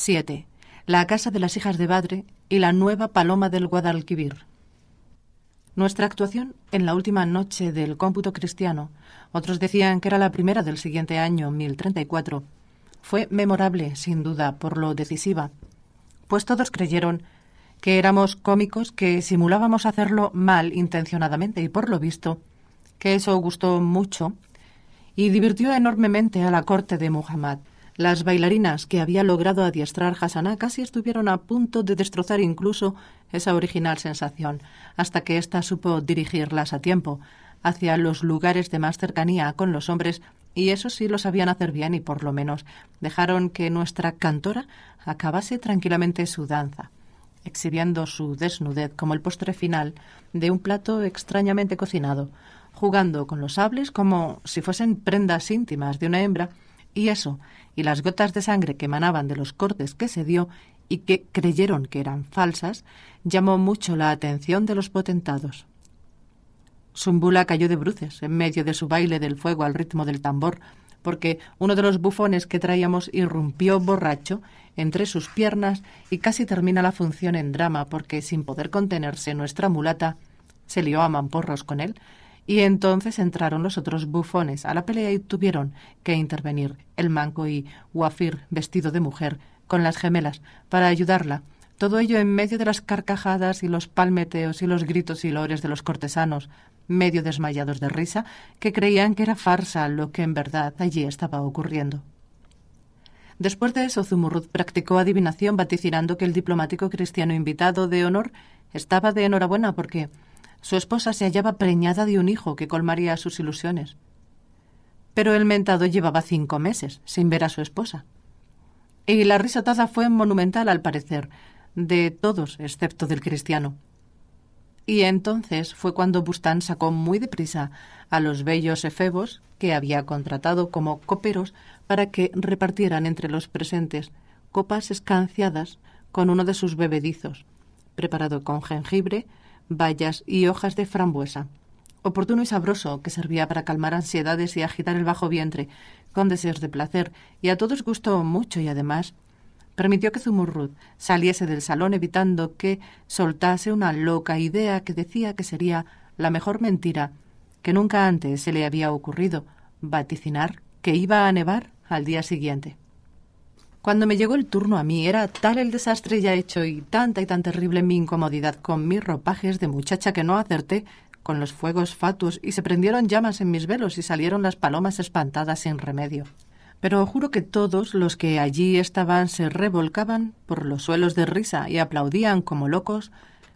7. La Casa de las Hijas de Badre y la nueva Paloma del Guadalquivir. Nuestra actuación en la última noche del cómputo cristiano, otros decían que era la primera del siguiente año, 1034, fue memorable, sin duda, por lo decisiva, pues todos creyeron que éramos cómicos que simulábamos hacerlo mal intencionadamente y por lo visto, que eso gustó mucho y divirtió enormemente a la corte de Muhammad, las bailarinas que había logrado adiestrar Hassaná casi estuvieron a punto de destrozar incluso esa original sensación, hasta que ésta supo dirigirlas a tiempo, hacia los lugares de más cercanía con los hombres, y eso sí lo sabían hacer bien y por lo menos dejaron que nuestra cantora acabase tranquilamente su danza exhibiendo su desnudez como el postre final de un plato extrañamente cocinado, jugando con los sables como si fuesen prendas íntimas de una hembra, y eso y las gotas de sangre que emanaban de los cortes que se dio y que creyeron que eran falsas, llamó mucho la atención de los potentados. Zumbula cayó de bruces en medio de su baile del fuego al ritmo del tambor, porque uno de los bufones que traíamos irrumpió borracho entre sus piernas y casi termina la función en drama, porque sin poder contenerse nuestra mulata se lió a mamporros con él y entonces entraron los otros bufones a la pelea y tuvieron que intervenir el manco y Wafir, vestido de mujer, con las gemelas, para ayudarla. Todo ello en medio de las carcajadas y los palmeteos y los gritos y lores de los cortesanos, medio desmayados de risa, que creían que era farsa lo que en verdad allí estaba ocurriendo. Después de eso, Zumurrud practicó adivinación vaticinando que el diplomático cristiano invitado de honor estaba de enhorabuena porque su esposa se hallaba preñada de un hijo que colmaría sus ilusiones. Pero el mentado llevaba cinco meses sin ver a su esposa. Y la risotada fue monumental al parecer, de todos excepto del cristiano. Y entonces fue cuando Bustán sacó muy deprisa a los bellos efebos que había contratado como coperos para que repartieran entre los presentes copas escanciadas con uno de sus bebedizos, preparado con jengibre, bayas y hojas de frambuesa. Oportuno y sabroso, que servía para calmar ansiedades y agitar el bajo vientre, con deseos de placer, y a todos gustó mucho y además permitió que Zumurrud saliese del salón evitando que soltase una loca idea que decía que sería la mejor mentira que nunca antes se le había ocurrido, vaticinar que iba a nevar al día siguiente. Cuando me llegó el turno a mí era tal el desastre ya hecho y tanta y tan terrible mi incomodidad con mis ropajes de muchacha que no acerté con los fuegos fatuos y se prendieron llamas en mis velos y salieron las palomas espantadas sin remedio. Pero juro que todos los que allí estaban se revolcaban por los suelos de risa y aplaudían como locos,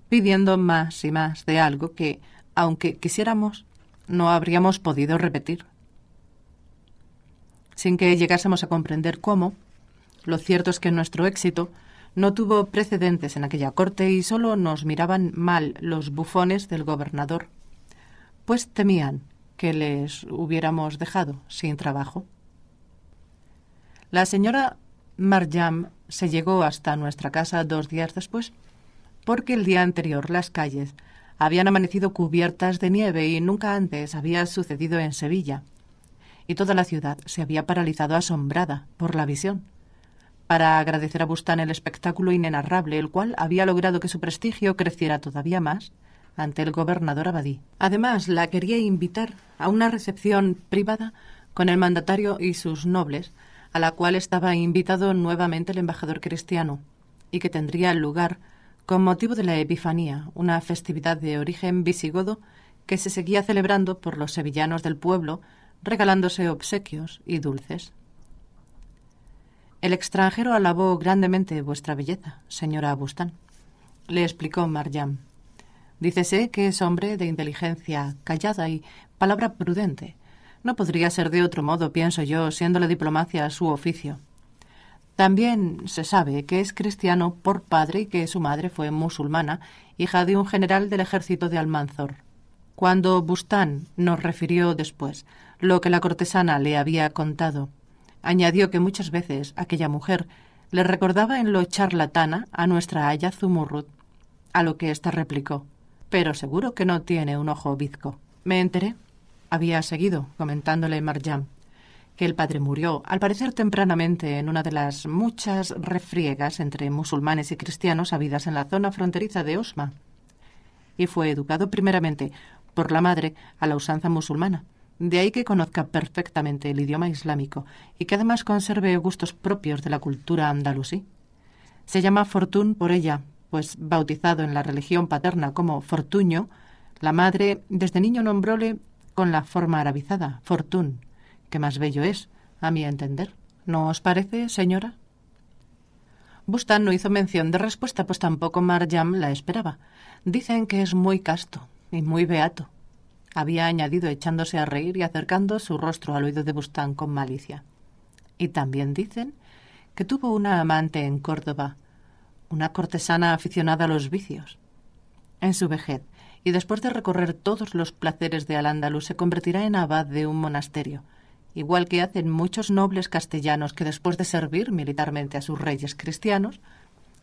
pidiendo más y más de algo que, aunque quisiéramos, no habríamos podido repetir. Sin que llegásemos a comprender cómo, lo cierto es que nuestro éxito no tuvo precedentes en aquella corte y solo nos miraban mal los bufones del gobernador, pues temían que les hubiéramos dejado sin trabajo. La señora Marjam se llegó hasta nuestra casa dos días después, porque el día anterior las calles habían amanecido cubiertas de nieve y nunca antes había sucedido en Sevilla, y toda la ciudad se había paralizado asombrada por la visión para agradecer a Bustán el espectáculo inenarrable, el cual había logrado que su prestigio creciera todavía más ante el gobernador Abadí. Además, la quería invitar a una recepción privada con el mandatario y sus nobles, a la cual estaba invitado nuevamente el embajador cristiano, y que tendría lugar con motivo de la Epifanía, una festividad de origen visigodo que se seguía celebrando por los sevillanos del pueblo, regalándose obsequios y dulces. El extranjero alabó grandemente vuestra belleza, señora Bustán. Le explicó Marjam. Dícese que es hombre de inteligencia callada y palabra prudente. No podría ser de otro modo, pienso yo, siendo la diplomacia su oficio. También se sabe que es cristiano por padre y que su madre fue musulmana, hija de un general del ejército de Almanzor. Cuando Bustán nos refirió después lo que la cortesana le había contado Añadió que muchas veces aquella mujer le recordaba en lo charlatana a nuestra Aya Zumurrut, a lo que ésta replicó. Pero seguro que no tiene un ojo bizco. Me enteré. Había seguido comentándole Marjam que el padre murió, al parecer tempranamente, en una de las muchas refriegas entre musulmanes y cristianos habidas en la zona fronteriza de Osma, y fue educado primeramente por la madre a la usanza musulmana, de ahí que conozca perfectamente el idioma islámico y que además conserve gustos propios de la cultura andalusí. Se llama Fortun por ella, pues bautizado en la religión paterna como Fortuño, la madre desde niño nombróle con la forma arabizada, Fortun, que más bello es, a mi entender. ¿No os parece, señora? Bustan no hizo mención de respuesta, pues tampoco Marjam la esperaba. Dicen que es muy casto y muy beato había añadido echándose a reír y acercando su rostro al oído de Bustán con malicia. Y también dicen que tuvo una amante en Córdoba, una cortesana aficionada a los vicios. En su vejez, y después de recorrer todos los placeres de al se convertirá en abad de un monasterio, igual que hacen muchos nobles castellanos que después de servir militarmente a sus reyes cristianos,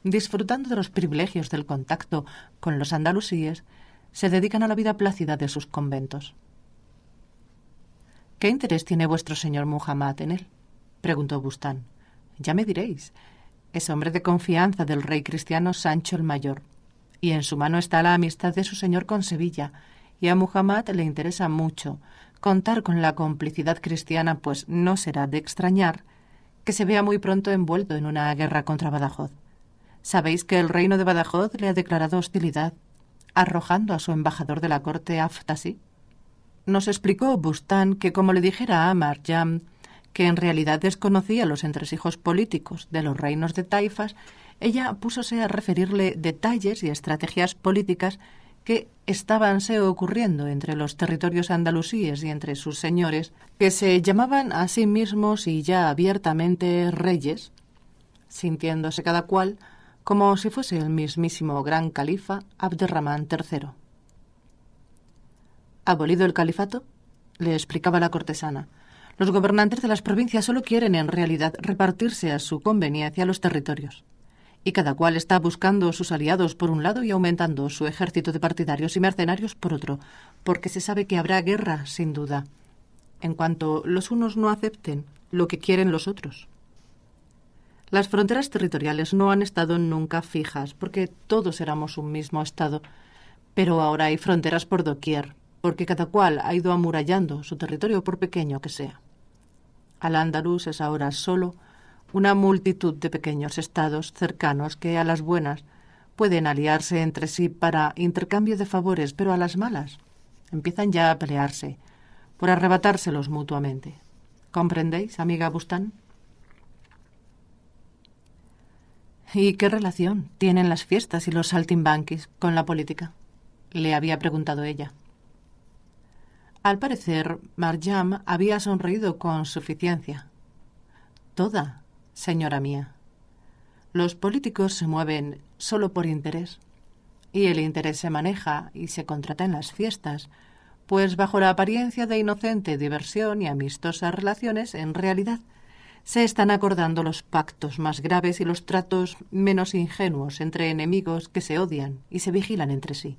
disfrutando de los privilegios del contacto con los andalusíes, se dedican a la vida plácida de sus conventos. ¿Qué interés tiene vuestro señor Muhammad en él? preguntó Bustán. Ya me diréis. Es hombre de confianza del rey cristiano Sancho el Mayor, y en su mano está la amistad de su señor con Sevilla, y a Muhammad le interesa mucho contar con la complicidad cristiana, pues no será de extrañar que se vea muy pronto envuelto en una guerra contra Badajoz. Sabéis que el reino de Badajoz le ha declarado hostilidad arrojando a su embajador de la corte Aftasi. Nos explicó Bustán que, como le dijera a Marjam, que en realidad desconocía los entresijos políticos de los reinos de taifas, ella púsose a referirle detalles y estrategias políticas que estabanse ocurriendo entre los territorios andalusíes y entre sus señores, que se llamaban a sí mismos y ya abiertamente reyes, sintiéndose cada cual como si fuese el mismísimo gran califa Abderramán III. Abolido el califato, le explicaba la cortesana, los gobernantes de las provincias solo quieren en realidad repartirse a su conveniencia los territorios, y cada cual está buscando sus aliados por un lado y aumentando su ejército de partidarios y mercenarios por otro, porque se sabe que habrá guerra, sin duda, en cuanto los unos no acepten lo que quieren los otros. Las fronteras territoriales no han estado nunca fijas, porque todos éramos un mismo Estado. Pero ahora hay fronteras por doquier, porque cada cual ha ido amurallando su territorio por pequeño que sea. al andaluz es ahora solo una multitud de pequeños estados cercanos que a las buenas pueden aliarse entre sí para intercambio de favores, pero a las malas empiezan ya a pelearse por arrebatárselos mutuamente. ¿Comprendéis, amiga Bustán? ¿Y qué relación tienen las fiestas y los saltimbanquis con la política? le había preguntado ella. Al parecer, Marjam había sonreído con suficiencia. Toda, señora mía. Los políticos se mueven solo por interés. Y el interés se maneja y se contrata en las fiestas, pues bajo la apariencia de inocente diversión y amistosas relaciones, en realidad se están acordando los pactos más graves y los tratos menos ingenuos entre enemigos que se odian y se vigilan entre sí.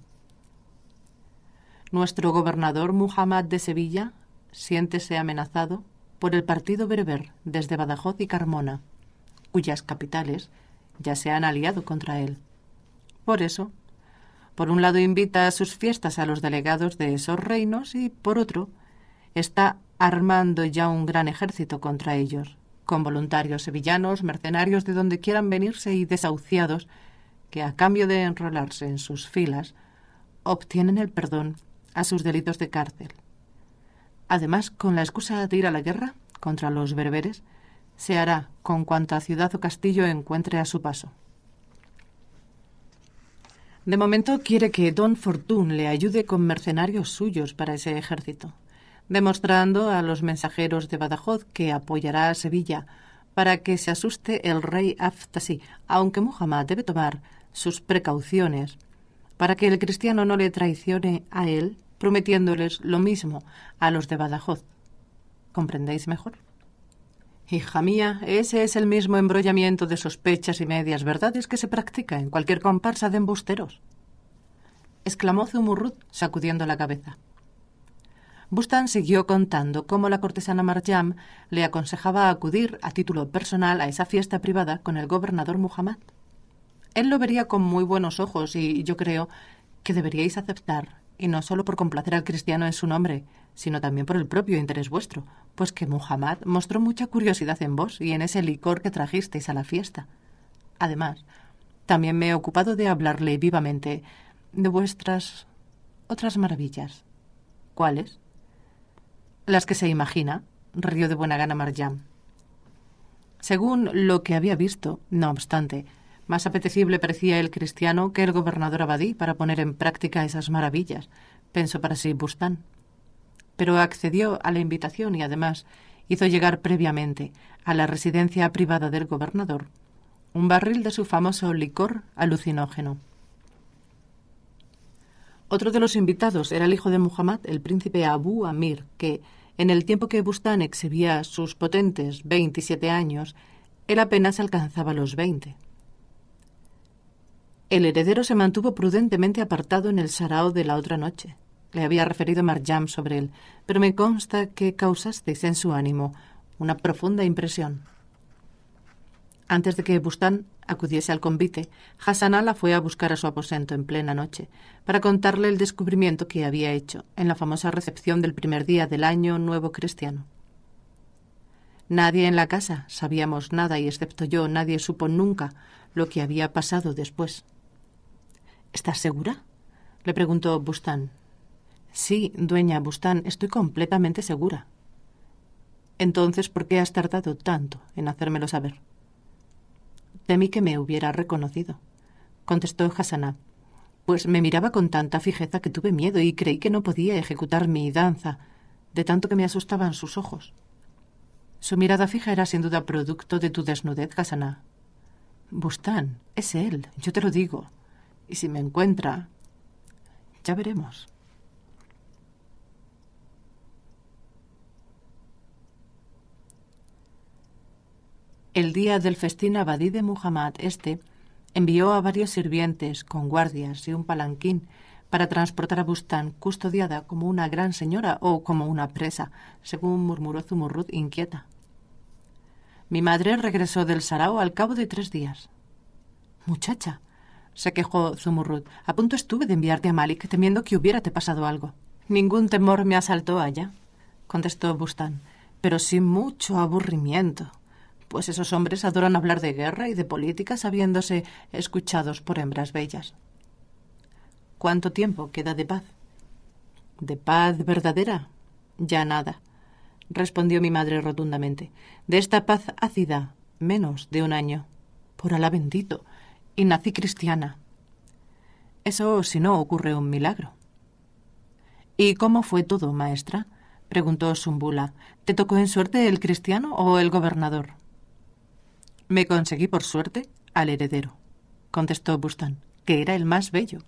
Nuestro gobernador Muhammad de Sevilla siéntese amenazado por el partido berber desde Badajoz y Carmona, cuyas capitales ya se han aliado contra él. Por eso, por un lado invita a sus fiestas a los delegados de esos reinos y, por otro, está armando ya un gran ejército contra ellos con voluntarios sevillanos, mercenarios de donde quieran venirse y desahuciados, que a cambio de enrolarse en sus filas, obtienen el perdón a sus delitos de cárcel. Además, con la excusa de ir a la guerra contra los berberes, se hará con cuanta ciudad o castillo encuentre a su paso. De momento quiere que Don Fortún le ayude con mercenarios suyos para ese ejército demostrando a los mensajeros de Badajoz que apoyará a Sevilla para que se asuste el rey Aftasi, aunque Muhammad debe tomar sus precauciones para que el cristiano no le traicione a él, prometiéndoles lo mismo a los de Badajoz. ¿Comprendéis mejor? Hija mía, ese es el mismo embrollamiento de sospechas y medias verdades que se practica en cualquier comparsa de embusteros. exclamó Zumurrut sacudiendo la cabeza. Bustan siguió contando cómo la cortesana Marjam le aconsejaba acudir a título personal a esa fiesta privada con el gobernador Muhammad. Él lo vería con muy buenos ojos y yo creo que deberíais aceptar, y no solo por complacer al cristiano en su nombre, sino también por el propio interés vuestro, pues que Muhammad mostró mucha curiosidad en vos y en ese licor que trajisteis a la fiesta. Además, también me he ocupado de hablarle vivamente de vuestras otras maravillas. ¿Cuáles? Las que se imagina, rió de buena gana Marjam. Según lo que había visto, no obstante, más apetecible parecía el cristiano que el gobernador abadí para poner en práctica esas maravillas, pensó para sí Bustán. Pero accedió a la invitación y además hizo llegar previamente a la residencia privada del gobernador un barril de su famoso licor alucinógeno. Otro de los invitados era el hijo de Muhammad, el príncipe Abu Amir, que, en el tiempo que Bustán exhibía sus potentes 27 años, él apenas alcanzaba los 20. El heredero se mantuvo prudentemente apartado en el sarao de la otra noche. Le había referido Marjam sobre él, pero me consta que causaste en su ánimo una profunda impresión. Antes de que Bustán acudiese al convite, Hasanala fue a buscar a su aposento en plena noche para contarle el descubrimiento que había hecho en la famosa recepción del primer día del año nuevo cristiano. Nadie en la casa sabíamos nada y excepto yo nadie supo nunca lo que había pasado después. ¿Estás segura? le preguntó Bustán. Sí, dueña Bustán, estoy completamente segura. Entonces, ¿por qué has tardado tanto en hacérmelo saber? De mí que me hubiera reconocido, contestó Hassanab, pues me miraba con tanta fijeza que tuve miedo y creí que no podía ejecutar mi danza, de tanto que me asustaban sus ojos. Su mirada fija era sin duda producto de tu desnudez, Hasaná. Bustán, es él, yo te lo digo. Y si me encuentra, ya veremos. El día del festín abadí de Muhammad este envió a varios sirvientes con guardias y un palanquín para transportar a Bustán custodiada como una gran señora o como una presa, según murmuró Zumurrud inquieta. Mi madre regresó del Sarao al cabo de tres días. Muchacha, se quejó Zumurrud, a punto estuve de enviarte a Malik temiendo que hubiérate pasado algo. Ningún temor me asaltó allá, contestó Bustán, pero sin mucho aburrimiento pues esos hombres adoran hablar de guerra y de política sabiéndose escuchados por hembras bellas. ¿Cuánto tiempo queda de paz? ¿De paz verdadera? Ya nada, respondió mi madre rotundamente. De esta paz ácida, menos de un año. Por Alá bendito, y nací cristiana. Eso si no ocurre un milagro. ¿Y cómo fue todo, maestra? preguntó Sumbula. ¿Te tocó en suerte el cristiano o el gobernador? Me conseguí por suerte al heredero, contestó Bustan, que era el más bello.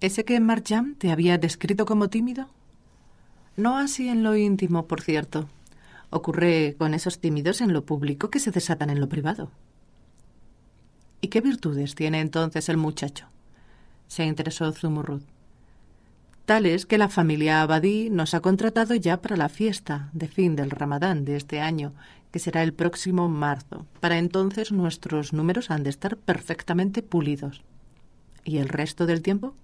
¿Ese que Marjam te había descrito como tímido? No así en lo íntimo, por cierto. Ocurre con esos tímidos en lo público que se desatan en lo privado. ¿Y qué virtudes tiene entonces el muchacho? se interesó Zumurrud. es que la familia Abadí nos ha contratado ya para la fiesta de fin del Ramadán de este año que será el próximo marzo. Para entonces nuestros números han de estar perfectamente pulidos. ¿Y el resto del tiempo?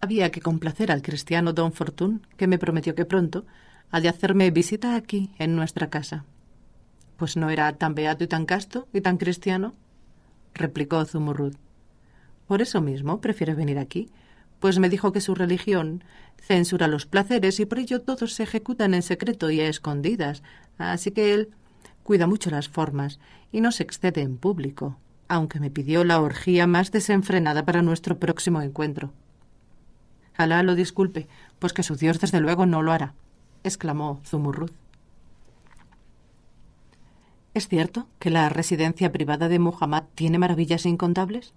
Había que complacer al cristiano Don Fortún, que me prometió que pronto ha de hacerme visita aquí, en nuestra casa. Pues no era tan beato y tan casto y tan cristiano, replicó Zumurrud. Por eso mismo prefiero venir aquí pues me dijo que su religión censura los placeres y por ello todos se ejecutan en secreto y a escondidas, así que él cuida mucho las formas y no se excede en público, aunque me pidió la orgía más desenfrenada para nuestro próximo encuentro. Alá lo disculpe, pues que su Dios desde luego no lo hará, exclamó Zumurruz. ¿Es cierto que la residencia privada de Muhammad tiene maravillas incontables?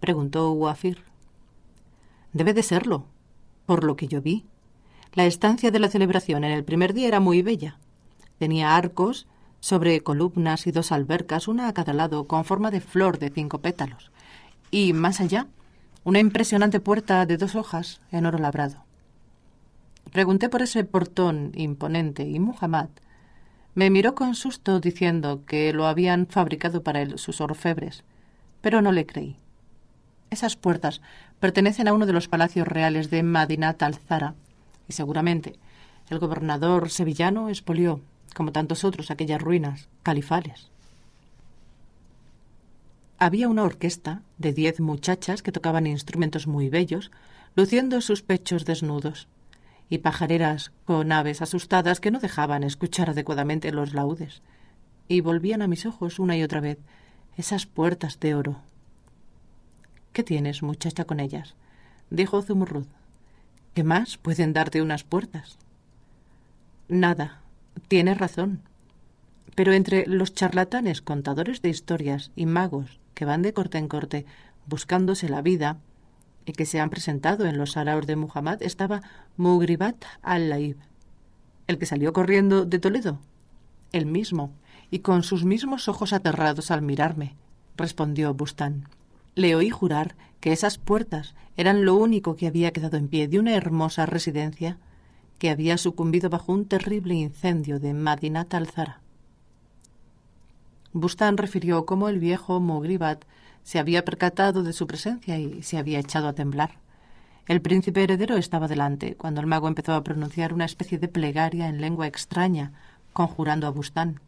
preguntó Wafir. Debe de serlo, por lo que yo vi. La estancia de la celebración en el primer día era muy bella. Tenía arcos sobre columnas y dos albercas, una a cada lado, con forma de flor de cinco pétalos. Y más allá, una impresionante puerta de dos hojas en oro labrado. Pregunté por ese portón imponente y Muhammad me miró con susto diciendo que lo habían fabricado para él sus orfebres, pero no le creí. Esas puertas pertenecen a uno de los palacios reales de Madinat al-Zara y seguramente el gobernador sevillano expolió, como tantos otros, aquellas ruinas califales. Había una orquesta de diez muchachas que tocaban instrumentos muy bellos, luciendo sus pechos desnudos, y pajareras con aves asustadas que no dejaban escuchar adecuadamente los laudes, y volvían a mis ojos una y otra vez esas puertas de oro. ¿Qué tienes, muchacha, con ellas? dijo Zumurrud. ¿Qué más pueden darte unas puertas? Nada, tienes razón. Pero entre los charlatanes contadores de historias y magos que van de corte en corte buscándose la vida y que se han presentado en los araos de Muhammad estaba Mugribat al-Laib, el que salió corriendo de Toledo. El mismo, y con sus mismos ojos aterrados al mirarme, respondió Bustán le oí jurar que esas puertas eran lo único que había quedado en pie de una hermosa residencia que había sucumbido bajo un terrible incendio de Madinat al-Zara. Bustán refirió cómo el viejo Mogribat se había percatado de su presencia y se había echado a temblar. El príncipe heredero estaba delante cuando el mago empezó a pronunciar una especie de plegaria en lengua extraña, conjurando a Bustán.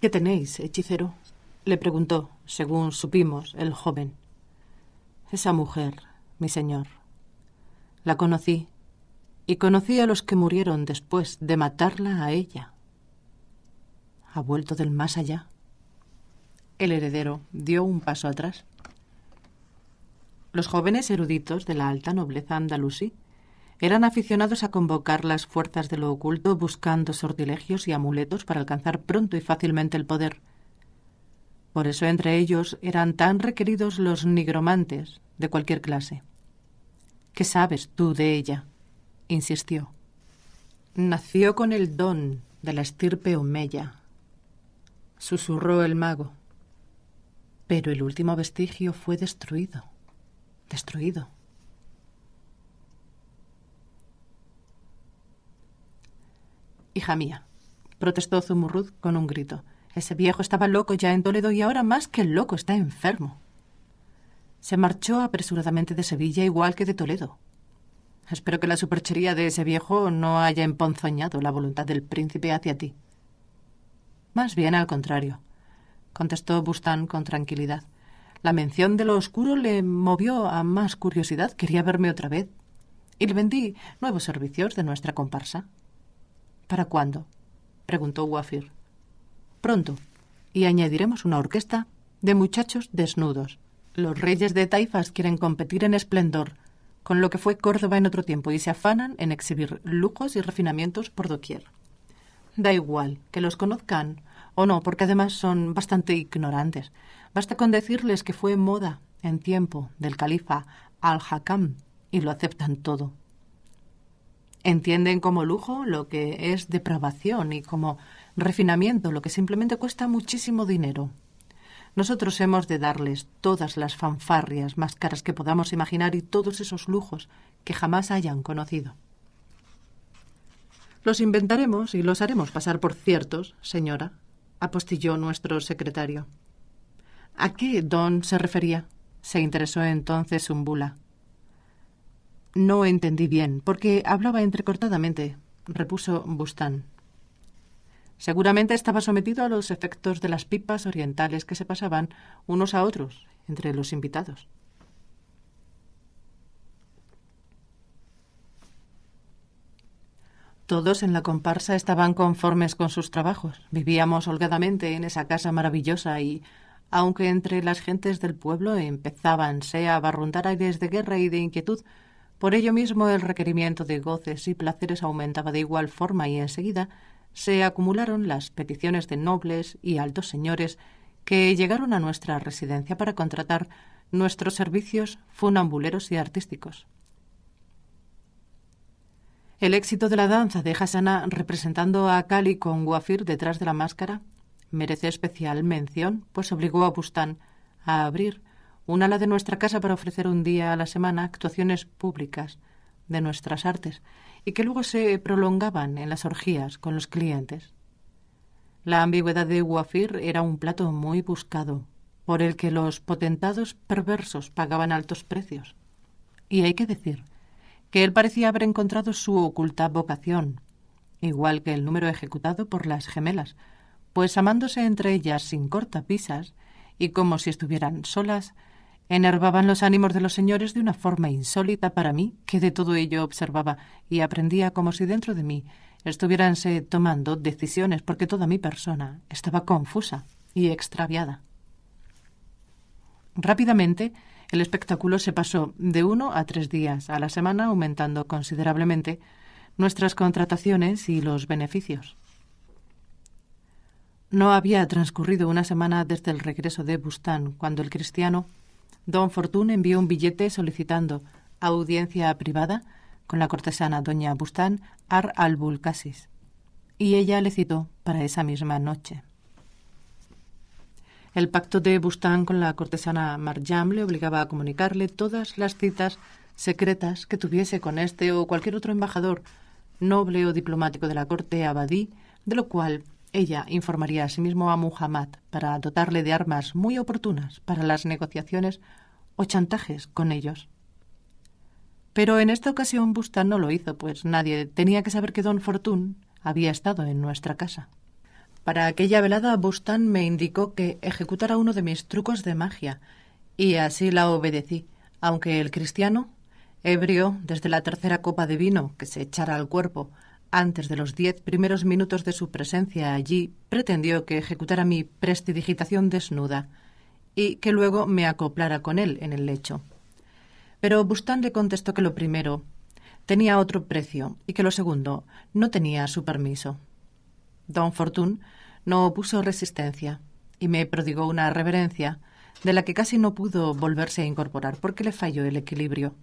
¿Qué tenéis, hechicero? le preguntó, según supimos, el joven. Esa mujer, mi señor. La conocí y conocí a los que murieron después de matarla a ella. Ha vuelto del más allá. El heredero dio un paso atrás. Los jóvenes eruditos de la alta nobleza andalusí eran aficionados a convocar las fuerzas de lo oculto buscando sortilegios y amuletos para alcanzar pronto y fácilmente el poder por eso entre ellos eran tan requeridos los nigromantes de cualquier clase. ¿Qué sabes tú de ella? insistió. Nació con el don de la estirpe Omeya, susurró el mago. Pero el último vestigio fue destruido, destruido. Hija mía, protestó Zumurrud con un grito. Ese viejo estaba loco ya en Toledo y ahora más que loco está enfermo. Se marchó apresuradamente de Sevilla igual que de Toledo. Espero que la superchería de ese viejo no haya emponzoñado la voluntad del príncipe hacia ti. Más bien al contrario, contestó Bustán con tranquilidad. La mención de lo oscuro le movió a más curiosidad. Quería verme otra vez. Y le vendí nuevos servicios de nuestra comparsa. ¿Para cuándo? preguntó Wafir pronto, y añadiremos una orquesta de muchachos desnudos. Los reyes de taifas quieren competir en esplendor con lo que fue Córdoba en otro tiempo y se afanan en exhibir lujos y refinamientos por doquier. Da igual que los conozcan o no, porque además son bastante ignorantes. Basta con decirles que fue moda en tiempo del califa al-Hakam y lo aceptan todo. Entienden como lujo lo que es depravación y como refinamiento, lo que simplemente cuesta muchísimo dinero. Nosotros hemos de darles todas las fanfarrias más caras que podamos imaginar y todos esos lujos que jamás hayan conocido. Los inventaremos y los haremos pasar por ciertos, señora, apostilló nuestro secretario. ¿A qué don se refería? se interesó entonces bula. No entendí bien, porque hablaba entrecortadamente, repuso Bustán. Seguramente estaba sometido a los efectos de las pipas orientales que se pasaban unos a otros entre los invitados. Todos en la comparsa estaban conformes con sus trabajos. Vivíamos holgadamente en esa casa maravillosa y, aunque entre las gentes del pueblo empezábanse a barruntar aires de guerra y de inquietud, por ello mismo el requerimiento de goces y placeres aumentaba de igual forma y enseguida se acumularon las peticiones de nobles y altos señores que llegaron a nuestra residencia para contratar nuestros servicios funambuleros y artísticos. El éxito de la danza de Hasana representando a Kali con Wafir detrás de la máscara merece especial mención, pues obligó a Bustán a abrir un ala de nuestra casa para ofrecer un día a la semana actuaciones públicas de nuestras artes y que luego se prolongaban en las orgías con los clientes. La ambigüedad de Wafir era un plato muy buscado, por el que los potentados perversos pagaban altos precios. Y hay que decir que él parecía haber encontrado su oculta vocación, igual que el número ejecutado por las gemelas, pues amándose entre ellas sin cortapisas y como si estuvieran solas, enervaban los ánimos de los señores de una forma insólita para mí, que de todo ello observaba y aprendía como si dentro de mí estuviéranse tomando decisiones, porque toda mi persona estaba confusa y extraviada. Rápidamente, el espectáculo se pasó de uno a tres días a la semana, aumentando considerablemente nuestras contrataciones y los beneficios. No había transcurrido una semana desde el regreso de Bustán cuando el cristiano Don Fortún envió un billete solicitando audiencia privada con la cortesana doña Bustán Ar al y ella le citó para esa misma noche. El pacto de Bustán con la cortesana Marjam le obligaba a comunicarle todas las citas secretas que tuviese con este o cualquier otro embajador, noble o diplomático de la corte abadí, de lo cual ella informaría a sí a Muhammad para dotarle de armas muy oportunas para las negociaciones o chantajes con ellos. Pero en esta ocasión Bustán no lo hizo, pues nadie tenía que saber que don Fortún había estado en nuestra casa. Para aquella velada Bustan me indicó que ejecutara uno de mis trucos de magia, y así la obedecí, aunque el cristiano, ebrio desde la tercera copa de vino que se echara al cuerpo, antes de los diez primeros minutos de su presencia allí, pretendió que ejecutara mi prestidigitación desnuda y que luego me acoplara con él en el lecho. Pero Bustán le contestó que lo primero tenía otro precio y que lo segundo no tenía su permiso. Don Fortún no opuso resistencia y me prodigó una reverencia de la que casi no pudo volverse a incorporar porque le falló el equilibrio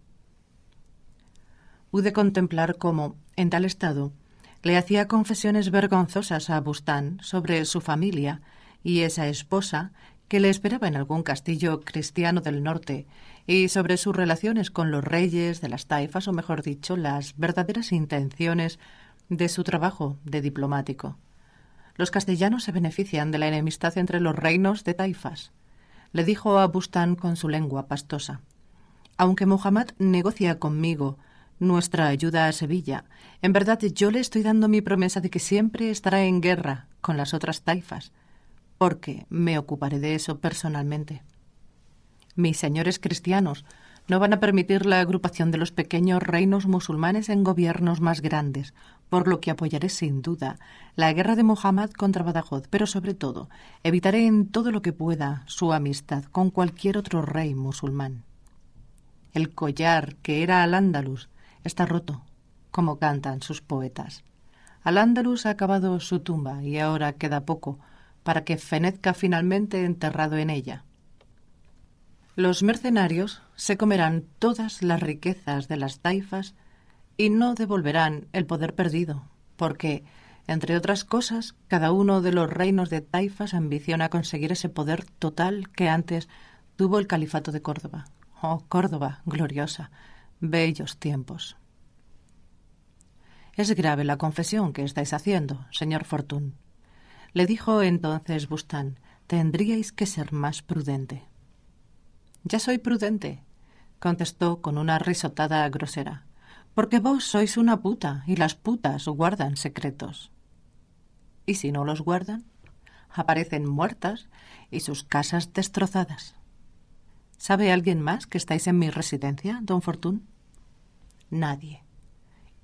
pude contemplar cómo, en tal estado, le hacía confesiones vergonzosas a Bustán sobre su familia y esa esposa que le esperaba en algún castillo cristiano del norte y sobre sus relaciones con los reyes de las taifas, o mejor dicho, las verdaderas intenciones de su trabajo de diplomático. Los castellanos se benefician de la enemistad entre los reinos de taifas, le dijo a Bustán con su lengua pastosa. Aunque Mohammed negocia conmigo nuestra ayuda a Sevilla. En verdad, yo le estoy dando mi promesa de que siempre estará en guerra con las otras taifas, porque me ocuparé de eso personalmente. Mis señores cristianos no van a permitir la agrupación de los pequeños reinos musulmanes en gobiernos más grandes, por lo que apoyaré sin duda la guerra de Muhammad contra Badajoz, pero sobre todo evitaré en todo lo que pueda su amistad con cualquier otro rey musulmán. El collar que era al Andalus está roto, como cantan sus poetas. al Andalus ha acabado su tumba y ahora queda poco para que fenezca finalmente enterrado en ella. Los mercenarios se comerán todas las riquezas de las taifas y no devolverán el poder perdido, porque, entre otras cosas, cada uno de los reinos de taifas ambiciona conseguir ese poder total que antes tuvo el califato de Córdoba. Oh, Córdoba, gloriosa, Bellos tiempos. Es grave la confesión que estáis haciendo, señor Fortún. Le dijo entonces Bustán, tendríais que ser más prudente. Ya soy prudente, contestó con una risotada grosera, porque vos sois una puta y las putas guardan secretos. ¿Y si no los guardan? Aparecen muertas y sus casas destrozadas. ¿Sabe alguien más que estáis en mi residencia, don Fortún? Nadie.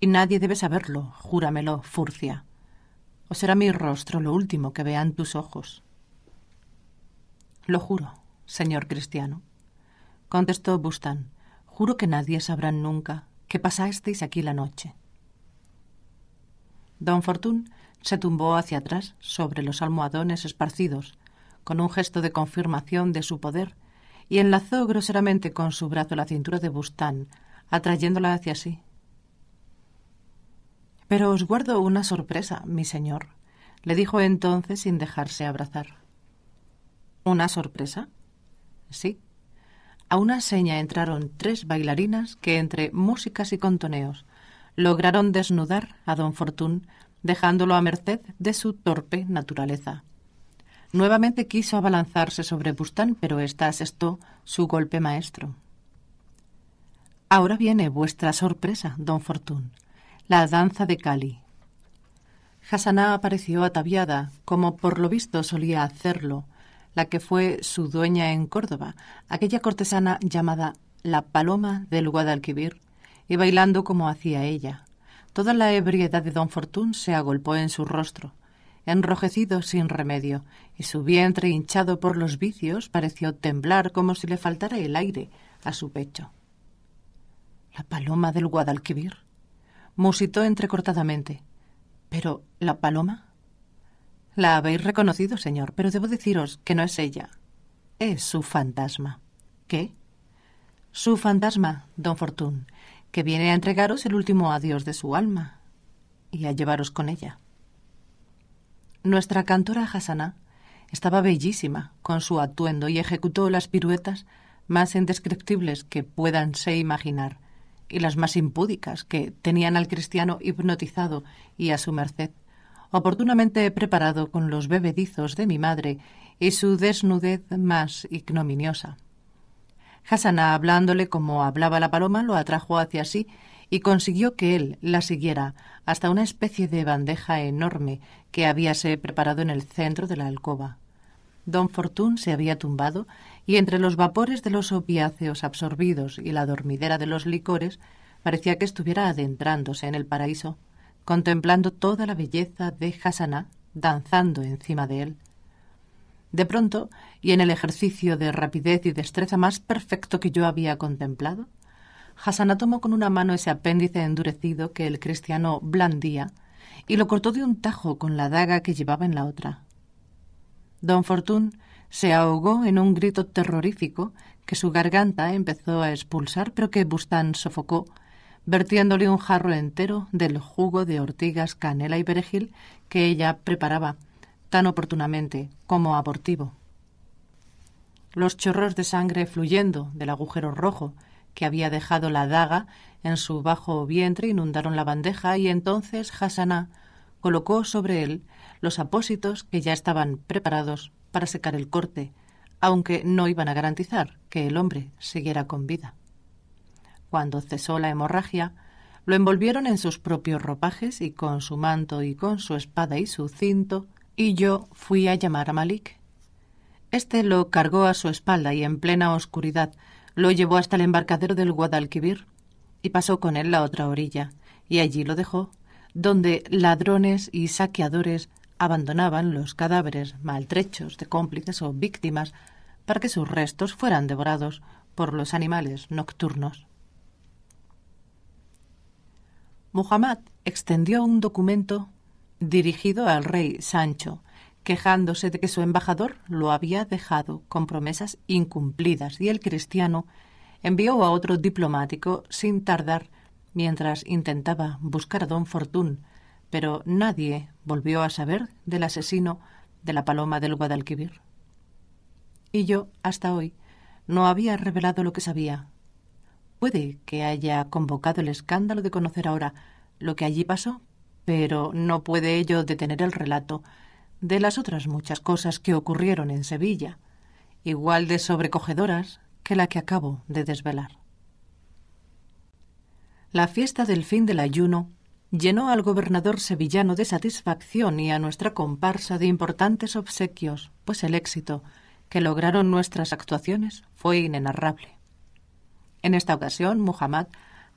Y nadie debe saberlo, júramelo, Furcia. O será mi rostro lo último que vean tus ojos. Lo juro, señor cristiano. Contestó Bustán. Juro que nadie sabrá nunca que pasasteis aquí la noche. Don Fortún se tumbó hacia atrás sobre los almohadones esparcidos, con un gesto de confirmación de su poder y enlazó groseramente con su brazo la cintura de Bustán, atrayéndola hacia sí. Pero os guardo una sorpresa, mi señor, le dijo entonces sin dejarse abrazar. ¿Una sorpresa? Sí. A una seña entraron tres bailarinas que, entre músicas y contoneos, lograron desnudar a don Fortún, dejándolo a merced de su torpe naturaleza. Nuevamente quiso abalanzarse sobre Bustán, pero ésta asestó su golpe maestro. Ahora viene vuestra sorpresa, don Fortún, la danza de Cali. Hassaná apareció ataviada, como por lo visto solía hacerlo, la que fue su dueña en Córdoba, aquella cortesana llamada la Paloma del Guadalquivir, y bailando como hacía ella. Toda la ebriedad de don Fortún se agolpó en su rostro enrojecido sin remedio, y su vientre hinchado por los vicios pareció temblar como si le faltara el aire a su pecho. La paloma del Guadalquivir, musitó entrecortadamente. Pero, ¿la paloma? La habéis reconocido, señor, pero debo deciros que no es ella. Es su fantasma. ¿Qué? Su fantasma, don Fortún, que viene a entregaros el último adiós de su alma y a llevaros con ella. Nuestra cantora Hasana estaba bellísima con su atuendo y ejecutó las piruetas más indescriptibles que se imaginar y las más impúdicas que tenían al cristiano hipnotizado y a su merced, oportunamente preparado con los bebedizos de mi madre y su desnudez más ignominiosa. Hasana, hablándole como hablaba la paloma, lo atrajo hacia sí y consiguió que él la siguiera hasta una especie de bandeja enorme que habíase preparado en el centro de la alcoba. Don Fortún se había tumbado y entre los vapores de los opiáceos absorbidos y la dormidera de los licores parecía que estuviera adentrándose en el paraíso, contemplando toda la belleza de Hassaná, danzando encima de él. De pronto, y en el ejercicio de rapidez y destreza más perfecto que yo había contemplado, Hasana tomó con una mano ese apéndice endurecido que el cristiano blandía y lo cortó de un tajo con la daga que llevaba en la otra. Don Fortún se ahogó en un grito terrorífico que su garganta empezó a expulsar, pero que Bustán sofocó, vertiéndole un jarro entero del jugo de ortigas, canela y perejil que ella preparaba tan oportunamente como abortivo. Los chorros de sangre fluyendo del agujero rojo que había dejado la daga en su bajo vientre inundaron la bandeja y entonces Hassaná colocó sobre él los apósitos que ya estaban preparados para secar el corte, aunque no iban a garantizar que el hombre siguiera con vida. Cuando cesó la hemorragia, lo envolvieron en sus propios ropajes y con su manto y con su espada y su cinto, y yo fui a llamar a Malik. Este lo cargó a su espalda y en plena oscuridad lo llevó hasta el embarcadero del Guadalquivir y pasó con él la otra orilla, y allí lo dejó, donde ladrones y saqueadores abandonaban los cadáveres maltrechos de cómplices o víctimas para que sus restos fueran devorados por los animales nocturnos. Muhammad extendió un documento dirigido al rey Sancho, quejándose de que su embajador lo había dejado con promesas incumplidas y el cristiano envió a otro diplomático sin tardar mientras intentaba buscar a don Fortun, pero nadie volvió a saber del asesino de la paloma del Guadalquivir. Y yo, hasta hoy, no había revelado lo que sabía. Puede que haya convocado el escándalo de conocer ahora lo que allí pasó, pero no puede ello detener el relato de las otras muchas cosas que ocurrieron en Sevilla, igual de sobrecogedoras que la que acabo de desvelar. La fiesta del fin del ayuno llenó al gobernador sevillano de satisfacción y a nuestra comparsa de importantes obsequios, pues el éxito que lograron nuestras actuaciones fue inenarrable. En esta ocasión, Muhammad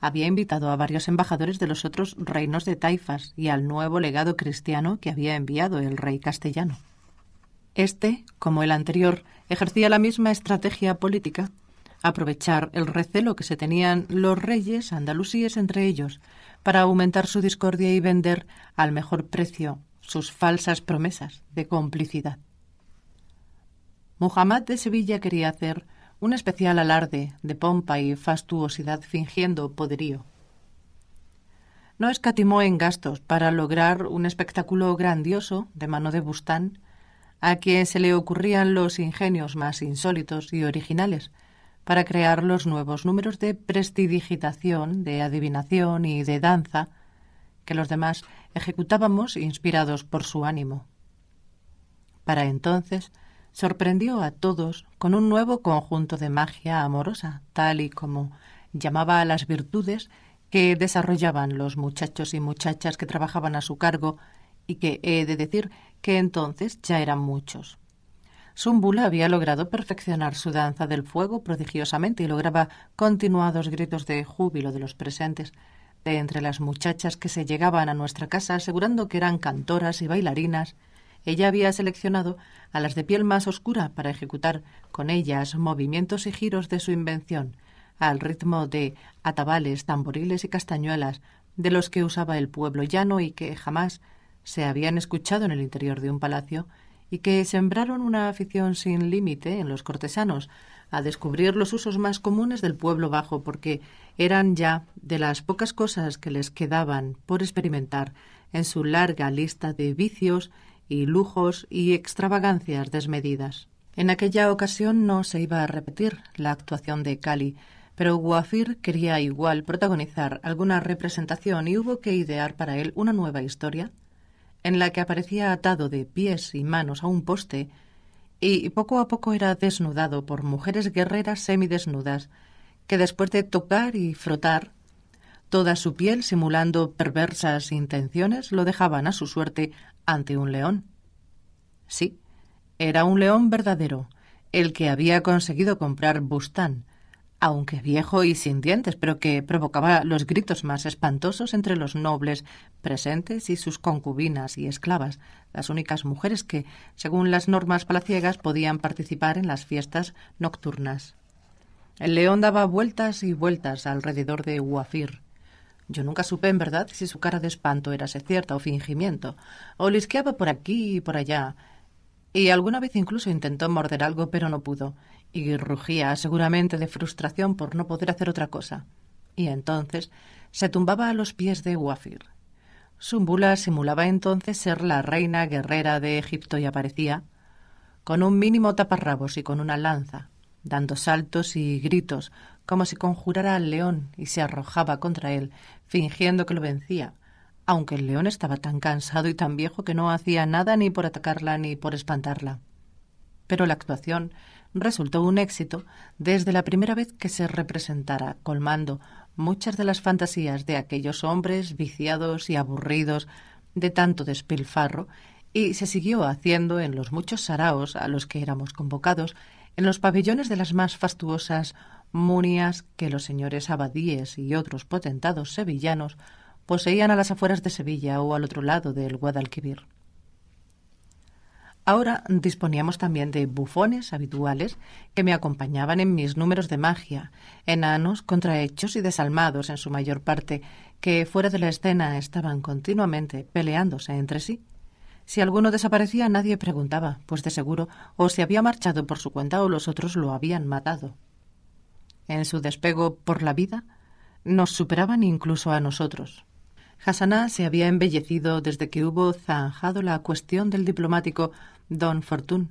había invitado a varios embajadores de los otros reinos de Taifas y al nuevo legado cristiano que había enviado el rey castellano. Este, como el anterior, ejercía la misma estrategia política, aprovechar el recelo que se tenían los reyes andalusíes entre ellos para aumentar su discordia y vender al mejor precio sus falsas promesas de complicidad. Muhammad de Sevilla quería hacer un especial alarde de pompa y fastuosidad fingiendo poderío. No escatimó en gastos para lograr un espectáculo grandioso de mano de Bustán, a quien se le ocurrían los ingenios más insólitos y originales para crear los nuevos números de prestidigitación, de adivinación y de danza que los demás ejecutábamos inspirados por su ánimo. Para entonces, sorprendió a todos con un nuevo conjunto de magia amorosa, tal y como llamaba a las virtudes que desarrollaban los muchachos y muchachas que trabajaban a su cargo y que he de decir que entonces ya eran muchos. Sumbula había logrado perfeccionar su danza del fuego prodigiosamente y lograba continuados gritos de júbilo de los presentes, de entre las muchachas que se llegaban a nuestra casa asegurando que eran cantoras y bailarinas, ella había seleccionado a las de piel más oscura para ejecutar con ellas movimientos y giros de su invención, al ritmo de atabales, tamboriles y castañuelas de los que usaba el pueblo llano y que jamás se habían escuchado en el interior de un palacio y que sembraron una afición sin límite en los cortesanos a descubrir los usos más comunes del pueblo bajo porque eran ya de las pocas cosas que les quedaban por experimentar en su larga lista de vicios y lujos y extravagancias desmedidas. En aquella ocasión no se iba a repetir la actuación de Cali, pero Guafir quería igual protagonizar alguna representación y hubo que idear para él una nueva historia en la que aparecía atado de pies y manos a un poste y poco a poco era desnudado por mujeres guerreras semidesnudas que después de tocar y frotar toda su piel simulando perversas intenciones lo dejaban a su suerte ante un león. Sí, era un león verdadero, el que había conseguido comprar Bustán, aunque viejo y sin dientes, pero que provocaba los gritos más espantosos entre los nobles presentes y sus concubinas y esclavas, las únicas mujeres que, según las normas palaciegas, podían participar en las fiestas nocturnas. El león daba vueltas y vueltas alrededor de Uafir. Yo nunca supe, en verdad, si su cara de espanto era cierta o fingimiento. o lisqueaba por aquí y por allá. Y alguna vez incluso intentó morder algo, pero no pudo. Y rugía, seguramente de frustración por no poder hacer otra cosa. Y entonces se tumbaba a los pies de Wafir. Sumbula simulaba entonces ser la reina guerrera de Egipto y aparecía con un mínimo taparrabos y con una lanza, dando saltos y gritos, como si conjurara al león y se arrojaba contra él, fingiendo que lo vencía, aunque el león estaba tan cansado y tan viejo que no hacía nada ni por atacarla ni por espantarla. Pero la actuación resultó un éxito desde la primera vez que se representara, colmando muchas de las fantasías de aquellos hombres viciados y aburridos de tanto despilfarro, y se siguió haciendo en los muchos saraos a los que éramos convocados, en los pabellones de las más fastuosas Munias que los señores abadíes y otros potentados sevillanos poseían a las afueras de Sevilla o al otro lado del Guadalquivir. Ahora disponíamos también de bufones habituales que me acompañaban en mis números de magia, enanos contrahechos y desalmados en su mayor parte, que fuera de la escena estaban continuamente peleándose entre sí. Si alguno desaparecía nadie preguntaba, pues de seguro o se había marchado por su cuenta o los otros lo habían matado en su despego por la vida, nos superaban incluso a nosotros. Hassaná se había embellecido desde que hubo zanjado la cuestión del diplomático Don Fortún.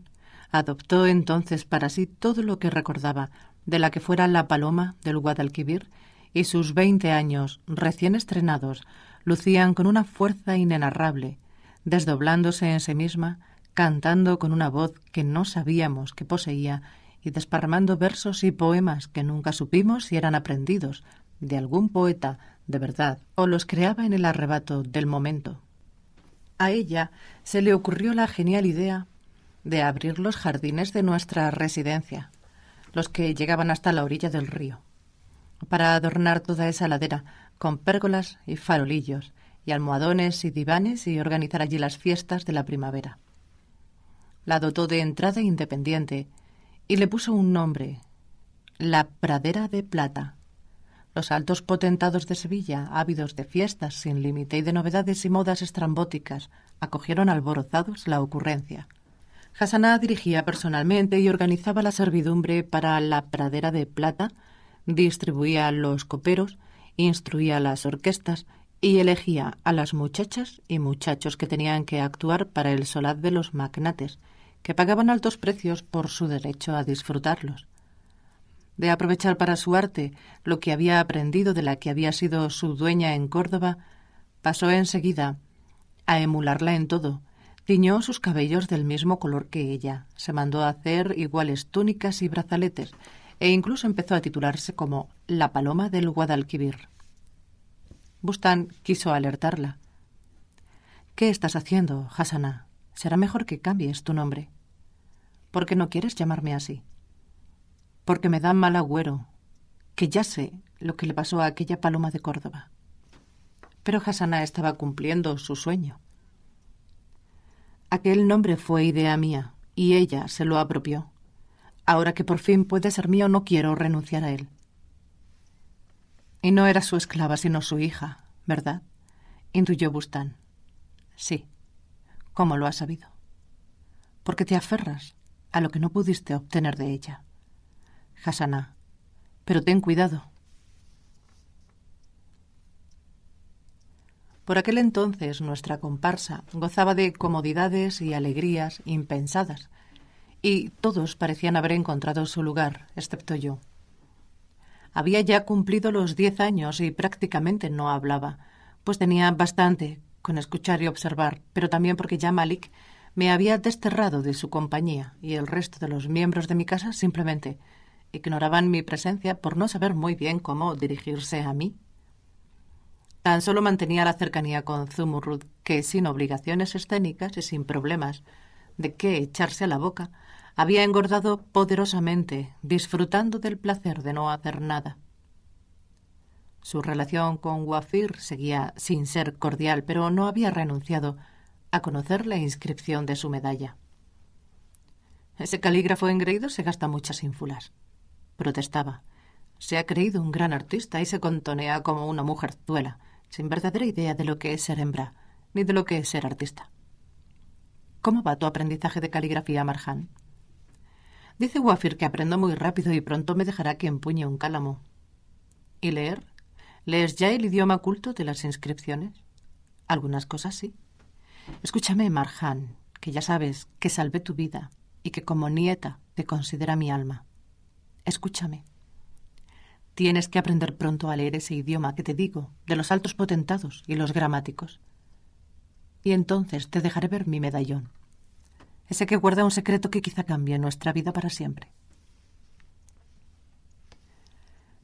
Adoptó entonces para sí todo lo que recordaba de la que fuera la paloma del Guadalquivir y sus veinte años recién estrenados lucían con una fuerza inenarrable, desdoblándose en sí misma, cantando con una voz que no sabíamos que poseía y desparramando versos y poemas que nunca supimos si eran aprendidos de algún poeta de verdad o los creaba en el arrebato del momento. A ella se le ocurrió la genial idea de abrir los jardines de nuestra residencia, los que llegaban hasta la orilla del río, para adornar toda esa ladera con pérgolas y farolillos, y almohadones y divanes y organizar allí las fiestas de la primavera. La dotó de entrada independiente y le puso un nombre, la Pradera de Plata. Los altos potentados de Sevilla, ávidos de fiestas sin límite y de novedades y modas estrambóticas, acogieron alborozados la ocurrencia. Hassaná dirigía personalmente y organizaba la servidumbre para la Pradera de Plata, distribuía los coperos, instruía las orquestas y elegía a las muchachas y muchachos que tenían que actuar para el solaz de los magnates – que pagaban altos precios por su derecho a disfrutarlos, de aprovechar para su arte lo que había aprendido de la que había sido su dueña en Córdoba, pasó enseguida a emularla en todo, Tiñó sus cabellos del mismo color que ella, se mandó a hacer iguales túnicas y brazaletes, e incluso empezó a titularse como la paloma del Guadalquivir. Bustán quiso alertarla. ¿Qué estás haciendo, Hasana? será mejor que cambies tu nombre. porque no quieres llamarme así? Porque me da mal agüero, que ya sé lo que le pasó a aquella paloma de Córdoba. Pero Hasana estaba cumpliendo su sueño. Aquel nombre fue idea mía y ella se lo apropió. Ahora que por fin puede ser mío, no quiero renunciar a él. Y no era su esclava, sino su hija, ¿verdad? Intuyó Bustán. Sí. ¿Cómo lo has sabido? Porque te aferras a lo que no pudiste obtener de ella. Hasana, pero ten cuidado. Por aquel entonces nuestra comparsa gozaba de comodidades y alegrías impensadas, y todos parecían haber encontrado su lugar, excepto yo. Había ya cumplido los diez años y prácticamente no hablaba, pues tenía bastante con escuchar y observar, pero también porque ya Malik me había desterrado de su compañía y el resto de los miembros de mi casa simplemente ignoraban mi presencia por no saber muy bien cómo dirigirse a mí. Tan solo mantenía la cercanía con Zumurrud, que sin obligaciones escénicas y sin problemas de qué echarse a la boca, había engordado poderosamente, disfrutando del placer de no hacer nada. Su relación con Wafir seguía sin ser cordial, pero no había renunciado a conocer la inscripción de su medalla. Ese calígrafo engreído se gasta muchas ínfulas. Protestaba. Se ha creído un gran artista y se contonea como una mujerzuela, sin verdadera idea de lo que es ser hembra, ni de lo que es ser artista. ¿Cómo va tu aprendizaje de caligrafía, Marjan? Dice Wafir que aprendo muy rápido y pronto me dejará que empuñe un cálamo. ¿Y leer? ¿Lees ya el idioma oculto de las inscripciones? Algunas cosas sí. Escúchame, Marjan, que ya sabes que salvé tu vida y que como nieta te considera mi alma. Escúchame. Tienes que aprender pronto a leer ese idioma que te digo, de los altos potentados y los gramáticos. Y entonces te dejaré ver mi medallón, ese que guarda un secreto que quizá cambie nuestra vida para siempre.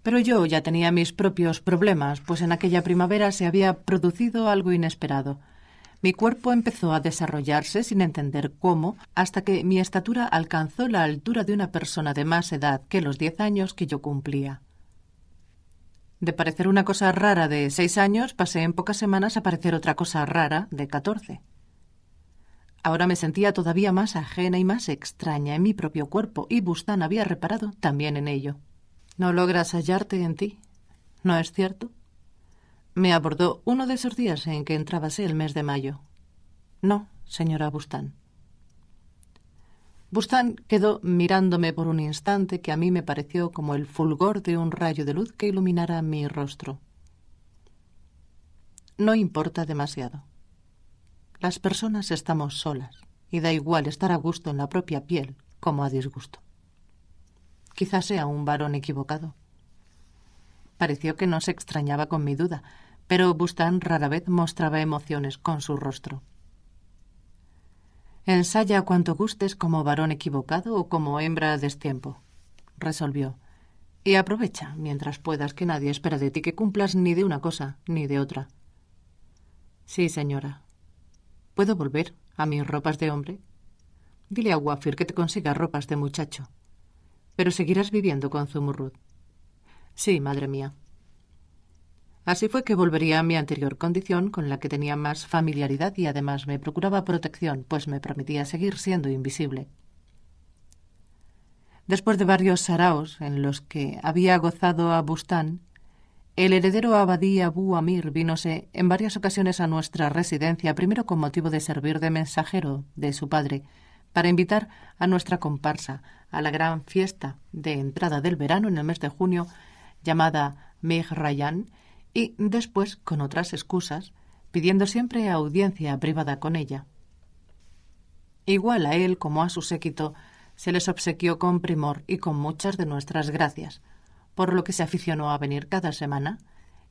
Pero yo ya tenía mis propios problemas, pues en aquella primavera se había producido algo inesperado. Mi cuerpo empezó a desarrollarse sin entender cómo, hasta que mi estatura alcanzó la altura de una persona de más edad que los diez años que yo cumplía. De parecer una cosa rara de seis años, pasé en pocas semanas a parecer otra cosa rara de catorce. Ahora me sentía todavía más ajena y más extraña en mi propio cuerpo, y Bustán había reparado también en ello. No logras hallarte en ti, ¿no es cierto? Me abordó uno de esos días en que entrábase el mes de mayo. No, señora Bustán. Bustán quedó mirándome por un instante que a mí me pareció como el fulgor de un rayo de luz que iluminara mi rostro. No importa demasiado. Las personas estamos solas y da igual estar a gusto en la propia piel como a disgusto. Quizás sea un varón equivocado. Pareció que no se extrañaba con mi duda, pero Bustán rara vez mostraba emociones con su rostro. Ensaya cuanto gustes como varón equivocado o como hembra a destiempo, resolvió. Y aprovecha, mientras puedas, que nadie espera de ti que cumplas ni de una cosa ni de otra. Sí, señora. ¿Puedo volver a mis ropas de hombre? Dile a Wafir que te consiga ropas de muchacho. Pero seguirás viviendo con Zumurrud. Sí, madre mía. Así fue que volvería a mi anterior condición, con la que tenía más familiaridad y además me procuraba protección, pues me permitía seguir siendo invisible. Después de varios saraos en los que había gozado a Bustán, el heredero abadí Abu Amir vínose en varias ocasiones a nuestra residencia, primero con motivo de servir de mensajero de su padre, para invitar a nuestra comparsa, a la gran fiesta de entrada del verano en el mes de junio llamada Meg y después con otras excusas, pidiendo siempre audiencia privada con ella. Igual a él como a su séquito, se les obsequió con primor y con muchas de nuestras gracias, por lo que se aficionó a venir cada semana,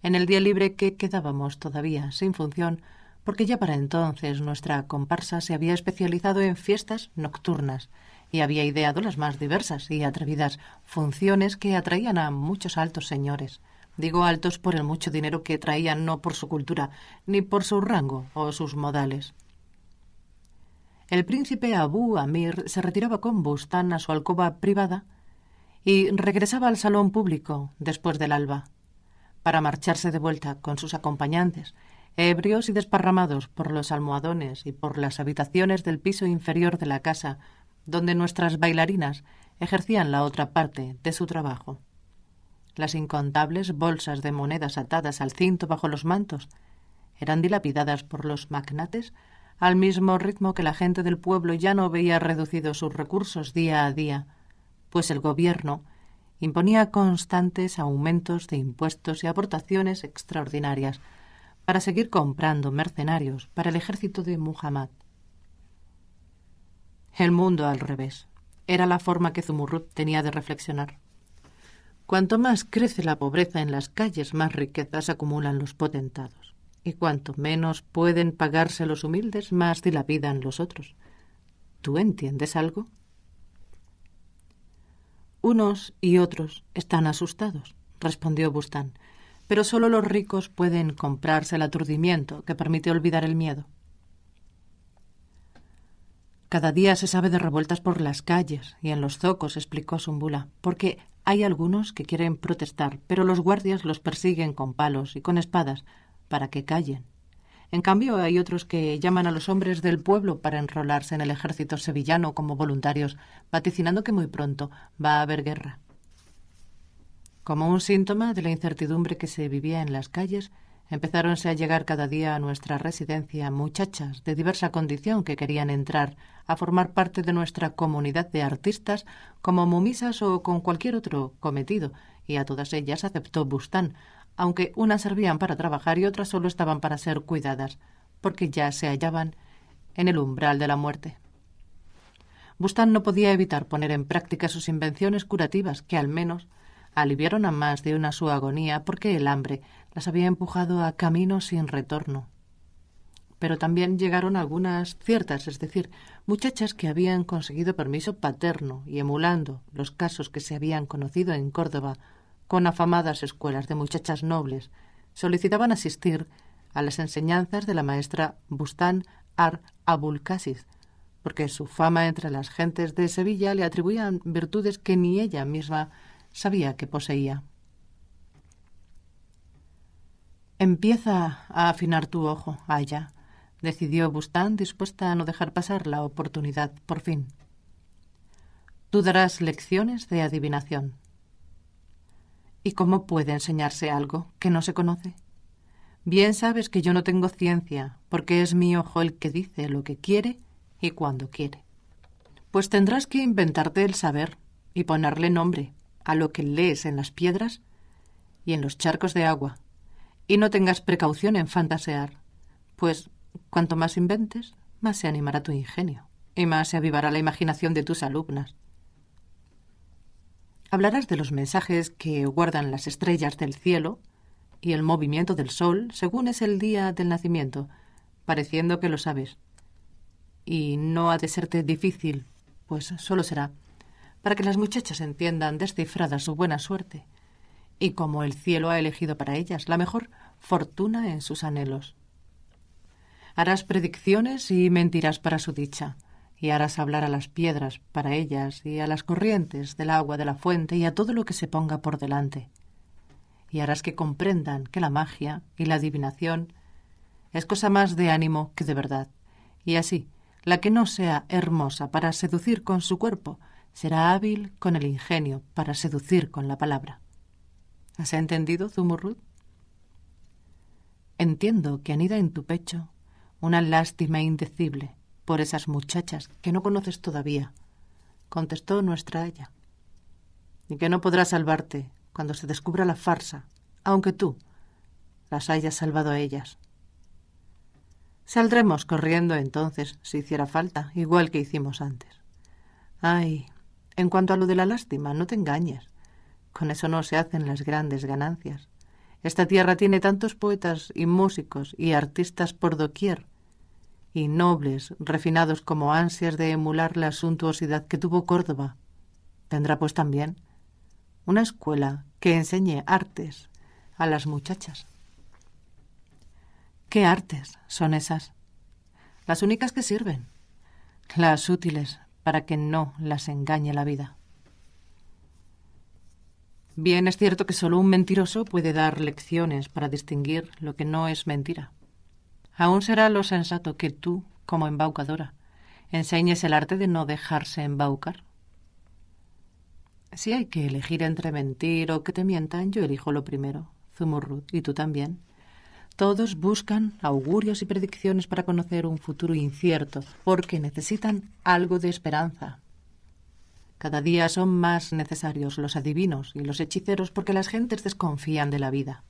en el día libre que quedábamos todavía sin función, porque ya para entonces nuestra comparsa se había especializado en fiestas nocturnas, y había ideado las más diversas y atrevidas funciones que atraían a muchos altos señores. Digo altos por el mucho dinero que traían, no por su cultura, ni por su rango o sus modales. El príncipe Abu Amir se retiraba con Bustán a su alcoba privada y regresaba al salón público después del alba, para marcharse de vuelta con sus acompañantes, ebrios y desparramados por los almohadones y por las habitaciones del piso inferior de la casa, donde nuestras bailarinas ejercían la otra parte de su trabajo. Las incontables bolsas de monedas atadas al cinto bajo los mantos eran dilapidadas por los magnates al mismo ritmo que la gente del pueblo ya no veía reducidos sus recursos día a día, pues el gobierno imponía constantes aumentos de impuestos y aportaciones extraordinarias para seguir comprando mercenarios para el ejército de Muhammad. El mundo al revés. Era la forma que Zumurrut tenía de reflexionar. Cuanto más crece la pobreza en las calles, más riquezas acumulan los potentados. Y cuanto menos pueden pagarse los humildes, más dilapidan los otros. ¿Tú entiendes algo? Unos y otros están asustados, respondió Bustán, pero solo los ricos pueden comprarse el aturdimiento que permite olvidar el miedo. Cada día se sabe de revueltas por las calles y en los zocos, explicó Sumbula, porque hay algunos que quieren protestar, pero los guardias los persiguen con palos y con espadas para que callen. En cambio, hay otros que llaman a los hombres del pueblo para enrolarse en el ejército sevillano como voluntarios, vaticinando que muy pronto va a haber guerra. Como un síntoma de la incertidumbre que se vivía en las calles, Empezáronse a llegar cada día a nuestra residencia muchachas de diversa condición que querían entrar a formar parte de nuestra comunidad de artistas como momisas o con cualquier otro cometido, y a todas ellas aceptó Bustán, aunque unas servían para trabajar y otras solo estaban para ser cuidadas, porque ya se hallaban en el umbral de la muerte. Bustán no podía evitar poner en práctica sus invenciones curativas, que al menos aliviaron a más de una su agonía, porque el hambre las había empujado a camino sin retorno. Pero también llegaron algunas ciertas, es decir, muchachas que habían conseguido permiso paterno y emulando los casos que se habían conocido en Córdoba con afamadas escuelas de muchachas nobles, solicitaban asistir a las enseñanzas de la maestra Bustán Ar Abulcasis, porque su fama entre las gentes de Sevilla le atribuían virtudes que ni ella misma sabía que poseía. Empieza a afinar tu ojo, Aya, decidió Bustán, dispuesta a no dejar pasar la oportunidad por fin. Tú darás lecciones de adivinación. ¿Y cómo puede enseñarse algo que no se conoce? Bien sabes que yo no tengo ciencia, porque es mi ojo el que dice lo que quiere y cuando quiere. Pues tendrás que inventarte el saber y ponerle nombre a lo que lees en las piedras y en los charcos de agua, y no tengas precaución en fantasear, pues cuanto más inventes, más se animará tu ingenio y más se avivará la imaginación de tus alumnas. Hablarás de los mensajes que guardan las estrellas del cielo y el movimiento del sol según es el día del nacimiento, pareciendo que lo sabes. Y no ha de serte difícil, pues solo será, para que las muchachas entiendan descifrada su buena suerte y como el cielo ha elegido para ellas la mejor fortuna en sus anhelos. Harás predicciones y mentirás para su dicha, y harás hablar a las piedras para ellas, y a las corrientes del agua de la fuente, y a todo lo que se ponga por delante. Y harás que comprendan que la magia y la adivinación es cosa más de ánimo que de verdad. Y así, la que no sea hermosa para seducir con su cuerpo, será hábil con el ingenio para seducir con la palabra. ¿Has entendido, Zumurrut? Entiendo que anida en tu pecho una lástima indecible por esas muchachas que no conoces todavía, contestó nuestra ella, y que no podrá salvarte cuando se descubra la farsa, aunque tú las hayas salvado a ellas. Saldremos corriendo entonces si hiciera falta, igual que hicimos antes. Ay, en cuanto a lo de la lástima, no te engañes. Con eso no se hacen las grandes ganancias. Esta tierra tiene tantos poetas y músicos y artistas por doquier, y nobles, refinados como ansias de emular la suntuosidad que tuvo Córdoba. Tendrá pues también una escuela que enseñe artes a las muchachas. ¿Qué artes son esas? Las únicas que sirven, las útiles para que no las engañe la vida. Bien, es cierto que solo un mentiroso puede dar lecciones para distinguir lo que no es mentira. Aún será lo sensato que tú, como embaucadora, enseñes el arte de no dejarse embaucar. Si hay que elegir entre mentir o que te mientan, yo elijo lo primero, Zumurrut, y tú también. Todos buscan augurios y predicciones para conocer un futuro incierto, porque necesitan algo de esperanza, cada día son más necesarios los adivinos y los hechiceros porque las gentes desconfían de la vida.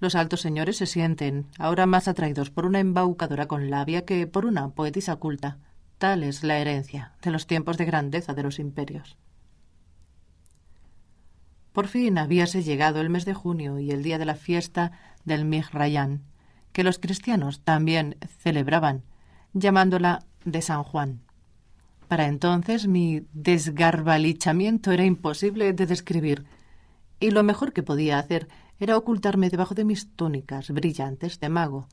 Los altos señores se sienten ahora más atraídos por una embaucadora con labia que por una poetisa culta. Tal es la herencia de los tiempos de grandeza de los imperios. Por fin habíase llegado el mes de junio y el día de la fiesta del Mihrayán, que los cristianos también celebraban, llamándola de San Juan. Para entonces mi desgarbalichamiento era imposible de describir, y lo mejor que podía hacer era ocultarme debajo de mis túnicas brillantes de mago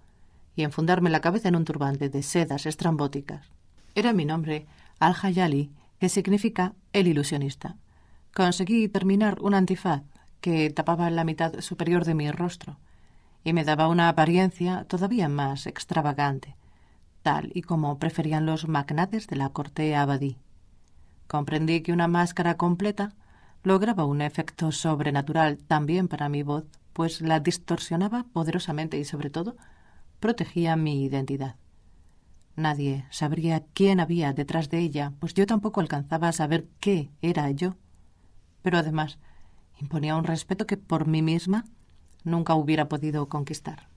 y enfundarme la cabeza en un turbante de sedas estrambóticas. Era mi nombre, Al-Hayali, que significa el ilusionista. Conseguí terminar un antifaz que tapaba la mitad superior de mi rostro y me daba una apariencia todavía más extravagante, tal y como preferían los magnates de la corte abadí. Comprendí que una máscara completa lograba un efecto sobrenatural también para mi voz, pues la distorsionaba poderosamente y sobre todo protegía mi identidad. Nadie sabría quién había detrás de ella, pues yo tampoco alcanzaba a saber qué era yo. Pero además imponía un respeto que por mí misma nunca hubiera podido conquistar.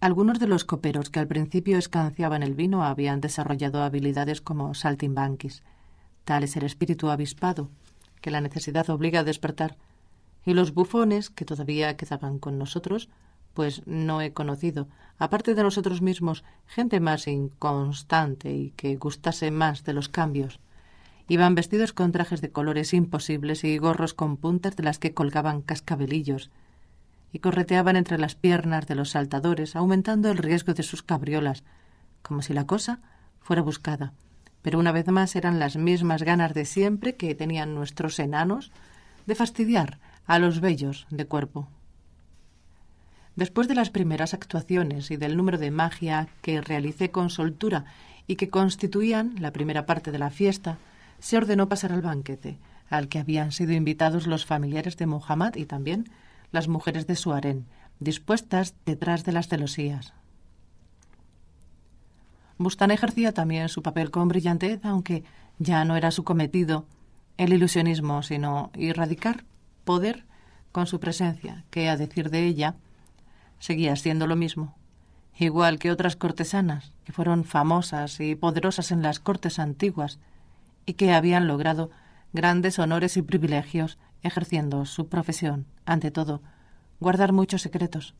Algunos de los coperos que al principio escanciaban el vino habían desarrollado habilidades como saltimbanquis. Tal es el espíritu avispado, que la necesidad obliga a despertar. Y los bufones, que todavía quedaban con nosotros, pues no he conocido, aparte de nosotros mismos, gente más inconstante y que gustase más de los cambios. Iban vestidos con trajes de colores imposibles y gorros con puntas de las que colgaban cascabelillos, y correteaban entre las piernas de los saltadores, aumentando el riesgo de sus cabriolas, como si la cosa fuera buscada. Pero una vez más eran las mismas ganas de siempre que tenían nuestros enanos de fastidiar a los bellos de cuerpo. Después de las primeras actuaciones y del número de magia que realicé con soltura y que constituían la primera parte de la fiesta, se ordenó pasar al banquete, al que habían sido invitados los familiares de Muhammad y también las mujeres de su harén, dispuestas detrás de las celosías. Bustán ejercía también su papel con brillantez, aunque ya no era su cometido el ilusionismo, sino erradicar poder con su presencia, que, a decir de ella, seguía siendo lo mismo, igual que otras cortesanas que fueron famosas y poderosas en las cortes antiguas y que habían logrado grandes honores y privilegios ejerciendo su profesión, ante todo, guardar muchos secretos.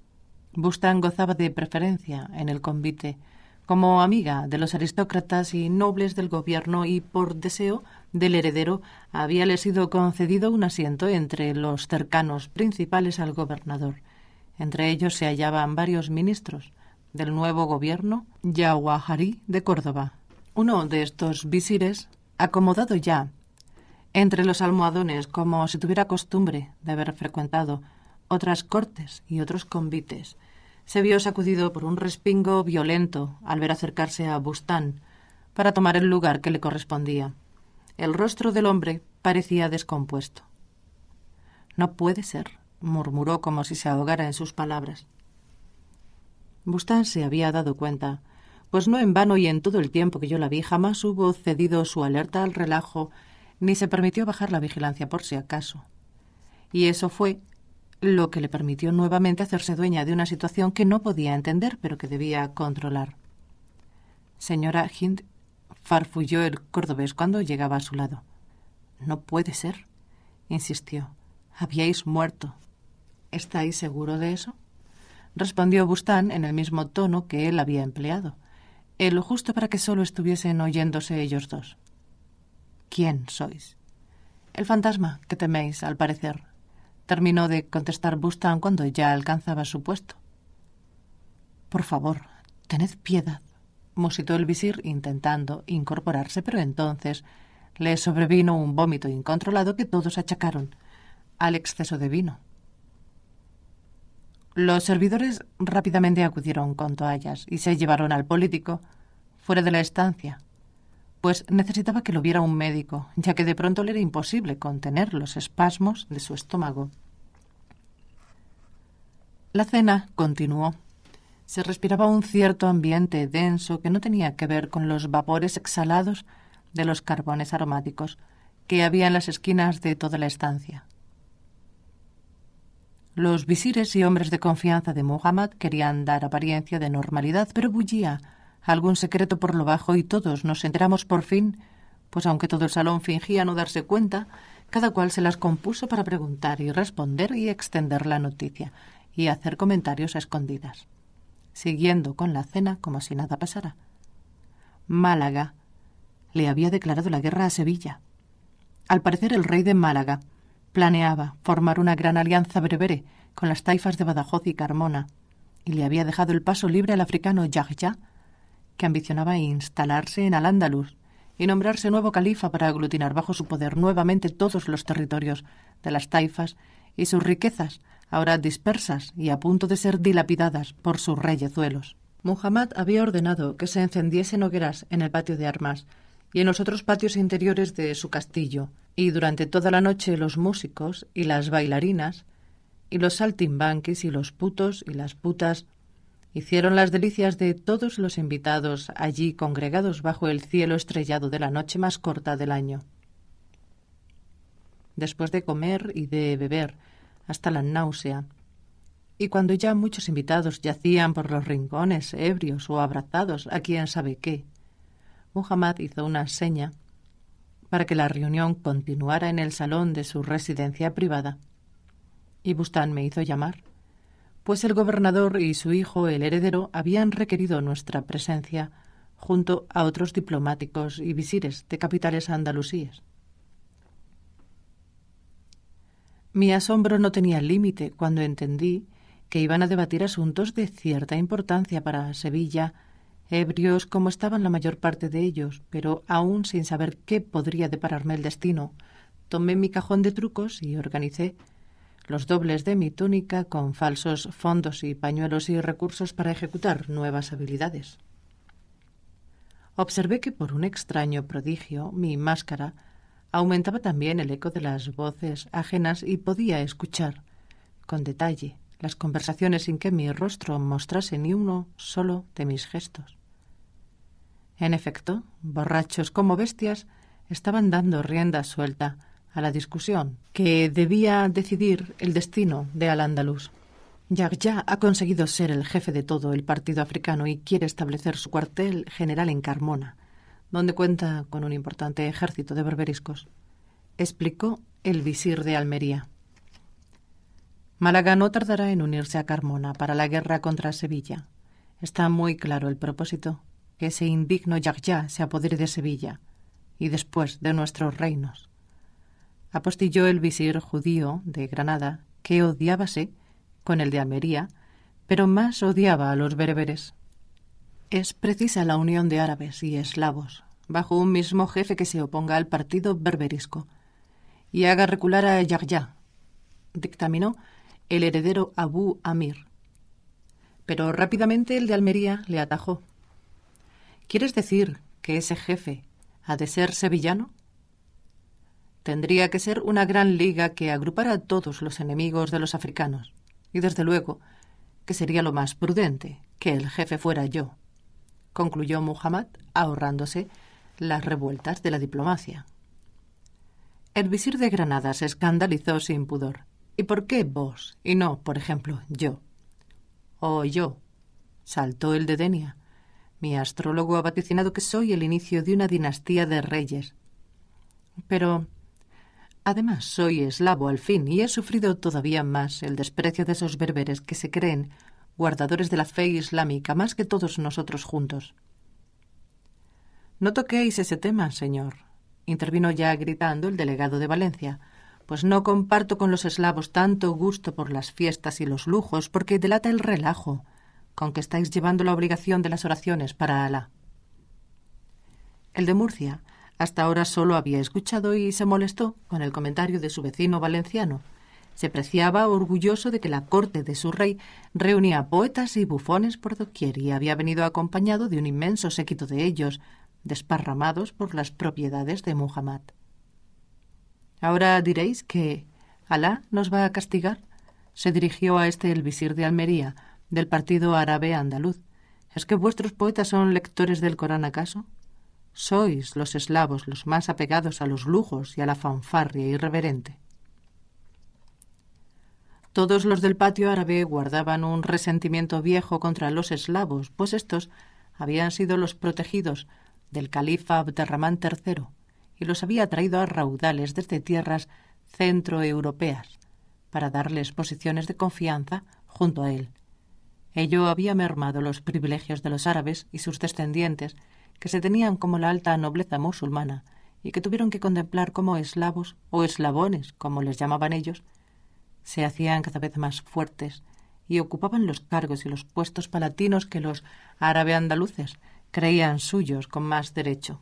Bustan gozaba de preferencia en el convite como amiga de los aristócratas y nobles del gobierno y por deseo del heredero habíale sido concedido un asiento entre los cercanos principales al gobernador. Entre ellos se hallaban varios ministros del nuevo gobierno Yaguajarí de Córdoba. Uno de estos visires, acomodado ya entre los almohadones como si tuviera costumbre de haber frecuentado otras cortes y otros convites. Se vio sacudido por un respingo violento al ver acercarse a Bustán para tomar el lugar que le correspondía. El rostro del hombre parecía descompuesto. No puede ser, murmuró como si se ahogara en sus palabras. Bustán se había dado cuenta, pues no en vano y en todo el tiempo que yo la vi jamás hubo cedido su alerta al relajo ni se permitió bajar la vigilancia por si acaso. Y eso fue lo que le permitió nuevamente hacerse dueña de una situación que no podía entender, pero que debía controlar. Señora Hind farfulló el cordobés cuando llegaba a su lado. No puede ser, insistió. Habíais muerto. ¿Estáis seguro de eso? respondió Bustán en el mismo tono que él había empleado, el justo para que solo estuviesen oyéndose ellos dos. ¿Quién sois? El fantasma que teméis, al parecer, terminó de contestar Bustan cuando ya alcanzaba su puesto. Por favor, tened piedad, musitó el visir intentando incorporarse, pero entonces le sobrevino un vómito incontrolado que todos achacaron al exceso de vino. Los servidores rápidamente acudieron con toallas y se llevaron al político fuera de la estancia, pues necesitaba que lo viera un médico, ya que de pronto le era imposible contener los espasmos de su estómago. La cena continuó. Se respiraba un cierto ambiente denso que no tenía que ver con los vapores exhalados de los carbones aromáticos que había en las esquinas de toda la estancia. Los visires y hombres de confianza de Muhammad querían dar apariencia de normalidad, pero bullía algún secreto por lo bajo y todos nos enteramos por fin, pues aunque todo el salón fingía no darse cuenta, cada cual se las compuso para preguntar y responder y extender la noticia y hacer comentarios a escondidas, siguiendo con la cena como si nada pasara. Málaga le había declarado la guerra a Sevilla. Al parecer el rey de Málaga planeaba formar una gran alianza brevere con las taifas de Badajoz y Carmona, y le había dejado el paso libre al africano que ambicionaba instalarse en Al-Ándalus y nombrarse nuevo califa para aglutinar bajo su poder nuevamente todos los territorios de las taifas y sus riquezas, ahora dispersas y a punto de ser dilapidadas por sus reyezuelos. Muhammad había ordenado que se encendiesen hogueras en el patio de armas y en los otros patios interiores de su castillo, y durante toda la noche los músicos y las bailarinas, y los saltimbanquis y los putos y las putas hicieron las delicias de todos los invitados allí congregados bajo el cielo estrellado de la noche más corta del año. Después de comer y de beber hasta la náusea, y cuando ya muchos invitados yacían por los rincones ebrios o abrazados a quién sabe qué, Muhammad hizo una seña para que la reunión continuara en el salón de su residencia privada. Y Bustán me hizo llamar pues el gobernador y su hijo, el heredero, habían requerido nuestra presencia junto a otros diplomáticos y visires de capitales andalusíes. Mi asombro no tenía límite cuando entendí que iban a debatir asuntos de cierta importancia para Sevilla, ebrios como estaban la mayor parte de ellos, pero aún sin saber qué podría depararme el destino. Tomé mi cajón de trucos y organicé los dobles de mi túnica con falsos fondos y pañuelos y recursos para ejecutar nuevas habilidades. Observé que por un extraño prodigio mi máscara aumentaba también el eco de las voces ajenas y podía escuchar con detalle las conversaciones sin que mi rostro mostrase ni uno solo de mis gestos. En efecto, borrachos como bestias estaban dando rienda suelta a la discusión, que debía decidir el destino de Al-Ándalus. Yagya ha conseguido ser el jefe de todo el partido africano y quiere establecer su cuartel general en Carmona, donde cuenta con un importante ejército de berberiscos, explicó el visir de Almería. Málaga no tardará en unirse a Carmona para la guerra contra Sevilla. Está muy claro el propósito, que ese indigno Yagya se apodere de Sevilla y después de nuestros reinos apostilló el visir judío de Granada, que odiábase con el de Almería, pero más odiaba a los berberes. Es precisa la unión de árabes y eslavos bajo un mismo jefe que se oponga al partido berberisco y haga recular a Yahya, dictaminó el heredero Abu Amir. Pero rápidamente el de Almería le atajó. ¿Quieres decir que ese jefe ha de ser sevillano? Tendría que ser una gran liga que agrupara a todos los enemigos de los africanos. Y desde luego, que sería lo más prudente que el jefe fuera yo, concluyó Muhammad, ahorrándose las revueltas de la diplomacia. El visir de Granada se escandalizó sin pudor. ¿Y por qué vos y no, por ejemplo, yo? ¡Oh, yo, saltó el de Denia. Mi astrólogo ha vaticinado que soy el inicio de una dinastía de reyes. Pero Además, soy eslavo al fin y he sufrido todavía más el desprecio de esos berberes que se creen guardadores de la fe islámica más que todos nosotros juntos. No toquéis ese tema, señor, intervino ya gritando el delegado de Valencia, pues no comparto con los eslavos tanto gusto por las fiestas y los lujos, porque delata el relajo con que estáis llevando la obligación de las oraciones para Alá. El de Murcia, hasta ahora solo había escuchado y se molestó con el comentario de su vecino valenciano. Se preciaba orgulloso de que la corte de su rey reunía poetas y bufones por doquier y había venido acompañado de un inmenso séquito de ellos, desparramados por las propiedades de Muhammad. Ahora diréis que Alá nos va a castigar. Se dirigió a este el visir de Almería, del partido árabe andaluz. ¿Es que vuestros poetas son lectores del Corán acaso? sois los eslavos los más apegados a los lujos y a la fanfarria irreverente. Todos los del patio árabe guardaban un resentimiento viejo contra los eslavos, pues estos habían sido los protegidos del califa Abderramán III y los había traído a raudales desde tierras centroeuropeas para darles posiciones de confianza junto a él. Ello había mermado los privilegios de los árabes y sus descendientes que se tenían como la alta nobleza musulmana y que tuvieron que contemplar como eslavos o eslabones, como les llamaban ellos, se hacían cada vez más fuertes y ocupaban los cargos y los puestos palatinos que los árabe andaluces creían suyos con más derecho.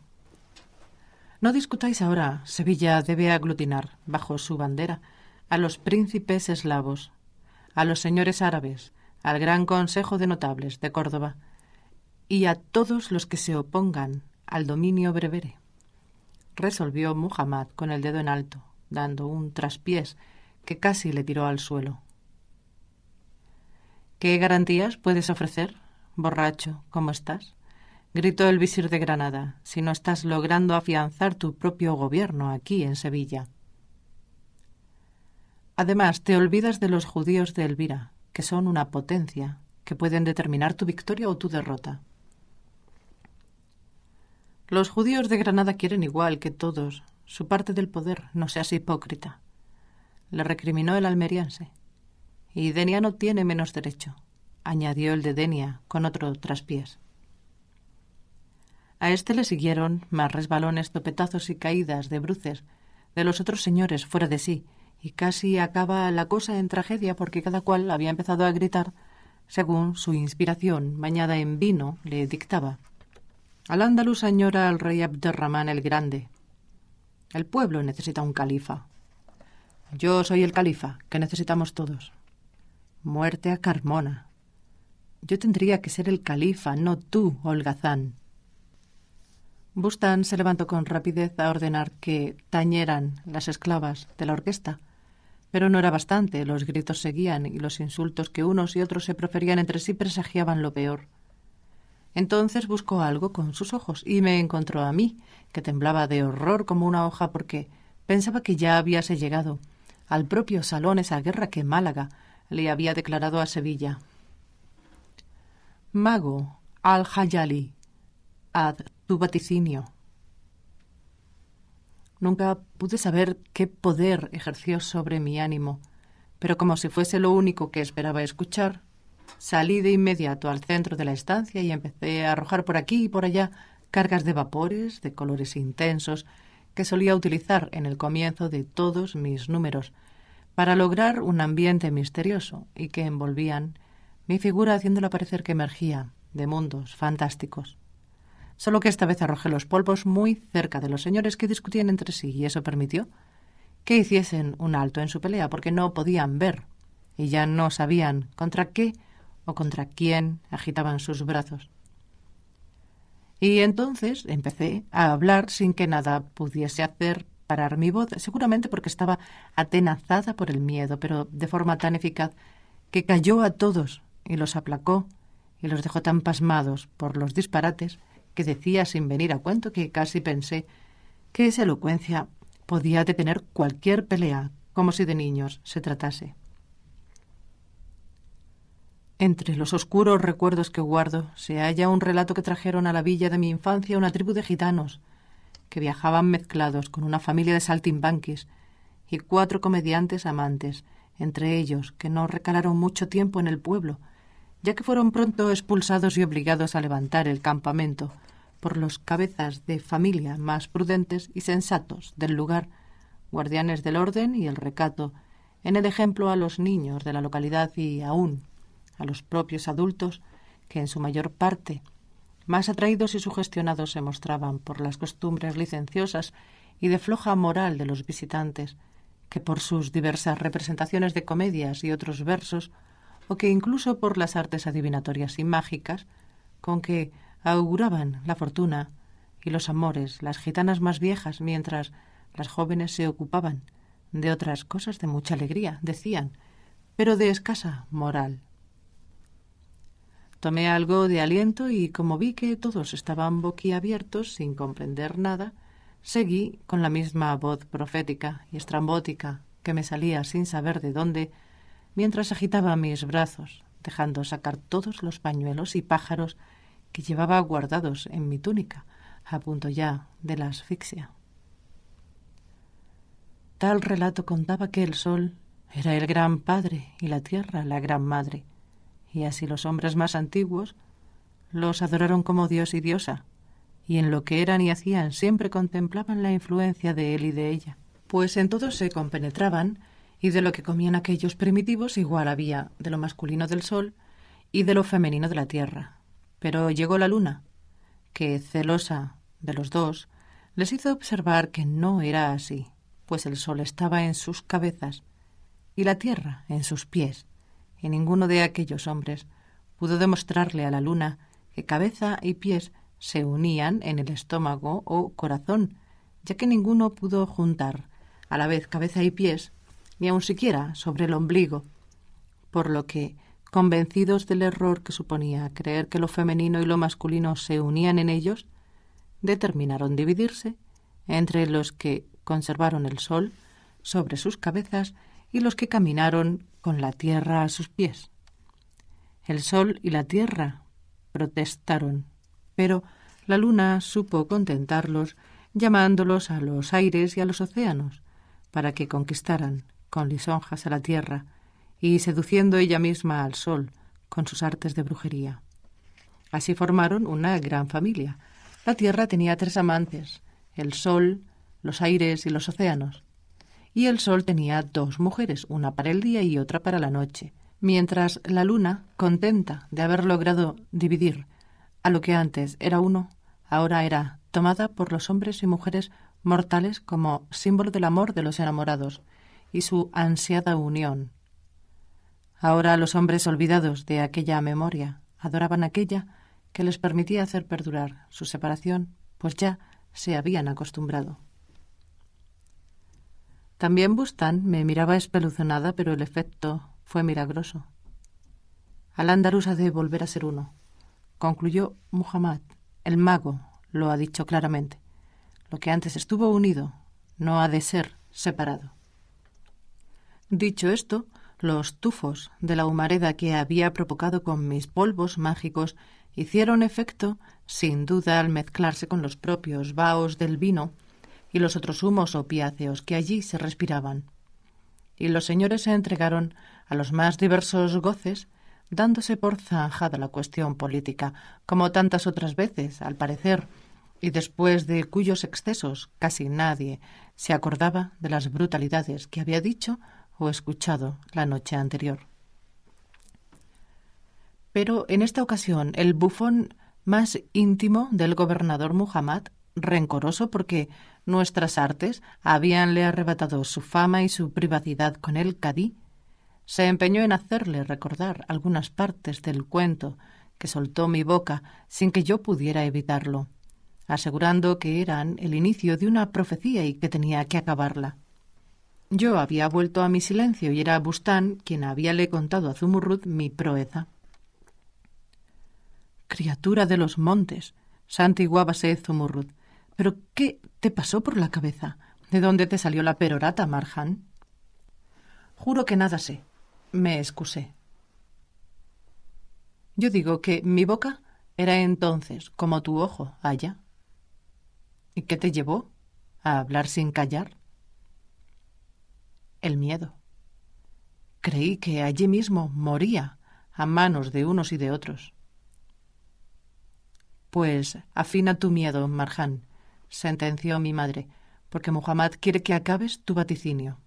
No discutáis ahora, Sevilla debe aglutinar, bajo su bandera, a los príncipes eslavos, a los señores árabes, al Gran Consejo de Notables de Córdoba, y a todos los que se opongan al dominio brevere. Resolvió Muhammad con el dedo en alto, dando un traspiés que casi le tiró al suelo. ¿Qué garantías puedes ofrecer, borracho, cómo estás? gritó el visir de Granada, si no estás logrando afianzar tu propio gobierno aquí en Sevilla. Además, te olvidas de los judíos de Elvira, que son una potencia, que pueden determinar tu victoria o tu derrota. Los judíos de Granada quieren igual que todos su parte del poder, no seas hipócrita. Le recriminó el almerianse. Y Denia no tiene menos derecho, añadió el de Denia con otro traspiés. A este le siguieron más resbalones, topetazos y caídas de bruces de los otros señores fuera de sí, y casi acaba la cosa en tragedia porque cada cual había empezado a gritar según su inspiración, bañada en vino, le dictaba. Al andaluz añora al rey Abderramán el Grande. El pueblo necesita un califa. Yo soy el califa, que necesitamos todos. Muerte a Carmona. Yo tendría que ser el califa, no tú, holgazán. Bustán se levantó con rapidez a ordenar que tañeran las esclavas de la orquesta. Pero no era bastante, los gritos seguían y los insultos que unos y otros se proferían entre sí presagiaban lo peor. Entonces buscó algo con sus ojos y me encontró a mí, que temblaba de horror como una hoja porque pensaba que ya habíase llegado al propio salón esa guerra que Málaga le había declarado a Sevilla. Mago al-Hayali, ad tu vaticinio. Nunca pude saber qué poder ejerció sobre mi ánimo, pero como si fuese lo único que esperaba escuchar, Salí de inmediato al centro de la estancia y empecé a arrojar por aquí y por allá cargas de vapores de colores intensos que solía utilizar en el comienzo de todos mis números para lograr un ambiente misterioso y que envolvían mi figura haciéndola parecer que emergía de mundos fantásticos. Solo que esta vez arrojé los polvos muy cerca de los señores que discutían entre sí y eso permitió que hiciesen un alto en su pelea porque no podían ver y ya no sabían contra qué o contra quién agitaban sus brazos. Y entonces empecé a hablar sin que nada pudiese hacer parar mi voz, seguramente porque estaba atenazada por el miedo, pero de forma tan eficaz que cayó a todos y los aplacó y los dejó tan pasmados por los disparates que decía sin venir a cuento que casi pensé que esa elocuencia podía detener cualquier pelea, como si de niños se tratase. Entre los oscuros recuerdos que guardo se halla un relato que trajeron a la villa de mi infancia una tribu de gitanos, que viajaban mezclados con una familia de saltimbanquis y cuatro comediantes amantes, entre ellos que no recalaron mucho tiempo en el pueblo, ya que fueron pronto expulsados y obligados a levantar el campamento por los cabezas de familia más prudentes y sensatos del lugar, guardianes del orden y el recato, en el ejemplo a los niños de la localidad y aún a los propios adultos, que en su mayor parte más atraídos y sugestionados se mostraban por las costumbres licenciosas y de floja moral de los visitantes, que por sus diversas representaciones de comedias y otros versos, o que incluso por las artes adivinatorias y mágicas, con que auguraban la fortuna y los amores las gitanas más viejas, mientras las jóvenes se ocupaban de otras cosas de mucha alegría, decían, pero de escasa moral. Tomé algo de aliento y como vi que todos estaban boquiabiertos sin comprender nada, seguí con la misma voz profética y estrambótica que me salía sin saber de dónde, mientras agitaba mis brazos, dejando sacar todos los pañuelos y pájaros que llevaba guardados en mi túnica, a punto ya de la asfixia. Tal relato contaba que el sol era el gran padre y la tierra la gran madre, y así los hombres más antiguos, los adoraron como dios y diosa, y en lo que eran y hacían siempre contemplaban la influencia de él y de ella, pues en todo se compenetraban, y de lo que comían aquellos primitivos igual había de lo masculino del sol y de lo femenino de la tierra. Pero llegó la luna, que, celosa de los dos, les hizo observar que no era así, pues el sol estaba en sus cabezas y la tierra en sus pies, ninguno de aquellos hombres pudo demostrarle a la luna que cabeza y pies se unían en el estómago o corazón, ya que ninguno pudo juntar a la vez cabeza y pies, ni aun siquiera sobre el ombligo, por lo que, convencidos del error que suponía creer que lo femenino y lo masculino se unían en ellos, determinaron dividirse entre los que conservaron el sol sobre sus cabezas y los que caminaron con la tierra a sus pies. El sol y la tierra protestaron, pero la luna supo contentarlos llamándolos a los aires y a los océanos, para que conquistaran con lisonjas a la tierra y seduciendo ella misma al sol con sus artes de brujería. Así formaron una gran familia. La tierra tenía tres amantes, el sol, los aires y los océanos y el sol tenía dos mujeres, una para el día y otra para la noche, mientras la luna, contenta de haber logrado dividir a lo que antes era uno, ahora era tomada por los hombres y mujeres mortales como símbolo del amor de los enamorados y su ansiada unión. Ahora los hombres olvidados de aquella memoria adoraban aquella que les permitía hacer perdurar su separación, pues ya se habían acostumbrado. También Bustán me miraba espeluzonada, pero el efecto fue milagroso. Al ha de volver a ser uno, concluyó Muhammad. El mago lo ha dicho claramente. Lo que antes estuvo unido no ha de ser separado. Dicho esto, los tufos de la humareda que había provocado con mis polvos mágicos hicieron efecto, sin duda, al mezclarse con los propios vaos del vino y los otros humos opiáceos que allí se respiraban. Y los señores se entregaron a los más diversos goces, dándose por zanjada la cuestión política, como tantas otras veces, al parecer, y después de cuyos excesos casi nadie se acordaba de las brutalidades que había dicho o escuchado la noche anterior. Pero en esta ocasión el bufón más íntimo del gobernador Muhammad, rencoroso porque nuestras artes habíanle arrebatado su fama y su privacidad con el cadí, se empeñó en hacerle recordar algunas partes del cuento que soltó mi boca sin que yo pudiera evitarlo, asegurando que eran el inicio de una profecía y que tenía que acabarla. Yo había vuelto a mi silencio y era Bustán quien habíale contado a Zumurrud mi proeza. Criatura de los montes, santiguábase Zumurrud. Pero qué te pasó por la cabeza? ¿De dónde te salió la perorata, Marján? Juro que nada sé. Me excusé. Yo digo que mi boca era entonces como tu ojo, Aya. ¿Y qué te llevó a hablar sin callar? El miedo. Creí que allí mismo moría a manos de unos y de otros. Pues afina tu miedo, Marján sentenció mi madre, porque Muhammad quiere que acabes tu vaticinio.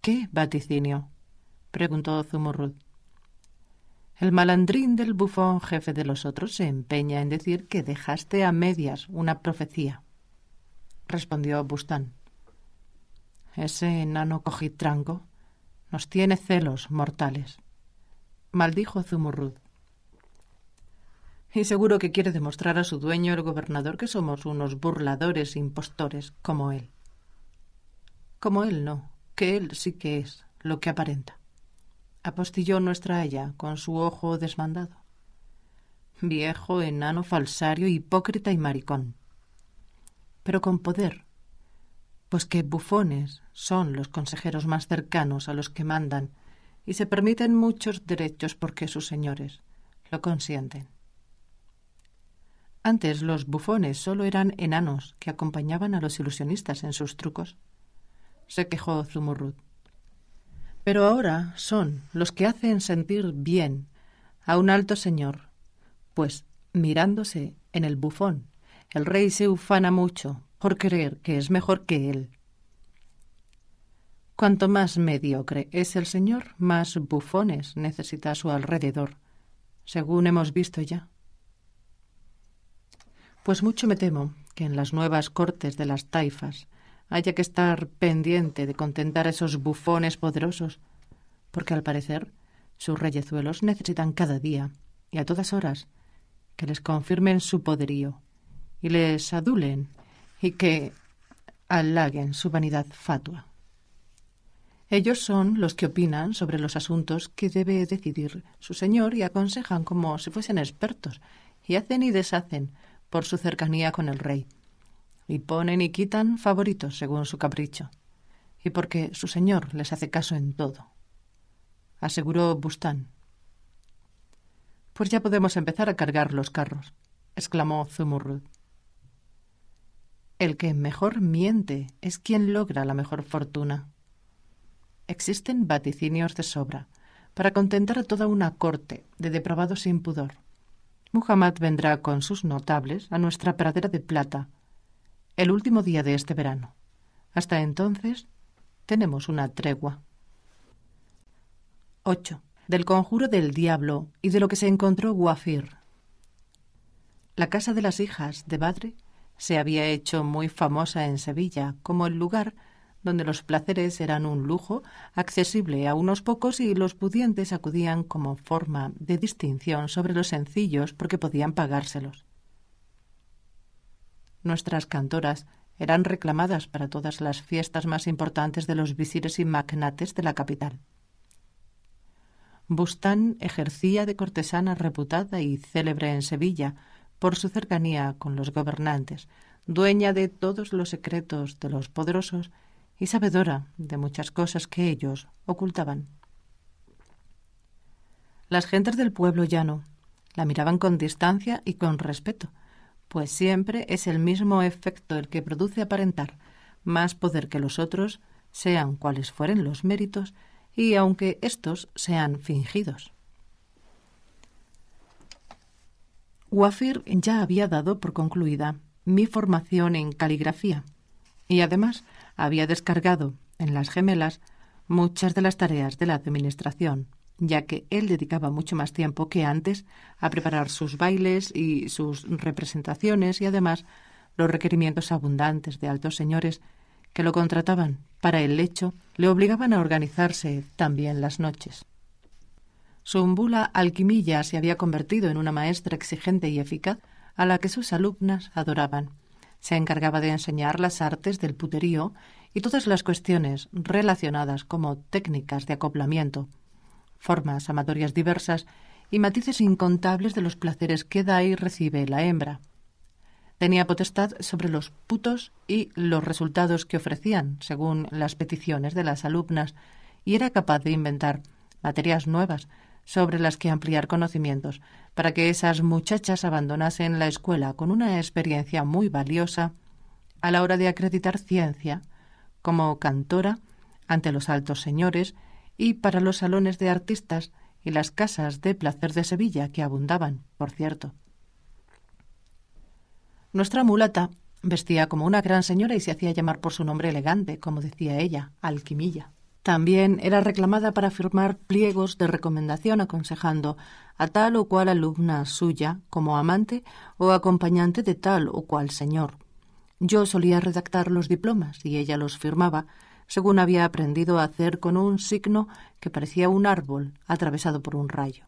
¿Qué vaticinio? preguntó Zumurrud. El malandrín del bufón jefe de los otros se empeña en decir que dejaste a medias una profecía, respondió Bustán. Ese enano cogitranco nos tiene celos mortales, maldijo Zumurrud. Y seguro que quiere demostrar a su dueño el gobernador que somos unos burladores impostores como él. Como él no, que él sí que es lo que aparenta. Apostilló nuestra aya con su ojo desmandado. Viejo, enano, falsario, hipócrita y maricón. Pero con poder, pues que bufones son los consejeros más cercanos a los que mandan y se permiten muchos derechos porque sus señores lo consienten. Antes los bufones solo eran enanos que acompañaban a los ilusionistas en sus trucos. Se quejó Zumurrut. Pero ahora son los que hacen sentir bien a un alto señor, pues mirándose en el bufón, el rey se ufana mucho por creer que es mejor que él. Cuanto más mediocre es el señor, más bufones necesita a su alrededor, según hemos visto ya. Pues mucho me temo que en las nuevas cortes de las taifas haya que estar pendiente de contentar a esos bufones poderosos, porque al parecer sus reyezuelos necesitan cada día y a todas horas que les confirmen su poderío y les adulen y que halaguen su vanidad fatua. Ellos son los que opinan sobre los asuntos que debe decidir su señor y aconsejan como si fuesen expertos y hacen y deshacen por su cercanía con el rey, y ponen y quitan favoritos según su capricho, y porque su señor les hace caso en todo, aseguró Bustán. Pues ya podemos empezar a cargar los carros, exclamó Zumurrud. El que mejor miente es quien logra la mejor fortuna. Existen vaticinios de sobra para contentar a toda una corte de depravados sin pudor Muhammad vendrá con sus notables a nuestra pradera de plata el último día de este verano. Hasta entonces tenemos una tregua. 8. Del conjuro del diablo y de lo que se encontró Guafir. La casa de las hijas de Badre se había hecho muy famosa en Sevilla como el lugar donde los placeres eran un lujo accesible a unos pocos y los pudientes acudían como forma de distinción sobre los sencillos porque podían pagárselos. Nuestras cantoras eran reclamadas para todas las fiestas más importantes de los visires y magnates de la capital. Bustán ejercía de cortesana reputada y célebre en Sevilla por su cercanía con los gobernantes, dueña de todos los secretos de los poderosos y sabedora de muchas cosas que ellos ocultaban. Las gentes del pueblo llano la miraban con distancia y con respeto, pues siempre es el mismo efecto el que produce aparentar más poder que los otros, sean cuales fueren los méritos, y aunque estos sean fingidos. Wafir ya había dado por concluida mi formación en caligrafía, y además había descargado en las gemelas muchas de las tareas de la administración, ya que él dedicaba mucho más tiempo que antes a preparar sus bailes y sus representaciones y además los requerimientos abundantes de altos señores que lo contrataban para el lecho le obligaban a organizarse también las noches. Sumbula Alquimilla se había convertido en una maestra exigente y eficaz a la que sus alumnas adoraban se encargaba de enseñar las artes del puterío y todas las cuestiones relacionadas como técnicas de acoplamiento, formas amatorias diversas y matices incontables de los placeres que da y recibe la hembra. Tenía potestad sobre los putos y los resultados que ofrecían, según las peticiones de las alumnas, y era capaz de inventar materias nuevas sobre las que ampliar conocimientos, para que esas muchachas abandonasen la escuela con una experiencia muy valiosa a la hora de acreditar ciencia como cantora ante los altos señores y para los salones de artistas y las casas de placer de Sevilla que abundaban, por cierto. Nuestra mulata vestía como una gran señora y se hacía llamar por su nombre elegante, como decía ella, alquimilla. También era reclamada para firmar pliegos de recomendación aconsejando a tal o cual alumna suya como amante o acompañante de tal o cual señor. Yo solía redactar los diplomas y ella los firmaba, según había aprendido a hacer con un signo que parecía un árbol atravesado por un rayo.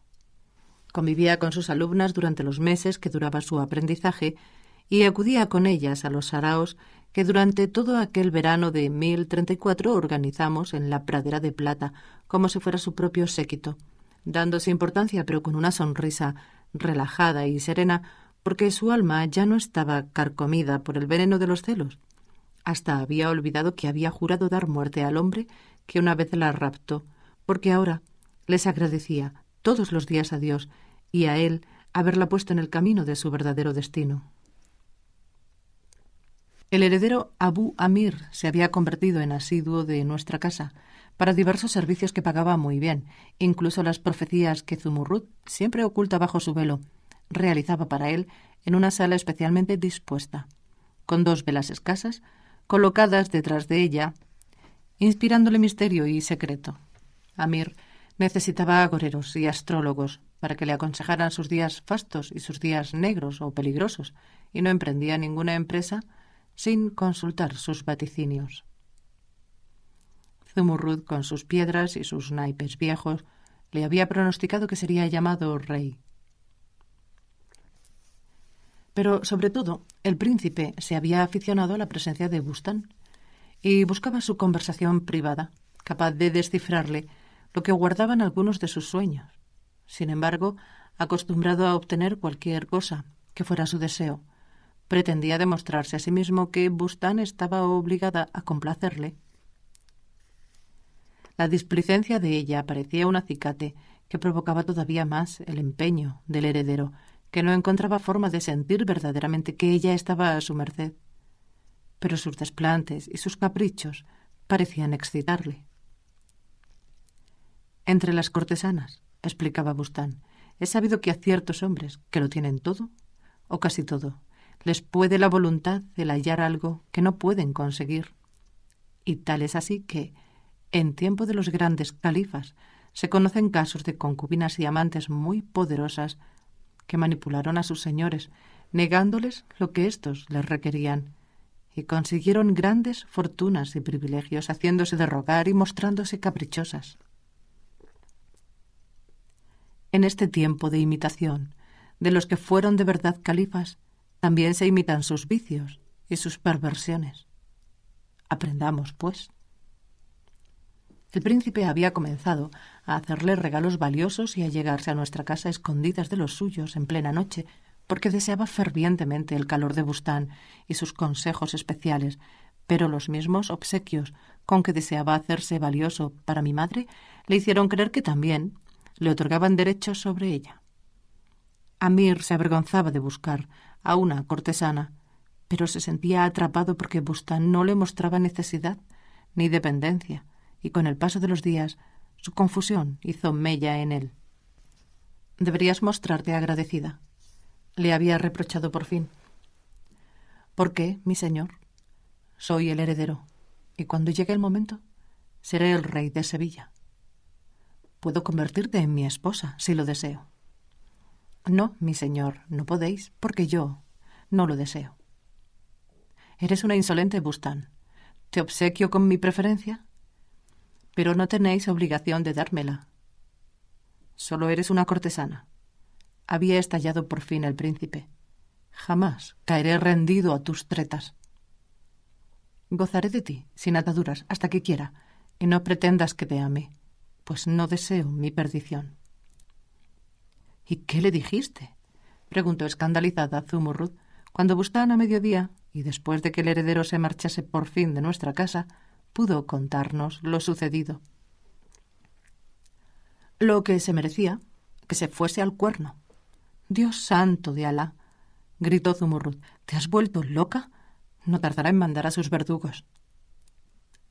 Convivía con sus alumnas durante los meses que duraba su aprendizaje y acudía con ellas a los saraos que durante todo aquel verano de 1034 organizamos en la Pradera de Plata, como si fuera su propio séquito, dándose importancia pero con una sonrisa relajada y serena, porque su alma ya no estaba carcomida por el veneno de los celos. Hasta había olvidado que había jurado dar muerte al hombre que una vez la raptó, porque ahora les agradecía todos los días a Dios y a él haberla puesto en el camino de su verdadero destino. El heredero Abu Amir se había convertido en asiduo de nuestra casa, para diversos servicios que pagaba muy bien, incluso las profecías que Zumurrut, siempre oculta bajo su velo, realizaba para él en una sala especialmente dispuesta, con dos velas escasas colocadas detrás de ella, inspirándole misterio y secreto. Amir necesitaba agoreros y astrólogos para que le aconsejaran sus días fastos y sus días negros o peligrosos, y no emprendía ninguna empresa sin consultar sus vaticinios. Zumurrud, con sus piedras y sus naipes viejos, le había pronosticado que sería llamado rey. Pero, sobre todo, el príncipe se había aficionado a la presencia de Bustán y buscaba su conversación privada, capaz de descifrarle lo que guardaban algunos de sus sueños. Sin embargo, acostumbrado a obtener cualquier cosa que fuera su deseo, pretendía demostrarse a sí mismo que Bustán estaba obligada a complacerle. La displicencia de ella parecía un acicate que provocaba todavía más el empeño del heredero, que no encontraba forma de sentir verdaderamente que ella estaba a su merced. Pero sus desplantes y sus caprichos parecían excitarle. Entre las cortesanas, explicaba Bustán, he sabido que a ciertos hombres, que lo tienen todo, o casi todo, les puede la voluntad el hallar algo que no pueden conseguir. Y tal es así que, en tiempo de los grandes califas, se conocen casos de concubinas y amantes muy poderosas que manipularon a sus señores, negándoles lo que éstos les requerían, y consiguieron grandes fortunas y privilegios haciéndose de rogar y mostrándose caprichosas. En este tiempo de imitación, de los que fueron de verdad califas, también se imitan sus vicios y sus perversiones. Aprendamos, pues. El príncipe había comenzado a hacerle regalos valiosos y a llegarse a nuestra casa escondidas de los suyos en plena noche, porque deseaba fervientemente el calor de Bustán y sus consejos especiales, pero los mismos obsequios con que deseaba hacerse valioso para mi madre le hicieron creer que también le otorgaban derechos sobre ella. Amir se avergonzaba de buscar a una cortesana, pero se sentía atrapado porque Busta no le mostraba necesidad ni dependencia, y con el paso de los días su confusión hizo mella en él. Deberías mostrarte agradecida, le había reprochado por fin. ¿Por qué, mi señor? Soy el heredero, y cuando llegue el momento, seré el rey de Sevilla. Puedo convertirte en mi esposa, si lo deseo. No, mi señor, no podéis, porque yo no lo deseo. Eres una insolente, Bustán. ¿Te obsequio con mi preferencia? Pero no tenéis obligación de dármela. Solo eres una cortesana. Había estallado por fin el príncipe. Jamás caeré rendido a tus tretas. Gozaré de ti, sin ataduras, hasta que quiera, y no pretendas que te ame, pues no deseo mi perdición. ¿Y qué le dijiste? preguntó escandalizada Zumurrud cuando buscaban a mediodía, y después de que el heredero se marchase por fin de nuestra casa, pudo contarnos lo sucedido. Lo que se merecía, que se fuese al cuerno. Dios santo de Alá, gritó Zumurrud, ¿te has vuelto loca? No tardará en mandar a sus verdugos.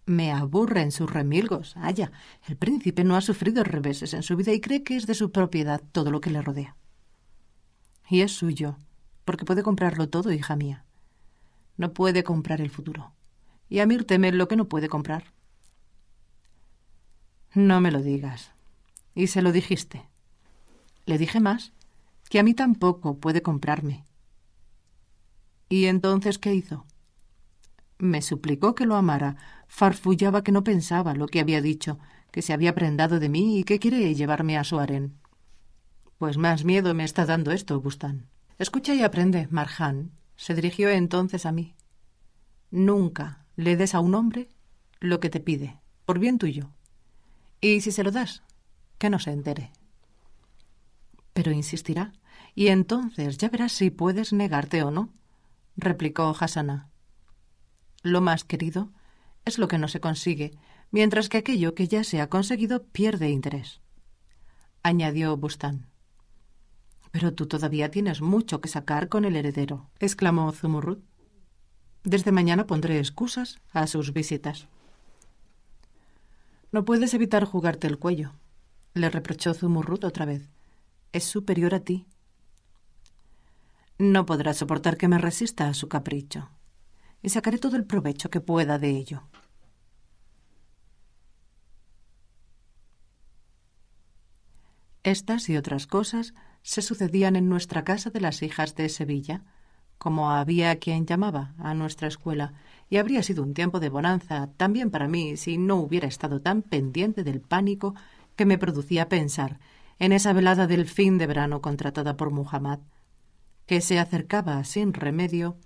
Me aburren sus remilgos. Haya, el príncipe no ha sufrido reveses en su vida y cree que es de su propiedad todo lo que le rodea. Y es suyo, porque puede comprarlo todo, hija mía. No puede comprar el futuro. Y a mí teme lo que no puede comprar. No me lo digas. Y se lo dijiste. Le dije más, que a mí tampoco puede comprarme. ¿Y entonces qué hizo? Me suplicó que lo amara farfullaba que no pensaba lo que había dicho, que se había prendado de mí y que quiere llevarme a su harén. Pues más miedo me está dando esto, Gustán». Escucha y aprende, Marján. Se dirigió entonces a mí. Nunca le des a un hombre lo que te pide, por bien tuyo. Y si se lo das, que no se entere. Pero insistirá, y entonces ya verás si puedes negarte o no, replicó Hasana. Lo más querido es lo que no se consigue, mientras que aquello que ya se ha conseguido pierde interés. Añadió Bustán. Pero tú todavía tienes mucho que sacar con el heredero, exclamó Zumurrut. Desde mañana pondré excusas a sus visitas. No puedes evitar jugarte el cuello, le reprochó Zumurrut otra vez. Es superior a ti. No podrás soportar que me resista a su capricho, y sacaré todo el provecho que pueda de ello. Estas y otras cosas se sucedían en nuestra casa de las hijas de Sevilla, como había quien llamaba a nuestra escuela, y habría sido un tiempo de bonanza también para mí si no hubiera estado tan pendiente del pánico que me producía pensar en esa velada del fin de verano contratada por Muhammad, que se acercaba sin remedio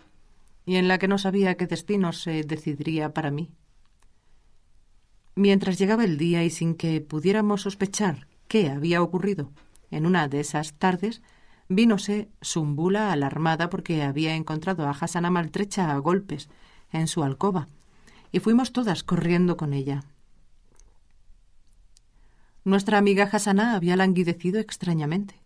y en la que no sabía qué destino se decidiría para mí. Mientras llegaba el día y sin que pudiéramos sospechar qué había ocurrido, en una de esas tardes vínose Zumbula alarmada porque había encontrado a Hasana maltrecha a golpes en su alcoba, y fuimos todas corriendo con ella. Nuestra amiga Hasana había languidecido extrañamente.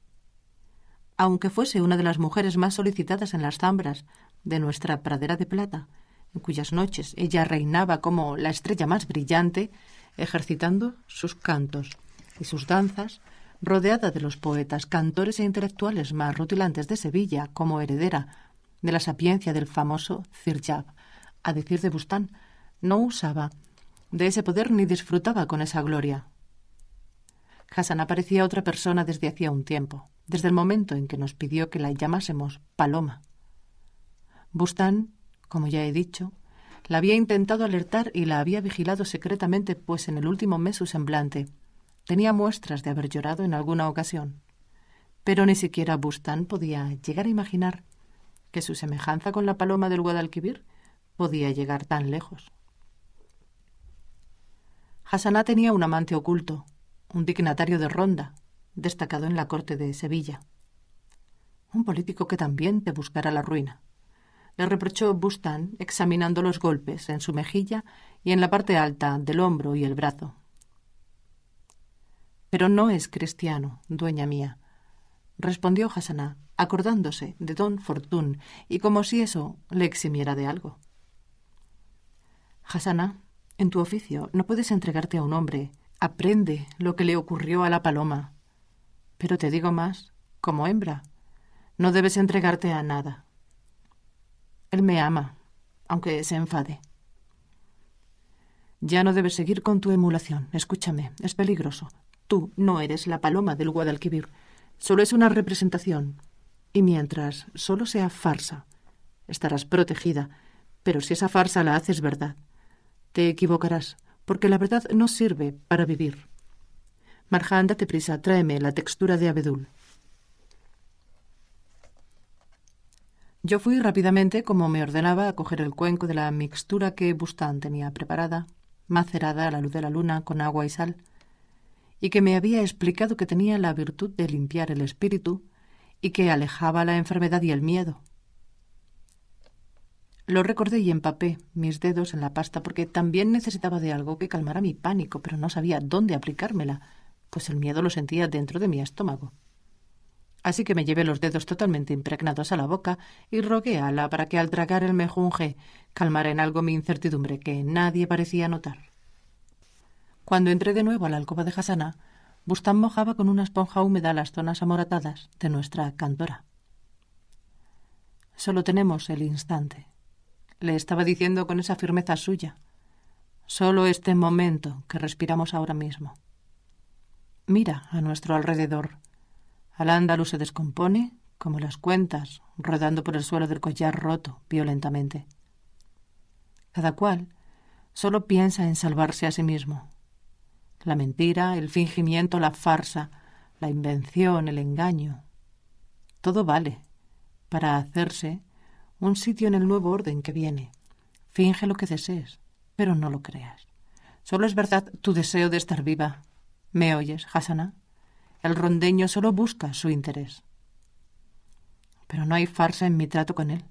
Aunque fuese una de las mujeres más solicitadas en las zambras, de nuestra pradera de plata, en cuyas noches ella reinaba como la estrella más brillante, ejercitando sus cantos y sus danzas, rodeada de los poetas, cantores e intelectuales más rutilantes de Sevilla, como heredera de la sapiencia del famoso Zirjab. A decir de Bustán, no usaba de ese poder ni disfrutaba con esa gloria. Hassan aparecía otra persona desde hacía un tiempo, desde el momento en que nos pidió que la llamásemos Paloma. Bustán, como ya he dicho, la había intentado alertar y la había vigilado secretamente, pues en el último mes su semblante tenía muestras de haber llorado en alguna ocasión. Pero ni siquiera Bustán podía llegar a imaginar que su semejanza con la paloma del Guadalquivir podía llegar tan lejos. Hassaná tenía un amante oculto, un dignatario de Ronda, destacado en la corte de Sevilla. Un político que también te buscará la ruina le reprochó Bustan, examinando los golpes en su mejilla y en la parte alta del hombro y el brazo. Pero no es cristiano, dueña mía, respondió Hasaná, acordándose de don Fortún y como si eso le eximiera de algo. Hasana, en tu oficio no puedes entregarte a un hombre. Aprende lo que le ocurrió a la paloma. Pero te digo más, como hembra, no debes entregarte a nada. Él me ama, aunque se enfade. Ya no debes seguir con tu emulación. Escúchame, es peligroso. Tú no eres la paloma del Guadalquivir. Solo es una representación. Y mientras solo sea farsa, estarás protegida. Pero si esa farsa la haces verdad, te equivocarás, porque la verdad no sirve para vivir. Marja, ándate prisa, tráeme la textura de abedul. Yo fui rápidamente, como me ordenaba, a coger el cuenco de la mixtura que Bustán tenía preparada, macerada a la luz de la luna con agua y sal, y que me había explicado que tenía la virtud de limpiar el espíritu y que alejaba la enfermedad y el miedo. Lo recordé y empapé mis dedos en la pasta porque también necesitaba de algo que calmara mi pánico, pero no sabía dónde aplicármela, pues el miedo lo sentía dentro de mi estómago. Así que me llevé los dedos totalmente impregnados a la boca y rogué a Ala para que al tragar el mejunje calmara en algo mi incertidumbre que nadie parecía notar. Cuando entré de nuevo a la alcoba de Hasana, Bustán mojaba con una esponja húmeda las zonas amoratadas de nuestra cantora. Solo tenemos el instante, le estaba diciendo con esa firmeza suya. Solo este momento que respiramos ahora mismo. Mira a nuestro alrededor al se descompone como las cuentas, rodando por el suelo del collar roto violentamente. Cada cual solo piensa en salvarse a sí mismo. La mentira, el fingimiento, la farsa, la invención, el engaño. Todo vale para hacerse un sitio en el nuevo orden que viene. Finge lo que desees, pero no lo creas. Solo es verdad tu deseo de estar viva. ¿Me oyes, Hasana? El rondeño solo busca su interés. Pero no hay farsa en mi trato con él,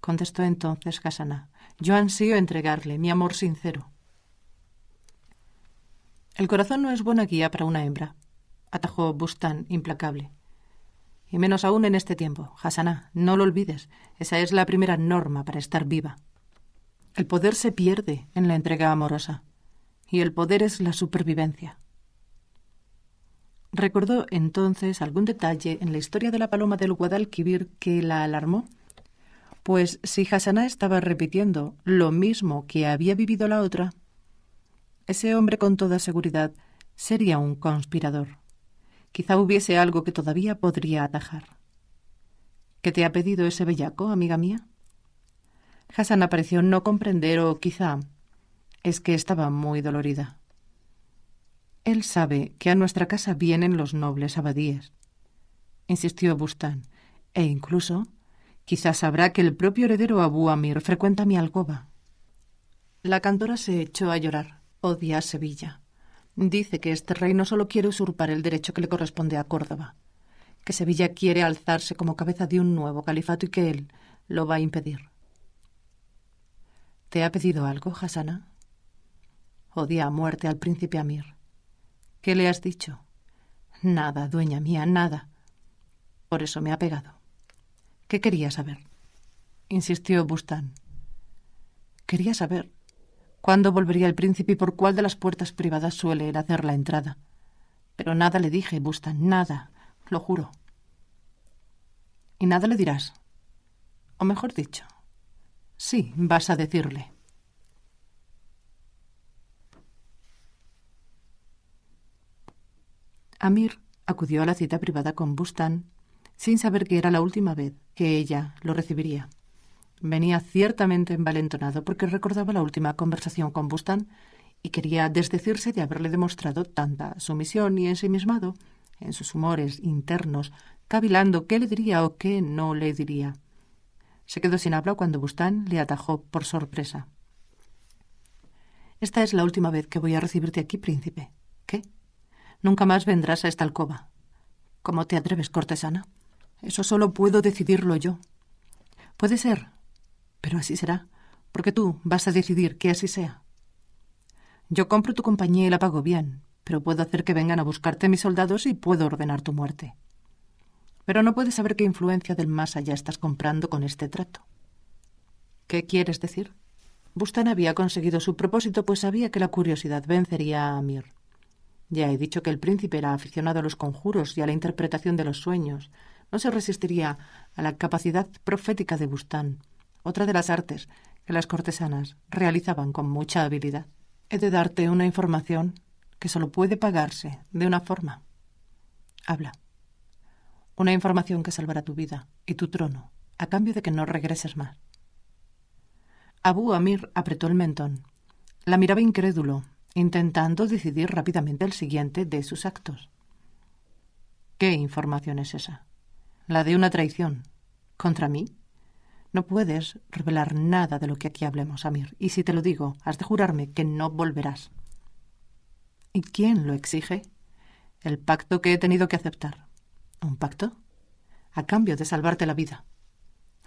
contestó entonces Hasaná. Yo ansío entregarle mi amor sincero. El corazón no es buena guía para una hembra, atajó Bustán implacable. Y menos aún en este tiempo, Hasaná, no lo olvides. Esa es la primera norma para estar viva. El poder se pierde en la entrega amorosa, y el poder es la supervivencia. ¿Recordó entonces algún detalle en la historia de la paloma del Guadalquivir que la alarmó? Pues si Hassaná estaba repitiendo lo mismo que había vivido la otra, ese hombre con toda seguridad sería un conspirador. Quizá hubiese algo que todavía podría atajar. ¿Qué te ha pedido ese bellaco, amiga mía? Hasana pareció no comprender o quizá es que estaba muy dolorida. Él sabe que a nuestra casa vienen los nobles abadíes, insistió Bustán, e incluso quizás sabrá que el propio heredero Abu Amir frecuenta mi alcoba. La cantora se echó a llorar. Odia a Sevilla. Dice que este rey no solo quiere usurpar el derecho que le corresponde a Córdoba, que Sevilla quiere alzarse como cabeza de un nuevo califato y que él lo va a impedir. ¿Te ha pedido algo, Hasana? Odia a muerte al príncipe Amir. ¿Qué le has dicho? Nada, dueña mía, nada. Por eso me ha pegado. ¿Qué quería saber? insistió Bustán. Quería saber cuándo volvería el príncipe y por cuál de las puertas privadas suele él hacer la entrada. Pero nada le dije, Bustán, nada, lo juro. Y nada le dirás. O mejor dicho, sí, vas a decirle. Amir acudió a la cita privada con Bustan sin saber que era la última vez que ella lo recibiría. Venía ciertamente envalentonado porque recordaba la última conversación con Bustan y quería desdecirse de haberle demostrado tanta sumisión y ensimismado en sus humores internos, cavilando qué le diría o qué no le diría. Se quedó sin habla cuando Bustán le atajó por sorpresa. Esta es la última vez que voy a recibirte aquí, príncipe. ¿Qué? Nunca más vendrás a esta alcoba. ¿Cómo te atreves, cortesana? Eso solo puedo decidirlo yo. Puede ser, pero así será, porque tú vas a decidir que así sea. Yo compro tu compañía y la pago bien, pero puedo hacer que vengan a buscarte mis soldados y puedo ordenar tu muerte. Pero no puedes saber qué influencia del más allá estás comprando con este trato. ¿Qué quieres decir? Bustan había conseguido su propósito, pues sabía que la curiosidad vencería a Amir. Ya he dicho que el príncipe era aficionado a los conjuros y a la interpretación de los sueños. No se resistiría a la capacidad profética de Bustán, otra de las artes que las cortesanas realizaban con mucha habilidad. He de darte una información que solo puede pagarse de una forma. Habla. Una información que salvará tu vida y tu trono, a cambio de que no regreses más. Abu Amir apretó el mentón. La miraba incrédulo, intentando decidir rápidamente el siguiente de sus actos. ¿Qué información es esa? La de una traición. ¿Contra mí? No puedes revelar nada de lo que aquí hablemos, Amir, y si te lo digo, has de jurarme que no volverás. ¿Y quién lo exige? El pacto que he tenido que aceptar. ¿Un pacto? A cambio de salvarte la vida.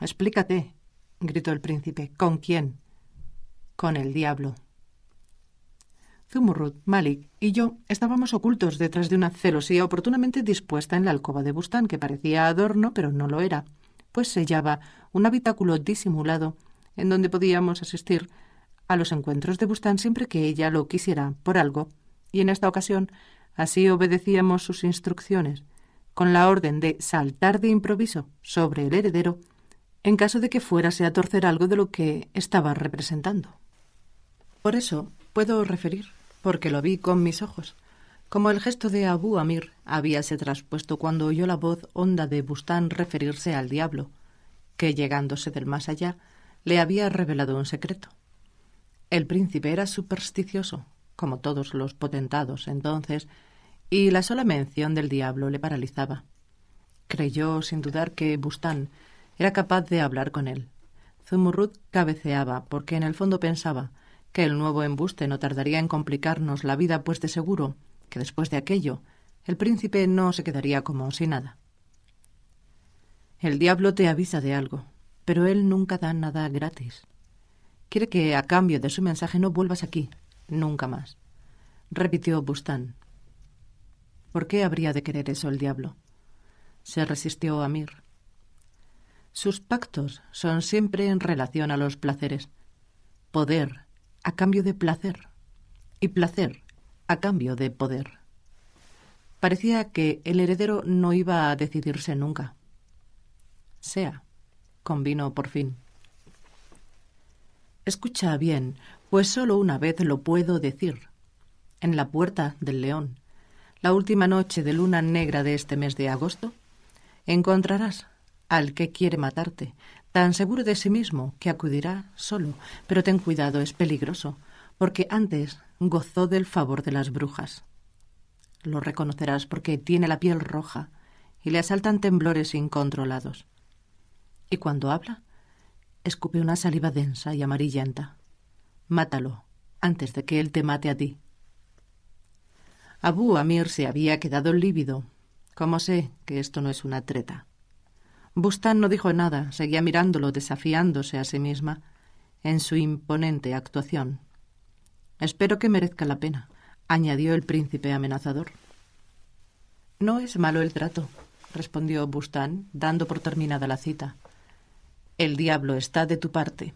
Explícate, gritó el príncipe. ¿Con quién? Con el diablo, Zumurrud, Malik y yo estábamos ocultos detrás de una celosía oportunamente dispuesta en la alcoba de Bustán, que parecía adorno, pero no lo era, pues sellaba un habitáculo disimulado en donde podíamos asistir a los encuentros de Bustán siempre que ella lo quisiera por algo, y en esta ocasión así obedecíamos sus instrucciones, con la orden de saltar de improviso sobre el heredero en caso de que fuérase a torcer algo de lo que estaba representando. Por eso puedo referir porque lo vi con mis ojos. Como el gesto de Abu Amir habíase traspuesto cuando oyó la voz honda de Bustán referirse al diablo, que llegándose del más allá le había revelado un secreto. El príncipe era supersticioso, como todos los potentados entonces, y la sola mención del diablo le paralizaba. Creyó sin dudar que Bustán era capaz de hablar con él. Zumurrut cabeceaba porque en el fondo pensaba que el nuevo embuste no tardaría en complicarnos la vida, pues de seguro que después de aquello el príncipe no se quedaría como si nada. El diablo te avisa de algo, pero él nunca da nada gratis. Quiere que a cambio de su mensaje no vuelvas aquí, nunca más, repitió Bustán. ¿Por qué habría de querer eso el diablo? Se resistió Amir. Sus pactos son siempre en relación a los placeres. Poder, a cambio de placer y placer a cambio de poder. Parecía que el heredero no iba a decidirse nunca. Sea, convino por fin. Escucha bien, pues solo una vez lo puedo decir. En la puerta del león, la última noche de luna negra de este mes de agosto, encontrarás al que quiere matarte, tan seguro de sí mismo que acudirá solo. Pero ten cuidado, es peligroso, porque antes gozó del favor de las brujas. Lo reconocerás porque tiene la piel roja y le asaltan temblores incontrolados. Y cuando habla, escupe una saliva densa y amarillenta. Mátalo, antes de que él te mate a ti. Abu Amir se había quedado lívido. ¿Cómo sé que esto no es una treta? Bustán no dijo nada, seguía mirándolo, desafiándose a sí misma en su imponente actuación. Espero que merezca la pena, añadió el príncipe amenazador. No es malo el trato, respondió Bustán, dando por terminada la cita. El diablo está de tu parte.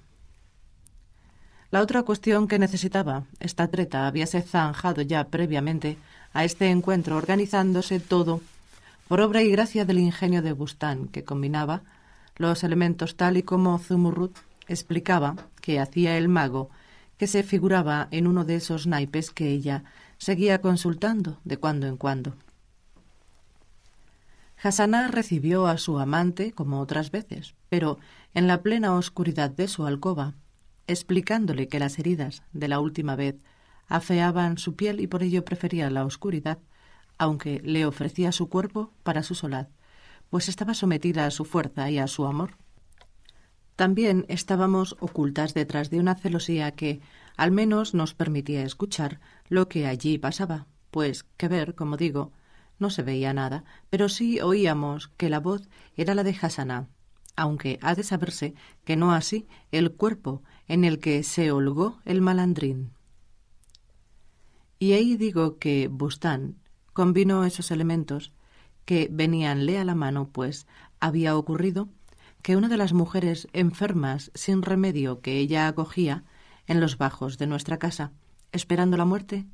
La otra cuestión que necesitaba, esta treta habíase zanjado ya previamente a este encuentro, organizándose todo por obra y gracia del ingenio de Bustán, que combinaba los elementos tal y como Zumurrut explicaba que hacía el mago, que se figuraba en uno de esos naipes que ella seguía consultando de cuando en cuando. Hassaná recibió a su amante como otras veces, pero en la plena oscuridad de su alcoba, explicándole que las heridas de la última vez afeaban su piel y por ello prefería la oscuridad, aunque le ofrecía su cuerpo para su solaz, pues estaba sometida a su fuerza y a su amor. También estábamos ocultas detrás de una celosía que, al menos, nos permitía escuchar lo que allí pasaba, pues que ver, como digo, no se veía nada, pero sí oíamos que la voz era la de Hasana, aunque ha de saberse que no así el cuerpo en el que se holgó el malandrín. Y ahí digo que Bustán Combinó esos elementos que veníanle a la mano, pues había ocurrido que una de las mujeres enfermas sin remedio que ella acogía en los bajos de nuestra casa, esperando la muerte,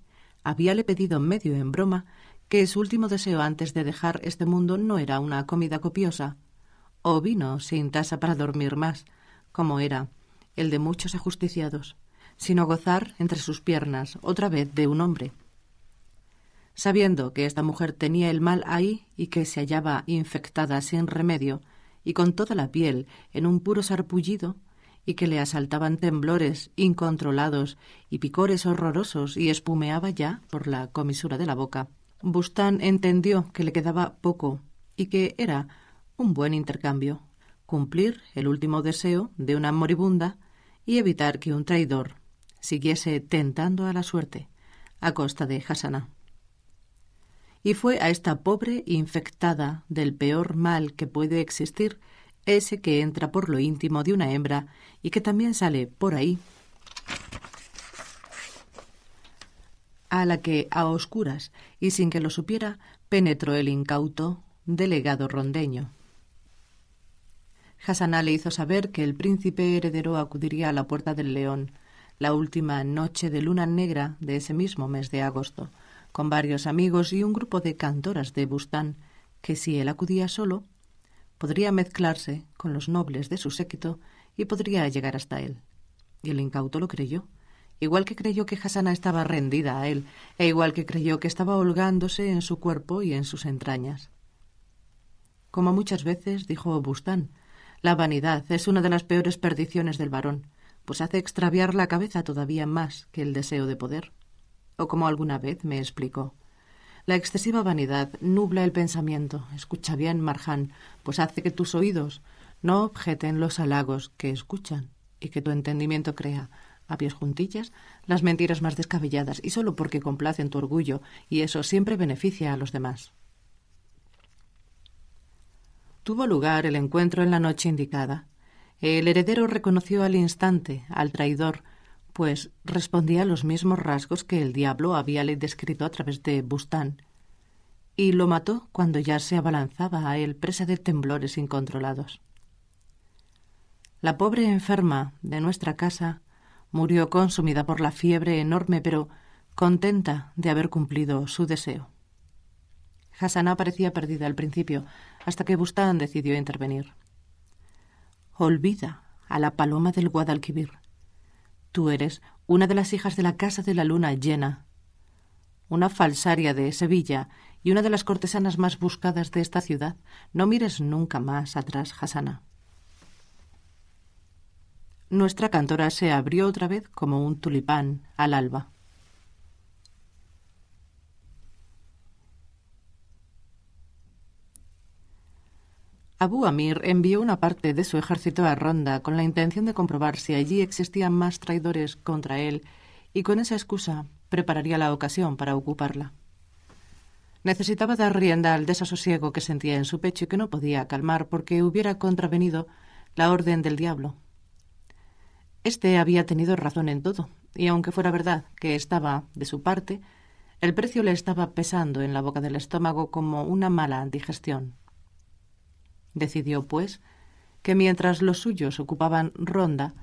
habíale pedido medio en broma que su último deseo antes de dejar este mundo no era una comida copiosa o vino sin tasa para dormir más, como era el de muchos ajusticiados, sino gozar entre sus piernas otra vez de un hombre sabiendo que esta mujer tenía el mal ahí y que se hallaba infectada sin remedio y con toda la piel en un puro sarpullido, y que le asaltaban temblores incontrolados y picores horrorosos y espumeaba ya por la comisura de la boca. Bustán entendió que le quedaba poco y que era un buen intercambio cumplir el último deseo de una moribunda y evitar que un traidor siguiese tentando a la suerte a costa de Hasana y fue a esta pobre infectada del peor mal que puede existir, ese que entra por lo íntimo de una hembra y que también sale por ahí, a la que a oscuras y sin que lo supiera penetró el incauto delegado rondeño. Hassaná le hizo saber que el príncipe heredero acudiría a la Puerta del León la última noche de luna negra de ese mismo mes de agosto con varios amigos y un grupo de cantoras de Bustán, que si él acudía solo, podría mezclarse con los nobles de su séquito y podría llegar hasta él. Y el incauto lo creyó, igual que creyó que Hasana estaba rendida a él, e igual que creyó que estaba holgándose en su cuerpo y en sus entrañas. Como muchas veces dijo Bustán, la vanidad es una de las peores perdiciones del varón, pues hace extraviar la cabeza todavía más que el deseo de poder o como alguna vez me explicó. La excesiva vanidad nubla el pensamiento. Escucha bien, Marján, pues hace que tus oídos no objeten los halagos que escuchan y que tu entendimiento crea, a pies juntillas, las mentiras más descabelladas y solo porque complacen tu orgullo y eso siempre beneficia a los demás. Tuvo lugar el encuentro en la noche indicada. El heredero reconoció al instante al traidor pues respondía a los mismos rasgos que el diablo había le descrito a través de Bustán, y lo mató cuando ya se abalanzaba a él presa de temblores incontrolados. La pobre enferma de nuestra casa murió consumida por la fiebre enorme, pero contenta de haber cumplido su deseo. Hassaná parecía perdida al principio, hasta que Bustán decidió intervenir. Olvida a la paloma del Guadalquivir. Tú eres una de las hijas de la casa de la luna llena, una falsaria de Sevilla y una de las cortesanas más buscadas de esta ciudad. No mires nunca más atrás, Hasana. Nuestra cantora se abrió otra vez como un tulipán al alba. Abu Amir envió una parte de su ejército a Ronda con la intención de comprobar si allí existían más traidores contra él y con esa excusa prepararía la ocasión para ocuparla. Necesitaba dar rienda al desasosiego que sentía en su pecho y que no podía calmar porque hubiera contravenido la orden del diablo. Este había tenido razón en todo, y aunque fuera verdad que estaba de su parte, el precio le estaba pesando en la boca del estómago como una mala digestión. Decidió, pues, que mientras los suyos ocupaban Ronda,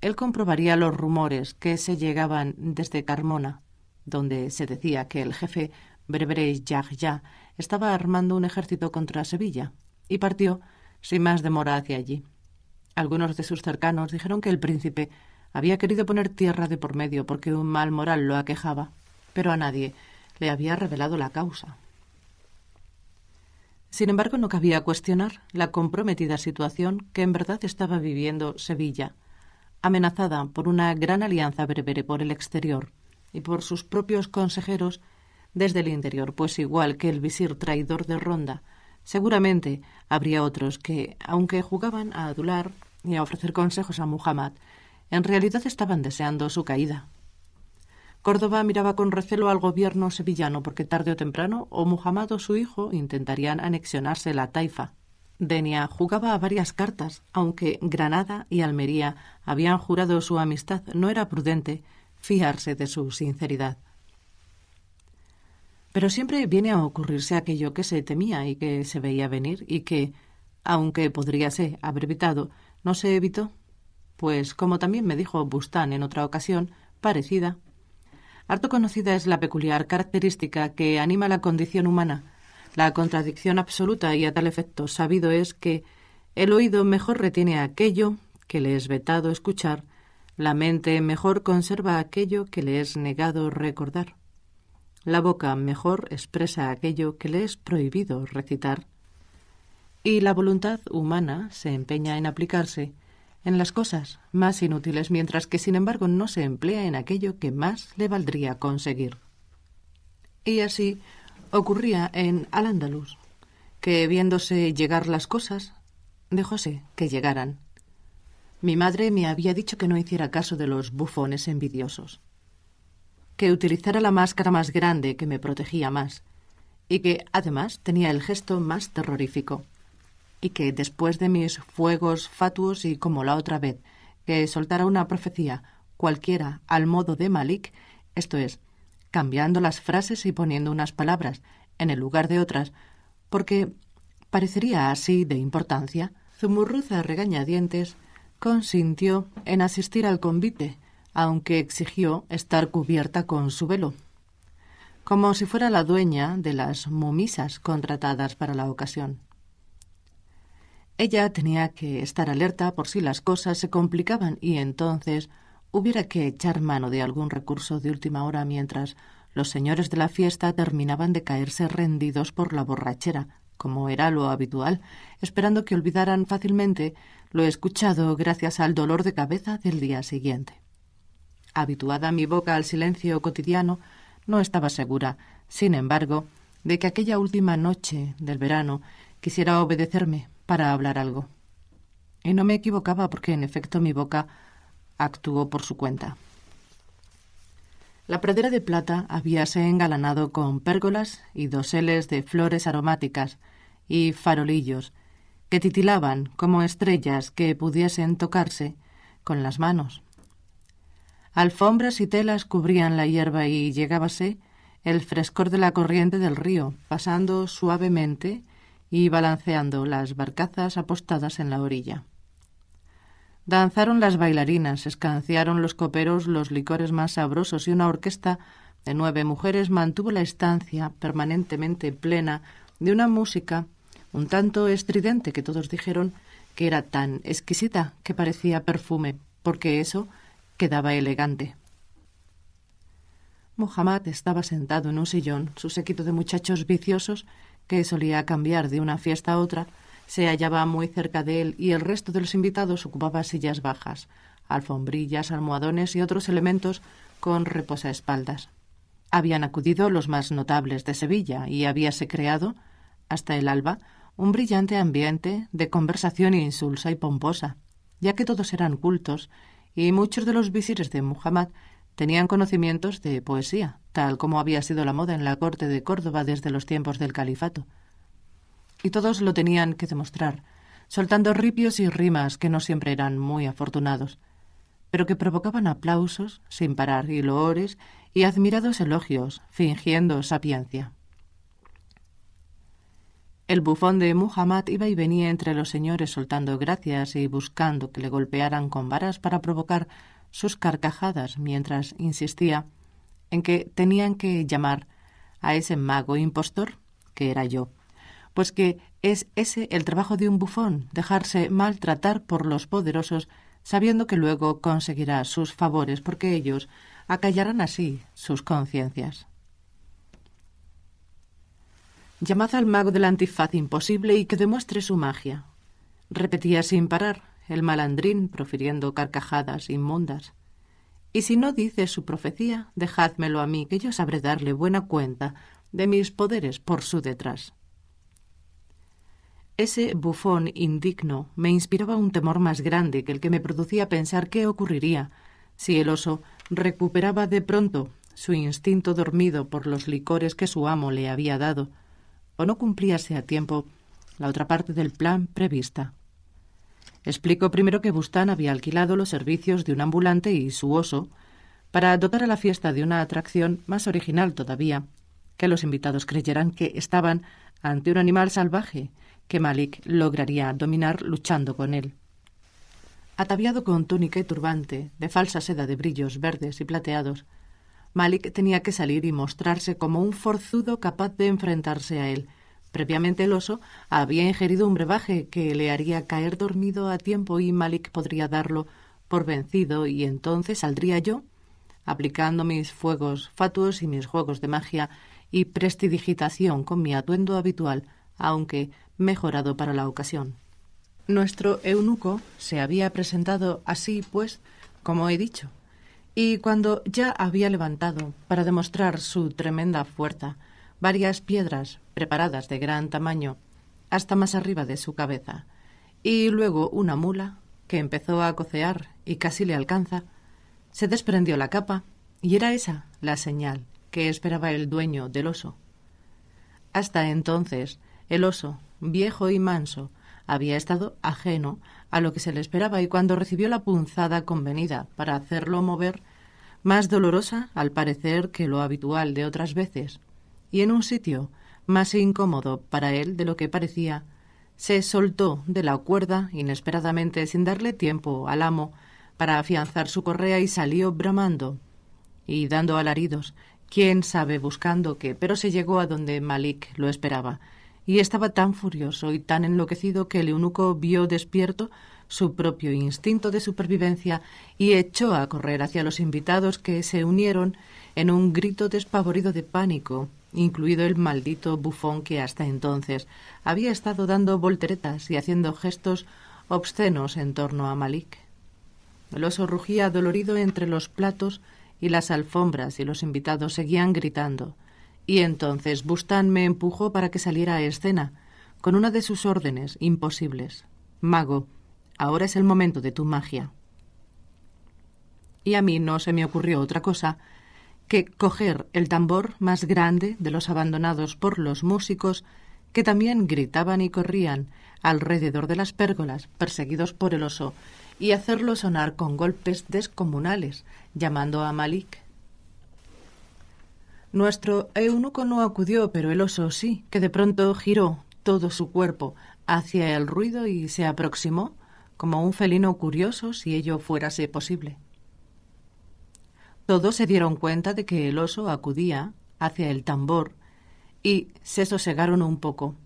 él comprobaría los rumores que se llegaban desde Carmona, donde se decía que el jefe Brebrey Yagya estaba armando un ejército contra Sevilla, y partió sin más demora hacia allí. Algunos de sus cercanos dijeron que el príncipe había querido poner tierra de por medio porque un mal moral lo aquejaba, pero a nadie le había revelado la causa. Sin embargo, no cabía cuestionar la comprometida situación que en verdad estaba viviendo Sevilla, amenazada por una gran alianza berbere por el exterior y por sus propios consejeros desde el interior, pues igual que el visir traidor de Ronda, seguramente habría otros que, aunque jugaban a adular y a ofrecer consejos a Muhammad, en realidad estaban deseando su caída. Córdoba miraba con recelo al gobierno sevillano porque tarde o temprano o Muhammad o su hijo intentarían anexionarse la taifa. Denia jugaba a varias cartas, aunque Granada y Almería habían jurado su amistad, no era prudente fiarse de su sinceridad. Pero siempre viene a ocurrirse aquello que se temía y que se veía venir y que, aunque podría ser haber evitado, no se evitó, pues como también me dijo Bustán en otra ocasión parecida, Harto conocida es la peculiar característica que anima la condición humana, la contradicción absoluta, y a tal efecto sabido es que el oído mejor retiene aquello que le es vetado escuchar, la mente mejor conserva aquello que le es negado recordar, la boca mejor expresa aquello que le es prohibido recitar, y la voluntad humana se empeña en aplicarse en las cosas más inútiles, mientras que sin embargo no se emplea en aquello que más le valdría conseguir. Y así ocurría en Al-Ándalus, que viéndose llegar las cosas, dejóse que llegaran. Mi madre me había dicho que no hiciera caso de los bufones envidiosos, que utilizara la máscara más grande que me protegía más, y que además tenía el gesto más terrorífico y que después de mis fuegos fatuos y como la otra vez, que soltara una profecía cualquiera al modo de Malik, esto es, cambiando las frases y poniendo unas palabras en el lugar de otras, porque parecería así de importancia, Zumurruza regañadientes consintió en asistir al convite, aunque exigió estar cubierta con su velo, como si fuera la dueña de las momisas contratadas para la ocasión. Ella tenía que estar alerta por si las cosas se complicaban y entonces hubiera que echar mano de algún recurso de última hora mientras los señores de la fiesta terminaban de caerse rendidos por la borrachera, como era lo habitual, esperando que olvidaran fácilmente lo escuchado gracias al dolor de cabeza del día siguiente. Habituada mi boca al silencio cotidiano, no estaba segura, sin embargo, de que aquella última noche del verano quisiera obedecerme para hablar algo. Y no me equivocaba porque, en efecto, mi boca actuó por su cuenta. La pradera de plata habíase engalanado con pérgolas y doseles de flores aromáticas y farolillos que titilaban como estrellas que pudiesen tocarse con las manos. Alfombras y telas cubrían la hierba y llegábase el frescor de la corriente del río, pasando suavemente y balanceando las barcazas apostadas en la orilla. Danzaron las bailarinas, escanciaron los coperos los licores más sabrosos y una orquesta de nueve mujeres mantuvo la estancia permanentemente plena de una música un tanto estridente que todos dijeron que era tan exquisita que parecía perfume, porque eso quedaba elegante. Mohammad estaba sentado en un sillón, su séquito de muchachos viciosos que solía cambiar de una fiesta a otra, se hallaba muy cerca de él y el resto de los invitados ocupaba sillas bajas, alfombrillas, almohadones y otros elementos con reposaespaldas. Habían acudido los más notables de Sevilla y habíase creado, hasta el alba, un brillante ambiente de conversación insulsa y pomposa, ya que todos eran cultos y muchos de los visires de Muhammad tenían conocimientos de poesía, tal como había sido la moda en la corte de Córdoba desde los tiempos del califato. Y todos lo tenían que demostrar, soltando ripios y rimas que no siempre eran muy afortunados, pero que provocaban aplausos sin parar y loores y admirados elogios, fingiendo sapiencia. El bufón de Muhammad iba y venía entre los señores soltando gracias y buscando que le golpearan con varas para provocar sus carcajadas mientras insistía en que tenían que llamar a ese mago impostor que era yo, pues que es ese el trabajo de un bufón, dejarse maltratar por los poderosos sabiendo que luego conseguirá sus favores porque ellos acallarán así sus conciencias. Llamad al mago del antifaz imposible y que demuestre su magia. Repetía sin parar el malandrín profiriendo carcajadas inmundas. Y si no dice su profecía, dejádmelo a mí, que yo sabré darle buena cuenta de mis poderes por su detrás. Ese bufón indigno me inspiraba un temor más grande que el que me producía pensar qué ocurriría si el oso recuperaba de pronto su instinto dormido por los licores que su amo le había dado, o no cumplíase a tiempo la otra parte del plan prevista. Explicó primero que Bustán había alquilado los servicios de un ambulante y su oso para dotar a la fiesta de una atracción más original todavía, que los invitados creyeran que estaban ante un animal salvaje que Malik lograría dominar luchando con él. Ataviado con túnica y turbante, de falsa seda de brillos verdes y plateados, Malik tenía que salir y mostrarse como un forzudo capaz de enfrentarse a él, Previamente el oso había ingerido un brebaje que le haría caer dormido a tiempo y Malik podría darlo por vencido y entonces saldría yo, aplicando mis fuegos fatuos y mis juegos de magia y prestidigitación con mi atuendo habitual, aunque mejorado para la ocasión. Nuestro eunuco se había presentado así, pues, como he dicho, y cuando ya había levantado para demostrar su tremenda fuerza, varias piedras preparadas de gran tamaño hasta más arriba de su cabeza, y luego una mula, que empezó a cocear y casi le alcanza, se desprendió la capa y era esa la señal que esperaba el dueño del oso. Hasta entonces, el oso, viejo y manso, había estado ajeno a lo que se le esperaba y cuando recibió la punzada convenida para hacerlo mover, más dolorosa al parecer que lo habitual de otras veces, y en un sitio más incómodo para él de lo que parecía, se soltó de la cuerda inesperadamente sin darle tiempo al amo para afianzar su correa y salió bramando y dando alaridos, quién sabe buscando qué, pero se llegó a donde Malik lo esperaba y estaba tan furioso y tan enloquecido que el eunuco vio despierto su propio instinto de supervivencia y echó a correr hacia los invitados que se unieron en un grito despavorido de pánico, incluido el maldito bufón que hasta entonces había estado dando volteretas y haciendo gestos obscenos en torno a Malik. El oso rugía dolorido entre los platos y las alfombras y los invitados seguían gritando. Y entonces Bustán me empujó para que saliera a escena, con una de sus órdenes imposibles. Mago, ahora es el momento de tu magia. Y a mí no se me ocurrió otra cosa que coger el tambor más grande de los abandonados por los músicos, que también gritaban y corrían alrededor de las pérgolas, perseguidos por el oso, y hacerlo sonar con golpes descomunales, llamando a Malik. Nuestro eunuco no acudió, pero el oso sí, que de pronto giró todo su cuerpo hacia el ruido y se aproximó, como un felino curioso si ello fuérase posible. Todos se dieron cuenta de que el oso acudía hacia el tambor y se sosegaron un poco,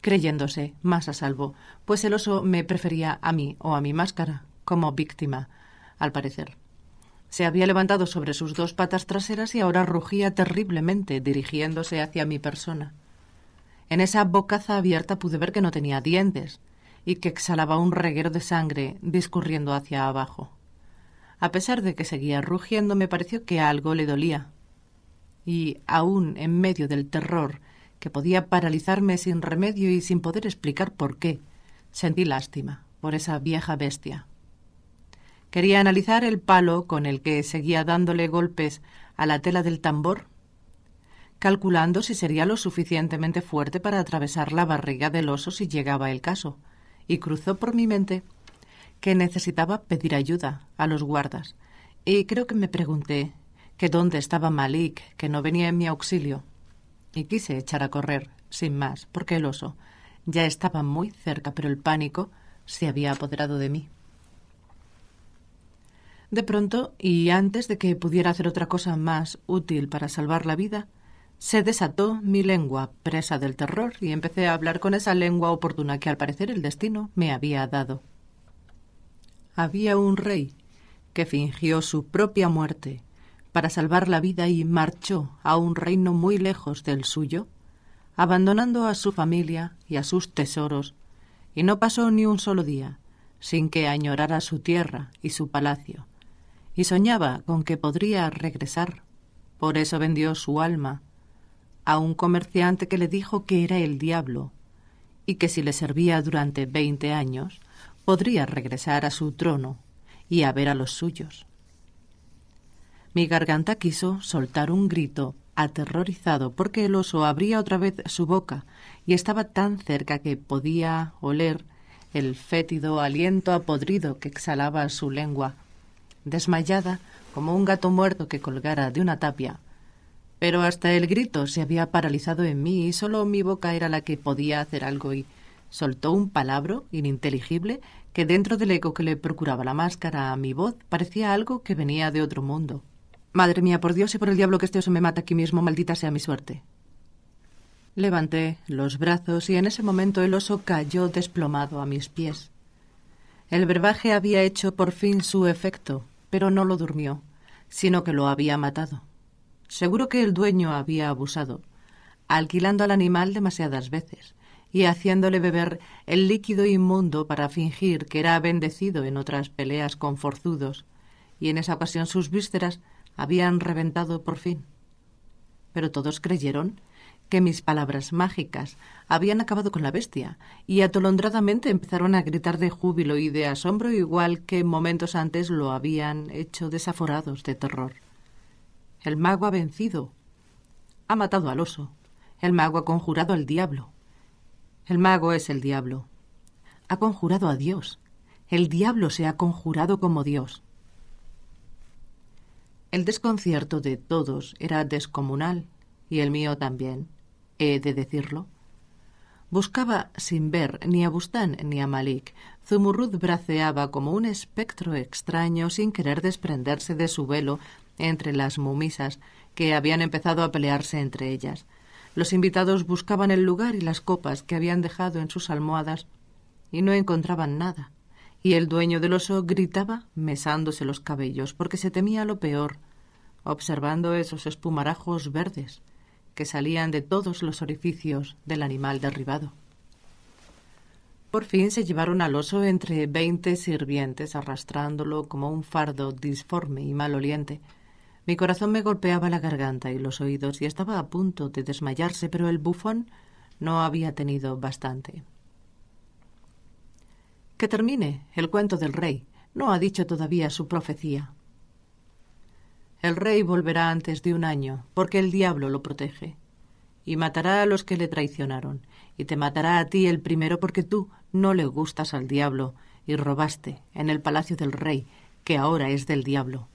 creyéndose más a salvo, pues el oso me prefería a mí o a mi máscara como víctima, al parecer. Se había levantado sobre sus dos patas traseras y ahora rugía terriblemente, dirigiéndose hacia mi persona. En esa bocaza abierta pude ver que no tenía dientes y que exhalaba un reguero de sangre discurriendo hacia abajo. A pesar de que seguía rugiendo, me pareció que algo le dolía. Y aún en medio del terror que podía paralizarme sin remedio y sin poder explicar por qué, sentí lástima por esa vieja bestia. Quería analizar el palo con el que seguía dándole golpes a la tela del tambor, calculando si sería lo suficientemente fuerte para atravesar la barriga del oso si llegaba el caso, y cruzó por mi mente que necesitaba pedir ayuda a los guardas. Y creo que me pregunté que dónde estaba Malik, que no venía en mi auxilio. Y quise echar a correr, sin más, porque el oso ya estaba muy cerca, pero el pánico se había apoderado de mí. De pronto, y antes de que pudiera hacer otra cosa más útil para salvar la vida, se desató mi lengua, presa del terror, y empecé a hablar con esa lengua oportuna que al parecer el destino me había dado había un rey que fingió su propia muerte para salvar la vida y marchó a un reino muy lejos del suyo, abandonando a su familia y a sus tesoros, y no pasó ni un solo día sin que añorara su tierra y su palacio, y soñaba con que podría regresar. Por eso vendió su alma a un comerciante que le dijo que era el diablo, y que si le servía durante veinte años, podría regresar a su trono y a ver a los suyos. Mi garganta quiso soltar un grito, aterrorizado, porque el oso abría otra vez su boca y estaba tan cerca que podía oler el fétido aliento apodrido que exhalaba su lengua, desmayada como un gato muerto que colgara de una tapia. Pero hasta el grito se había paralizado en mí y solo mi boca era la que podía hacer algo y Soltó un palabro ininteligible que dentro del eco que le procuraba la máscara a mi voz parecía algo que venía de otro mundo. Madre mía, por Dios y por el diablo que este oso me mata aquí mismo, maldita sea mi suerte. Levanté los brazos y en ese momento el oso cayó desplomado a mis pies. El verbaje había hecho por fin su efecto, pero no lo durmió, sino que lo había matado. Seguro que el dueño había abusado, alquilando al animal demasiadas veces, y haciéndole beber el líquido inmundo para fingir que era bendecido en otras peleas con forzudos, y en esa ocasión sus vísceras habían reventado por fin. Pero todos creyeron que mis palabras mágicas habían acabado con la bestia, y atolondradamente empezaron a gritar de júbilo y de asombro igual que momentos antes lo habían hecho desaforados de terror. El mago ha vencido. Ha matado al oso. El mago ha conjurado al diablo. El mago es el diablo. Ha conjurado a Dios. El diablo se ha conjurado como Dios. El desconcierto de todos era descomunal, y el mío también, he de decirlo. Buscaba sin ver ni a Bustán ni a Malik. Zumurrud braceaba como un espectro extraño sin querer desprenderse de su velo entre las mumisas que habían empezado a pelearse entre ellas. Los invitados buscaban el lugar y las copas que habían dejado en sus almohadas y no encontraban nada. Y el dueño del oso gritaba mesándose los cabellos porque se temía lo peor, observando esos espumarajos verdes que salían de todos los orificios del animal derribado. Por fin se llevaron al oso entre veinte sirvientes arrastrándolo como un fardo disforme y maloliente. Mi corazón me golpeaba la garganta y los oídos y estaba a punto de desmayarse, pero el bufón no había tenido bastante. Que termine el cuento del rey. No ha dicho todavía su profecía. El rey volverá antes de un año, porque el diablo lo protege, y matará a los que le traicionaron, y te matará a ti el primero porque tú no le gustas al diablo, y robaste en el palacio del rey, que ahora es del diablo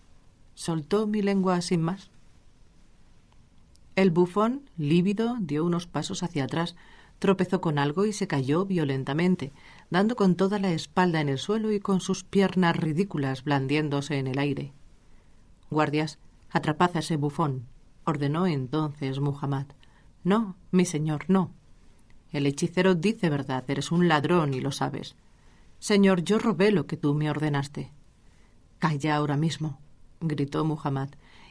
soltó mi lengua sin más. El bufón, lívido, dio unos pasos hacia atrás, tropezó con algo y se cayó violentamente, dando con toda la espalda en el suelo y con sus piernas ridículas blandiéndose en el aire. Guardias, atrapad a ese bufón, ordenó entonces Muhammad. No, mi señor, no. El hechicero dice verdad, eres un ladrón y lo sabes. Señor, yo robé lo que tú me ordenaste. Calla ahora mismo gritó Muhammad,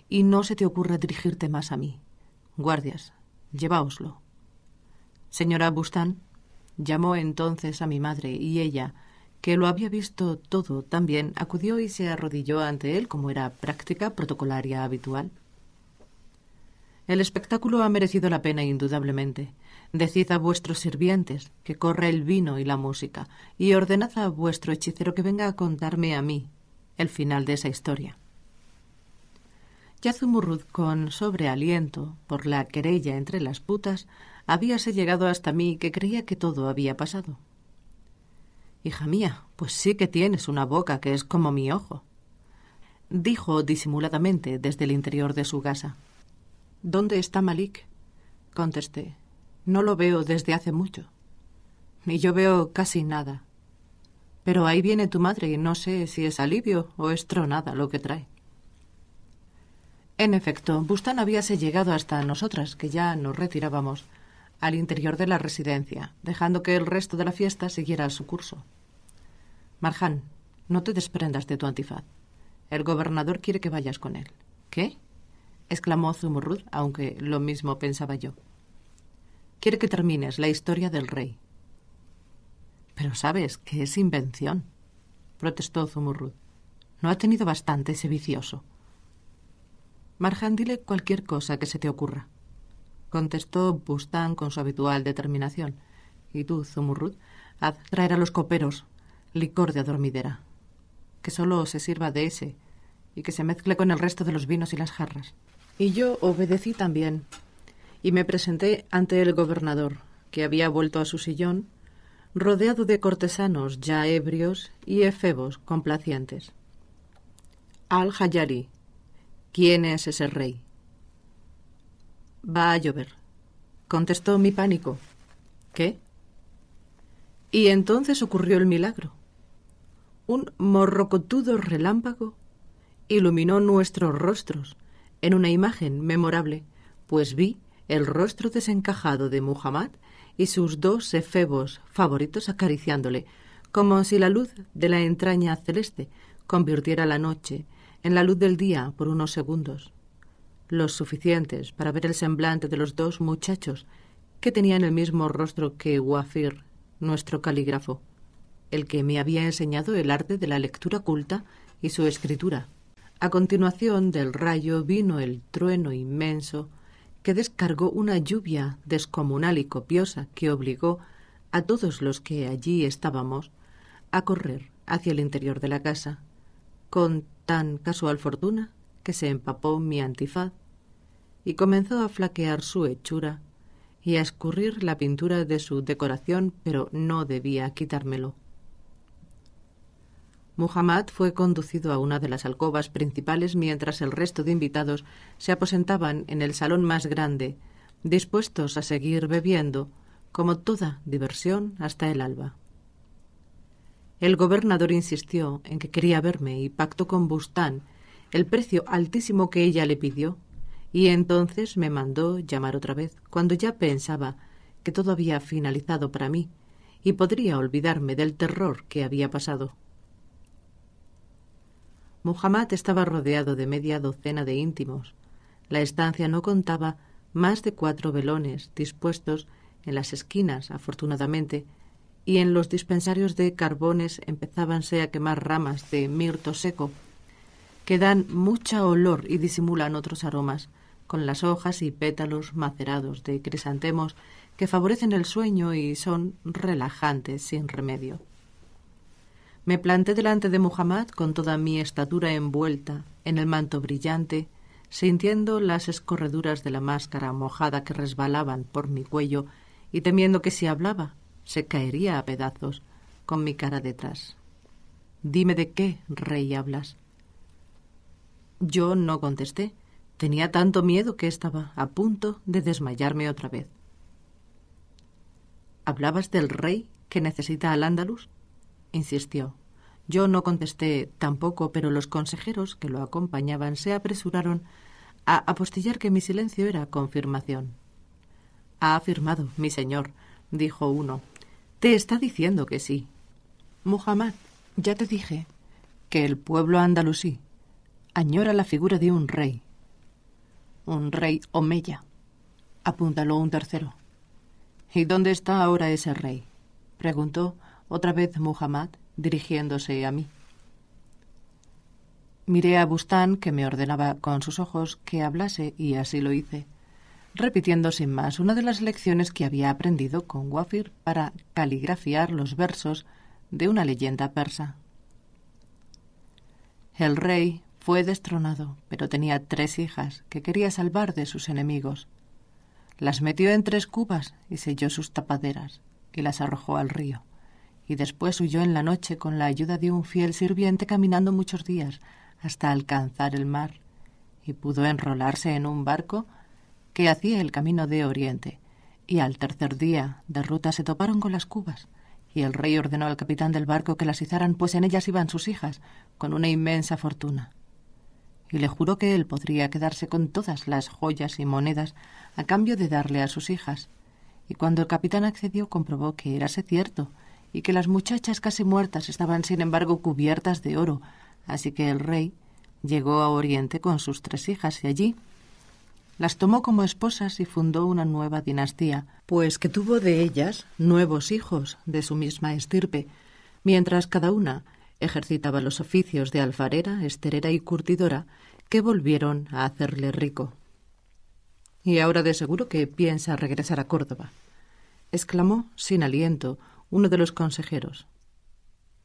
y no se te ocurra dirigirte más a mí. Guardias, lleváoslo. Señora Bustán, llamó entonces a mi madre y ella, que lo había visto todo también, acudió y se arrodilló ante él como era práctica protocolaria habitual. El espectáculo ha merecido la pena indudablemente. Decid a vuestros sirvientes que corra el vino y la música, y ordenad a vuestro hechicero que venga a contarme a mí el final de esa historia. Yazu con sobrealiento por la querella entre las putas, habíase llegado hasta mí que creía que todo había pasado. Hija mía, pues sí que tienes una boca que es como mi ojo, dijo disimuladamente desde el interior de su casa. ¿Dónde está Malik? contesté. No lo veo desde hace mucho. Y yo veo casi nada. Pero ahí viene tu madre y no sé si es alivio o estronada lo que trae. En efecto, Bustán habíase llegado hasta nosotras, que ya nos retirábamos, al interior de la residencia, dejando que el resto de la fiesta siguiera su curso. Marján, no te desprendas de tu antifaz. El gobernador quiere que vayas con él. ¿Qué? exclamó Zumurrud, aunque lo mismo pensaba yo. Quiere que termines la historia del rey. Pero sabes que es invención, protestó Zumurrud. No ha tenido bastante ese vicioso. —Marján, dile cualquier cosa que se te ocurra. Contestó Bustán con su habitual determinación. Y tú, Zumurrut, haz traer a los coperos licor de adormidera. Que solo se sirva de ese y que se mezcle con el resto de los vinos y las jarras. Y yo obedecí también y me presenté ante el gobernador, que había vuelto a su sillón, rodeado de cortesanos ya ebrios y efebos complacientes. al ¿Quién es ese rey? Va a llover, contestó mi pánico. ¿Qué? Y entonces ocurrió el milagro. Un morrocotudo relámpago iluminó nuestros rostros en una imagen memorable, pues vi el rostro desencajado de Muhammad y sus dos efebos favoritos acariciándole, como si la luz de la entraña celeste convirtiera la noche en la luz del día por unos segundos, los suficientes para ver el semblante de los dos muchachos que tenían el mismo rostro que Wafir, nuestro calígrafo, el que me había enseñado el arte de la lectura culta y su escritura. A continuación del rayo vino el trueno inmenso que descargó una lluvia descomunal y copiosa que obligó a todos los que allí estábamos a correr hacia el interior de la casa, con tan casual fortuna que se empapó mi antifaz y comenzó a flaquear su hechura y a escurrir la pintura de su decoración, pero no debía quitármelo. Muhammad fue conducido a una de las alcobas principales mientras el resto de invitados se aposentaban en el salón más grande, dispuestos a seguir bebiendo, como toda diversión hasta el alba. El gobernador insistió en que quería verme y pactó con Bustán el precio altísimo que ella le pidió, y entonces me mandó llamar otra vez, cuando ya pensaba que todo había finalizado para mí y podría olvidarme del terror que había pasado. Muhammad estaba rodeado de media docena de íntimos. La estancia no contaba más de cuatro velones dispuestos en las esquinas, afortunadamente, y en los dispensarios de carbones empezábanse a quemar ramas de mirto seco, que dan mucha olor y disimulan otros aromas, con las hojas y pétalos macerados de crisantemos que favorecen el sueño y son relajantes sin remedio. Me planté delante de Muhammad con toda mi estatura envuelta en el manto brillante, sintiendo las escorreduras de la máscara mojada que resbalaban por mi cuello y temiendo que si hablaba se caería a pedazos con mi cara detrás. Dime de qué, rey, hablas. Yo no contesté. Tenía tanto miedo que estaba a punto de desmayarme otra vez. ¿Hablabas del rey que necesita al Andalus? insistió. Yo no contesté tampoco, pero los consejeros que lo acompañaban se apresuraron a apostillar que mi silencio era confirmación. Ha afirmado, mi señor, dijo uno, te está diciendo que sí. Muhammad, ya te dije que el pueblo andalusí añora la figura de un rey. Un rey omeya, apuntaló un tercero. ¿Y dónde está ahora ese rey? preguntó otra vez Muhammad, dirigiéndose a mí. Miré a Bustán, que me ordenaba con sus ojos que hablase, y así lo hice repitiendo sin más una de las lecciones que había aprendido con Wafir para caligrafiar los versos de una leyenda persa. El rey fue destronado, pero tenía tres hijas que quería salvar de sus enemigos. Las metió en tres cubas y selló sus tapaderas y las arrojó al río. Y después huyó en la noche con la ayuda de un fiel sirviente caminando muchos días hasta alcanzar el mar y pudo enrolarse en un barco que hacía el camino de Oriente, y al tercer día de ruta se toparon con las cubas, y el rey ordenó al capitán del barco que las izaran, pues en ellas iban sus hijas, con una inmensa fortuna. Y le juró que él podría quedarse con todas las joyas y monedas a cambio de darle a sus hijas. Y cuando el capitán accedió comprobó que era cierto, y que las muchachas casi muertas estaban sin embargo cubiertas de oro, así que el rey llegó a Oriente con sus tres hijas y allí las tomó como esposas y fundó una nueva dinastía, pues que tuvo de ellas nuevos hijos de su misma estirpe, mientras cada una ejercitaba los oficios de alfarera, esterera y curtidora que volvieron a hacerle rico. Y ahora de seguro que piensa regresar a Córdoba, exclamó sin aliento uno de los consejeros.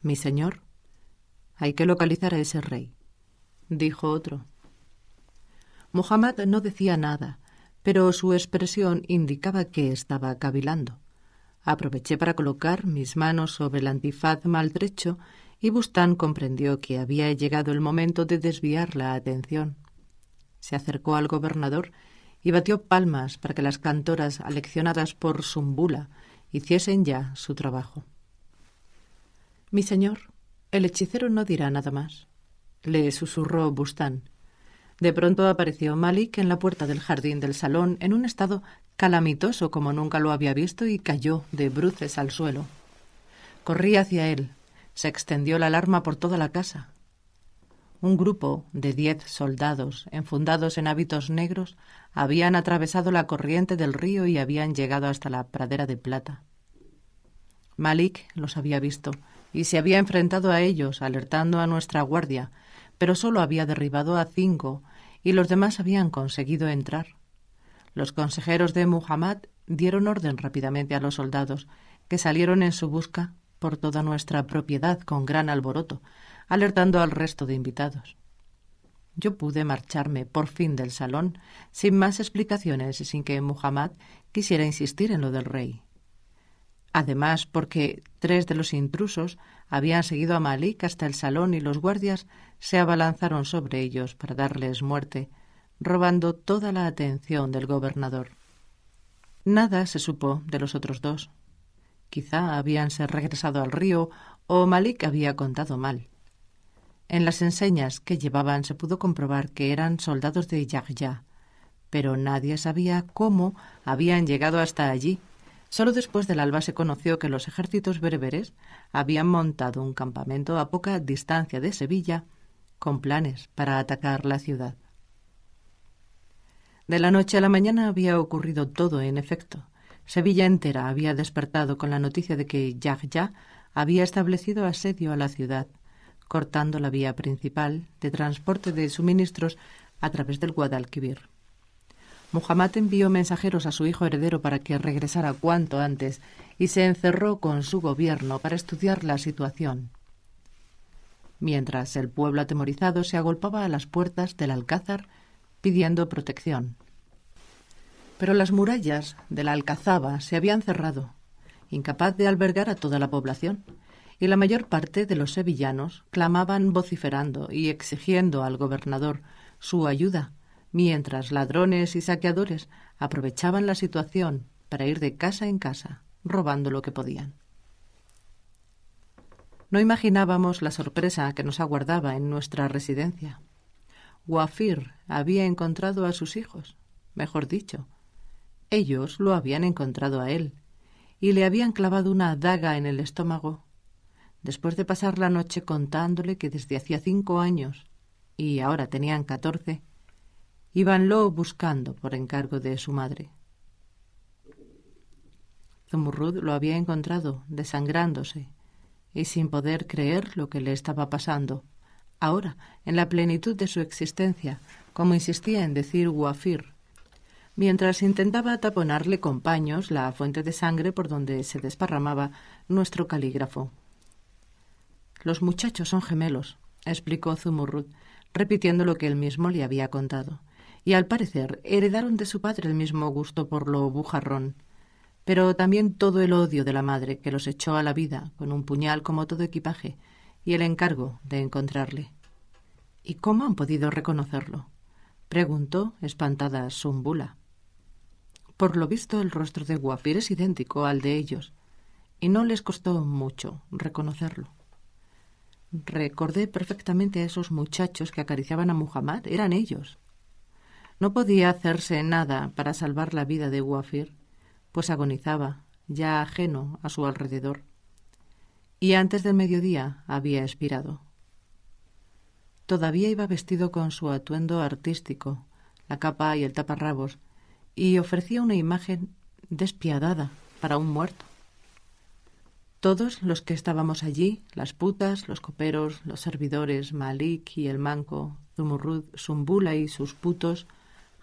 Mi señor, hay que localizar a ese rey, dijo otro. Mohammad no decía nada, pero su expresión indicaba que estaba cavilando. Aproveché para colocar mis manos sobre el antifaz maltrecho y Bustán comprendió que había llegado el momento de desviar la atención. Se acercó al gobernador y batió palmas para que las cantoras aleccionadas por Sumbula hiciesen ya su trabajo. Mi señor, el hechicero no dirá nada más, le susurró Bustán, de pronto apareció Malik en la puerta del jardín del salón en un estado calamitoso como nunca lo había visto y cayó de bruces al suelo. Corrí hacia él. Se extendió la alarma por toda la casa. Un grupo de diez soldados, enfundados en hábitos negros, habían atravesado la corriente del río y habían llegado hasta la pradera de plata. Malik los había visto y se había enfrentado a ellos, alertando a nuestra guardia, pero solo había derribado a cinco y los demás habían conseguido entrar. Los consejeros de Muhammad dieron orden rápidamente a los soldados, que salieron en su busca por toda nuestra propiedad con gran alboroto, alertando al resto de invitados. Yo pude marcharme por fin del salón sin más explicaciones y sin que Muhammad quisiera insistir en lo del rey. Además, porque tres de los intrusos habían seguido a Malik hasta el salón y los guardias se abalanzaron sobre ellos para darles muerte, robando toda la atención del gobernador. Nada se supo de los otros dos. Quizá habíanse regresado al río o Malik había contado mal. En las enseñas que llevaban se pudo comprobar que eran soldados de Yagya, pero nadie sabía cómo habían llegado hasta allí. Solo después del alba se conoció que los ejércitos berberes habían montado un campamento a poca distancia de Sevilla con planes para atacar la ciudad. De la noche a la mañana había ocurrido todo, en efecto. Sevilla entera había despertado con la noticia de que Yahya había establecido asedio a la ciudad, cortando la vía principal de transporte de suministros a través del Guadalquivir. Muhammad envió mensajeros a su hijo heredero para que regresara cuanto antes y se encerró con su gobierno para estudiar la situación mientras el pueblo atemorizado se agolpaba a las puertas del alcázar pidiendo protección. Pero las murallas de la alcazaba se habían cerrado, incapaz de albergar a toda la población, y la mayor parte de los sevillanos clamaban vociferando y exigiendo al gobernador su ayuda, mientras ladrones y saqueadores aprovechaban la situación para ir de casa en casa, robando lo que podían. No imaginábamos la sorpresa que nos aguardaba en nuestra residencia. Wafir había encontrado a sus hijos, mejor dicho. Ellos lo habían encontrado a él y le habían clavado una daga en el estómago. Después de pasar la noche contándole que desde hacía cinco años, y ahora tenían catorce, ibanlo buscando por encargo de su madre. Zumurrud lo había encontrado, desangrándose, y sin poder creer lo que le estaba pasando. Ahora, en la plenitud de su existencia, como insistía en decir Wafir, mientras intentaba taponarle con paños la fuente de sangre por donde se desparramaba nuestro calígrafo. Los muchachos son gemelos, explicó Zumurrud, repitiendo lo que él mismo le había contado, y al parecer heredaron de su padre el mismo gusto por lo bujarrón pero también todo el odio de la madre que los echó a la vida con un puñal como todo equipaje y el encargo de encontrarle. ¿Y cómo han podido reconocerlo? preguntó espantada Sumbula. Por lo visto el rostro de Guapir es idéntico al de ellos, y no les costó mucho reconocerlo. Recordé perfectamente a esos muchachos que acariciaban a Muhammad, eran ellos. No podía hacerse nada para salvar la vida de Guafir, pues agonizaba, ya ajeno a su alrededor. Y antes del mediodía había expirado. Todavía iba vestido con su atuendo artístico, la capa y el taparrabos, y ofrecía una imagen despiadada para un muerto. Todos los que estábamos allí, las putas, los coperos, los servidores, Malik y el manco, Zumurrud, Zumbula y sus putos,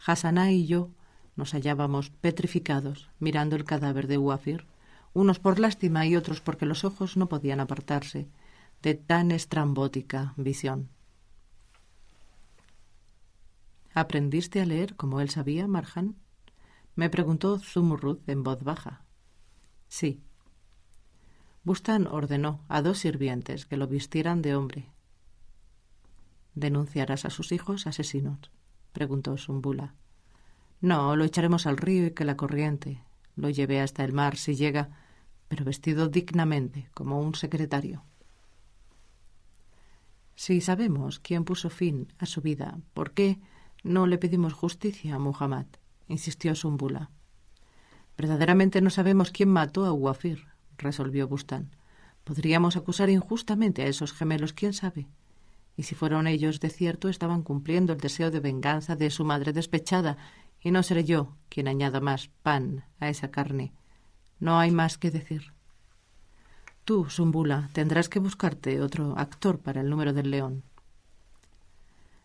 Hasaná y yo, nos hallábamos petrificados mirando el cadáver de Wafir, unos por lástima y otros porque los ojos no podían apartarse de tan estrambótica visión. ¿Aprendiste a leer como él sabía, Marjan? Me preguntó Zumurrud en voz baja. Sí. Bustan ordenó a dos sirvientes que lo vistieran de hombre. ¿Denunciarás a sus hijos asesinos? preguntó Zumbula. No, lo echaremos al río y que la corriente lo lleve hasta el mar si llega, pero vestido dignamente, como un secretario. Si sabemos quién puso fin a su vida, ¿por qué no le pedimos justicia a Muhammad? insistió Sumbula. Verdaderamente no sabemos quién mató a Wafir, resolvió Bustán. Podríamos acusar injustamente a esos gemelos, quién sabe. Y si fueron ellos, de cierto, estaban cumpliendo el deseo de venganza de su madre despechada y no seré yo quien añada más pan a esa carne. No hay más que decir. Tú, Zumbula, tendrás que buscarte otro actor para el número del león.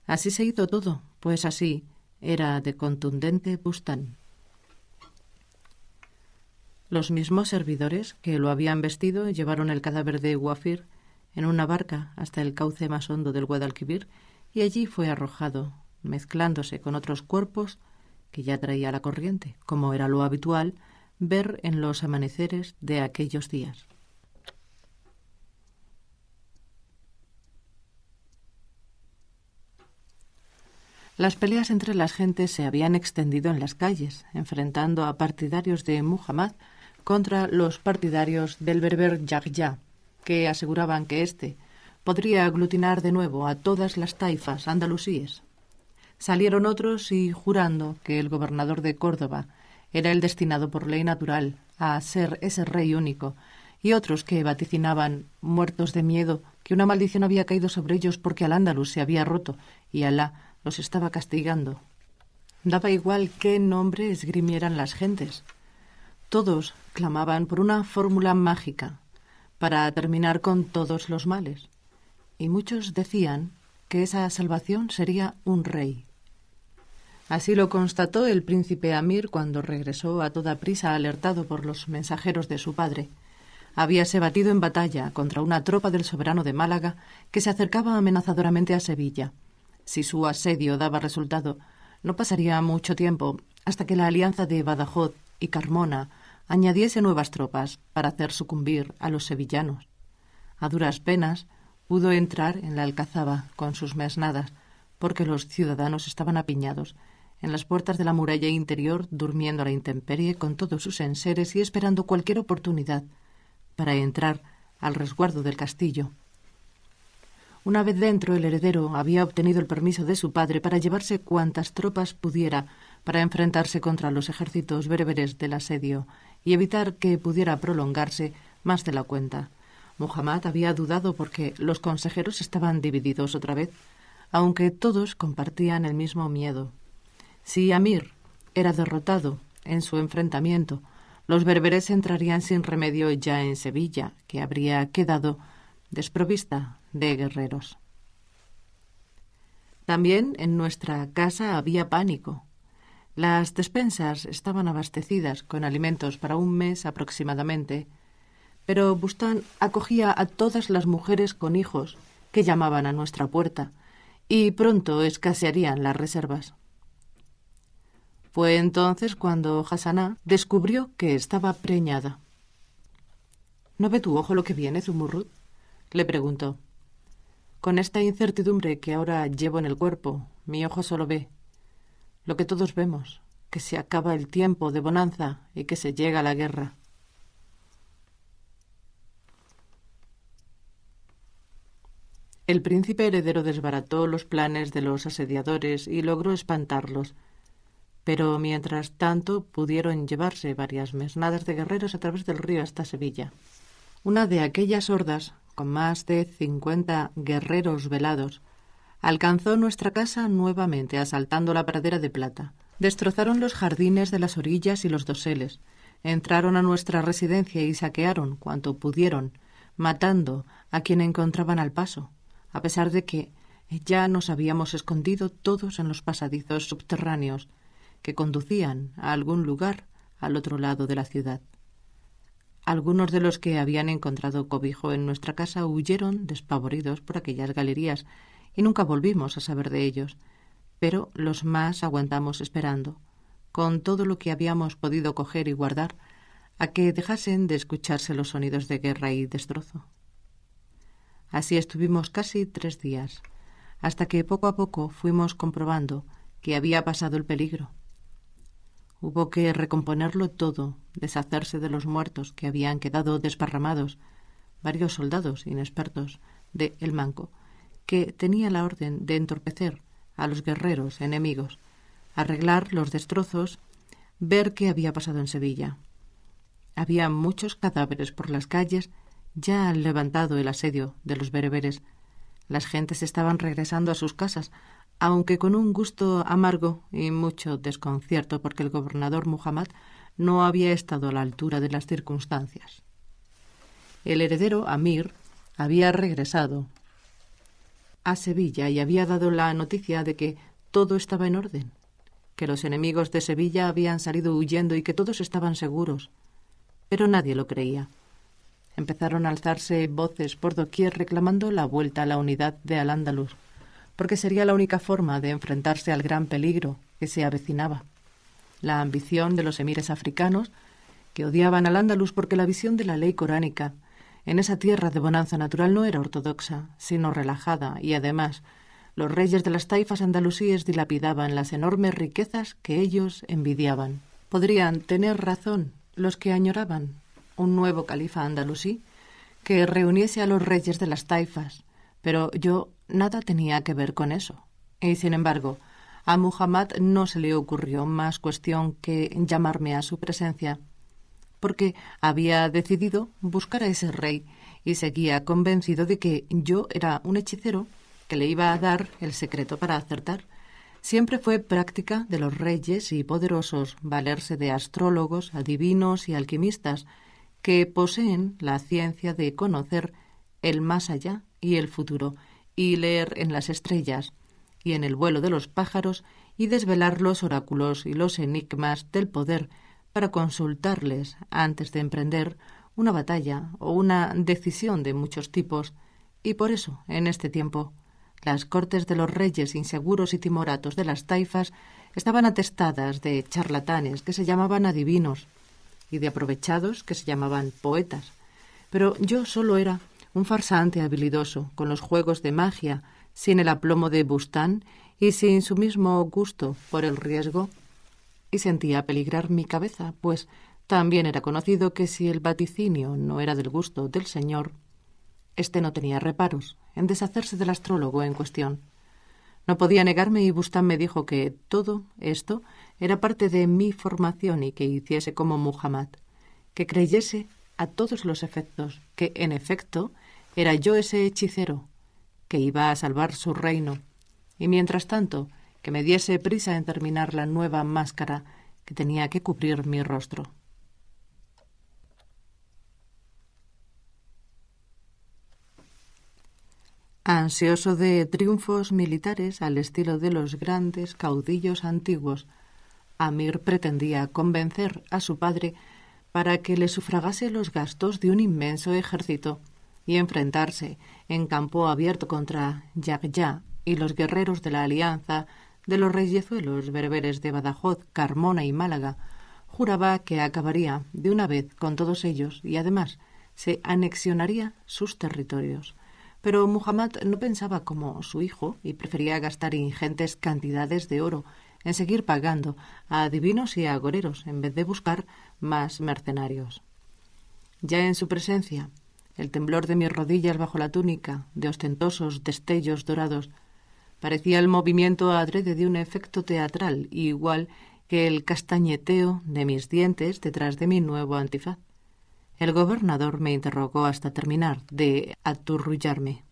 Así se hizo todo, pues así era de contundente Bustán. Los mismos servidores que lo habían vestido llevaron el cadáver de Guafir en una barca hasta el cauce más hondo del Guadalquivir y allí fue arrojado, mezclándose con otros cuerpos que ya traía la corriente, como era lo habitual ver en los amaneceres de aquellos días. Las peleas entre las gentes se habían extendido en las calles, enfrentando a partidarios de Muhammad contra los partidarios del berber Yahya, que aseguraban que éste podría aglutinar de nuevo a todas las taifas andalusíes. Salieron otros y jurando que el gobernador de Córdoba era el destinado por ley natural a ser ese rey único, y otros que vaticinaban, muertos de miedo, que una maldición había caído sobre ellos porque al Ándalus se había roto y Alá los estaba castigando. Daba igual qué nombre esgrimieran las gentes. Todos clamaban por una fórmula mágica para terminar con todos los males, y muchos decían que esa salvación sería un rey. Así lo constató el príncipe Amir cuando regresó a toda prisa alertado por los mensajeros de su padre. Habíase batido en batalla contra una tropa del soberano de Málaga que se acercaba amenazadoramente a Sevilla. Si su asedio daba resultado, no pasaría mucho tiempo hasta que la alianza de Badajoz y Carmona añadiese nuevas tropas para hacer sucumbir a los sevillanos. A duras penas pudo entrar en la alcazaba con sus mesnadas, porque los ciudadanos estaban apiñados en las puertas de la muralla interior, durmiendo a la intemperie con todos sus enseres y esperando cualquier oportunidad para entrar al resguardo del castillo. Una vez dentro, el heredero había obtenido el permiso de su padre para llevarse cuantas tropas pudiera para enfrentarse contra los ejércitos bereberes del asedio y evitar que pudiera prolongarse más de la cuenta. Muhammad había dudado porque los consejeros estaban divididos otra vez, aunque todos compartían el mismo miedo. Si Amir era derrotado en su enfrentamiento, los berberes entrarían sin remedio ya en Sevilla, que habría quedado desprovista de guerreros. También en nuestra casa había pánico. Las despensas estaban abastecidas con alimentos para un mes aproximadamente, pero Bustán acogía a todas las mujeres con hijos que llamaban a nuestra puerta, y pronto escasearían las reservas. Fue entonces cuando Hasaná descubrió que estaba preñada. ¿No ve tu ojo lo que viene, Zumurrud? le preguntó. Con esta incertidumbre que ahora llevo en el cuerpo, mi ojo solo ve lo que todos vemos, que se acaba el tiempo de bonanza y que se llega la guerra. El príncipe heredero desbarató los planes de los asediadores y logró espantarlos, pero mientras tanto pudieron llevarse varias mesnadas de guerreros a través del río hasta Sevilla. Una de aquellas hordas, con más de cincuenta guerreros velados, alcanzó nuestra casa nuevamente asaltando la pradera de plata. Destrozaron los jardines de las orillas y los doseles. Entraron a nuestra residencia y saquearon cuanto pudieron, matando a quien encontraban al paso, a pesar de que ya nos habíamos escondido todos en los pasadizos subterráneos que conducían a algún lugar al otro lado de la ciudad. Algunos de los que habían encontrado cobijo en nuestra casa huyeron despavoridos por aquellas galerías y nunca volvimos a saber de ellos, pero los más aguantamos esperando, con todo lo que habíamos podido coger y guardar, a que dejasen de escucharse los sonidos de guerra y destrozo. Así estuvimos casi tres días, hasta que poco a poco fuimos comprobando que había pasado el peligro Hubo que recomponerlo todo, deshacerse de los muertos que habían quedado desparramados, varios soldados inexpertos de El Manco, que tenía la orden de entorpecer a los guerreros enemigos, arreglar los destrozos, ver qué había pasado en Sevilla. Había muchos cadáveres por las calles, ya levantado el asedio de los bereberes. Las gentes estaban regresando a sus casas aunque con un gusto amargo y mucho desconcierto porque el gobernador Muhammad no había estado a la altura de las circunstancias. El heredero Amir había regresado a Sevilla y había dado la noticia de que todo estaba en orden, que los enemigos de Sevilla habían salido huyendo y que todos estaban seguros. Pero nadie lo creía. Empezaron a alzarse voces por doquier reclamando la vuelta a la unidad de al porque sería la única forma de enfrentarse al gran peligro que se avecinaba. La ambición de los emires africanos, que odiaban al andaluz porque la visión de la ley coránica en esa tierra de bonanza natural no era ortodoxa, sino relajada, y además los reyes de las taifas andalusíes dilapidaban las enormes riquezas que ellos envidiaban. Podrían tener razón los que añoraban un nuevo califa andalusí que reuniese a los reyes de las taifas, pero yo nada tenía que ver con eso. Y sin embargo, a Muhammad no se le ocurrió más cuestión que llamarme a su presencia, porque había decidido buscar a ese rey y seguía convencido de que yo era un hechicero que le iba a dar el secreto para acertar. Siempre fue práctica de los reyes y poderosos valerse de astrólogos, adivinos y alquimistas que poseen la ciencia de conocer el más allá y el futuro, y leer en las estrellas y en el vuelo de los pájaros y desvelar los oráculos y los enigmas del poder para consultarles antes de emprender una batalla o una decisión de muchos tipos, y por eso, en este tiempo, las cortes de los reyes inseguros y timoratos de las taifas estaban atestadas de charlatanes que se llamaban adivinos y de aprovechados que se llamaban poetas. Pero yo solo era un farsante habilidoso, con los juegos de magia, sin el aplomo de Bustán y sin su mismo gusto por el riesgo, y sentía peligrar mi cabeza, pues también era conocido que si el vaticinio no era del gusto del Señor, este no tenía reparos en deshacerse del astrólogo en cuestión. No podía negarme y Bustán me dijo que todo esto era parte de mi formación y que hiciese como Muhammad, que creyese a todos los efectos que, en efecto, era yo ese hechicero que iba a salvar su reino, y mientras tanto, que me diese prisa en terminar la nueva máscara que tenía que cubrir mi rostro. Ansioso de triunfos militares al estilo de los grandes caudillos antiguos, Amir pretendía convencer a su padre para que le sufragase los gastos de un inmenso ejército y enfrentarse en campo abierto contra Yagya y los guerreros de la alianza de los reyezuelos berberes de Badajoz, Carmona y Málaga, juraba que acabaría de una vez con todos ellos y además se anexionaría sus territorios. Pero Muhammad no pensaba como su hijo y prefería gastar ingentes cantidades de oro en seguir pagando a adivinos y agoreros en vez de buscar más mercenarios. Ya en su presencia, el temblor de mis rodillas bajo la túnica, de ostentosos destellos dorados. Parecía el movimiento adrede de un efecto teatral, igual que el castañeteo de mis dientes detrás de mi nuevo antifaz. El gobernador me interrogó hasta terminar de aturrullarme.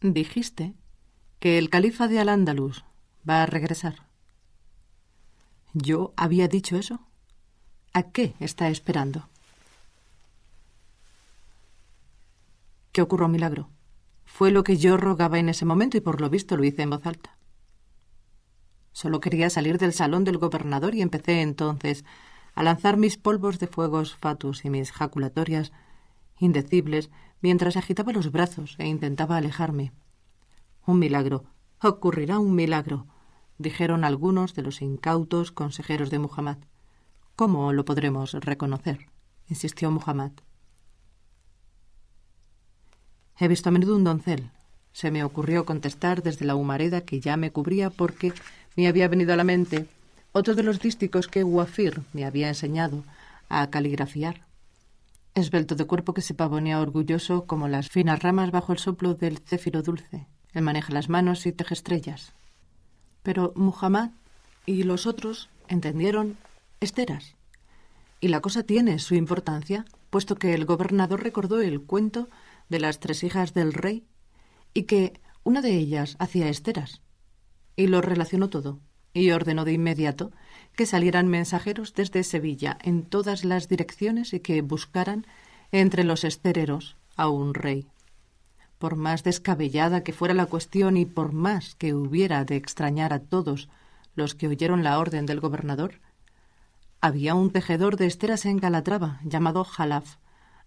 Dijiste que el califa de Al-Ándalus va a regresar. Yo había dicho eso. ¿A qué está esperando? que ocurra un milagro. Fue lo que yo rogaba en ese momento y por lo visto lo hice en voz alta. Solo quería salir del salón del gobernador y empecé entonces a lanzar mis polvos de fuegos fatus y mis jaculatorias indecibles mientras agitaba los brazos e intentaba alejarme. Un milagro. Ocurrirá un milagro, dijeron algunos de los incautos consejeros de Muhammad. ¿Cómo lo podremos reconocer? insistió Muhammad. He visto a menudo un doncel. Se me ocurrió contestar desde la humareda que ya me cubría porque me había venido a la mente otro de los dísticos que Wafir me había enseñado a caligrafiar. Esbelto de cuerpo que se pavonea orgulloso como las finas ramas bajo el soplo del céfiro dulce. Él maneja las manos y teje estrellas. Pero Muhammad y los otros entendieron esteras. Y la cosa tiene su importancia, puesto que el gobernador recordó el cuento de las tres hijas del rey y que una de ellas hacía esteras. Y lo relacionó todo y ordenó de inmediato que salieran mensajeros desde Sevilla en todas las direcciones y que buscaran entre los estereros a un rey. Por más descabellada que fuera la cuestión y por más que hubiera de extrañar a todos los que oyeron la orden del gobernador, había un tejedor de esteras en Calatrava llamado Jalaf,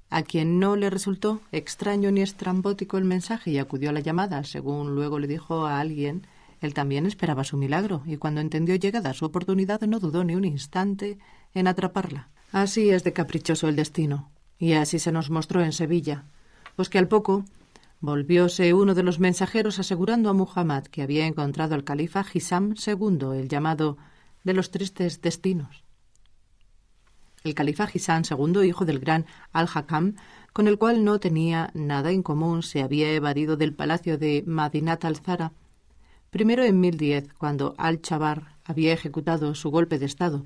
a quien no le resultó extraño ni estrambótico el mensaje y acudió a la llamada, según luego le dijo a alguien, él también esperaba su milagro y cuando entendió llegada su oportunidad no dudó ni un instante en atraparla. Así es de caprichoso el destino. Y así se nos mostró en Sevilla, pues que al poco volvióse uno de los mensajeros asegurando a Muhammad que había encontrado al califa Hisam II, el llamado de los tristes destinos. El califa Hisán II, hijo del gran Al-Hakam, con el cual no tenía nada en común, se había evadido del palacio de Madinat al-Zara, primero en 1010, cuando Al-Chabar había ejecutado su golpe de Estado,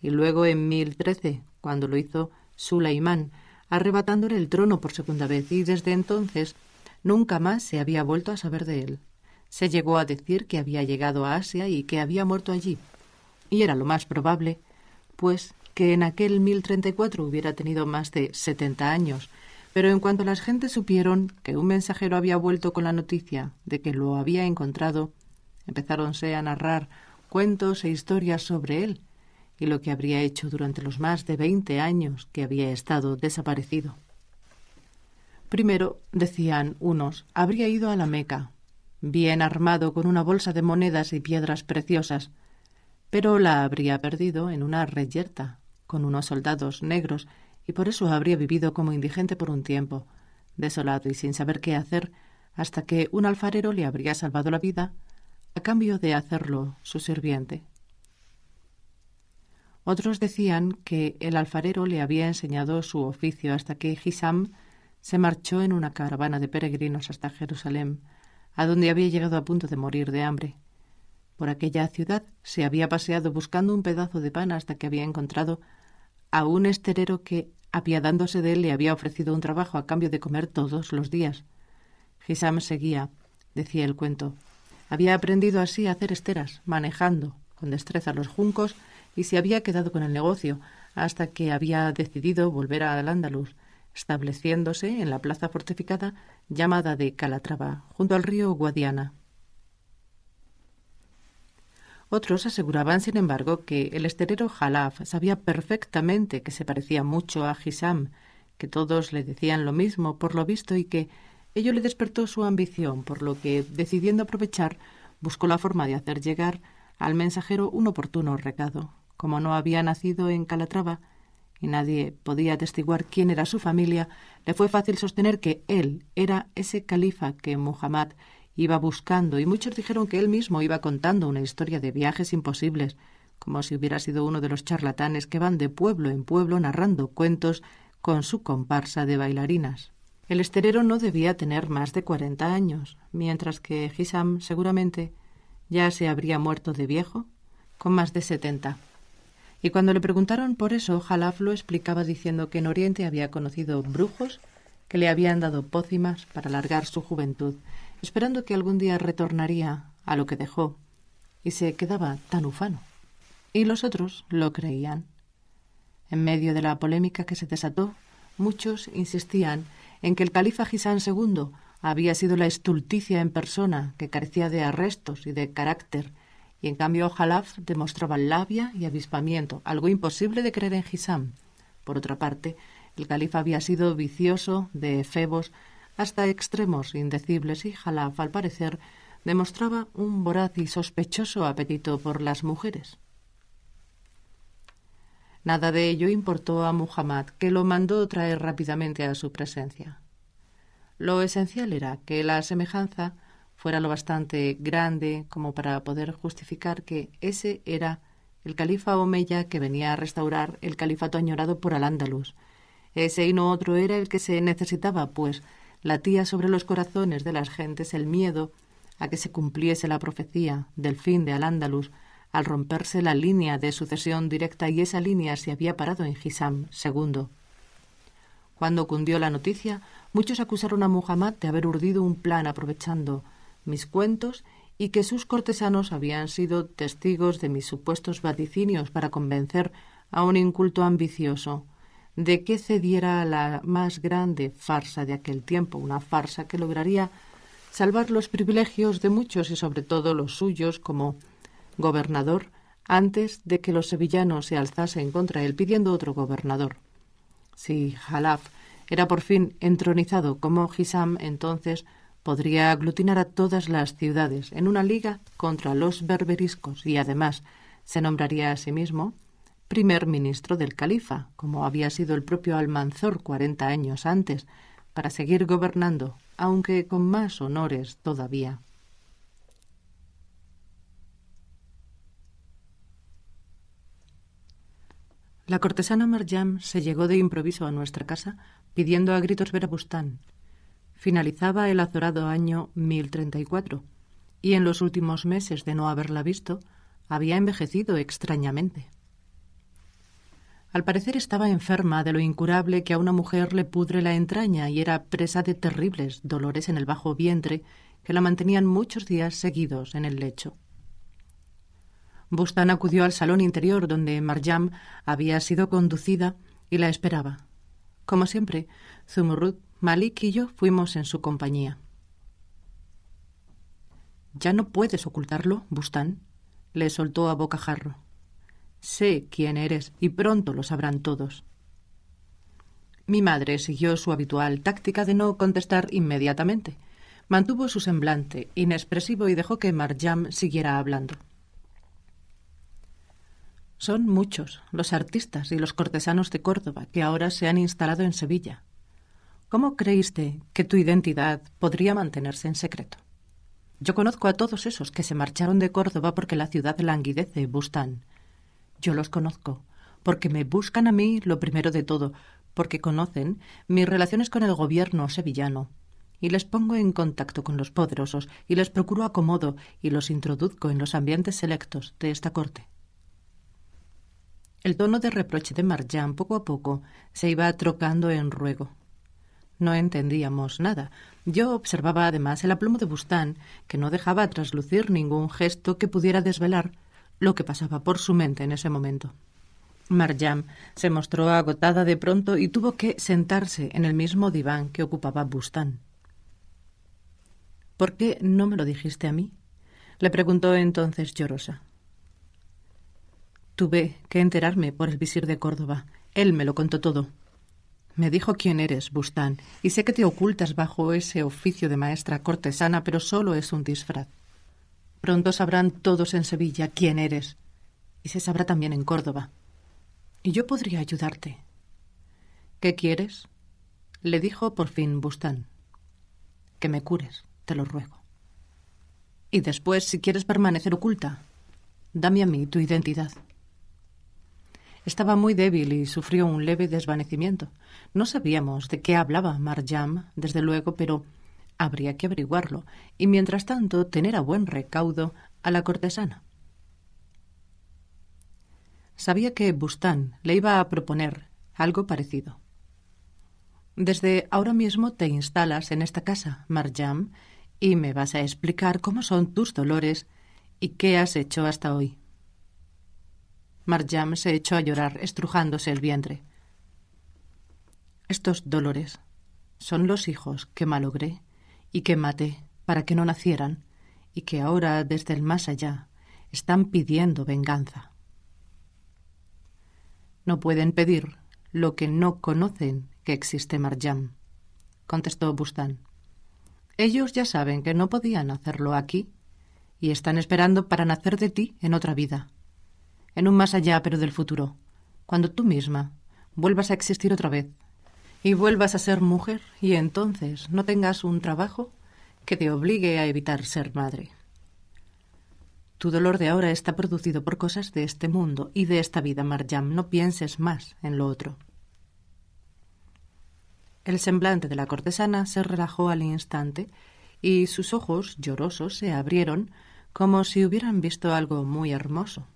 y luego en 1013, cuando lo hizo Sulaimán, arrebatándole el trono por segunda vez, y desde entonces nunca más se había vuelto a saber de él. Se llegó a decir que había llegado a Asia y que había muerto allí, y era lo más probable, pues que en aquel 1034 hubiera tenido más de 70 años, pero en cuanto las gentes supieron que un mensajero había vuelto con la noticia de que lo había encontrado, empezáronse a narrar cuentos e historias sobre él y lo que habría hecho durante los más de veinte años que había estado desaparecido. Primero, decían unos, habría ido a la Meca, bien armado con una bolsa de monedas y piedras preciosas, pero la habría perdido en una reyerta con unos soldados negros, y por eso habría vivido como indigente por un tiempo, desolado y sin saber qué hacer, hasta que un alfarero le habría salvado la vida, a cambio de hacerlo su sirviente. Otros decían que el alfarero le había enseñado su oficio hasta que Gisam se marchó en una caravana de peregrinos hasta Jerusalén, a donde había llegado a punto de morir de hambre. Por aquella ciudad se había paseado buscando un pedazo de pan hasta que había encontrado a un esterero que, apiadándose de él, le había ofrecido un trabajo a cambio de comer todos los días. Gisam seguía, decía el cuento. Había aprendido así a hacer esteras, manejando con destreza los juncos, y se había quedado con el negocio, hasta que había decidido volver al Andaluz, estableciéndose en la plaza fortificada llamada de Calatrava, junto al río Guadiana. Otros aseguraban, sin embargo, que el esterero Jalaf sabía perfectamente que se parecía mucho a Hissam que todos le decían lo mismo por lo visto y que ello le despertó su ambición, por lo que, decidiendo aprovechar, buscó la forma de hacer llegar al mensajero un oportuno recado. Como no había nacido en Calatrava y nadie podía atestiguar quién era su familia, le fue fácil sostener que él era ese califa que Muhammad iba buscando y muchos dijeron que él mismo iba contando una historia de viajes imposibles, como si hubiera sido uno de los charlatanes que van de pueblo en pueblo narrando cuentos con su comparsa de bailarinas. El esterero no debía tener más de cuarenta años, mientras que Hissam seguramente ya se habría muerto de viejo, con más de setenta. Y cuando le preguntaron por eso, Jalaf lo explicaba diciendo que en Oriente había conocido brujos que le habían dado pócimas para alargar su juventud esperando que algún día retornaría a lo que dejó, y se quedaba tan ufano. Y los otros lo creían. En medio de la polémica que se desató, muchos insistían en que el califa Gisán II había sido la estulticia en persona que carecía de arrestos y de carácter, y en cambio Jalaf demostraba labia y avispamiento, algo imposible de creer en Gisán. Por otra parte, el califa había sido vicioso de febos, hasta extremos indecibles y Jalaf, al parecer, demostraba un voraz y sospechoso apetito por las mujeres. Nada de ello importó a Muhammad, que lo mandó traer rápidamente a su presencia. Lo esencial era que la semejanza fuera lo bastante grande como para poder justificar que ese era el califa Omeya que venía a restaurar el califato añorado por Al-Ándalus. Ese y no otro era el que se necesitaba, pues latía sobre los corazones de las gentes el miedo a que se cumpliese la profecía del fin de al al romperse la línea de sucesión directa y esa línea se había parado en Hisam II. Cuando cundió la noticia, muchos acusaron a Muhammad de haber urdido un plan aprovechando mis cuentos y que sus cortesanos habían sido testigos de mis supuestos vaticinios para convencer a un inculto ambicioso de que cediera a la más grande farsa de aquel tiempo, una farsa que lograría salvar los privilegios de muchos y sobre todo los suyos como gobernador antes de que los sevillanos se alzasen contra él pidiendo otro gobernador. Si Jalaf era por fin entronizado como Hisam, entonces podría aglutinar a todas las ciudades en una liga contra los berberiscos y además se nombraría a sí mismo primer ministro del califa, como había sido el propio Almanzor cuarenta años antes, para seguir gobernando, aunque con más honores todavía. La cortesana Marjam se llegó de improviso a nuestra casa pidiendo a gritos ver a Bustán. Finalizaba el azorado año 1034 y en los últimos meses de no haberla visto había envejecido extrañamente. Al parecer estaba enferma de lo incurable que a una mujer le pudre la entraña y era presa de terribles dolores en el bajo vientre que la mantenían muchos días seguidos en el lecho. Bustan acudió al salón interior donde Marjam había sido conducida y la esperaba. Como siempre, Zumurrud, Malik y yo fuimos en su compañía. Ya no puedes ocultarlo, Bustán, le soltó a bocajarro. Sé quién eres y pronto lo sabrán todos. Mi madre siguió su habitual táctica de no contestar inmediatamente. Mantuvo su semblante inexpresivo y dejó que Marjam siguiera hablando. Son muchos los artistas y los cortesanos de Córdoba que ahora se han instalado en Sevilla. ¿Cómo creíste que tu identidad podría mantenerse en secreto? Yo conozco a todos esos que se marcharon de Córdoba porque la ciudad languidece, Bustán, yo los conozco, porque me buscan a mí lo primero de todo, porque conocen mis relaciones con el gobierno sevillano. Y les pongo en contacto con los poderosos, y les procuro acomodo, y los introduzco en los ambientes selectos de esta corte. El tono de reproche de Marjan poco a poco se iba trocando en ruego. No entendíamos nada. Yo observaba además el aplomo de Bustán, que no dejaba traslucir ningún gesto que pudiera desvelar lo que pasaba por su mente en ese momento. Marjam se mostró agotada de pronto y tuvo que sentarse en el mismo diván que ocupaba Bustán. ¿Por qué no me lo dijiste a mí? le preguntó entonces llorosa. Tuve que enterarme por el visir de Córdoba. Él me lo contó todo. Me dijo quién eres, Bustán, y sé que te ocultas bajo ese oficio de maestra cortesana, pero solo es un disfraz. Pronto sabrán todos en Sevilla quién eres. Y se sabrá también en Córdoba. Y yo podría ayudarte. ¿Qué quieres? le dijo por fin Bustán. Que me cures, te lo ruego. Y después, si quieres permanecer oculta, dame a mí tu identidad. Estaba muy débil y sufrió un leve desvanecimiento. No sabíamos de qué hablaba Marjam, desde luego, pero Habría que averiguarlo y, mientras tanto, tener a buen recaudo a la cortesana. Sabía que Bustán le iba a proponer algo parecido. Desde ahora mismo te instalas en esta casa, Marjam, y me vas a explicar cómo son tus dolores y qué has hecho hasta hoy. Marjam se echó a llorar, estrujándose el vientre. Estos dolores son los hijos que malogré y que maté para que no nacieran y que ahora desde el más allá están pidiendo venganza. No pueden pedir lo que no conocen que existe Marjam, contestó Bustán. Ellos ya saben que no podían hacerlo aquí y están esperando para nacer de ti en otra vida, en un más allá pero del futuro, cuando tú misma vuelvas a existir otra vez y vuelvas a ser mujer y entonces no tengas un trabajo que te obligue a evitar ser madre. Tu dolor de ahora está producido por cosas de este mundo y de esta vida, Marjam. No pienses más en lo otro. El semblante de la cortesana se relajó al instante y sus ojos llorosos se abrieron como si hubieran visto algo muy hermoso.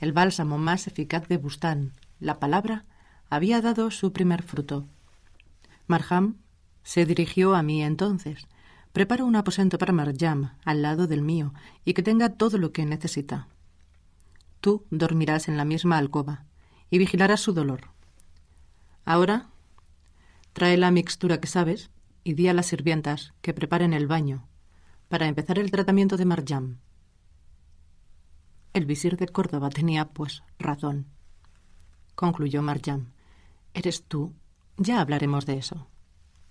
El bálsamo más eficaz de Bustán, la palabra, había dado su primer fruto. Marham se dirigió a mí entonces. Prepara un aposento para Marjam, al lado del mío, y que tenga todo lo que necesita. Tú dormirás en la misma alcoba y vigilarás su dolor. Ahora, trae la mixtura que sabes y di a las sirvientas que preparen el baño para empezar el tratamiento de Marjam. El visir de Córdoba tenía, pues, razón, concluyó Marjam. ¿Eres tú? Ya hablaremos de eso.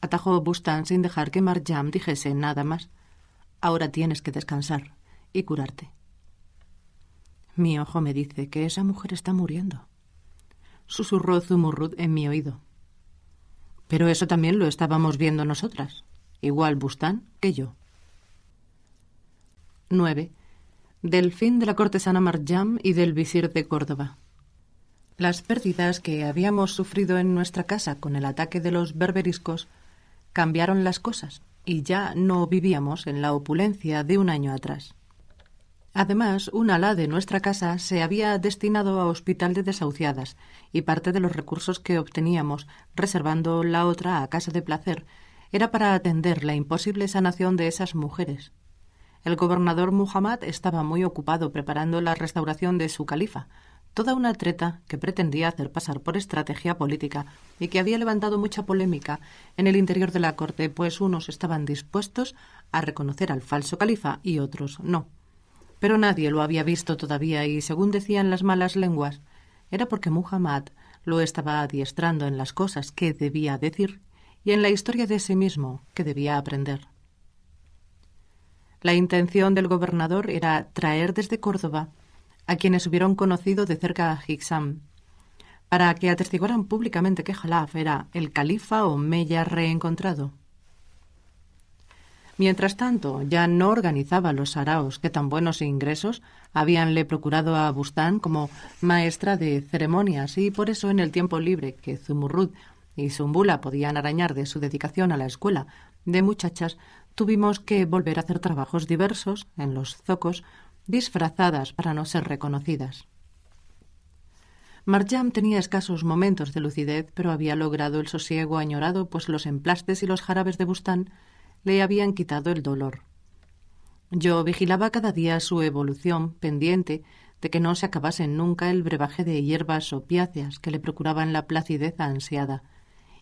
Atajó Bustan sin dejar que Marjam dijese nada más. Ahora tienes que descansar y curarte. Mi ojo me dice que esa mujer está muriendo. Susurró Zumurrud en mi oído. Pero eso también lo estábamos viendo nosotras. Igual Bustán que yo. 9. Del fin de la cortesana Marjam y del visir de Córdoba. Las pérdidas que habíamos sufrido en nuestra casa con el ataque de los berberiscos cambiaron las cosas y ya no vivíamos en la opulencia de un año atrás. Además, un ala de nuestra casa se había destinado a hospital de desahuciadas y parte de los recursos que obteníamos, reservando la otra a casa de placer, era para atender la imposible sanación de esas mujeres. El gobernador Muhammad estaba muy ocupado preparando la restauración de su califa, toda una treta que pretendía hacer pasar por estrategia política y que había levantado mucha polémica en el interior de la corte, pues unos estaban dispuestos a reconocer al falso califa y otros no. Pero nadie lo había visto todavía y, según decían las malas lenguas, era porque Muhammad lo estaba adiestrando en las cosas que debía decir y en la historia de sí mismo que debía aprender. La intención del gobernador era traer desde Córdoba a quienes hubieron conocido de cerca a Higgsam, para que atestiguaran públicamente que Jalaf era el califa o meya reencontrado. Mientras tanto, ya no organizaba los saraos que tan buenos ingresos habíanle procurado a Bustán como maestra de ceremonias y por eso en el tiempo libre que Zumurrud y Zumbula podían arañar de su dedicación a la escuela de muchachas, tuvimos que volver a hacer trabajos diversos en los zocos disfrazadas para no ser reconocidas. Marjam tenía escasos momentos de lucidez, pero había logrado el sosiego añorado, pues los emplastes y los jarabes de Bustán le habían quitado el dolor. Yo vigilaba cada día su evolución, pendiente de que no se acabase nunca el brebaje de hierbas opiáceas que le procuraban la placidez ansiada,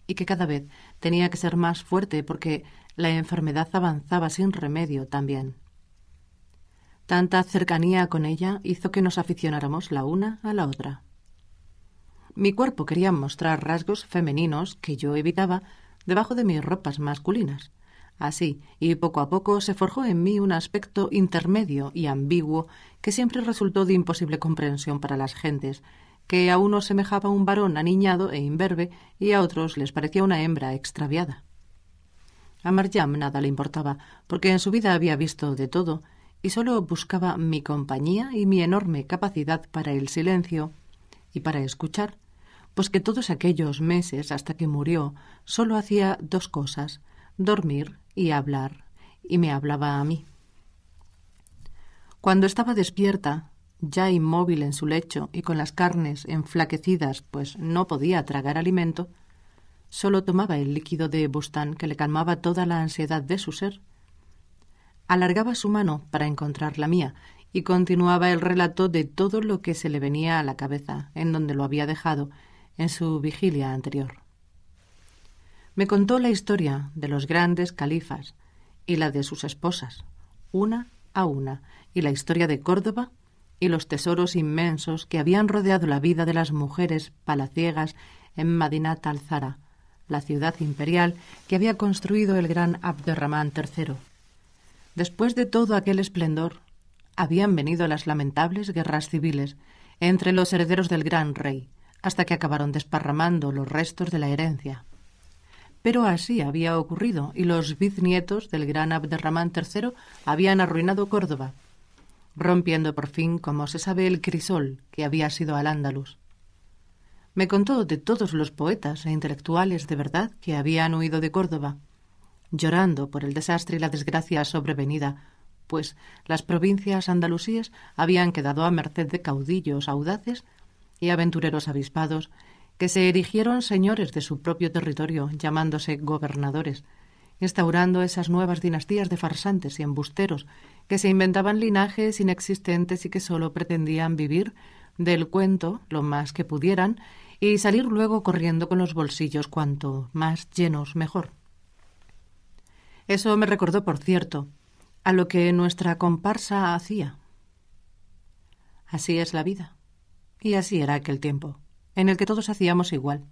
y que cada vez tenía que ser más fuerte porque la enfermedad avanzaba sin remedio también. Tanta cercanía con ella hizo que nos aficionáramos la una a la otra. Mi cuerpo quería mostrar rasgos femeninos que yo evitaba debajo de mis ropas masculinas. Así, y poco a poco se forjó en mí un aspecto intermedio y ambiguo que siempre resultó de imposible comprensión para las gentes, que a unos semejaba un varón aniñado e imberbe y a otros les parecía una hembra extraviada. A Marjam nada le importaba, porque en su vida había visto de todo y solo buscaba mi compañía y mi enorme capacidad para el silencio y para escuchar, pues que todos aquellos meses hasta que murió solo hacía dos cosas, dormir y hablar, y me hablaba a mí. Cuando estaba despierta, ya inmóvil en su lecho y con las carnes enflaquecidas, pues no podía tragar alimento, solo tomaba el líquido de Bustán que le calmaba toda la ansiedad de su ser alargaba su mano para encontrar la mía y continuaba el relato de todo lo que se le venía a la cabeza, en donde lo había dejado, en su vigilia anterior. Me contó la historia de los grandes califas y la de sus esposas, una a una, y la historia de Córdoba y los tesoros inmensos que habían rodeado la vida de las mujeres palaciegas en Madinat al-Zara, la ciudad imperial que había construido el gran Abderramán III. Después de todo aquel esplendor, habían venido las lamentables guerras civiles entre los herederos del gran rey, hasta que acabaron desparramando los restos de la herencia. Pero así había ocurrido, y los biznietos del gran Abderramán III habían arruinado Córdoba, rompiendo por fin, como se sabe, el crisol que había sido al Ándalus. Me contó de todos los poetas e intelectuales de verdad que habían huido de Córdoba, llorando por el desastre y la desgracia sobrevenida, pues las provincias andalusíes habían quedado a merced de caudillos audaces y aventureros avispados que se erigieron señores de su propio territorio, llamándose gobernadores, instaurando esas nuevas dinastías de farsantes y embusteros que se inventaban linajes inexistentes y que sólo pretendían vivir del cuento lo más que pudieran y salir luego corriendo con los bolsillos cuanto más llenos mejor. Eso me recordó, por cierto, a lo que nuestra comparsa hacía. Así es la vida. Y así era aquel tiempo, en el que todos hacíamos igual.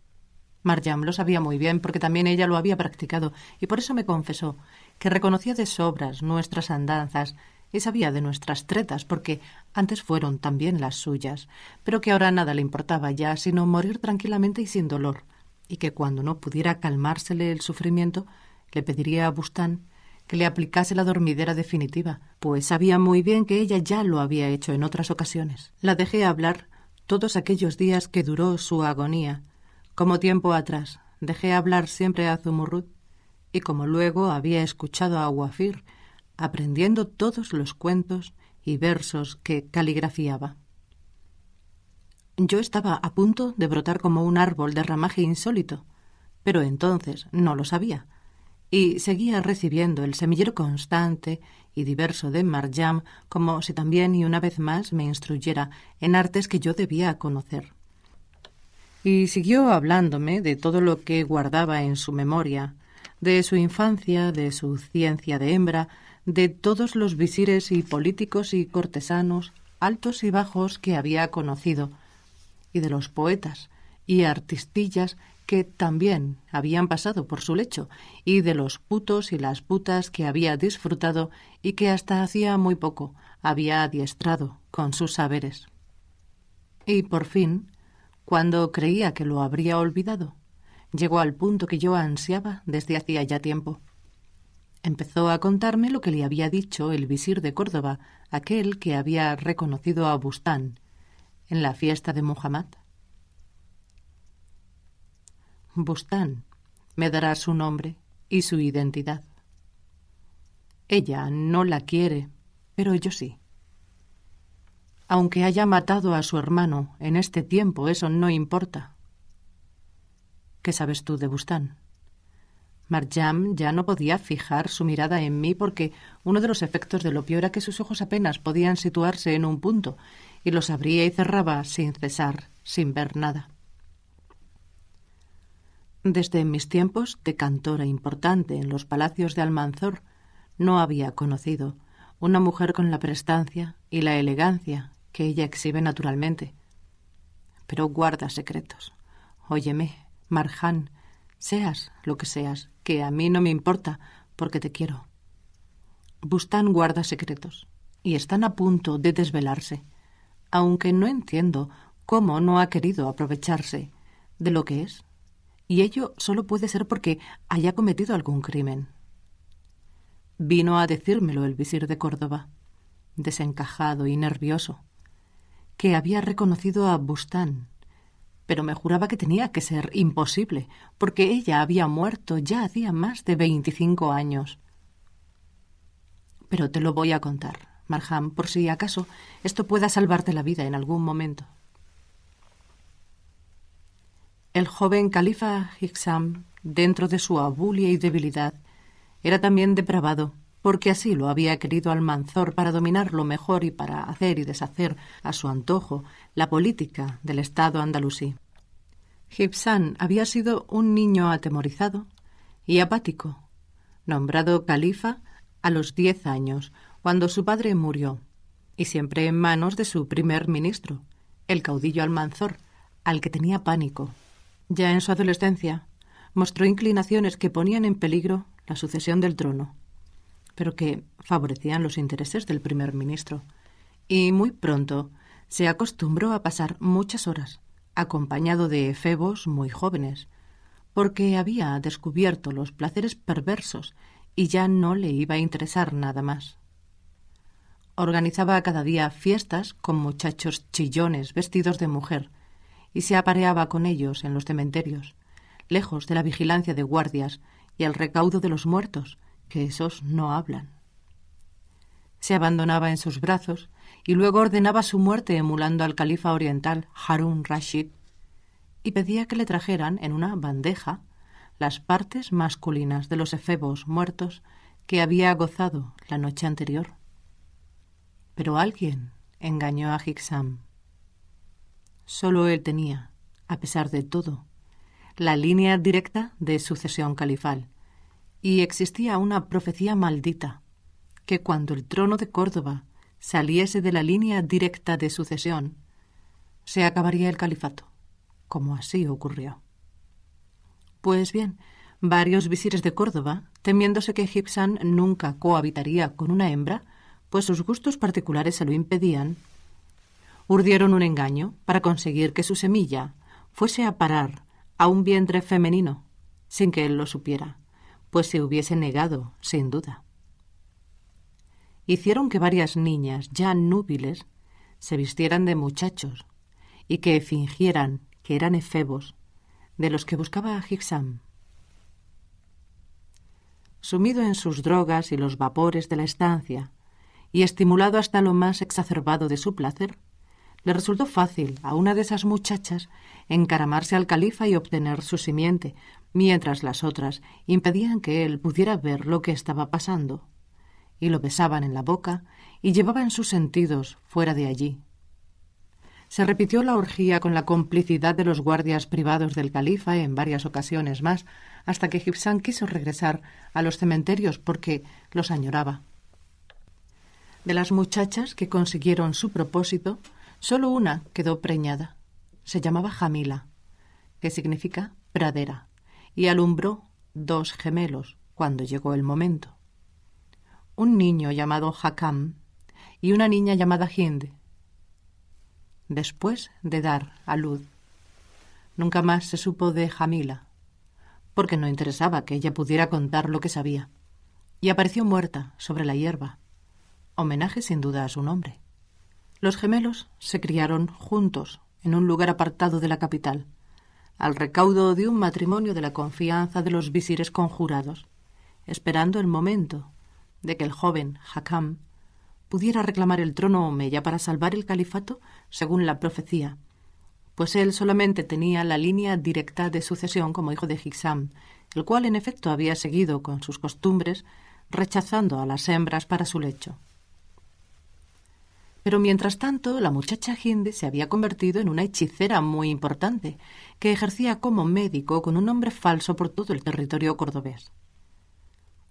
Marjam lo sabía muy bien porque también ella lo había practicado y por eso me confesó que reconocía de sobras nuestras andanzas y sabía de nuestras tretas porque antes fueron también las suyas, pero que ahora nada le importaba ya sino morir tranquilamente y sin dolor, y que cuando no pudiera calmársele el sufrimiento le pediría a Bustán que le aplicase la dormidera definitiva, pues sabía muy bien que ella ya lo había hecho en otras ocasiones. La dejé hablar todos aquellos días que duró su agonía, como tiempo atrás. Dejé hablar siempre a Zumurrud, y como luego había escuchado a Wafir, aprendiendo todos los cuentos y versos que caligrafiaba. Yo estaba a punto de brotar como un árbol de ramaje insólito, pero entonces no lo sabía y seguía recibiendo el semillero constante y diverso de Marjam, como si también y una vez más me instruyera en artes que yo debía conocer. Y siguió hablándome de todo lo que guardaba en su memoria, de su infancia, de su ciencia de hembra, de todos los visires y políticos y cortesanos, altos y bajos que había conocido, y de los poetas y artistillas que también habían pasado por su lecho, y de los putos y las putas que había disfrutado y que hasta hacía muy poco había adiestrado con sus saberes. Y por fin, cuando creía que lo habría olvidado, llegó al punto que yo ansiaba desde hacía ya tiempo. Empezó a contarme lo que le había dicho el visir de Córdoba, aquel que había reconocido a Bustán, en la fiesta de Muhammad. Bustán, me dará su nombre y su identidad. Ella no la quiere, pero yo sí. Aunque haya matado a su hermano en este tiempo, eso no importa. ¿Qué sabes tú de Bustán? Marjam ya no podía fijar su mirada en mí porque uno de los efectos lo opio era que sus ojos apenas podían situarse en un punto y los abría y cerraba sin cesar, sin ver nada. Desde mis tiempos de cantora importante en los palacios de Almanzor, no había conocido una mujer con la prestancia y la elegancia que ella exhibe naturalmente. Pero guarda secretos. Óyeme, Marján, seas lo que seas, que a mí no me importa, porque te quiero. Bustán guarda secretos y están a punto de desvelarse, aunque no entiendo cómo no ha querido aprovecharse de lo que es y ello solo puede ser porque haya cometido algún crimen. Vino a decírmelo el visir de Córdoba, desencajado y nervioso, que había reconocido a Bustán, pero me juraba que tenía que ser imposible, porque ella había muerto ya hacía más de veinticinco años. Pero te lo voy a contar, Marham, por si acaso esto pueda salvarte la vida en algún momento. El joven califa Hixam, dentro de su abulia y debilidad, era también depravado, porque así lo había querido Almanzor para dominar lo mejor y para hacer y deshacer a su antojo la política del Estado andalusí. Hipsan había sido un niño atemorizado y apático, nombrado califa a los diez años, cuando su padre murió, y siempre en manos de su primer ministro, el caudillo Almanzor, al que tenía pánico. Ya en su adolescencia, mostró inclinaciones que ponían en peligro la sucesión del trono, pero que favorecían los intereses del primer ministro, y muy pronto se acostumbró a pasar muchas horas acompañado de efebos muy jóvenes, porque había descubierto los placeres perversos y ya no le iba a interesar nada más. Organizaba cada día fiestas con muchachos chillones vestidos de mujer, y se apareaba con ellos en los cementerios, lejos de la vigilancia de guardias y al recaudo de los muertos, que esos no hablan. Se abandonaba en sus brazos y luego ordenaba su muerte emulando al califa oriental Harun Rashid y pedía que le trajeran en una bandeja las partes masculinas de los efebos muertos que había gozado la noche anterior. Pero alguien engañó a Hiksam Solo él tenía, a pesar de todo, la línea directa de sucesión califal, y existía una profecía maldita, que cuando el trono de Córdoba saliese de la línea directa de sucesión, se acabaría el califato, como así ocurrió. Pues bien, varios visires de Córdoba, temiéndose que Gibson nunca cohabitaría con una hembra, pues sus gustos particulares se lo impedían, urdieron un engaño para conseguir que su semilla fuese a parar a un vientre femenino, sin que él lo supiera, pues se hubiese negado, sin duda. Hicieron que varias niñas ya núbiles se vistieran de muchachos y que fingieran que eran efebos de los que buscaba a Sumido en sus drogas y los vapores de la estancia, y estimulado hasta lo más exacerbado de su placer, le resultó fácil a una de esas muchachas encaramarse al califa y obtener su simiente, mientras las otras impedían que él pudiera ver lo que estaba pasando. Y lo besaban en la boca y llevaban sus sentidos fuera de allí. Se repitió la orgía con la complicidad de los guardias privados del califa en varias ocasiones más, hasta que Gipsán quiso regresar a los cementerios porque los añoraba. De las muchachas que consiguieron su propósito, Solo una quedó preñada. Se llamaba Jamila, que significa pradera, y alumbró dos gemelos cuando llegó el momento. Un niño llamado Hakam y una niña llamada Hind. Después de dar a luz, nunca más se supo de Jamila, porque no interesaba que ella pudiera contar lo que sabía, y apareció muerta sobre la hierba, homenaje sin duda a su nombre. Los gemelos se criaron juntos, en un lugar apartado de la capital, al recaudo de un matrimonio de la confianza de los visires conjurados, esperando el momento de que el joven Hakam pudiera reclamar el trono Omeya para salvar el califato según la profecía, pues él solamente tenía la línea directa de sucesión como hijo de Hixam, el cual en efecto había seguido con sus costumbres, rechazando a las hembras para su lecho. Pero mientras tanto, la muchacha Hinde se había convertido en una hechicera muy importante, que ejercía como médico con un nombre falso por todo el territorio cordobés.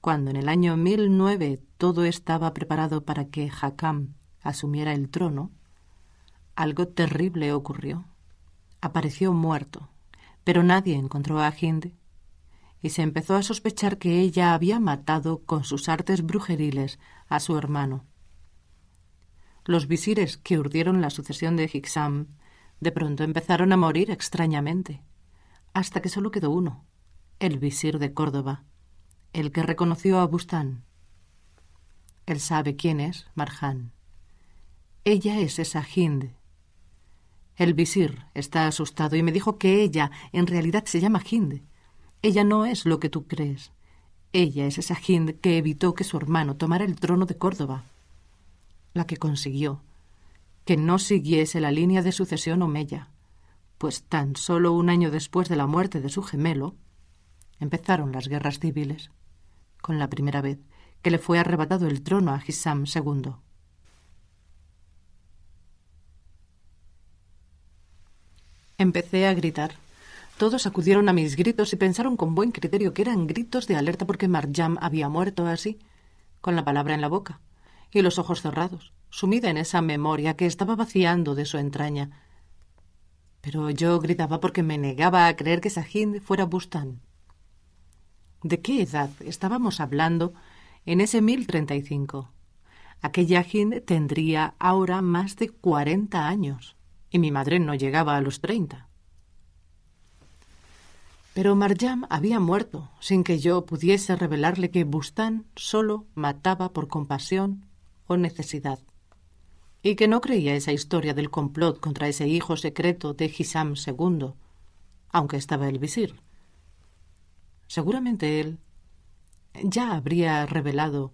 Cuando en el año 1009 todo estaba preparado para que Hakam asumiera el trono, algo terrible ocurrió. Apareció muerto, pero nadie encontró a Hinde, y se empezó a sospechar que ella había matado con sus artes brujeriles a su hermano, los visires que urdieron la sucesión de Hixam de pronto empezaron a morir extrañamente, hasta que solo quedó uno, el visir de Córdoba, el que reconoció a Bustán. Él sabe quién es Marján. Ella es esa Hind. El visir está asustado y me dijo que ella en realidad se llama Hind. Ella no es lo que tú crees. Ella es esa Hind que evitó que su hermano tomara el trono de Córdoba la que consiguió, que no siguiese la línea de sucesión Omeya, pues tan solo un año después de la muerte de su gemelo, empezaron las guerras civiles, con la primera vez que le fue arrebatado el trono a Hissam II. Empecé a gritar. Todos acudieron a mis gritos y pensaron con buen criterio que eran gritos de alerta porque Marjam había muerto así, con la palabra en la boca y los ojos cerrados, sumida en esa memoria que estaba vaciando de su entraña. Pero yo gritaba porque me negaba a creer que Sahind fuera Bustán. ¿De qué edad estábamos hablando en ese 1035? Aquella Hind tendría ahora más de cuarenta años y mi madre no llegaba a los treinta. Pero Marjam había muerto sin que yo pudiese revelarle que Bustán solo mataba por compasión o necesidad. Y que no creía esa historia del complot contra ese hijo secreto de Hisam II, aunque estaba el visir. Seguramente él ya habría revelado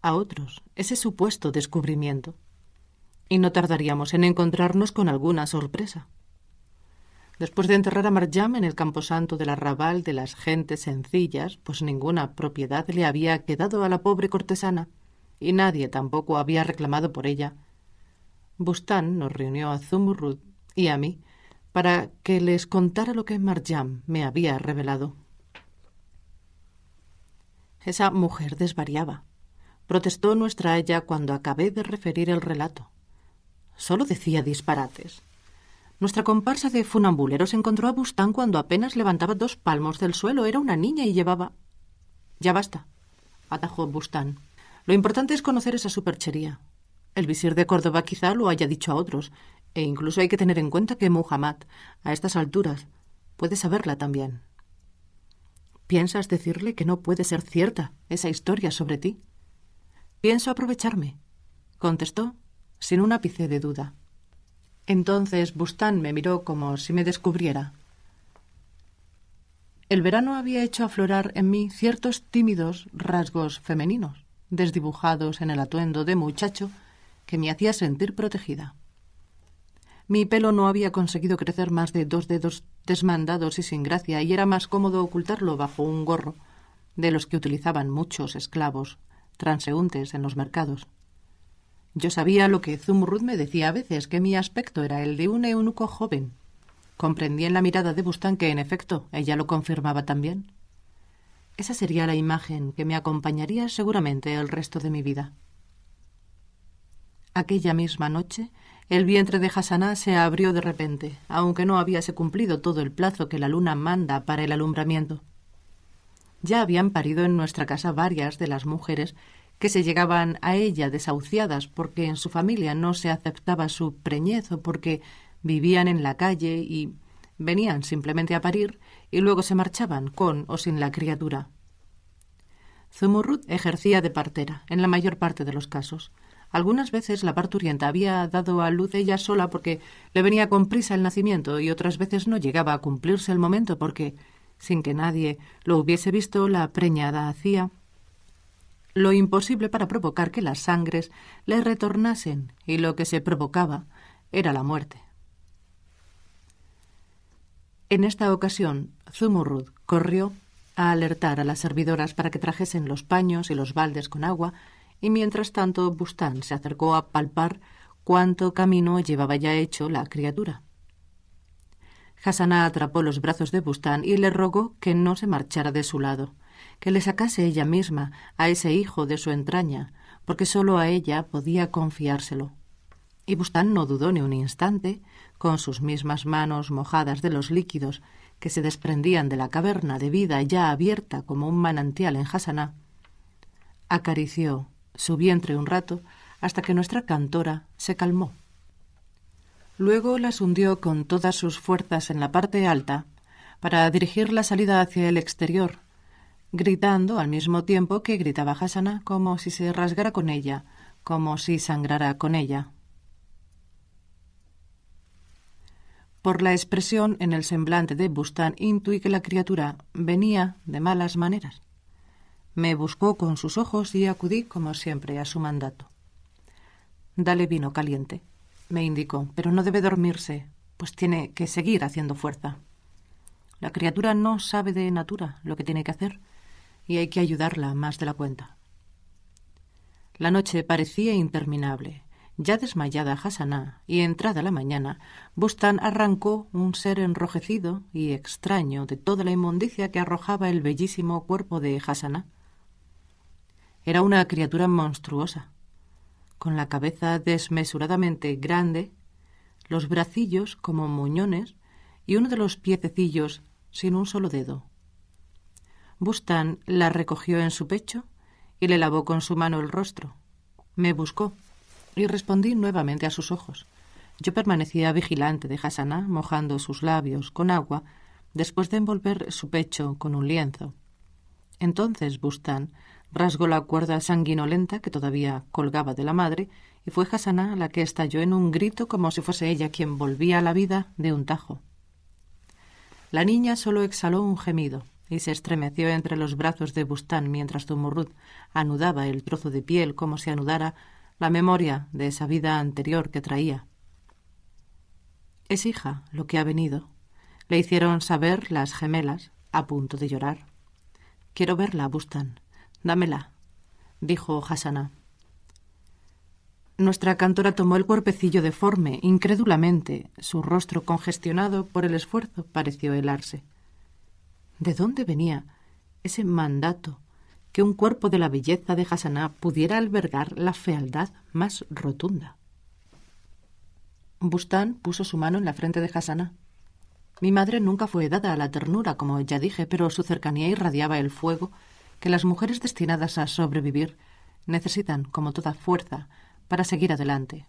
a otros ese supuesto descubrimiento, y no tardaríamos en encontrarnos con alguna sorpresa. Después de enterrar a Marjam en el camposanto del arrabal de las gentes sencillas, pues ninguna propiedad le había quedado a la pobre cortesana, y nadie tampoco había reclamado por ella, Bustán nos reunió a Zumurrud y a mí para que les contara lo que Marjam me había revelado. Esa mujer desvariaba. Protestó nuestra ella cuando acabé de referir el relato. Solo decía disparates. Nuestra comparsa de funambuleros encontró a Bustán cuando apenas levantaba dos palmos del suelo. Era una niña y llevaba. Ya basta, atajó Bustán. Lo importante es conocer esa superchería. El visir de Córdoba quizá lo haya dicho a otros, e incluso hay que tener en cuenta que Muhammad, a estas alturas, puede saberla también. ¿Piensas decirle que no puede ser cierta esa historia sobre ti? Pienso aprovecharme, contestó, sin un ápice de duda. Entonces Bustán me miró como si me descubriera. El verano había hecho aflorar en mí ciertos tímidos rasgos femeninos desdibujados en el atuendo de muchacho que me hacía sentir protegida. Mi pelo no había conseguido crecer más de dos dedos desmandados y sin gracia, y era más cómodo ocultarlo bajo un gorro, de los que utilizaban muchos esclavos, transeúntes en los mercados. Yo sabía lo que Zumrud me decía a veces, que mi aspecto era el de un eunuco joven. Comprendí en la mirada de Bustán que, en efecto, ella lo confirmaba también. Esa sería la imagen que me acompañaría seguramente el resto de mi vida. Aquella misma noche, el vientre de Hasaná se abrió de repente, aunque no habíase cumplido todo el plazo que la luna manda para el alumbramiento. Ya habían parido en nuestra casa varias de las mujeres que se llegaban a ella desahuciadas porque en su familia no se aceptaba su preñez o porque vivían en la calle y venían simplemente a parir y luego se marchaban con o sin la criatura. Zumurrut ejercía de partera, en la mayor parte de los casos. Algunas veces la parturienta había dado a luz ella sola porque le venía con prisa el nacimiento y otras veces no llegaba a cumplirse el momento porque, sin que nadie lo hubiese visto, la preñada hacía lo imposible para provocar que las sangres le retornasen y lo que se provocaba era la muerte. En esta ocasión, Zumurrud corrió a alertar a las servidoras para que trajesen los paños y los baldes con agua, y mientras tanto Bustán se acercó a palpar cuánto camino llevaba ya hecho la criatura. Hasana atrapó los brazos de Bustán y le rogó que no se marchara de su lado, que le sacase ella misma a ese hijo de su entraña, porque sólo a ella podía confiárselo. Y Bustán no dudó ni un instante, con sus mismas manos mojadas de los líquidos que se desprendían de la caverna de vida ya abierta como un manantial en Hasaná, acarició su vientre un rato hasta que nuestra cantora se calmó. Luego las hundió con todas sus fuerzas en la parte alta para dirigir la salida hacia el exterior, gritando al mismo tiempo que gritaba Hassaná como si se rasgara con ella, como si sangrara con ella. Por la expresión en el semblante de Bustán intuí que la criatura venía de malas maneras. Me buscó con sus ojos y acudí, como siempre, a su mandato. Dale vino caliente, me indicó, pero no debe dormirse, pues tiene que seguir haciendo fuerza. La criatura no sabe de natura lo que tiene que hacer, y hay que ayudarla más de la cuenta. La noche parecía interminable. Ya desmayada Hassaná y entrada la mañana, Bustán arrancó un ser enrojecido y extraño de toda la inmundicia que arrojaba el bellísimo cuerpo de Hassaná. Era una criatura monstruosa, con la cabeza desmesuradamente grande, los bracillos como muñones y uno de los piececillos sin un solo dedo. Bustán la recogió en su pecho y le lavó con su mano el rostro. Me buscó y respondí nuevamente a sus ojos. Yo permanecía vigilante de Hassaná, mojando sus labios con agua, después de envolver su pecho con un lienzo. Entonces Bustán rasgó la cuerda sanguinolenta que todavía colgaba de la madre, y fue Hassaná la que estalló en un grito como si fuese ella quien volvía a la vida de un tajo. La niña solo exhaló un gemido y se estremeció entre los brazos de Bustán mientras Tumurrut anudaba el trozo de piel como si anudara la memoria de esa vida anterior que traía. Es hija lo que ha venido, le hicieron saber las gemelas, a punto de llorar. Quiero verla, Bustan. Dámela, dijo Hasana. Nuestra cantora tomó el cuerpecillo deforme, incrédulamente. Su rostro congestionado por el esfuerzo pareció helarse. ¿De dónde venía ese mandato que un cuerpo de la belleza de Hasaná pudiera albergar la fealdad más rotunda. Bustán puso su mano en la frente de Hasaná. Mi madre nunca fue dada a la ternura, como ya dije, pero su cercanía irradiaba el fuego que las mujeres destinadas a sobrevivir necesitan, como toda fuerza, para seguir adelante.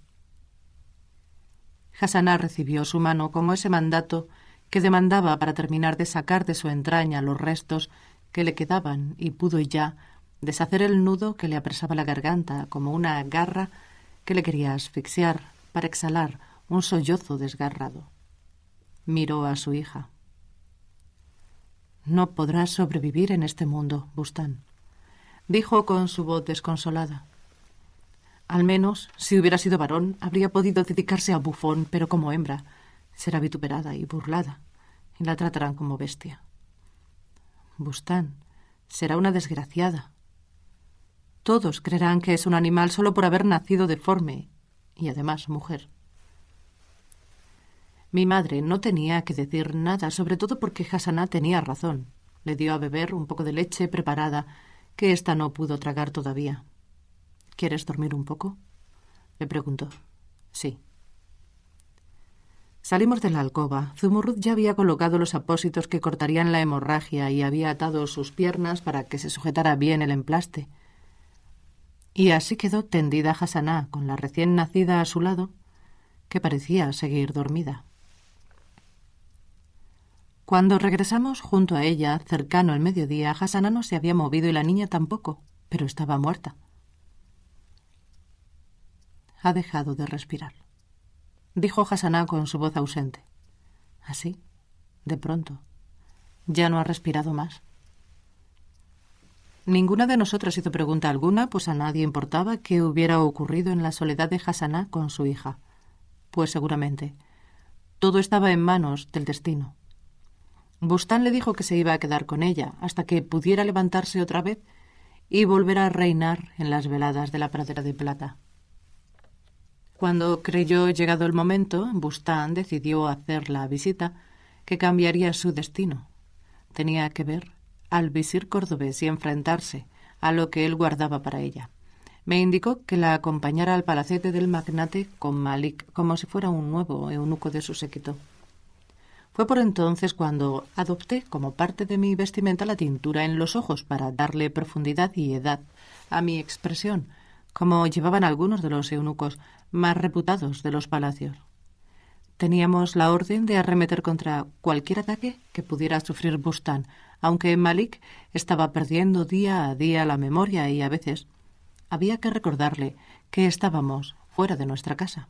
Hasaná recibió su mano como ese mandato que demandaba para terminar de sacar de su entraña los restos que le quedaban y pudo ya deshacer el nudo que le apresaba la garganta como una garra que le quería asfixiar para exhalar un sollozo desgarrado. Miró a su hija. No podrás sobrevivir en este mundo, Bustán, dijo con su voz desconsolada. Al menos, si hubiera sido varón, habría podido dedicarse a bufón, pero como hembra será vituperada y burlada, y la tratarán como bestia. Bustán, será una desgraciada. Todos creerán que es un animal solo por haber nacido deforme y además mujer. Mi madre no tenía que decir nada, sobre todo porque hasana tenía razón. Le dio a beber un poco de leche preparada, que ésta no pudo tragar todavía. ¿Quieres dormir un poco? Le preguntó. Sí. Salimos de la alcoba. Zumurrud ya había colocado los apósitos que cortarían la hemorragia y había atado sus piernas para que se sujetara bien el emplaste. Y así quedó tendida Hasaná, con la recién nacida a su lado, que parecía seguir dormida. Cuando regresamos junto a ella, cercano al mediodía, Hasaná no se había movido y la niña tampoco, pero estaba muerta. Ha dejado de respirar dijo Hassaná con su voz ausente. Así, de pronto. Ya no ha respirado más. Ninguna de nosotras hizo pregunta alguna, pues a nadie importaba qué hubiera ocurrido en la soledad de Hassaná con su hija. Pues seguramente. Todo estaba en manos del destino. Bustán le dijo que se iba a quedar con ella hasta que pudiera levantarse otra vez y volver a reinar en las veladas de la pradera de plata. Cuando creyó llegado el momento, Bustán decidió hacer la visita que cambiaría su destino. Tenía que ver al visir cordobés y enfrentarse a lo que él guardaba para ella. Me indicó que la acompañara al palacete del magnate con Malik, como si fuera un nuevo eunuco de su séquito. Fue por entonces cuando adopté como parte de mi vestimenta la tintura en los ojos para darle profundidad y edad a mi expresión, como llevaban algunos de los eunucos, más reputados de los palacios. Teníamos la orden de arremeter contra cualquier ataque que pudiera sufrir Bustán, aunque Malik estaba perdiendo día a día la memoria y a veces había que recordarle que estábamos fuera de nuestra casa.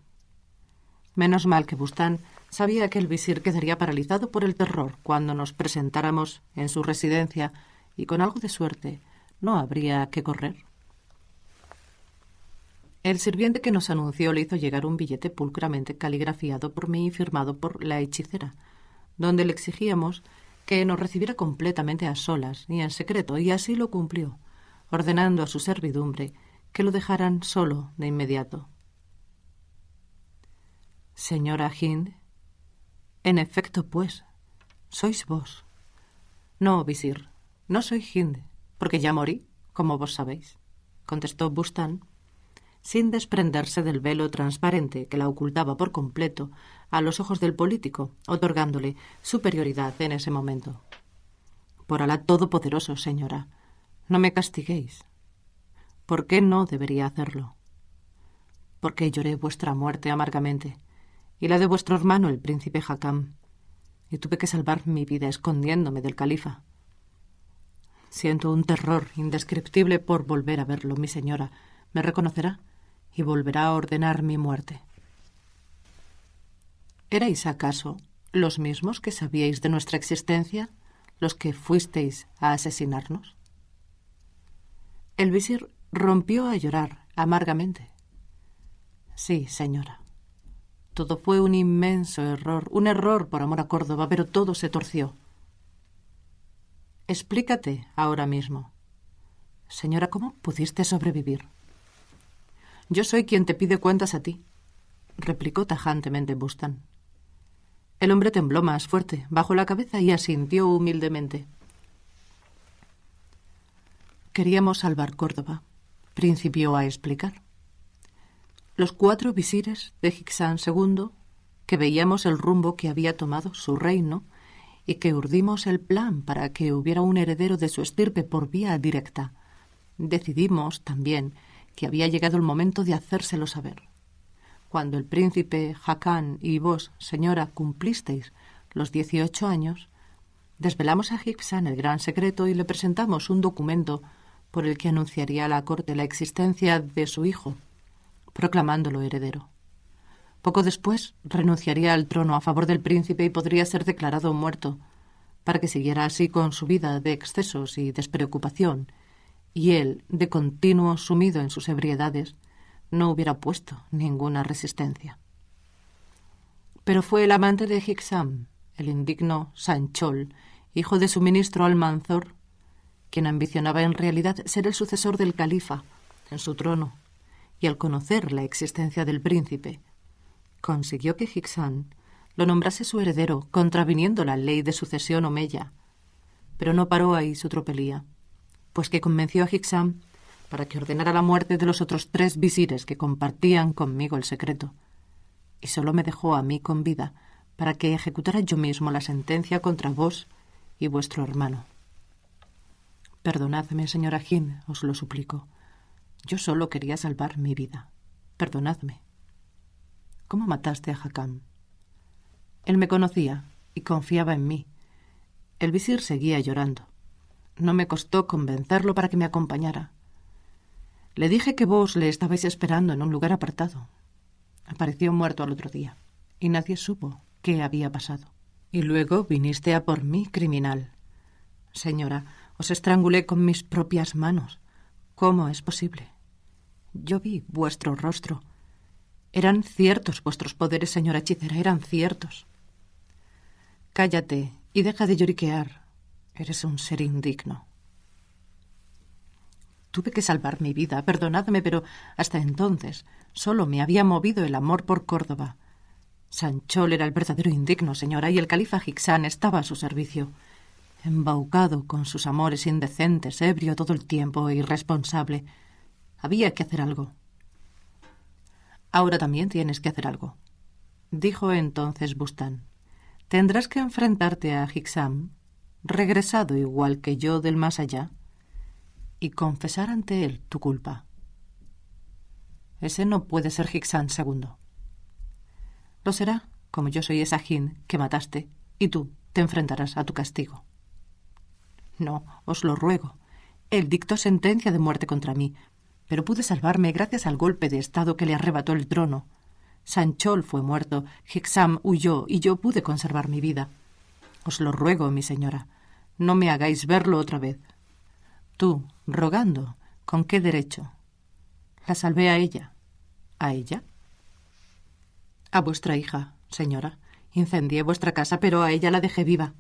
Menos mal que Bustán sabía que el visir quedaría paralizado por el terror cuando nos presentáramos en su residencia y con algo de suerte no habría que correr. El sirviente que nos anunció le hizo llegar un billete pulcramente caligrafiado por mí y firmado por la hechicera, donde le exigíamos que nos recibiera completamente a solas y en secreto, y así lo cumplió, ordenando a su servidumbre que lo dejaran solo de inmediato. Señora Hind, en efecto, pues, sois vos. No, visir, no soy Hind, porque ya morí, como vos sabéis, contestó Bustan— sin desprenderse del velo transparente que la ocultaba por completo a los ojos del político, otorgándole superioridad en ese momento. Por Alá Todopoderoso, señora, no me castiguéis. ¿Por qué no debería hacerlo? Porque lloré vuestra muerte amargamente y la de vuestro hermano, el príncipe Hakam, y tuve que salvar mi vida escondiéndome del califa. Siento un terror indescriptible por volver a verlo, mi señora. ¿Me reconocerá? y volverá a ordenar mi muerte. ¿Erais acaso los mismos que sabíais de nuestra existencia, los que fuisteis a asesinarnos? El visir rompió a llorar amargamente. Sí, señora. Todo fue un inmenso error, un error por amor a Córdoba, pero todo se torció. Explícate ahora mismo. Señora, ¿cómo pudiste sobrevivir? Yo soy quien te pide cuentas a ti, replicó tajantemente Bustán. El hombre tembló más fuerte, bajó la cabeza y asintió humildemente. Queríamos salvar Córdoba, principió a explicar. Los cuatro visires de Hixán II, que veíamos el rumbo que había tomado su reino y que urdimos el plan para que hubiera un heredero de su estirpe por vía directa, decidimos también que había llegado el momento de hacérselo saber. Cuando el príncipe, Hakán y vos, señora, cumplisteis los dieciocho años, desvelamos a Hipsan el gran secreto y le presentamos un documento por el que anunciaría a la corte la existencia de su hijo, proclamándolo heredero. Poco después renunciaría al trono a favor del príncipe y podría ser declarado muerto, para que siguiera así con su vida de excesos y despreocupación y él, de continuo sumido en sus ebriedades, no hubiera puesto ninguna resistencia. Pero fue el amante de Hixam, el indigno Sanchol, hijo de su ministro Almanzor, quien ambicionaba en realidad ser el sucesor del califa en su trono, y al conocer la existencia del príncipe, consiguió que Hixam lo nombrase su heredero, contraviniendo la ley de sucesión omeya. Pero no paró ahí su tropelía pues que convenció a Hicksam para que ordenara la muerte de los otros tres visires que compartían conmigo el secreto. Y solo me dejó a mí con vida para que ejecutara yo mismo la sentencia contra vos y vuestro hermano. Perdonadme, señora Jin, os lo suplico. Yo solo quería salvar mi vida. Perdonadme. ¿Cómo mataste a Hakam? Él me conocía y confiaba en mí. El visir seguía llorando. No me costó convencerlo para que me acompañara. Le dije que vos le estabais esperando en un lugar apartado. Apareció muerto al otro día y nadie supo qué había pasado. Y luego viniste a por mí, criminal. Señora, os estrangulé con mis propias manos. ¿Cómo es posible? Yo vi vuestro rostro. Eran ciertos vuestros poderes, señora hechicera, eran ciertos. Cállate y deja de lloriquear, Eres un ser indigno. Tuve que salvar mi vida, perdonadme, pero hasta entonces solo me había movido el amor por Córdoba. Sanchol era el verdadero indigno, señora, y el califa Hixán estaba a su servicio, embaucado con sus amores indecentes, ebrio todo el tiempo e irresponsable. Había que hacer algo. Ahora también tienes que hacer algo, dijo entonces Bustán. Tendrás que enfrentarte a Higzam regresado igual que yo del más allá, y confesar ante él tu culpa. Ese no puede ser Hixan II. Lo será, como yo soy esa Jin que mataste, y tú te enfrentarás a tu castigo. No, os lo ruego. Él dictó sentencia de muerte contra mí, pero pude salvarme gracias al golpe de Estado que le arrebató el trono. Sanchol fue muerto, Hexam huyó y yo pude conservar mi vida. Os lo ruego, mi señora, no me hagáis verlo otra vez. Tú, rogando, ¿con qué derecho? La salvé a ella. ¿A ella? A vuestra hija, señora. Incendié vuestra casa, pero a ella la dejé viva.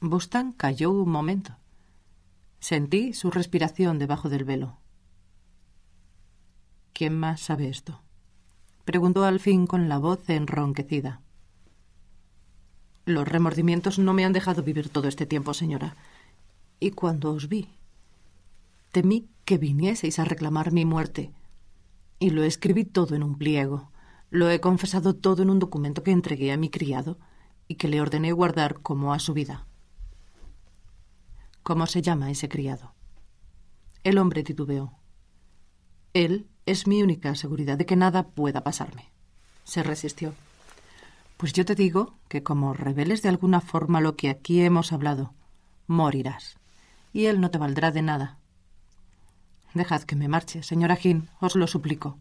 Bustan calló un momento. Sentí su respiración debajo del velo. ¿Quién más sabe esto? preguntó al fin con la voz enronquecida. Los remordimientos no me han dejado vivir todo este tiempo, señora. Y cuando os vi, temí que vinieseis a reclamar mi muerte. Y lo escribí todo en un pliego. Lo he confesado todo en un documento que entregué a mi criado y que le ordené guardar como a su vida. ¿Cómo se llama ese criado? El hombre titubeó. Él es mi única seguridad de que nada pueda pasarme. Se resistió. Pues yo te digo que como reveles de alguna forma lo que aquí hemos hablado, morirás. Y él no te valdrá de nada. Dejad que me marche, señora Gin, os lo suplico.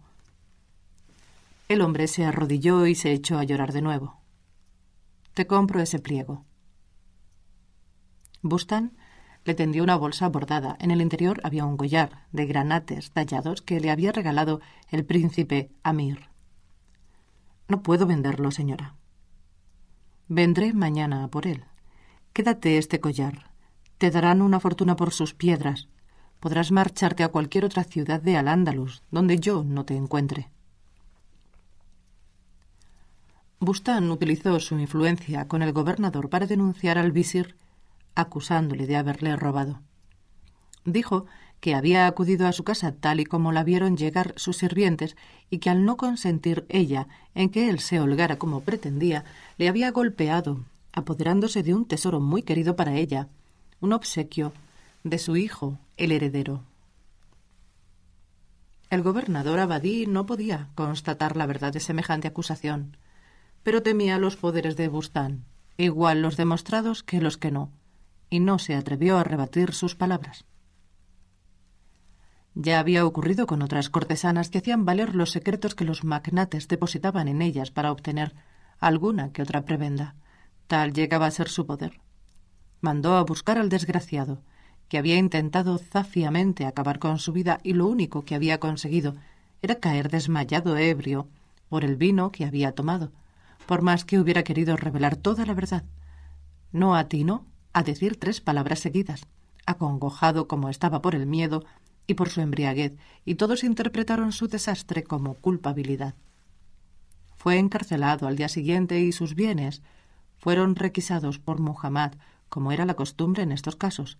El hombre se arrodilló y se echó a llorar de nuevo. Te compro ese pliego. Bustan le tendió una bolsa bordada. En el interior había un collar de granates tallados que le había regalado el príncipe Amir. No puedo venderlo, señora. Vendré mañana a por él. Quédate este collar. Te darán una fortuna por sus piedras. Podrás marcharte a cualquier otra ciudad de Al-Ándalus, donde yo no te encuentre. Bustán utilizó su influencia con el gobernador para denunciar al visir, acusándole de haberle robado. Dijo que había acudido a su casa tal y como la vieron llegar sus sirvientes y que al no consentir ella en que él se holgara como pretendía, le había golpeado, apoderándose de un tesoro muy querido para ella, un obsequio de su hijo, el heredero. El gobernador Abadí no podía constatar la verdad de semejante acusación, pero temía los poderes de Bustán, igual los demostrados que los que no, y no se atrevió a rebatir sus palabras. Ya había ocurrido con otras cortesanas que hacían valer los secretos que los magnates depositaban en ellas para obtener alguna que otra prebenda. Tal llegaba a ser su poder. Mandó a buscar al desgraciado, que había intentado zafiamente acabar con su vida y lo único que había conseguido era caer desmayado ebrio por el vino que había tomado, por más que hubiera querido revelar toda la verdad. No atinó a decir tres palabras seguidas. Acongojado como estaba por el miedo, y por su embriaguez, y todos interpretaron su desastre como culpabilidad. Fue encarcelado al día siguiente y sus bienes fueron requisados por Muhammad, como era la costumbre en estos casos,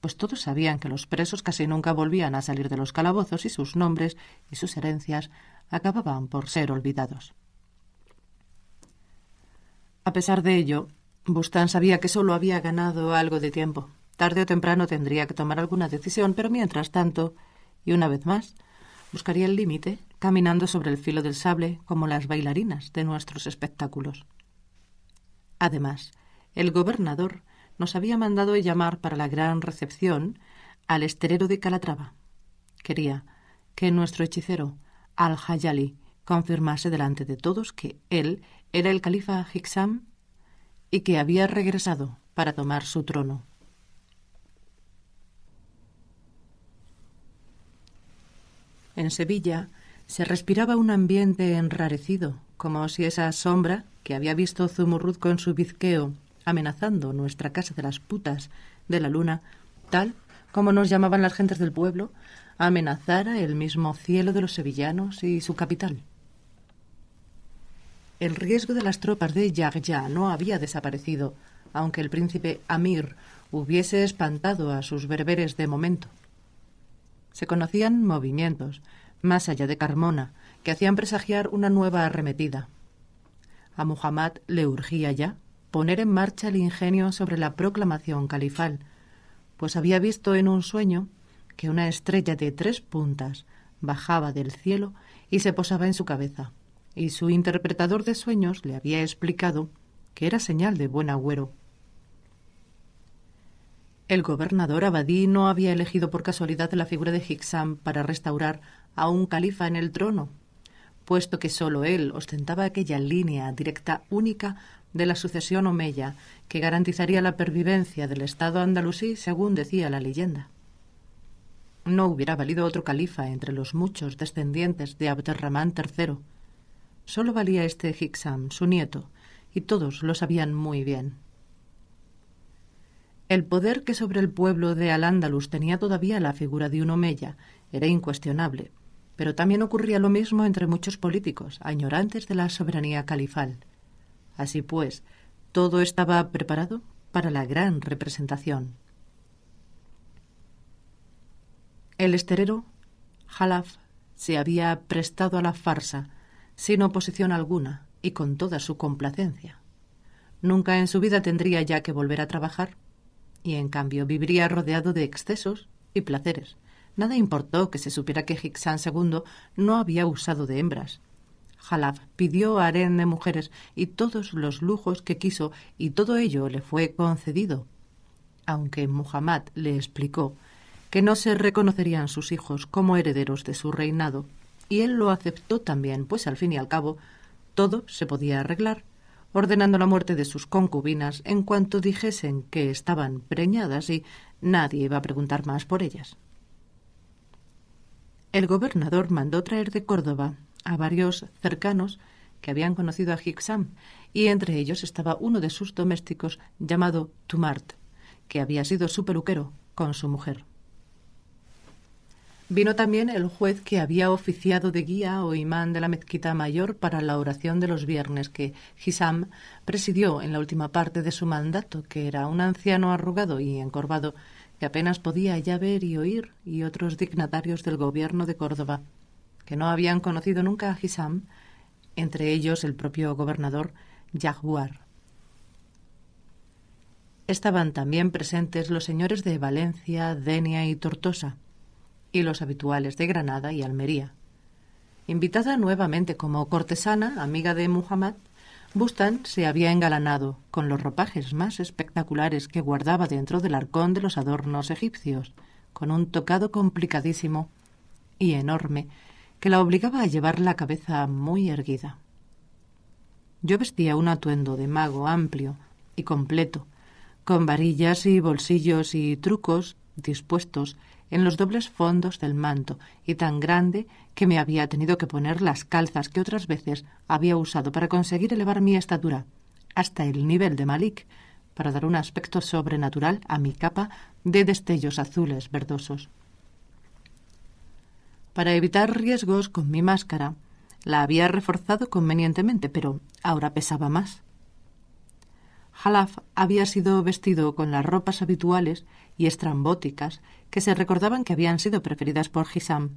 pues todos sabían que los presos casi nunca volvían a salir de los calabozos y sus nombres y sus herencias acababan por ser olvidados. A pesar de ello, Bustán sabía que solo había ganado algo de tiempo. Tarde o temprano tendría que tomar alguna decisión, pero mientras tanto, y una vez más, buscaría el límite, caminando sobre el filo del sable como las bailarinas de nuestros espectáculos. Además, el gobernador nos había mandado llamar para la gran recepción al esterero de Calatrava. Quería que nuestro hechicero, Al-Hayali, confirmase delante de todos que él era el califa Hiksam y que había regresado para tomar su trono. En Sevilla se respiraba un ambiente enrarecido, como si esa sombra que había visto Zumurruzco en su bizqueo amenazando nuestra casa de las putas de la luna, tal como nos llamaban las gentes del pueblo, amenazara el mismo cielo de los sevillanos y su capital. El riesgo de las tropas de Yagya no había desaparecido, aunque el príncipe Amir hubiese espantado a sus berberes de momento. Se conocían movimientos, más allá de Carmona, que hacían presagiar una nueva arremetida. A Muhammad le urgía ya poner en marcha el ingenio sobre la proclamación califal, pues había visto en un sueño que una estrella de tres puntas bajaba del cielo y se posaba en su cabeza, y su interpretador de sueños le había explicado que era señal de buen agüero. El gobernador Abadí no había elegido por casualidad la figura de Hixam para restaurar a un califa en el trono, puesto que sólo él ostentaba aquella línea directa única de la sucesión omeya que garantizaría la pervivencia del Estado andalusí, según decía la leyenda. No hubiera valido otro califa entre los muchos descendientes de Abderramán III. Sólo valía este Hixam, su nieto, y todos lo sabían muy bien. El poder que sobre el pueblo de al tenía todavía la figura de un omeya era incuestionable, pero también ocurría lo mismo entre muchos políticos, añorantes de la soberanía califal. Así pues, todo estaba preparado para la gran representación. El esterero, Jalaf, se había prestado a la farsa, sin oposición alguna y con toda su complacencia. Nunca en su vida tendría ya que volver a trabajar, y en cambio viviría rodeado de excesos y placeres. Nada importó que se supiera que Hixan II no había usado de hembras. Jalaf pidió harén de mujeres y todos los lujos que quiso y todo ello le fue concedido. Aunque Muhammad le explicó que no se reconocerían sus hijos como herederos de su reinado, y él lo aceptó también, pues al fin y al cabo todo se podía arreglar ordenando la muerte de sus concubinas en cuanto dijesen que estaban preñadas y nadie iba a preguntar más por ellas. El gobernador mandó traer de Córdoba a varios cercanos que habían conocido a Hicksam y entre ellos estaba uno de sus domésticos llamado Tumart, que había sido su peluquero con su mujer. Vino también el juez que había oficiado de guía o imán de la mezquita mayor para la oración de los viernes que Hisam presidió en la última parte de su mandato, que era un anciano arrugado y encorvado que apenas podía ya ver y oír, y otros dignatarios del gobierno de Córdoba, que no habían conocido nunca a Hisam, entre ellos el propio gobernador Jaguar. Estaban también presentes los señores de Valencia, Denia y Tortosa, y los habituales de Granada y Almería. Invitada nuevamente como cortesana, amiga de Muhammad, Bustan se había engalanado con los ropajes más espectaculares que guardaba dentro del arcón de los adornos egipcios, con un tocado complicadísimo y enorme que la obligaba a llevar la cabeza muy erguida. Yo vestía un atuendo de mago amplio y completo, con varillas y bolsillos y trucos dispuestos en los dobles fondos del manto y tan grande que me había tenido que poner las calzas que otras veces había usado para conseguir elevar mi estatura hasta el nivel de Malik, para dar un aspecto sobrenatural a mi capa de destellos azules verdosos. Para evitar riesgos con mi máscara, la había reforzado convenientemente, pero ahora pesaba más. Halaf había sido vestido con las ropas habituales y estrambóticas que se recordaban que habían sido preferidas por Hissam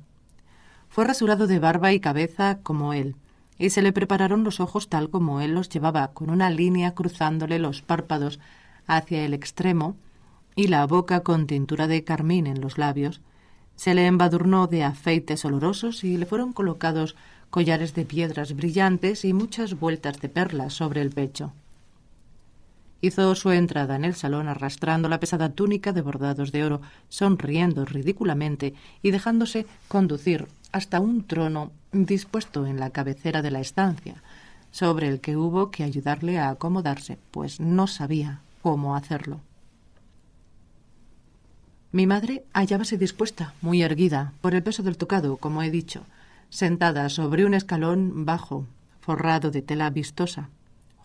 Fue rasurado de barba y cabeza como él, y se le prepararon los ojos tal como él los llevaba, con una línea cruzándole los párpados hacia el extremo y la boca con tintura de carmín en los labios. Se le embadurnó de aceites olorosos y le fueron colocados collares de piedras brillantes y muchas vueltas de perlas sobre el pecho. Hizo su entrada en el salón arrastrando la pesada túnica de bordados de oro, sonriendo ridículamente y dejándose conducir hasta un trono dispuesto en la cabecera de la estancia, sobre el que hubo que ayudarle a acomodarse, pues no sabía cómo hacerlo. Mi madre hallábase dispuesta, muy erguida, por el peso del tocado, como he dicho, sentada sobre un escalón bajo, forrado de tela vistosa,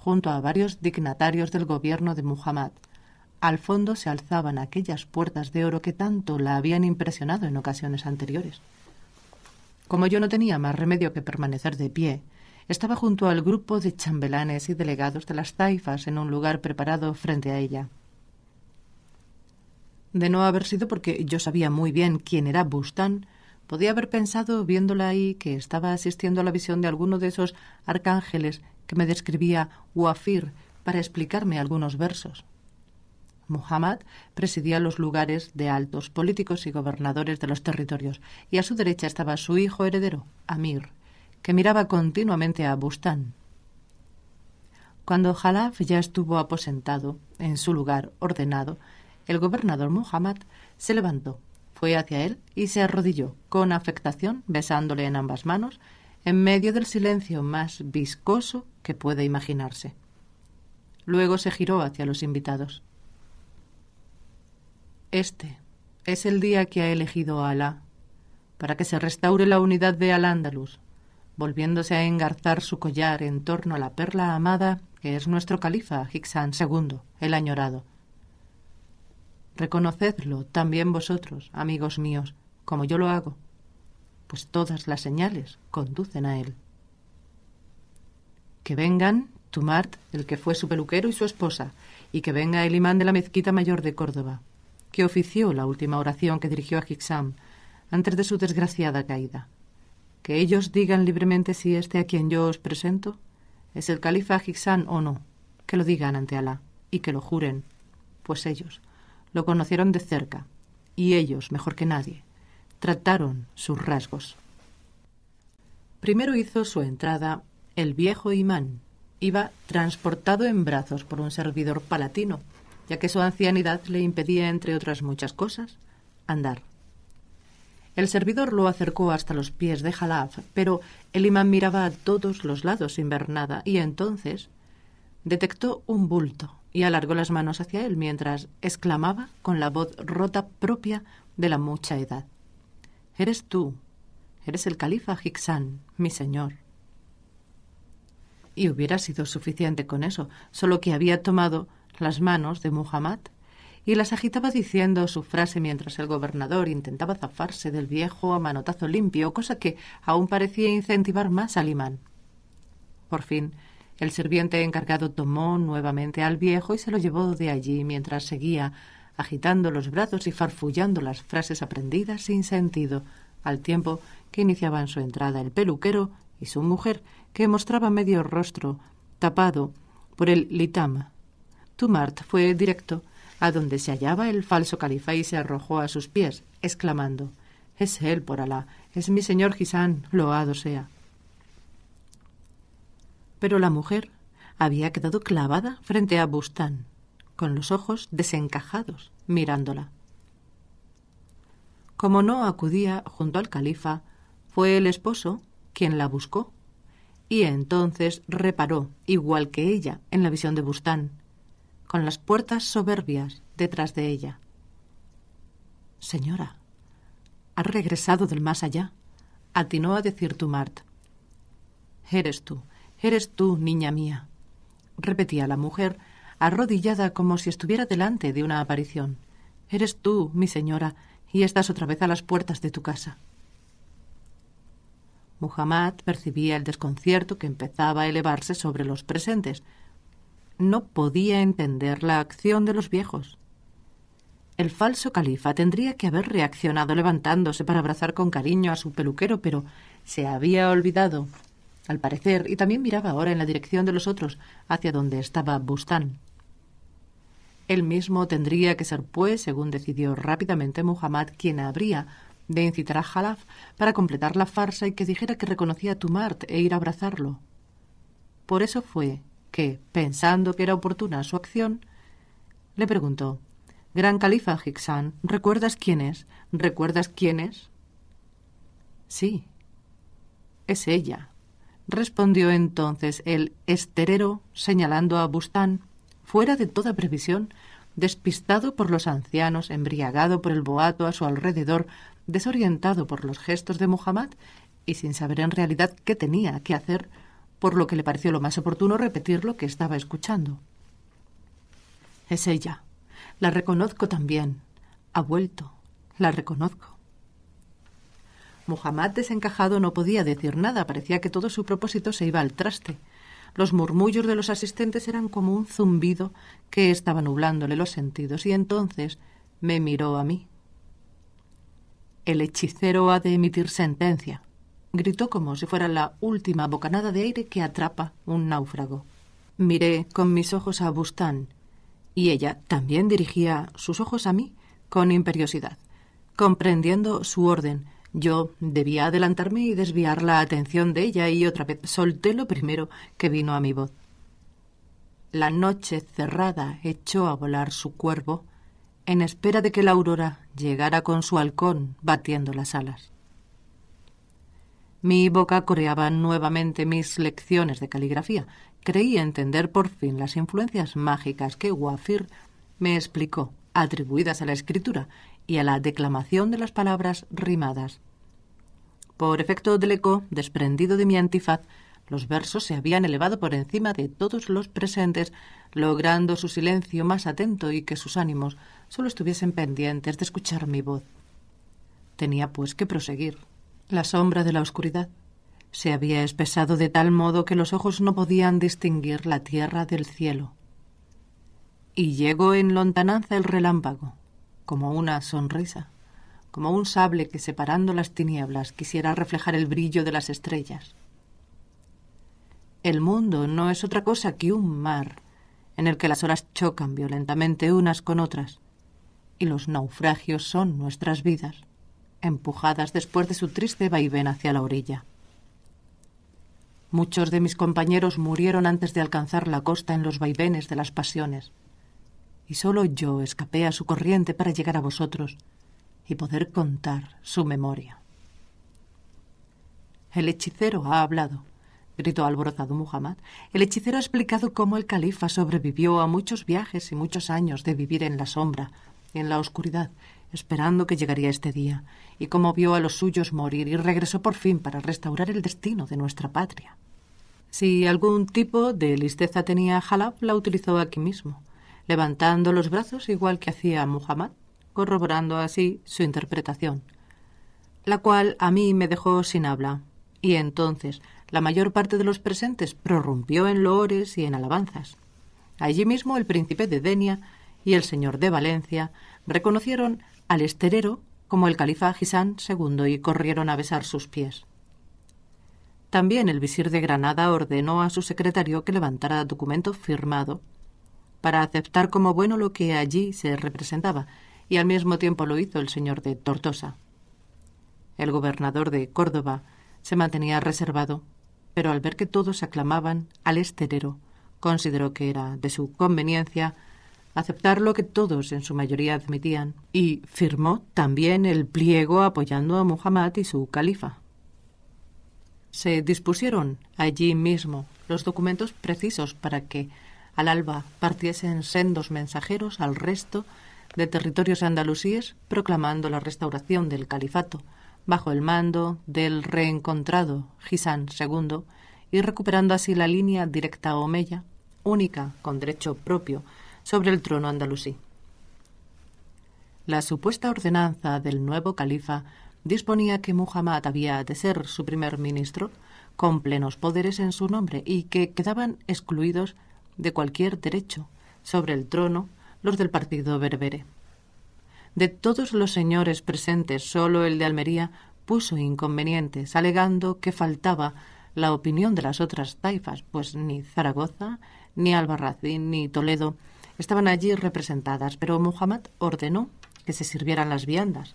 junto a varios dignatarios del gobierno de Muhammad. Al fondo se alzaban aquellas puertas de oro que tanto la habían impresionado en ocasiones anteriores. Como yo no tenía más remedio que permanecer de pie, estaba junto al grupo de chambelanes y delegados de las taifas en un lugar preparado frente a ella. De no haber sido porque yo sabía muy bien quién era Bustán, podía haber pensado, viéndola ahí, que estaba asistiendo a la visión de alguno de esos arcángeles que me describía Wafir para explicarme algunos versos. Muhammad presidía los lugares de altos políticos y gobernadores de los territorios, y a su derecha estaba su hijo heredero, Amir, que miraba continuamente a Bustán. Cuando Jalaf ya estuvo aposentado, en su lugar ordenado, el gobernador Muhammad se levantó, fue hacia él y se arrodilló, con afectación, besándole en ambas manos en medio del silencio más viscoso que puede imaginarse. Luego se giró hacia los invitados. Este es el día que ha elegido Alá para que se restaure la unidad de Al-Ándalus, volviéndose a engarzar su collar en torno a la perla amada que es nuestro califa Hixan II, el añorado. Reconocedlo también vosotros, amigos míos, como yo lo hago pues todas las señales conducen a él. Que vengan Tumart, el que fue su peluquero y su esposa, y que venga el imán de la mezquita mayor de Córdoba, que ofició la última oración que dirigió a Hixam antes de su desgraciada caída. Que ellos digan libremente si este a quien yo os presento es el califa Hixam o no, que lo digan ante Alá y que lo juren, pues ellos lo conocieron de cerca y ellos mejor que nadie trataron sus rasgos. Primero hizo su entrada el viejo imán. Iba transportado en brazos por un servidor palatino, ya que su ancianidad le impedía, entre otras muchas cosas, andar. El servidor lo acercó hasta los pies de Jalaf, pero el imán miraba a todos los lados sin ver nada, y entonces detectó un bulto y alargó las manos hacia él mientras exclamaba con la voz rota propia de la mucha edad. Eres tú, eres el califa Hixan, mi señor. Y hubiera sido suficiente con eso, solo que había tomado las manos de Muhammad y las agitaba diciendo su frase mientras el gobernador intentaba zafarse del viejo a manotazo limpio, cosa que aún parecía incentivar más al imán. Por fin, el sirviente encargado tomó nuevamente al viejo y se lo llevó de allí mientras seguía agitando los brazos y farfullando las frases aprendidas sin sentido, al tiempo que iniciaban su entrada el peluquero y su mujer, que mostraba medio rostro, tapado por el litama. Tumart fue directo a donde se hallaba el falso califa y se arrojó a sus pies, exclamando Es él, por Alá, es mi señor Gisán, loado sea. Pero la mujer había quedado clavada frente a Bustán con los ojos desencajados, mirándola. Como no acudía junto al califa, fue el esposo quien la buscó, y entonces reparó, igual que ella, en la visión de Bustán, con las puertas soberbias detrás de ella. Señora, has regresado del más allá, atinó a decir Tumart. Eres tú, eres tú, niña mía, repetía la mujer, arrodillada como si estuviera delante de una aparición. Eres tú, mi señora, y estás otra vez a las puertas de tu casa. Muhammad percibía el desconcierto que empezaba a elevarse sobre los presentes. No podía entender la acción de los viejos. El falso califa tendría que haber reaccionado levantándose para abrazar con cariño a su peluquero, pero se había olvidado, al parecer, y también miraba ahora en la dirección de los otros, hacia donde estaba Bustán. Él mismo tendría que ser, pues, según decidió rápidamente Muhammad, quien habría de incitar a Jalaf para completar la farsa y que dijera que reconocía a Tumart e ir a abrazarlo. Por eso fue que, pensando que era oportuna su acción, le preguntó Gran califa Hixan, ¿recuerdas quién es? ¿Recuerdas quién es? Sí, es ella, respondió entonces el esterero señalando a Bustán fuera de toda previsión, despistado por los ancianos, embriagado por el boato a su alrededor, desorientado por los gestos de Muhammad y sin saber en realidad qué tenía que hacer, por lo que le pareció lo más oportuno repetir lo que estaba escuchando. Es ella. La reconozco también. Ha vuelto. La reconozco. Muhammad desencajado no podía decir nada, parecía que todo su propósito se iba al traste. Los murmullos de los asistentes eran como un zumbido que estaba nublándole los sentidos y entonces me miró a mí. El hechicero ha de emitir sentencia, gritó como si fuera la última bocanada de aire que atrapa un náufrago. Miré con mis ojos a Bustán y ella también dirigía sus ojos a mí con imperiosidad, comprendiendo su orden yo debía adelantarme y desviar la atención de ella y otra vez solté lo primero que vino a mi voz. La noche cerrada echó a volar su cuervo en espera de que la aurora llegara con su halcón batiendo las alas. Mi boca coreaba nuevamente mis lecciones de caligrafía. Creí entender por fin las influencias mágicas que Wafir me explicó, atribuidas a la escritura, y a la declamación de las palabras rimadas. Por efecto del eco desprendido de mi antifaz, los versos se habían elevado por encima de todos los presentes, logrando su silencio más atento y que sus ánimos solo estuviesen pendientes de escuchar mi voz. Tenía pues que proseguir. La sombra de la oscuridad se había espesado de tal modo que los ojos no podían distinguir la tierra del cielo. Y llegó en lontananza el relámpago, como una sonrisa, como un sable que separando las tinieblas quisiera reflejar el brillo de las estrellas. El mundo no es otra cosa que un mar en el que las olas chocan violentamente unas con otras, y los naufragios son nuestras vidas, empujadas después de su triste vaivén hacia la orilla. Muchos de mis compañeros murieron antes de alcanzar la costa en los vaivenes de las pasiones, y solo yo escapé a su corriente para llegar a vosotros y poder contar su memoria. El hechicero ha hablado, gritó alborotado Muhammad. El hechicero ha explicado cómo el califa sobrevivió a muchos viajes y muchos años de vivir en la sombra y en la oscuridad, esperando que llegaría este día, y cómo vio a los suyos morir y regresó por fin para restaurar el destino de nuestra patria. Si algún tipo de listeza tenía Jalab, la utilizó aquí mismo levantando los brazos igual que hacía Muhammad, corroborando así su interpretación, la cual a mí me dejó sin habla, y entonces la mayor parte de los presentes prorrumpió en loores y en alabanzas. Allí mismo el príncipe de Denia y el señor de Valencia reconocieron al esterero como el califa Gisán II y corrieron a besar sus pies. También el visir de Granada ordenó a su secretario que levantara documento firmado para aceptar como bueno lo que allí se representaba, y al mismo tiempo lo hizo el señor de Tortosa. El gobernador de Córdoba se mantenía reservado, pero al ver que todos aclamaban al esterero, consideró que era de su conveniencia aceptar lo que todos en su mayoría admitían, y firmó también el pliego apoyando a Muhammad y su califa. Se dispusieron allí mismo los documentos precisos para que al alba partiesen sendos mensajeros al resto de territorios andalusíes proclamando la restauración del califato bajo el mando del reencontrado Gisán II y recuperando así la línea directa a Omeya, única con derecho propio sobre el trono andalusí. La supuesta ordenanza del nuevo califa disponía que Muhammad había de ser su primer ministro con plenos poderes en su nombre y que quedaban excluidos de cualquier derecho sobre el trono los del partido berbere. De todos los señores presentes, solo el de Almería puso inconvenientes, alegando que faltaba la opinión de las otras taifas, pues ni Zaragoza, ni Albarracín, ni Toledo estaban allí representadas, pero Muhammad ordenó que se sirvieran las viandas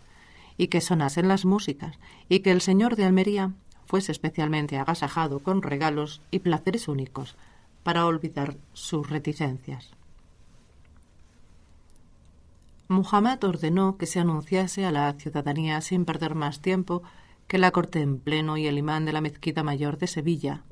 y que sonasen las músicas y que el señor de Almería fuese especialmente agasajado con regalos y placeres únicos para olvidar sus reticencias. Muhammad ordenó que se anunciase a la ciudadanía sin perder más tiempo que la corte en pleno y el imán de la mezquita mayor de Sevilla,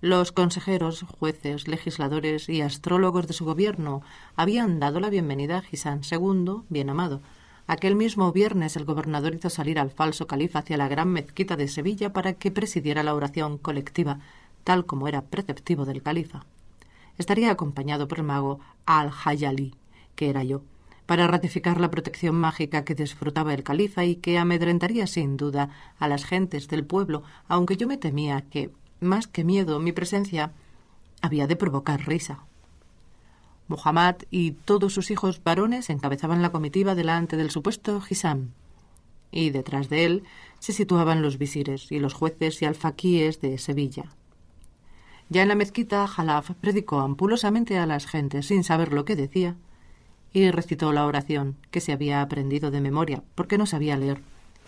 los consejeros, jueces, legisladores y astrólogos de su gobierno habían dado la bienvenida a Gisán II, bien amado. Aquel mismo viernes el gobernador hizo salir al falso califa hacia la gran mezquita de Sevilla para que presidiera la oración colectiva, tal como era preceptivo del califa. Estaría acompañado por el mago Al-Hayali, que era yo, para ratificar la protección mágica que disfrutaba el califa y que amedrentaría sin duda a las gentes del pueblo, aunque yo me temía que, más que miedo, mi presencia había de provocar risa. Muhammad y todos sus hijos varones encabezaban la comitiva delante del supuesto Hisam, y detrás de él se situaban los visires y los jueces y alfaquíes de Sevilla. Ya en la mezquita, Jalaf predicó ampulosamente a las gentes sin saber lo que decía y recitó la oración que se había aprendido de memoria porque no sabía leer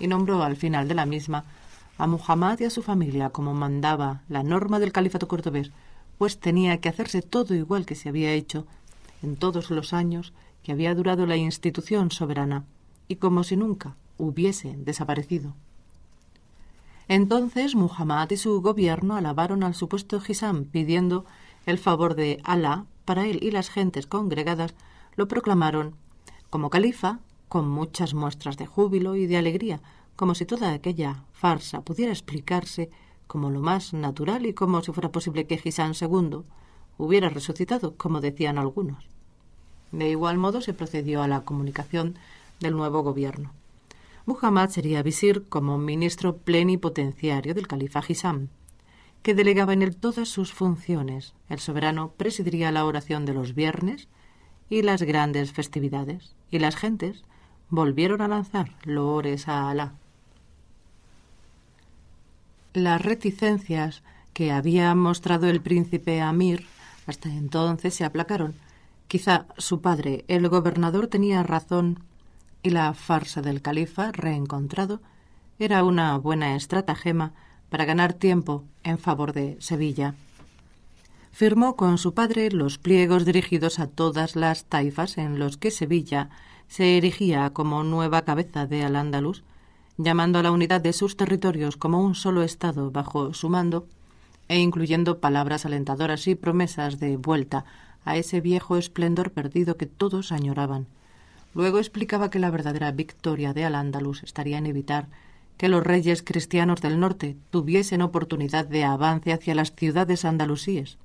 y nombró al final de la misma a Muhammad y a su familia como mandaba la norma del califato cordobés, pues tenía que hacerse todo igual que se había hecho en todos los años que había durado la institución soberana y como si nunca hubiese desaparecido. Entonces Muhammad y su gobierno alabaron al supuesto Hisam pidiendo el favor de Alá para él y las gentes congregadas lo proclamaron como califa con muchas muestras de júbilo y de alegría, como si toda aquella farsa pudiera explicarse como lo más natural y como si fuera posible que Gisán II hubiera resucitado, como decían algunos. De igual modo se procedió a la comunicación del nuevo gobierno. Muhammad sería visir como ministro plenipotenciario del califa Hisam, que delegaba en él todas sus funciones. El soberano presidiría la oración de los viernes y las grandes festividades, y las gentes volvieron a lanzar loores a Alá. Las reticencias que había mostrado el príncipe Amir hasta entonces se aplacaron. Quizá su padre, el gobernador, tenía razón y la farsa del califa reencontrado era una buena estratagema para ganar tiempo en favor de Sevilla. Firmó con su padre los pliegos dirigidos a todas las taifas en los que Sevilla se erigía como nueva cabeza de Al-Ándalus, llamando a la unidad de sus territorios como un solo Estado bajo su mando e incluyendo palabras alentadoras y promesas de vuelta a ese viejo esplendor perdido que todos añoraban. Luego explicaba que la verdadera victoria de Al-Ándalus estaría en evitar que los reyes cristianos del norte tuviesen oportunidad de avance hacia las ciudades andalusíes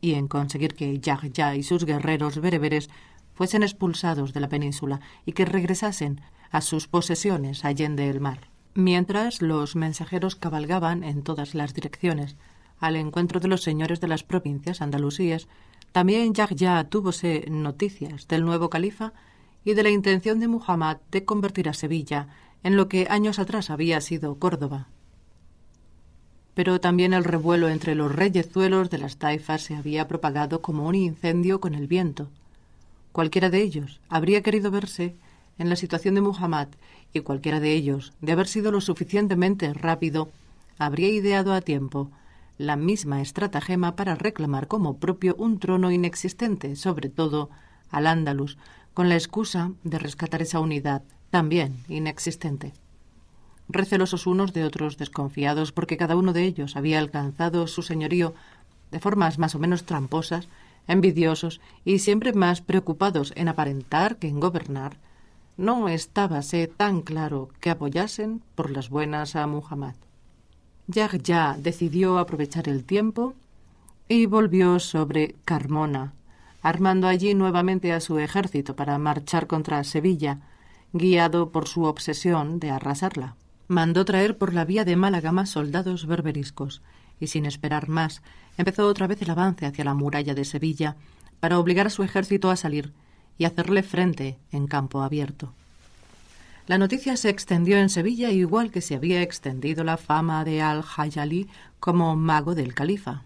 y en conseguir que Yahya y sus guerreros bereberes fuesen expulsados de la península y que regresasen a sus posesiones allende el mar. Mientras los mensajeros cabalgaban en todas las direcciones al encuentro de los señores de las provincias andalusíes, también Yahya tuvose noticias del nuevo califa y de la intención de Muhammad de convertir a Sevilla en lo que años atrás había sido Córdoba. Pero también el revuelo entre los reyezuelos de las taifas se había propagado como un incendio con el viento. Cualquiera de ellos habría querido verse en la situación de Muhammad y cualquiera de ellos, de haber sido lo suficientemente rápido, habría ideado a tiempo la misma estratagema para reclamar como propio un trono inexistente, sobre todo al Andalus, con la excusa de rescatar esa unidad, también inexistente. Recelosos unos de otros desconfiados, porque cada uno de ellos había alcanzado su señorío de formas más o menos tramposas, envidiosos y siempre más preocupados en aparentar que en gobernar, no estábase tan claro que apoyasen por las buenas a Muhammad. ya decidió aprovechar el tiempo y volvió sobre Carmona, armando allí nuevamente a su ejército para marchar contra Sevilla, guiado por su obsesión de arrasarla. Mandó traer por la vía de Málaga más soldados berberiscos, y sin esperar más, empezó otra vez el avance hacia la muralla de Sevilla para obligar a su ejército a salir y hacerle frente en campo abierto. La noticia se extendió en Sevilla igual que se había extendido la fama de Al-Hayali como mago del califa.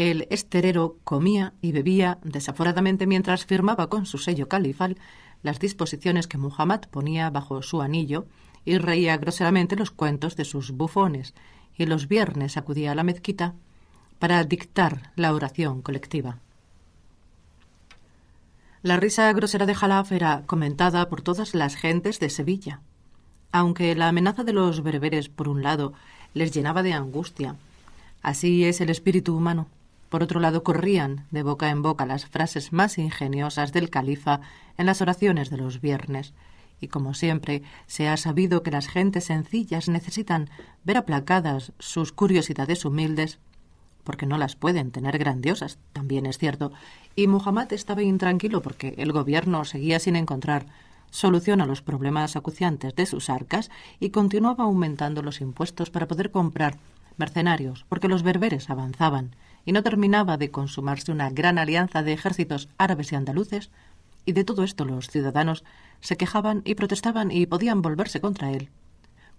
El esterero comía y bebía desaforadamente mientras firmaba con su sello califal las disposiciones que Muhammad ponía bajo su anillo y reía groseramente los cuentos de sus bufones, y los viernes acudía a la mezquita para dictar la oración colectiva. La risa grosera de Jalaf era comentada por todas las gentes de Sevilla. Aunque la amenaza de los berberes, por un lado, les llenaba de angustia, así es el espíritu humano. Por otro lado, corrían de boca en boca las frases más ingeniosas del califa en las oraciones de los viernes. Y como siempre, se ha sabido que las gentes sencillas necesitan ver aplacadas sus curiosidades humildes, porque no las pueden tener grandiosas, también es cierto. Y Muhammad estaba intranquilo porque el gobierno seguía sin encontrar solución a los problemas acuciantes de sus arcas y continuaba aumentando los impuestos para poder comprar mercenarios, porque los berberes avanzaban y no terminaba de consumarse una gran alianza de ejércitos árabes y andaluces, y de todo esto los ciudadanos se quejaban y protestaban y podían volverse contra él.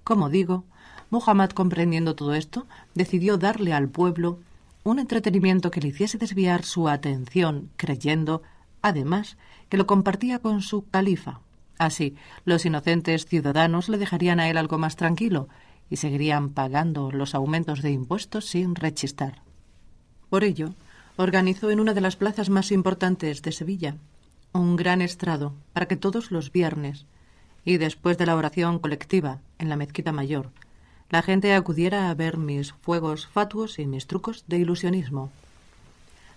Como digo, Muhammad, comprendiendo todo esto, decidió darle al pueblo un entretenimiento que le hiciese desviar su atención, creyendo, además, que lo compartía con su califa. Así, los inocentes ciudadanos le dejarían a él algo más tranquilo y seguirían pagando los aumentos de impuestos sin rechistar. Por ello, organizó en una de las plazas más importantes de Sevilla un gran estrado para que todos los viernes y después de la oración colectiva en la mezquita mayor, la gente acudiera a ver mis fuegos fatuos y mis trucos de ilusionismo.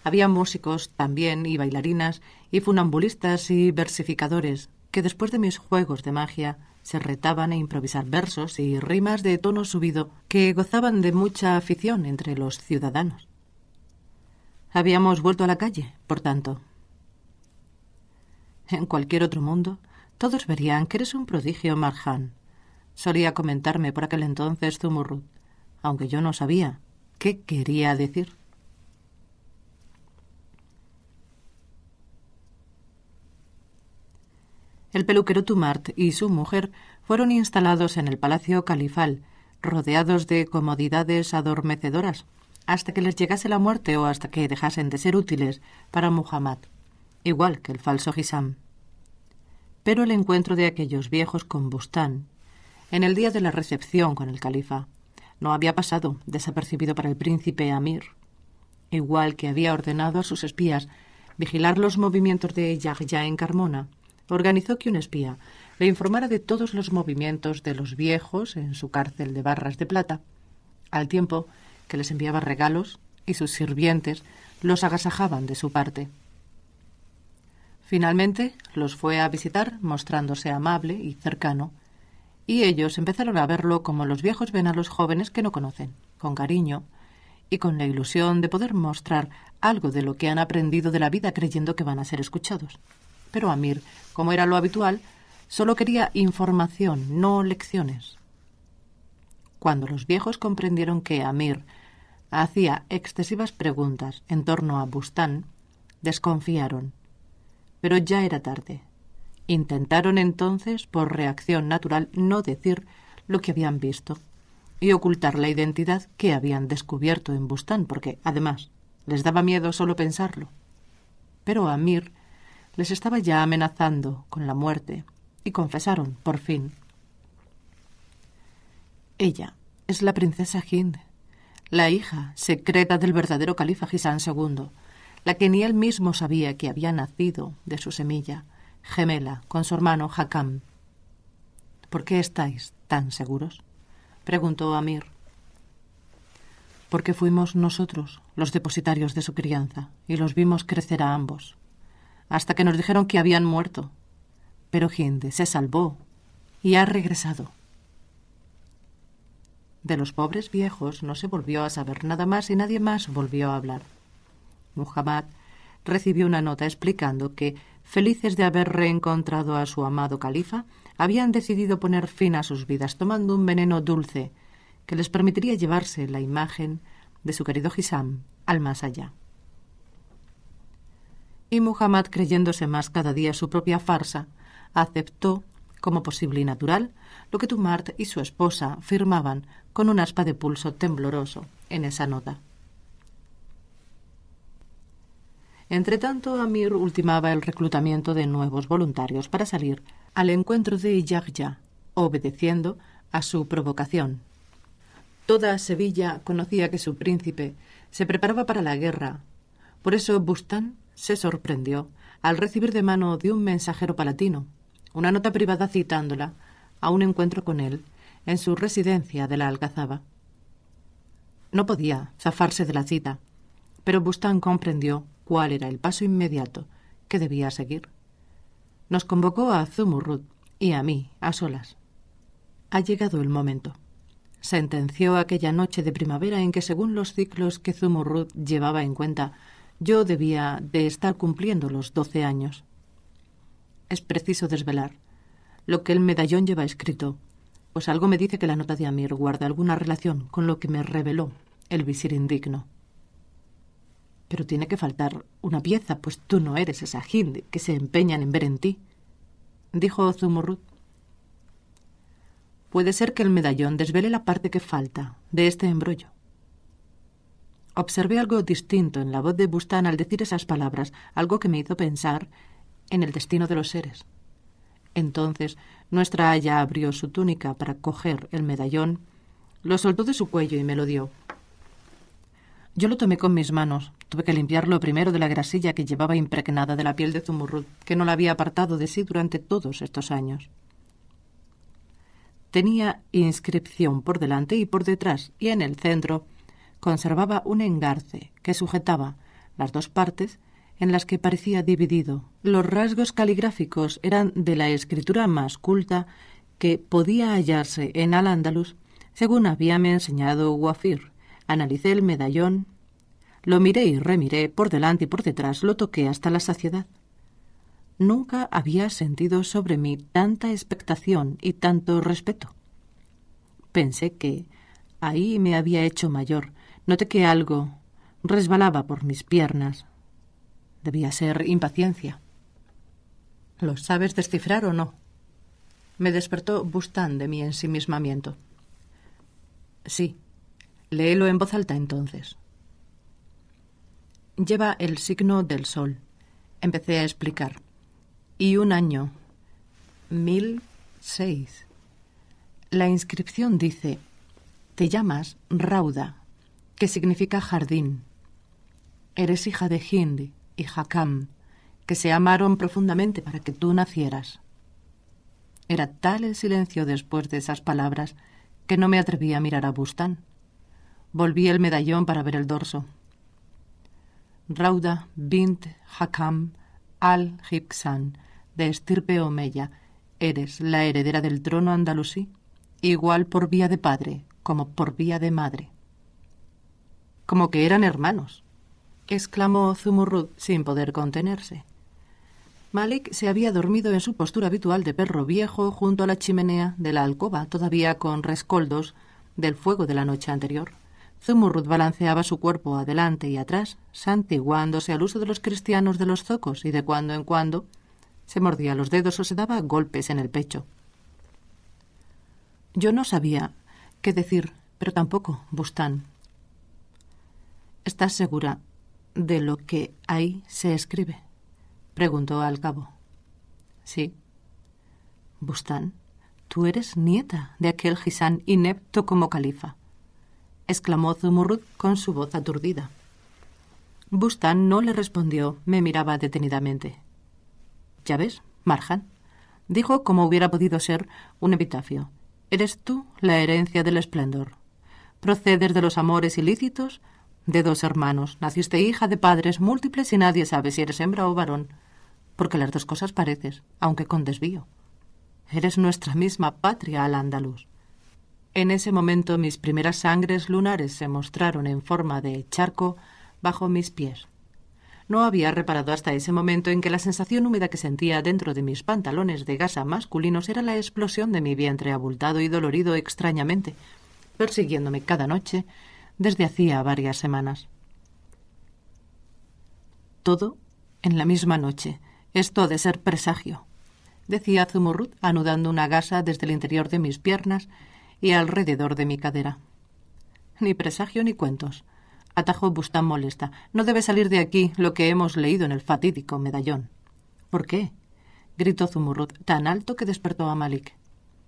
Había músicos también y bailarinas y funambulistas y versificadores que después de mis juegos de magia se retaban a improvisar versos y rimas de tono subido que gozaban de mucha afición entre los ciudadanos. Habíamos vuelto a la calle, por tanto. En cualquier otro mundo, todos verían que eres un prodigio, Marjan. Solía comentarme por aquel entonces Zumurrut, aunque yo no sabía qué quería decir. El peluquero Tumart y su mujer fueron instalados en el palacio califal, rodeados de comodidades adormecedoras, hasta que les llegase la muerte o hasta que dejasen de ser útiles para Muhammad, igual que el falso Hisam. Pero el encuentro de aquellos viejos con Bustán, en el día de la recepción con el califa, no había pasado desapercibido para el príncipe Amir, igual que había ordenado a sus espías vigilar los movimientos de Yahya en Carmona, organizó que un espía le informara de todos los movimientos de los viejos en su cárcel de barras de plata. Al tiempo, que les enviaba regalos, y sus sirvientes los agasajaban de su parte. Finalmente los fue a visitar mostrándose amable y cercano, y ellos empezaron a verlo como los viejos ven a los jóvenes que no conocen, con cariño y con la ilusión de poder mostrar algo de lo que han aprendido de la vida creyendo que van a ser escuchados. Pero Amir, como era lo habitual, solo quería información, no lecciones cuando los viejos comprendieron que Amir hacía excesivas preguntas en torno a Bustán, desconfiaron. Pero ya era tarde. Intentaron entonces, por reacción natural, no decir lo que habían visto y ocultar la identidad que habían descubierto en Bustán, porque, además, les daba miedo solo pensarlo. Pero Amir les estaba ya amenazando con la muerte y confesaron, por fin, ella es la princesa Hind, la hija secreta del verdadero califa Gisán II, la que ni él mismo sabía que había nacido de su semilla, gemela con su hermano Hakam. ¿Por qué estáis tan seguros? preguntó Amir. Porque fuimos nosotros los depositarios de su crianza y los vimos crecer a ambos, hasta que nos dijeron que habían muerto. Pero Hind se salvó y ha regresado. De los pobres viejos no se volvió a saber nada más y nadie más volvió a hablar. Muhammad recibió una nota explicando que, felices de haber reencontrado a su amado califa, habían decidido poner fin a sus vidas tomando un veneno dulce que les permitiría llevarse la imagen de su querido Hisam al más allá. Y Muhammad, creyéndose más cada día su propia farsa, aceptó como posible y natural lo que Dumart y su esposa firmaban con un aspa de pulso tembloroso en esa nota. Entretanto, Amir ultimaba el reclutamiento de nuevos voluntarios para salir al encuentro de Yagya, obedeciendo a su provocación. Toda Sevilla conocía que su príncipe se preparaba para la guerra. Por eso Bustán se sorprendió al recibir de mano de un mensajero palatino una nota privada citándola a un encuentro con él en su residencia de la Alcazaba. No podía zafarse de la cita, pero Bustán comprendió cuál era el paso inmediato que debía seguir. Nos convocó a Zumurrut y a mí, a solas. Ha llegado el momento. Sentenció aquella noche de primavera en que, según los ciclos que Zumurrut llevaba en cuenta, yo debía de estar cumpliendo los doce años. Es preciso desvelar lo que el medallón lleva escrito. Pues algo me dice que la nota de Amir guarda alguna relación con lo que me reveló el visir indigno. Pero tiene que faltar una pieza, pues tú no eres esa Hind que se empeñan en ver en ti, dijo Zumurrud. Puede ser que el medallón desvele la parte que falta de este embrollo. Observé algo distinto en la voz de Bustán al decir esas palabras, algo que me hizo pensar en el destino de los seres. Entonces nuestra aya abrió su túnica para coger el medallón, lo soltó de su cuello y me lo dio. Yo lo tomé con mis manos. Tuve que limpiarlo primero de la grasilla que llevaba impregnada de la piel de zumurrut, que no la había apartado de sí durante todos estos años. Tenía inscripción por delante y por detrás, y en el centro conservaba un engarce que sujetaba las dos partes en las que parecía dividido. Los rasgos caligráficos eran de la escritura más culta que podía hallarse en Al-Ándalus, según habíame enseñado Wafir. Analicé el medallón, lo miré y remiré por delante y por detrás, lo toqué hasta la saciedad. Nunca había sentido sobre mí tanta expectación y tanto respeto. Pensé que ahí me había hecho mayor, noté que algo resbalaba por mis piernas, Debía ser impaciencia. ¿Lo sabes descifrar o no? Me despertó Bustán de mi ensimismamiento. Sí. Léelo en voz alta entonces. Lleva el signo del sol. Empecé a explicar. Y un año. Mil seis. La inscripción dice: Te llamas Rauda, que significa jardín. Eres hija de Hindi, y Hakam, que se amaron profundamente para que tú nacieras. Era tal el silencio después de esas palabras que no me atreví a mirar a Bustán. Volví el medallón para ver el dorso. Rauda bint Hakam al-Hibsan, de estirpe Omeya, eres la heredera del trono andalusí, igual por vía de padre como por vía de madre. Como que eran hermanos exclamó Zumurrud sin poder contenerse. Malik se había dormido en su postura habitual de perro viejo junto a la chimenea de la alcoba, todavía con rescoldos del fuego de la noche anterior. Zumurrud balanceaba su cuerpo adelante y atrás, santiguándose al uso de los cristianos de los zocos y de cuando en cuando se mordía los dedos o se daba golpes en el pecho. Yo no sabía qué decir, pero tampoco, Bustán. ¿Estás segura de lo que ahí se escribe? preguntó al cabo. Sí. Bustán, tú eres nieta de aquel gisán inepto como califa, exclamó Zumurrud con su voz aturdida. Bustán no le respondió, me miraba detenidamente. Ya ves, Marjan, dijo como hubiera podido ser un epitafio. Eres tú la herencia del esplendor. Procedes de los amores ilícitos, de dos hermanos. Naciste hija de padres múltiples y nadie sabe si eres hembra o varón, porque las dos cosas pareces, aunque con desvío. Eres nuestra misma patria al andaluz. En ese momento mis primeras sangres lunares se mostraron en forma de charco bajo mis pies. No había reparado hasta ese momento en que la sensación húmeda que sentía dentro de mis pantalones de gasa masculinos era la explosión de mi vientre abultado y dolorido extrañamente, persiguiéndome cada noche desde hacía varias semanas. Todo en la misma noche. Esto ha de ser presagio, decía Zumurrut, anudando una gasa desde el interior de mis piernas y alrededor de mi cadera. Ni presagio ni cuentos. Atajó Bustán molesta. No debe salir de aquí lo que hemos leído en el fatídico medallón. ¿Por qué? gritó Zumurrut, tan alto que despertó a Malik.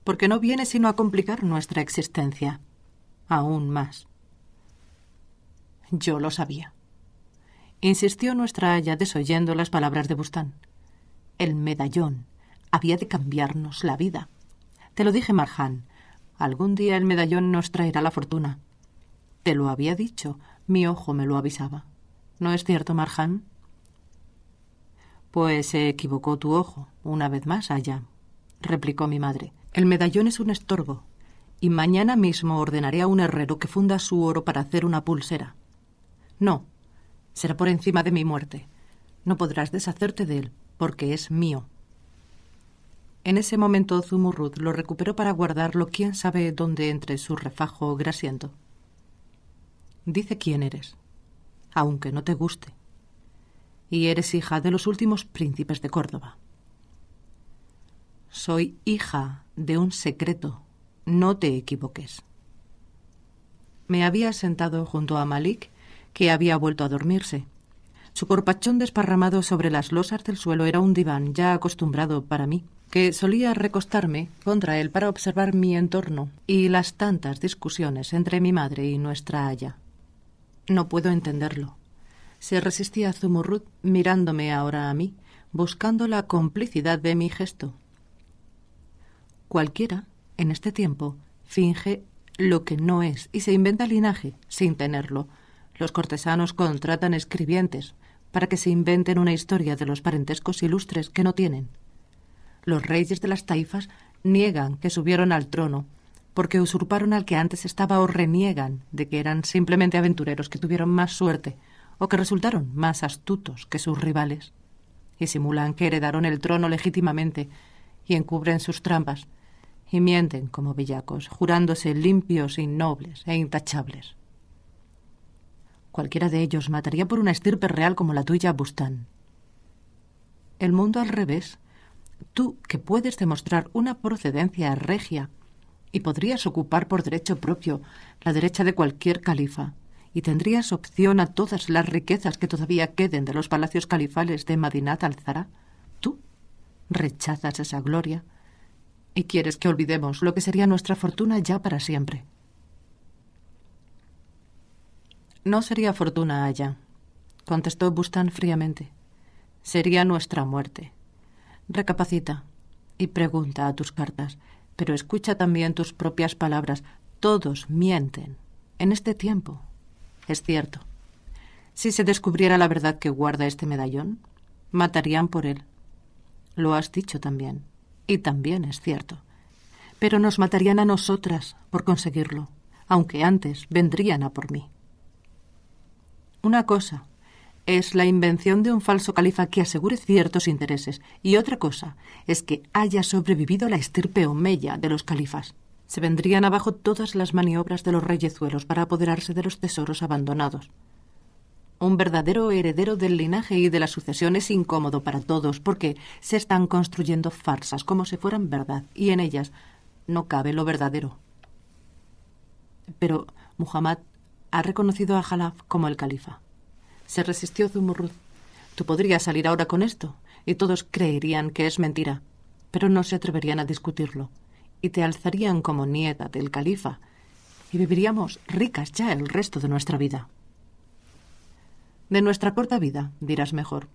Porque no viene sino a complicar nuestra existencia. Aún más. Yo lo sabía. Insistió nuestra haya desoyendo las palabras de Bustán. El medallón había de cambiarnos la vida. Te lo dije, Marján. Algún día el medallón nos traerá la fortuna. Te lo había dicho. Mi ojo me lo avisaba. ¿No es cierto, Marján? Pues se equivocó tu ojo, una vez más, allá, replicó mi madre. El medallón es un estorbo, y mañana mismo ordenaré a un herrero que funda su oro para hacer una pulsera. No, será por encima de mi muerte. No podrás deshacerte de él, porque es mío. En ese momento Zumurrud lo recuperó para guardarlo quién sabe dónde entre su refajo grasiento. Dice quién eres, aunque no te guste. Y eres hija de los últimos príncipes de Córdoba. Soy hija de un secreto, no te equivoques. Me había sentado junto a Malik que había vuelto a dormirse. Su corpachón desparramado sobre las losas del suelo era un diván ya acostumbrado para mí, que solía recostarme contra él para observar mi entorno y las tantas discusiones entre mi madre y nuestra aya. No puedo entenderlo. Se resistía Zumurrut mirándome ahora a mí, buscando la complicidad de mi gesto. Cualquiera, en este tiempo, finge lo que no es y se inventa linaje sin tenerlo, los cortesanos contratan escribientes para que se inventen una historia de los parentescos ilustres que no tienen. Los reyes de las taifas niegan que subieron al trono porque usurparon al que antes estaba o reniegan de que eran simplemente aventureros que tuvieron más suerte o que resultaron más astutos que sus rivales y simulan que heredaron el trono legítimamente y encubren sus trampas y mienten como bellacos, jurándose limpios, innobles e intachables. Cualquiera de ellos mataría por una estirpe real como la tuya Bustán. El mundo al revés. Tú, que puedes demostrar una procedencia regia y podrías ocupar por derecho propio la derecha de cualquier califa, y tendrías opción a todas las riquezas que todavía queden de los palacios califales de Madinat al-Zara, tú rechazas esa gloria y quieres que olvidemos lo que sería nuestra fortuna ya para siempre. No sería fortuna, allá contestó Bustán fríamente. Sería nuestra muerte. Recapacita y pregunta a tus cartas, pero escucha también tus propias palabras. Todos mienten. En este tiempo. Es cierto. Si se descubriera la verdad que guarda este medallón, matarían por él. Lo has dicho también. Y también es cierto. Pero nos matarían a nosotras por conseguirlo, aunque antes vendrían a por mí. Una cosa es la invención de un falso califa que asegure ciertos intereses y otra cosa es que haya sobrevivido la estirpe omeya de los califas. Se vendrían abajo todas las maniobras de los reyezuelos para apoderarse de los tesoros abandonados. Un verdadero heredero del linaje y de la sucesión es incómodo para todos porque se están construyendo farsas como si fueran verdad y en ellas no cabe lo verdadero. Pero Muhammad ha reconocido a Jalaf como el califa. Se resistió Zumurrud. Tú podrías salir ahora con esto, y todos creerían que es mentira, pero no se atreverían a discutirlo, y te alzarían como nieta del califa, y viviríamos ricas ya el resto de nuestra vida. De nuestra corta vida, dirás mejor.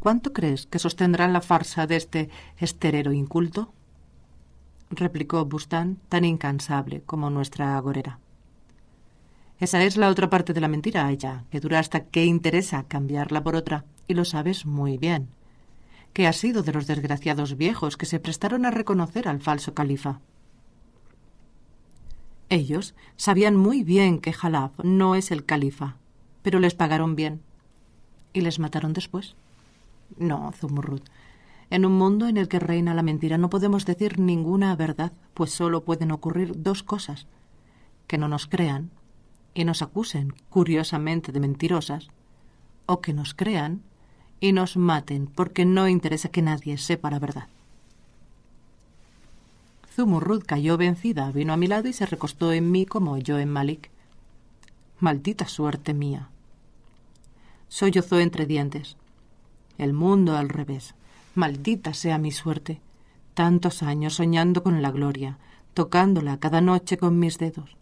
¿Cuánto crees que sostendrán la farsa de este esterero inculto? replicó Bustán, tan incansable como nuestra agorera. Esa es la otra parte de la mentira, ella, que dura hasta que interesa cambiarla por otra, y lo sabes muy bien. ¿Qué ha sido de los desgraciados viejos que se prestaron a reconocer al falso califa? Ellos sabían muy bien que Jalaf no es el califa, pero les pagaron bien. ¿Y les mataron después? No, Zumurrut. En un mundo en el que reina la mentira no podemos decir ninguna verdad, pues solo pueden ocurrir dos cosas. Que no nos crean y nos acusen curiosamente de mentirosas, o que nos crean y nos maten porque no interesa que nadie sepa la verdad. Zumurrud cayó vencida, vino a mi lado y se recostó en mí como yo en Malik. Maldita suerte mía. Sollozó entre dientes. El mundo al revés. Maldita sea mi suerte. Tantos años soñando con la gloria, tocándola cada noche con mis dedos.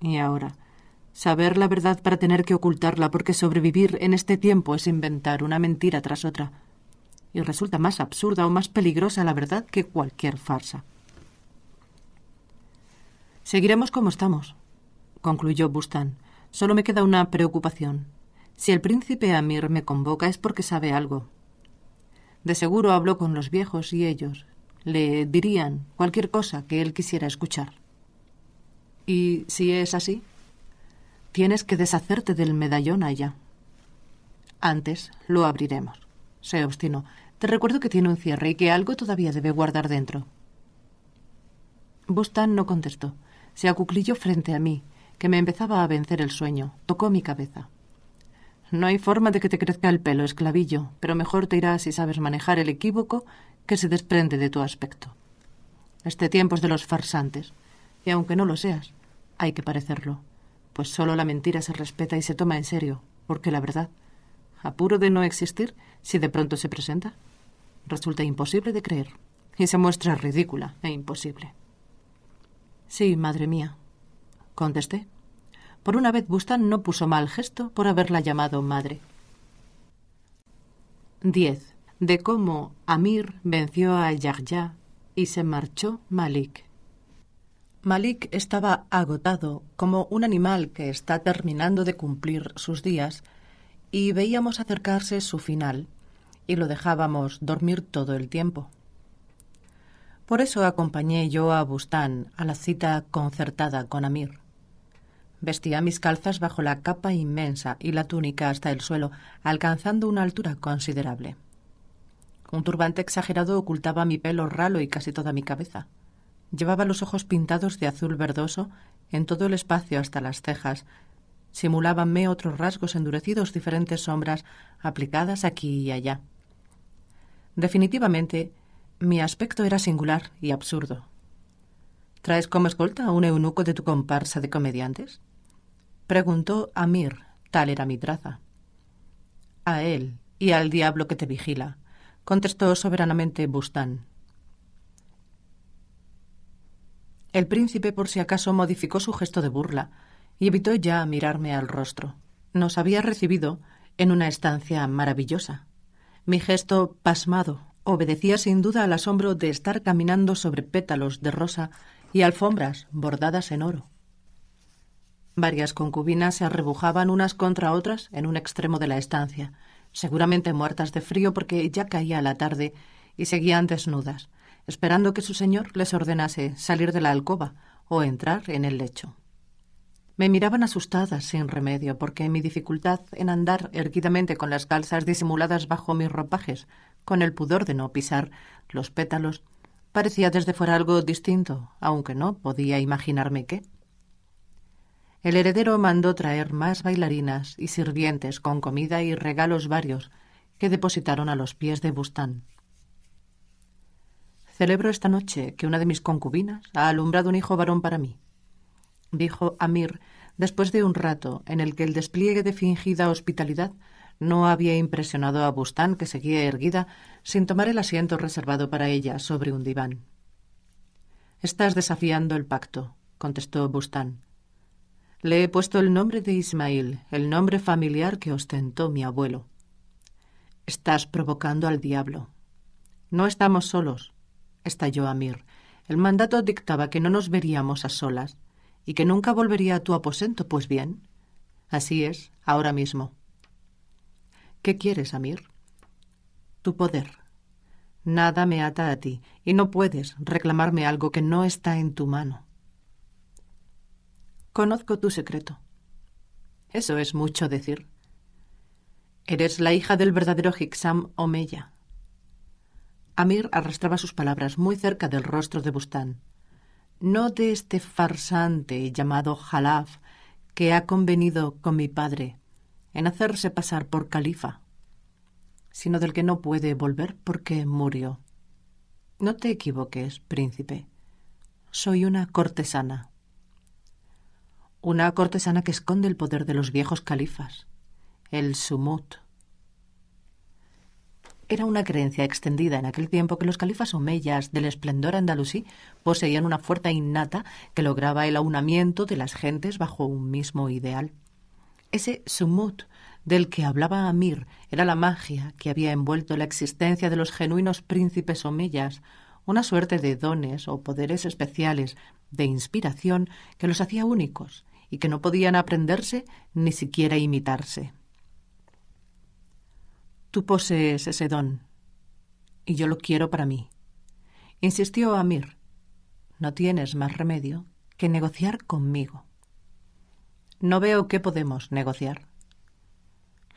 Y ahora, Saber la verdad para tener que ocultarla, porque sobrevivir en este tiempo es inventar una mentira tras otra. Y resulta más absurda o más peligrosa la verdad que cualquier farsa. Seguiremos como estamos, concluyó Bustán. Solo me queda una preocupación. Si el príncipe Amir me convoca es porque sabe algo. De seguro habló con los viejos y ellos le dirían cualquier cosa que él quisiera escuchar. ¿Y si es así? Tienes que deshacerte del medallón allá. Antes lo abriremos, se obstinó. Te recuerdo que tiene un cierre y que algo todavía debe guardar dentro. Bustan no contestó. Se acuclilló frente a mí, que me empezaba a vencer el sueño. Tocó mi cabeza. No hay forma de que te crezca el pelo, esclavillo, pero mejor te irá si sabes manejar el equívoco que se desprende de tu aspecto. Este tiempo es de los farsantes, y aunque no lo seas, hay que parecerlo pues solo la mentira se respeta y se toma en serio, porque la verdad, apuro de no existir, si de pronto se presenta, resulta imposible de creer y se muestra ridícula e imposible. Sí, madre mía, contesté. Por una vez Bustan no puso mal gesto por haberla llamado madre. 10. De cómo Amir venció a Yahya y se marchó Malik. Malik estaba agotado como un animal que está terminando de cumplir sus días y veíamos acercarse su final y lo dejábamos dormir todo el tiempo. Por eso acompañé yo a Bustán a la cita concertada con Amir. Vestía mis calzas bajo la capa inmensa y la túnica hasta el suelo, alcanzando una altura considerable. Un turbante exagerado ocultaba mi pelo ralo y casi toda mi cabeza. Llevaba los ojos pintados de azul verdoso en todo el espacio hasta las cejas. Simulábanme otros rasgos endurecidos, diferentes sombras aplicadas aquí y allá. Definitivamente, mi aspecto era singular y absurdo. ¿Traes como escolta a un eunuco de tu comparsa de comediantes? Preguntó Amir, tal era mi traza. A él y al diablo que te vigila, contestó soberanamente Bustán. El príncipe, por si acaso, modificó su gesto de burla y evitó ya mirarme al rostro. Nos había recibido en una estancia maravillosa. Mi gesto pasmado obedecía sin duda al asombro de estar caminando sobre pétalos de rosa y alfombras bordadas en oro. Varias concubinas se arrebujaban unas contra otras en un extremo de la estancia, seguramente muertas de frío porque ya caía la tarde y seguían desnudas, esperando que su señor les ordenase salir de la alcoba o entrar en el lecho. Me miraban asustadas sin remedio, porque mi dificultad en andar erguidamente con las calzas disimuladas bajo mis ropajes, con el pudor de no pisar los pétalos, parecía desde fuera algo distinto, aunque no podía imaginarme qué. El heredero mandó traer más bailarinas y sirvientes con comida y regalos varios que depositaron a los pies de Bustán. Celebro esta noche que una de mis concubinas ha alumbrado un hijo varón para mí, dijo Amir después de un rato en el que el despliegue de fingida hospitalidad no había impresionado a Bustán, que seguía erguida, sin tomar el asiento reservado para ella sobre un diván. Estás desafiando el pacto, contestó Bustán. Le he puesto el nombre de Ismael, el nombre familiar que ostentó mi abuelo. Estás provocando al diablo. No estamos solos estalló Amir. El mandato dictaba que no nos veríamos a solas y que nunca volvería a tu aposento, pues bien. Así es, ahora mismo. ¿Qué quieres, Amir? Tu poder. Nada me ata a ti y no puedes reclamarme algo que no está en tu mano. Conozco tu secreto. Eso es mucho decir. Eres la hija del verdadero Hiksam Omeya, Amir arrastraba sus palabras muy cerca del rostro de Bustán. No de este farsante llamado Jalaf, que ha convenido con mi padre en hacerse pasar por califa, sino del que no puede volver porque murió. No te equivoques, príncipe. Soy una cortesana. Una cortesana que esconde el poder de los viejos califas, el sumut, era una creencia extendida en aquel tiempo que los califas omeyas del esplendor andalusí poseían una fuerza innata que lograba el aunamiento de las gentes bajo un mismo ideal. Ese sumut del que hablaba Amir era la magia que había envuelto la existencia de los genuinos príncipes omeyas, una suerte de dones o poderes especiales de inspiración que los hacía únicos y que no podían aprenderse ni siquiera imitarse. Tú posees ese don, y yo lo quiero para mí. Insistió Amir, no tienes más remedio que negociar conmigo. No veo qué podemos negociar.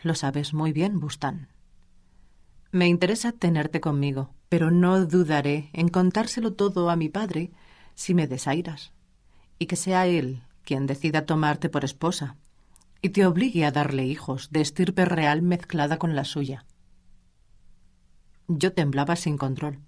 Lo sabes muy bien, Bustán. Me interesa tenerte conmigo, pero no dudaré en contárselo todo a mi padre si me desairas, y que sea él quien decida tomarte por esposa y te obligue a darle hijos de estirpe real mezclada con la suya. Yo temblaba sin control.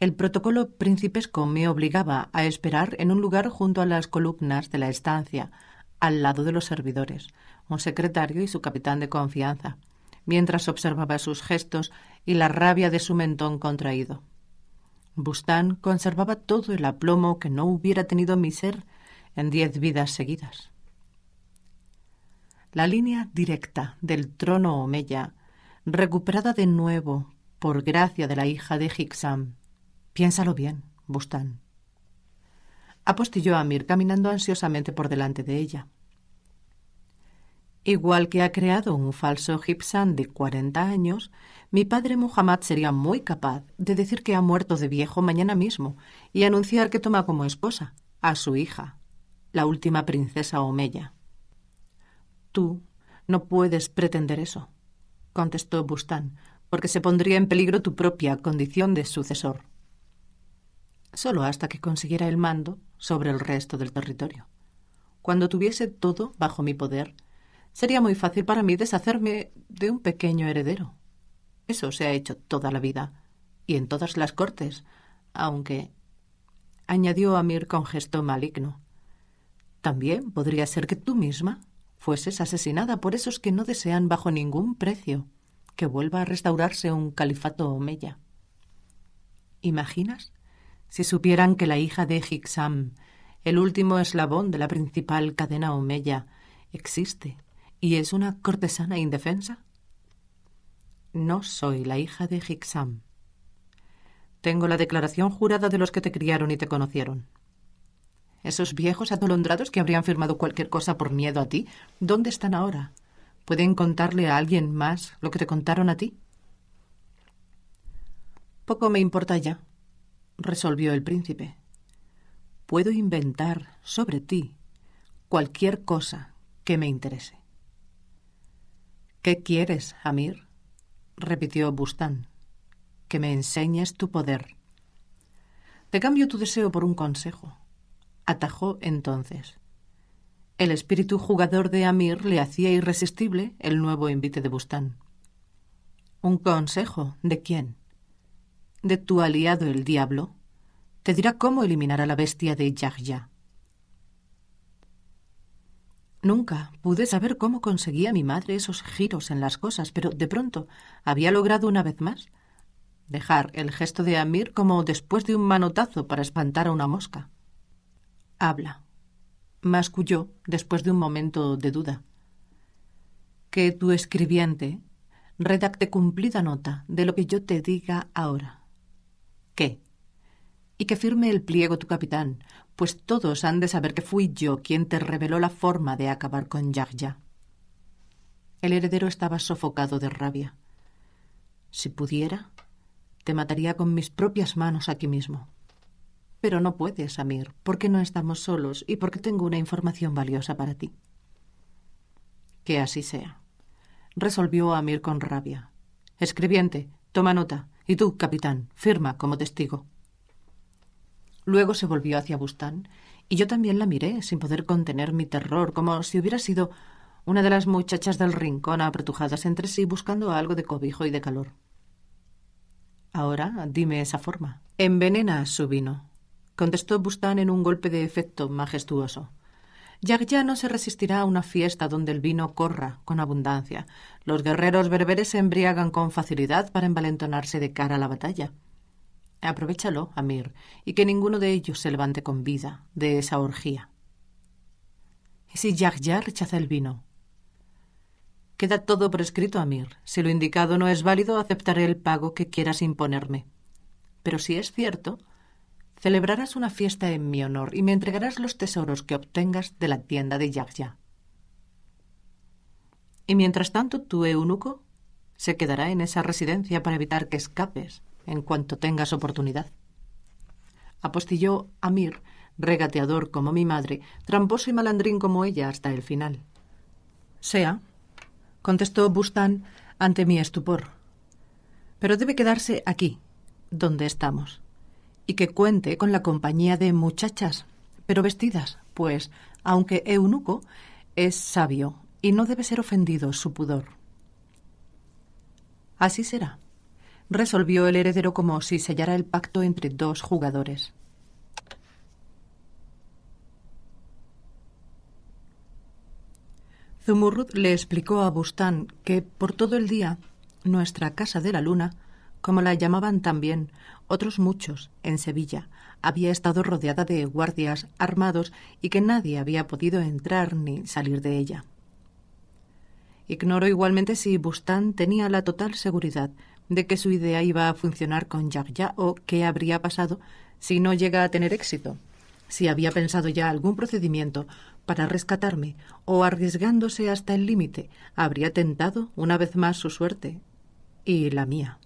El protocolo principesco me obligaba a esperar en un lugar junto a las columnas de la estancia, al lado de los servidores, un secretario y su capitán de confianza, mientras observaba sus gestos y la rabia de su mentón contraído. Bustán conservaba todo el aplomo que no hubiera tenido mi ser en diez vidas seguidas la línea directa del trono Omeya, recuperada de nuevo por gracia de la hija de Hiksam. Piénsalo bien, Bustán. Apostilló a caminando ansiosamente por delante de ella. Igual que ha creado un falso Gibsan de cuarenta años, mi padre Muhammad sería muy capaz de decir que ha muerto de viejo mañana mismo y anunciar que toma como esposa a su hija, la última princesa Omeya. Tú no puedes pretender eso, contestó Bustán, porque se pondría en peligro tu propia condición de sucesor. Solo hasta que consiguiera el mando sobre el resto del territorio. Cuando tuviese todo bajo mi poder, sería muy fácil para mí deshacerme de un pequeño heredero. Eso se ha hecho toda la vida y en todas las cortes, aunque añadió Amir con gesto maligno. También podría ser que tú misma fueses asesinada por esos que no desean bajo ningún precio que vuelva a restaurarse un califato omeya. ¿Imaginas? Si supieran que la hija de Hixam, el último eslabón de la principal cadena omeya, existe y es una cortesana indefensa. No soy la hija de Hixam. Tengo la declaración jurada de los que te criaron y te conocieron. Esos viejos atolondrados que habrían firmado cualquier cosa por miedo a ti, ¿dónde están ahora? ¿Pueden contarle a alguien más lo que te contaron a ti? Poco me importa ya, resolvió el príncipe. Puedo inventar sobre ti cualquier cosa que me interese. ¿Qué quieres, Amir? repitió Bustán. Que me enseñes tu poder. Te cambio tu deseo por un consejo atajó entonces. El espíritu jugador de Amir le hacía irresistible el nuevo invite de Bustán. ¿Un consejo? ¿De quién? De tu aliado el diablo. Te dirá cómo eliminar a la bestia de Yahya. Nunca pude saber cómo conseguía mi madre esos giros en las cosas, pero de pronto había logrado una vez más dejar el gesto de Amir como después de un manotazo para espantar a una mosca. Habla, masculló después de un momento de duda. Que tu escribiente redacte cumplida nota de lo que yo te diga ahora. ¿Qué? Y que firme el pliego tu capitán, pues todos han de saber que fui yo quien te reveló la forma de acabar con Yagya. El heredero estaba sofocado de rabia. Si pudiera, te mataría con mis propias manos aquí mismo. Pero no puedes, Amir, porque no estamos solos y porque tengo una información valiosa para ti. Que así sea, resolvió Amir con rabia. Escribiente, toma nota. Y tú, capitán, firma como testigo. Luego se volvió hacia Bustán y yo también la miré, sin poder contener mi terror, como si hubiera sido una de las muchachas del rincón apretujadas entre sí buscando algo de cobijo y de calor. Ahora dime esa forma. Envenena su vino contestó Bustán en un golpe de efecto majestuoso. Yagya no se resistirá a una fiesta donde el vino corra con abundancia. Los guerreros berberes se embriagan con facilidad para envalentonarse de cara a la batalla. Aprovechalo, Amir, y que ninguno de ellos se levante con vida de esa orgía. ¿Y si Yagya rechaza el vino? Queda todo prescrito, Amir. Si lo indicado no es válido, aceptaré el pago que quieras imponerme. Pero si es cierto, celebrarás una fiesta en mi honor y me entregarás los tesoros que obtengas de la tienda de Yagya. Y mientras tanto, tu eunuco se quedará en esa residencia para evitar que escapes en cuanto tengas oportunidad. Apostilló Amir, regateador como mi madre, tramposo y malandrín como ella hasta el final. Sea, contestó Bustán ante mi estupor. Pero debe quedarse aquí, donde estamos y que cuente con la compañía de muchachas, pero vestidas, pues, aunque eunuco, es sabio y no debe ser ofendido su pudor. Así será, resolvió el heredero como si sellara el pacto entre dos jugadores. Zumurrut le explicó a Bustán que por todo el día nuestra casa de la luna como la llamaban también otros muchos en Sevilla, había estado rodeada de guardias armados y que nadie había podido entrar ni salir de ella. Ignoro igualmente si Bustán tenía la total seguridad de que su idea iba a funcionar con Yagya o qué habría pasado si no llega a tener éxito, si había pensado ya algún procedimiento para rescatarme o arriesgándose hasta el límite habría tentado una vez más su suerte y la mía.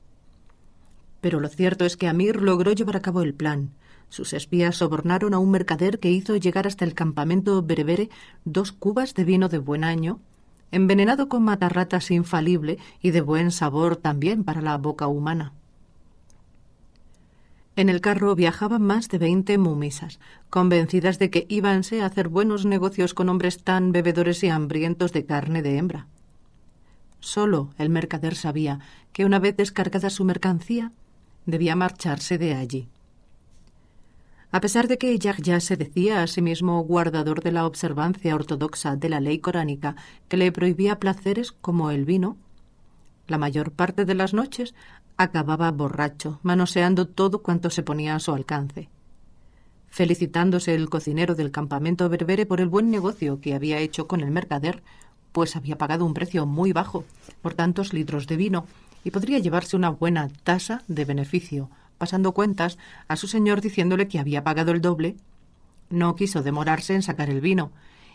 Pero lo cierto es que Amir logró llevar a cabo el plan. Sus espías sobornaron a un mercader que hizo llegar hasta el campamento berebere dos cubas de vino de buen año, envenenado con matarratas infalible y de buen sabor también para la boca humana. En el carro viajaban más de veinte mumisas, convencidas de que íbanse a hacer buenos negocios con hombres tan bebedores y hambrientos de carne de hembra. Solo el mercader sabía que una vez descargada su mercancía, debía marcharse de allí. A pesar de que ya se decía a sí mismo guardador de la observancia ortodoxa de la ley coránica que le prohibía placeres como el vino, la mayor parte de las noches acababa borracho, manoseando todo cuanto se ponía a su alcance. Felicitándose el cocinero del campamento berbere por el buen negocio que había hecho con el mercader, pues había pagado un precio muy bajo por tantos litros de vino y podría llevarse una buena tasa de beneficio, pasando cuentas a su señor diciéndole que había pagado el doble. No quiso demorarse en sacar el vino,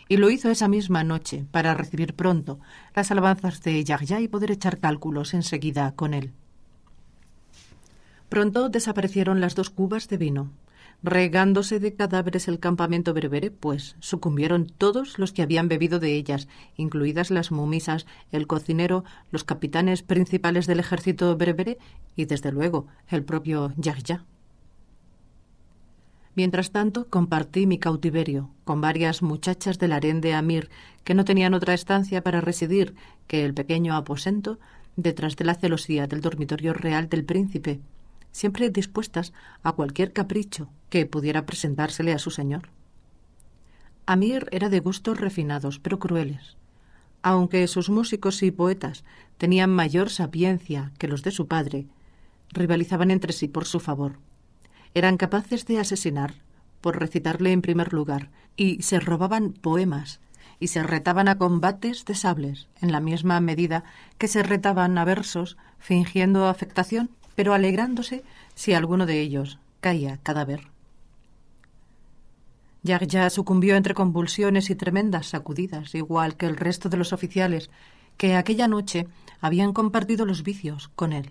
y lo hizo esa misma noche para recibir pronto las alabanzas de Yagya y poder echar cálculos enseguida con él. Pronto desaparecieron las dos cubas de vino, regándose de cadáveres el campamento berbere, pues sucumbieron todos los que habían bebido de ellas, incluidas las mumisas, el cocinero, los capitanes principales del ejército berbere y, desde luego, el propio Yahya. Mientras tanto, compartí mi cautiverio con varias muchachas del harén de Amir, que no tenían otra estancia para residir que el pequeño aposento detrás de la celosía del dormitorio real del príncipe, siempre dispuestas a cualquier capricho que pudiera presentársele a su señor. Amir era de gustos refinados, pero crueles. Aunque sus músicos y poetas tenían mayor sapiencia que los de su padre, rivalizaban entre sí por su favor. Eran capaces de asesinar por recitarle en primer lugar, y se robaban poemas, y se retaban a combates de sables, en la misma medida que se retaban a versos fingiendo afectación pero alegrándose si alguno de ellos caía cadáver. Yagya sucumbió entre convulsiones y tremendas sacudidas, igual que el resto de los oficiales que aquella noche habían compartido los vicios con él.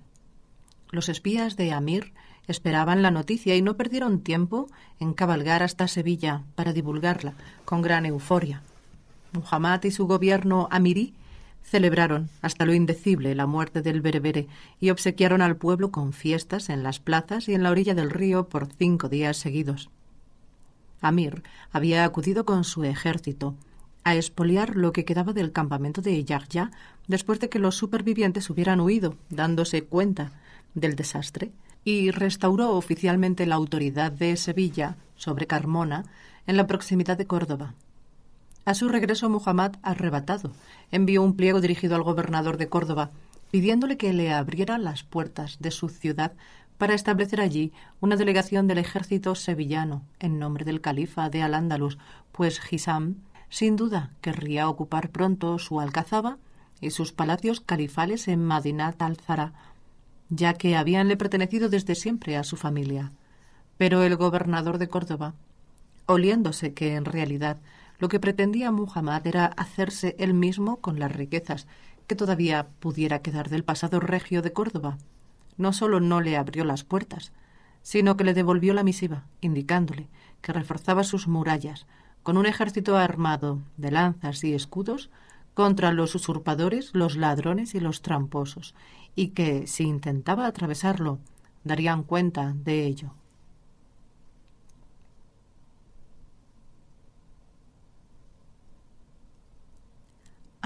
Los espías de Amir esperaban la noticia y no perdieron tiempo en cabalgar hasta Sevilla para divulgarla con gran euforia. Muhammad y su gobierno amirí Celebraron hasta lo indecible la muerte del berbere y obsequiaron al pueblo con fiestas en las plazas y en la orilla del río por cinco días seguidos. Amir había acudido con su ejército a espoliar lo que quedaba del campamento de ya después de que los supervivientes hubieran huido, dándose cuenta del desastre, y restauró oficialmente la autoridad de Sevilla sobre Carmona en la proximidad de Córdoba. A su regreso, Muhammad, arrebatado, envió un pliego dirigido al gobernador de Córdoba, pidiéndole que le abriera las puertas de su ciudad para establecer allí una delegación del ejército sevillano en nombre del califa de Al-Ándalus, pues Hisam sin duda querría ocupar pronto su alcazaba y sus palacios califales en Madinat al-Zara, ya que habíanle pertenecido desde siempre a su familia. Pero el gobernador de Córdoba, oliéndose que en realidad lo que pretendía Muhammad era hacerse él mismo con las riquezas que todavía pudiera quedar del pasado regio de Córdoba. No solo no le abrió las puertas, sino que le devolvió la misiva, indicándole que reforzaba sus murallas con un ejército armado de lanzas y escudos contra los usurpadores, los ladrones y los tramposos, y que, si intentaba atravesarlo, darían cuenta de ello.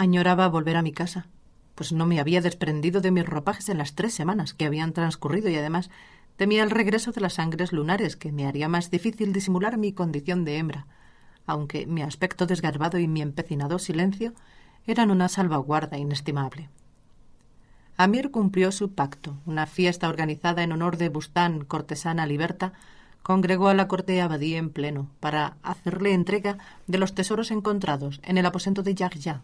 Añoraba volver a mi casa, pues no me había desprendido de mis ropajes en las tres semanas que habían transcurrido y además temía el regreso de las sangres lunares, que me haría más difícil disimular mi condición de hembra, aunque mi aspecto desgarbado y mi empecinado silencio eran una salvaguarda inestimable. Amir cumplió su pacto. Una fiesta organizada en honor de Bustán, cortesana liberta, congregó a la corte de abadí en pleno para hacerle entrega de los tesoros encontrados en el aposento de Yagya.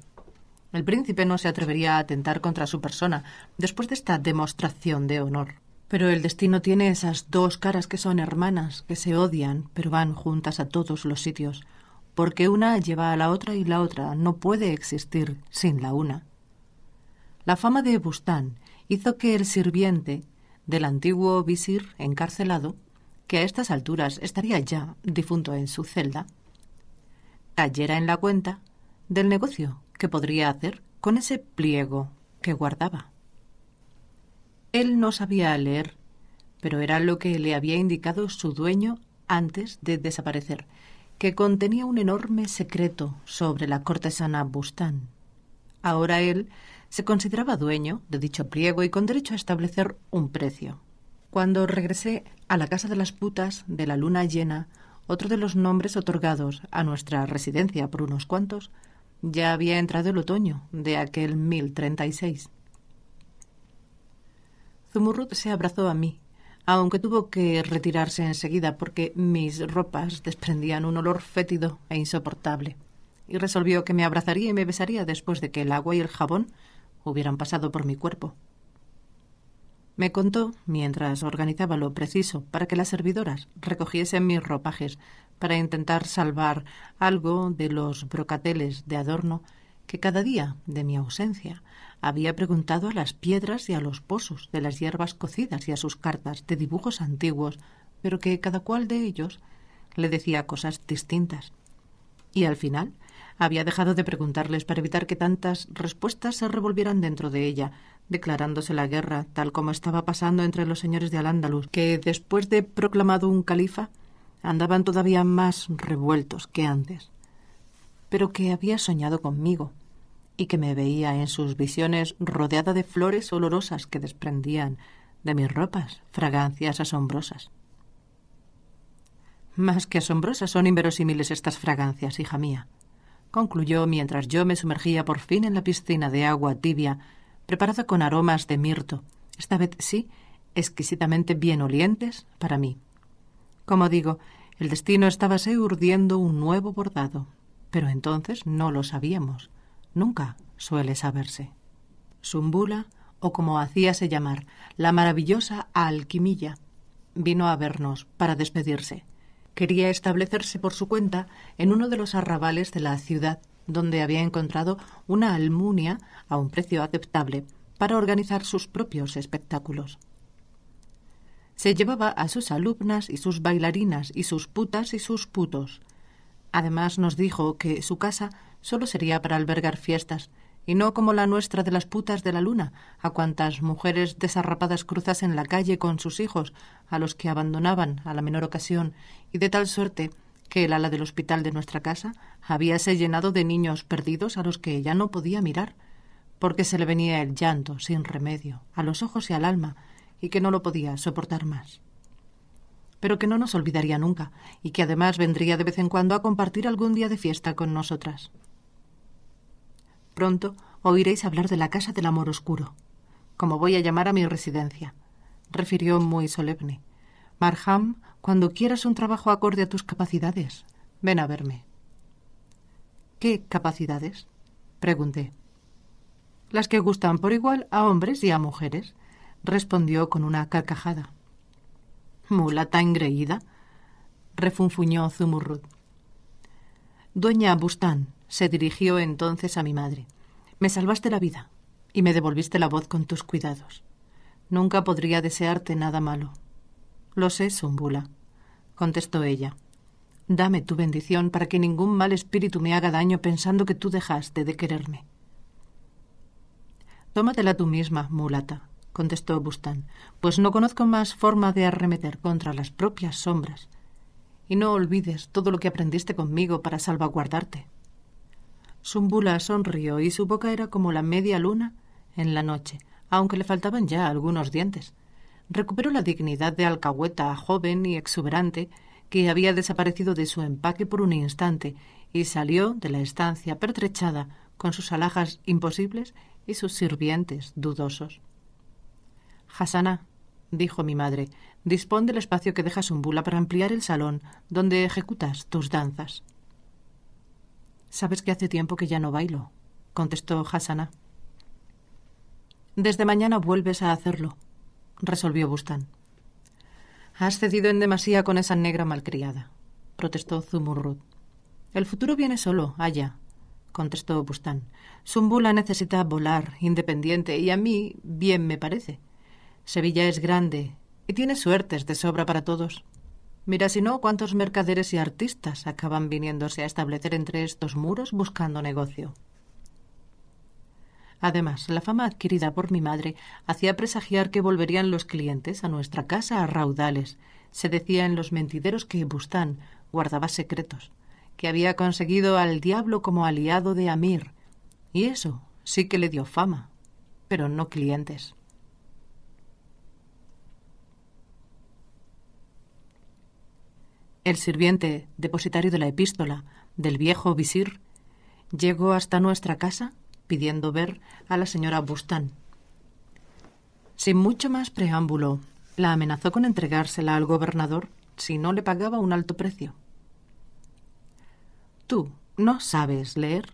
El príncipe no se atrevería a atentar contra su persona después de esta demostración de honor. Pero el destino tiene esas dos caras que son hermanas, que se odian, pero van juntas a todos los sitios, porque una lleva a la otra y la otra no puede existir sin la una. La fama de Bustán hizo que el sirviente del antiguo visir encarcelado, que a estas alturas estaría ya difunto en su celda, cayera en la cuenta del negocio que podría hacer con ese pliego que guardaba. Él no sabía leer, pero era lo que le había indicado su dueño antes de desaparecer, que contenía un enorme secreto sobre la cortesana Bustán. Ahora él se consideraba dueño de dicho pliego y con derecho a establecer un precio. Cuando regresé a la casa de las putas de la luna llena, otro de los nombres otorgados a nuestra residencia por unos cuantos, ya había entrado el otoño de aquel 1036. Zumurrut se abrazó a mí, aunque tuvo que retirarse enseguida porque mis ropas desprendían un olor fétido e insoportable, y resolvió que me abrazaría y me besaría después de que el agua y el jabón hubieran pasado por mi cuerpo. Me contó, mientras organizaba lo preciso para que las servidoras recogiesen mis ropajes, para intentar salvar algo de los brocateles de adorno que cada día de mi ausencia había preguntado a las piedras y a los pozos de las hierbas cocidas y a sus cartas de dibujos antiguos, pero que cada cual de ellos le decía cosas distintas. Y al final había dejado de preguntarles para evitar que tantas respuestas se revolvieran dentro de ella, declarándose la guerra, tal como estaba pasando entre los señores de Al-Ándalus, que después de proclamado un califa, andaban todavía más revueltos que antes, pero que había soñado conmigo y que me veía en sus visiones rodeada de flores olorosas que desprendían de mis ropas fragancias asombrosas. Más que asombrosas son inverosímiles estas fragancias, hija mía, concluyó mientras yo me sumergía por fin en la piscina de agua tibia, preparada con aromas de mirto, esta vez sí, exquisitamente bien olientes para mí. Como digo, el destino estábase urdiendo un nuevo bordado, pero entonces no lo sabíamos. Nunca suele saberse. Zumbula, o como hacíase llamar, la maravillosa alquimilla, vino a vernos para despedirse. Quería establecerse por su cuenta en uno de los arrabales de la ciudad, donde había encontrado una almunia a un precio aceptable para organizar sus propios espectáculos se llevaba a sus alumnas y sus bailarinas y sus putas y sus putos. Además nos dijo que su casa solo sería para albergar fiestas, y no como la nuestra de las putas de la luna, a cuantas mujeres desarrapadas cruzasen la calle con sus hijos, a los que abandonaban a la menor ocasión, y de tal suerte que el ala del hospital de nuestra casa habíase llenado de niños perdidos a los que ella no podía mirar, porque se le venía el llanto sin remedio, a los ojos y al alma, y que no lo podía soportar más. Pero que no nos olvidaría nunca y que además vendría de vez en cuando a compartir algún día de fiesta con nosotras. Pronto oiréis hablar de la casa del amor oscuro, como voy a llamar a mi residencia, refirió muy solemne. Marham, cuando quieras un trabajo acorde a tus capacidades, ven a verme. ¿Qué capacidades? pregunté. Las que gustan por igual a hombres y a mujeres, respondió con una carcajada. «¿Mulata engreída, refunfuñó Zumurrut. Doña Bustán se dirigió entonces a mi madre. Me salvaste la vida y me devolviste la voz con tus cuidados. Nunca podría desearte nada malo. Lo sé, Zumbula, contestó ella. Dame tu bendición para que ningún mal espíritu me haga daño pensando que tú dejaste de quererme. Tómatela tú misma, mulata, contestó Bustán, pues no conozco más forma de arremeter contra las propias sombras. Y no olvides todo lo que aprendiste conmigo para salvaguardarte. Zumbula sonrió y su boca era como la media luna en la noche, aunque le faltaban ya algunos dientes. Recuperó la dignidad de alcahueta joven y exuberante que había desaparecido de su empaque por un instante y salió de la estancia pertrechada con sus alhajas imposibles y sus sirvientes dudosos. Hasana, dijo mi madre, dispón del espacio que deja Sumbula para ampliar el salón donde ejecutas tus danzas. Sabes que hace tiempo que ya no bailo, contestó Hasana. Desde mañana vuelves a hacerlo, resolvió Bustán. Has cedido en demasía con esa negra malcriada, protestó Zumurrud. El futuro viene solo, allá, contestó Bustán. Sumbula necesita volar, independiente, y a mí bien me parece. Sevilla es grande y tiene suertes de sobra para todos. Mira si no, cuántos mercaderes y artistas acaban viniéndose a establecer entre estos muros buscando negocio. Además, la fama adquirida por mi madre hacía presagiar que volverían los clientes a nuestra casa a raudales. Se decía en los mentideros que Bustán guardaba secretos, que había conseguido al diablo como aliado de Amir, y eso sí que le dio fama, pero no clientes. El sirviente, depositario de la epístola, del viejo visir, llegó hasta nuestra casa pidiendo ver a la señora Bustán. Sin mucho más preámbulo, la amenazó con entregársela al gobernador si no le pagaba un alto precio. Tú no sabes leer,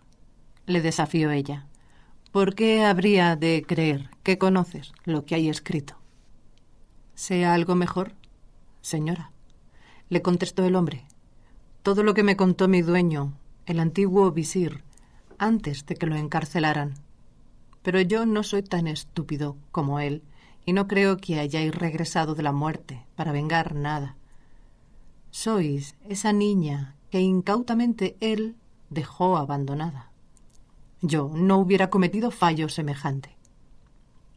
le desafió ella. ¿Por qué habría de creer que conoces lo que hay escrito? Sea algo mejor, señora le contestó el hombre. Todo lo que me contó mi dueño, el antiguo visir, antes de que lo encarcelaran. Pero yo no soy tan estúpido como él, y no creo que hayáis regresado de la muerte para vengar nada. Sois esa niña que incautamente él dejó abandonada. Yo no hubiera cometido fallo semejante.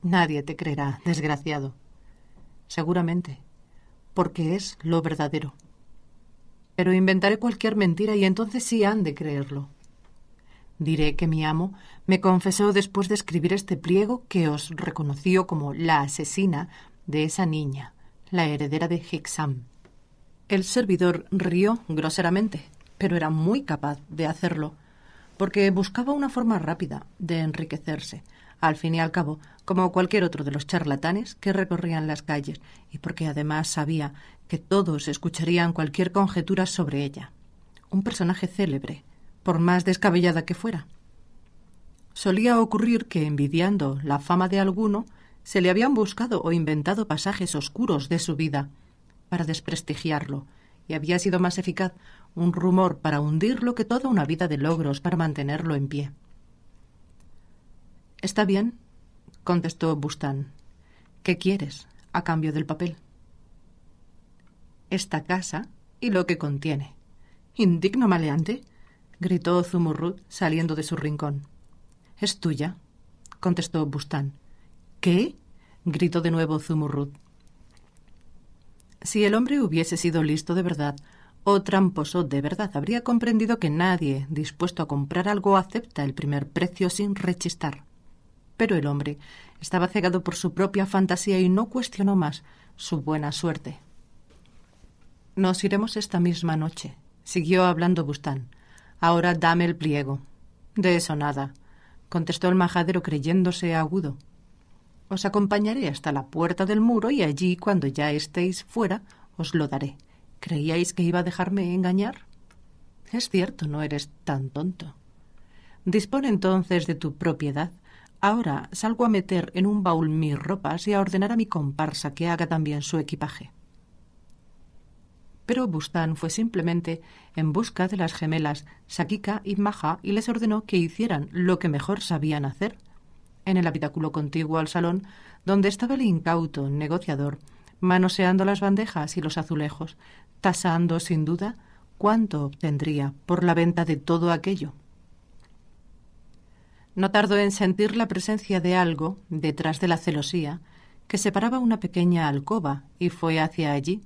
Nadie te creerá, desgraciado. Seguramente, porque es lo verdadero pero inventaré cualquier mentira y entonces sí han de creerlo. Diré que mi amo me confesó después de escribir este pliego que os reconoció como la asesina de esa niña, la heredera de Hexam. El servidor rió groseramente, pero era muy capaz de hacerlo, porque buscaba una forma rápida de enriquecerse, al fin y al cabo, como cualquier otro de los charlatanes que recorrían las calles, y porque además sabía que todos escucharían cualquier conjetura sobre ella. Un personaje célebre, por más descabellada que fuera. Solía ocurrir que, envidiando la fama de alguno, se le habían buscado o inventado pasajes oscuros de su vida para desprestigiarlo, y había sido más eficaz un rumor para hundirlo que toda una vida de logros para mantenerlo en pie. Está bien, contestó Bustán. ¿Qué quieres a cambio del papel? Esta casa y lo que contiene. Indigno maleante, gritó Zumurrut saliendo de su rincón. Es tuya, contestó Bustán. ¿Qué? gritó de nuevo Zumurrut. Si el hombre hubiese sido listo de verdad o tramposo de verdad, habría comprendido que nadie dispuesto a comprar algo acepta el primer precio sin rechistar. Pero el hombre estaba cegado por su propia fantasía y no cuestionó más su buena suerte. Nos iremos esta misma noche, siguió hablando Bustán. Ahora dame el pliego. De eso nada, contestó el majadero creyéndose agudo. Os acompañaré hasta la puerta del muro y allí, cuando ya estéis fuera, os lo daré. ¿Creíais que iba a dejarme engañar? Es cierto, no eres tan tonto. Dispone entonces de tu propiedad Ahora salgo a meter en un baúl mis ropas y a ordenar a mi comparsa que haga también su equipaje. Pero Bustán fue simplemente en busca de las gemelas Sakika y Maja y les ordenó que hicieran lo que mejor sabían hacer. En el habitáculo contiguo al salón, donde estaba el incauto negociador, manoseando las bandejas y los azulejos, tasando sin duda cuánto obtendría por la venta de todo aquello. No tardó en sentir la presencia de algo detrás de la celosía que separaba una pequeña alcoba y fue hacia allí.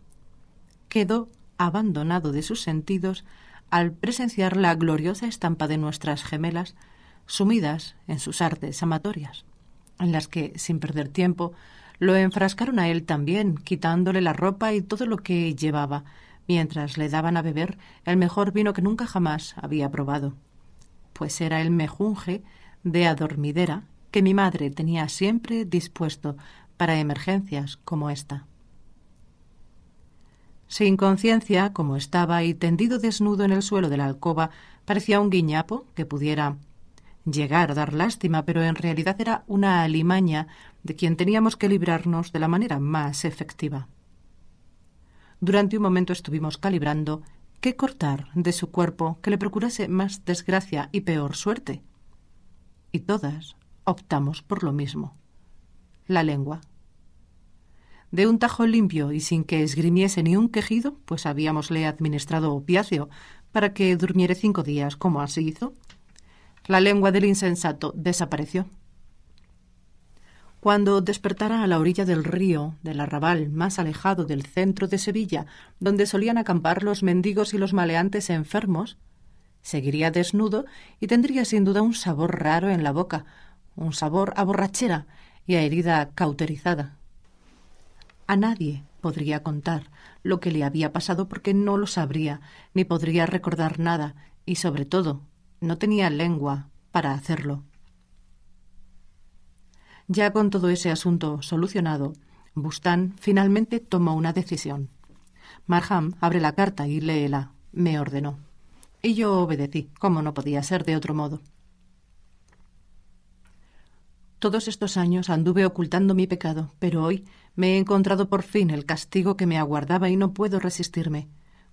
Quedó abandonado de sus sentidos al presenciar la gloriosa estampa de nuestras gemelas sumidas en sus artes amatorias, en las que, sin perder tiempo, lo enfrascaron a él también, quitándole la ropa y todo lo que llevaba, mientras le daban a beber el mejor vino que nunca jamás había probado, pues era el mejunje de adormidera que mi madre tenía siempre dispuesto para emergencias como esta. Sin conciencia, como estaba y tendido desnudo en el suelo de la alcoba, parecía un guiñapo que pudiera llegar a dar lástima, pero en realidad era una alimaña de quien teníamos que librarnos de la manera más efectiva. Durante un momento estuvimos calibrando qué cortar de su cuerpo que le procurase más desgracia y peor suerte, y todas optamos por lo mismo, la lengua. De un tajo limpio y sin que esgrimiese ni un quejido, pues habíamosle administrado opiáceo para que durmiere cinco días, como así hizo, la lengua del insensato desapareció. Cuando despertara a la orilla del río, del arrabal más alejado del centro de Sevilla, donde solían acampar los mendigos y los maleantes enfermos, Seguiría desnudo y tendría sin duda un sabor raro en la boca, un sabor a borrachera y a herida cauterizada. A nadie podría contar lo que le había pasado porque no lo sabría, ni podría recordar nada, y sobre todo, no tenía lengua para hacerlo. Ya con todo ese asunto solucionado, Bustán finalmente tomó una decisión. Marham abre la carta y léela, me ordenó. Y yo obedecí, como no podía ser de otro modo. Todos estos años anduve ocultando mi pecado, pero hoy me he encontrado por fin el castigo que me aguardaba y no puedo resistirme,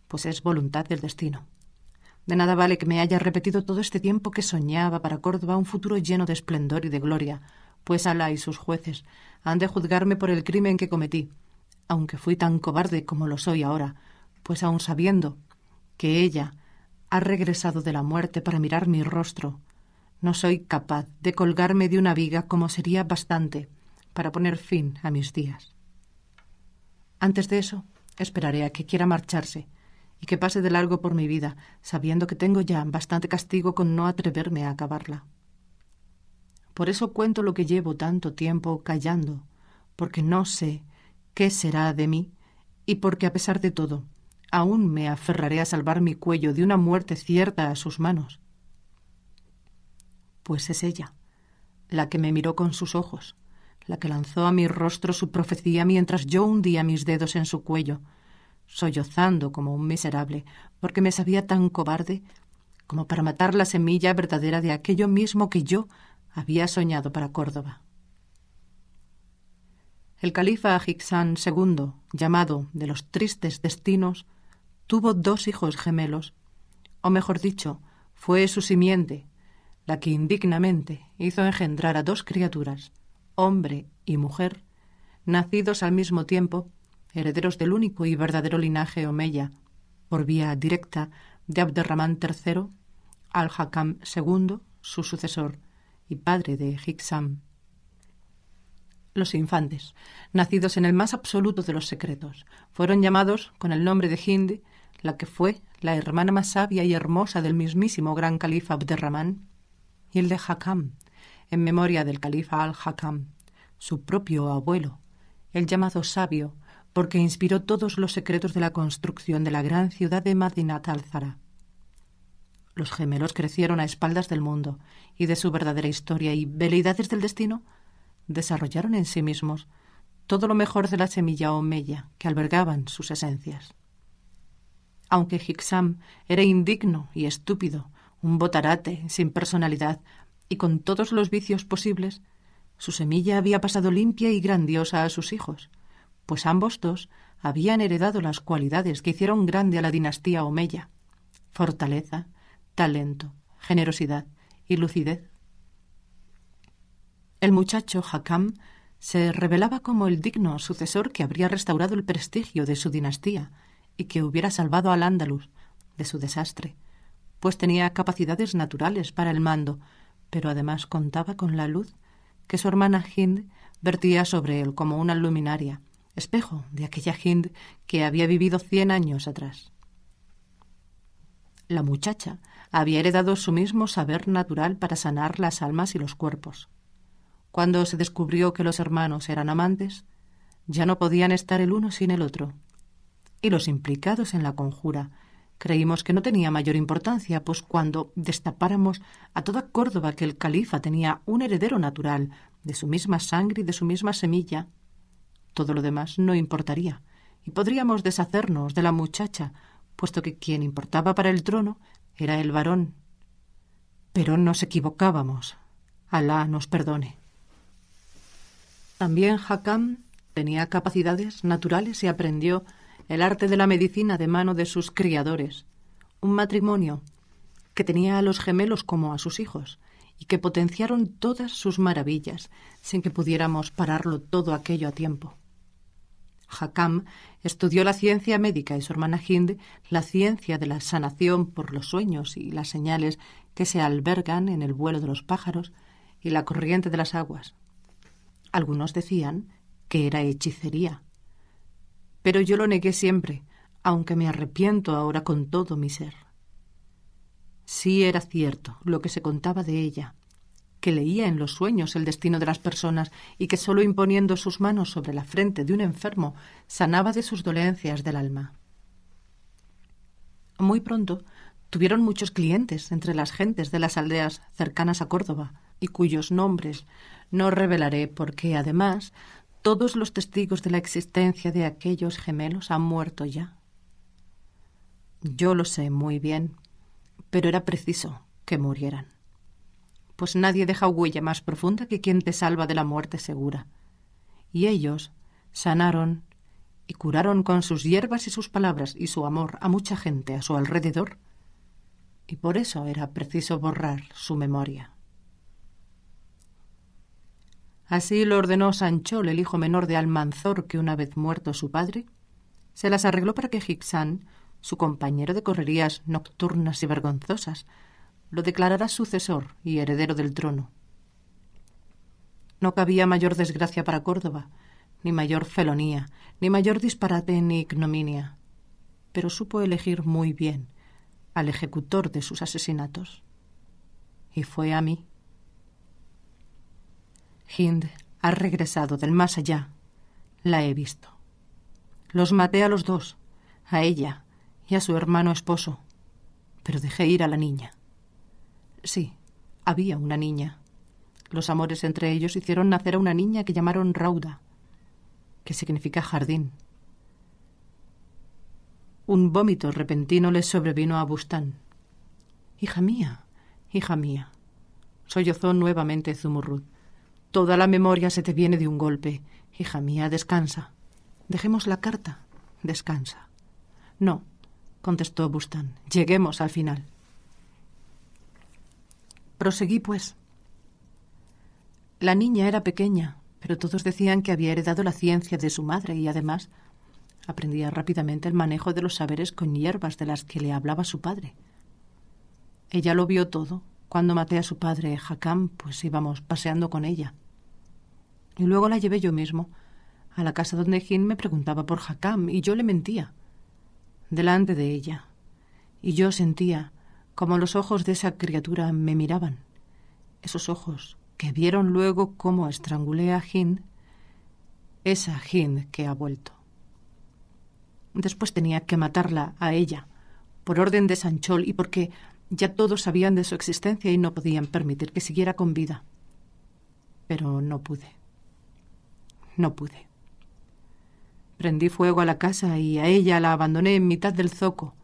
pues es voluntad del destino. De nada vale que me haya repetido todo este tiempo que soñaba para Córdoba un futuro lleno de esplendor y de gloria, pues ala y sus jueces han de juzgarme por el crimen que cometí, aunque fui tan cobarde como lo soy ahora, pues aun sabiendo que ella ha regresado de la muerte para mirar mi rostro. No soy capaz de colgarme de una viga como sería bastante para poner fin a mis días. Antes de eso, esperaré a que quiera marcharse y que pase de largo por mi vida, sabiendo que tengo ya bastante castigo con no atreverme a acabarla. Por eso cuento lo que llevo tanto tiempo callando, porque no sé qué será de mí y porque a pesar de todo, aún me aferraré a salvar mi cuello de una muerte cierta a sus manos. Pues es ella, la que me miró con sus ojos, la que lanzó a mi rostro su profecía mientras yo hundía mis dedos en su cuello, sollozando como un miserable, porque me sabía tan cobarde como para matar la semilla verdadera de aquello mismo que yo había soñado para Córdoba. El califa San II, llamado de los tristes destinos, tuvo dos hijos gemelos, o mejor dicho, fue su simiente, la que indignamente hizo engendrar a dos criaturas, hombre y mujer, nacidos al mismo tiempo, herederos del único y verdadero linaje Omeya, por vía directa de Abderramán III, al-Hakam II, su sucesor, y padre de Hiksam. Los infantes, nacidos en el más absoluto de los secretos, fueron llamados con el nombre de Hind la que fue la hermana más sabia y hermosa del mismísimo gran califa Abderrahman, y el de Hakam, en memoria del califa al-Hakam, su propio abuelo, el llamado sabio, porque inspiró todos los secretos de la construcción de la gran ciudad de Madinat al-Zara. Los gemelos crecieron a espaldas del mundo y de su verdadera historia y veleidades del destino desarrollaron en sí mismos todo lo mejor de la semilla omeya que albergaban sus esencias aunque Hiksam era indigno y estúpido, un botarate sin personalidad y con todos los vicios posibles, su semilla había pasado limpia y grandiosa a sus hijos, pues ambos dos habían heredado las cualidades que hicieron grande a la dinastía Omeya fortaleza, talento, generosidad y lucidez. El muchacho Hakam se revelaba como el digno sucesor que habría restaurado el prestigio de su dinastía, y que hubiera salvado al Andalus de su desastre, pues tenía capacidades naturales para el mando, pero además contaba con la luz que su hermana Hind vertía sobre él como una luminaria, espejo de aquella Hind que había vivido cien años atrás. La muchacha había heredado su mismo saber natural para sanar las almas y los cuerpos. Cuando se descubrió que los hermanos eran amantes, ya no podían estar el uno sin el otro los implicados en la conjura. Creímos que no tenía mayor importancia, pues cuando destapáramos a toda Córdoba que el califa tenía un heredero natural, de su misma sangre y de su misma semilla, todo lo demás no importaría, y podríamos deshacernos de la muchacha, puesto que quien importaba para el trono era el varón. Pero nos equivocábamos. Alá nos perdone. También Hakam tenía capacidades naturales y aprendió el arte de la medicina de mano de sus criadores, un matrimonio que tenía a los gemelos como a sus hijos y que potenciaron todas sus maravillas sin que pudiéramos pararlo todo aquello a tiempo. Hakam estudió la ciencia médica y su hermana Hind la ciencia de la sanación por los sueños y las señales que se albergan en el vuelo de los pájaros y la corriente de las aguas. Algunos decían que era hechicería, pero yo lo negué siempre, aunque me arrepiento ahora con todo mi ser. Sí era cierto lo que se contaba de ella, que leía en los sueños el destino de las personas y que solo imponiendo sus manos sobre la frente de un enfermo sanaba de sus dolencias del alma. Muy pronto tuvieron muchos clientes entre las gentes de las aldeas cercanas a Córdoba, y cuyos nombres no revelaré porque, además, todos los testigos de la existencia de aquellos gemelos han muerto ya. Yo lo sé muy bien, pero era preciso que murieran. Pues nadie deja huella más profunda que quien te salva de la muerte segura. Y ellos sanaron y curaron con sus hierbas y sus palabras y su amor a mucha gente a su alrededor. Y por eso era preciso borrar su memoria. Así lo ordenó Sanchol, el hijo menor de Almanzor, que una vez muerto su padre, se las arregló para que Hixán, su compañero de correrías nocturnas y vergonzosas, lo declarara sucesor y heredero del trono. No cabía mayor desgracia para Córdoba, ni mayor felonía, ni mayor disparate ni ignominia, pero supo elegir muy bien al ejecutor de sus asesinatos. Y fue a mí Hind ha regresado del más allá. La he visto. Los maté a los dos, a ella y a su hermano esposo, pero dejé ir a la niña. Sí, había una niña. Los amores entre ellos hicieron nacer a una niña que llamaron Rauda, que significa jardín. Un vómito repentino le sobrevino a Bustán. Hija mía, hija mía, sollozó nuevamente Zumurrud. Toda la memoria se te viene de un golpe. Hija mía, descansa. Dejemos la carta. Descansa. No, contestó Bustán. Lleguemos al final. Proseguí, pues. La niña era pequeña, pero todos decían que había heredado la ciencia de su madre y además aprendía rápidamente el manejo de los saberes con hierbas de las que le hablaba su padre. Ella lo vio todo cuando maté a su padre, Jacam, pues íbamos paseando con ella. Y luego la llevé yo mismo a la casa donde Jin me preguntaba por Jacam y yo le mentía delante de ella. Y yo sentía como los ojos de esa criatura me miraban. Esos ojos que vieron luego cómo estrangulé a Jin, esa Jin que ha vuelto. Después tenía que matarla a ella, por orden de Sanchol y porque ya todos sabían de su existencia y no podían permitir que siguiera con vida. Pero no pude. No pude. Prendí fuego a la casa y a ella la abandoné en mitad del zoco,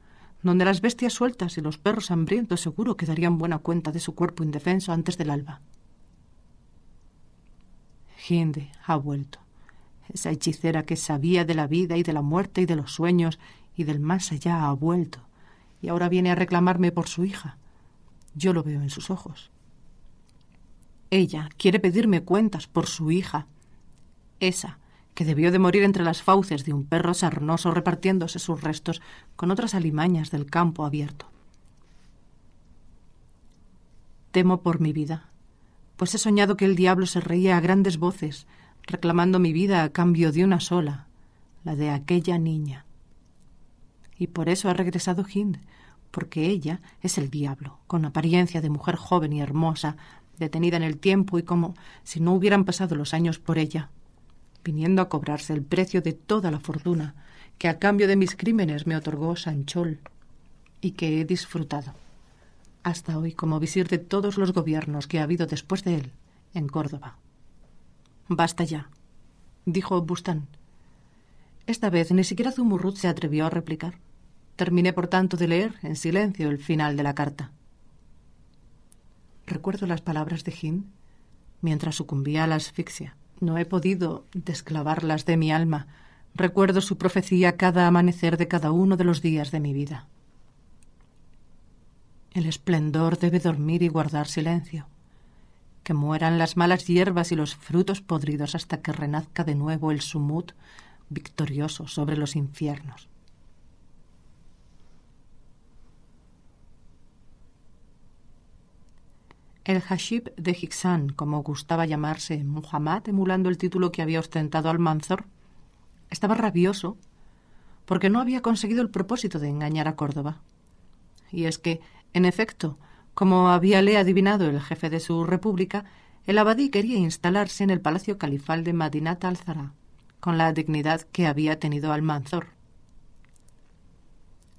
donde las bestias sueltas y los perros hambrientos seguro que darían buena cuenta de su cuerpo indefenso antes del alba. Hinde ha vuelto, esa hechicera que sabía de la vida y de la muerte y de los sueños y del más allá ha vuelto y ahora viene a reclamarme por su hija. Yo lo veo en sus ojos. Ella quiere pedirme cuentas por su hija. Esa, que debió de morir entre las fauces de un perro sarnoso repartiéndose sus restos con otras alimañas del campo abierto. Temo por mi vida, pues he soñado que el diablo se reía a grandes voces, reclamando mi vida a cambio de una sola, la de aquella niña. Y por eso ha regresado Hind, porque ella es el diablo, con apariencia de mujer joven y hermosa, detenida en el tiempo y como si no hubieran pasado los años por ella, viniendo a cobrarse el precio de toda la fortuna que a cambio de mis crímenes me otorgó Sanchol y que he disfrutado hasta hoy como visir de todos los gobiernos que ha habido después de él en Córdoba. Basta ya, dijo Bustán. Esta vez ni siquiera Zumurrut se atrevió a replicar. Terminé, por tanto, de leer en silencio el final de la carta. Recuerdo las palabras de Jim mientras sucumbía a la asfixia. No he podido desclavarlas de mi alma. Recuerdo su profecía cada amanecer de cada uno de los días de mi vida. El esplendor debe dormir y guardar silencio. Que mueran las malas hierbas y los frutos podridos hasta que renazca de nuevo el sumud victorioso sobre los infiernos. El Hashib de Hixán, como gustaba llamarse Muhammad, emulando el título que había ostentado Almanzor, estaba rabioso porque no había conseguido el propósito de engañar a Córdoba. Y es que, en efecto, como había le adivinado el jefe de su república, el abadí quería instalarse en el palacio califal de Madinat al-Zara, con la dignidad que había tenido Almanzor.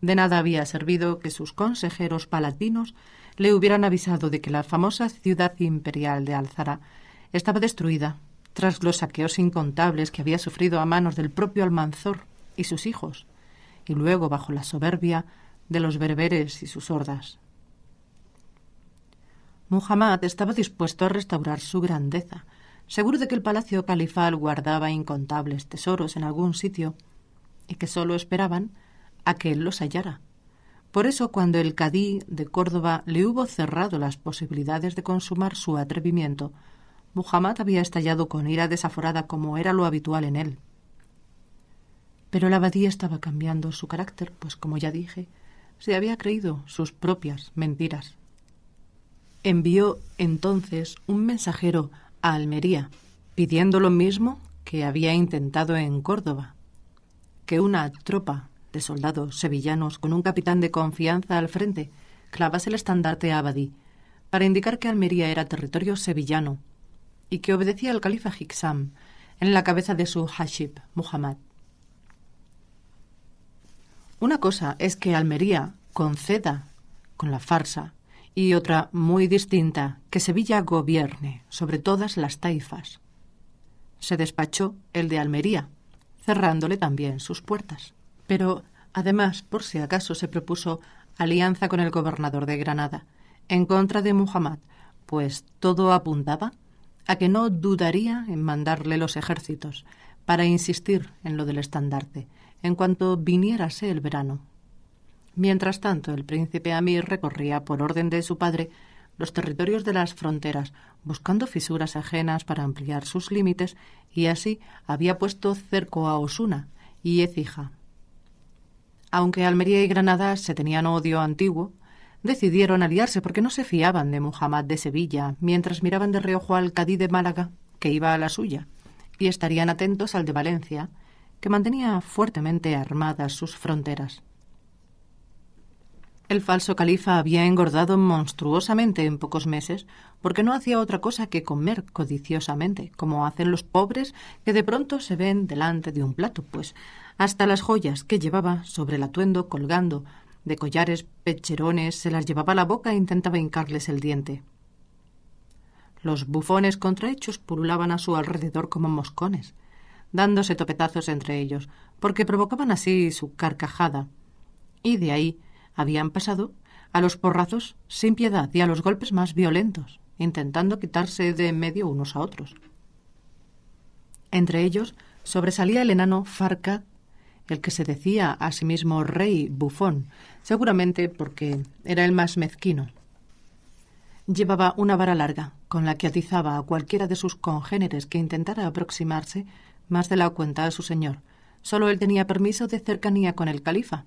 De nada había servido que sus consejeros palatinos le hubieran avisado de que la famosa ciudad imperial de Alzara estaba destruida tras los saqueos incontables que había sufrido a manos del propio Almanzor y sus hijos, y luego bajo la soberbia de los berberes y sus hordas. Muhammad estaba dispuesto a restaurar su grandeza, seguro de que el palacio califal guardaba incontables tesoros en algún sitio y que sólo esperaban a que él los hallara por eso, cuando el cadí de Córdoba le hubo cerrado las posibilidades de consumar su atrevimiento, Muhammad había estallado con ira desaforada como era lo habitual en él. Pero la abadía estaba cambiando su carácter, pues como ya dije, se había creído sus propias mentiras. Envió entonces un mensajero a Almería, pidiendo lo mismo que había intentado en Córdoba, que una tropa de soldados sevillanos con un capitán de confianza al frente, clavase el estandarte abadi Abadí para indicar que Almería era territorio sevillano y que obedecía al califa Hixam en la cabeza de su Hashib, Muhammad. Una cosa es que Almería conceda con la farsa y otra muy distinta, que Sevilla gobierne sobre todas las taifas. Se despachó el de Almería, cerrándole también sus puertas. Pero, además, por si acaso, se propuso alianza con el gobernador de Granada, en contra de Muhammad, pues todo apuntaba a que no dudaría en mandarle los ejércitos para insistir en lo del estandarte, en cuanto vinierase el verano. Mientras tanto, el príncipe Amir recorría, por orden de su padre, los territorios de las fronteras, buscando fisuras ajenas para ampliar sus límites, y así había puesto cerco a Osuna y Ecija, aunque Almería y Granada se tenían odio antiguo, decidieron aliarse porque no se fiaban de Muhammad de Sevilla, mientras miraban de reojo al Cadí de Málaga, que iba a la suya, y estarían atentos al de Valencia, que mantenía fuertemente armadas sus fronteras. El falso califa había engordado monstruosamente en pocos meses, porque no hacía otra cosa que comer codiciosamente, como hacen los pobres que de pronto se ven delante de un plato, pues hasta las joyas que llevaba sobre el atuendo colgando de collares pecherones se las llevaba a la boca e intentaba hincarles el diente. Los bufones contrahechos pululaban a su alrededor como moscones, dándose topetazos entre ellos, porque provocaban así su carcajada. Y de ahí habían pasado a los porrazos sin piedad y a los golpes más violentos, intentando quitarse de en medio unos a otros. Entre ellos sobresalía el enano Farca, el que se decía a sí mismo rey bufón, seguramente porque era el más mezquino. Llevaba una vara larga, con la que atizaba a cualquiera de sus congéneres que intentara aproximarse más de la cuenta a su señor. Solo él tenía permiso de cercanía con el califa,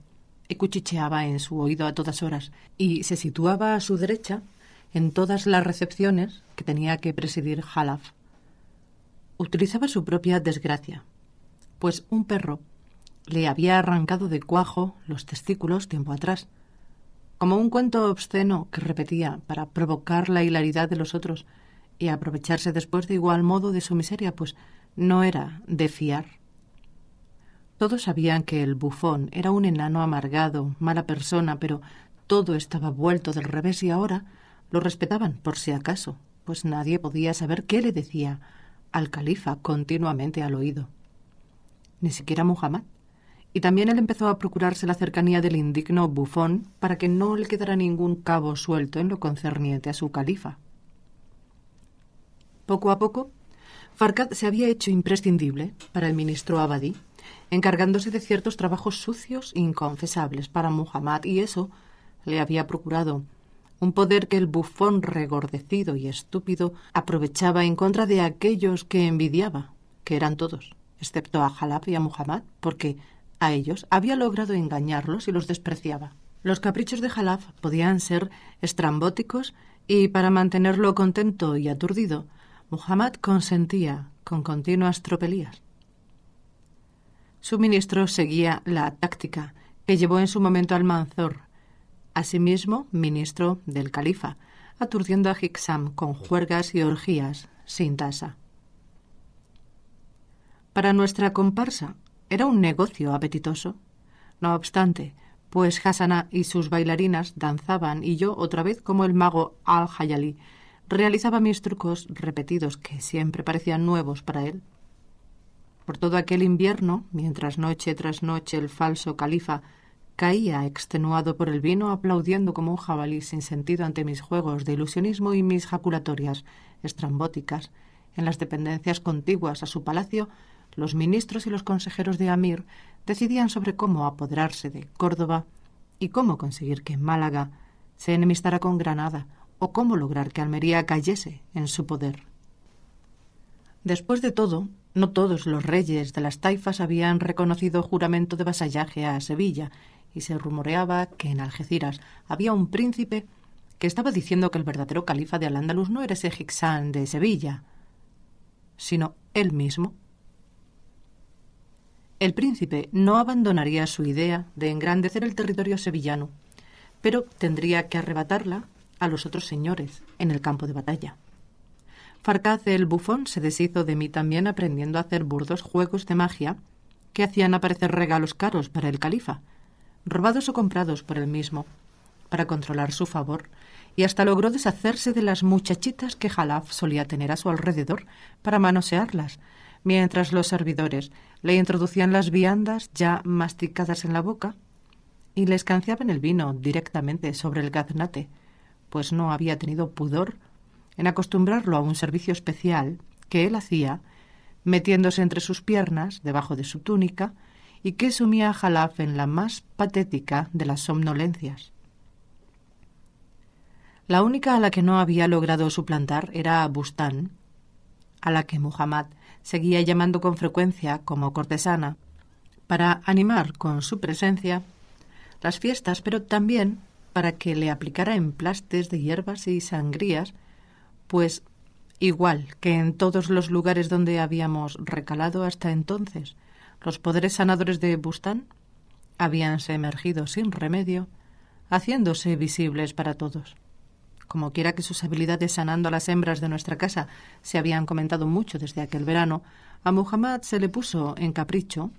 cuchicheaba en su oído a todas horas y se situaba a su derecha en todas las recepciones que tenía que presidir Halaf. Utilizaba su propia desgracia, pues un perro le había arrancado de cuajo los testículos tiempo atrás, como un cuento obsceno que repetía para provocar la hilaridad de los otros y aprovecharse después de igual modo de su miseria, pues no era de fiar. Todos sabían que el bufón era un enano amargado, mala persona, pero todo estaba vuelto del revés y ahora lo respetaban por si acaso, pues nadie podía saber qué le decía al califa continuamente al oído. Ni siquiera Muhammad. Y también él empezó a procurarse la cercanía del indigno bufón para que no le quedara ningún cabo suelto en lo concerniente a su califa. Poco a poco, Farquad se había hecho imprescindible para el ministro Abadí encargándose de ciertos trabajos sucios e inconfesables para Muhammad, y eso le había procurado un poder que el bufón regordecido y estúpido aprovechaba en contra de aquellos que envidiaba, que eran todos, excepto a Jalab y a Muhammad, porque a ellos había logrado engañarlos y los despreciaba. Los caprichos de Jalab podían ser estrambóticos y para mantenerlo contento y aturdido, Muhammad consentía con continuas tropelías. Su ministro seguía la táctica que llevó en su momento al manzor, asimismo ministro del califa, aturdiendo a Hixam con juergas y orgías sin tasa. Para nuestra comparsa era un negocio apetitoso. No obstante, pues Hasana y sus bailarinas danzaban y yo otra vez como el mago Al-Hayali realizaba mis trucos repetidos que siempre parecían nuevos para él. Por todo aquel invierno, mientras noche tras noche el falso califa caía extenuado por el vino, aplaudiendo como un jabalí sin sentido ante mis juegos de ilusionismo y mis jaculatorias estrambóticas, en las dependencias contiguas a su palacio, los ministros y los consejeros de Amir decidían sobre cómo apoderarse de Córdoba y cómo conseguir que Málaga se enemistara con Granada o cómo lograr que Almería cayese en su poder. Después de todo, no todos los reyes de las taifas habían reconocido juramento de vasallaje a Sevilla, y se rumoreaba que en Algeciras había un príncipe que estaba diciendo que el verdadero califa de al no era ese Hixán de Sevilla, sino él mismo. El príncipe no abandonaría su idea de engrandecer el territorio sevillano, pero tendría que arrebatarla a los otros señores en el campo de batalla. Farcaz el bufón se deshizo de mí también aprendiendo a hacer burdos juegos de magia que hacían aparecer regalos caros para el califa, robados o comprados por él mismo, para controlar su favor, y hasta logró deshacerse de las muchachitas que Jalaf solía tener a su alrededor para manosearlas, mientras los servidores le introducían las viandas ya masticadas en la boca y le escanciaban el vino directamente sobre el gaznate, pues no había tenido pudor en acostumbrarlo a un servicio especial que él hacía, metiéndose entre sus piernas, debajo de su túnica, y que sumía a Jalaf en la más patética de las somnolencias. La única a la que no había logrado suplantar era a Bustán, a la que Muhammad seguía llamando con frecuencia como cortesana, para animar con su presencia las fiestas, pero también para que le aplicara emplastes de hierbas y sangrías pues igual que en todos los lugares donde habíamos recalado hasta entonces, los poderes sanadores de Bustán habíanse emergido sin remedio, haciéndose visibles para todos. Como quiera que sus habilidades sanando a las hembras de nuestra casa se habían comentado mucho desde aquel verano, a Muhammad se le puso en capricho,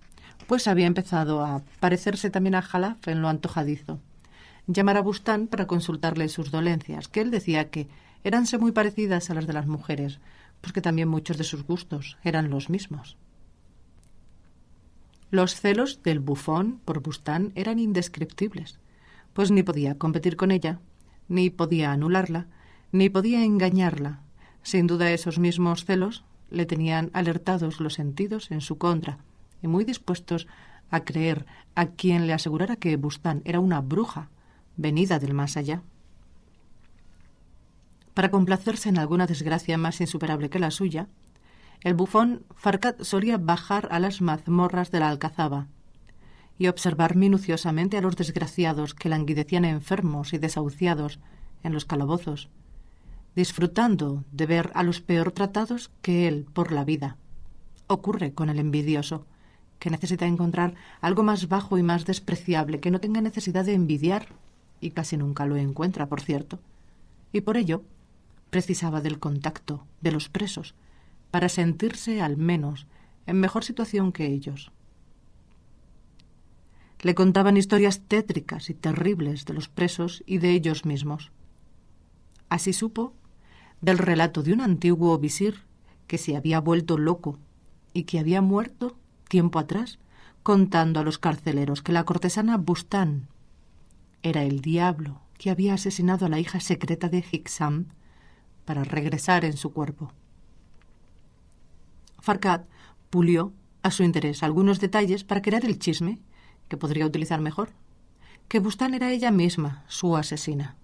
pues había empezado a parecerse también a Jalaf en lo antojadizo. Llamar a Bustán para consultarle sus dolencias, que él decía que eranse muy parecidas a las de las mujeres, porque también muchos de sus gustos eran los mismos. Los celos del bufón por Bustán eran indescriptibles, pues ni podía competir con ella, ni podía anularla, ni podía engañarla. Sin duda esos mismos celos le tenían alertados los sentidos en su contra y muy dispuestos a creer a quien le asegurara que Bustán era una bruja venida del más allá. Para complacerse en alguna desgracia más insuperable que la suya, el bufón Farcat solía bajar a las mazmorras de la alcazaba y observar minuciosamente a los desgraciados que languidecían enfermos y desahuciados en los calabozos, disfrutando de ver a los peor tratados que él por la vida. Ocurre con el envidioso, que necesita encontrar algo más bajo y más despreciable, que no tenga necesidad de envidiar, y casi nunca lo encuentra, por cierto. Y por ello, precisaba del contacto de los presos para sentirse al menos en mejor situación que ellos. Le contaban historias tétricas y terribles de los presos y de ellos mismos. Así supo del relato de un antiguo visir que se había vuelto loco y que había muerto tiempo atrás contando a los carceleros que la cortesana Bustán era el diablo que había asesinado a la hija secreta de para regresar en su cuerpo. Farkat pulió a su interés algunos detalles para crear el chisme, que podría utilizar mejor, que Bustán era ella misma su asesina.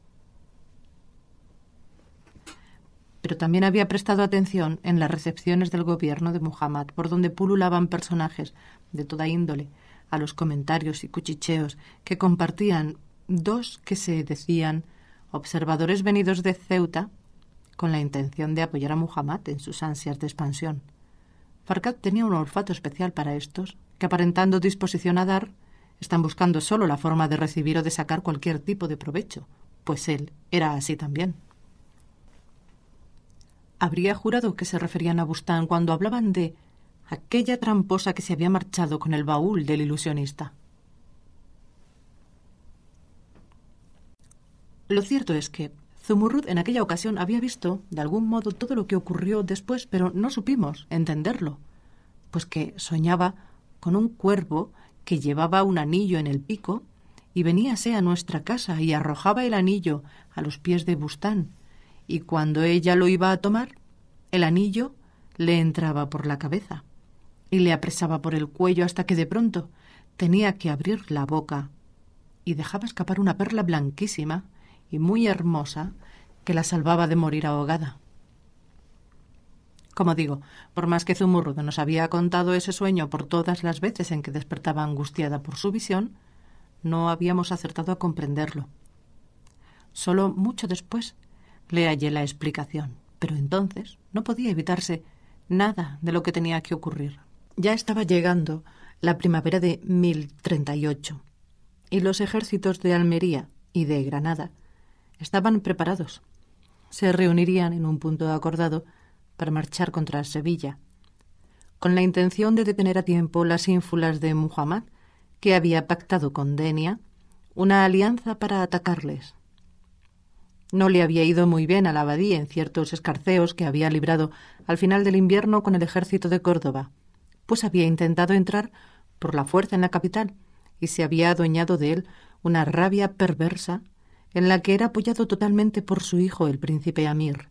Pero también había prestado atención en las recepciones del gobierno de Muhammad, por donde pululaban personajes de toda índole, a los comentarios y cuchicheos que compartían dos que se decían observadores venidos de Ceuta con la intención de apoyar a Muhammad en sus ansias de expansión. Farkat tenía un olfato especial para estos, que aparentando disposición a dar, están buscando solo la forma de recibir o de sacar cualquier tipo de provecho, pues él era así también. Habría jurado que se referían a Bustán cuando hablaban de aquella tramposa que se había marchado con el baúl del ilusionista. Lo cierto es que, Zumurrud en aquella ocasión había visto, de algún modo, todo lo que ocurrió después, pero no supimos entenderlo, pues que soñaba con un cuervo que llevaba un anillo en el pico y veníase a nuestra casa y arrojaba el anillo a los pies de Bustán, y cuando ella lo iba a tomar, el anillo le entraba por la cabeza y le apresaba por el cuello hasta que de pronto tenía que abrir la boca y dejaba escapar una perla blanquísima y muy hermosa que la salvaba de morir ahogada. Como digo, por más que Zumurrudo nos había contado ese sueño por todas las veces en que despertaba angustiada por su visión, no habíamos acertado a comprenderlo. Solo mucho después le hallé la explicación, pero entonces no podía evitarse nada de lo que tenía que ocurrir. Ya estaba llegando la primavera de 1038 y los ejércitos de Almería y de Granada Estaban preparados. Se reunirían en un punto acordado para marchar contra Sevilla, con la intención de detener a tiempo las ínfulas de Muhammad, que había pactado con Denia una alianza para atacarles. No le había ido muy bien a la abadía en ciertos escarceos que había librado al final del invierno con el ejército de Córdoba, pues había intentado entrar por la fuerza en la capital y se había adueñado de él una rabia perversa en la que era apoyado totalmente por su hijo, el príncipe Amir,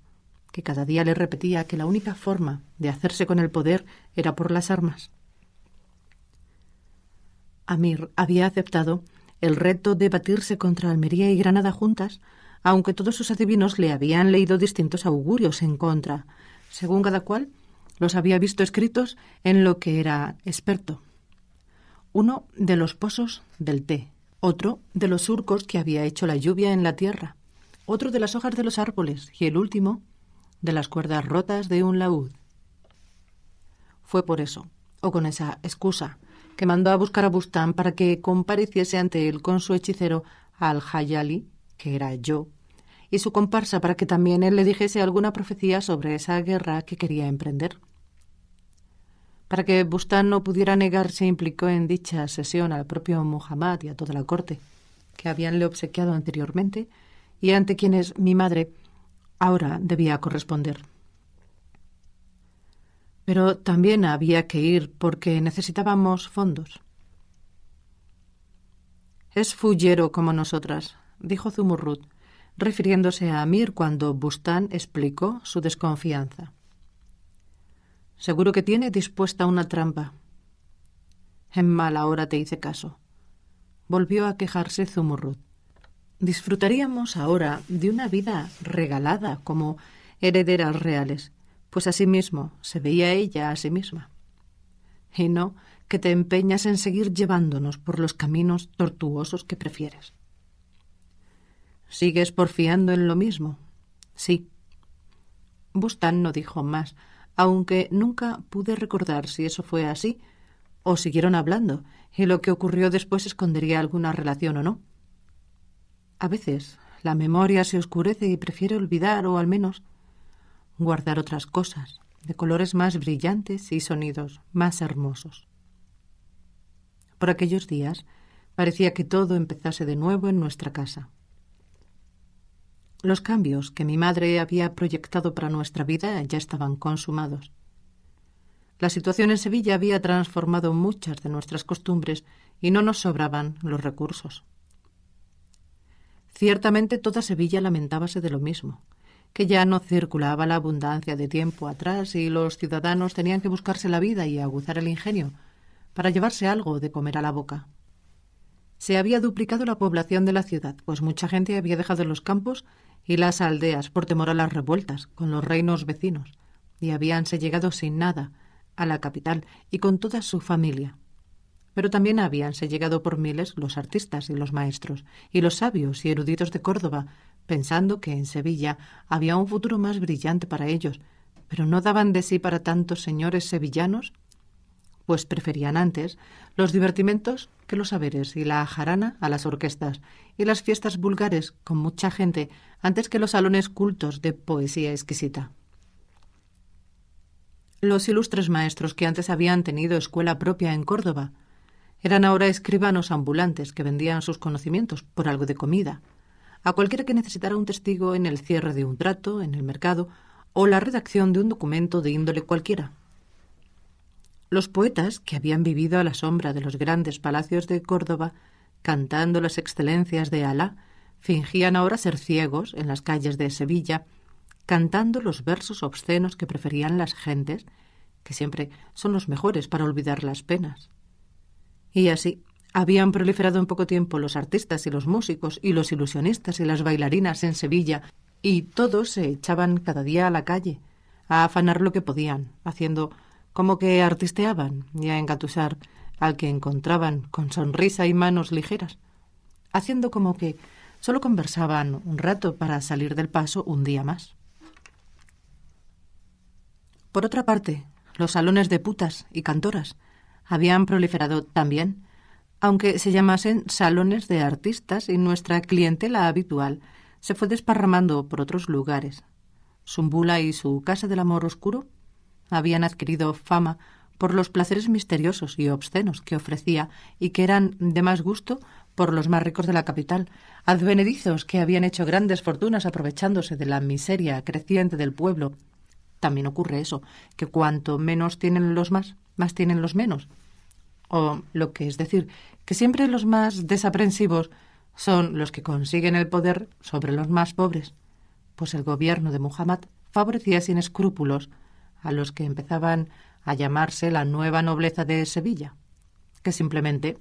que cada día le repetía que la única forma de hacerse con el poder era por las armas. Amir había aceptado el reto de batirse contra Almería y Granada juntas, aunque todos sus adivinos le habían leído distintos augurios en contra, según cada cual los había visto escritos en lo que era experto. Uno de los pozos del té, otro de los surcos que había hecho la lluvia en la tierra, otro de las hojas de los árboles y el último de las cuerdas rotas de un laúd. Fue por eso, o con esa excusa, que mandó a buscar a Bustán para que compareciese ante él con su hechicero Al-Hayali, que era yo, y su comparsa para que también él le dijese alguna profecía sobre esa guerra que quería emprender. Para que Bustán no pudiera negar, se implicó en dicha sesión al propio Muhammad y a toda la corte, que habíanle obsequiado anteriormente y ante quienes mi madre ahora debía corresponder. Pero también había que ir porque necesitábamos fondos. Es fullero como nosotras, dijo Zumurrut, refiriéndose a Amir cuando Bustán explicó su desconfianza. Seguro que tiene dispuesta una trampa. En mala hora te hice caso. Volvió a quejarse Zumurrut. Disfrutaríamos ahora de una vida regalada como herederas reales, pues mismo se veía ella a sí misma. Y no que te empeñas en seguir llevándonos por los caminos tortuosos que prefieres. ¿Sigues porfiando en lo mismo? Sí. Bustán no dijo más, aunque nunca pude recordar si eso fue así o siguieron hablando y lo que ocurrió después escondería alguna relación o no. A veces la memoria se oscurece y prefiere olvidar o al menos guardar otras cosas de colores más brillantes y sonidos más hermosos. Por aquellos días parecía que todo empezase de nuevo en nuestra casa. Los cambios que mi madre había proyectado para nuestra vida ya estaban consumados. La situación en Sevilla había transformado muchas de nuestras costumbres y no nos sobraban los recursos. Ciertamente toda Sevilla lamentábase de lo mismo, que ya no circulaba la abundancia de tiempo atrás y los ciudadanos tenían que buscarse la vida y aguzar el ingenio para llevarse algo de comer a la boca. Se había duplicado la población de la ciudad, pues mucha gente había dejado los campos y las aldeas por temor a las revueltas con los reinos vecinos, y habíanse llegado sin nada a la capital y con toda su familia. Pero también habíanse llegado por miles los artistas y los maestros, y los sabios y eruditos de Córdoba, pensando que en Sevilla había un futuro más brillante para ellos, pero no daban de sí para tantos señores sevillanos pues preferían antes los divertimentos que los saberes y la jarana a las orquestas y las fiestas vulgares con mucha gente antes que los salones cultos de poesía exquisita. Los ilustres maestros que antes habían tenido escuela propia en Córdoba eran ahora escribanos ambulantes que vendían sus conocimientos por algo de comida. A cualquiera que necesitara un testigo en el cierre de un trato, en el mercado, o la redacción de un documento de índole cualquiera. Los poetas, que habían vivido a la sombra de los grandes palacios de Córdoba, cantando las excelencias de Alá, fingían ahora ser ciegos en las calles de Sevilla, cantando los versos obscenos que preferían las gentes, que siempre son los mejores para olvidar las penas. Y así habían proliferado en poco tiempo los artistas y los músicos y los ilusionistas y las bailarinas en Sevilla, y todos se echaban cada día a la calle, a afanar lo que podían, haciendo como que artisteaban y a engatusar al que encontraban con sonrisa y manos ligeras, haciendo como que solo conversaban un rato para salir del paso un día más. Por otra parte, los salones de putas y cantoras habían proliferado también, aunque se llamasen salones de artistas y nuestra clientela habitual se fue desparramando por otros lugares. Zumbula y su Casa del Amor Oscuro habían adquirido fama por los placeres misteriosos y obscenos que ofrecía y que eran de más gusto por los más ricos de la capital, advenedizos que habían hecho grandes fortunas aprovechándose de la miseria creciente del pueblo. También ocurre eso, que cuanto menos tienen los más, más tienen los menos. O lo que es decir, que siempre los más desaprensivos son los que consiguen el poder sobre los más pobres. Pues el gobierno de Muhammad favorecía sin escrúpulos a los que empezaban a llamarse la nueva nobleza de Sevilla, que simplemente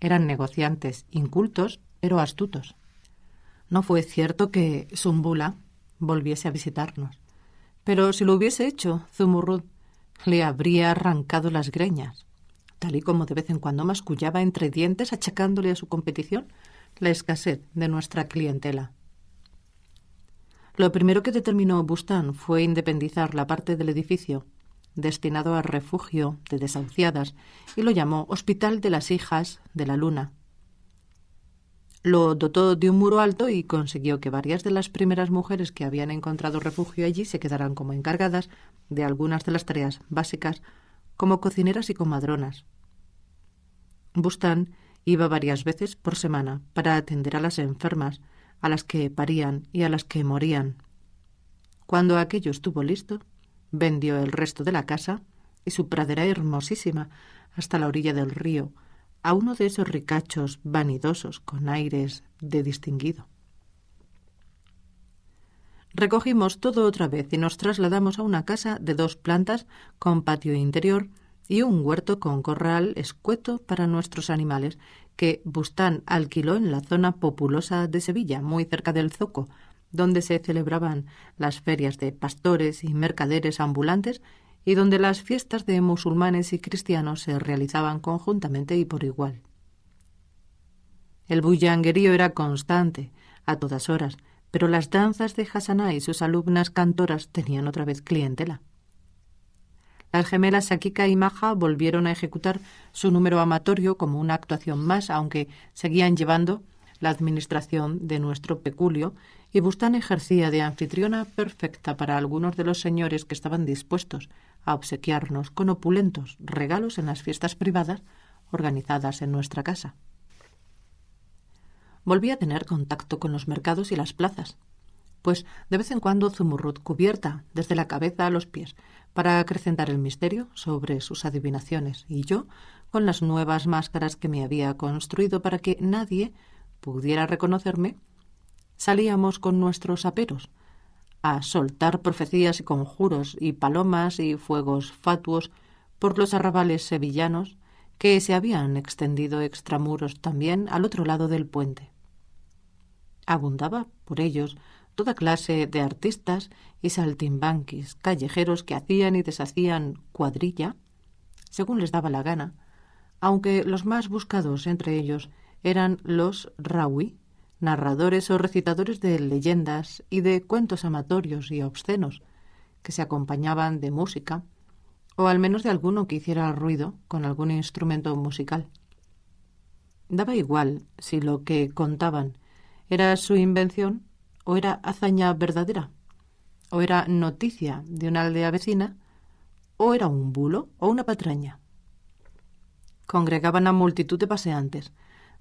eran negociantes incultos pero astutos. No fue cierto que Zumbula volviese a visitarnos, pero si lo hubiese hecho, Zumurrud le habría arrancado las greñas, tal y como de vez en cuando mascullaba entre dientes achacándole a su competición la escasez de nuestra clientela. Lo primero que determinó Bustán fue independizar la parte del edificio destinado a refugio de desahuciadas y lo llamó Hospital de las Hijas de la Luna. Lo dotó de un muro alto y consiguió que varias de las primeras mujeres que habían encontrado refugio allí se quedaran como encargadas de algunas de las tareas básicas, como cocineras y comadronas. Bustán iba varias veces por semana para atender a las enfermas, a las que parían y a las que morían. Cuando aquello estuvo listo, vendió el resto de la casa y su pradera hermosísima hasta la orilla del río a uno de esos ricachos vanidosos con aires de distinguido. Recogimos todo otra vez y nos trasladamos a una casa de dos plantas con patio interior y un huerto con corral escueto para nuestros animales que Bustán alquiló en la zona populosa de Sevilla, muy cerca del Zoco, donde se celebraban las ferias de pastores y mercaderes ambulantes y donde las fiestas de musulmanes y cristianos se realizaban conjuntamente y por igual. El bullanguerío era constante, a todas horas, pero las danzas de Hassaná y sus alumnas cantoras tenían otra vez clientela. Las gemelas Akika y Maja volvieron a ejecutar su número amatorio como una actuación más, aunque seguían llevando la administración de nuestro peculio, y Bustán ejercía de anfitriona perfecta para algunos de los señores que estaban dispuestos a obsequiarnos con opulentos regalos en las fiestas privadas organizadas en nuestra casa. Volví a tener contacto con los mercados y las plazas, pues de vez en cuando Zumurrut, cubierta desde la cabeza a los pies, para acrecentar el misterio sobre sus adivinaciones y yo con las nuevas máscaras que me había construido para que nadie pudiera reconocerme, salíamos con nuestros aperos a soltar profecías y conjuros y palomas y fuegos fatuos por los arrabales sevillanos que se habían extendido extramuros también al otro lado del puente. Abundaba por ellos toda clase de artistas y saltimbanquis callejeros que hacían y deshacían cuadrilla, según les daba la gana, aunque los más buscados entre ellos eran los rawi, narradores o recitadores de leyendas y de cuentos amatorios y obscenos, que se acompañaban de música, o al menos de alguno que hiciera ruido con algún instrumento musical. Daba igual si lo que contaban era su invención o era hazaña verdadera, o era noticia de una aldea vecina, o era un bulo o una patraña. Congregaban a multitud de paseantes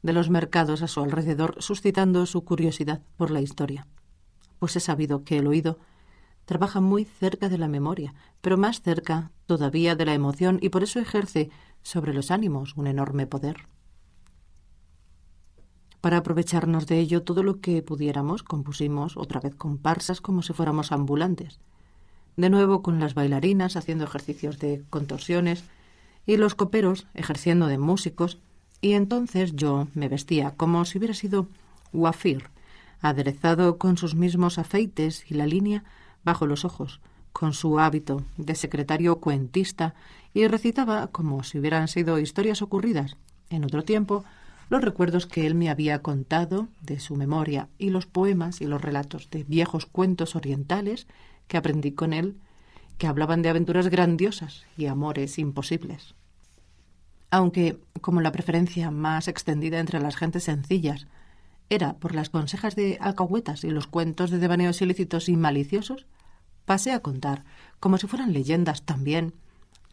de los mercados a su alrededor, suscitando su curiosidad por la historia. Pues he sabido que el oído trabaja muy cerca de la memoria, pero más cerca todavía de la emoción y por eso ejerce sobre los ánimos un enorme poder. Para aprovecharnos de ello todo lo que pudiéramos, compusimos otra vez comparsas como si fuéramos ambulantes. De nuevo con las bailarinas haciendo ejercicios de contorsiones y los coperos ejerciendo de músicos, y entonces yo me vestía como si hubiera sido wafir, aderezado con sus mismos afeites y la línea bajo los ojos, con su hábito de secretario cuentista, y recitaba como si hubieran sido historias ocurridas en otro tiempo los recuerdos que él me había contado de su memoria y los poemas y los relatos de viejos cuentos orientales que aprendí con él, que hablaban de aventuras grandiosas y amores imposibles. Aunque, como la preferencia más extendida entre las gentes sencillas era por las consejas de alcahuetas y los cuentos de devaneos ilícitos y maliciosos, pasé a contar, como si fueran leyendas también,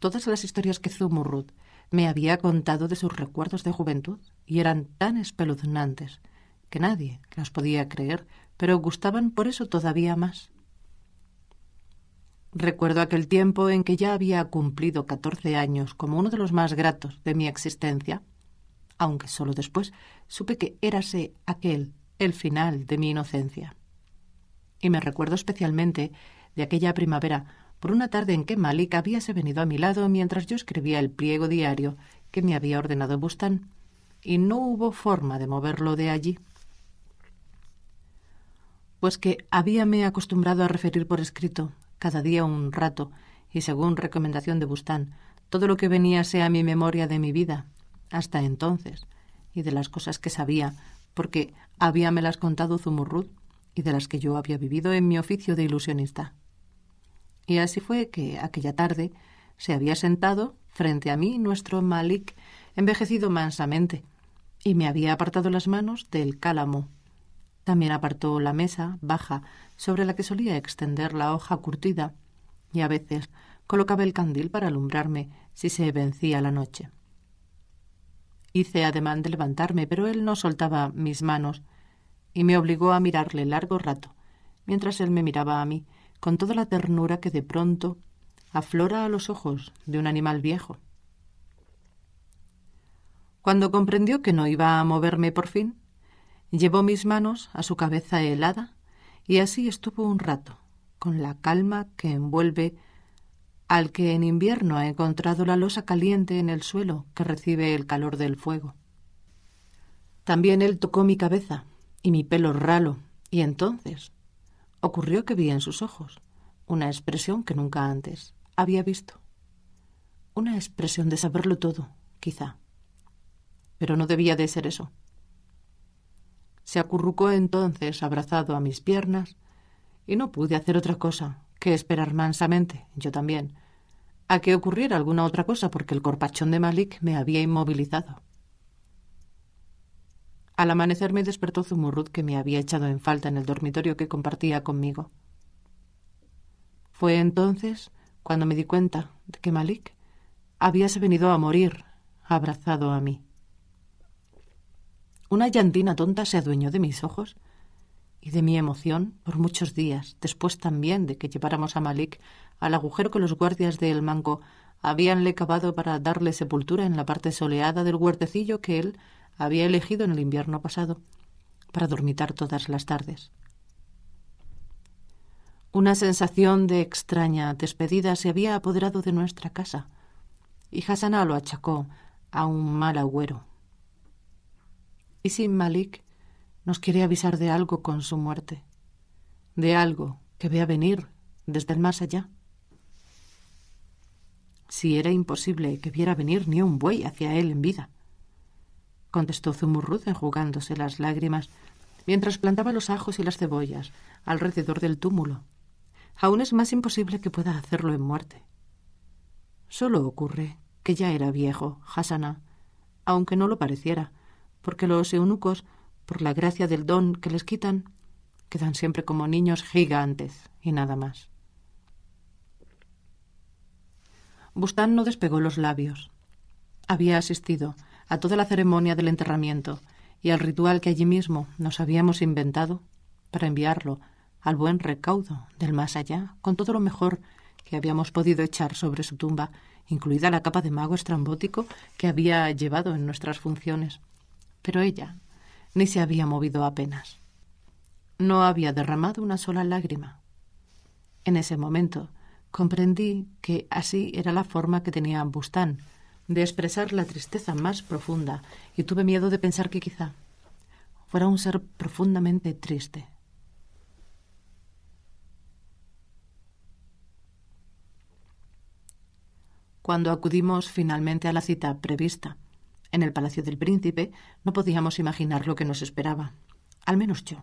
todas las historias que Zumurrud me había contado de sus recuerdos de juventud y eran tan espeluznantes que nadie los podía creer, pero gustaban por eso todavía más. Recuerdo aquel tiempo en que ya había cumplido catorce años como uno de los más gratos de mi existencia, aunque solo después supe que érase aquel el final de mi inocencia. Y me recuerdo especialmente de aquella primavera por una tarde en que Malik habíase venido a mi lado mientras yo escribía el pliego diario que me había ordenado Bustán, y no hubo forma de moverlo de allí. Pues que habíame acostumbrado a referir por escrito, cada día un rato, y según recomendación de Bustán, todo lo que venía a mi memoria de mi vida, hasta entonces, y de las cosas que sabía, porque habíamelas contado Zumurrud y de las que yo había vivido en mi oficio de ilusionista. Y así fue que aquella tarde se había sentado frente a mí nuestro Malik, envejecido mansamente, y me había apartado las manos del cálamo. También apartó la mesa baja sobre la que solía extender la hoja curtida, y a veces colocaba el candil para alumbrarme si se vencía la noche. Hice ademán de levantarme, pero él no soltaba mis manos y me obligó a mirarle largo rato, mientras él me miraba a mí, con toda la ternura que de pronto aflora a los ojos de un animal viejo. Cuando comprendió que no iba a moverme por fin, llevó mis manos a su cabeza helada y así estuvo un rato, con la calma que envuelve al que en invierno ha encontrado la losa caliente en el suelo que recibe el calor del fuego. También él tocó mi cabeza y mi pelo ralo, y entonces Ocurrió que vi en sus ojos una expresión que nunca antes había visto. Una expresión de saberlo todo, quizá. Pero no debía de ser eso. Se acurrucó entonces abrazado a mis piernas y no pude hacer otra cosa que esperar mansamente, yo también, a que ocurriera alguna otra cosa porque el corpachón de Malik me había inmovilizado. Al amanecer me despertó Zumurrud, que me había echado en falta en el dormitorio que compartía conmigo. Fue entonces cuando me di cuenta de que Malik habíase venido a morir abrazado a mí. Una llantina tonta se adueñó de mis ojos y de mi emoción por muchos días, después también de que lleváramos a Malik al agujero que los guardias de El Manco habíanle cavado para darle sepultura en la parte soleada del huertecillo que él había elegido en el invierno pasado, para dormitar todas las tardes. Una sensación de extraña despedida se había apoderado de nuestra casa, y Hasana lo achacó a un mal agüero. ¿Y si Malik nos quiere avisar de algo con su muerte? De algo que vea venir desde el más allá si era imposible que viera venir ni un buey hacia él en vida. Contestó Zumurrud enjugándose las lágrimas mientras plantaba los ajos y las cebollas alrededor del túmulo. Aún es más imposible que pueda hacerlo en muerte. Solo ocurre que ya era viejo, Hasana, aunque no lo pareciera, porque los eunucos, por la gracia del don que les quitan, quedan siempre como niños gigantes y nada más. Bustán no despegó los labios. Había asistido a toda la ceremonia del enterramiento y al ritual que allí mismo nos habíamos inventado para enviarlo al buen recaudo del más allá con todo lo mejor que habíamos podido echar sobre su tumba, incluida la capa de mago estrambótico que había llevado en nuestras funciones. Pero ella ni se había movido apenas. No había derramado una sola lágrima. En ese momento Comprendí que así era la forma que tenía Bustán de expresar la tristeza más profunda y tuve miedo de pensar que quizá fuera un ser profundamente triste. Cuando acudimos finalmente a la cita prevista en el Palacio del Príncipe, no podíamos imaginar lo que nos esperaba, al menos yo.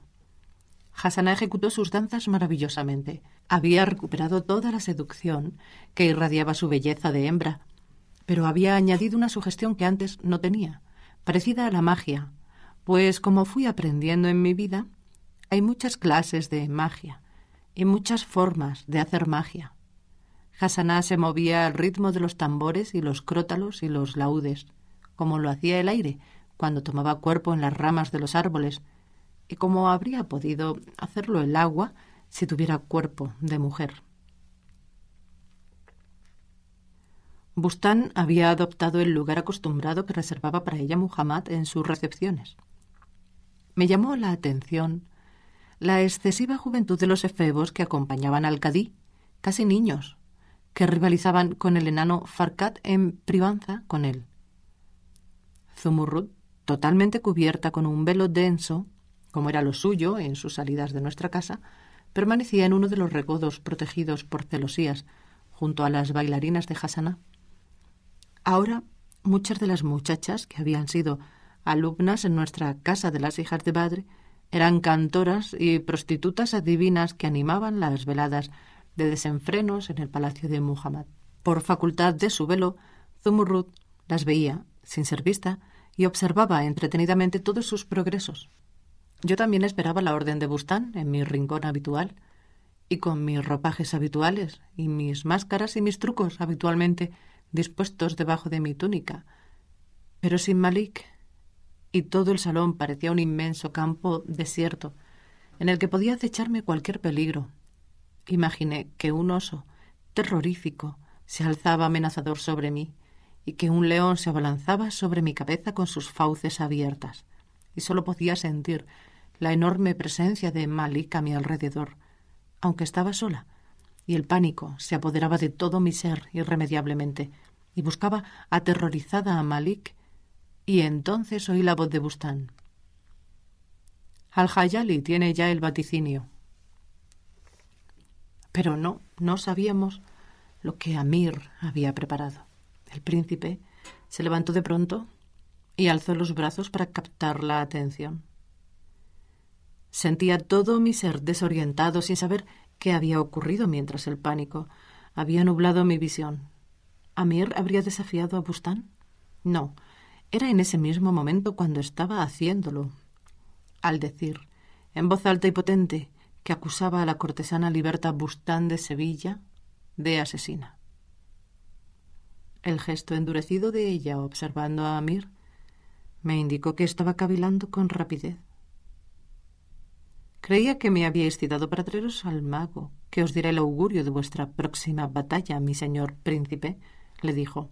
Hasana ejecutó sus danzas maravillosamente. Había recuperado toda la seducción que irradiaba su belleza de hembra, pero había añadido una sugestión que antes no tenía, parecida a la magia, pues como fui aprendiendo en mi vida, hay muchas clases de magia y muchas formas de hacer magia. Hassaná se movía al ritmo de los tambores y los crótalos y los laudes, como lo hacía el aire cuando tomaba cuerpo en las ramas de los árboles y como habría podido hacerlo el agua si tuviera cuerpo de mujer. Bustán había adoptado el lugar acostumbrado que reservaba para ella Muhammad en sus recepciones. Me llamó la atención la excesiva juventud de los efebos que acompañaban al cadí, casi niños, que rivalizaban con el enano Farkat en privanza con él. Zumurrud, totalmente cubierta con un velo denso, como era lo suyo en sus salidas de nuestra casa, permanecía en uno de los recodos protegidos por celosías, junto a las bailarinas de Hassaná. Ahora, muchas de las muchachas que habían sido alumnas en nuestra casa de las hijas de padre eran cantoras y prostitutas adivinas que animaban las veladas de desenfrenos en el palacio de Muhammad. Por facultad de su velo, Zumurrud las veía, sin ser vista, y observaba entretenidamente todos sus progresos. Yo también esperaba la orden de Bustán en mi rincón habitual, y con mis ropajes habituales, y mis máscaras y mis trucos habitualmente dispuestos debajo de mi túnica, pero sin Malik, y todo el salón parecía un inmenso campo desierto, en el que podía acecharme cualquier peligro. Imaginé que un oso, terrorífico, se alzaba amenazador sobre mí, y que un león se abalanzaba sobre mi cabeza con sus fauces abiertas, y solo podía sentir la enorme presencia de Malik a mi alrededor, aunque estaba sola, y el pánico se apoderaba de todo mi ser irremediablemente, y buscaba aterrorizada a Malik, y entonces oí la voz de Bustán. Al-Hayali tiene ya el vaticinio. Pero no, no sabíamos lo que Amir había preparado. El príncipe se levantó de pronto y alzó los brazos para captar la atención. Sentía todo mi ser desorientado sin saber qué había ocurrido mientras el pánico había nublado mi visión. ¿Amir habría desafiado a Bustán? No, era en ese mismo momento cuando estaba haciéndolo. Al decir, en voz alta y potente, que acusaba a la cortesana liberta Bustán de Sevilla de asesina. El gesto endurecido de ella observando a Amir me indicó que estaba cavilando con rapidez. Creía que me habíais citado para traeros al mago, que os dirá el augurio de vuestra próxima batalla, mi señor príncipe, le dijo.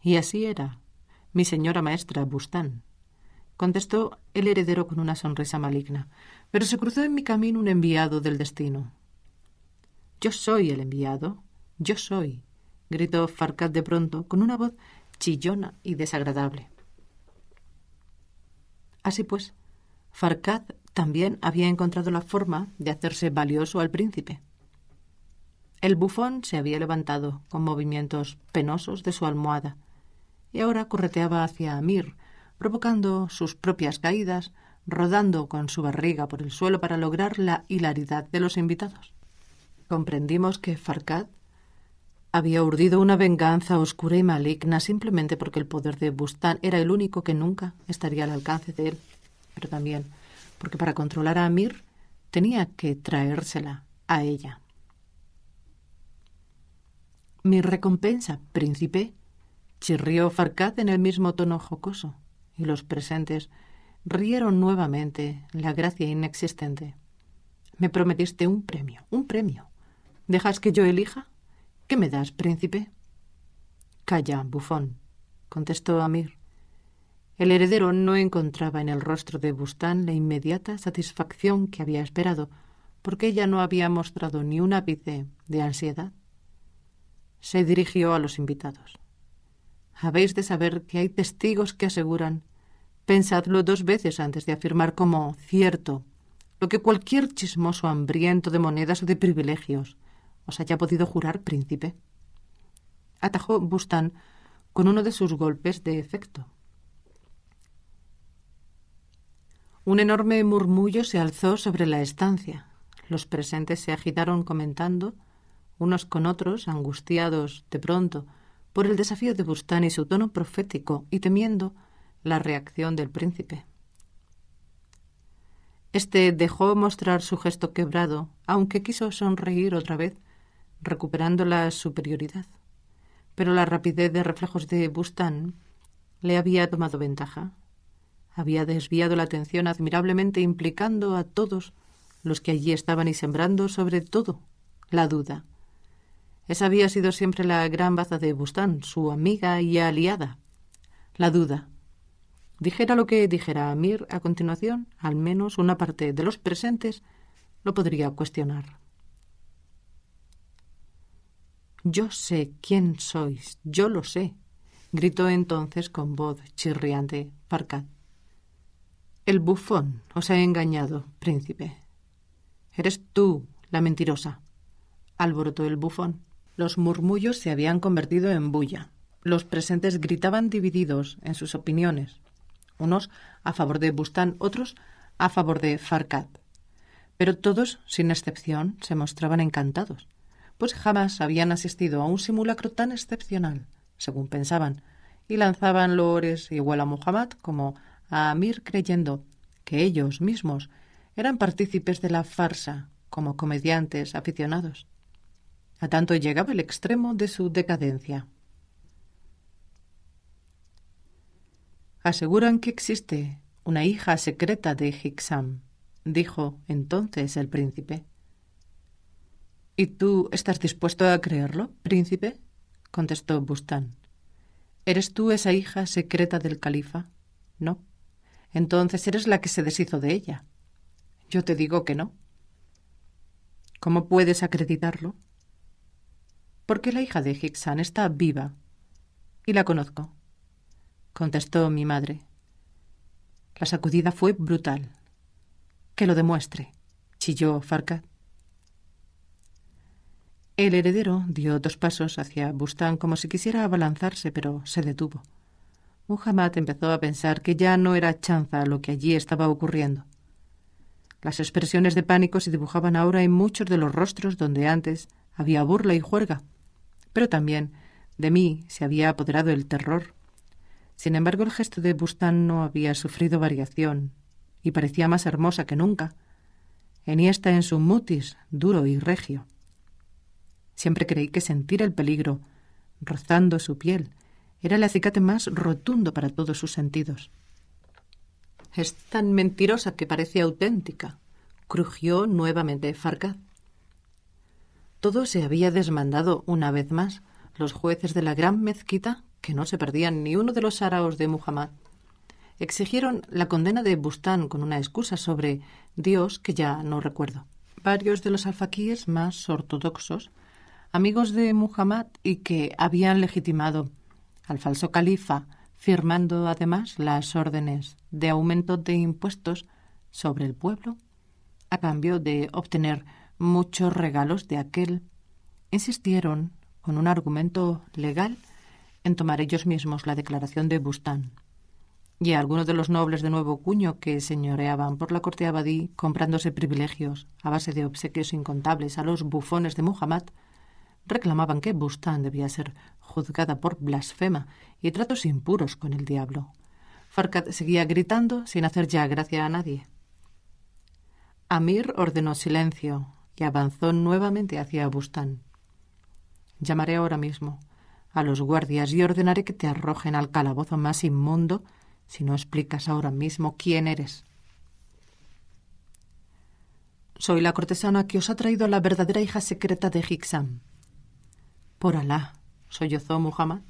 Y así era, mi señora maestra Bustán, contestó el heredero con una sonrisa maligna, pero se cruzó en mi camino un enviado del destino. Yo soy el enviado, yo soy, gritó Farcat de pronto, con una voz chillona y desagradable. Así pues, Farcad también había encontrado la forma de hacerse valioso al príncipe. El bufón se había levantado con movimientos penosos de su almohada y ahora correteaba hacia Amir, provocando sus propias caídas, rodando con su barriga por el suelo para lograr la hilaridad de los invitados. Comprendimos que Farcad había urdido una venganza oscura y maligna simplemente porque el poder de Bustán era el único que nunca estaría al alcance de él pero también porque para controlar a Amir tenía que traérsela a ella. Mi recompensa, príncipe, chirrió Farcad en el mismo tono jocoso, y los presentes rieron nuevamente la gracia inexistente. Me prometiste un premio, un premio. ¿Dejas que yo elija? ¿Qué me das, príncipe? Calla, bufón, contestó Amir. El heredero no encontraba en el rostro de Bustán la inmediata satisfacción que había esperado, porque ella no había mostrado ni un ápice de ansiedad. Se dirigió a los invitados. Habéis de saber que hay testigos que aseguran, pensadlo dos veces antes de afirmar como cierto lo que cualquier chismoso hambriento de monedas o de privilegios os haya podido jurar, príncipe. Atajó Bustán con uno de sus golpes de efecto Un enorme murmullo se alzó sobre la estancia. Los presentes se agitaron comentando, unos con otros, angustiados de pronto por el desafío de Bustán y su tono profético y temiendo la reacción del príncipe. Este dejó mostrar su gesto quebrado, aunque quiso sonreír otra vez, recuperando la superioridad. Pero la rapidez de reflejos de Bustán le había tomado ventaja había desviado la atención admirablemente implicando a todos los que allí estaban y sembrando sobre todo la duda. Esa había sido siempre la gran baza de Bustán, su amiga y aliada. La duda. Dijera lo que dijera Amir a continuación, al menos una parte de los presentes lo podría cuestionar. Yo sé quién sois, yo lo sé, gritó entonces con voz chirriante Parkat. El bufón, os ha engañado, príncipe. Eres tú la mentirosa. Alborotó el bufón. Los murmullos se habían convertido en bulla. Los presentes gritaban divididos en sus opiniones, unos a favor de Bustán, otros a favor de Farcat. Pero todos, sin excepción, se mostraban encantados, pues jamás habían asistido a un simulacro tan excepcional, según pensaban, y lanzaban loores igual a Muhammad como a Amir creyendo que ellos mismos eran partícipes de la farsa como comediantes aficionados. A tanto llegaba el extremo de su decadencia. Aseguran que existe una hija secreta de Higzam, dijo entonces el príncipe. ¿Y tú estás dispuesto a creerlo, príncipe? contestó Bustán. ¿Eres tú esa hija secreta del califa? No, entonces eres la que se deshizo de ella. Yo te digo que no. ¿Cómo puedes acreditarlo? Porque la hija de Hicksan está viva y la conozco, contestó mi madre. La sacudida fue brutal. Que lo demuestre, chilló Farca. El heredero dio dos pasos hacia Bustán como si quisiera abalanzarse, pero se detuvo. Muhammad empezó a pensar que ya no era chanza lo que allí estaba ocurriendo. Las expresiones de pánico se dibujaban ahora en muchos de los rostros donde antes había burla y juerga, pero también de mí se había apoderado el terror. Sin embargo, el gesto de Bustán no había sufrido variación y parecía más hermosa que nunca. Eniesta en su mutis, duro y regio. Siempre creí que sentir el peligro rozando su piel era el acicate más rotundo para todos sus sentidos. Es tan mentirosa que parece auténtica, crujió nuevamente Farcad. Todo se había desmandado una vez más. Los jueces de la gran mezquita, que no se perdían ni uno de los árabes de Muhammad, exigieron la condena de Bustán con una excusa sobre Dios que ya no recuerdo. Varios de los alfaquíes más ortodoxos, amigos de Muhammad y que habían legitimado al falso califa, firmando además las órdenes de aumento de impuestos sobre el pueblo, a cambio de obtener muchos regalos de aquel, insistieron con un argumento legal en tomar ellos mismos la declaración de Bustán. Y algunos de los nobles de nuevo cuño que señoreaban por la corte abadí, comprándose privilegios a base de obsequios incontables a los bufones de Muhammad, reclamaban que Bustán debía ser juzgada por blasfema y tratos impuros con el diablo. Farkat seguía gritando sin hacer ya gracia a nadie. Amir ordenó silencio y avanzó nuevamente hacia Bustán. Llamaré ahora mismo a los guardias y ordenaré que te arrojen al calabozo más inmundo si no explicas ahora mismo quién eres. Soy la cortesana que os ha traído la verdadera hija secreta de Hixam. Por Alá, sollozó Muhammad.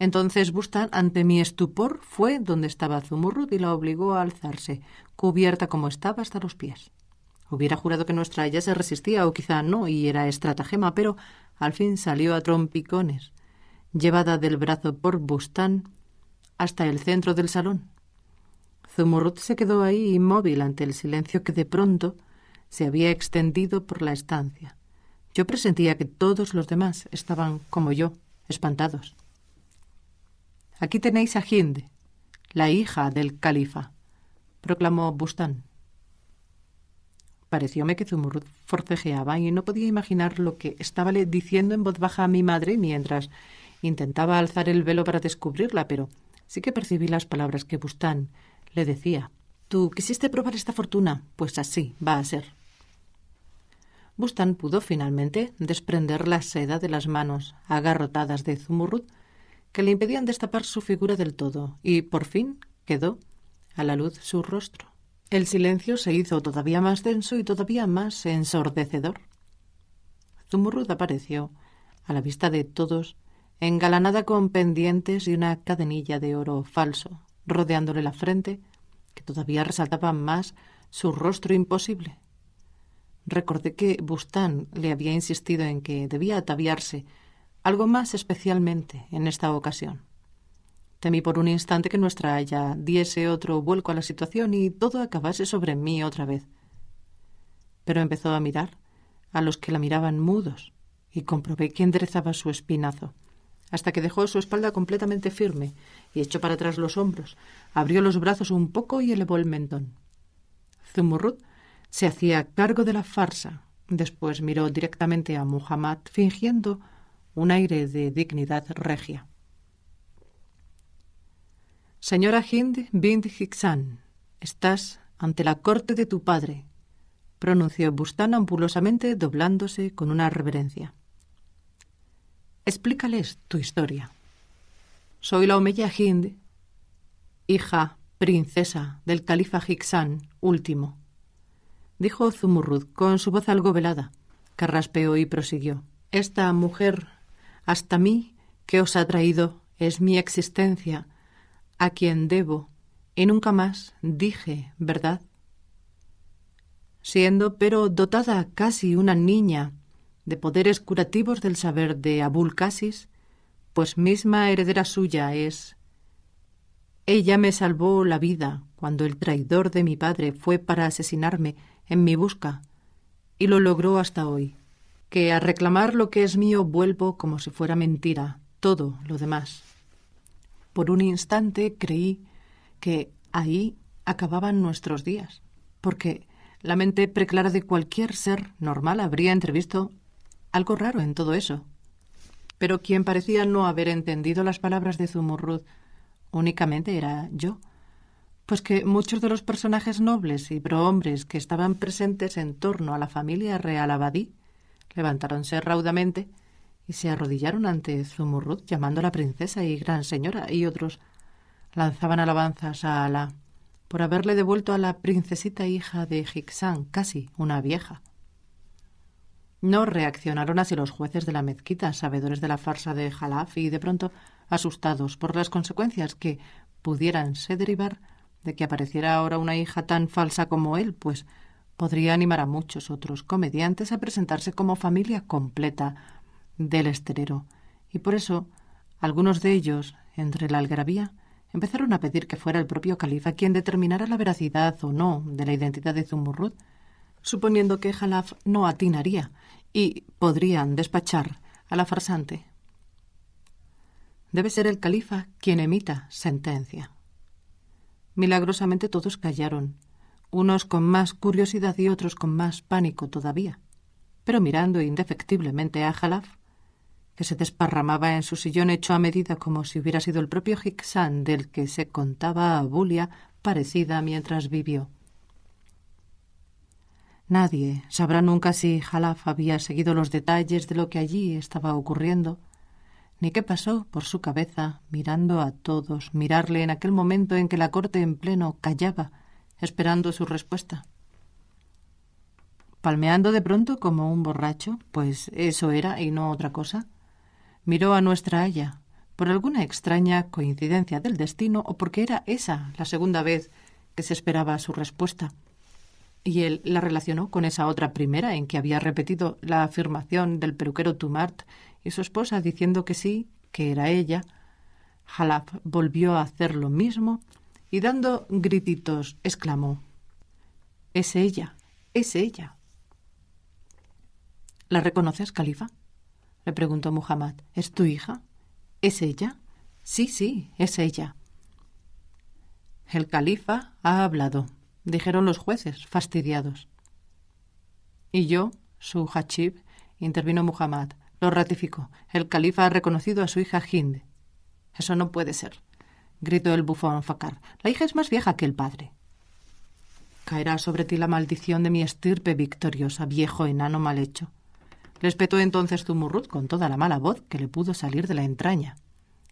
Entonces Bustan, ante mi estupor, fue donde estaba Zumurrut y la obligó a alzarse, cubierta como estaba hasta los pies. Hubiera jurado que nuestra ella se resistía, o quizá no, y era estratagema, pero al fin salió a trompicones, llevada del brazo por Bustán hasta el centro del salón. Zumurrut se quedó ahí inmóvil ante el silencio que de pronto se había extendido por la estancia. Yo presentía que todos los demás estaban, como yo, espantados. Aquí tenéis a Hind, la hija del califa, proclamó Bustán. Parecióme que Zumurrud forcejeaba y no podía imaginar lo que estaba diciendo en voz baja a mi madre mientras intentaba alzar el velo para descubrirla, pero sí que percibí las palabras que Bustán le decía. Tú quisiste probar esta fortuna, pues así va a ser. Bustan pudo finalmente desprender la seda de las manos agarrotadas de Zumurrud que le impedían destapar su figura del todo, y por fin quedó a la luz su rostro. El silencio se hizo todavía más denso y todavía más ensordecedor. Zumurrud apareció, a la vista de todos, engalanada con pendientes y una cadenilla de oro falso, rodeándole la frente, que todavía resaltaba más su rostro imposible, Recordé que Bustán le había insistido en que debía ataviarse, algo más especialmente en esta ocasión. Temí por un instante que nuestra haya diese otro vuelco a la situación y todo acabase sobre mí otra vez. Pero empezó a mirar a los que la miraban mudos y comprobé que enderezaba su espinazo hasta que dejó su espalda completamente firme y echó para atrás los hombros, abrió los brazos un poco y elevó el mentón. Zumurrut se hacía cargo de la farsa. Después miró directamente a Muhammad fingiendo un aire de dignidad regia. Señora Hind Bind Hiksan, estás ante la corte de tu padre, pronunció Bustán ambulosamente doblándose con una reverencia. Explícales tu historia. Soy la Omeya Hind, hija, princesa del califa Hiksan último dijo Zumurrud con su voz algo velada. Carraspeó y prosiguió. Esta mujer, hasta mí, que os ha traído, es mi existencia, a quien debo, y nunca más dije, ¿verdad? Siendo, pero dotada casi una niña de poderes curativos del saber de Abulcasis, pues misma heredera suya es. Ella me salvó la vida cuando el traidor de mi padre fue para asesinarme en mi busca, y lo logró hasta hoy, que a reclamar lo que es mío vuelvo como si fuera mentira, todo lo demás. Por un instante creí que ahí acababan nuestros días, porque la mente preclara de cualquier ser normal habría entrevisto algo raro en todo eso. Pero quien parecía no haber entendido las palabras de Zumurrud únicamente era yo, pues que muchos de los personajes nobles y prohombres que estaban presentes en torno a la familia real abadí levantáronse raudamente y se arrodillaron ante Zumurrud llamando a la princesa y gran señora y otros lanzaban alabanzas a Alá por haberle devuelto a la princesita hija de Hixán, casi una vieja. No reaccionaron así los jueces de la mezquita, sabedores de la farsa de Jalaf y de pronto asustados por las consecuencias que pudieran derivar de que apareciera ahora una hija tan falsa como él, pues podría animar a muchos otros comediantes a presentarse como familia completa del esterero. Y por eso algunos de ellos, entre la algarabía, empezaron a pedir que fuera el propio califa quien determinara la veracidad o no de la identidad de Zumurrut, suponiendo que Jalaf no atinaría y podrían despachar a la farsante. Debe ser el califa quien emita sentencia. Milagrosamente todos callaron, unos con más curiosidad y otros con más pánico todavía, pero mirando indefectiblemente a Jalaf, que se desparramaba en su sillón hecho a medida como si hubiera sido el propio Hicksan del que se contaba a Bulia parecida mientras vivió. Nadie sabrá nunca si Jalaf había seguido los detalles de lo que allí estaba ocurriendo, ni qué pasó por su cabeza mirando a todos, mirarle en aquel momento en que la corte en pleno callaba, esperando su respuesta. Palmeando de pronto como un borracho, pues eso era y no otra cosa, miró a nuestra haya, por alguna extraña coincidencia del destino o porque era esa la segunda vez que se esperaba su respuesta. Y él la relacionó con esa otra primera en que había repetido la afirmación del peruquero Tumart y su esposa diciendo que sí, que era ella. Halaf volvió a hacer lo mismo y dando grititos exclamó Es ella, es ella. ¿La reconoces, califa? le preguntó Muhammad. ¿Es tu hija? ¿Es ella? Sí, sí, es ella. El califa ha hablado, dijeron los jueces, fastidiados. Y yo, su hachib, intervino Muhammad, lo ratificó. El califa ha reconocido a su hija Hind. Eso no puede ser, gritó el bufón Fakar. La hija es más vieja que el padre. Caerá sobre ti la maldición de mi estirpe victoriosa, viejo enano mal hecho. Respetó entonces Zumurrut con toda la mala voz que le pudo salir de la entraña.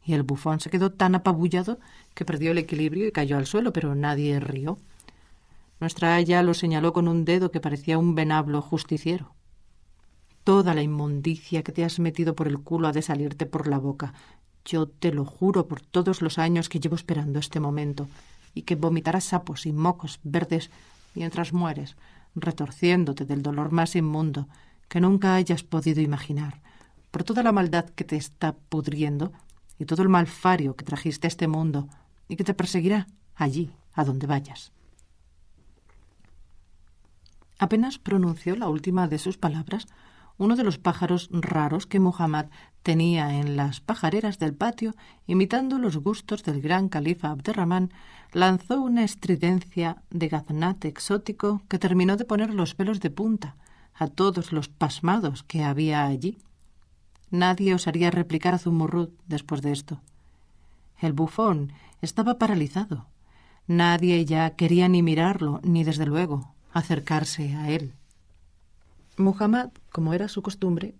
Y el bufón se quedó tan apabullado que perdió el equilibrio y cayó al suelo, pero nadie rió. Nuestra Aya lo señaló con un dedo que parecía un venablo justiciero. Toda la inmundicia que te has metido por el culo ha de salirte por la boca. Yo te lo juro por todos los años que llevo esperando este momento, y que vomitarás sapos y mocos verdes mientras mueres, retorciéndote del dolor más inmundo que nunca hayas podido imaginar, por toda la maldad que te está pudriendo y todo el malfario que trajiste a este mundo y que te perseguirá allí, a donde vayas. Apenas pronunció la última de sus palabras uno de los pájaros raros que Muhammad tenía en las pajareras del patio, imitando los gustos del gran califa Abderrahman, lanzó una estridencia de gaznate exótico que terminó de poner los pelos de punta a todos los pasmados que había allí. Nadie osaría replicar a Zumurrud después de esto. El bufón estaba paralizado. Nadie ya quería ni mirarlo, ni desde luego acercarse a él. Muhammad, como era su costumbre,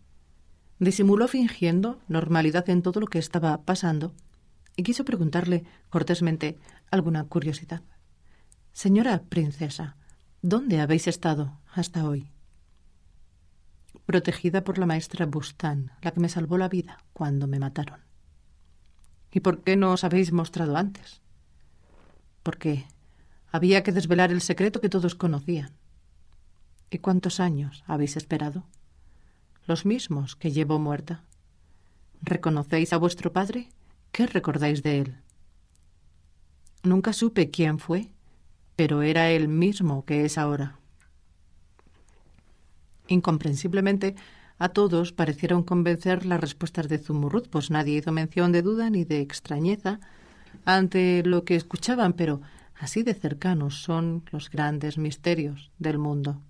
disimuló fingiendo normalidad en todo lo que estaba pasando y quiso preguntarle cortésmente alguna curiosidad. Señora princesa, ¿dónde habéis estado hasta hoy? Protegida por la maestra Bustán, la que me salvó la vida cuando me mataron. ¿Y por qué no os habéis mostrado antes? Porque había que desvelar el secreto que todos conocían. ¿Y cuántos años habéis esperado? Los mismos que llevo muerta. ¿Reconocéis a vuestro padre? ¿Qué recordáis de él? Nunca supe quién fue, pero era el mismo que es ahora. Incomprensiblemente, a todos parecieron convencer las respuestas de Zumurruz, pues nadie hizo mención de duda ni de extrañeza ante lo que escuchaban, pero así de cercanos son los grandes misterios del mundo.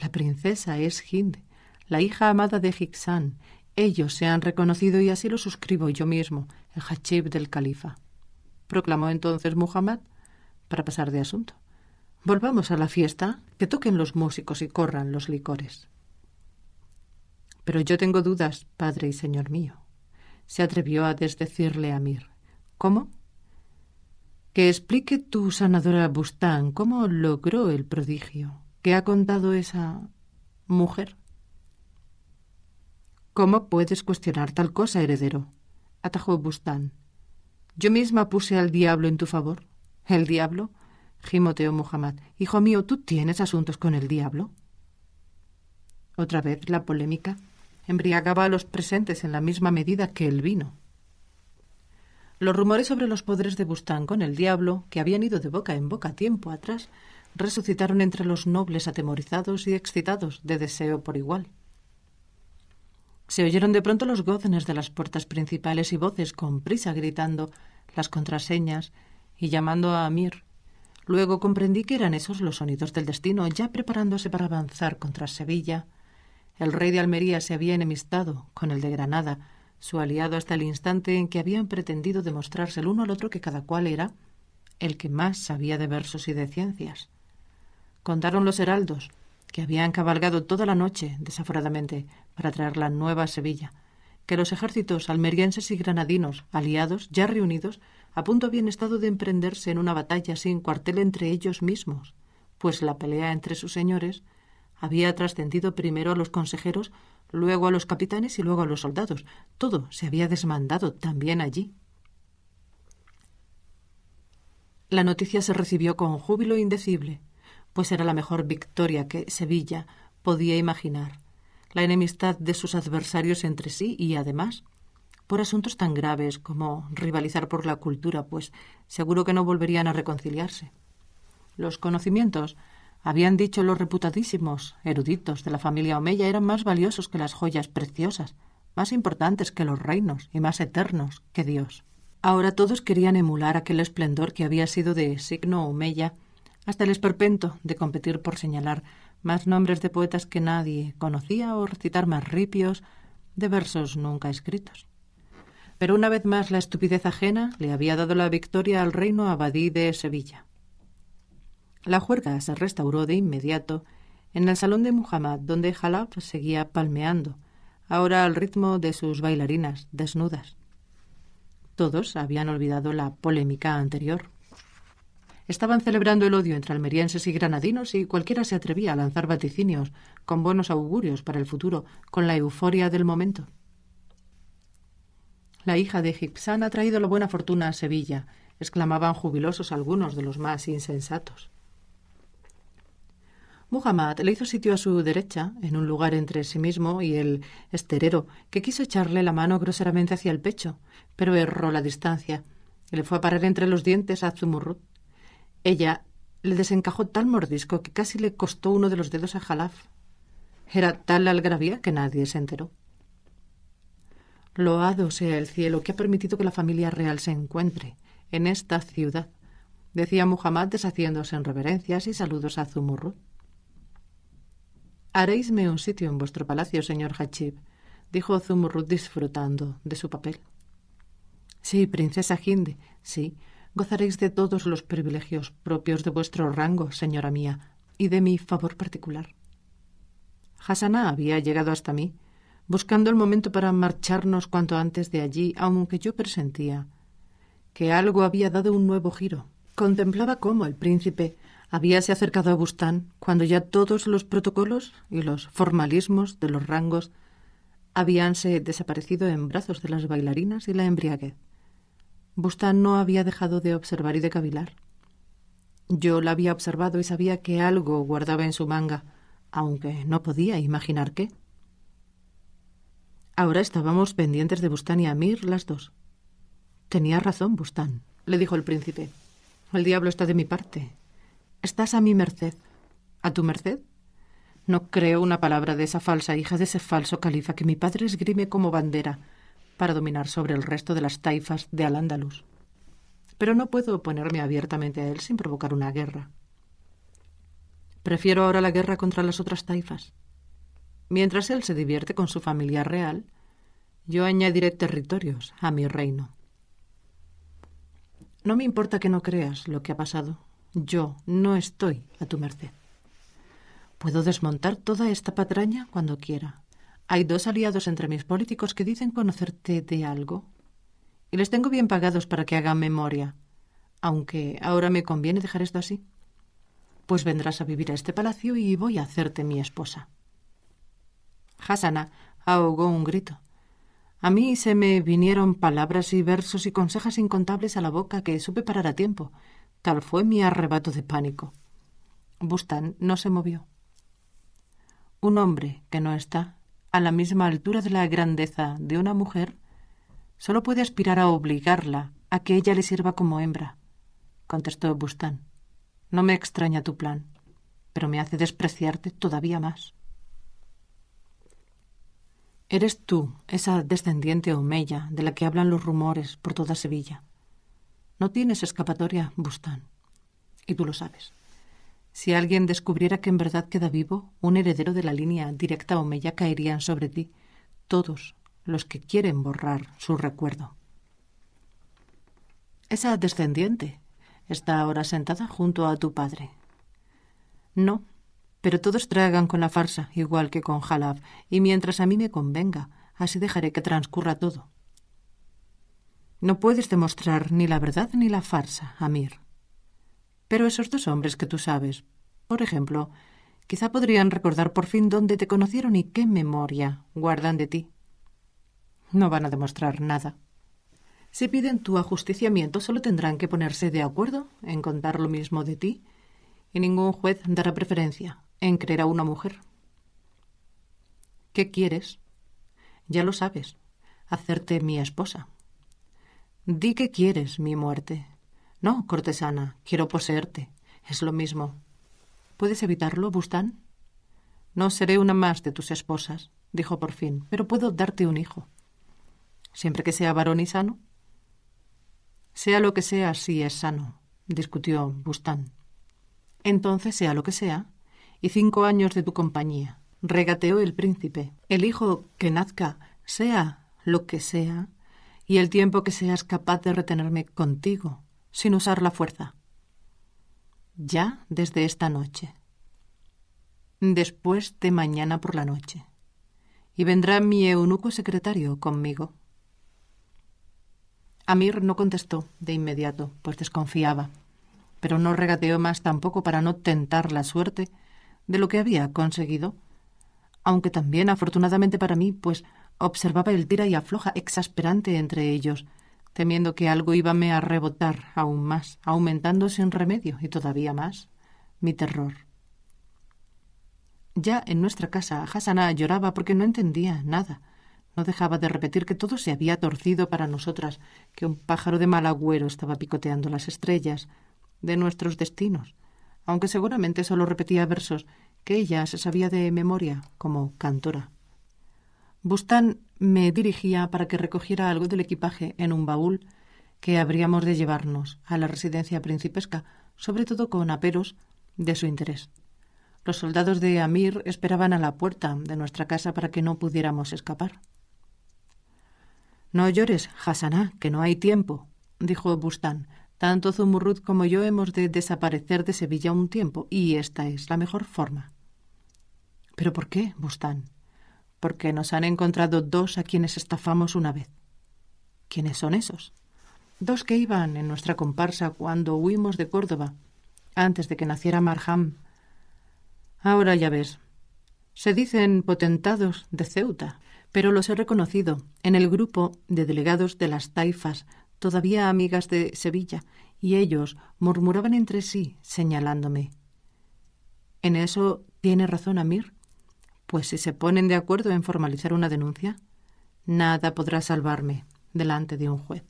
La princesa es Hind, la hija amada de Higsán. Ellos se han reconocido y así lo suscribo yo mismo, el hachib del califa. Proclamó entonces Muhammad para pasar de asunto. Volvamos a la fiesta, que toquen los músicos y corran los licores. Pero yo tengo dudas, padre y señor mío. Se atrevió a desdecirle a Mir. ¿Cómo? Que explique tu sanadora Bustán cómo logró el prodigio. —¿Qué ha contado esa mujer. ¿Cómo puedes cuestionar tal cosa, heredero? atajó Bustán. Yo misma puse al diablo en tu favor. ¿El diablo? gimoteó Muhammad. Hijo mío, ¿tú tienes asuntos con el diablo? Otra vez la polémica embriagaba a los presentes en la misma medida que el vino. Los rumores sobre los poderes de Bustán con el diablo, que habían ido de boca en boca tiempo atrás, resucitaron entre los nobles atemorizados y excitados de deseo por igual. Se oyeron de pronto los goznes de las puertas principales y voces con prisa gritando las contraseñas y llamando a Amir. Luego comprendí que eran esos los sonidos del destino, ya preparándose para avanzar contra Sevilla. El rey de Almería se había enemistado con el de Granada, su aliado hasta el instante en que habían pretendido demostrarse el uno al otro que cada cual era el que más sabía de versos y de ciencias. Contaron los heraldos, que habían cabalgado toda la noche, desaforadamente, para traer la nueva Sevilla, que los ejércitos almerienses y granadinos, aliados, ya reunidos, a punto habían estado de emprenderse en una batalla sin cuartel entre ellos mismos, pues la pelea entre sus señores había trascendido primero a los consejeros, luego a los capitanes y luego a los soldados. Todo se había desmandado también allí. La noticia se recibió con júbilo indecible, pues era la mejor victoria que Sevilla podía imaginar. La enemistad de sus adversarios entre sí y, además, por asuntos tan graves como rivalizar por la cultura, pues seguro que no volverían a reconciliarse. Los conocimientos, habían dicho los reputadísimos eruditos de la familia Omeya, eran más valiosos que las joyas preciosas, más importantes que los reinos y más eternos que Dios. Ahora todos querían emular aquel esplendor que había sido de signo Omeya hasta el esperpento de competir por señalar más nombres de poetas que nadie conocía o recitar más ripios de versos nunca escritos. Pero una vez más la estupidez ajena le había dado la victoria al reino abadí de Sevilla. La juerga se restauró de inmediato en el salón de Muhammad, donde Jalab seguía palmeando, ahora al ritmo de sus bailarinas desnudas. Todos habían olvidado la polémica anterior. Estaban celebrando el odio entre almerienses y granadinos y cualquiera se atrevía a lanzar vaticinios con buenos augurios para el futuro, con la euforia del momento. La hija de Gipsán ha traído la buena fortuna a Sevilla, exclamaban jubilosos algunos de los más insensatos. Muhammad le hizo sitio a su derecha, en un lugar entre sí mismo y el esterero, que quiso echarle la mano groseramente hacia el pecho, pero erró la distancia y le fue a parar entre los dientes a Zumurrut. Ella le desencajó tal mordisco que casi le costó uno de los dedos a Jalaf. Era tal la algarabía que nadie se enteró. Loado sea el cielo que ha permitido que la familia real se encuentre en esta ciudad, decía Muhammad deshaciéndose en reverencias y saludos a Zumurrut. Haréisme un sitio en vuestro palacio, señor Hachib, dijo Zumurrut disfrutando de su papel. Sí, princesa Hinde, sí, gozaréis de todos los privilegios propios de vuestro rango, señora mía, y de mi favor particular. Hasana había llegado hasta mí, buscando el momento para marcharnos cuanto antes de allí, aunque yo presentía que algo había dado un nuevo giro. Contemplaba cómo el príncipe habíase acercado a Bustán cuando ya todos los protocolos y los formalismos de los rangos habíanse desaparecido en brazos de las bailarinas y la embriaguez. Bustán no había dejado de observar y de cavilar. Yo la había observado y sabía que algo guardaba en su manga, aunque no podía imaginar qué. Ahora estábamos pendientes de Bustán y Amir las dos. Tenía razón, Bustán, le dijo el príncipe. El diablo está de mi parte. Estás a mi merced. ¿A tu merced? No creo una palabra de esa falsa hija de ese falso califa que mi padre esgrime como bandera para dominar sobre el resto de las taifas de Al-Ándalus. Pero no puedo oponerme abiertamente a él sin provocar una guerra. Prefiero ahora la guerra contra las otras taifas. Mientras él se divierte con su familia real, yo añadiré territorios a mi reino. No me importa que no creas lo que ha pasado. Yo no estoy a tu merced. Puedo desmontar toda esta patraña cuando quiera. Hay dos aliados entre mis políticos que dicen conocerte de algo. Y les tengo bien pagados para que hagan memoria. Aunque ahora me conviene dejar esto así. Pues vendrás a vivir a este palacio y voy a hacerte mi esposa. Hasana ahogó un grito. A mí se me vinieron palabras y versos y consejas incontables a la boca que supe parar a tiempo. Tal fue mi arrebato de pánico. Bustán no se movió. Un hombre que no está a la misma altura de la grandeza de una mujer, solo puede aspirar a obligarla a que ella le sirva como hembra, contestó Bustán. No me extraña tu plan, pero me hace despreciarte todavía más. Eres tú, esa descendiente omeya de la que hablan los rumores por toda Sevilla. No tienes escapatoria, Bustán, y tú lo sabes. Si alguien descubriera que en verdad queda vivo, un heredero de la línea directa Omeya caerían sobre ti, todos los que quieren borrar su recuerdo. Esa descendiente está ahora sentada junto a tu padre. No, pero todos tragan con la farsa, igual que con Jalab, y mientras a mí me convenga, así dejaré que transcurra todo. No puedes demostrar ni la verdad ni la farsa, Amir. Pero esos dos hombres que tú sabes, por ejemplo, quizá podrían recordar por fin dónde te conocieron y qué memoria guardan de ti. No van a demostrar nada. Si piden tu ajusticiamiento, solo tendrán que ponerse de acuerdo en contar lo mismo de ti, y ningún juez dará preferencia en creer a una mujer. ¿Qué quieres? Ya lo sabes, hacerte mi esposa. Di que quieres mi muerte, no, cortesana, quiero poseerte. Es lo mismo. ¿Puedes evitarlo, Bustán? No seré una más de tus esposas, dijo por fin, pero puedo darte un hijo. Siempre que sea varón y sano. Sea lo que sea, si es sano, discutió Bustán. Entonces sea lo que sea, y cinco años de tu compañía. Regateó el príncipe. El hijo que nazca, sea lo que sea, y el tiempo que seas capaz de retenerme contigo, sin usar la fuerza. Ya desde esta noche. Después de mañana por la noche. Y vendrá mi eunuco secretario conmigo. Amir no contestó de inmediato, pues desconfiaba, pero no regateó más tampoco para no tentar la suerte de lo que había conseguido, aunque también afortunadamente para mí, pues observaba el tira y afloja exasperante entre ellos, temiendo que algo íbame a rebotar aún más, aumentando sin remedio y todavía más mi terror. Ya en nuestra casa, Hasana lloraba porque no entendía nada. No dejaba de repetir que todo se había torcido para nosotras, que un pájaro de mal agüero estaba picoteando las estrellas de nuestros destinos, aunque seguramente solo repetía versos que ella se sabía de memoria como cantora. Bustán me dirigía para que recogiera algo del equipaje en un baúl que habríamos de llevarnos a la residencia principesca, sobre todo con aperos de su interés. Los soldados de Amir esperaban a la puerta de nuestra casa para que no pudiéramos escapar. No llores, Hasaná, que no hay tiempo, dijo Bustán. Tanto Zumurrud como yo hemos de desaparecer de Sevilla un tiempo, y esta es la mejor forma. ¿Pero por qué, Bustán? porque nos han encontrado dos a quienes estafamos una vez. ¿Quiénes son esos? Dos que iban en nuestra comparsa cuando huimos de Córdoba, antes de que naciera Marham. Ahora ya ves, se dicen potentados de Ceuta, pero los he reconocido en el grupo de delegados de las taifas, todavía amigas de Sevilla, y ellos murmuraban entre sí, señalándome. En eso tiene razón Amir. Pues si se ponen de acuerdo en formalizar una denuncia, nada podrá salvarme delante de un juez.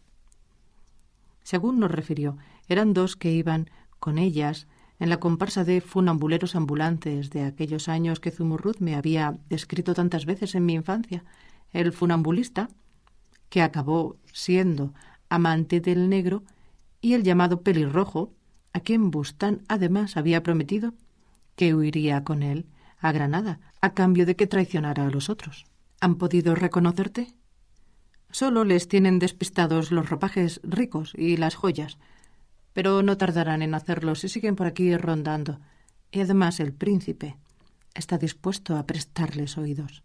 Según nos refirió, eran dos que iban con ellas en la comparsa de funambuleros ambulantes de aquellos años que Zumurrud me había descrito tantas veces en mi infancia, el funambulista, que acabó siendo amante del negro, y el llamado pelirrojo, a quien Bustán además había prometido que huiría con él a Granada a cambio de que traicionara a los otros. ¿Han podido reconocerte? Solo les tienen despistados los ropajes ricos y las joyas, pero no tardarán en hacerlo si siguen por aquí rondando. Y además el príncipe está dispuesto a prestarles oídos.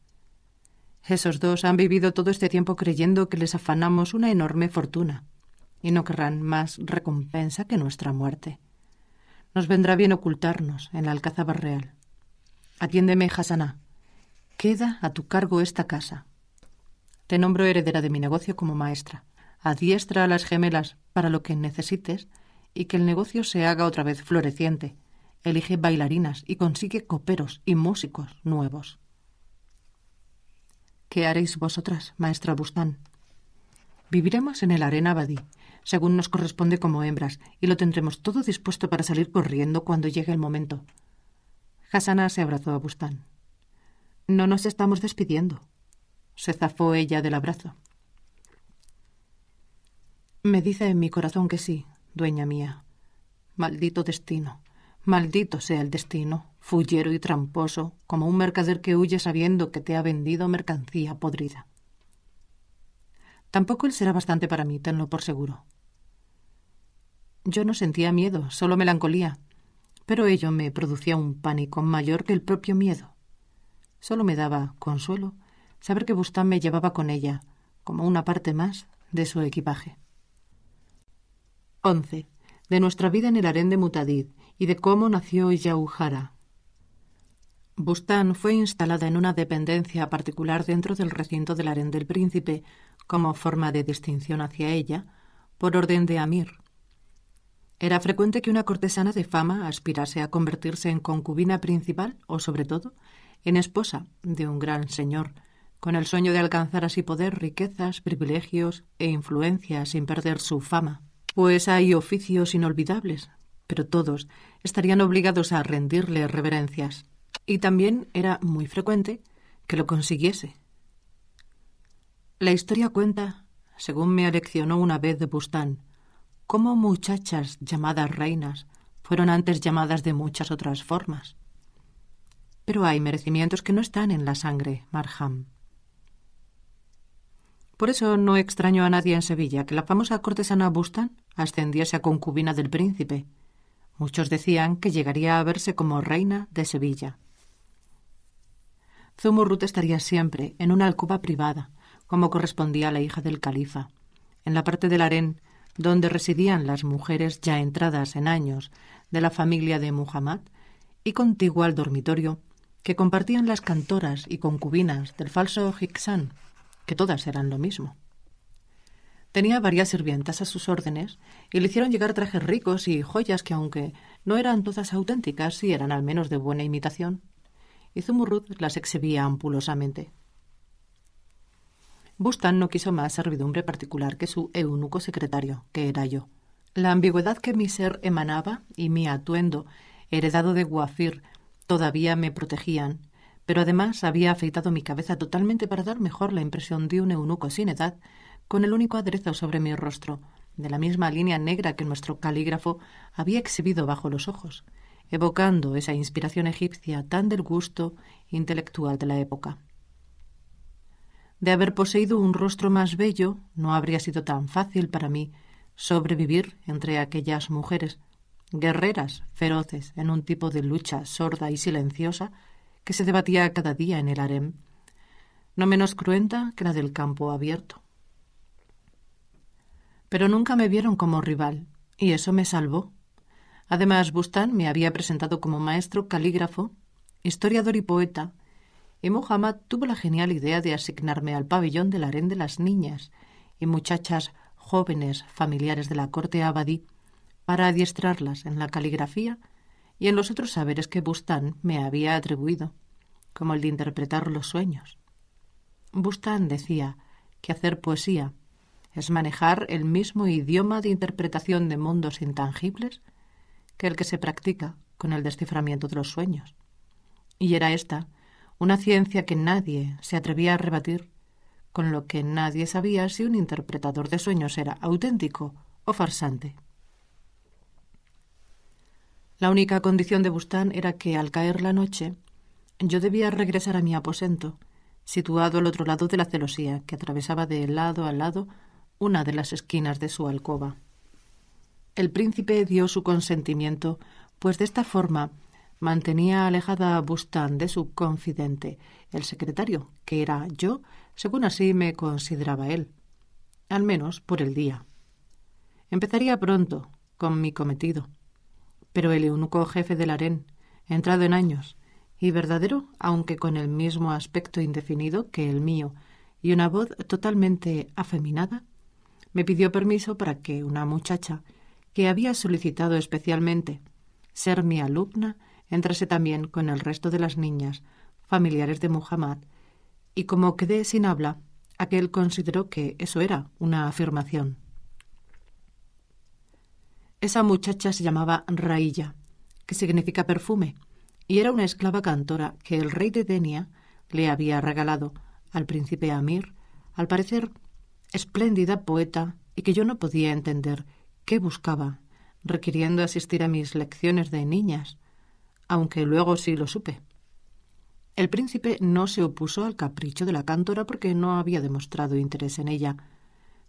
Esos dos han vivido todo este tiempo creyendo que les afanamos una enorme fortuna, y no querrán más recompensa que nuestra muerte. Nos vendrá bien ocultarnos en la alcazaba real. Atiéndeme, Hassaná. Queda a tu cargo esta casa. Te nombro heredera de mi negocio como maestra. Adiestra a las gemelas para lo que necesites y que el negocio se haga otra vez floreciente. Elige bailarinas y consigue coperos y músicos nuevos. ¿Qué haréis vosotras, maestra Bustán? Viviremos en el arena abadí, según nos corresponde como hembras, y lo tendremos todo dispuesto para salir corriendo cuando llegue el momento. Casana se abrazó a Bustán. No nos estamos despidiendo. Se zafó ella del abrazo. Me dice en mi corazón que sí, dueña mía. Maldito destino. Maldito sea el destino, fullero y tramposo, como un mercader que huye sabiendo que te ha vendido mercancía podrida. Tampoco él será bastante para mí, tenlo por seguro. Yo no sentía miedo, solo melancolía, pero ello me producía un pánico mayor que el propio miedo. Solo me daba consuelo saber que Bustán me llevaba con ella, como una parte más de su equipaje. 11. De nuestra vida en el harén de Mutadid y de cómo nació Yauhara. Bustán fue instalada en una dependencia particular dentro del recinto del harén del príncipe, como forma de distinción hacia ella, por orden de Amir, era frecuente que una cortesana de fama aspirase a convertirse en concubina principal o, sobre todo, en esposa de un gran señor, con el sueño de alcanzar así poder, riquezas, privilegios e influencia sin perder su fama. Pues hay oficios inolvidables, pero todos estarían obligados a rendirle reverencias. Y también era muy frecuente que lo consiguiese. La historia cuenta, según me aleccionó una vez de Bustán, cómo muchachas llamadas reinas fueron antes llamadas de muchas otras formas. Pero hay merecimientos que no están en la sangre, Marham. Por eso no extraño a nadie en Sevilla que la famosa cortesana Bustan ascendiese a concubina del príncipe. Muchos decían que llegaría a verse como reina de Sevilla. Zumurrut estaría siempre en una alcoba privada, como correspondía a la hija del califa, en la parte del harén donde residían las mujeres ya entradas en años de la familia de Muhammad, y contiguo al dormitorio que compartían las cantoras y concubinas del falso Hiksan, que todas eran lo mismo. Tenía varias sirvientas a sus órdenes y le hicieron llegar trajes ricos y joyas que, aunque no eran todas auténticas, y eran al menos de buena imitación, y Zumurrud las exhibía ampulosamente. Bustan no quiso más servidumbre particular que su eunuco secretario, que era yo. La ambigüedad que mi ser emanaba y mi atuendo, heredado de Guafir, todavía me protegían, pero además había afeitado mi cabeza totalmente para dar mejor la impresión de un eunuco sin edad, con el único aderezo sobre mi rostro, de la misma línea negra que nuestro calígrafo había exhibido bajo los ojos, evocando esa inspiración egipcia tan del gusto intelectual de la época. De haber poseído un rostro más bello, no habría sido tan fácil para mí sobrevivir entre aquellas mujeres, guerreras feroces en un tipo de lucha sorda y silenciosa que se debatía cada día en el harem, no menos cruenta que la del campo abierto. Pero nunca me vieron como rival, y eso me salvó. Además, Bustán me había presentado como maestro calígrafo, historiador y poeta, y Muhammad tuvo la genial idea de asignarme al pabellón del harén de las niñas y muchachas jóvenes familiares de la corte abadí para adiestrarlas en la caligrafía y en los otros saberes que Bustán me había atribuido, como el de interpretar los sueños. Bustán decía que hacer poesía es manejar el mismo idioma de interpretación de mundos intangibles que el que se practica con el desciframiento de los sueños. Y era esta una ciencia que nadie se atrevía a rebatir, con lo que nadie sabía si un interpretador de sueños era auténtico o farsante. La única condición de Bustán era que al caer la noche yo debía regresar a mi aposento, situado al otro lado de la celosía, que atravesaba de lado a lado una de las esquinas de su alcoba. El príncipe dio su consentimiento, pues de esta forma mantenía alejada a Bustán de su confidente, el secretario, que era yo, según así me consideraba él, al menos por el día. Empezaría pronto con mi cometido, pero el eunuco jefe del harén, entrado en años, y verdadero, aunque con el mismo aspecto indefinido que el mío, y una voz totalmente afeminada, me pidió permiso para que una muchacha, que había solicitado especialmente ser mi alumna, entrase también con el resto de las niñas, familiares de Muhammad, y como quedé sin habla, aquel consideró que eso era una afirmación. Esa muchacha se llamaba Railla, que significa perfume, y era una esclava cantora que el rey de Denia le había regalado al príncipe Amir, al parecer espléndida poeta, y que yo no podía entender qué buscaba, requiriendo asistir a mis lecciones de niñas, aunque luego sí lo supe. El príncipe no se opuso al capricho de la cántora porque no había demostrado interés en ella,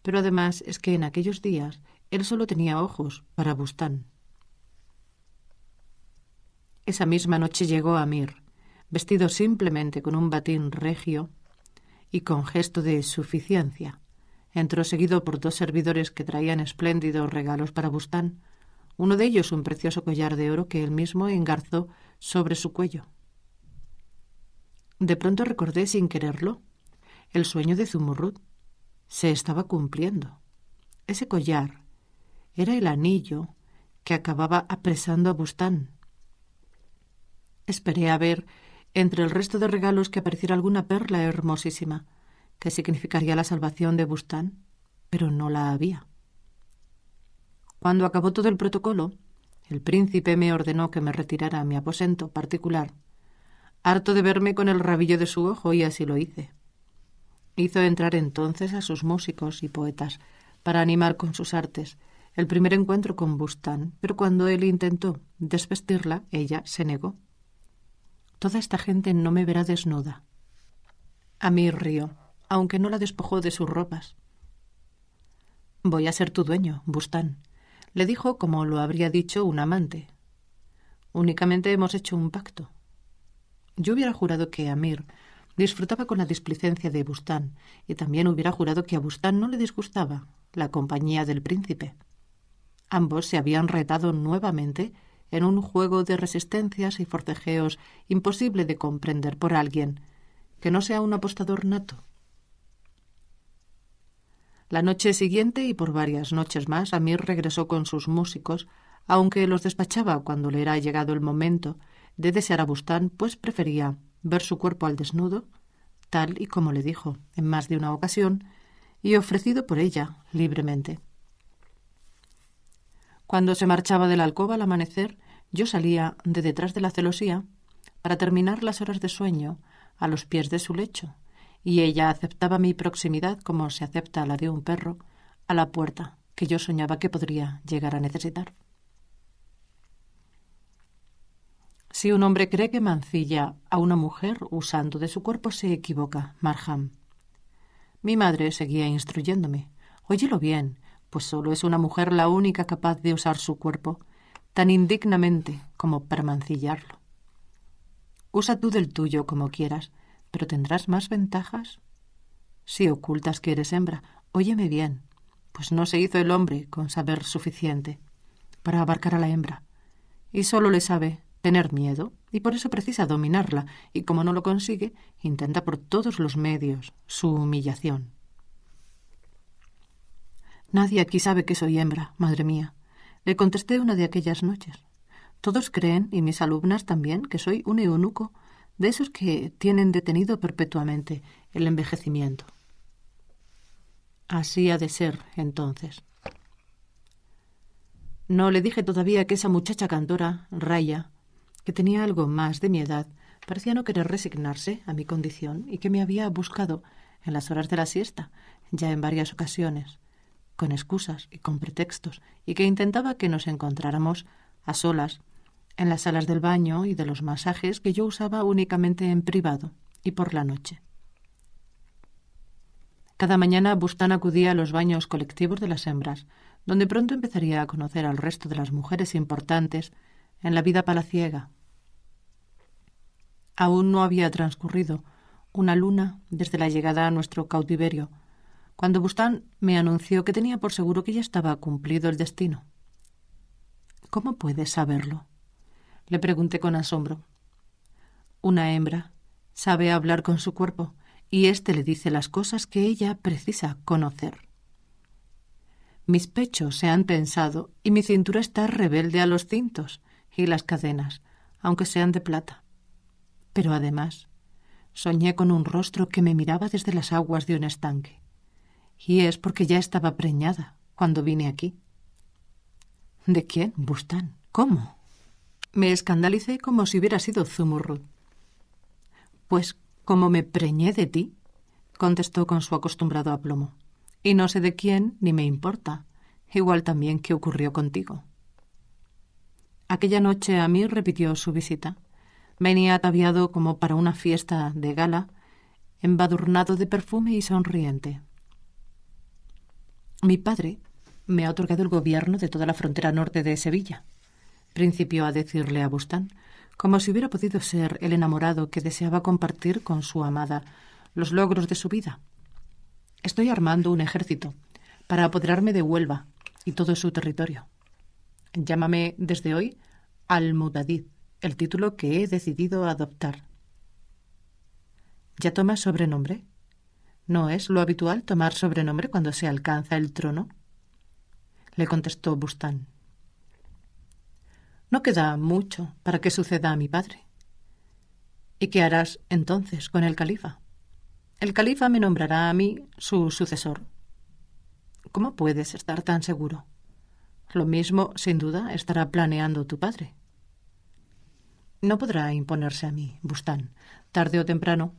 pero además es que en aquellos días él solo tenía ojos para Bustán. Esa misma noche llegó Amir, vestido simplemente con un batín regio y con gesto de suficiencia. Entró seguido por dos servidores que traían espléndidos regalos para Bustán, uno de ellos un precioso collar de oro que él mismo engarzó sobre su cuello. De pronto recordé, sin quererlo, el sueño de Zumurrut. Se estaba cumpliendo. Ese collar era el anillo que acababa apresando a Bustán. Esperé a ver entre el resto de regalos que apareciera alguna perla hermosísima, que significaría la salvación de Bustán, pero no la había. Cuando acabó todo el protocolo, el príncipe me ordenó que me retirara a mi aposento particular, harto de verme con el rabillo de su ojo, y así lo hice. Hizo entrar entonces a sus músicos y poetas para animar con sus artes el primer encuentro con Bustán, pero cuando él intentó desvestirla, ella se negó. Toda esta gente no me verá desnuda. A mí río, aunque no la despojó de sus ropas. Voy a ser tu dueño, Bustán, le dijo como lo habría dicho un amante. Únicamente hemos hecho un pacto. Yo hubiera jurado que Amir disfrutaba con la displicencia de Bustán y también hubiera jurado que a Bustán no le disgustaba la compañía del príncipe. Ambos se habían retado nuevamente en un juego de resistencias y forcejeos imposible de comprender por alguien que no sea un apostador nato. La noche siguiente y por varias noches más, Amir regresó con sus músicos, aunque los despachaba cuando le era llegado el momento de desear a Bustán, pues prefería ver su cuerpo al desnudo, tal y como le dijo en más de una ocasión, y ofrecido por ella libremente. Cuando se marchaba de la alcoba al amanecer, yo salía de detrás de la celosía para terminar las horas de sueño a los pies de su lecho, y ella aceptaba mi proximidad como se acepta la de un perro a la puerta que yo soñaba que podría llegar a necesitar. Si un hombre cree que mancilla a una mujer usando de su cuerpo, se equivoca, Marham. Mi madre seguía instruyéndome. Óyelo bien, pues solo es una mujer la única capaz de usar su cuerpo tan indignamente como para mancillarlo. Usa tú del tuyo como quieras, pero tendrás más ventajas. Si ocultas que eres hembra, óyeme bien, pues no se hizo el hombre con saber suficiente para abarcar a la hembra, y solo le sabe tener miedo, y por eso precisa dominarla, y como no lo consigue, intenta por todos los medios su humillación. Nadie aquí sabe que soy hembra, madre mía, le contesté una de aquellas noches. Todos creen, y mis alumnas también, que soy un eunuco, de esos que tienen detenido perpetuamente el envejecimiento. Así ha de ser, entonces. No le dije todavía que esa muchacha cantora, Raya, que tenía algo más de mi edad, parecía no querer resignarse a mi condición y que me había buscado en las horas de la siesta, ya en varias ocasiones, con excusas y con pretextos, y que intentaba que nos encontráramos a solas en las salas del baño y de los masajes que yo usaba únicamente en privado y por la noche. Cada mañana Bustán acudía a los baños colectivos de las hembras, donde pronto empezaría a conocer al resto de las mujeres importantes en la vida palaciega. Aún no había transcurrido una luna desde la llegada a nuestro cautiverio, cuando Bustán me anunció que tenía por seguro que ya estaba cumplido el destino. ¿Cómo puedes saberlo? Le pregunté con asombro. Una hembra sabe hablar con su cuerpo y éste le dice las cosas que ella precisa conocer. Mis pechos se han tensado y mi cintura está rebelde a los cintos y las cadenas, aunque sean de plata. Pero además, soñé con un rostro que me miraba desde las aguas de un estanque. Y es porque ya estaba preñada cuando vine aquí. ¿De quién, Bustán? ¿Cómo? Me escandalicé como si hubiera sido zumurro. Pues como me preñé de ti, contestó con su acostumbrado aplomo. Y no sé de quién ni me importa. Igual también qué ocurrió contigo. Aquella noche a mí repitió su visita. Venía ataviado como para una fiesta de gala, embadurnado de perfume y sonriente. Mi padre me ha otorgado el gobierno de toda la frontera norte de Sevilla, principió a decirle a Bustán, como si hubiera podido ser el enamorado que deseaba compartir con su amada los logros de su vida. Estoy armando un ejército para apoderarme de Huelva y todo su territorio. Llámame desde hoy Almudadid, el título que he decidido adoptar. ¿Ya tomas sobrenombre? ¿No es lo habitual tomar sobrenombre cuando se alcanza el trono? Le contestó Bustán. No queda mucho para que suceda a mi padre. ¿Y qué harás entonces con el califa? El califa me nombrará a mí su sucesor. ¿Cómo puedes estar tan seguro? Lo mismo, sin duda, estará planeando tu padre. No podrá imponerse a mí, Bustán. Tarde o temprano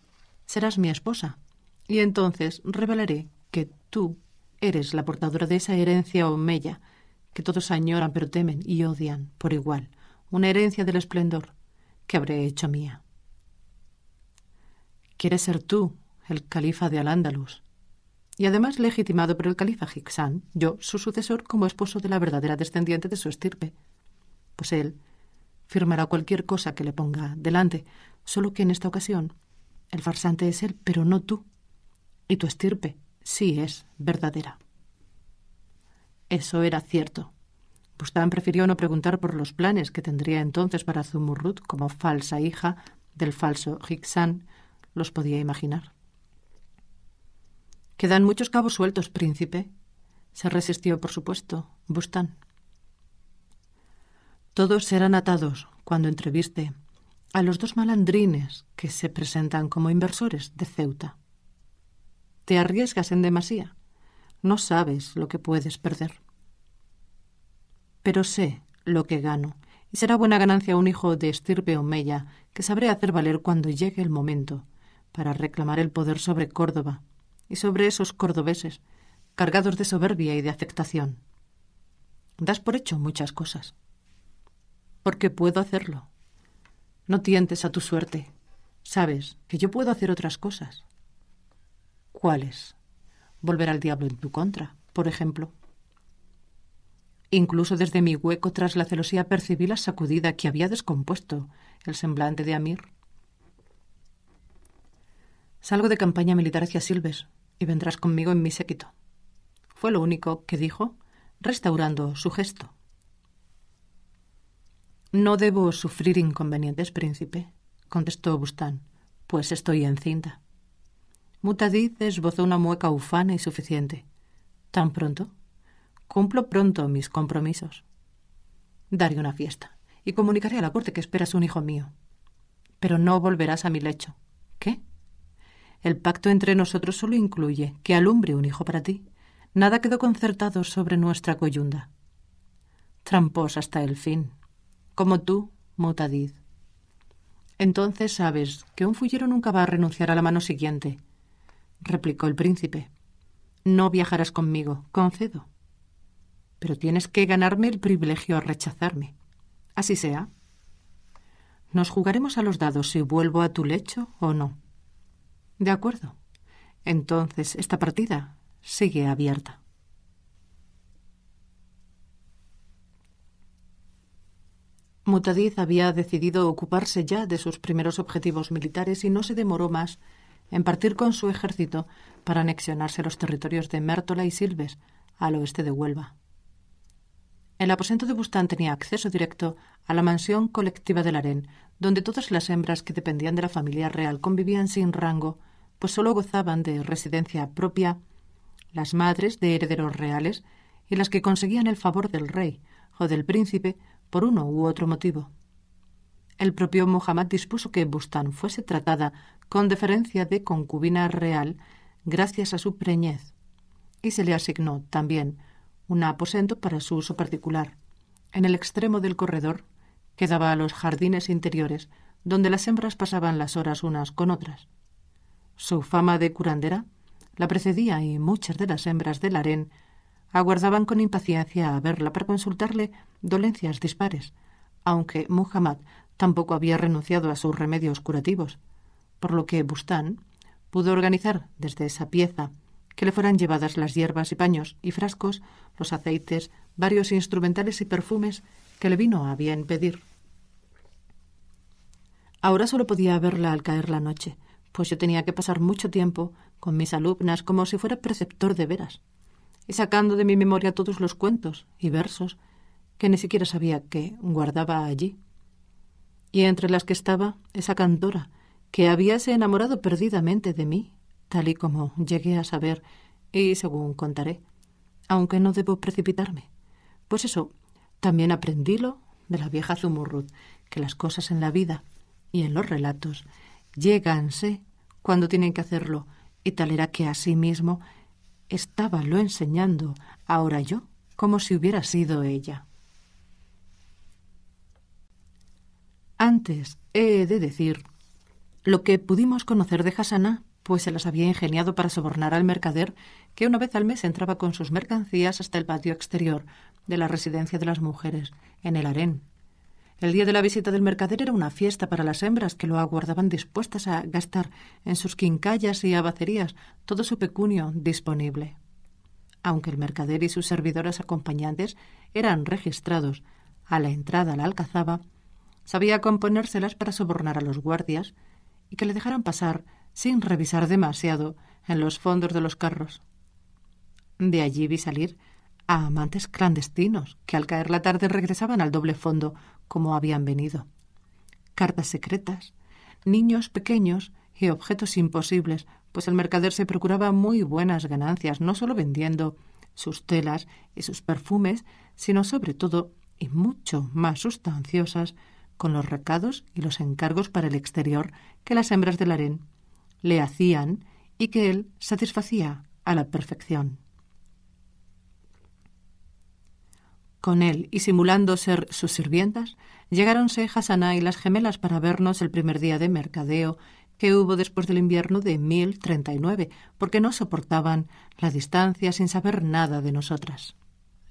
serás mi esposa. Y entonces revelaré que tú eres la portadora de esa herencia omeya que todos añoran pero temen y odian por igual, una herencia del esplendor que habré hecho mía. Quieres ser tú el califa de Al-Ándalus, y además legitimado por el califa Hixán, yo su sucesor como esposo de la verdadera descendiente de su estirpe. Pues él firmará cualquier cosa que le ponga delante, solo que en esta ocasión el farsante es él, pero no tú. Y tu estirpe sí es verdadera. Eso era cierto. Bustán prefirió no preguntar por los planes que tendría entonces para Zumurrut como falsa hija del falso Hiksan. Los podía imaginar. Quedan muchos cabos sueltos, príncipe. Se resistió, por supuesto, Bustán. Todos serán atados cuando entreviste a los dos malandrines que se presentan como inversores de Ceuta. Te arriesgas en demasía. No sabes lo que puedes perder. Pero sé lo que gano, y será buena ganancia un hijo de estirpe Omeya que sabré hacer valer cuando llegue el momento para reclamar el poder sobre Córdoba y sobre esos cordobeses cargados de soberbia y de afectación. Das por hecho muchas cosas. Porque puedo hacerlo. No tientes a tu suerte. Sabes que yo puedo hacer otras cosas. ¿Cuáles? volver al diablo en tu contra, por ejemplo. Incluso desde mi hueco tras la celosía percibí la sacudida que había descompuesto el semblante de Amir. Salgo de campaña militar hacia Silves y vendrás conmigo en mi séquito. Fue lo único que dijo, restaurando su gesto. No debo sufrir inconvenientes, príncipe, contestó Bustán, pues estoy encinta. Mutadid esbozó una mueca ufana y suficiente. ¿Tan pronto? Cumplo pronto mis compromisos. Daré una fiesta y comunicaré a la corte que esperas un hijo mío. Pero no volverás a mi lecho. ¿Qué? El pacto entre nosotros solo incluye que alumbre un hijo para ti. Nada quedó concertado sobre nuestra coyunda. Trampos hasta el fin. Como tú, Mutadid. Entonces sabes que un fullero nunca va a renunciar a la mano siguiente, replicó el príncipe. No viajarás conmigo, concedo. Pero tienes que ganarme el privilegio de rechazarme. Así sea. Nos jugaremos a los dados si vuelvo a tu lecho o no. De acuerdo. Entonces, esta partida sigue abierta. Mutadiz había decidido ocuparse ya de sus primeros objetivos militares y no se demoró más en partir con su ejército para anexionarse los territorios de Mértola y Silves, al oeste de Huelva. El aposento de Bustán tenía acceso directo a la mansión colectiva de Harén, donde todas las hembras que dependían de la familia real convivían sin rango, pues sólo gozaban de residencia propia las madres de herederos reales y las que conseguían el favor del rey o del príncipe por uno u otro motivo. El propio Muhammad dispuso que Bustan fuese tratada con deferencia de concubina real gracias a su preñez, y se le asignó también un aposento para su uso particular. En el extremo del corredor daba a los jardines interiores, donde las hembras pasaban las horas unas con otras. Su fama de curandera la precedía y muchas de las hembras del harén aguardaban con impaciencia a verla para consultarle dolencias dispares, aunque Muhammad Tampoco había renunciado a sus remedios curativos, por lo que Bustán pudo organizar desde esa pieza que le fueran llevadas las hierbas y paños y frascos, los aceites, varios instrumentales y perfumes que le vino a bien pedir. Ahora solo podía verla al caer la noche, pues yo tenía que pasar mucho tiempo con mis alumnas como si fuera preceptor de veras, y sacando de mi memoria todos los cuentos y versos que ni siquiera sabía que guardaba allí y entre las que estaba esa cantora, que habíase enamorado perdidamente de mí, tal y como llegué a saber y según contaré, aunque no debo precipitarme. Pues eso, también aprendílo de la vieja Zumurrud, que las cosas en la vida y en los relatos lleganse cuando tienen que hacerlo, y tal era que así sí estaba lo enseñando ahora yo como si hubiera sido ella. Antes he de decir lo que pudimos conocer de Hasana, pues se las había ingeniado para sobornar al mercader que una vez al mes entraba con sus mercancías hasta el patio exterior de la residencia de las mujeres, en el harén. El día de la visita del mercader era una fiesta para las hembras que lo aguardaban dispuestas a gastar en sus quincallas y abacerías todo su pecunio disponible. Aunque el mercader y sus servidoras acompañantes eran registrados a la entrada a la alcazaba, Sabía componérselas para sobornar a los guardias y que le dejaran pasar sin revisar demasiado en los fondos de los carros. De allí vi salir a amantes clandestinos que al caer la tarde regresaban al doble fondo como habían venido. Cartas secretas, niños pequeños y objetos imposibles, pues el mercader se procuraba muy buenas ganancias, no solo vendiendo sus telas y sus perfumes, sino sobre todo, y mucho más sustanciosas, con los recados y los encargos para el exterior que las hembras del harén le hacían y que él satisfacía a la perfección. Con él y simulando ser sus sirvientas, llegáronse Hassaná y las gemelas para vernos el primer día de mercadeo que hubo después del invierno de 1039, porque no soportaban la distancia sin saber nada de nosotras.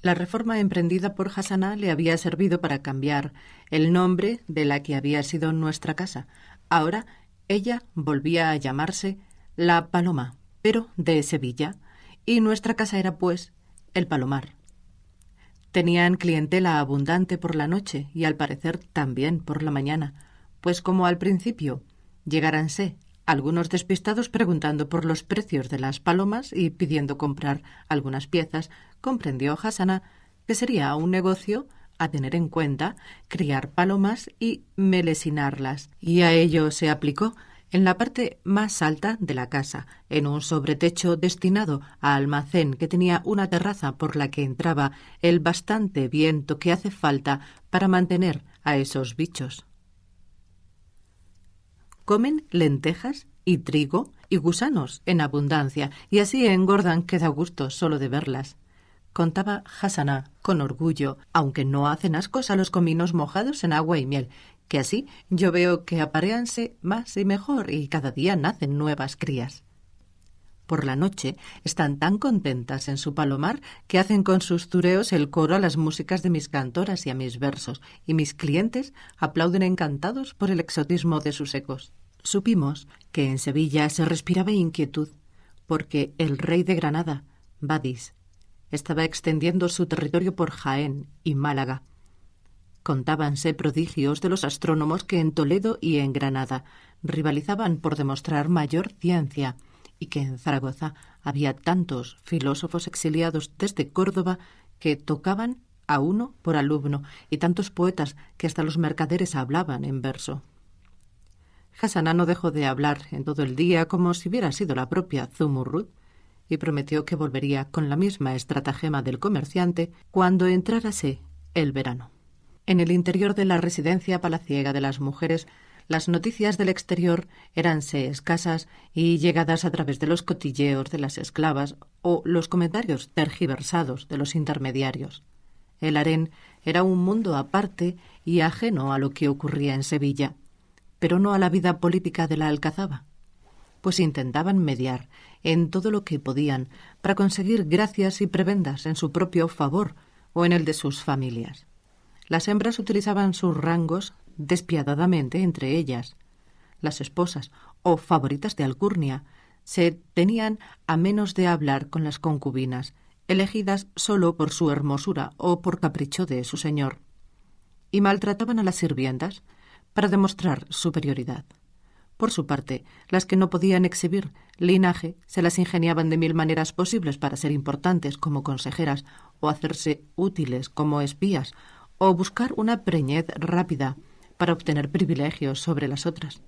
La reforma emprendida por Hassaná le había servido para cambiar el nombre de la que había sido nuestra casa. Ahora ella volvía a llamarse La Paloma, pero de Sevilla, y nuestra casa era, pues, El Palomar. Tenían clientela abundante por la noche y al parecer también por la mañana, pues como al principio llegáranse algunos despistados preguntando por los precios de las palomas y pidiendo comprar algunas piezas, comprendió Hasana que sería un negocio a tener en cuenta criar palomas y melesinarlas, y a ello se aplicó en la parte más alta de la casa, en un sobretecho destinado a almacén que tenía una terraza por la que entraba el bastante viento que hace falta para mantener a esos bichos. Comen lentejas y trigo y gusanos en abundancia, y así engordan que da gusto solo de verlas. Contaba Hassaná con orgullo, aunque no hacen ascos a los cominos mojados en agua y miel, que así yo veo que apareanse más y mejor y cada día nacen nuevas crías. Por la noche están tan contentas en su palomar que hacen con sus tureos el coro a las músicas de mis cantoras y a mis versos, y mis clientes aplauden encantados por el exotismo de sus ecos. Supimos que en Sevilla se respiraba inquietud, porque el rey de Granada, Badis, estaba extendiendo su territorio por Jaén y Málaga. Contábanse prodigios de los astrónomos que en Toledo y en Granada rivalizaban por demostrar mayor ciencia y que en Zaragoza había tantos filósofos exiliados desde Córdoba que tocaban a uno por alumno y tantos poetas que hasta los mercaderes hablaban en verso. Hassaná no dejó de hablar en todo el día como si hubiera sido la propia Zumurrut y prometió que volvería con la misma estratagema del comerciante cuando entrárase el verano. En el interior de la residencia palaciega de las mujeres las noticias del exterior eranse escasas y llegadas a través de los cotilleos de las esclavas o los comentarios tergiversados de los intermediarios. El harén era un mundo aparte y ajeno a lo que ocurría en Sevilla, pero no a la vida política de la Alcazaba, pues intentaban mediar en todo lo que podían para conseguir gracias y prebendas en su propio favor o en el de sus familias. Las hembras utilizaban sus rangos despiadadamente entre ellas. Las esposas o favoritas de Alcurnia se tenían a menos de hablar con las concubinas, elegidas sólo por su hermosura o por capricho de su señor, y maltrataban a las sirvientas para demostrar superioridad. Por su parte, las que no podían exhibir linaje se las ingeniaban de mil maneras posibles para ser importantes como consejeras o hacerse útiles como espías o buscar una preñez rápida para obtener privilegios sobre las otras.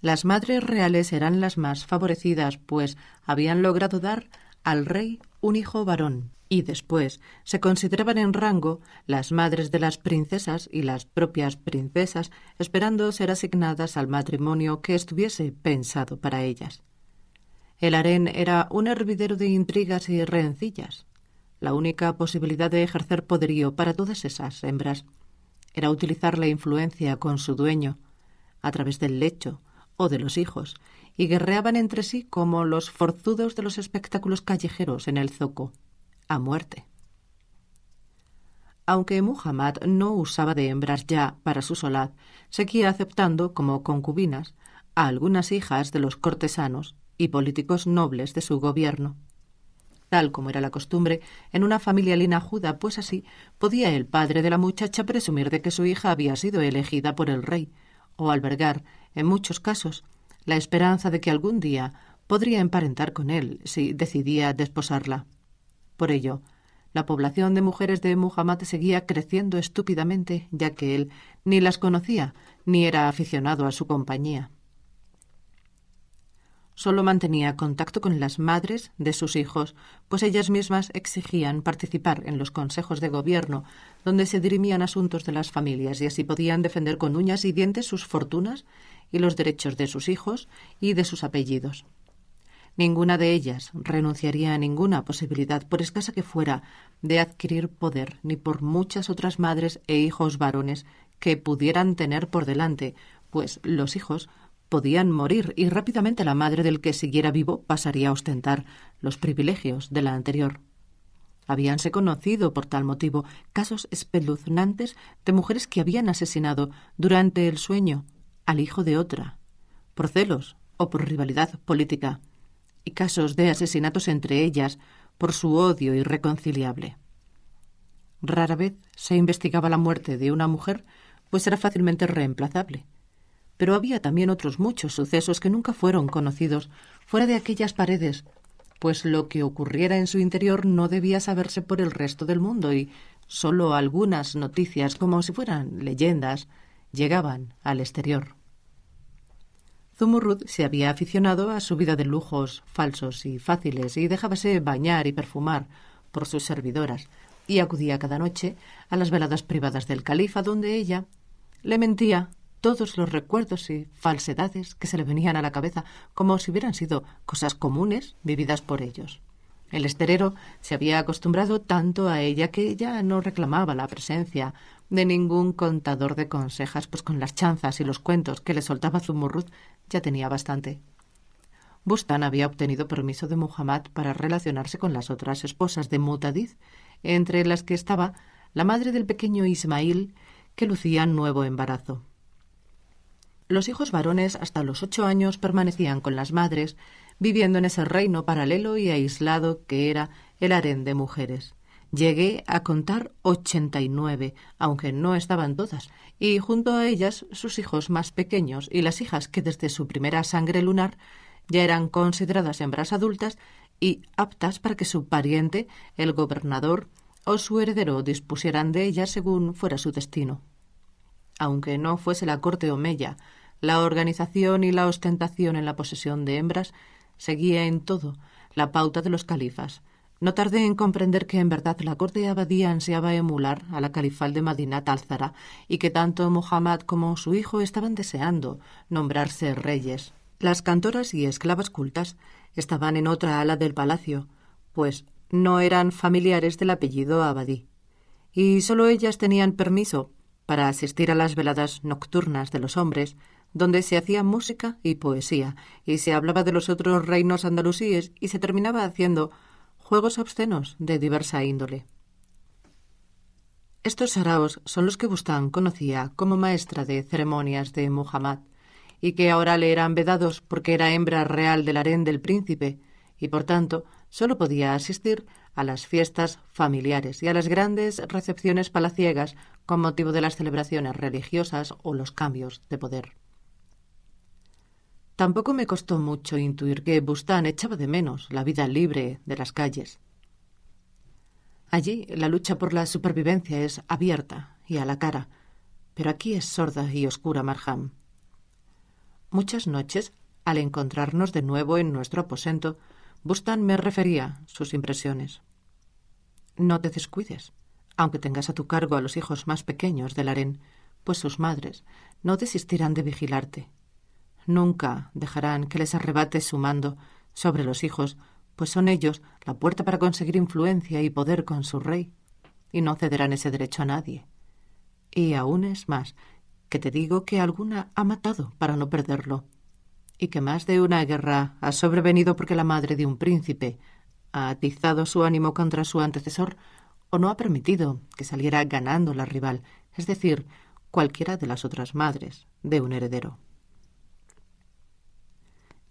Las madres reales eran las más favorecidas, pues habían logrado dar al rey un hijo varón, y después se consideraban en rango las madres de las princesas y las propias princesas, esperando ser asignadas al matrimonio que estuviese pensado para ellas. El harén era un hervidero de intrigas y rencillas, la única posibilidad de ejercer poderío para todas esas hembras era utilizar la influencia con su dueño a través del lecho o de los hijos, y guerreaban entre sí como los forzudos de los espectáculos callejeros en el zoco, a muerte. Aunque Muhammad no usaba de hembras ya para su solaz, seguía aceptando como concubinas a algunas hijas de los cortesanos y políticos nobles de su gobierno tal como era la costumbre, en una familia linajuda, pues así podía el padre de la muchacha presumir de que su hija había sido elegida por el rey, o albergar, en muchos casos, la esperanza de que algún día podría emparentar con él si decidía desposarla. Por ello, la población de mujeres de Muhammad seguía creciendo estúpidamente, ya que él ni las conocía ni era aficionado a su compañía. Solo mantenía contacto con las madres de sus hijos, pues ellas mismas exigían participar en los consejos de gobierno, donde se dirimían asuntos de las familias y así podían defender con uñas y dientes sus fortunas y los derechos de sus hijos y de sus apellidos. Ninguna de ellas renunciaría a ninguna posibilidad, por escasa que fuera, de adquirir poder, ni por muchas otras madres e hijos varones que pudieran tener por delante, pues los hijos podían morir y rápidamente la madre del que siguiera vivo pasaría a ostentar los privilegios de la anterior. Habíanse conocido por tal motivo casos espeluznantes de mujeres que habían asesinado durante el sueño al hijo de otra, por celos o por rivalidad política, y casos de asesinatos entre ellas por su odio irreconciliable. Rara vez se investigaba la muerte de una mujer, pues era fácilmente reemplazable pero había también otros muchos sucesos que nunca fueron conocidos fuera de aquellas paredes, pues lo que ocurriera en su interior no debía saberse por el resto del mundo y solo algunas noticias, como si fueran leyendas, llegaban al exterior. Zumurrud se había aficionado a su vida de lujos falsos y fáciles y dejábase bañar y perfumar por sus servidoras y acudía cada noche a las veladas privadas del califa donde ella le mentía todos los recuerdos y falsedades que se le venían a la cabeza, como si hubieran sido cosas comunes vividas por ellos. El esterero se había acostumbrado tanto a ella que ya no reclamaba la presencia de ningún contador de consejas, pues con las chanzas y los cuentos que le soltaba Zumurrud ya tenía bastante. Bustán había obtenido permiso de Muhammad para relacionarse con las otras esposas de Mutadiz, entre las que estaba la madre del pequeño Ismail, que lucía nuevo embarazo los hijos varones hasta los ocho años permanecían con las madres, viviendo en ese reino paralelo y aislado que era el harén de mujeres. Llegué a contar ochenta y nueve, aunque no estaban todas, y junto a ellas sus hijos más pequeños y las hijas que desde su primera sangre lunar ya eran consideradas hembras adultas y aptas para que su pariente, el gobernador o su heredero dispusieran de ellas según fuera su destino. Aunque no fuese la corte omeya la organización y la ostentación en la posesión de hembras seguía en todo la pauta de los califas. No tardé en comprender que en verdad la corte de abadía ansiaba emular a la califal de Madinat al y que tanto Muhammad como su hijo estaban deseando nombrarse reyes. Las cantoras y esclavas cultas estaban en otra ala del palacio, pues no eran familiares del apellido abadí, y solo ellas tenían permiso para asistir a las veladas nocturnas de los hombres donde se hacía música y poesía, y se hablaba de los otros reinos andalusíes y se terminaba haciendo juegos obscenos de diversa índole. Estos saraos son los que Bustán conocía como maestra de ceremonias de Muhammad, y que ahora le eran vedados porque era hembra real del harén del príncipe, y por tanto sólo podía asistir a las fiestas familiares y a las grandes recepciones palaciegas con motivo de las celebraciones religiosas o los cambios de poder. Tampoco me costó mucho intuir que Bustán echaba de menos la vida libre de las calles. Allí la lucha por la supervivencia es abierta y a la cara, pero aquí es sorda y oscura Marham. Muchas noches, al encontrarnos de nuevo en nuestro aposento, Bustán me refería sus impresiones. No te descuides, aunque tengas a tu cargo a los hijos más pequeños del harén, pues sus madres no desistirán de vigilarte. Nunca dejarán que les arrebate su mando sobre los hijos, pues son ellos la puerta para conseguir influencia y poder con su rey, y no cederán ese derecho a nadie. Y aún es más, que te digo que alguna ha matado para no perderlo, y que más de una guerra ha sobrevenido porque la madre de un príncipe ha atizado su ánimo contra su antecesor o no ha permitido que saliera ganando la rival, es decir, cualquiera de las otras madres de un heredero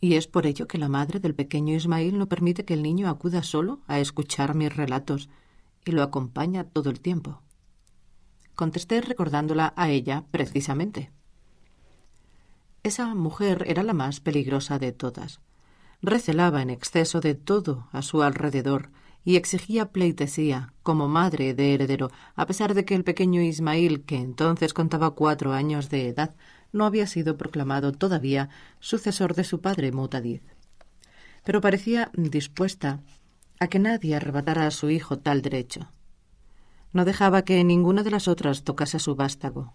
y es por ello que la madre del pequeño Ismael no permite que el niño acuda solo a escuchar mis relatos y lo acompaña todo el tiempo. Contesté recordándola a ella precisamente. Esa mujer era la más peligrosa de todas. Recelaba en exceso de todo a su alrededor y exigía pleitesía como madre de heredero, a pesar de que el pequeño Ismael, que entonces contaba cuatro años de edad, no había sido proclamado todavía sucesor de su padre Mutadiz. Pero parecía dispuesta a que nadie arrebatara a su hijo tal derecho. No dejaba que ninguna de las otras tocase a su vástago.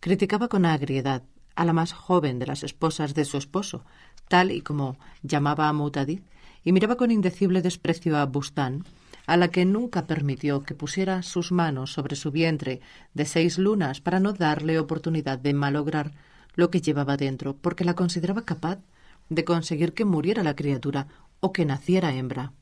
Criticaba con agriedad a la más joven de las esposas de su esposo, tal y como llamaba a Mutadiz, y miraba con indecible desprecio a Bustán, a la que nunca permitió que pusiera sus manos sobre su vientre de seis lunas para no darle oportunidad de malograr lo que llevaba dentro, porque la consideraba capaz de conseguir que muriera la criatura o que naciera hembra.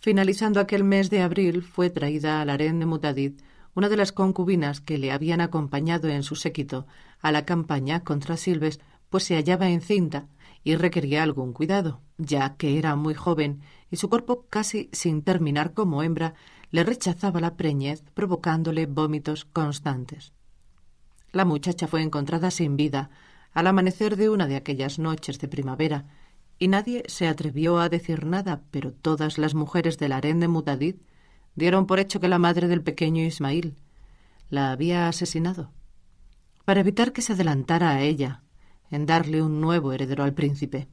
Finalizando aquel mes de abril, fue traída al harén de Mutadid una de las concubinas que le habían acompañado en su séquito a la campaña contra Silves, pues se hallaba encinta y requería algún cuidado, ya que era muy joven y su cuerpo casi sin terminar como hembra le rechazaba la preñez, provocándole vómitos constantes. La muchacha fue encontrada sin vida al amanecer de una de aquellas noches de primavera, y nadie se atrevió a decir nada, pero todas las mujeres del harén de Mutadid dieron por hecho que la madre del pequeño Ismail la había asesinado. Para evitar que se adelantara a ella, en darle un nuevo heredero al príncipe.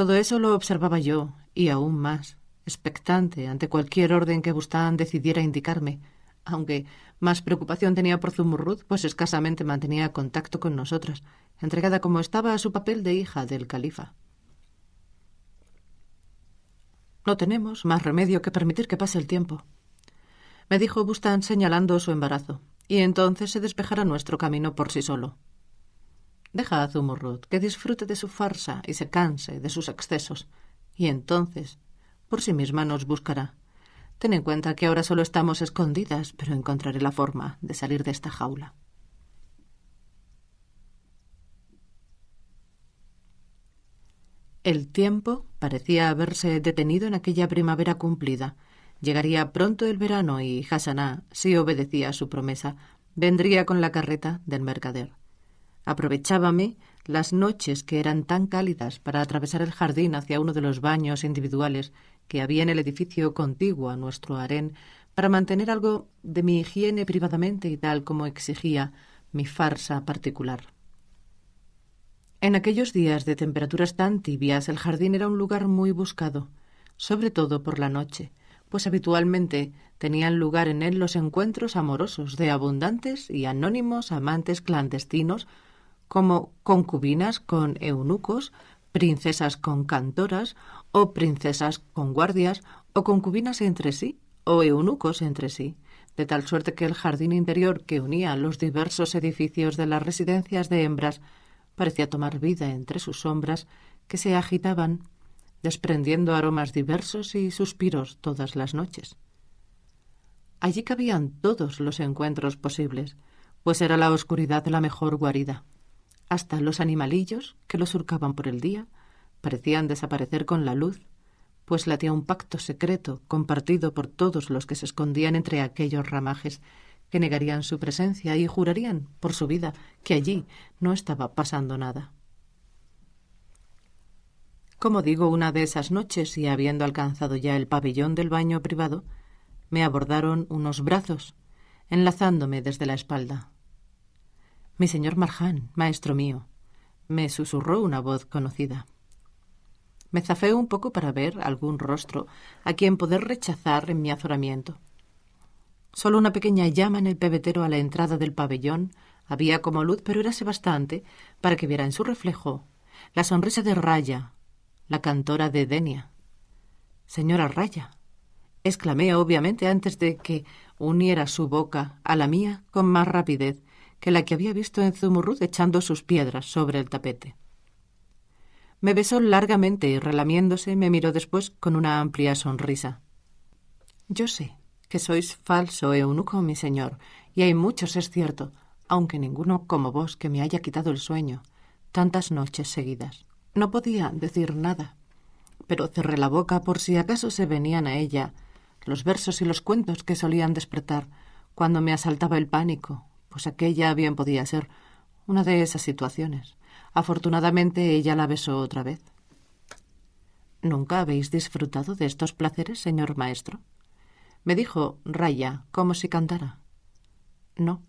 Todo eso lo observaba yo, y aún más, expectante ante cualquier orden que Bustán decidiera indicarme, aunque más preocupación tenía por Zumurrud, pues escasamente mantenía contacto con nosotras, entregada como estaba a su papel de hija del califa. No tenemos más remedio que permitir que pase el tiempo, me dijo Bustán señalando su embarazo, y entonces se despejará nuestro camino por sí solo. Deja a Zumurrut que disfrute de su farsa y se canse de sus excesos, y entonces por sí misma nos buscará. Ten en cuenta que ahora solo estamos escondidas, pero encontraré la forma de salir de esta jaula. El tiempo parecía haberse detenido en aquella primavera cumplida. Llegaría pronto el verano y Hassaná, si obedecía a su promesa, vendría con la carreta del mercader. Aprovechábame las noches que eran tan cálidas para atravesar el jardín hacia uno de los baños individuales que había en el edificio contiguo a nuestro harén para mantener algo de mi higiene privadamente y tal como exigía mi farsa particular. En aquellos días de temperaturas tan tibias el jardín era un lugar muy buscado, sobre todo por la noche, pues habitualmente tenían lugar en él los encuentros amorosos de abundantes y anónimos amantes clandestinos como concubinas con eunucos, princesas con cantoras, o princesas con guardias, o concubinas entre sí, o eunucos entre sí, de tal suerte que el jardín interior que unía los diversos edificios de las residencias de hembras parecía tomar vida entre sus sombras que se agitaban, desprendiendo aromas diversos y suspiros todas las noches. Allí cabían todos los encuentros posibles, pues era la oscuridad la mejor guarida. Hasta los animalillos que lo surcaban por el día parecían desaparecer con la luz, pues latía un pacto secreto compartido por todos los que se escondían entre aquellos ramajes que negarían su presencia y jurarían por su vida que allí no estaba pasando nada. Como digo, una de esas noches, y habiendo alcanzado ya el pabellón del baño privado, me abordaron unos brazos, enlazándome desde la espalda. Mi señor Marján, maestro mío, me susurró una voz conocida. Me zafé un poco para ver algún rostro a quien poder rechazar en mi azoramiento. Solo una pequeña llama en el pebetero a la entrada del pabellón había como luz, pero era bastante para que viera en su reflejo la sonrisa de Raya, la cantora de Denia. Señora Raya, exclamé obviamente antes de que uniera su boca a la mía con más rapidez que la que había visto en Zumurrud echando sus piedras sobre el tapete. Me besó largamente y relamiéndose me miró después con una amplia sonrisa. Yo sé que sois falso eunuco, mi señor, y hay muchos, es cierto, aunque ninguno como vos que me haya quitado el sueño tantas noches seguidas. No podía decir nada, pero cerré la boca por si acaso se venían a ella los versos y los cuentos que solían despertar cuando me asaltaba el pánico pues aquella bien podía ser una de esas situaciones. Afortunadamente ella la besó otra vez. ¿Nunca habéis disfrutado de estos placeres, señor maestro? Me dijo Raya, como si cantara. No.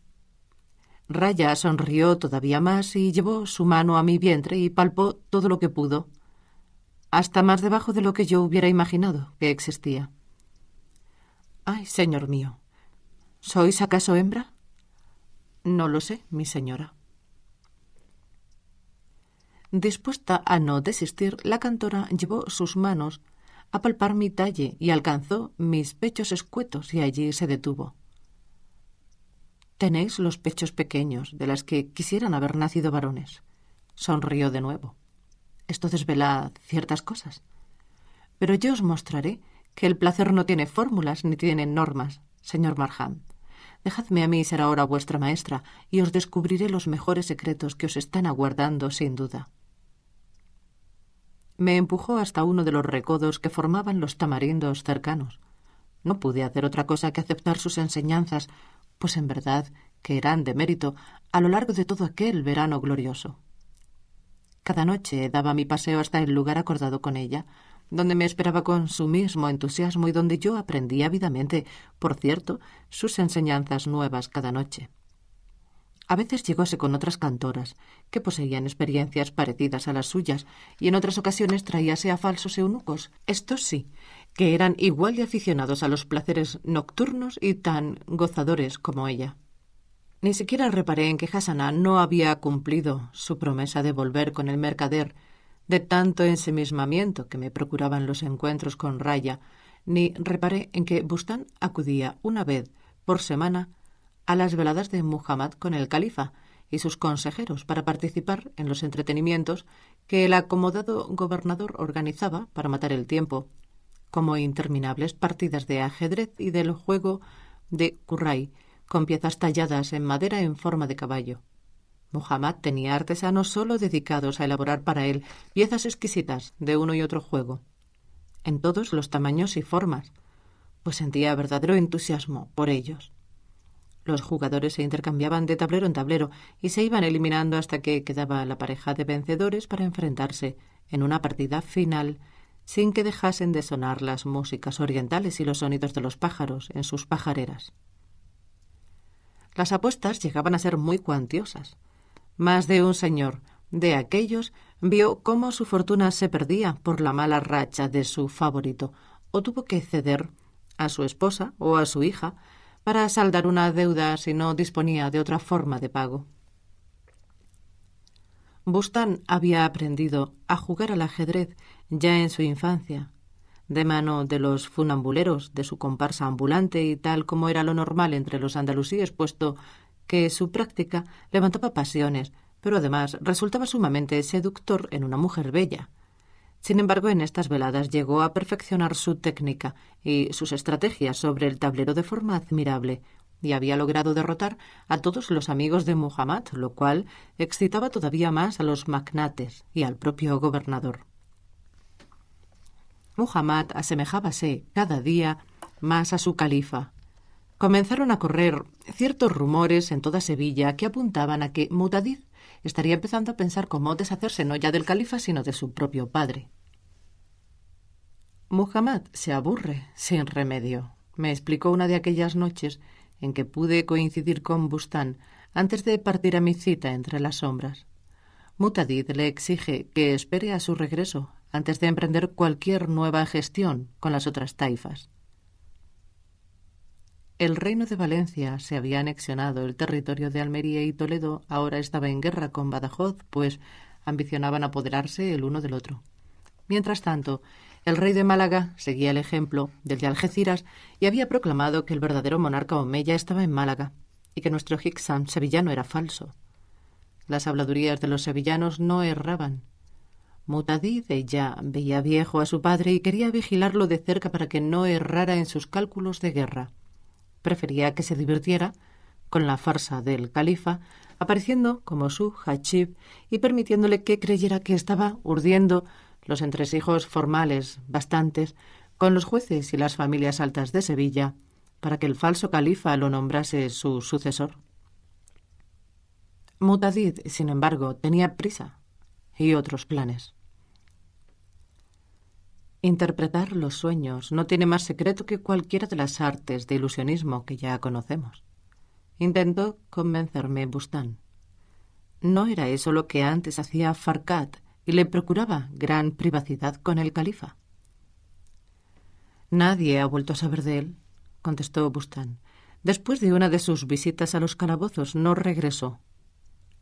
Raya sonrió todavía más y llevó su mano a mi vientre y palpó todo lo que pudo, hasta más debajo de lo que yo hubiera imaginado que existía. Ay, señor mío, ¿sois acaso hembra? No lo sé, mi señora. Dispuesta a no desistir, la cantora llevó sus manos a palpar mi talle y alcanzó mis pechos escuetos y allí se detuvo. Tenéis los pechos pequeños de las que quisieran haber nacido varones. Sonrió de nuevo. Esto desvela ciertas cosas. Pero yo os mostraré que el placer no tiene fórmulas ni tiene normas, señor Marham. Dejadme a mí ser ahora vuestra maestra, y os descubriré los mejores secretos que os están aguardando sin duda. Me empujó hasta uno de los recodos que formaban los tamarindos cercanos. No pude hacer otra cosa que aceptar sus enseñanzas, pues en verdad que eran de mérito a lo largo de todo aquel verano glorioso. Cada noche daba mi paseo hasta el lugar acordado con ella, donde me esperaba con su mismo entusiasmo y donde yo aprendía ávidamente, por cierto, sus enseñanzas nuevas cada noche. A veces llegóse con otras cantoras, que poseían experiencias parecidas a las suyas, y en otras ocasiones traíase a falsos eunucos, estos sí, que eran igual de aficionados a los placeres nocturnos y tan gozadores como ella. Ni siquiera reparé en que Hasana no había cumplido su promesa de volver con el mercader, de tanto ensimismamiento que me procuraban los encuentros con Raya, ni reparé en que Bustán acudía una vez por semana a las veladas de Muhammad con el califa y sus consejeros para participar en los entretenimientos que el acomodado gobernador organizaba para matar el tiempo, como interminables partidas de ajedrez y del juego de curray, con piezas talladas en madera en forma de caballo. Muhammad tenía artesanos solo dedicados a elaborar para él piezas exquisitas de uno y otro juego, en todos los tamaños y formas, pues sentía verdadero entusiasmo por ellos. Los jugadores se intercambiaban de tablero en tablero y se iban eliminando hasta que quedaba la pareja de vencedores para enfrentarse en una partida final sin que dejasen de sonar las músicas orientales y los sonidos de los pájaros en sus pajareras. Las apuestas llegaban a ser muy cuantiosas. Más de un señor de aquellos vio cómo su fortuna se perdía por la mala racha de su favorito, o tuvo que ceder a su esposa o a su hija para saldar una deuda si no disponía de otra forma de pago. Bustán había aprendido a jugar al ajedrez ya en su infancia, de mano de los funambuleros de su comparsa ambulante y tal como era lo normal entre los andalusíes, puesto que su práctica levantaba pasiones, pero además resultaba sumamente seductor en una mujer bella. Sin embargo, en estas veladas llegó a perfeccionar su técnica y sus estrategias sobre el tablero de forma admirable, y había logrado derrotar a todos los amigos de Muhammad, lo cual excitaba todavía más a los magnates y al propio gobernador. Muhammad asemejábase cada día más a su califa, comenzaron a correr ciertos rumores en toda Sevilla que apuntaban a que Mutadid estaría empezando a pensar cómo deshacerse no ya del califa, sino de su propio padre. Muhammad se aburre sin remedio, me explicó una de aquellas noches en que pude coincidir con Bustán antes de partir a mi cita entre las sombras. Mutadid le exige que espere a su regreso antes de emprender cualquier nueva gestión con las otras taifas. El reino de Valencia se había anexionado el territorio de Almería y Toledo ahora estaba en guerra con Badajoz, pues ambicionaban apoderarse el uno del otro. Mientras tanto, el rey de Málaga seguía el ejemplo del de Algeciras y había proclamado que el verdadero monarca Omeya estaba en Málaga y que nuestro Higgsan sevillano era falso. Las habladurías de los sevillanos no erraban. Mutadid ya veía viejo a su padre y quería vigilarlo de cerca para que no errara en sus cálculos de guerra prefería que se divirtiera con la farsa del califa, apareciendo como su hachib y permitiéndole que creyera que estaba urdiendo los entresijos formales bastantes con los jueces y las familias altas de Sevilla para que el falso califa lo nombrase su sucesor. Mutadid, sin embargo, tenía prisa y otros planes. Interpretar los sueños no tiene más secreto que cualquiera de las artes de ilusionismo que ya conocemos. Intentó convencerme Bustán. No era eso lo que antes hacía Farkat y le procuraba gran privacidad con el califa. Nadie ha vuelto a saber de él, contestó Bustán. Después de una de sus visitas a los calabozos no regresó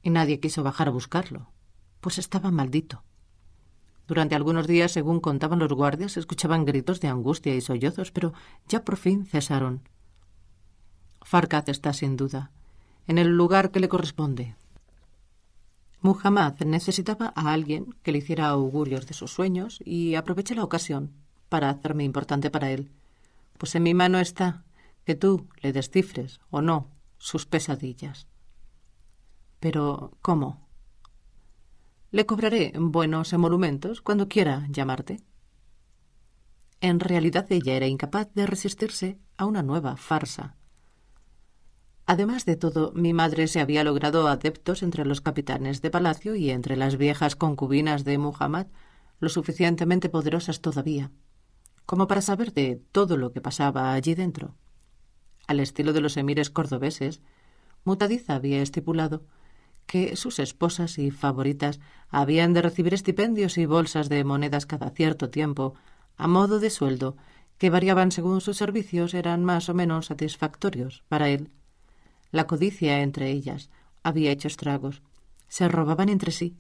y nadie quiso bajar a buscarlo, pues estaba maldito. Durante algunos días, según contaban los guardias, escuchaban gritos de angustia y sollozos, pero ya por fin cesaron. Farkad está sin duda, en el lugar que le corresponde. Muhammad necesitaba a alguien que le hiciera augurios de sus sueños y aproveché la ocasión para hacerme importante para él. Pues en mi mano está que tú le descifres o no sus pesadillas. Pero, ¿cómo? Le cobraré buenos emolumentos cuando quiera llamarte. En realidad ella era incapaz de resistirse a una nueva farsa. Además de todo, mi madre se había logrado adeptos entre los capitanes de palacio y entre las viejas concubinas de Muhammad, lo suficientemente poderosas todavía, como para saber de todo lo que pasaba allí dentro. Al estilo de los emires cordobeses, Mutadiza había estipulado que sus esposas y favoritas habían de recibir estipendios y bolsas de monedas cada cierto tiempo, a modo de sueldo, que variaban según sus servicios eran más o menos satisfactorios para él. La codicia entre ellas había hecho estragos. Se robaban entre sí.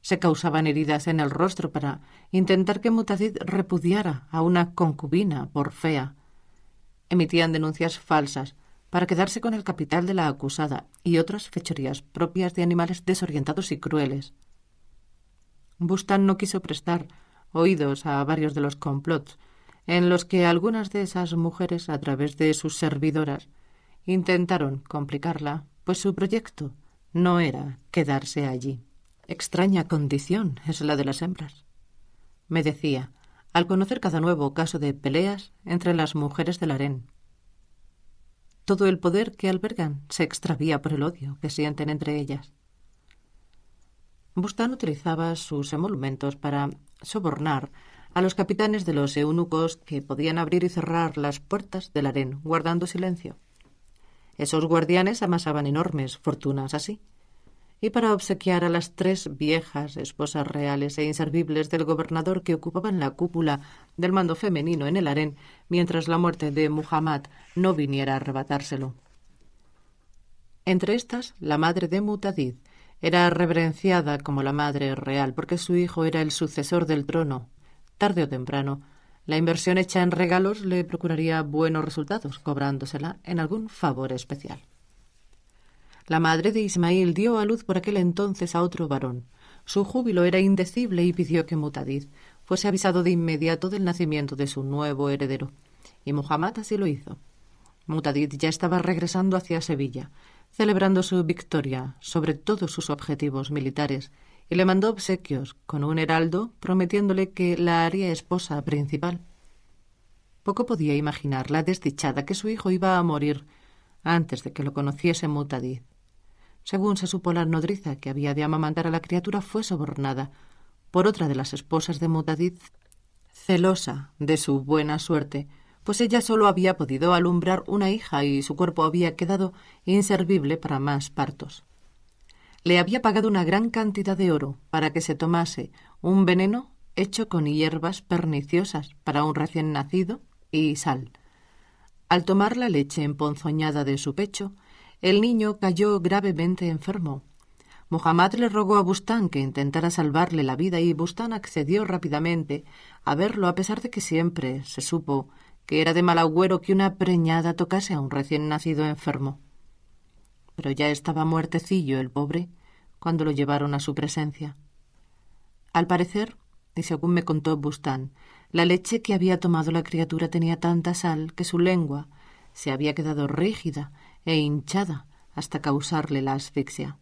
Se causaban heridas en el rostro para intentar que Mutazid repudiara a una concubina por fea. Emitían denuncias falsas para quedarse con el capital de la acusada y otras fechorías propias de animales desorientados y crueles. Bustan no quiso prestar oídos a varios de los complots en los que algunas de esas mujeres, a través de sus servidoras, intentaron complicarla, pues su proyecto no era quedarse allí. Extraña condición es la de las hembras. Me decía, al conocer cada nuevo caso de peleas entre las mujeres del harén, todo el poder que albergan se extravía por el odio que sienten entre ellas. Bustán utilizaba sus emolumentos para sobornar a los capitanes de los eunucos que podían abrir y cerrar las puertas del harén, guardando silencio. Esos guardianes amasaban enormes fortunas así y para obsequiar a las tres viejas esposas reales e inservibles del gobernador que ocupaban la cúpula del mando femenino en el harén mientras la muerte de Muhammad no viniera a arrebatárselo. Entre estas, la madre de Mutadid era reverenciada como la madre real porque su hijo era el sucesor del trono. Tarde o temprano, la inversión hecha en regalos le procuraría buenos resultados, cobrándosela en algún favor especial. La madre de Ismael dio a luz por aquel entonces a otro varón. Su júbilo era indecible y pidió que Mutadid fuese avisado de inmediato del nacimiento de su nuevo heredero. Y Muhammad así lo hizo. Mutadid ya estaba regresando hacia Sevilla, celebrando su victoria sobre todos sus objetivos militares, y le mandó obsequios con un heraldo prometiéndole que la haría esposa principal. Poco podía imaginar la desdichada que su hijo iba a morir antes de que lo conociese Mutadid. Según se supo, la nodriza que había de amamantar a la criatura fue sobornada por otra de las esposas de Mudadiz, celosa de su buena suerte, pues ella solo había podido alumbrar una hija y su cuerpo había quedado inservible para más partos. Le había pagado una gran cantidad de oro para que se tomase un veneno hecho con hierbas perniciosas para un recién nacido y sal. Al tomar la leche emponzoñada de su pecho, el niño cayó gravemente enfermo. Muhammad le rogó a Bustán que intentara salvarle la vida y Bustán accedió rápidamente a verlo a pesar de que siempre se supo que era de mal agüero que una preñada tocase a un recién nacido enfermo. Pero ya estaba muertecillo el pobre cuando lo llevaron a su presencia. Al parecer, y según me contó Bustán, la leche que había tomado la criatura tenía tanta sal que su lengua se había quedado rígida e hinchada hasta causarle la asfixia.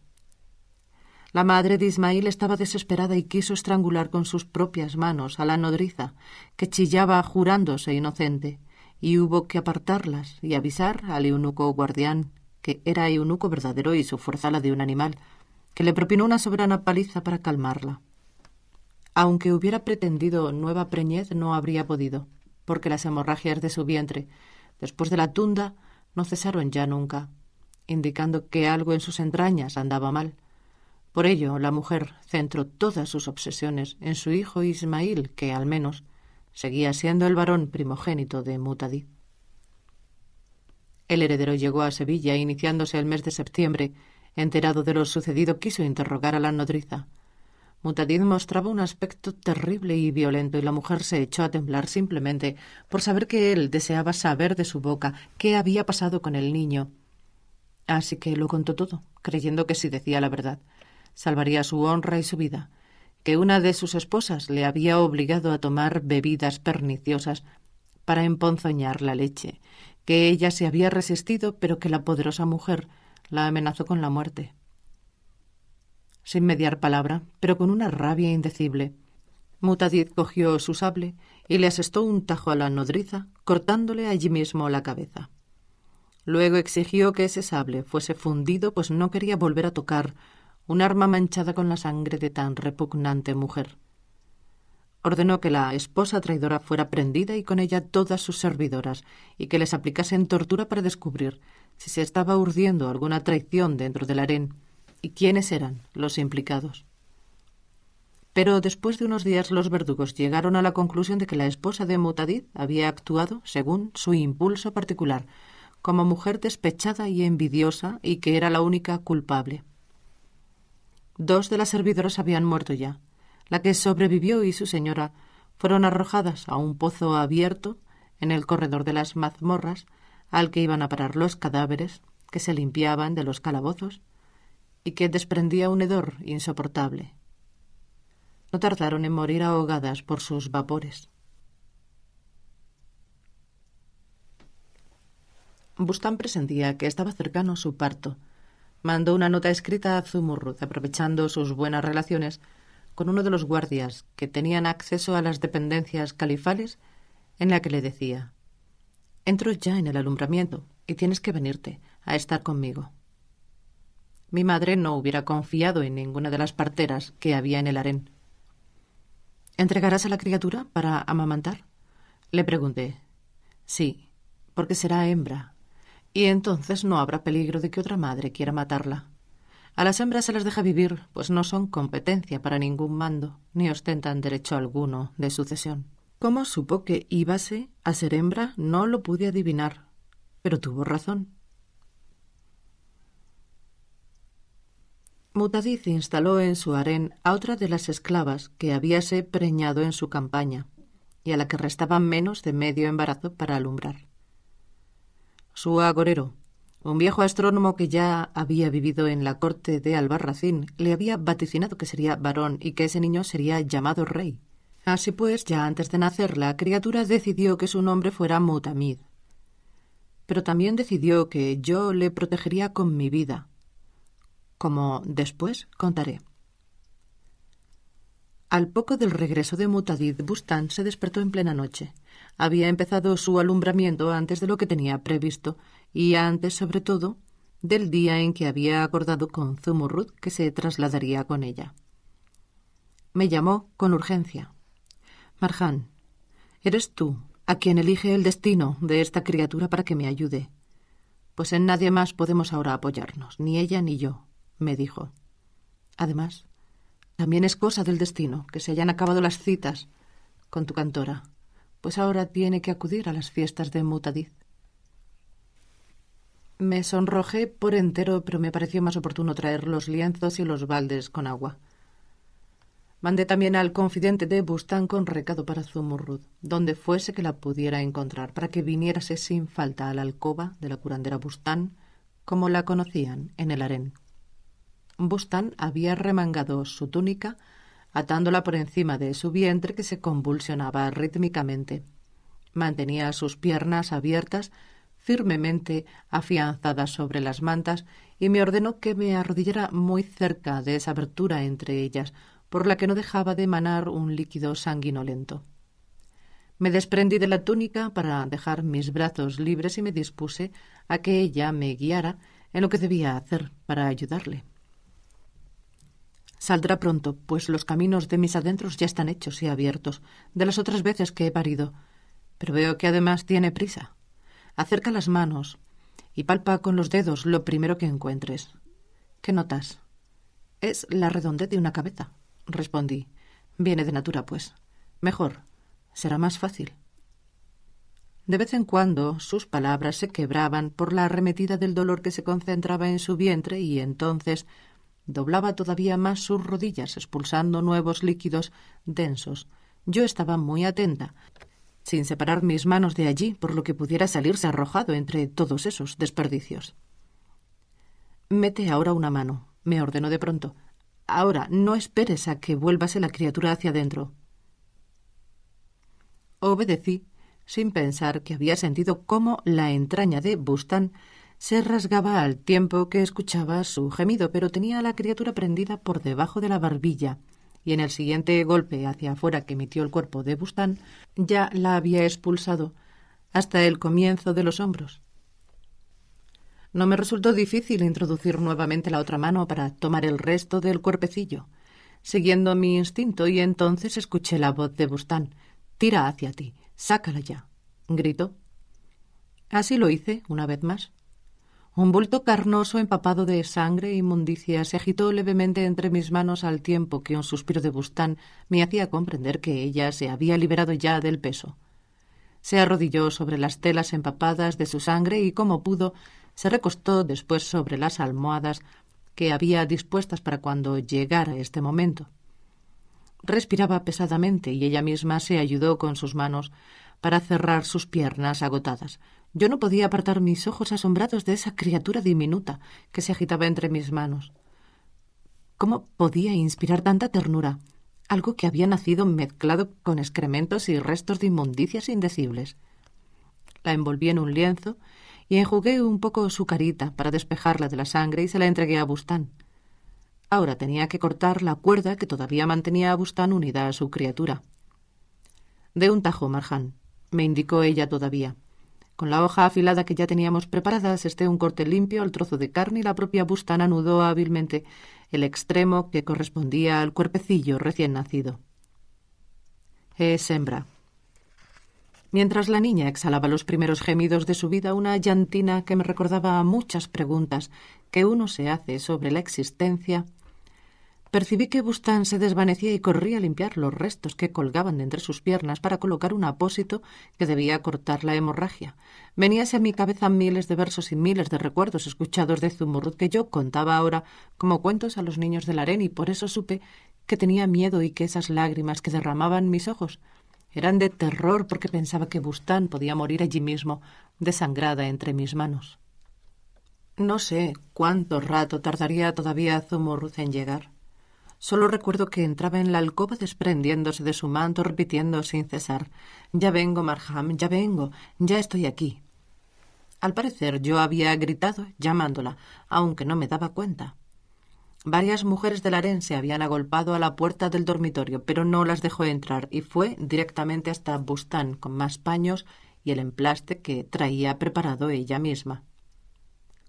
La madre de Ismael estaba desesperada y quiso estrangular con sus propias manos a la nodriza, que chillaba jurándose inocente, y hubo que apartarlas y avisar al eunuco guardián, que era eunuco verdadero y su fuerza la de un animal, que le propinó una soberana paliza para calmarla. Aunque hubiera pretendido nueva preñez, no habría podido, porque las hemorragias de su vientre, después de la tunda, no cesaron ya nunca, indicando que algo en sus entrañas andaba mal. Por ello, la mujer centró todas sus obsesiones en su hijo Ismael, que al menos seguía siendo el varón primogénito de Mutadí. El heredero llegó a Sevilla iniciándose el mes de septiembre. Enterado de lo sucedido, quiso interrogar a la nodriza. Mutadid mostraba un aspecto terrible y violento y la mujer se echó a temblar simplemente por saber que él deseaba saber de su boca qué había pasado con el niño. Así que lo contó todo, creyendo que si decía la verdad, salvaría su honra y su vida, que una de sus esposas le había obligado a tomar bebidas perniciosas para emponzoñar la leche, que ella se había resistido, pero que la poderosa mujer la amenazó con la muerte sin mediar palabra, pero con una rabia indecible. Mutadid cogió su sable y le asestó un tajo a la nodriza, cortándole allí mismo la cabeza. Luego exigió que ese sable fuese fundido, pues no quería volver a tocar un arma manchada con la sangre de tan repugnante mujer. Ordenó que la esposa traidora fuera prendida y con ella todas sus servidoras, y que les aplicasen tortura para descubrir si se estaba urdiendo alguna traición dentro del harén ¿Y quiénes eran los implicados? Pero después de unos días los verdugos llegaron a la conclusión de que la esposa de Mutadid había actuado según su impulso particular, como mujer despechada y envidiosa y que era la única culpable. Dos de las servidoras habían muerto ya. La que sobrevivió y su señora fueron arrojadas a un pozo abierto en el corredor de las mazmorras al que iban a parar los cadáveres que se limpiaban de los calabozos y que desprendía un hedor insoportable. No tardaron en morir ahogadas por sus vapores. Bustán presentía que estaba cercano su parto. Mandó una nota escrita a Zumurrud, aprovechando sus buenas relaciones con uno de los guardias que tenían acceso a las dependencias califales, en la que le decía: Entro ya en el alumbramiento y tienes que venirte a estar conmigo mi madre no hubiera confiado en ninguna de las parteras que había en el harén. ¿Entregarás a la criatura para amamantar? Le pregunté. Sí, porque será hembra. Y entonces no habrá peligro de que otra madre quiera matarla. A las hembras se las deja vivir, pues no son competencia para ningún mando, ni ostentan derecho alguno de sucesión. ¿Cómo supo que íbase a ser hembra? No lo pude adivinar. Pero tuvo razón. Mutadid instaló en su harén a otra de las esclavas que habíase preñado en su campaña y a la que restaba menos de medio embarazo para alumbrar. Su agorero, un viejo astrónomo que ya había vivido en la corte de Albarracín, le había vaticinado que sería varón y que ese niño sería llamado rey. Así pues, ya antes de nacer, la criatura decidió que su nombre fuera Mutamid. Pero también decidió que yo le protegería con mi vida, como después contaré. Al poco del regreso de Mutadid, Bustán se despertó en plena noche. Había empezado su alumbramiento antes de lo que tenía previsto y antes, sobre todo, del día en que había acordado con Zumurrud que se trasladaría con ella. Me llamó con urgencia. Marjan, eres tú a quien elige el destino de esta criatura para que me ayude. Pues en nadie más podemos ahora apoyarnos, ni ella ni yo me dijo. Además, también es cosa del destino que se hayan acabado las citas con tu cantora, pues ahora tiene que acudir a las fiestas de Mutadiz. Me sonrojé por entero, pero me pareció más oportuno traer los lienzos y los baldes con agua. Mandé también al confidente de Bustán con recado para Zumurrud, donde fuese que la pudiera encontrar, para que viniese sin falta a la alcoba de la curandera Bustán, como la conocían en el harén. Bustan había remangado su túnica, atándola por encima de su vientre que se convulsionaba rítmicamente. Mantenía sus piernas abiertas, firmemente afianzadas sobre las mantas, y me ordenó que me arrodillara muy cerca de esa abertura entre ellas, por la que no dejaba de emanar un líquido sanguinolento. Me desprendí de la túnica para dejar mis brazos libres y me dispuse a que ella me guiara en lo que debía hacer para ayudarle. Saldrá pronto, pues los caminos de mis adentros ya están hechos y abiertos, de las otras veces que he parido. Pero veo que además tiene prisa. Acerca las manos y palpa con los dedos lo primero que encuentres. ¿Qué notas? Es la redondez de una cabeza, respondí. Viene de natura, pues. Mejor. Será más fácil. De vez en cuando sus palabras se quebraban por la arremetida del dolor que se concentraba en su vientre y entonces Doblaba todavía más sus rodillas, expulsando nuevos líquidos densos. Yo estaba muy atenta, sin separar mis manos de allí, por lo que pudiera salirse arrojado entre todos esos desperdicios. Mete ahora una mano, me ordenó de pronto. Ahora, no esperes a que vuélvase la criatura hacia adentro. Obedecí, sin pensar que había sentido cómo la entraña de Bustán se rasgaba al tiempo que escuchaba su gemido, pero tenía a la criatura prendida por debajo de la barbilla, y en el siguiente golpe hacia afuera que emitió el cuerpo de Bustán, ya la había expulsado hasta el comienzo de los hombros. No me resultó difícil introducir nuevamente la otra mano para tomar el resto del cuerpecillo, siguiendo mi instinto, y entonces escuché la voz de Bustán. Tira hacia ti, sácala ya, gritó. Así lo hice una vez más. Un bulto carnoso empapado de sangre e inmundicia se agitó levemente entre mis manos al tiempo que un suspiro de Bustán me hacía comprender que ella se había liberado ya del peso. Se arrodilló sobre las telas empapadas de su sangre y, como pudo, se recostó después sobre las almohadas que había dispuestas para cuando llegara este momento. Respiraba pesadamente y ella misma se ayudó con sus manos para cerrar sus piernas agotadas, yo no podía apartar mis ojos asombrados de esa criatura diminuta que se agitaba entre mis manos. ¿Cómo podía inspirar tanta ternura? Algo que había nacido mezclado con excrementos y restos de inmundicias indecibles. La envolví en un lienzo y enjugué un poco su carita para despejarla de la sangre y se la entregué a Bustán. Ahora tenía que cortar la cuerda que todavía mantenía a Bustán unida a su criatura. De un tajo, Marján, me indicó ella todavía. Con la hoja afilada que ya teníamos preparada, esté un corte limpio al trozo de carne y la propia bustana anudó hábilmente el extremo que correspondía al cuerpecillo recién nacido. Es hembra. Mientras la niña exhalaba los primeros gemidos de su vida, una llantina que me recordaba a muchas preguntas que uno se hace sobre la existencia Percibí que Bustán se desvanecía y corrí a limpiar los restos que colgaban de entre sus piernas para colocar un apósito que debía cortar la hemorragia. Veníase a mi cabeza miles de versos y miles de recuerdos escuchados de Zumurrud que yo contaba ahora como cuentos a los niños la arena, y por eso supe que tenía miedo y que esas lágrimas que derramaban mis ojos eran de terror porque pensaba que Bustán podía morir allí mismo, desangrada entre mis manos. No sé cuánto rato tardaría todavía Zumurrud en llegar. Solo recuerdo que entraba en la alcoba desprendiéndose de su manto, repitiendo sin cesar Ya vengo, Marham, ya vengo, ya estoy aquí. Al parecer yo había gritado llamándola, aunque no me daba cuenta. Varias mujeres del la se habían agolpado a la puerta del dormitorio, pero no las dejó entrar y fue directamente hasta Bustán con más paños y el emplaste que traía preparado ella misma.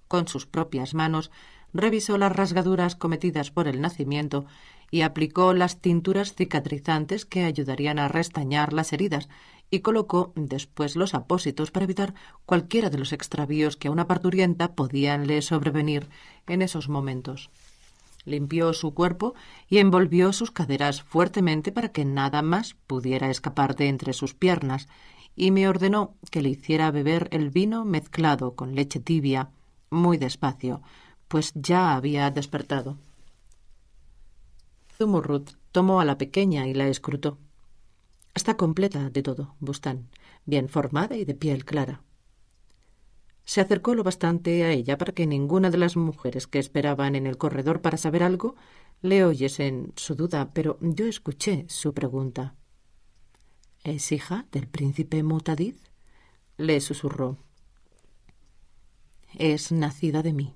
Con sus propias manos revisó las rasgaduras cometidas por el nacimiento y aplicó las tinturas cicatrizantes que ayudarían a restañar las heridas y colocó después los apósitos para evitar cualquiera de los extravíos que a una parturienta podíanle sobrevenir en esos momentos. Limpió su cuerpo y envolvió sus caderas fuertemente para que nada más pudiera escapar de entre sus piernas, y me ordenó que le hiciera beber el vino mezclado con leche tibia, muy despacio, pues ya había despertado. Zumurrut tomó a la pequeña y la escrutó. Está completa de todo, Bustán, bien formada y de piel clara. Se acercó lo bastante a ella para que ninguna de las mujeres que esperaban en el corredor para saber algo le oyesen su duda, pero yo escuché su pregunta. ¿Es hija del príncipe Mutadid? le susurró. Es nacida de mí,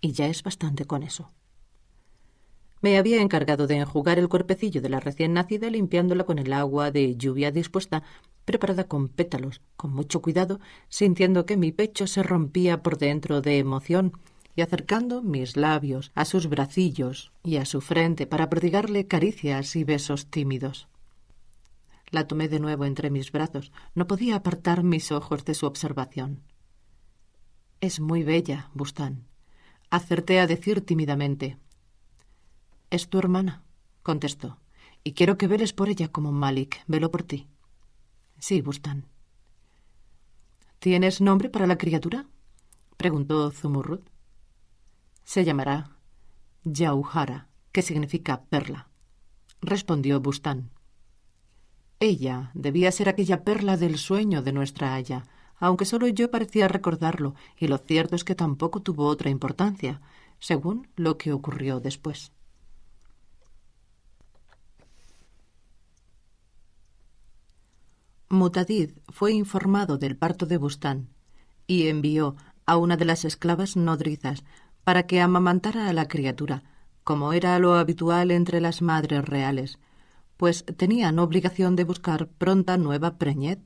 y ya es bastante con eso. Me había encargado de enjugar el cuerpecillo de la recién nacida limpiándola con el agua de lluvia dispuesta, preparada con pétalos, con mucho cuidado, sintiendo que mi pecho se rompía por dentro de emoción y acercando mis labios a sus bracillos y a su frente para prodigarle caricias y besos tímidos. La tomé de nuevo entre mis brazos. No podía apartar mis ojos de su observación. Es muy bella, Bustán, acerté a decir tímidamente. Es tu hermana, contestó, y quiero que veles por ella como Malik velo por ti. Sí, Bustan. ¿Tienes nombre para la criatura? preguntó Zumurrut. Se llamará Yauhara, que significa perla, respondió Bustán. Ella debía ser aquella perla del sueño de nuestra Haya, aunque solo yo parecía recordarlo, y lo cierto es que tampoco tuvo otra importancia, según lo que ocurrió después. Mutadid fue informado del parto de Bustán y envió a una de las esclavas nodrizas para que amamantara a la criatura, como era lo habitual entre las madres reales, pues tenían obligación de buscar pronta nueva preñez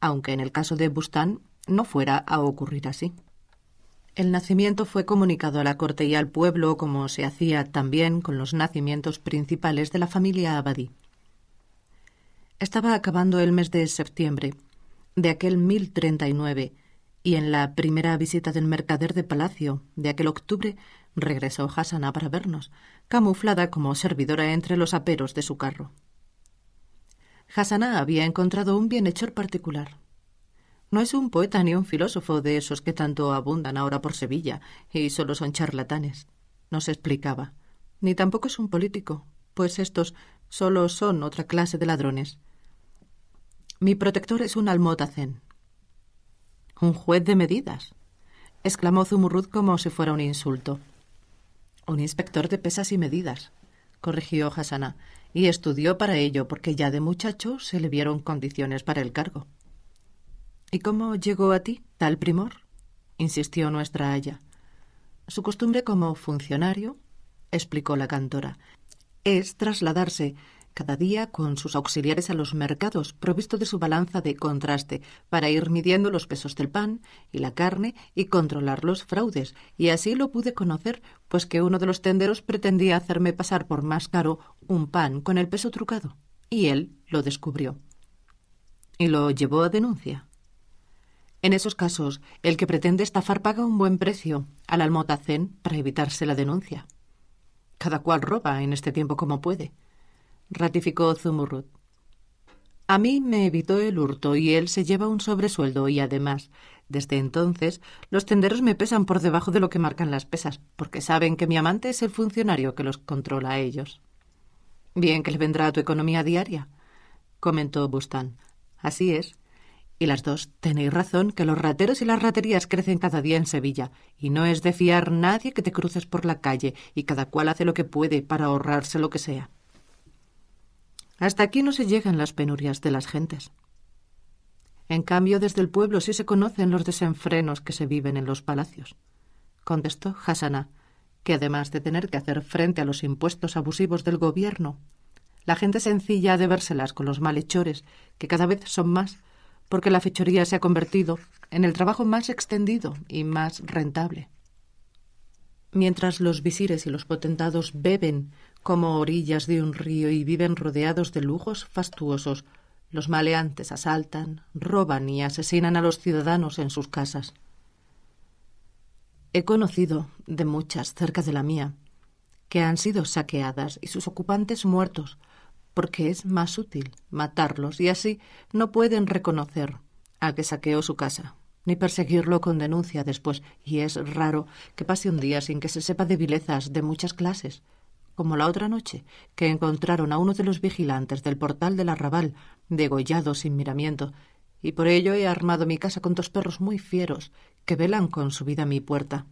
aunque en el caso de Bustán no fuera a ocurrir así. El nacimiento fue comunicado a la corte y al pueblo como se hacía también con los nacimientos principales de la familia Abadí. Estaba acabando el mes de septiembre de aquel 1039 y en la primera visita del mercader de palacio de aquel octubre regresó Hassaná para vernos, camuflada como servidora entre los aperos de su carro. Hassaná había encontrado un bienhechor particular. No es un poeta ni un filósofo de esos que tanto abundan ahora por Sevilla y solo son charlatanes, nos explicaba. Ni tampoco es un político, pues estos solo son otra clase de ladrones. Mi protector es un almotacén. Un juez de medidas, exclamó Zumurrut como si fuera un insulto. Un inspector de pesas y medidas, corrigió Hassaná y estudió para ello porque ya de muchacho se le vieron condiciones para el cargo. ¿Y cómo llegó a ti tal primor? insistió nuestra Haya. Su costumbre como funcionario, explicó la cantora, es trasladarse cada día con sus auxiliares a los mercados, provisto de su balanza de contraste, para ir midiendo los pesos del pan y la carne y controlar los fraudes. Y así lo pude conocer, pues que uno de los tenderos pretendía hacerme pasar por más caro un pan con el peso trucado. Y él lo descubrió. Y lo llevó a denuncia. En esos casos, el que pretende estafar paga un buen precio al almotacén para evitarse la denuncia. Cada cual roba en este tiempo como puede ratificó Zumurrut. A mí me evitó el hurto y él se lleva un sobresueldo y además, desde entonces, los tenderos me pesan por debajo de lo que marcan las pesas, porque saben que mi amante es el funcionario que los controla a ellos. Bien que le vendrá a tu economía diaria, comentó Bustán. Así es. Y las dos tenéis razón que los rateros y las raterías crecen cada día en Sevilla, y no es de fiar nadie que te cruces por la calle, y cada cual hace lo que puede para ahorrarse lo que sea. Hasta aquí no se llegan las penurias de las gentes. En cambio, desde el pueblo sí se conocen los desenfrenos que se viven en los palacios, contestó Hasana, que además de tener que hacer frente a los impuestos abusivos del gobierno, la gente sencilla ha de vérselas con los malhechores, que cada vez son más, porque la fechoría se ha convertido en el trabajo más extendido y más rentable. Mientras los visires y los potentados beben como orillas de un río y viven rodeados de lujos fastuosos. Los maleantes asaltan, roban y asesinan a los ciudadanos en sus casas. He conocido de muchas cerca de la mía que han sido saqueadas y sus ocupantes muertos, porque es más útil matarlos y así no pueden reconocer al que saqueó su casa, ni perseguirlo con denuncia después, y es raro que pase un día sin que se sepa de vilezas de muchas clases, como la otra noche, que encontraron a uno de los vigilantes del portal del arrabal, degollado sin miramiento, y por ello he armado mi casa con dos perros muy fieros que velan con su vida mi puerta.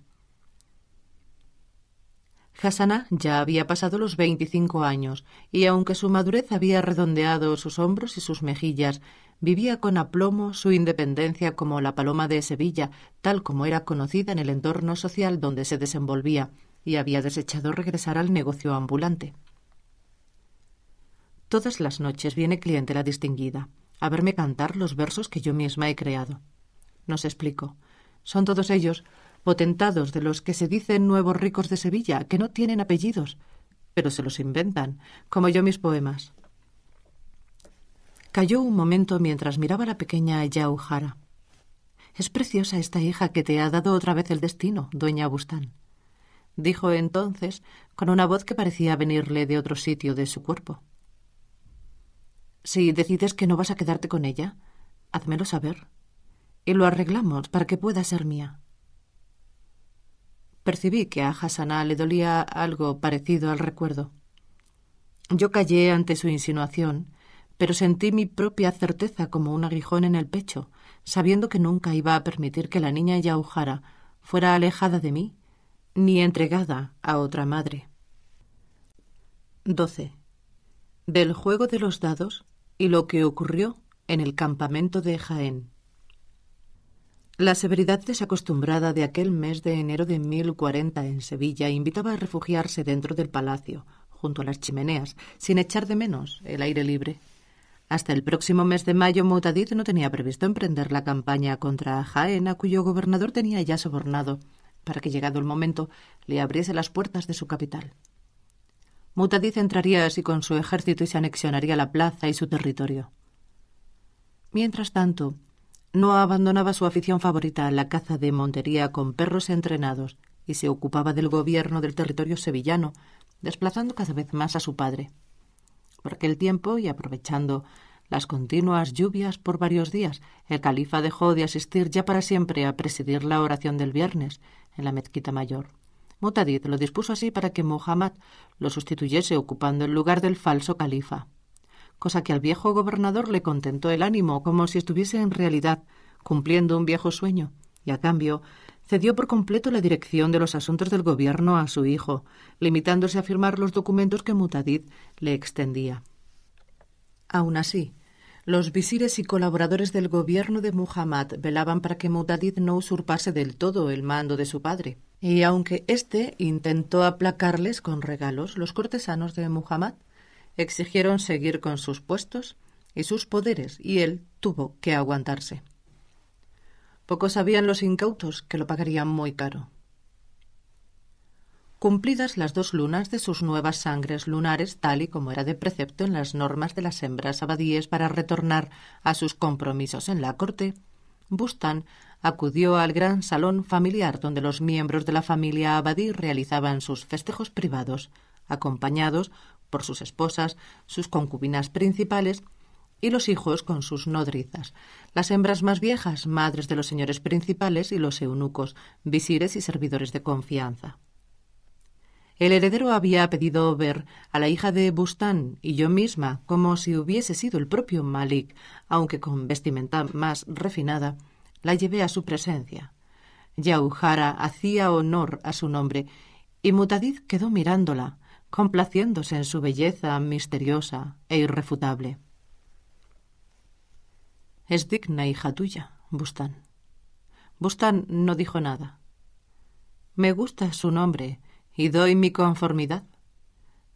Hasana ya había pasado los veinticinco años, y aunque su madurez había redondeado sus hombros y sus mejillas, vivía con aplomo su independencia como la paloma de Sevilla, tal como era conocida en el entorno social donde se desenvolvía, y había desechado regresar al negocio ambulante. Todas las noches viene clientela distinguida a verme cantar los versos que yo misma he creado. Nos explico. Son todos ellos potentados de los que se dicen nuevos ricos de Sevilla, que no tienen apellidos, pero se los inventan, como yo mis poemas. Cayó un momento mientras miraba a la pequeña Yaujara. Es preciosa esta hija que te ha dado otra vez el destino, doña Bustán dijo entonces con una voz que parecía venirle de otro sitio de su cuerpo. Si decides que no vas a quedarte con ella, házmelo saber. Y lo arreglamos para que pueda ser mía. Percibí que a Hasana le dolía algo parecido al recuerdo. Yo callé ante su insinuación, pero sentí mi propia certeza como un aguijón en el pecho, sabiendo que nunca iba a permitir que la niña Yaujara fuera alejada de mí ni entregada a otra madre. 12. Del juego de los dados y lo que ocurrió en el campamento de Jaén. La severidad desacostumbrada de aquel mes de enero de 1040 en Sevilla invitaba a refugiarse dentro del palacio, junto a las chimeneas, sin echar de menos el aire libre. Hasta el próximo mes de mayo, Motadit no tenía previsto emprender la campaña contra Jaén, a cuyo gobernador tenía ya sobornado para que, llegado el momento, le abriese las puertas de su capital. Mutadiz entraría así con su ejército y se anexionaría la plaza y su territorio. Mientras tanto, no abandonaba su afición favorita, la caza de montería con perros entrenados, y se ocupaba del gobierno del territorio sevillano, desplazando cada vez más a su padre. Por aquel tiempo, y aprovechando las continuas lluvias por varios días, el califa dejó de asistir ya para siempre a presidir la oración del viernes en la mezquita mayor. Mutadid lo dispuso así para que Muhammad lo sustituyese ocupando el lugar del falso califa, cosa que al viejo gobernador le contentó el ánimo como si estuviese en realidad cumpliendo un viejo sueño, y a cambio cedió por completo la dirección de los asuntos del gobierno a su hijo, limitándose a firmar los documentos que Mutadid le extendía. Aun así, los visires y colaboradores del gobierno de Muhammad velaban para que Mudadid no usurpase del todo el mando de su padre. Y aunque éste intentó aplacarles con regalos, los cortesanos de Muhammad exigieron seguir con sus puestos y sus poderes, y él tuvo que aguantarse. Pocos sabían los incautos que lo pagarían muy caro cumplidas las dos lunas de sus nuevas sangres lunares, tal y como era de precepto en las normas de las hembras abadíes para retornar a sus compromisos en la corte, Bustan acudió al gran salón familiar donde los miembros de la familia abadí realizaban sus festejos privados, acompañados por sus esposas, sus concubinas principales y los hijos con sus nodrizas, las hembras más viejas, madres de los señores principales y los eunucos, visires y servidores de confianza. El heredero había pedido ver a la hija de Bustán y yo misma, como si hubiese sido el propio Malik, aunque con vestimenta más refinada, la llevé a su presencia. Yauhara hacía honor a su nombre, y Mutadiz quedó mirándola, complaciéndose en su belleza misteriosa e irrefutable. Es digna hija tuya, Bustán. Bustán no dijo nada. Me gusta su nombre, y doy mi conformidad.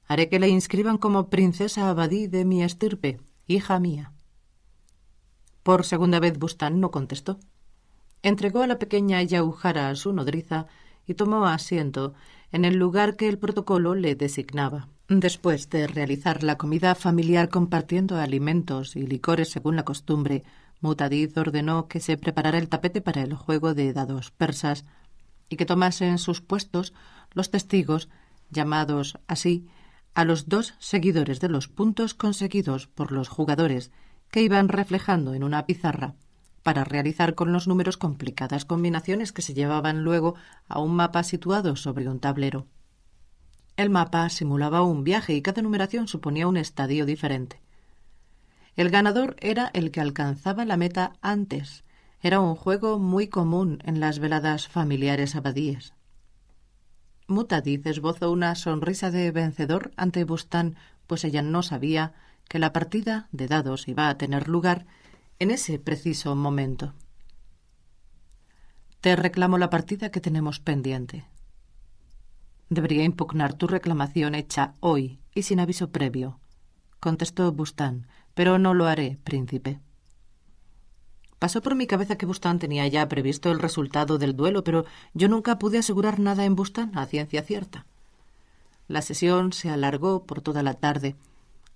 Haré que le inscriban como princesa abadí de mi estirpe, hija mía. Por segunda vez Bustán no contestó. Entregó a la pequeña Yaujara a su nodriza y tomó asiento en el lugar que el protocolo le designaba. Después de realizar la comida familiar compartiendo alimentos y licores según la costumbre, Mutadid ordenó que se preparara el tapete para el juego de dados persas y que tomasen sus puestos los testigos, llamados así a los dos seguidores de los puntos conseguidos por los jugadores que iban reflejando en una pizarra para realizar con los números complicadas combinaciones que se llevaban luego a un mapa situado sobre un tablero. El mapa simulaba un viaje y cada numeración suponía un estadio diferente. El ganador era el que alcanzaba la meta antes. Era un juego muy común en las veladas familiares abadíes. Mutadid esbozó una sonrisa de vencedor ante Bustán, pues ella no sabía que la partida de dados iba a tener lugar en ese preciso momento. Te reclamo la partida que tenemos pendiente. Debería impugnar tu reclamación hecha hoy y sin aviso previo, contestó Bustán, pero no lo haré, príncipe. Pasó por mi cabeza que Bustán tenía ya previsto el resultado del duelo, pero yo nunca pude asegurar nada en Bustán a ciencia cierta. La sesión se alargó por toda la tarde.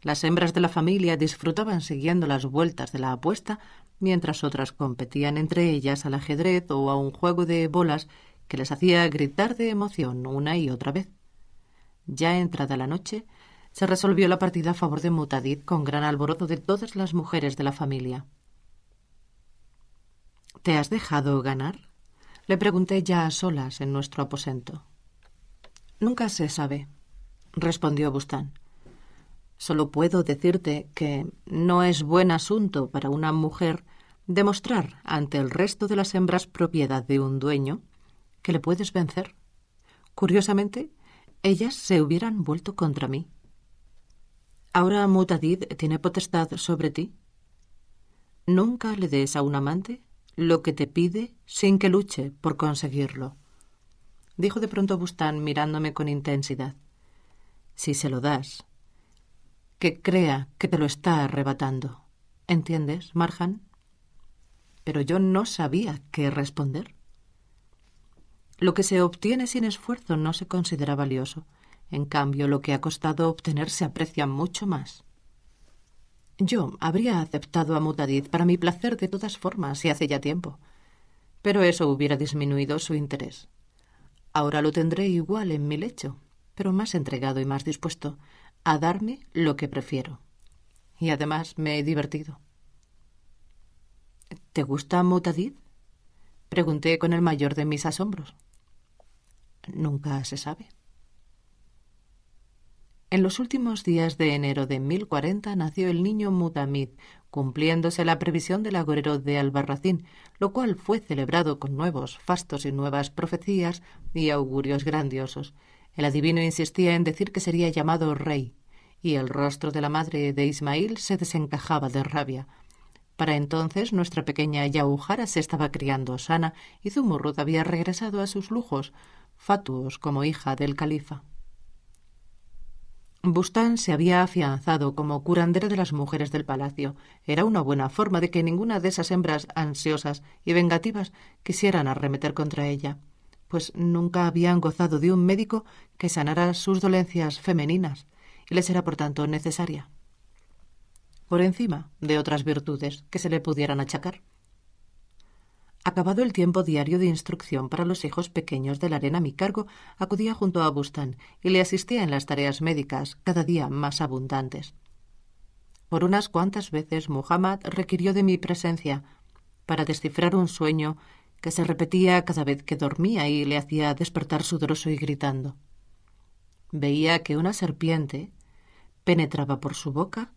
Las hembras de la familia disfrutaban siguiendo las vueltas de la apuesta, mientras otras competían entre ellas al ajedrez o a un juego de bolas que les hacía gritar de emoción una y otra vez. Ya entrada la noche, se resolvió la partida a favor de Mutadid con gran alboroto de todas las mujeres de la familia. ¿Te has dejado ganar? Le pregunté ya a solas en nuestro aposento. Nunca se sabe, respondió Bustán. Solo puedo decirte que no es buen asunto para una mujer demostrar ante el resto de las hembras propiedad de un dueño que le puedes vencer. Curiosamente, ellas se hubieran vuelto contra mí. Ahora Mutadid tiene potestad sobre ti. Nunca le des a un amante lo que te pide sin que luche por conseguirlo. Dijo de pronto Bustán mirándome con intensidad. Si se lo das, que crea que te lo está arrebatando. ¿Entiendes, Marjan? Pero yo no sabía qué responder. Lo que se obtiene sin esfuerzo no se considera valioso. En cambio, lo que ha costado obtener se aprecia mucho más. Yo habría aceptado a Mutadid para mi placer de todas formas y hace ya tiempo. Pero eso hubiera disminuido su interés. Ahora lo tendré igual en mi lecho, pero más entregado y más dispuesto a darme lo que prefiero. Y además me he divertido. ¿Te gusta Mutadid? Pregunté con el mayor de mis asombros. Nunca se sabe. En los últimos días de enero de 1040 nació el niño Mudamid, cumpliéndose la previsión del agorero de Albarracín, lo cual fue celebrado con nuevos fastos y nuevas profecías y augurios grandiosos. El adivino insistía en decir que sería llamado rey, y el rostro de la madre de Ismael se desencajaba de rabia. Para entonces nuestra pequeña Yaujara se estaba criando sana y Zumurrud había regresado a sus lujos, fatuos como hija del califa. Bustán se había afianzado como curandera de las mujeres del palacio. Era una buena forma de que ninguna de esas hembras ansiosas y vengativas quisieran arremeter contra ella, pues nunca habían gozado de un médico que sanara sus dolencias femeninas, y les era por tanto necesaria. Por encima de otras virtudes que se le pudieran achacar. Acabado el tiempo diario de instrucción para los hijos pequeños de la arena mi cargo, acudía junto a Bustán y le asistía en las tareas médicas, cada día más abundantes. Por unas cuantas veces Muhammad requirió de mi presencia para descifrar un sueño que se repetía cada vez que dormía y le hacía despertar sudoroso y gritando. Veía que una serpiente penetraba por su boca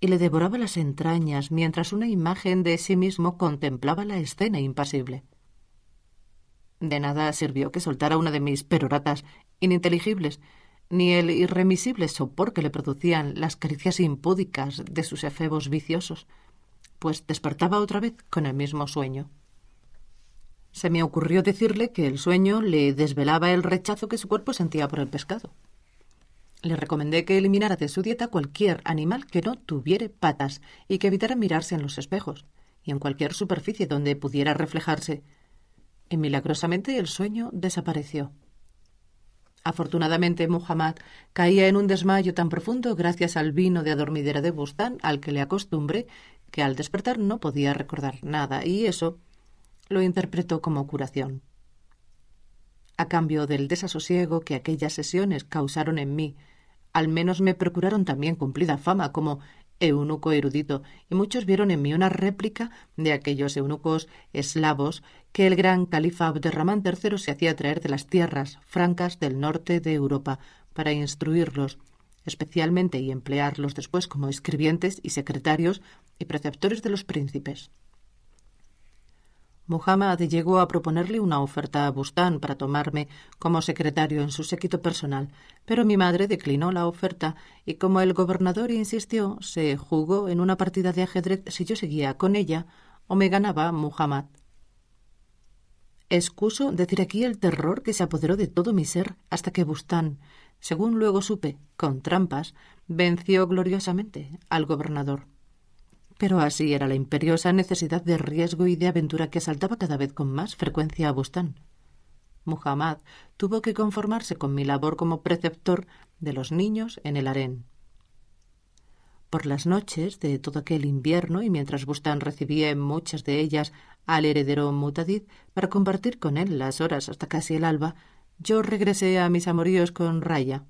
y le devoraba las entrañas mientras una imagen de sí mismo contemplaba la escena impasible. De nada sirvió que soltara una de mis peroratas ininteligibles, ni el irremisible sopor que le producían las caricias impúdicas de sus efebos viciosos, pues despertaba otra vez con el mismo sueño. Se me ocurrió decirle que el sueño le desvelaba el rechazo que su cuerpo sentía por el pescado. Le recomendé que eliminara de su dieta cualquier animal que no tuviera patas y que evitara mirarse en los espejos y en cualquier superficie donde pudiera reflejarse. Y milagrosamente el sueño desapareció. Afortunadamente, Muhammad caía en un desmayo tan profundo gracias al vino de adormidera de Bustán al que le acostumbre que al despertar no podía recordar nada y eso lo interpretó como curación. A cambio del desasosiego que aquellas sesiones causaron en mí al menos me procuraron también cumplida fama como eunuco erudito, y muchos vieron en mí una réplica de aquellos eunucos eslavos que el gran califa Abderramán III se hacía traer de las tierras francas del norte de Europa para instruirlos, especialmente y emplearlos después como escribientes y secretarios y preceptores de los príncipes. Muhammad llegó a proponerle una oferta a Bustán para tomarme como secretario en su séquito personal, pero mi madre declinó la oferta y como el gobernador insistió, se jugó en una partida de ajedrez si yo seguía con ella o me ganaba Muhammad. Excuso decir aquí el terror que se apoderó de todo mi ser hasta que Bustán, según luego supe, con trampas, venció gloriosamente al gobernador. Pero así era la imperiosa necesidad de riesgo y de aventura que asaltaba cada vez con más frecuencia a Bustán. Muhammad tuvo que conformarse con mi labor como preceptor de los niños en el harén. Por las noches de todo aquel invierno, y mientras Bustán recibía en muchas de ellas al heredero Mutadid para compartir con él las horas hasta casi el alba, yo regresé a mis amoríos con Raya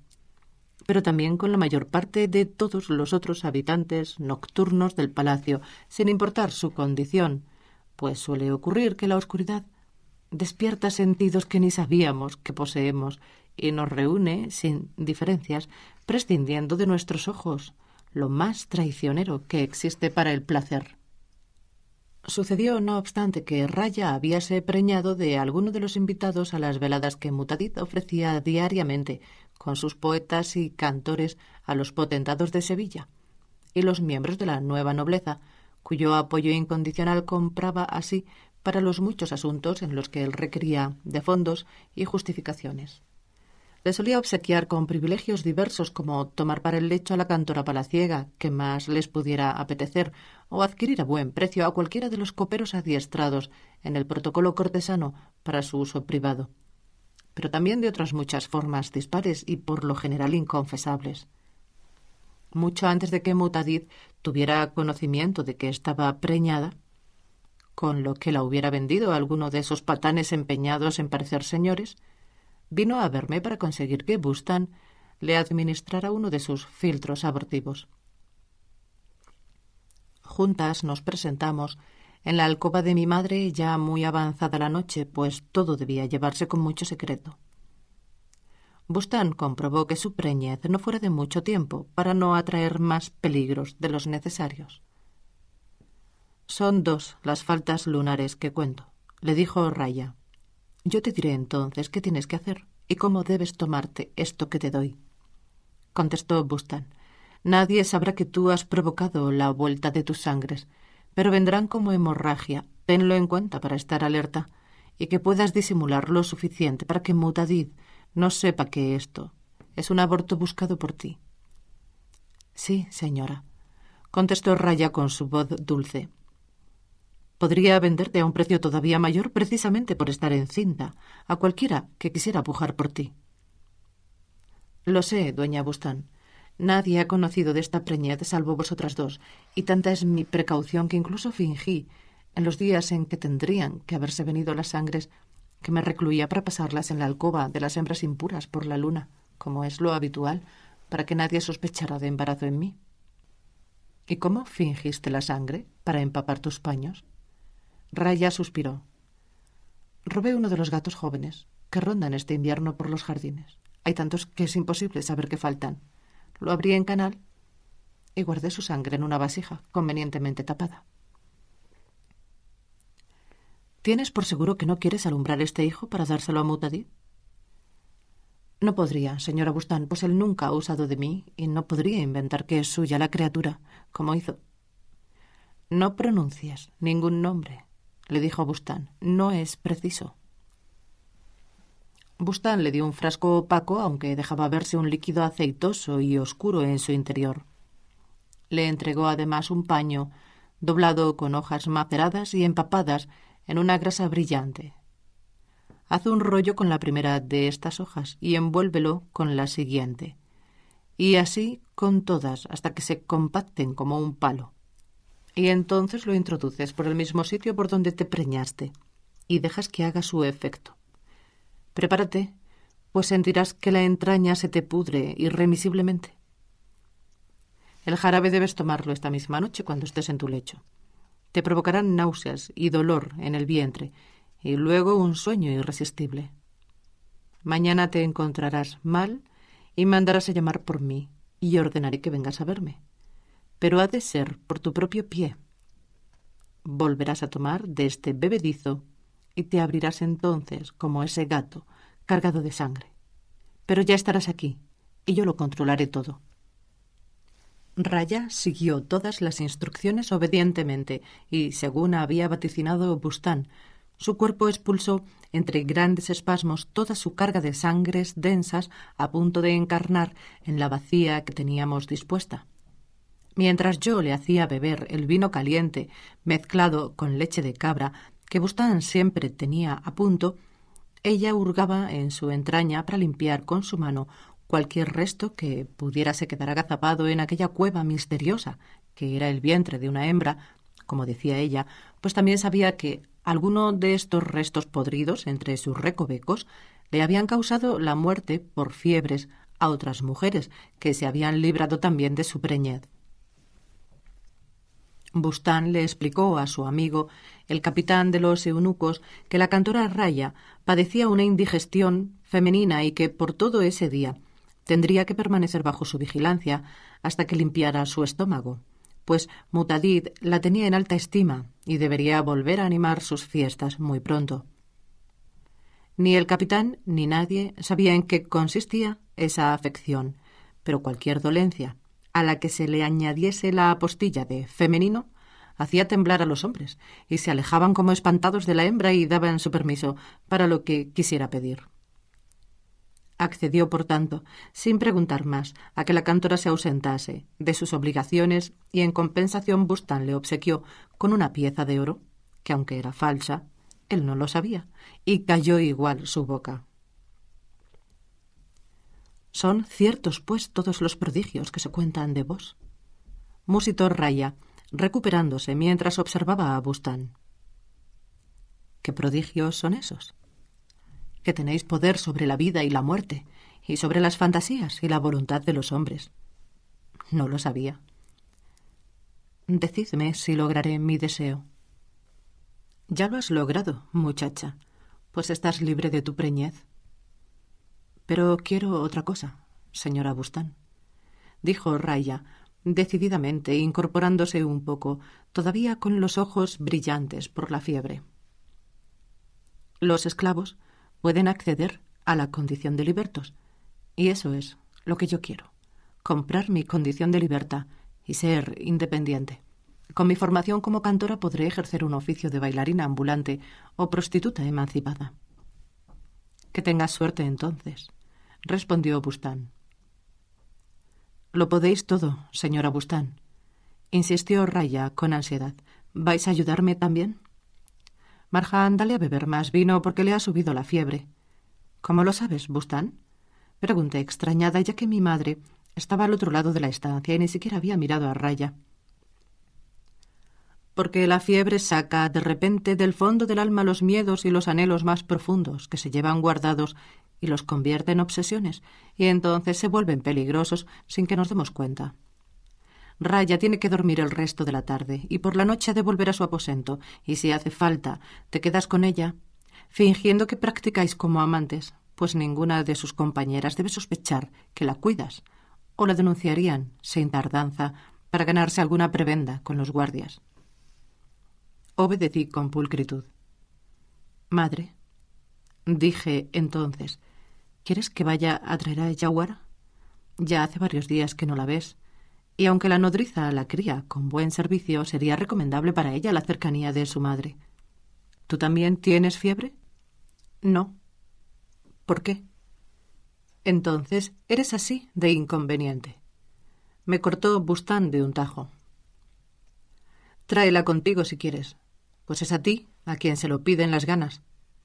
pero también con la mayor parte de todos los otros habitantes nocturnos del palacio, sin importar su condición, pues suele ocurrir que la oscuridad despierta sentidos que ni sabíamos que poseemos y nos reúne sin diferencias, prescindiendo de nuestros ojos, lo más traicionero que existe para el placer. Sucedió, no obstante, que Raya habíase preñado de alguno de los invitados a las veladas que Mutadit ofrecía diariamente, con sus poetas y cantores a los potentados de Sevilla y los miembros de la nueva nobleza, cuyo apoyo incondicional compraba así para los muchos asuntos en los que él requería de fondos y justificaciones. Le solía obsequiar con privilegios diversos como tomar para el lecho a la cantora palaciega que más les pudiera apetecer o adquirir a buen precio a cualquiera de los coperos adiestrados en el protocolo cortesano para su uso privado pero también de otras muchas formas dispares y por lo general inconfesables. Mucho antes de que Mutadid tuviera conocimiento de que estaba preñada, con lo que la hubiera vendido a alguno de esos patanes empeñados en parecer señores, vino a verme para conseguir que Bustan le administrara uno de sus filtros abortivos. Juntas nos presentamos en la alcoba de mi madre ya muy avanzada la noche, pues todo debía llevarse con mucho secreto. Bustán comprobó que su preñez no fuera de mucho tiempo para no atraer más peligros de los necesarios. Son dos las faltas lunares que cuento, le dijo Raya. Yo te diré entonces qué tienes que hacer y cómo debes tomarte esto que te doy. Contestó Bustán. Nadie sabrá que tú has provocado la vuelta de tus sangres, pero vendrán como hemorragia. Tenlo en cuenta para estar alerta y que puedas disimular lo suficiente para que Mutadid no sepa que esto es un aborto buscado por ti. Sí, señora, contestó Raya con su voz dulce. Podría venderte a un precio todavía mayor precisamente por estar encinta, a cualquiera que quisiera pujar por ti. Lo sé, doña Bustán, Nadie ha conocido de esta preñez salvo vosotras dos, y tanta es mi precaución que incluso fingí, en los días en que tendrían que haberse venido las sangres, que me recluía para pasarlas en la alcoba de las hembras impuras por la luna, como es lo habitual, para que nadie sospechara de embarazo en mí. ¿Y cómo fingiste la sangre para empapar tus paños? Raya suspiró. Robé uno de los gatos jóvenes que rondan este invierno por los jardines. Hay tantos que es imposible saber que faltan lo abrí en canal y guardé su sangre en una vasija convenientemente tapada. ¿Tienes por seguro que no quieres alumbrar este hijo para dárselo a Mutadi? No podría, señora Bustán, pues él nunca ha usado de mí y no podría inventar que es suya la criatura, como hizo. No pronuncias ningún nombre, le dijo Bustán. No es preciso. Bustán le dio un frasco opaco, aunque dejaba verse un líquido aceitoso y oscuro en su interior. Le entregó además un paño, doblado con hojas maceradas y empapadas en una grasa brillante. Haz un rollo con la primera de estas hojas y envuélvelo con la siguiente. Y así con todas hasta que se compacten como un palo. Y entonces lo introduces por el mismo sitio por donde te preñaste y dejas que haga su efecto. Prepárate, pues sentirás que la entraña se te pudre irremisiblemente. El jarabe debes tomarlo esta misma noche cuando estés en tu lecho. Te provocarán náuseas y dolor en el vientre, y luego un sueño irresistible. Mañana te encontrarás mal y mandarás a llamar por mí, y ordenaré que vengas a verme. Pero ha de ser por tu propio pie. Volverás a tomar de este bebedizo y te abrirás entonces como ese gato cargado de sangre. Pero ya estarás aquí y yo lo controlaré todo. Raya siguió todas las instrucciones obedientemente y, según había vaticinado Bustán, su cuerpo expulsó entre grandes espasmos toda su carga de sangres densas a punto de encarnar en la vacía que teníamos dispuesta. Mientras yo le hacía beber el vino caliente mezclado con leche de cabra que Bustán siempre tenía a punto, ella hurgaba en su entraña para limpiar con su mano cualquier resto que pudiérase quedar agazapado en aquella cueva misteriosa que era el vientre de una hembra, como decía ella, pues también sabía que alguno de estos restos podridos entre sus recovecos le habían causado la muerte por fiebres a otras mujeres que se habían librado también de su preñez. Bustán le explicó a su amigo, el capitán de los eunucos, que la cantora Raya padecía una indigestión femenina y que por todo ese día tendría que permanecer bajo su vigilancia hasta que limpiara su estómago, pues Mutadid la tenía en alta estima y debería volver a animar sus fiestas muy pronto. Ni el capitán ni nadie sabía en qué consistía esa afección, pero cualquier dolencia, a la que se le añadiese la apostilla de femenino, hacía temblar a los hombres, y se alejaban como espantados de la hembra y daban su permiso para lo que quisiera pedir. Accedió, por tanto, sin preguntar más, a que la cantora se ausentase de sus obligaciones y en compensación Bustán le obsequió con una pieza de oro, que aunque era falsa, él no lo sabía, y cayó igual su boca. Son ciertos, pues, todos los prodigios que se cuentan de vos. Musitó Raya, recuperándose mientras observaba a Bustán. ¿Qué prodigios son esos? Que tenéis poder sobre la vida y la muerte, y sobre las fantasías y la voluntad de los hombres. No lo sabía. Decidme si lograré mi deseo. Ya lo has logrado, muchacha, pues estás libre de tu preñez. Pero quiero otra cosa, señora Bustán, dijo Raya, decididamente, incorporándose un poco, todavía con los ojos brillantes por la fiebre. Los esclavos pueden acceder a la condición de libertos, y eso es lo que yo quiero, comprar mi condición de libertad y ser independiente. Con mi formación como cantora podré ejercer un oficio de bailarina ambulante o prostituta emancipada. Que tengas suerte entonces, respondió Bustán. Lo podéis todo, señora Bustán, insistió Raya con ansiedad. ¿Vais a ayudarme también? Marja dale a beber más vino porque le ha subido la fiebre. ¿Cómo lo sabes, Bustán? Pregunté extrañada, ya que mi madre estaba al otro lado de la estancia y ni siquiera había mirado a Raya. Porque la fiebre saca de repente del fondo del alma los miedos y los anhelos más profundos que se llevan guardados y los convierte en obsesiones, y entonces se vuelven peligrosos sin que nos demos cuenta. Raya tiene que dormir el resto de la tarde y por la noche ha de volver a su aposento, y si hace falta, te quedas con ella, fingiendo que practicáis como amantes, pues ninguna de sus compañeras debe sospechar que la cuidas, o la denunciarían, sin tardanza, para ganarse alguna prebenda con los guardias. Obedecí con pulcritud. Madre, dije entonces, ¿Quieres que vaya a traer a Yaguara? Ya hace varios días que no la ves, y aunque la nodriza la cría con buen servicio, sería recomendable para ella la cercanía de su madre. ¿Tú también tienes fiebre? No. ¿Por qué? Entonces, eres así de inconveniente. Me cortó Bustán de un tajo. Tráela contigo si quieres, pues es a ti a quien se lo piden las ganas.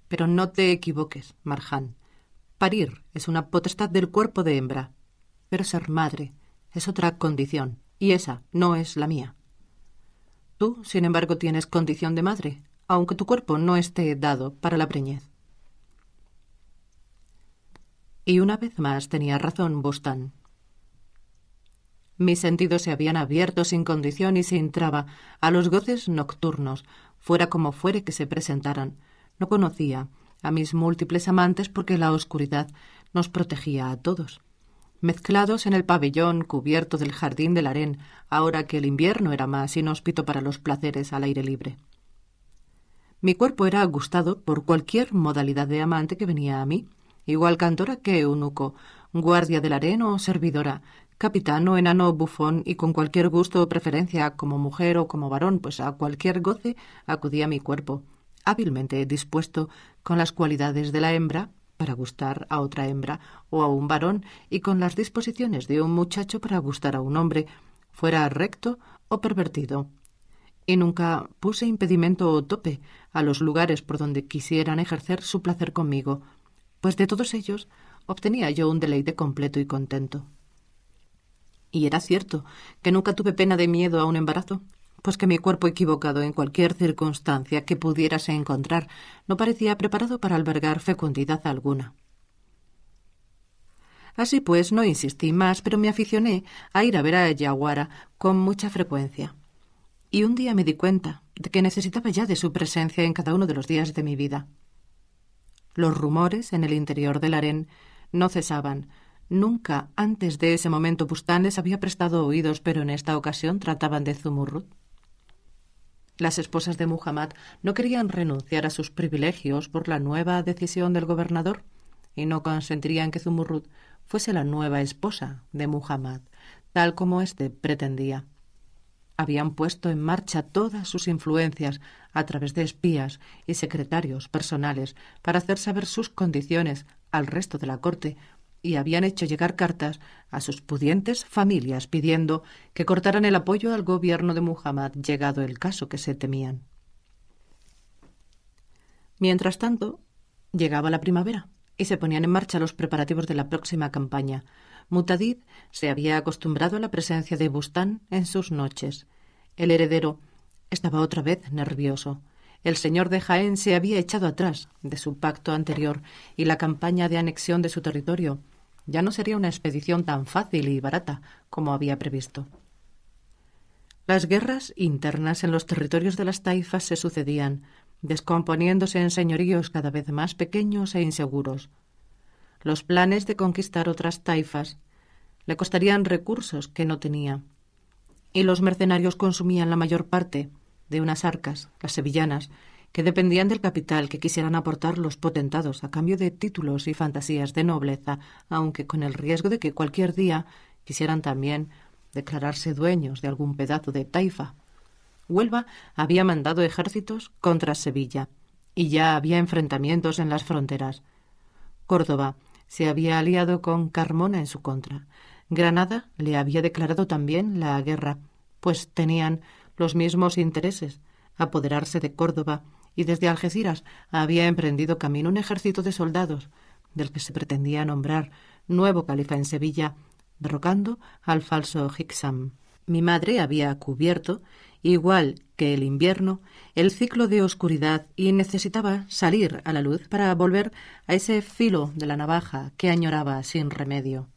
Pero no te equivoques, Marjan. Parir es una potestad del cuerpo de hembra, pero ser madre es otra condición, y esa no es la mía. Tú, sin embargo, tienes condición de madre, aunque tu cuerpo no esté dado para la preñez. Y una vez más tenía razón Bostán. Mis sentidos se habían abierto sin condición y sin traba a los goces nocturnos, fuera como fuere que se presentaran. No conocía, a mis múltiples amantes porque la oscuridad nos protegía a todos. Mezclados en el pabellón cubierto del jardín del harén, ahora que el invierno era más inhóspito para los placeres al aire libre. Mi cuerpo era gustado por cualquier modalidad de amante que venía a mí, igual cantora que eunuco, guardia del harén o servidora, capitán o enano bufón y con cualquier gusto o preferencia como mujer o como varón, pues a cualquier goce acudía mi cuerpo hábilmente dispuesto con las cualidades de la hembra para gustar a otra hembra o a un varón y con las disposiciones de un muchacho para gustar a un hombre, fuera recto o pervertido. Y nunca puse impedimento o tope a los lugares por donde quisieran ejercer su placer conmigo, pues de todos ellos obtenía yo un deleite completo y contento. Y era cierto que nunca tuve pena de miedo a un embarazo, pues que mi cuerpo equivocado en cualquier circunstancia que pudiérase encontrar no parecía preparado para albergar fecundidad alguna. Así pues, no insistí más, pero me aficioné a ir a ver a Yaguara con mucha frecuencia. Y un día me di cuenta de que necesitaba ya de su presencia en cada uno de los días de mi vida. Los rumores en el interior del harén no cesaban. Nunca antes de ese momento Bustanes había prestado oídos, pero en esta ocasión trataban de Zumurrut. Las esposas de Muhammad no querían renunciar a sus privilegios por la nueva decisión del gobernador y no consentirían que Zumurrud fuese la nueva esposa de Muhammad, tal como éste pretendía. Habían puesto en marcha todas sus influencias a través de espías y secretarios personales para hacer saber sus condiciones al resto de la corte y habían hecho llegar cartas a sus pudientes familias pidiendo que cortaran el apoyo al gobierno de Muhammad, llegado el caso que se temían. Mientras tanto, llegaba la primavera y se ponían en marcha los preparativos de la próxima campaña. Mutadid se había acostumbrado a la presencia de Bustán en sus noches. El heredero estaba otra vez nervioso. El señor de Jaén se había echado atrás de su pacto anterior y la campaña de anexión de su territorio ya no sería una expedición tan fácil y barata como había previsto. Las guerras internas en los territorios de las taifas se sucedían, descomponiéndose en señoríos cada vez más pequeños e inseguros. Los planes de conquistar otras taifas le costarían recursos que no tenía, y los mercenarios consumían la mayor parte de unas arcas, las sevillanas, que dependían del capital que quisieran aportar los potentados a cambio de títulos y fantasías de nobleza, aunque con el riesgo de que cualquier día quisieran también declararse dueños de algún pedazo de taifa. Huelva había mandado ejércitos contra Sevilla y ya había enfrentamientos en las fronteras. Córdoba se había aliado con Carmona en su contra. Granada le había declarado también la guerra, pues tenían los mismos intereses, apoderarse de Córdoba y desde Algeciras había emprendido camino un ejército de soldados, del que se pretendía nombrar nuevo califa en Sevilla, derrocando al falso Hixam. Mi madre había cubierto, igual que el invierno, el ciclo de oscuridad y necesitaba salir a la luz para volver a ese filo de la navaja que añoraba sin remedio.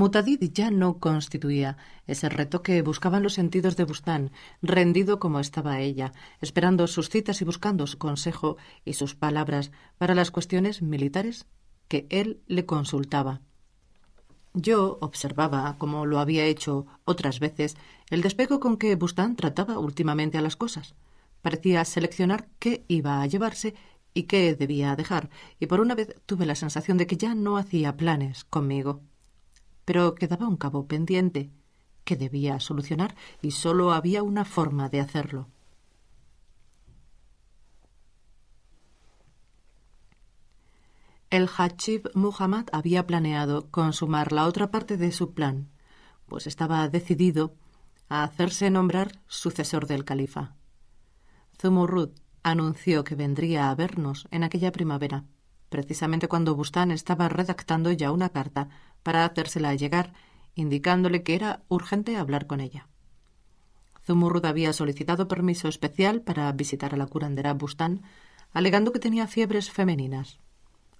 Mutadid ya no constituía ese reto que buscaban los sentidos de Bustán, rendido como estaba ella, esperando sus citas y buscando su consejo y sus palabras para las cuestiones militares que él le consultaba. Yo observaba, como lo había hecho otras veces, el despego con que Bustán trataba últimamente a las cosas. Parecía seleccionar qué iba a llevarse y qué debía dejar, y por una vez tuve la sensación de que ya no hacía planes conmigo pero quedaba un cabo pendiente que debía solucionar y sólo había una forma de hacerlo. El Hachib Muhammad había planeado consumar la otra parte de su plan, pues estaba decidido a hacerse nombrar sucesor del califa. Zumurrud anunció que vendría a vernos en aquella primavera, precisamente cuando Bustán estaba redactando ya una carta para hacérsela llegar, indicándole que era urgente hablar con ella. Zumurrud había solicitado permiso especial para visitar a la curandera Bustán, alegando que tenía fiebres femeninas.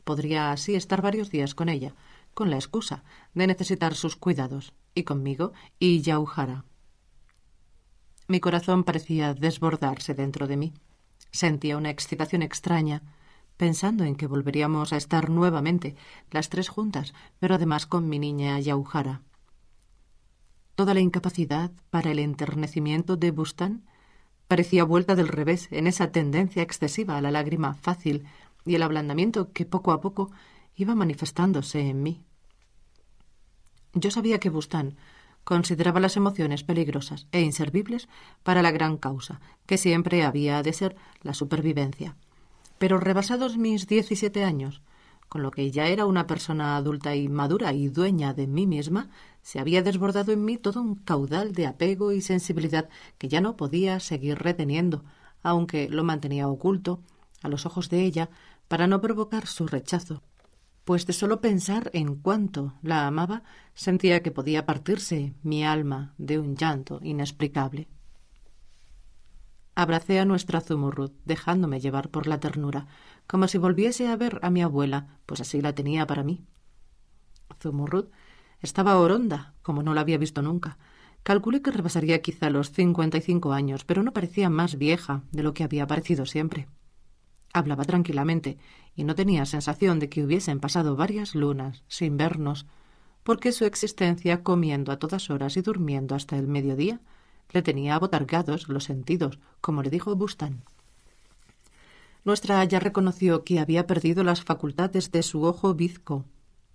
Podría así estar varios días con ella, con la excusa de necesitar sus cuidados, y conmigo y Yauhara. Mi corazón parecía desbordarse dentro de mí. Sentía una excitación extraña, pensando en que volveríamos a estar nuevamente, las tres juntas, pero además con mi niña Yaujara. Toda la incapacidad para el enternecimiento de Bustán parecía vuelta del revés en esa tendencia excesiva a la lágrima fácil y el ablandamiento que poco a poco iba manifestándose en mí. Yo sabía que Bustán consideraba las emociones peligrosas e inservibles para la gran causa, que siempre había de ser la supervivencia pero rebasados mis 17 años, con lo que ya era una persona adulta y madura y dueña de mí misma, se había desbordado en mí todo un caudal de apego y sensibilidad que ya no podía seguir reteniendo, aunque lo mantenía oculto a los ojos de ella para no provocar su rechazo, pues de solo pensar en cuánto la amaba sentía que podía partirse mi alma de un llanto inexplicable. Abracé a nuestra Zumurrut, dejándome llevar por la ternura, como si volviese a ver a mi abuela, pues así la tenía para mí. Zumurrut estaba oronda, como no la había visto nunca. Calculé que rebasaría quizá los cincuenta y cinco años, pero no parecía más vieja de lo que había parecido siempre. Hablaba tranquilamente y no tenía sensación de que hubiesen pasado varias lunas sin vernos, porque su existencia comiendo a todas horas y durmiendo hasta el mediodía le tenía abotargados los sentidos, como le dijo Bustán. Nuestra ya reconoció que había perdido las facultades de su ojo bizco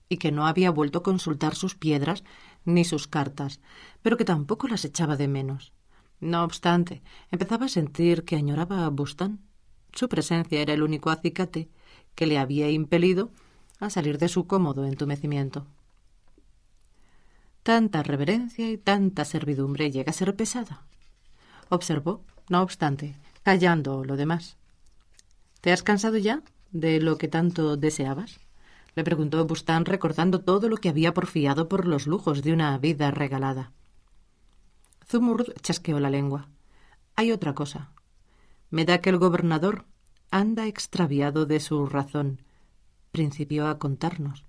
y que no había vuelto a consultar sus piedras ni sus cartas, pero que tampoco las echaba de menos. No obstante, empezaba a sentir que añoraba a Bustán. Su presencia era el único acicate que le había impelido a salir de su cómodo entumecimiento. Tanta reverencia y tanta servidumbre llega a ser pesada. Observó, no obstante, callando lo demás. ¿Te has cansado ya de lo que tanto deseabas? le preguntó Bustán recordando todo lo que había porfiado por los lujos de una vida regalada. Zumur chasqueó la lengua. Hay otra cosa. Me da que el gobernador anda extraviado de su razón, principió a contarnos,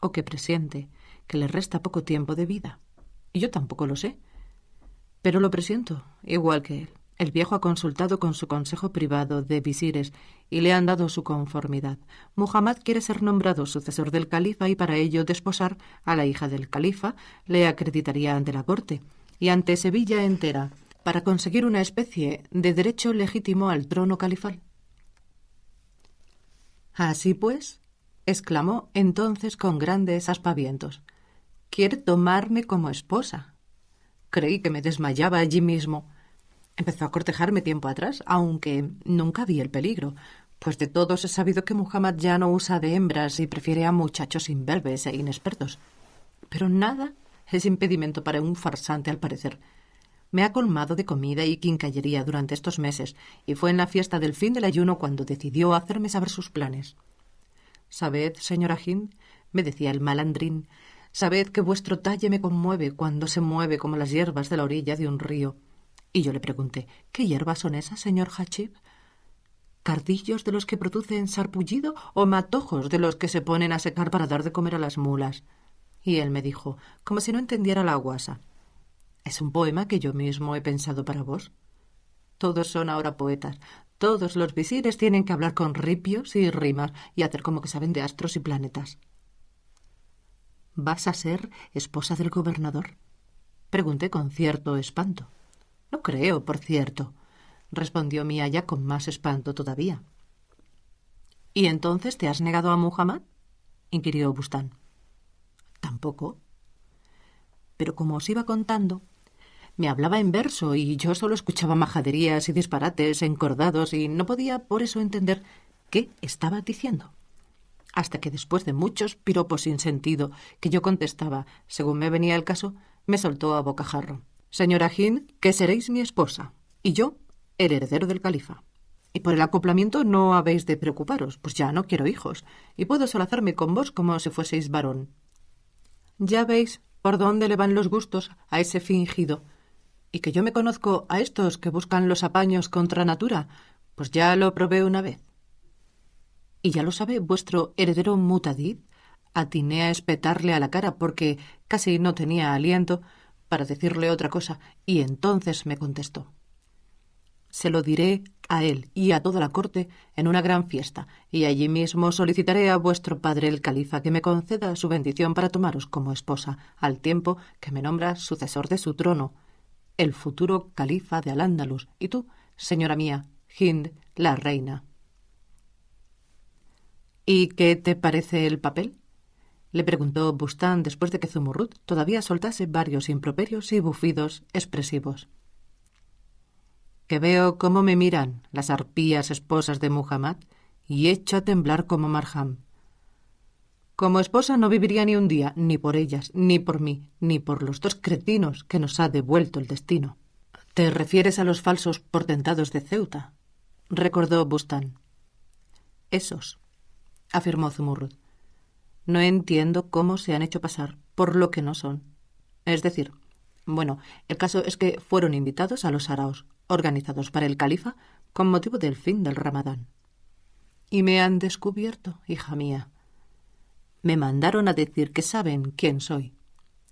o que presiente, que le resta poco tiempo de vida. Y yo tampoco lo sé. Pero lo presiento, igual que él. El viejo ha consultado con su consejo privado de visires y le han dado su conformidad. Muhammad quiere ser nombrado sucesor del califa y para ello desposar a la hija del califa le acreditaría ante la corte y ante Sevilla entera para conseguir una especie de derecho legítimo al trono califal. Así pues, exclamó entonces con grandes aspavientos. Quiere tomarme como esposa. Creí que me desmayaba allí mismo. Empezó a cortejarme tiempo atrás, aunque nunca vi el peligro, pues de todos he sabido que Muhammad ya no usa de hembras y prefiere a muchachos imberbes e inexpertos. Pero nada es impedimento para un farsante, al parecer. Me ha colmado de comida y quincallería durante estos meses, y fue en la fiesta del fin del ayuno cuando decidió hacerme saber sus planes. Sabed, señora Hind, me decía el malandrín, Sabed que vuestro talle me conmueve cuando se mueve como las hierbas de la orilla de un río. Y yo le pregunté, ¿qué hierbas son esas, señor Hachib? ¿Cardillos de los que producen sarpullido o matojos de los que se ponen a secar para dar de comer a las mulas? Y él me dijo, como si no entendiera la guasa. Es un poema que yo mismo he pensado para vos. Todos son ahora poetas. Todos los visires tienen que hablar con ripios y rimas y hacer como que saben de astros y planetas. ¿Vas a ser esposa del gobernador? Pregunté con cierto espanto. No creo, por cierto, respondió mi aya con más espanto todavía. ¿Y entonces te has negado a Muhammad? inquirió Bustán. Tampoco. Pero como os iba contando, me hablaba en verso y yo solo escuchaba majaderías y disparates encordados y no podía por eso entender qué estaba diciendo hasta que después de muchos piropos sin sentido que yo contestaba según me venía el caso, me soltó a bocajarro. Señora Gin, que seréis mi esposa y yo el heredero del califa. Y por el acoplamiento no habéis de preocuparos, pues ya no quiero hijos, y puedo solazarme con vos como si fueseis varón. Ya veis por dónde le van los gustos a ese fingido, y que yo me conozco a estos que buscan los apaños contra natura, pues ya lo probé una vez. Y ya lo sabe vuestro heredero Mutadid, atiné a espetarle a la cara porque casi no tenía aliento para decirle otra cosa, y entonces me contestó. Se lo diré a él y a toda la corte en una gran fiesta, y allí mismo solicitaré a vuestro padre el califa que me conceda su bendición para tomaros como esposa, al tiempo que me nombra sucesor de su trono, el futuro califa de al y tú, señora mía, Hind, la reina. ¿Y qué te parece el papel? le preguntó Bustán después de que Zumurrut todavía soltase varios improperios y bufidos expresivos. Que veo cómo me miran las arpías esposas de Muhammad y echo a temblar como Marham. Como esposa no viviría ni un día, ni por ellas, ni por mí, ni por los dos cretinos que nos ha devuelto el destino. ¿Te refieres a los falsos portentados de Ceuta? recordó Bustán. Esos, afirmó Zumurrud. No entiendo cómo se han hecho pasar por lo que no son. Es decir, bueno, el caso es que fueron invitados a los Araos, organizados para el califa con motivo del fin del ramadán. Y me han descubierto, hija mía. Me mandaron a decir que saben quién soy.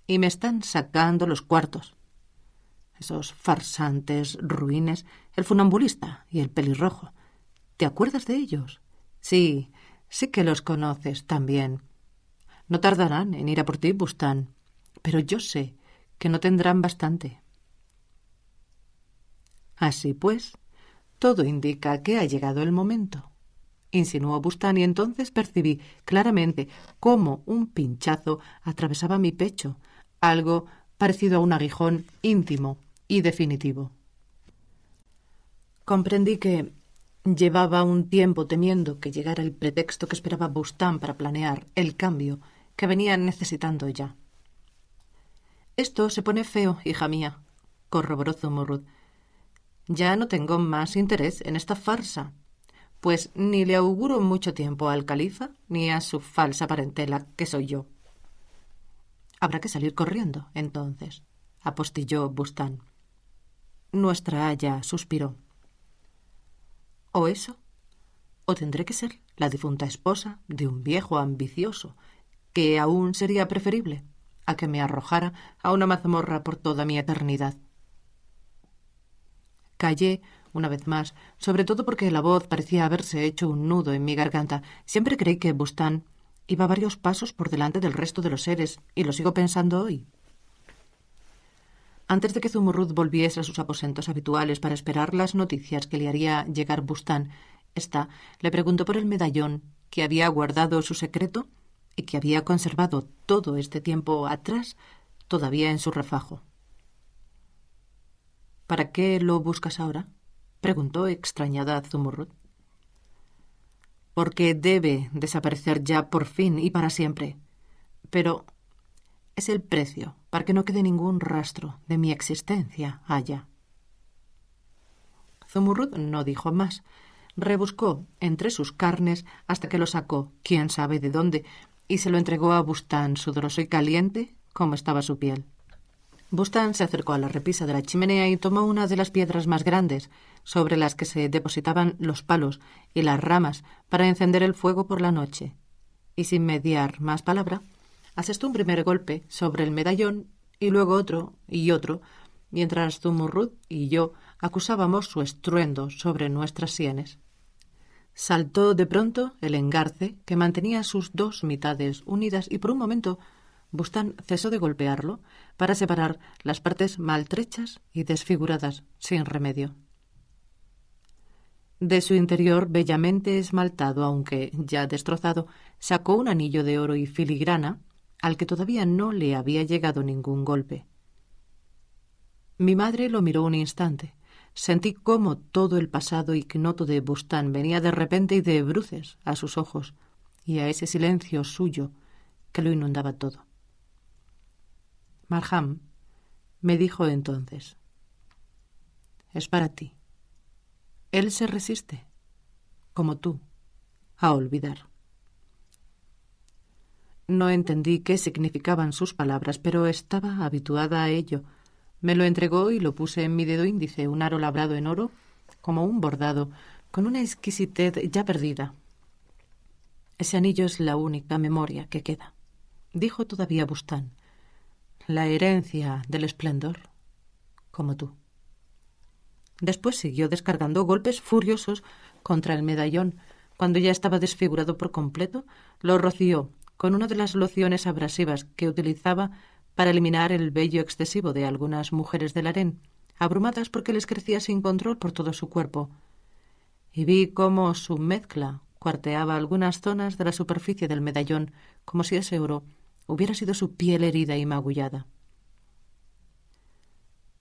Y me están sacando los cuartos. Esos farsantes, ruines, el funambulista y el pelirrojo. ¿Te acuerdas de ellos? Sí, Sí que los conoces también. No tardarán en ir a por ti, Bustán, pero yo sé que no tendrán bastante. Así pues, todo indica que ha llegado el momento, insinuó Bustán y entonces percibí claramente cómo un pinchazo atravesaba mi pecho, algo parecido a un aguijón íntimo y definitivo. Comprendí que Llevaba un tiempo temiendo que llegara el pretexto que esperaba Bustán para planear el cambio que venía necesitando ya. Esto se pone feo, hija mía, corroboró Zumurrut—. Ya no tengo más interés en esta farsa, pues ni le auguro mucho tiempo al califa ni a su falsa parentela, que soy yo. Habrá que salir corriendo, entonces, apostilló Bustán. Nuestra haya suspiró. O eso, o tendré que ser la difunta esposa de un viejo ambicioso, que aún sería preferible a que me arrojara a una mazmorra por toda mi eternidad. Callé una vez más, sobre todo porque la voz parecía haberse hecho un nudo en mi garganta. Siempre creí que Bustán iba varios pasos por delante del resto de los seres, y lo sigo pensando hoy antes de que Zumurrud volviese a sus aposentos habituales para esperar las noticias que le haría llegar Bustán, ésta le preguntó por el medallón que había guardado su secreto y que había conservado todo este tiempo atrás todavía en su refajo. ¿Para qué lo buscas ahora? preguntó extrañada Zumurrud. Porque debe desaparecer ya por fin y para siempre. Pero es el precio para que no quede ningún rastro de mi existencia allá. Zumurrud no dijo más. Rebuscó entre sus carnes hasta que lo sacó, quién sabe de dónde, y se lo entregó a Bustán, sudoroso y caliente, como estaba su piel. Bustán se acercó a la repisa de la chimenea y tomó una de las piedras más grandes, sobre las que se depositaban los palos y las ramas para encender el fuego por la noche. Y sin mediar más palabra, asestó un primer golpe sobre el medallón y luego otro y otro, mientras Zumurrud y yo acusábamos su estruendo sobre nuestras sienes. Saltó de pronto el engarce que mantenía sus dos mitades unidas y por un momento Bustán cesó de golpearlo para separar las partes maltrechas y desfiguradas sin remedio. De su interior, bellamente esmaltado, aunque ya destrozado, sacó un anillo de oro y filigrana al que todavía no le había llegado ningún golpe. Mi madre lo miró un instante. Sentí cómo todo el pasado ignoto de Bustán venía de repente y de bruces a sus ojos y a ese silencio suyo que lo inundaba todo. Marham me dijo entonces, es para ti. Él se resiste, como tú, a olvidar. No entendí qué significaban sus palabras, pero estaba habituada a ello. Me lo entregó y lo puse en mi dedo índice, un aro labrado en oro, como un bordado, con una exquisitez ya perdida. Ese anillo es la única memoria que queda, dijo todavía Bustán. La herencia del esplendor, como tú. Después siguió descargando golpes furiosos contra el medallón. Cuando ya estaba desfigurado por completo, lo roció con una de las lociones abrasivas que utilizaba para eliminar el vello excesivo de algunas mujeres del harén, abrumadas porque les crecía sin control por todo su cuerpo. Y vi cómo su mezcla cuarteaba algunas zonas de la superficie del medallón, como si ese oro hubiera sido su piel herida y magullada.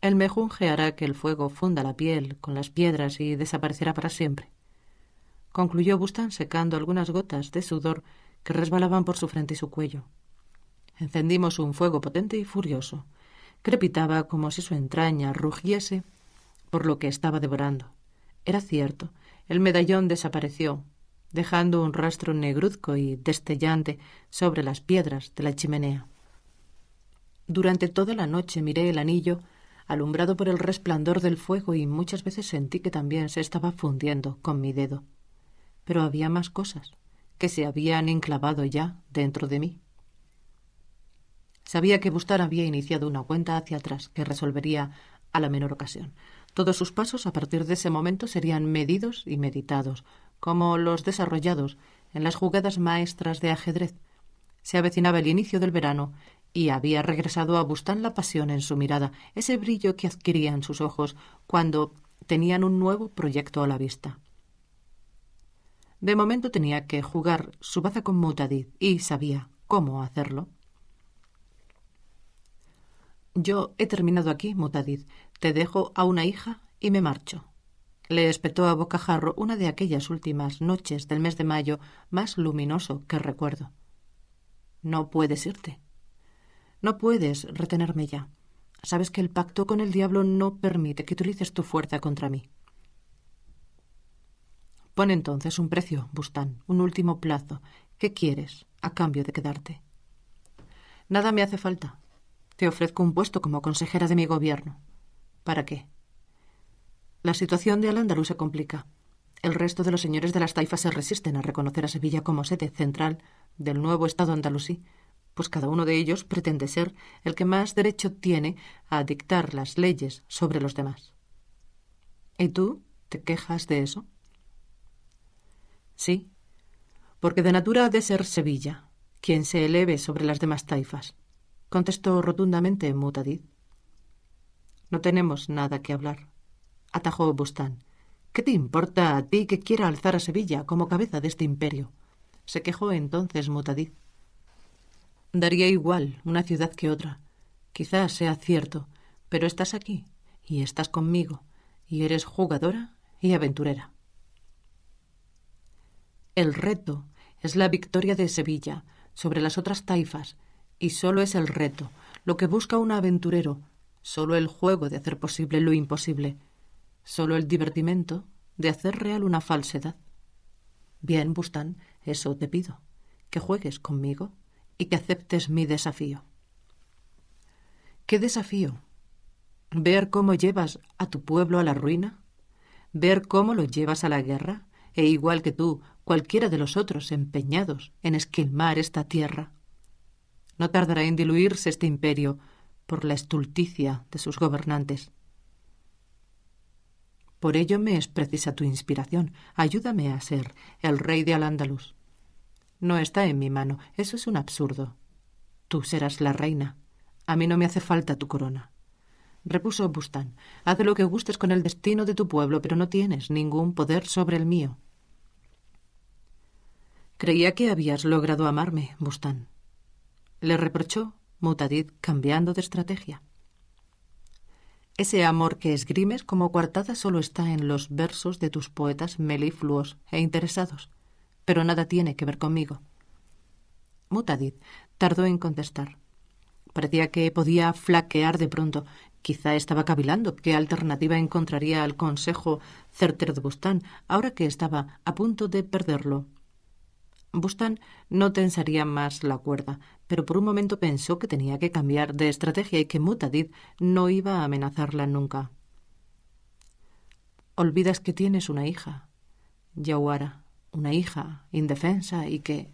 El mejunje hará que el fuego funda la piel con las piedras y desaparecerá para siempre. Concluyó Bustan secando algunas gotas de sudor que resbalaban por su frente y su cuello. Encendimos un fuego potente y furioso. Crepitaba como si su entraña rugiese por lo que estaba devorando. Era cierto, el medallón desapareció, dejando un rastro negruzco y destellante sobre las piedras de la chimenea. Durante toda la noche miré el anillo, alumbrado por el resplandor del fuego, y muchas veces sentí que también se estaba fundiendo con mi dedo. Pero había más cosas que se habían enclavado ya dentro de mí. Sabía que Bustar había iniciado una cuenta hacia atrás que resolvería a la menor ocasión. Todos sus pasos a partir de ese momento serían medidos y meditados, como los desarrollados en las jugadas maestras de ajedrez. Se avecinaba el inicio del verano y había regresado a Bustán la pasión en su mirada, ese brillo que adquirían sus ojos cuando tenían un nuevo proyecto a la vista. De momento tenía que jugar su baza con Mutadid y sabía cómo hacerlo. Yo he terminado aquí, Mutadid. Te dejo a una hija y me marcho. Le espetó a bocajarro una de aquellas últimas noches del mes de mayo más luminoso que recuerdo. No puedes irte. No puedes retenerme ya. Sabes que el pacto con el diablo no permite que utilices tu fuerza contra mí. Pon entonces un precio, Bustán, un último plazo. ¿Qué quieres a cambio de quedarte? Nada me hace falta. Te ofrezco un puesto como consejera de mi gobierno. ¿Para qué? La situación de al Andaluz se complica. El resto de los señores de las taifas se resisten a reconocer a Sevilla como sede central del nuevo Estado andalusí, pues cada uno de ellos pretende ser el que más derecho tiene a dictar las leyes sobre los demás. ¿Y tú te quejas de eso? sí, porque de natura ha de ser Sevilla, quien se eleve sobre las demás taifas, contestó rotundamente Mutadid. No tenemos nada que hablar, atajó Bustán. ¿Qué te importa a ti que quiera alzar a Sevilla como cabeza de este imperio? se quejó entonces Mutadid. Daría igual una ciudad que otra. Quizás sea cierto, pero estás aquí, y estás conmigo, y eres jugadora y aventurera. El reto es la victoria de Sevilla sobre las otras taifas, y solo es el reto lo que busca un aventurero, solo el juego de hacer posible lo imposible, solo el divertimento de hacer real una falsedad. Bien, Bustán, eso te pido, que juegues conmigo y que aceptes mi desafío. ¿Qué desafío? ¿Ver cómo llevas a tu pueblo a la ruina? ¿Ver cómo lo llevas a la guerra? E igual que tú, cualquiera de los otros empeñados en esquilmar esta tierra. No tardará en diluirse este imperio por la estulticia de sus gobernantes. Por ello me es precisa tu inspiración. Ayúdame a ser el rey de al No está en mi mano. Eso es un absurdo. Tú serás la reina. A mí no me hace falta tu corona. Repuso Bustán. Haz lo que gustes con el destino de tu pueblo, pero no tienes ningún poder sobre el mío. Creía que habías logrado amarme, Bustán. Le reprochó Mutadid cambiando de estrategia. Ese amor que esgrimes como coartada solo está en los versos de tus poetas melifluos e interesados, pero nada tiene que ver conmigo. Mutadid tardó en contestar. Parecía que podía flaquear de pronto. Quizá estaba cavilando qué alternativa encontraría al consejo certero de Bustán, ahora que estaba a punto de perderlo Bustán no tensaría más la cuerda, pero por un momento pensó que tenía que cambiar de estrategia y que Mutadid no iba a amenazarla nunca. Olvidas que tienes una hija, Yawara, una hija indefensa y que...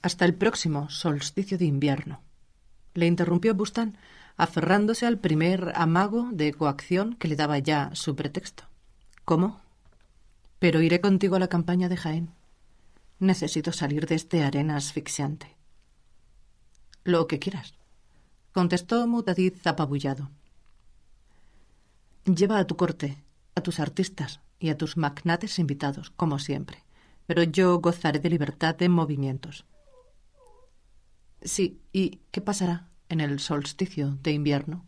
Hasta el próximo solsticio de invierno. Le interrumpió Bustan, aferrándose al primer amago de coacción que le daba ya su pretexto. ¿Cómo? Pero iré contigo a la campaña de Jaén. Necesito salir de este arena asfixiante. Lo que quieras, contestó Mudadiz apabullado. Lleva a tu corte, a tus artistas y a tus magnates invitados, como siempre, pero yo gozaré de libertad de movimientos. Sí, ¿y qué pasará en el solsticio de invierno?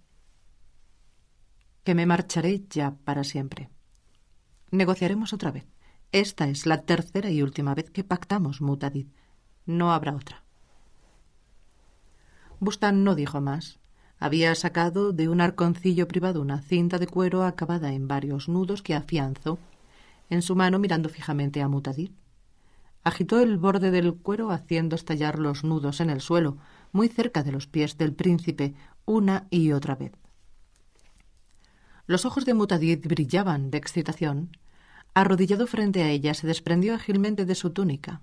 Que me marcharé ya para siempre. Negociaremos otra vez. Esta es la tercera y última vez que pactamos, Mutadid. No habrá otra. Bustan no dijo más. Había sacado de un arconcillo privado una cinta de cuero acabada en varios nudos que afianzó en su mano mirando fijamente a Mutadid. Agitó el borde del cuero haciendo estallar los nudos en el suelo, muy cerca de los pies del príncipe, una y otra vez. Los ojos de Mutadid brillaban de excitación arrodillado frente a ella, se desprendió ágilmente de su túnica.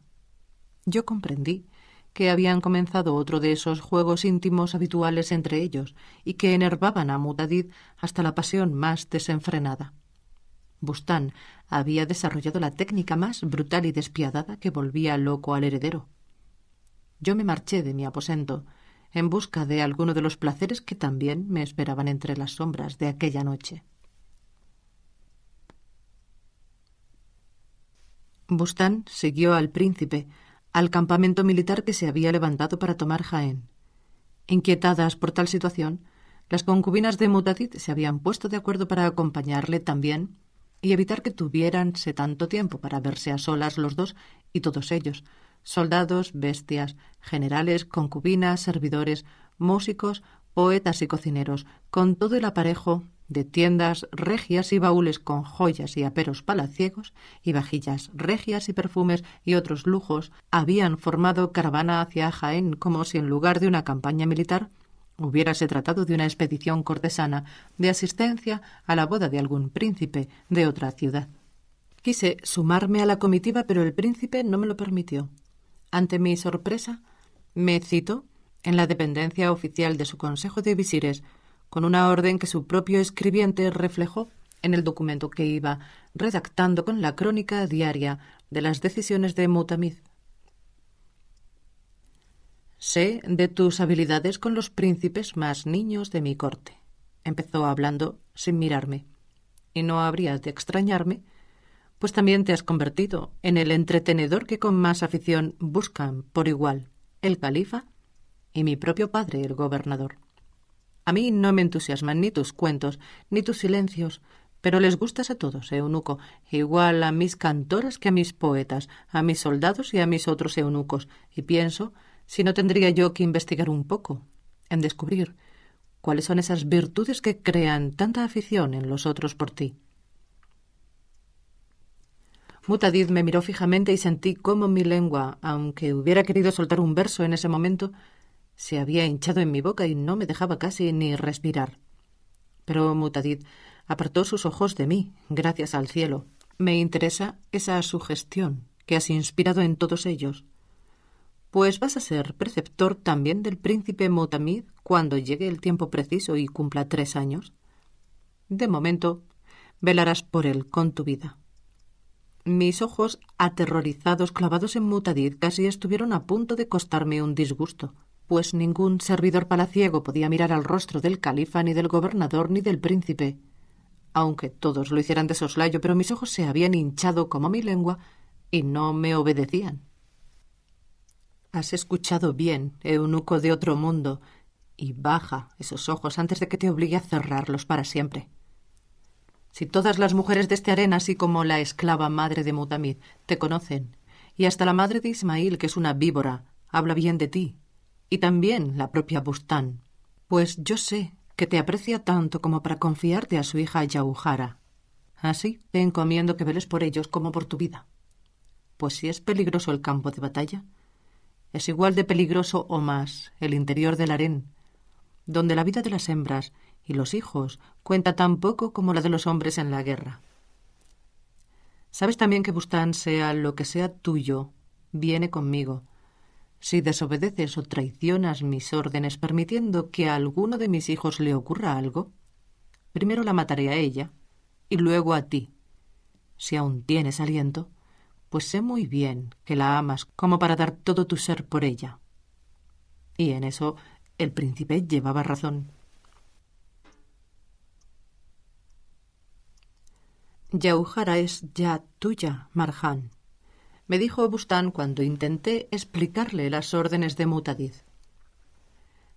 Yo comprendí que habían comenzado otro de esos juegos íntimos habituales entre ellos y que enervaban a Mutadid hasta la pasión más desenfrenada. Bustán había desarrollado la técnica más brutal y despiadada que volvía loco al heredero. Yo me marché de mi aposento en busca de alguno de los placeres que también me esperaban entre las sombras de aquella noche. Bustán siguió al príncipe al campamento militar que se había levantado para tomar Jaén. Inquietadas por tal situación, las concubinas de Mutadid se habían puesto de acuerdo para acompañarle también y evitar que tuviéranse tanto tiempo para verse a solas los dos y todos ellos, soldados, bestias, generales, concubinas, servidores, músicos, poetas y cocineros, con todo el aparejo de tiendas regias y baúles con joyas y aperos palaciegos y vajillas regias y perfumes y otros lujos habían formado caravana hacia Jaén como si en lugar de una campaña militar hubiérase tratado de una expedición cortesana de asistencia a la boda de algún príncipe de otra ciudad. Quise sumarme a la comitiva, pero el príncipe no me lo permitió. Ante mi sorpresa, me citó en la dependencia oficial de su Consejo de Visires con una orden que su propio escribiente reflejó en el documento que iba redactando con la crónica diaria de las decisiones de Mutamid. Sé de tus habilidades con los príncipes más niños de mi corte, empezó hablando sin mirarme, y no habrías de extrañarme, pues también te has convertido en el entretenedor que con más afición buscan por igual el califa y mi propio padre, el gobernador. A mí no me entusiasman ni tus cuentos, ni tus silencios, pero les gustas a todos, eunuco, igual a mis cantoras que a mis poetas, a mis soldados y a mis otros eunucos, y pienso si no tendría yo que investigar un poco, en descubrir cuáles son esas virtudes que crean tanta afición en los otros por ti. Mutadid me miró fijamente y sentí cómo mi lengua, aunque hubiera querido soltar un verso en ese momento, se había hinchado en mi boca y no me dejaba casi ni respirar. Pero Mutadid apartó sus ojos de mí, gracias al cielo. Me interesa esa sugestión que has inspirado en todos ellos. Pues vas a ser preceptor también del príncipe Mutamid cuando llegue el tiempo preciso y cumpla tres años. De momento, velarás por él con tu vida. Mis ojos, aterrorizados, clavados en Mutadid, casi estuvieron a punto de costarme un disgusto pues ningún servidor palaciego podía mirar al rostro del califa, ni del gobernador, ni del príncipe. Aunque todos lo hicieran de soslayo, pero mis ojos se habían hinchado como mi lengua y no me obedecían. Has escuchado bien, eunuco de otro mundo, y baja esos ojos antes de que te obligue a cerrarlos para siempre. Si todas las mujeres de este arena, así como la esclava madre de Mutamid, te conocen, y hasta la madre de Ismael, que es una víbora, habla bien de ti, y también la propia Bustán, pues yo sé que te aprecia tanto como para confiarte a su hija Yauhara. Así te encomiendo que veles por ellos como por tu vida. Pues si es peligroso el campo de batalla, es igual de peligroso o más el interior del harén, donde la vida de las hembras y los hijos cuenta tan poco como la de los hombres en la guerra. Sabes también que Bustán, sea lo que sea tuyo, viene conmigo, si desobedeces o traicionas mis órdenes permitiendo que a alguno de mis hijos le ocurra algo, primero la mataré a ella y luego a ti. Si aún tienes aliento, pues sé muy bien que la amas como para dar todo tu ser por ella. Y en eso el príncipe llevaba razón. Yauhara es ya tuya, Marjan, me dijo Bustán cuando intenté explicarle las órdenes de Mutadiz.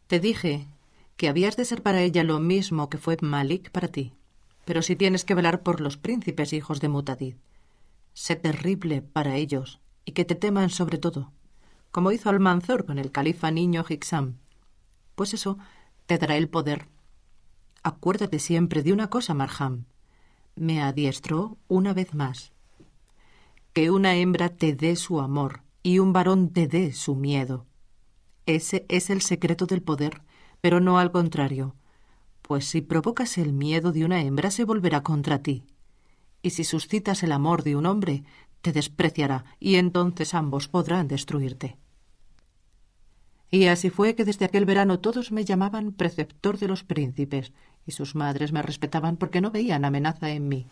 Te dije que habías de ser para ella lo mismo que fue Malik para ti, pero si tienes que velar por los príncipes hijos de Mutadid, sé terrible para ellos y que te teman sobre todo, como hizo Almanzor con el califa niño Hixam. Pues eso te dará el poder. Acuérdate siempre de una cosa, Marham. Me adiestró una vez más que una hembra te dé su amor y un varón te dé su miedo. Ese es el secreto del poder, pero no al contrario, pues si provocas el miedo de una hembra se volverá contra ti, y si suscitas el amor de un hombre, te despreciará, y entonces ambos podrán destruirte. Y así fue que desde aquel verano todos me llamaban preceptor de los príncipes, y sus madres me respetaban porque no veían amenaza en mí.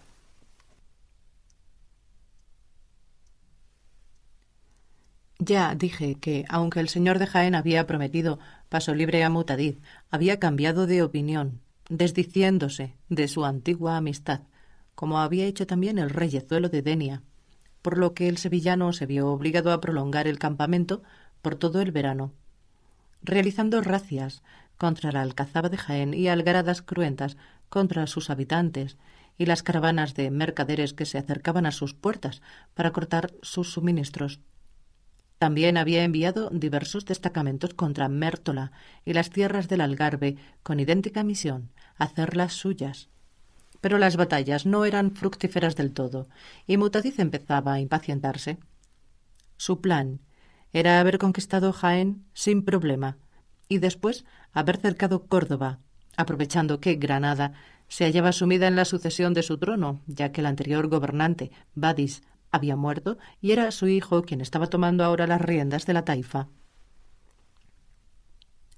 Ya dije que, aunque el señor de Jaén había prometido paso libre a Mutadid, había cambiado de opinión, desdiciéndose de su antigua amistad, como había hecho también el reyezuelo de Denia, por lo que el sevillano se vio obligado a prolongar el campamento por todo el verano, realizando racias contra la alcazaba de Jaén y algaradas cruentas contra sus habitantes y las caravanas de mercaderes que se acercaban a sus puertas para cortar sus suministros. También había enviado diversos destacamentos contra Mértola y las tierras del Algarve, con idéntica misión, hacerlas suyas. Pero las batallas no eran fructíferas del todo, y Mutadiz empezaba a impacientarse. Su plan era haber conquistado Jaén sin problema, y después haber cercado Córdoba, aprovechando que Granada se hallaba sumida en la sucesión de su trono, ya que el anterior gobernante, Badis había muerto y era su hijo quien estaba tomando ahora las riendas de la taifa.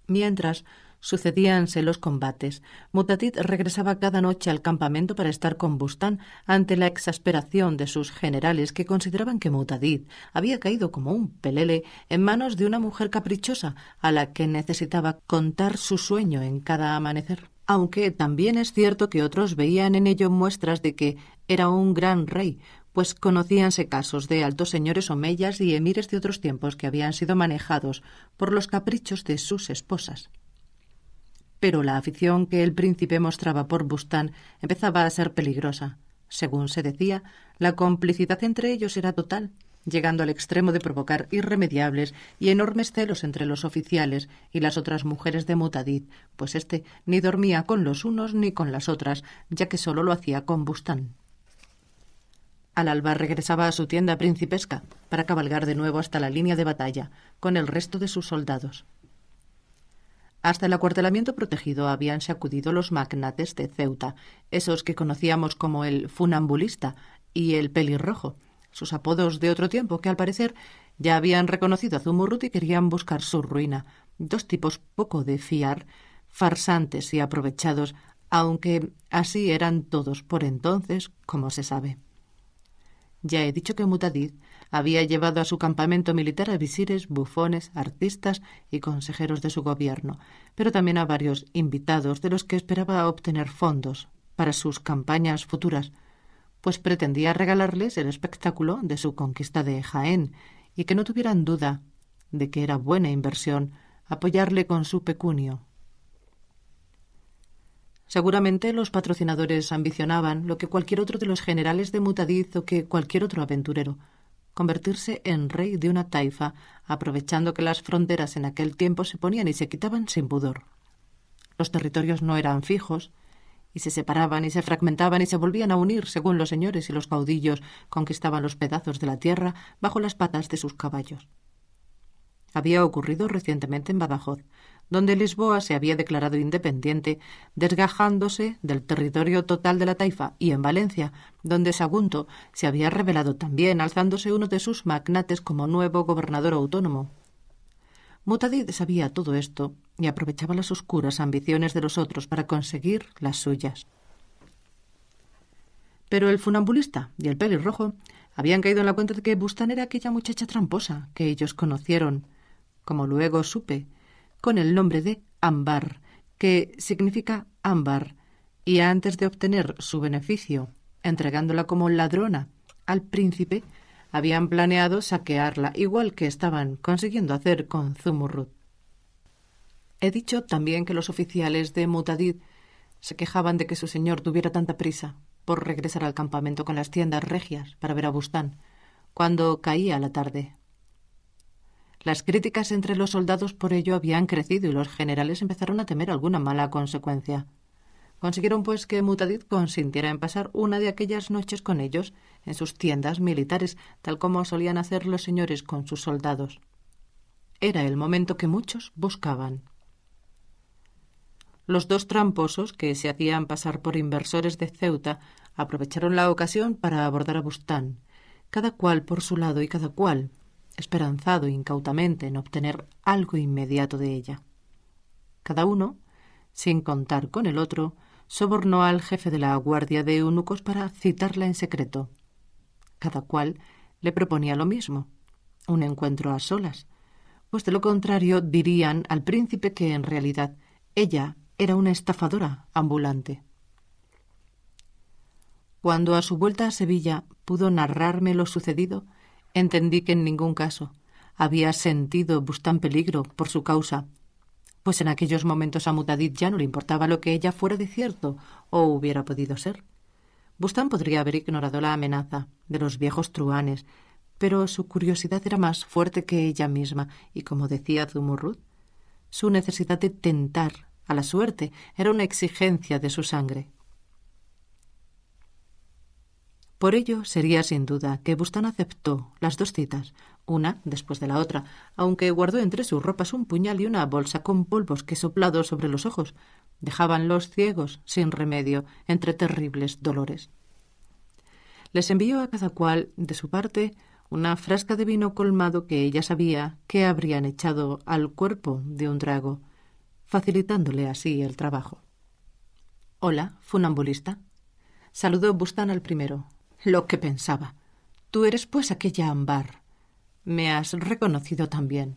Mientras sucedíanse los combates, Mutatit regresaba cada noche al campamento para estar con Bustán ante la exasperación de sus generales que consideraban que Mutatit había caído como un pelele en manos de una mujer caprichosa a la que necesitaba contar su sueño en cada amanecer. Aunque también es cierto que otros veían en ello muestras de que era un gran rey, pues conocíanse casos de altos señores omeyas y emires de otros tiempos que habían sido manejados por los caprichos de sus esposas. Pero la afición que el príncipe mostraba por Bustán empezaba a ser peligrosa. Según se decía, la complicidad entre ellos era total, llegando al extremo de provocar irremediables y enormes celos entre los oficiales y las otras mujeres de Mutadid, pues éste ni dormía con los unos ni con las otras, ya que solo lo hacía con Bustán. Al alba regresaba a su tienda principesca para cabalgar de nuevo hasta la línea de batalla con el resto de sus soldados. Hasta el acuartelamiento protegido habían sacudido los magnates de Ceuta, esos que conocíamos como el funambulista y el pelirrojo, sus apodos de otro tiempo que al parecer ya habían reconocido a Zumurrut y querían buscar su ruina, dos tipos poco de fiar, farsantes y aprovechados, aunque así eran todos por entonces, como se sabe. Ya he dicho que Mutadid había llevado a su campamento militar a visires, bufones, artistas y consejeros de su gobierno, pero también a varios invitados de los que esperaba obtener fondos para sus campañas futuras, pues pretendía regalarles el espectáculo de su conquista de Jaén y que no tuvieran duda de que era buena inversión apoyarle con su pecunio. Seguramente los patrocinadores ambicionaban lo que cualquier otro de los generales de Mutadiz o que cualquier otro aventurero, convertirse en rey de una taifa, aprovechando que las fronteras en aquel tiempo se ponían y se quitaban sin pudor. Los territorios no eran fijos, y se separaban y se fragmentaban y se volvían a unir según los señores y los caudillos conquistaban los pedazos de la tierra bajo las patas de sus caballos. Había ocurrido recientemente en Badajoz donde Lisboa se había declarado independiente, desgajándose del territorio total de la taifa, y en Valencia, donde Sagunto se había revelado también, alzándose uno de sus magnates como nuevo gobernador autónomo. Mutadid sabía todo esto y aprovechaba las oscuras ambiciones de los otros para conseguir las suyas. Pero el funambulista y el pelirrojo habían caído en la cuenta de que Bustán era aquella muchacha tramposa que ellos conocieron, como luego supe, con el nombre de Ambar, que significa ámbar, y antes de obtener su beneficio, entregándola como ladrona al príncipe, habían planeado saquearla, igual que estaban consiguiendo hacer con Zumurrud. He dicho también que los oficiales de Mutadid se quejaban de que su señor tuviera tanta prisa por regresar al campamento con las tiendas regias para ver a Bustán, cuando caía la tarde las críticas entre los soldados por ello habían crecido y los generales empezaron a temer alguna mala consecuencia. Consiguieron pues que Mutadid consintiera en pasar una de aquellas noches con ellos en sus tiendas militares, tal como solían hacer los señores con sus soldados. Era el momento que muchos buscaban. Los dos tramposos, que se hacían pasar por inversores de Ceuta, aprovecharon la ocasión para abordar a Bustán, cada cual por su lado y cada cual, esperanzado incautamente en obtener algo inmediato de ella. Cada uno, sin contar con el otro, sobornó al jefe de la guardia de eunucos para citarla en secreto. Cada cual le proponía lo mismo, un encuentro a solas, pues de lo contrario dirían al príncipe que en realidad ella era una estafadora ambulante. Cuando a su vuelta a Sevilla pudo narrarme lo sucedido, Entendí que en ningún caso había sentido Bustán peligro por su causa, pues en aquellos momentos a Mutadid ya no le importaba lo que ella fuera de cierto o hubiera podido ser. Bustan podría haber ignorado la amenaza de los viejos truhanes, pero su curiosidad era más fuerte que ella misma y, como decía Zumurrud, su necesidad de tentar a la suerte era una exigencia de su sangre. Por ello, sería sin duda que Bustán aceptó las dos citas, una después de la otra, aunque guardó entre sus ropas un puñal y una bolsa con polvos que soplados sobre los ojos dejaban los ciegos, sin remedio, entre terribles dolores. Les envió a cada cual, de su parte, una frasca de vino colmado que ella sabía que habrían echado al cuerpo de un drago, facilitándole así el trabajo. Hola, funambulista. Saludó Bustán al primero, lo que pensaba. Tú eres pues aquella ambar. Me has reconocido también.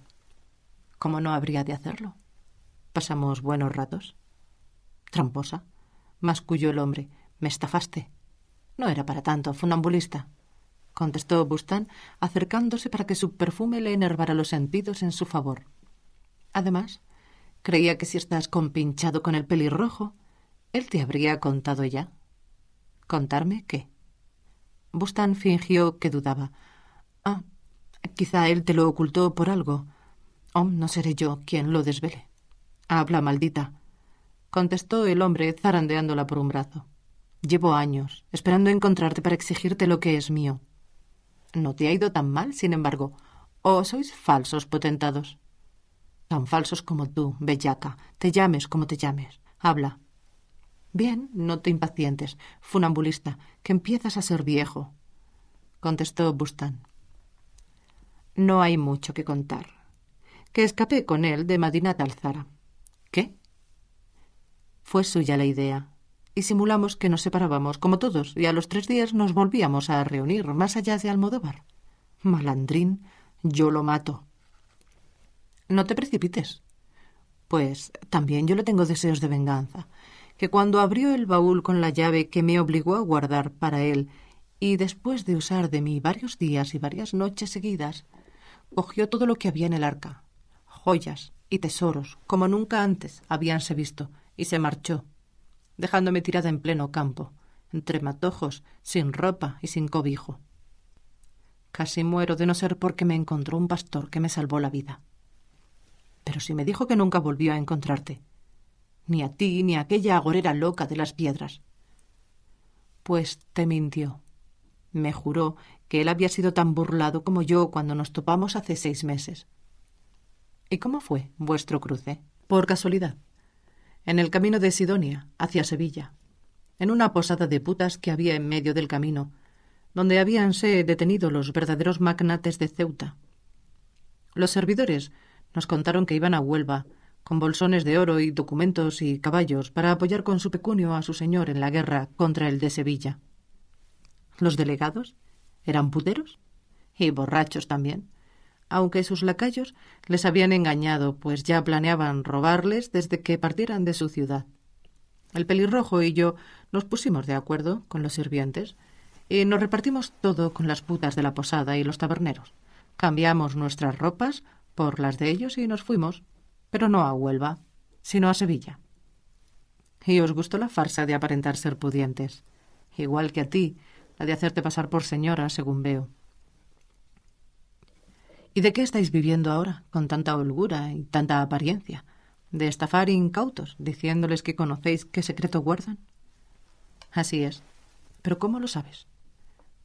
¿Cómo no habría de hacerlo? Pasamos buenos ratos. Tramposa. Masculló el hombre. Me estafaste. No era para tanto, funambulista. Contestó Bustán, acercándose para que su perfume le enervara los sentidos en su favor. Además, creía que si estás compinchado con el pelirrojo, él te habría contado ya. ¿Contarme qué? Bustan fingió que dudaba. Ah, quizá él te lo ocultó por algo. Oh, no seré yo quien lo desvele. Habla, maldita, contestó el hombre zarandeándola por un brazo. Llevo años esperando encontrarte para exigirte lo que es mío. No te ha ido tan mal, sin embargo. O oh, sois falsos potentados. Tan falsos como tú, bellaca, te llames como te llames. Habla, Bien, no te impacientes, funambulista, que empiezas a ser viejo, contestó Bustán. No hay mucho que contar. Que escapé con él de Madinat Alzara. ¿Qué? Fue suya la idea. Y simulamos que nos separábamos, como todos, y a los tres días nos volvíamos a reunir más allá de Almodóvar. Malandrín, yo lo mato. No te precipites. Pues también yo le tengo deseos de venganza que cuando abrió el baúl con la llave que me obligó a guardar para él, y después de usar de mí varios días y varias noches seguidas, cogió todo lo que había en el arca, joyas y tesoros, como nunca antes habíanse visto, y se marchó, dejándome tirada en pleno campo, entre matojos, sin ropa y sin cobijo. Casi muero de no ser porque me encontró un pastor que me salvó la vida. Pero si me dijo que nunca volvió a encontrarte, ni a ti, ni a aquella agorera loca de las piedras. Pues te mintió. Me juró que él había sido tan burlado como yo cuando nos topamos hace seis meses. ¿Y cómo fue vuestro cruce? Por casualidad. En el camino de Sidonia, hacia Sevilla. En una posada de putas que había en medio del camino, donde habíanse detenido los verdaderos magnates de Ceuta. Los servidores nos contaron que iban a Huelva, con bolsones de oro y documentos y caballos para apoyar con su pecunio a su señor en la guerra contra el de Sevilla. Los delegados eran puteros y borrachos también, aunque sus lacayos les habían engañado, pues ya planeaban robarles desde que partieran de su ciudad. El pelirrojo y yo nos pusimos de acuerdo con los sirvientes y nos repartimos todo con las putas de la posada y los taberneros. Cambiamos nuestras ropas por las de ellos y nos fuimos pero no a Huelva, sino a Sevilla. Y os gustó la farsa de aparentar ser pudientes, igual que a ti, la de hacerte pasar por señora, según veo. ¿Y de qué estáis viviendo ahora, con tanta holgura y tanta apariencia? ¿De estafar incautos, diciéndoles que conocéis qué secreto guardan? Así es. ¿Pero cómo lo sabes?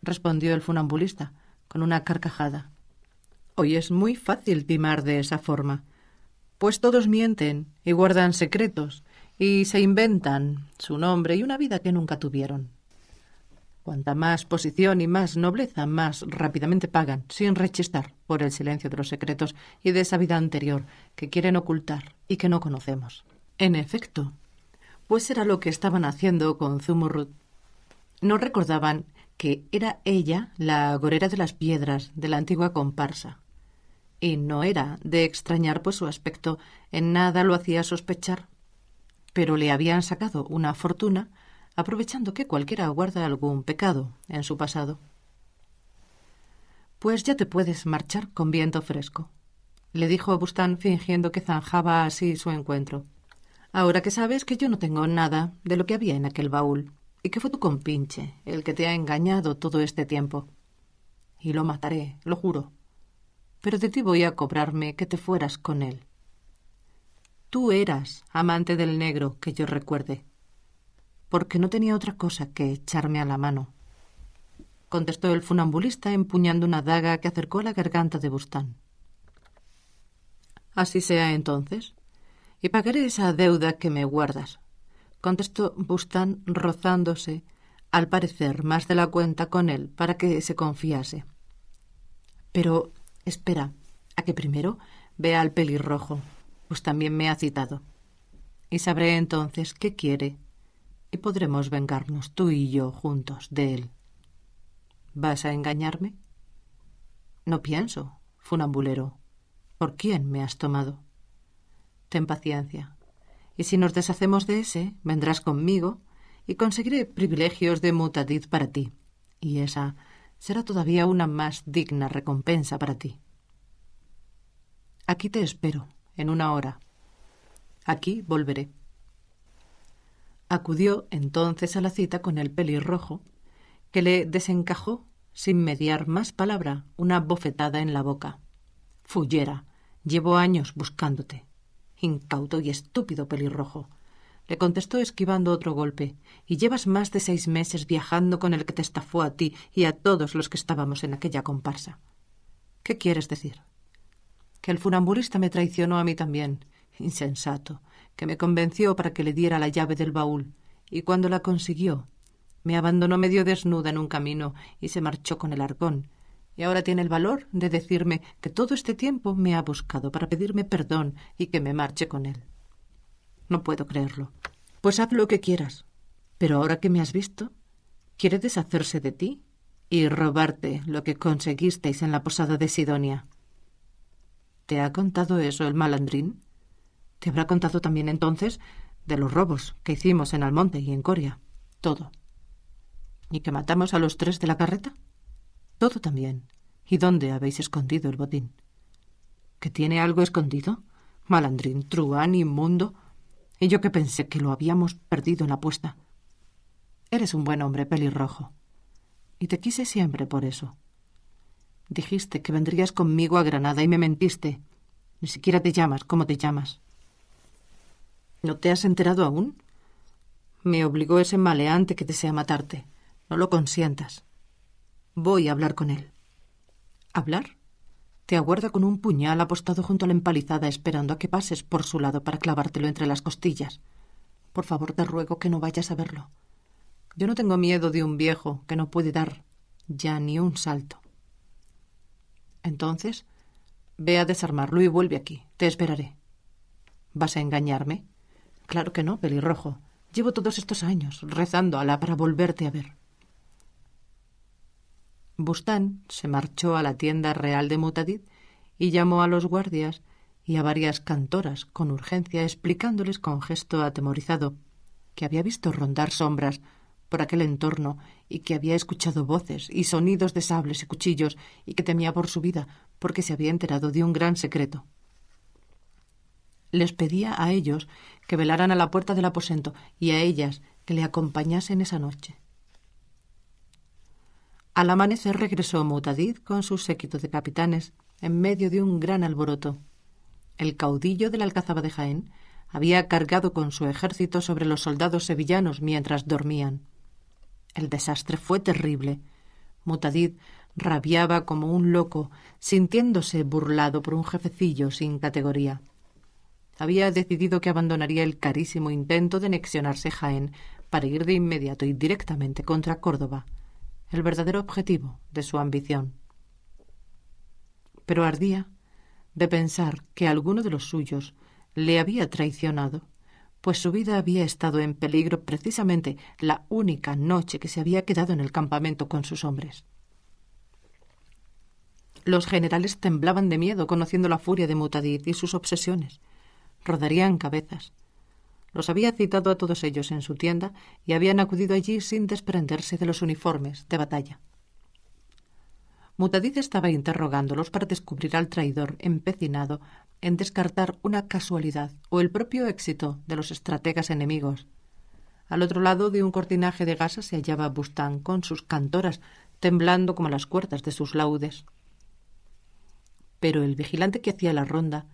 respondió el funambulista, con una carcajada. Hoy es muy fácil timar de esa forma pues todos mienten y guardan secretos y se inventan su nombre y una vida que nunca tuvieron. Cuanta más posición y más nobleza, más rápidamente pagan, sin rechistar, por el silencio de los secretos y de esa vida anterior que quieren ocultar y que no conocemos. En efecto, pues era lo que estaban haciendo con Zumurrut. No recordaban que era ella la gorera de las piedras de la antigua comparsa, y no era de extrañar, pues su aspecto en nada lo hacía sospechar. Pero le habían sacado una fortuna, aprovechando que cualquiera guarda algún pecado en su pasado. Pues ya te puedes marchar con viento fresco, le dijo Bustán fingiendo que zanjaba así su encuentro. Ahora que sabes que yo no tengo nada de lo que había en aquel baúl, y que fue tu compinche el que te ha engañado todo este tiempo. Y lo mataré, lo juro pero de ti voy a cobrarme que te fueras con él. Tú eras amante del negro, que yo recuerde, porque no tenía otra cosa que echarme a la mano, contestó el funambulista empuñando una daga que acercó a la garganta de Bustán. Así sea entonces, y pagaré esa deuda que me guardas, contestó Bustán rozándose, al parecer, más de la cuenta con él para que se confiase. Pero Espera, a que primero vea al pelirrojo, pues también me ha citado. Y sabré entonces qué quiere, y podremos vengarnos tú y yo juntos de él. ¿Vas a engañarme? No pienso, funambulero. ¿Por quién me has tomado? Ten paciencia. Y si nos deshacemos de ese, vendrás conmigo y conseguiré privilegios de mutadiz para ti. Y esa será todavía una más digna recompensa para ti. Aquí te espero, en una hora. Aquí volveré. Acudió entonces a la cita con el pelirrojo, que le desencajó, sin mediar más palabra, una bofetada en la boca. Fullera, llevo años buscándote. Incauto y estúpido pelirrojo le contestó esquivando otro golpe, y llevas más de seis meses viajando con el que te estafó a ti y a todos los que estábamos en aquella comparsa. ¿Qué quieres decir? Que el funambulista me traicionó a mí también, insensato, que me convenció para que le diera la llave del baúl, y cuando la consiguió, me abandonó medio desnuda en un camino y se marchó con el argón, y ahora tiene el valor de decirme que todo este tiempo me ha buscado para pedirme perdón y que me marche con él. No puedo creerlo. Pues haz lo que quieras. Pero ahora que me has visto, quiere deshacerse de ti y robarte lo que conseguisteis en la posada de Sidonia. ¿Te ha contado eso el malandrín? Te habrá contado también entonces de los robos que hicimos en Almonte y en Coria. Todo. ¿Y que matamos a los tres de la carreta? Todo también. ¿Y dónde habéis escondido el botín? ¿Que tiene algo escondido? Malandrín, truán, inmundo. Y yo que pensé que lo habíamos perdido en la apuesta. Eres un buen hombre, pelirrojo. Y te quise siempre por eso. Dijiste que vendrías conmigo a Granada y me mentiste. Ni siquiera te llamas. como te llamas? ¿No te has enterado aún? Me obligó ese maleante que desea matarte. No lo consientas. Voy a hablar con él. ¿Hablar? Te aguarda con un puñal apostado junto a la empalizada esperando a que pases por su lado para clavártelo entre las costillas. Por favor, te ruego que no vayas a verlo. Yo no tengo miedo de un viejo que no puede dar ya ni un salto. Entonces, ve a desarmarlo y vuelve aquí. Te esperaré. ¿Vas a engañarme? Claro que no, pelirrojo. Llevo todos estos años rezando a la para volverte a ver. Bustán se marchó a la tienda real de Mutadid y llamó a los guardias y a varias cantoras con urgencia, explicándoles con gesto atemorizado que había visto rondar sombras por aquel entorno y que había escuchado voces y sonidos de sables y cuchillos y que temía por su vida porque se había enterado de un gran secreto. Les pedía a ellos que velaran a la puerta del aposento y a ellas que le acompañasen esa noche. Al amanecer regresó Mutadid con su séquito de capitanes en medio de un gran alboroto. El caudillo de la Alcazaba de Jaén había cargado con su ejército sobre los soldados sevillanos mientras dormían. El desastre fue terrible. Mutadid rabiaba como un loco, sintiéndose burlado por un jefecillo sin categoría. Había decidido que abandonaría el carísimo intento de anexionarse Jaén para ir de inmediato y directamente contra Córdoba el verdadero objetivo de su ambición. Pero ardía de pensar que alguno de los suyos le había traicionado, pues su vida había estado en peligro precisamente la única noche que se había quedado en el campamento con sus hombres. Los generales temblaban de miedo conociendo la furia de Mutadid y sus obsesiones. Rodarían cabezas, los había citado a todos ellos en su tienda y habían acudido allí sin desprenderse de los uniformes de batalla. Mutadid estaba interrogándolos para descubrir al traidor empecinado en descartar una casualidad o el propio éxito de los estrategas enemigos. Al otro lado de un cortinaje de gasa se hallaba Bustán con sus cantoras temblando como las cuerdas de sus laudes. Pero el vigilante que hacía la ronda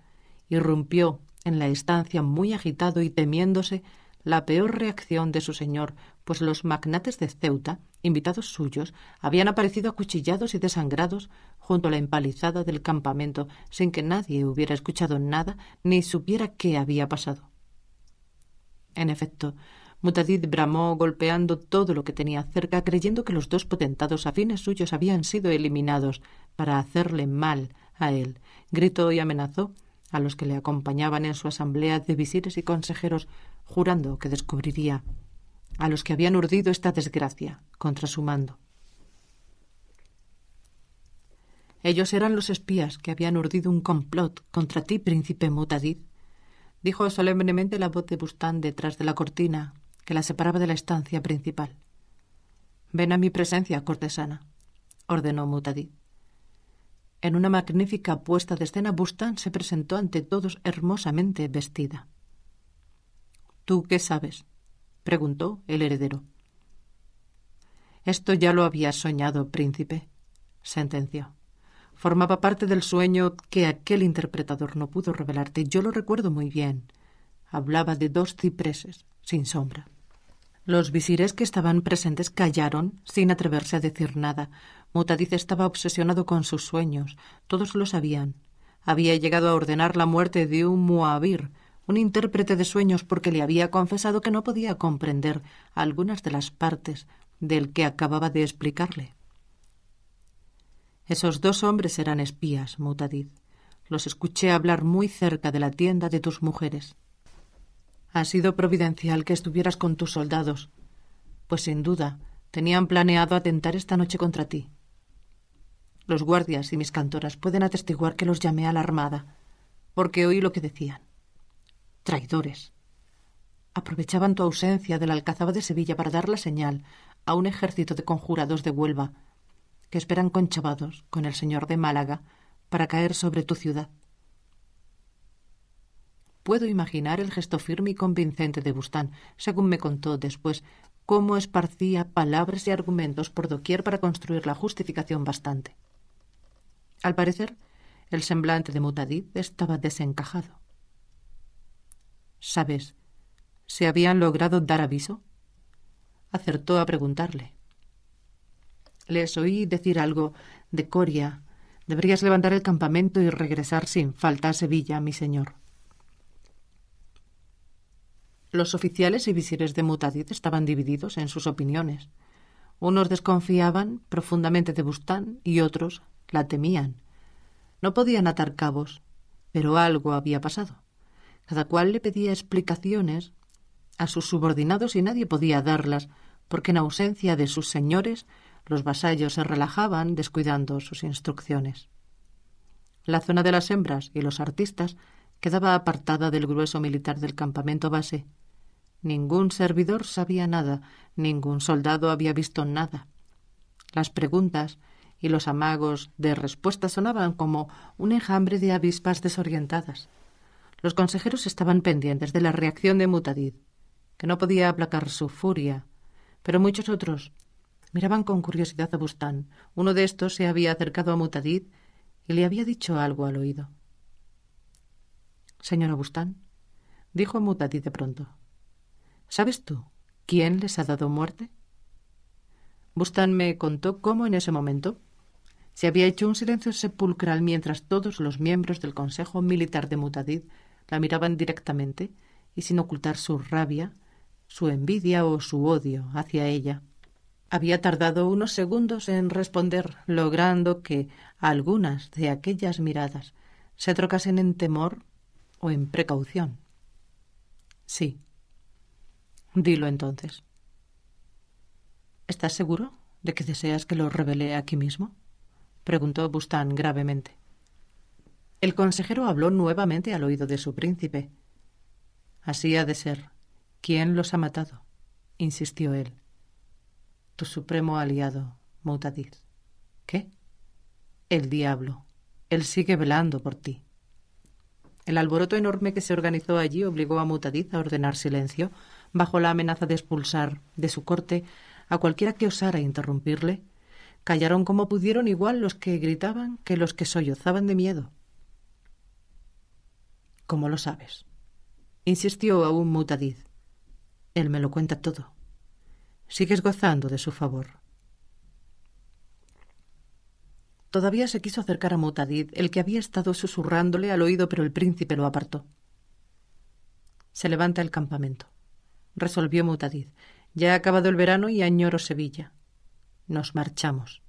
irrumpió en la estancia muy agitado y temiéndose la peor reacción de su señor, pues los magnates de Ceuta, invitados suyos, habían aparecido acuchillados y desangrados junto a la empalizada del campamento, sin que nadie hubiera escuchado nada ni supiera qué había pasado. En efecto, Mutadid bramó golpeando todo lo que tenía cerca, creyendo que los dos potentados afines suyos habían sido eliminados para hacerle mal a él. Gritó y amenazó a los que le acompañaban en su asamblea de visires y consejeros, jurando que descubriría a los que habían urdido esta desgracia contra su mando. Ellos eran los espías que habían urdido un complot contra ti, príncipe Mutadid, dijo solemnemente la voz de Bustán detrás de la cortina que la separaba de la estancia principal. Ven a mi presencia, cortesana, ordenó Mutadid. En una magnífica puesta de escena, Bustán se presentó ante todos hermosamente vestida. ¿Tú qué sabes? preguntó el heredero. Esto ya lo había soñado, príncipe, sentenció. Formaba parte del sueño que aquel interpretador no pudo revelarte. Yo lo recuerdo muy bien. Hablaba de dos cipreses, sin sombra. Los visires que estaban presentes callaron sin atreverse a decir nada. Mutadiz estaba obsesionado con sus sueños. Todos lo sabían. Había llegado a ordenar la muerte de un Muabir, un intérprete de sueños, porque le había confesado que no podía comprender algunas de las partes del que acababa de explicarle. Esos dos hombres eran espías, Mutadiz. Los escuché hablar muy cerca de la tienda de tus mujeres. Ha sido providencial que estuvieras con tus soldados, pues sin duda tenían planeado atentar esta noche contra ti. Los guardias y mis cantoras pueden atestiguar que los llamé a la armada, porque oí lo que decían. Traidores. Aprovechaban tu ausencia del la Alcazaba de Sevilla para dar la señal a un ejército de conjurados de Huelva, que esperan conchavados con el señor de Málaga para caer sobre tu ciudad. Puedo imaginar el gesto firme y convincente de Bustán, según me contó después cómo esparcía palabras y argumentos por doquier para construir la justificación bastante. Al parecer, el semblante de Mutadid estaba desencajado. ¿Sabes? ¿Se habían logrado dar aviso? Acertó a preguntarle. Les oí decir algo de Coria. Deberías levantar el campamento y regresar sin falta a Sevilla, mi señor. Los oficiales y visires de Mutadid estaban divididos en sus opiniones. Unos desconfiaban profundamente de Bustán y otros la temían. No podían atar cabos, pero algo había pasado. Cada cual le pedía explicaciones a sus subordinados y nadie podía darlas, porque en ausencia de sus señores los vasallos se relajaban descuidando sus instrucciones. La zona de las hembras y los artistas quedaba apartada del grueso militar del campamento base. Ningún servidor sabía nada, ningún soldado había visto nada. Las preguntas y los amagos de respuesta sonaban como un enjambre de avispas desorientadas. Los consejeros estaban pendientes de la reacción de Mutadid, que no podía aplacar su furia, pero muchos otros miraban con curiosidad a Bustán. Uno de estos se había acercado a Mutadid y le había dicho algo al oído. —Señor Bustán, dijo Mutadid de pronto, ¿sabes tú quién les ha dado muerte? Bustán me contó cómo en ese momento se había hecho un silencio sepulcral mientras todos los miembros del Consejo Militar de Mutadid la miraban directamente y sin ocultar su rabia, su envidia o su odio hacia ella. Había tardado unos segundos en responder, logrando que algunas de aquellas miradas se trocasen en temor o en precaución. Sí. Dilo entonces. ¿Estás seguro de que deseas que lo revele aquí mismo? preguntó Bustán gravemente. El consejero habló nuevamente al oído de su príncipe. Así ha de ser. ¿Quién los ha matado? insistió él. Tu supremo aliado, Mutadiz. ¿Qué? El diablo. Él sigue velando por ti. El alboroto enorme que se organizó allí obligó a Mutadiz a ordenar silencio, bajo la amenaza de expulsar de su corte a cualquiera que osara interrumpirle Callaron como pudieron igual los que gritaban que los que sollozaban de miedo. ¿Cómo lo sabes? insistió aún Mutadid. Él me lo cuenta todo. Sigues gozando de su favor. Todavía se quiso acercar a Mutadid, el que había estado susurrándole al oído, pero el príncipe lo apartó. Se levanta el campamento. Resolvió Mutadid. Ya ha acabado el verano y añoro Sevilla nos marchamos.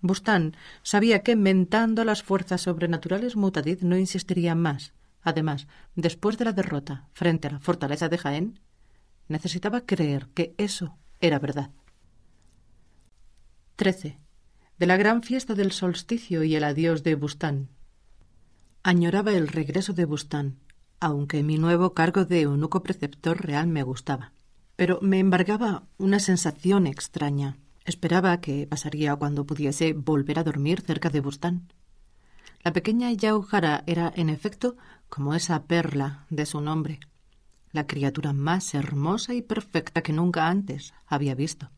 Bustán sabía que, mentando las fuerzas sobrenaturales, Mutadid no insistiría más. Además, después de la derrota frente a la fortaleza de Jaén, necesitaba creer que eso era verdad. 13. De la gran fiesta del solsticio y el adiós de Bustán. Añoraba el regreso de Bustán, aunque mi nuevo cargo de eunuco preceptor real me gustaba pero me embargaba una sensación extraña. Esperaba que pasaría cuando pudiese volver a dormir cerca de Bustán. La pequeña Yauhara era, en efecto, como esa perla de su nombre, la criatura más hermosa y perfecta que nunca antes había visto.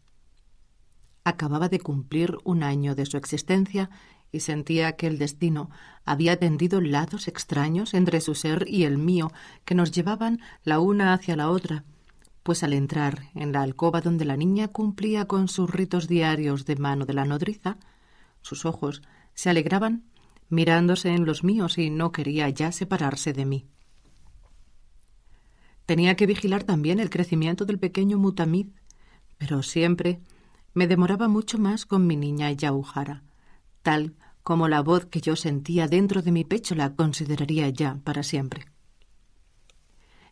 Acababa de cumplir un año de su existencia y sentía que el destino había tendido lados extraños entre su ser y el mío que nos llevaban la una hacia la otra pues al entrar en la alcoba donde la niña cumplía con sus ritos diarios de mano de la nodriza, sus ojos se alegraban mirándose en los míos y no quería ya separarse de mí. Tenía que vigilar también el crecimiento del pequeño Mutamid, pero siempre me demoraba mucho más con mi niña Yaujara, tal como la voz que yo sentía dentro de mi pecho la consideraría ya para siempre.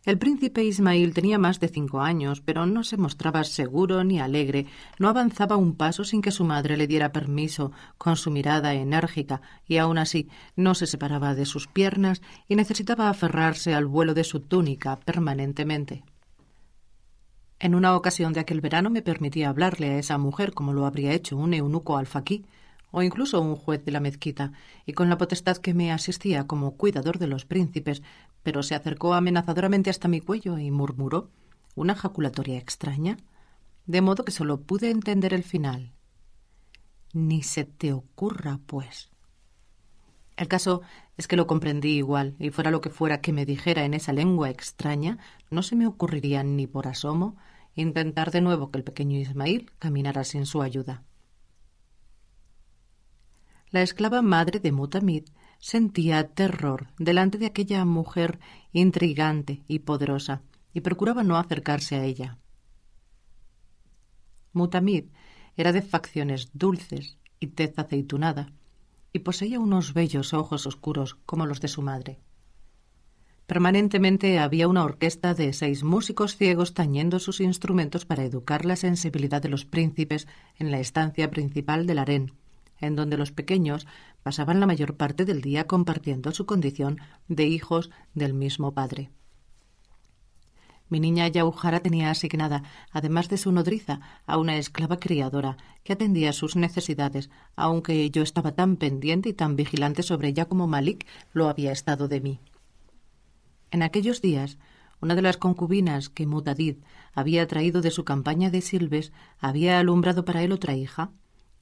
El príncipe Ismael tenía más de cinco años, pero no se mostraba seguro ni alegre, no avanzaba un paso sin que su madre le diera permiso, con su mirada enérgica, y aun así no se separaba de sus piernas y necesitaba aferrarse al vuelo de su túnica permanentemente. En una ocasión de aquel verano me permitía hablarle a esa mujer como lo habría hecho un eunuco alfaquí o incluso un juez de la mezquita, y con la potestad que me asistía como cuidador de los príncipes, pero se acercó amenazadoramente hasta mi cuello y murmuró una ejaculatoria extraña, de modo que solo pude entender el final. Ni se te ocurra, pues. El caso es que lo comprendí igual, y fuera lo que fuera que me dijera en esa lengua extraña, no se me ocurriría ni por asomo intentar de nuevo que el pequeño Ismael caminara sin su ayuda. La esclava madre de Mutamid Sentía terror delante de aquella mujer intrigante y poderosa, y procuraba no acercarse a ella. Mutamid era de facciones dulces y tez aceitunada, y poseía unos bellos ojos oscuros como los de su madre. Permanentemente había una orquesta de seis músicos ciegos tañendo sus instrumentos para educar la sensibilidad de los príncipes en la estancia principal del harén, en donde los pequeños pasaban la mayor parte del día compartiendo su condición de hijos del mismo padre. Mi niña Yaujara tenía asignada, además de su nodriza, a una esclava criadora que atendía sus necesidades, aunque yo estaba tan pendiente y tan vigilante sobre ella como Malik lo había estado de mí. En aquellos días, una de las concubinas que Mutadid había traído de su campaña de Silves había alumbrado para él otra hija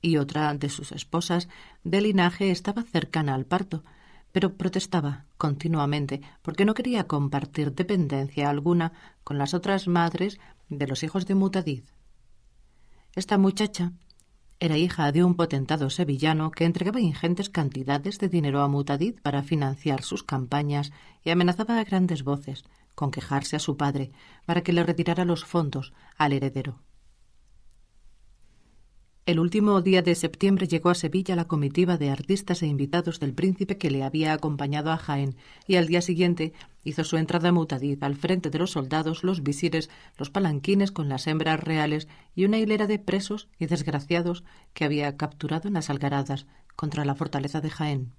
y otra de sus esposas de linaje estaba cercana al parto, pero protestaba continuamente porque no quería compartir dependencia alguna con las otras madres de los hijos de Mutadid. Esta muchacha era hija de un potentado sevillano que entregaba ingentes cantidades de dinero a Mutadid para financiar sus campañas y amenazaba a grandes voces con quejarse a su padre para que le retirara los fondos al heredero. El último día de septiembre llegó a Sevilla la comitiva de artistas e invitados del príncipe que le había acompañado a Jaén, y al día siguiente hizo su entrada mutadiz al frente de los soldados, los visires, los palanquines con las hembras reales y una hilera de presos y desgraciados que había capturado en las algaradas contra la fortaleza de Jaén.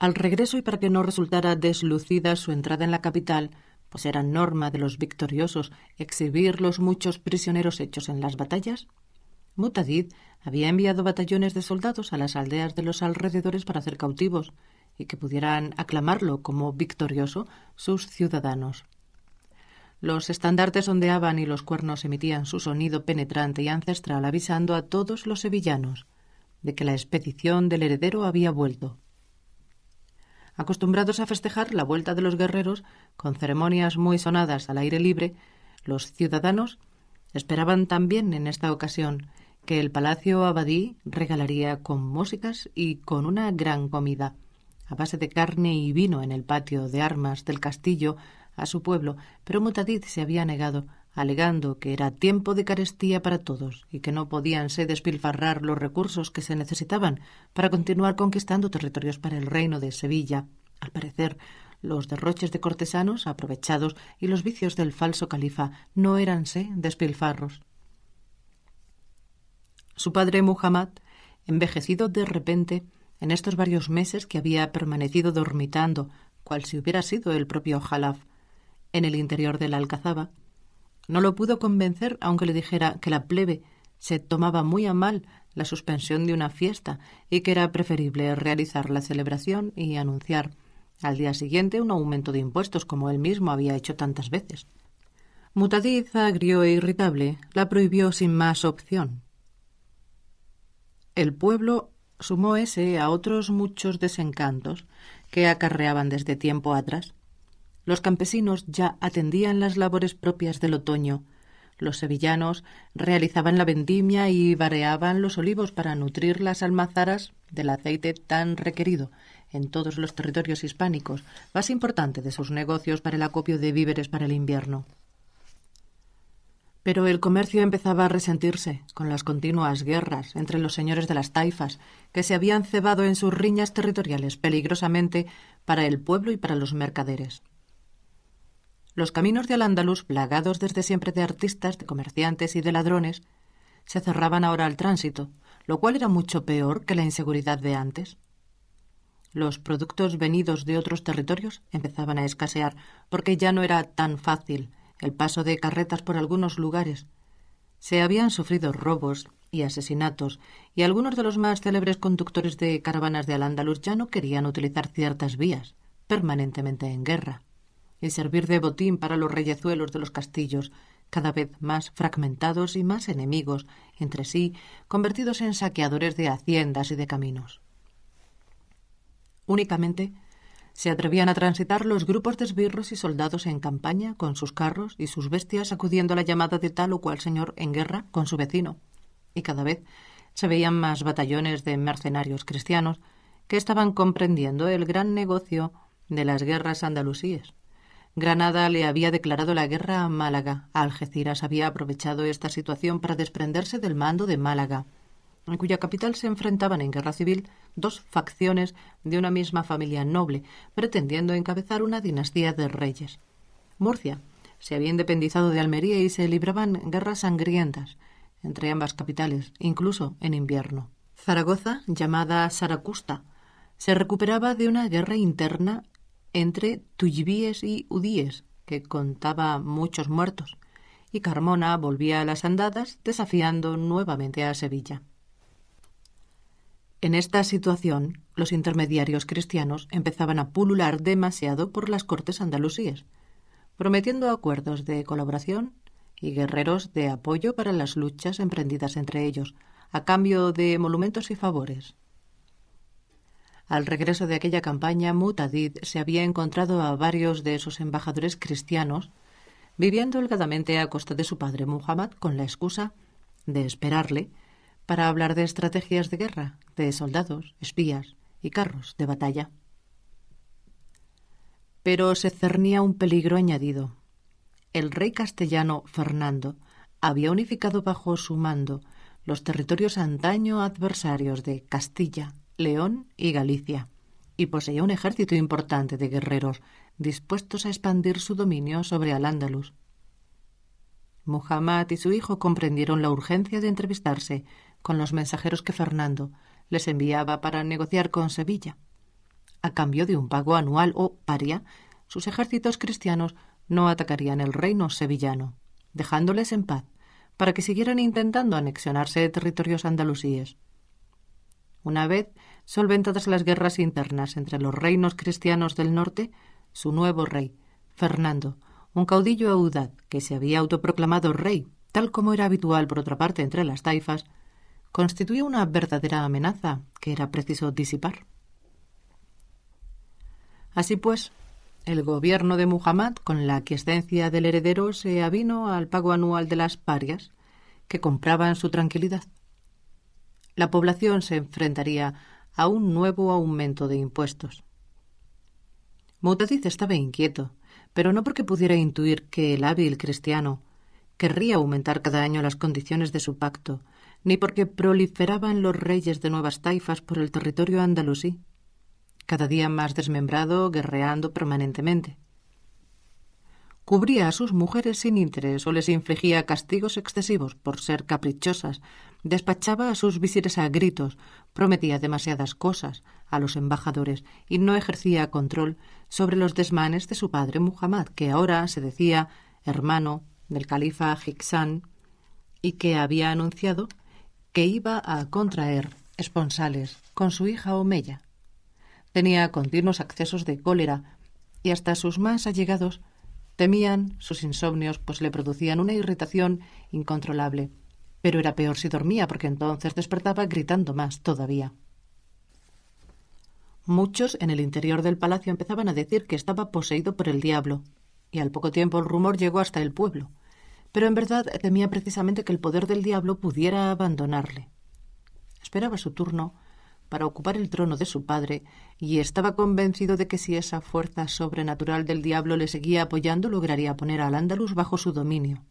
Al regreso y para que no resultara deslucida su entrada en la capital, pues era norma de los victoriosos exhibir los muchos prisioneros hechos en las batallas, Mutadid había enviado batallones de soldados a las aldeas de los alrededores para hacer cautivos y que pudieran aclamarlo como victorioso sus ciudadanos. Los estandartes ondeaban y los cuernos emitían su sonido penetrante y ancestral avisando a todos los sevillanos de que la expedición del heredero había vuelto. Acostumbrados a festejar la vuelta de los guerreros con ceremonias muy sonadas al aire libre, los ciudadanos esperaban también en esta ocasión que el Palacio Abadí regalaría con músicas y con una gran comida, a base de carne y vino en el patio de armas del castillo a su pueblo, pero Mutadid se había negado alegando que era tiempo de carestía para todos y que no podíanse despilfarrar los recursos que se necesitaban para continuar conquistando territorios para el reino de Sevilla. Al parecer, los derroches de cortesanos aprovechados y los vicios del falso califa no eranse despilfarros. Su padre Muhammad, envejecido de repente, en estos varios meses que había permanecido dormitando, cual si hubiera sido el propio Jalaf, en el interior de la alcazaba, no lo pudo convencer, aunque le dijera que la plebe se tomaba muy a mal la suspensión de una fiesta y que era preferible realizar la celebración y anunciar al día siguiente un aumento de impuestos, como él mismo había hecho tantas veces. Mutadiz, agrio e irritable, la prohibió sin más opción. El pueblo sumó ese a otros muchos desencantos que acarreaban desde tiempo atrás los campesinos ya atendían las labores propias del otoño. Los sevillanos realizaban la vendimia y vareaban los olivos para nutrir las almazaras del aceite tan requerido en todos los territorios hispánicos, más importante de sus negocios para el acopio de víveres para el invierno. Pero el comercio empezaba a resentirse con las continuas guerras entre los señores de las taifas, que se habían cebado en sus riñas territoriales peligrosamente para el pueblo y para los mercaderes los caminos de Al-Ándalus, plagados desde siempre de artistas, de comerciantes y de ladrones, se cerraban ahora al tránsito, lo cual era mucho peor que la inseguridad de antes. Los productos venidos de otros territorios empezaban a escasear, porque ya no era tan fácil el paso de carretas por algunos lugares. Se habían sufrido robos y asesinatos, y algunos de los más célebres conductores de caravanas de Al-Ándalus ya no querían utilizar ciertas vías, permanentemente en guerra y servir de botín para los reyezuelos de los castillos, cada vez más fragmentados y más enemigos entre sí, convertidos en saqueadores de haciendas y de caminos. Únicamente se atrevían a transitar los grupos de esbirros y soldados en campaña con sus carros y sus bestias acudiendo a la llamada de tal o cual señor en guerra con su vecino, y cada vez se veían más batallones de mercenarios cristianos que estaban comprendiendo el gran negocio de las guerras andalusíes. Granada le había declarado la guerra a Málaga. Algeciras había aprovechado esta situación para desprenderse del mando de Málaga, en cuya capital se enfrentaban en guerra civil dos facciones de una misma familia noble, pretendiendo encabezar una dinastía de reyes. Murcia se había independizado de Almería y se libraban guerras sangrientas entre ambas capitales, incluso en invierno. Zaragoza, llamada Saracusta, se recuperaba de una guerra interna entre Tullibíes y Udíes, que contaba muchos muertos, y Carmona volvía a las andadas desafiando nuevamente a Sevilla. En esta situación, los intermediarios cristianos empezaban a pulular demasiado por las cortes andalusíes, prometiendo acuerdos de colaboración y guerreros de apoyo para las luchas emprendidas entre ellos, a cambio de monumentos y favores. Al regreso de aquella campaña, Mutadid se había encontrado a varios de esos embajadores cristianos viviendo holgadamente a costa de su padre Muhammad con la excusa de esperarle para hablar de estrategias de guerra, de soldados, espías y carros de batalla. Pero se cernía un peligro añadido. El rey castellano Fernando había unificado bajo su mando los territorios antaño adversarios de Castilla, León y Galicia, y poseía un ejército importante de guerreros dispuestos a expandir su dominio sobre Al-Ándalus. Muhammad y su hijo comprendieron la urgencia de entrevistarse con los mensajeros que Fernando les enviaba para negociar con Sevilla. A cambio de un pago anual o paria, sus ejércitos cristianos no atacarían el reino sevillano, dejándoles en paz para que siguieran intentando anexionarse territorios andalusíes. Una vez solventadas las guerras internas entre los reinos cristianos del norte, su nuevo rey, Fernando, un caudillo audaz que se había autoproclamado rey, tal como era habitual por otra parte entre las taifas, constituía una verdadera amenaza que era preciso disipar. Así pues, el gobierno de Muhammad, con la aquiescencia del heredero, se avino al pago anual de las parias que compraban su tranquilidad la población se enfrentaría a un nuevo aumento de impuestos. Mutadiz estaba inquieto, pero no porque pudiera intuir que el hábil cristiano querría aumentar cada año las condiciones de su pacto, ni porque proliferaban los reyes de nuevas taifas por el territorio andalusí, cada día más desmembrado, guerreando permanentemente. Cubría a sus mujeres sin interés o les infligía castigos excesivos por ser caprichosas, Despachaba a sus visires a gritos, prometía demasiadas cosas a los embajadores y no ejercía control sobre los desmanes de su padre Muhammad, que ahora se decía hermano del califa Hiksan y que había anunciado que iba a contraer esponsales con su hija Omeya. Tenía continuos accesos de cólera y hasta sus más allegados temían sus insomnios, pues le producían una irritación incontrolable pero era peor si dormía, porque entonces despertaba gritando más todavía. Muchos en el interior del palacio empezaban a decir que estaba poseído por el diablo, y al poco tiempo el rumor llegó hasta el pueblo, pero en verdad temía precisamente que el poder del diablo pudiera abandonarle. Esperaba su turno para ocupar el trono de su padre y estaba convencido de que si esa fuerza sobrenatural del diablo le seguía apoyando lograría poner al Andalus bajo su dominio.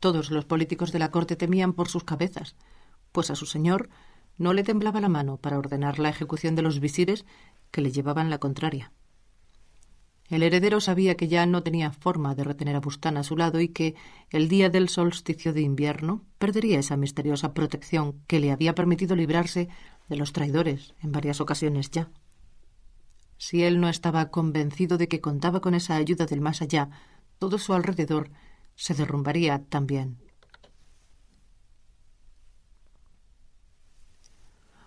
Todos los políticos de la corte temían por sus cabezas, pues a su señor no le temblaba la mano para ordenar la ejecución de los visires que le llevaban la contraria. El heredero sabía que ya no tenía forma de retener a Bustán a su lado y que, el día del solsticio de invierno, perdería esa misteriosa protección que le había permitido librarse de los traidores en varias ocasiones ya. Si él no estaba convencido de que contaba con esa ayuda del más allá, todo su alrededor se derrumbaría también.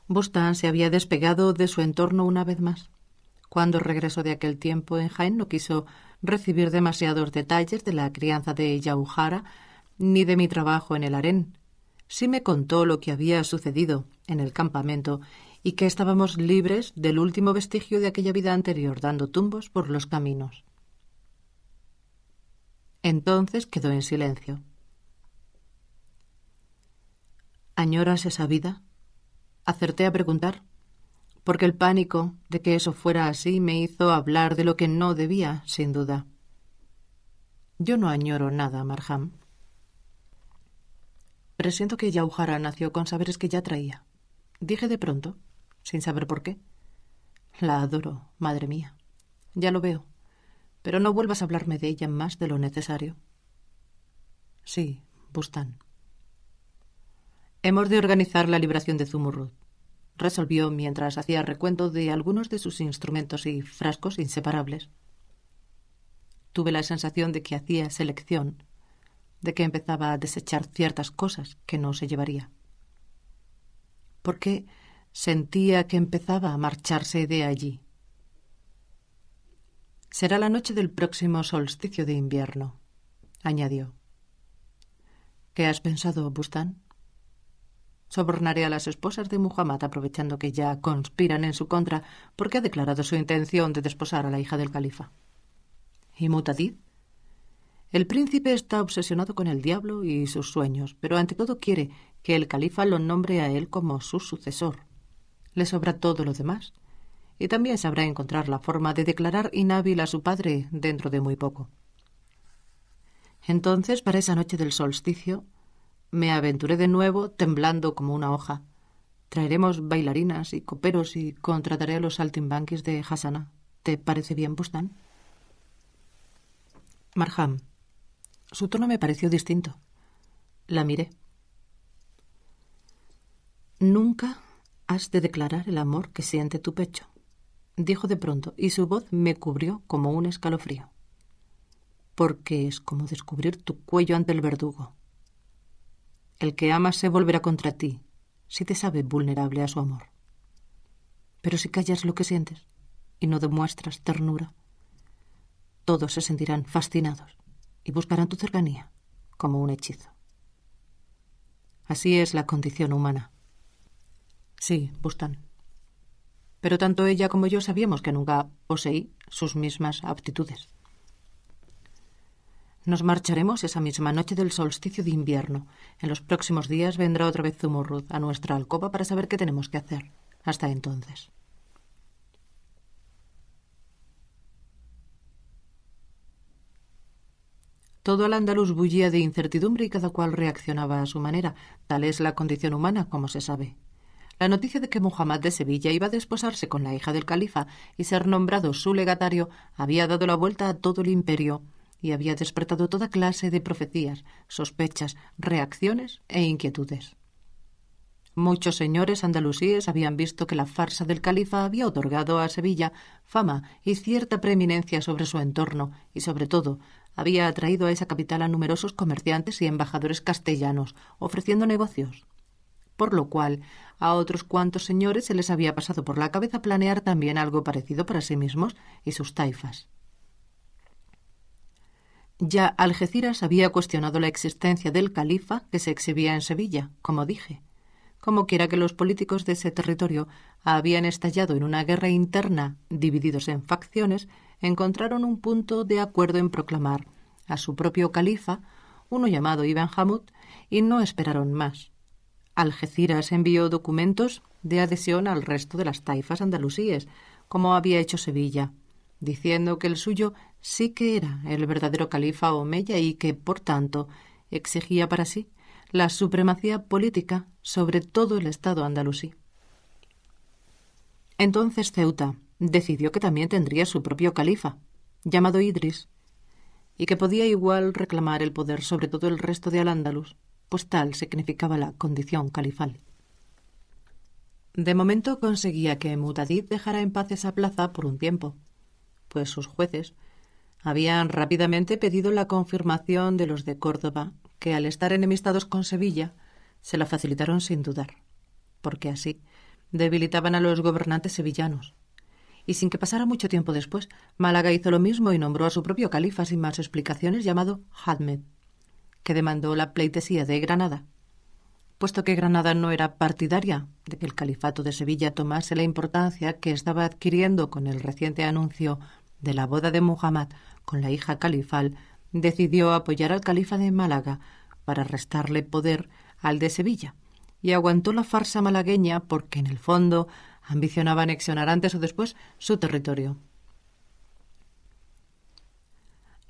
Bostan se había despegado de su entorno una vez más. Cuando regresó de aquel tiempo en Jaén no quiso recibir demasiados detalles de la crianza de Yauhara ni de mi trabajo en el harén. Sí me contó lo que había sucedido en el campamento y que estábamos libres del último vestigio de aquella vida anterior, dando tumbos por los caminos. Entonces quedó en silencio. ¿Añoras esa vida? Acerté a preguntar, porque el pánico de que eso fuera así me hizo hablar de lo que no debía, sin duda. Yo no añoro nada, Marham. Presiento que Yauhara nació con saberes que ya traía. Dije de pronto, sin saber por qué. La adoro, madre mía. Ya lo veo pero no vuelvas a hablarme de ella más de lo necesario. Sí, Bustán. Hemos de organizar la liberación de Zumurrud, resolvió mientras hacía recuento de algunos de sus instrumentos y frascos inseparables. Tuve la sensación de que hacía selección, de que empezaba a desechar ciertas cosas que no se llevaría. Porque sentía que empezaba a marcharse de allí Será la noche del próximo solsticio de invierno, añadió. ¿Qué has pensado, Bustán? Sobornaré a las esposas de Muhammad aprovechando que ya conspiran en su contra porque ha declarado su intención de desposar a la hija del califa. ¿Y Mutadid? El príncipe está obsesionado con el diablo y sus sueños, pero ante todo quiere que el califa lo nombre a él como su sucesor. Le sobra todo lo demás y también sabrá encontrar la forma de declarar inhábil a su padre dentro de muy poco. Entonces, para esa noche del solsticio, me aventuré de nuevo, temblando como una hoja. Traeremos bailarinas y coperos y contrataré a los saltimbanquis de Hasana. ¿Te parece bien, Bustán? Marham. Su tono me pareció distinto. La miré. Nunca has de declarar el amor que siente tu pecho dijo de pronto, y su voz me cubrió como un escalofrío. Porque es como descubrir tu cuello ante el verdugo. El que ama se volverá contra ti, si te sabe vulnerable a su amor. Pero si callas lo que sientes y no demuestras ternura, todos se sentirán fascinados y buscarán tu cercanía como un hechizo. Así es la condición humana. Sí, Bustán pero tanto ella como yo sabíamos que nunca poseí sus mismas aptitudes. Nos marcharemos esa misma noche del solsticio de invierno. En los próximos días vendrá otra vez Zumurrud a nuestra alcoba para saber qué tenemos que hacer. Hasta entonces. Todo el andaluz bullía de incertidumbre y cada cual reaccionaba a su manera. Tal es la condición humana, como se sabe la noticia de que Muhammad de Sevilla iba a desposarse con la hija del califa y ser nombrado su legatario había dado la vuelta a todo el imperio y había despertado toda clase de profecías, sospechas, reacciones e inquietudes. Muchos señores andalusíes habían visto que la farsa del califa había otorgado a Sevilla fama y cierta preeminencia sobre su entorno y, sobre todo, había atraído a esa capital a numerosos comerciantes y embajadores castellanos, ofreciendo negocios por lo cual a otros cuantos señores se les había pasado por la cabeza planear también algo parecido para sí mismos y sus taifas. Ya Algeciras había cuestionado la existencia del califa que se exhibía en Sevilla, como dije. Como quiera que los políticos de ese territorio habían estallado en una guerra interna, divididos en facciones, encontraron un punto de acuerdo en proclamar a su propio califa, uno llamado Ibn Hamud, y no esperaron más. Algeciras envió documentos de adhesión al resto de las taifas andalusíes, como había hecho Sevilla, diciendo que el suyo sí que era el verdadero califa omeya y que, por tanto, exigía para sí la supremacía política sobre todo el Estado andalusí. Entonces Ceuta decidió que también tendría su propio califa, llamado Idris, y que podía igual reclamar el poder sobre todo el resto de Al-Ándalus pues tal significaba la condición califal. De momento conseguía que Mutadid dejara en paz esa plaza por un tiempo, pues sus jueces habían rápidamente pedido la confirmación de los de Córdoba, que al estar enemistados con Sevilla, se la facilitaron sin dudar, porque así debilitaban a los gobernantes sevillanos. Y sin que pasara mucho tiempo después, Málaga hizo lo mismo y nombró a su propio califa sin más explicaciones llamado Hadmed que demandó la pleitesía de Granada. Puesto que Granada no era partidaria de que el califato de Sevilla tomase la importancia que estaba adquiriendo con el reciente anuncio de la boda de Muhammad con la hija califal, decidió apoyar al califa de Málaga para restarle poder al de Sevilla y aguantó la farsa malagueña porque en el fondo ambicionaba anexionar antes o después su territorio.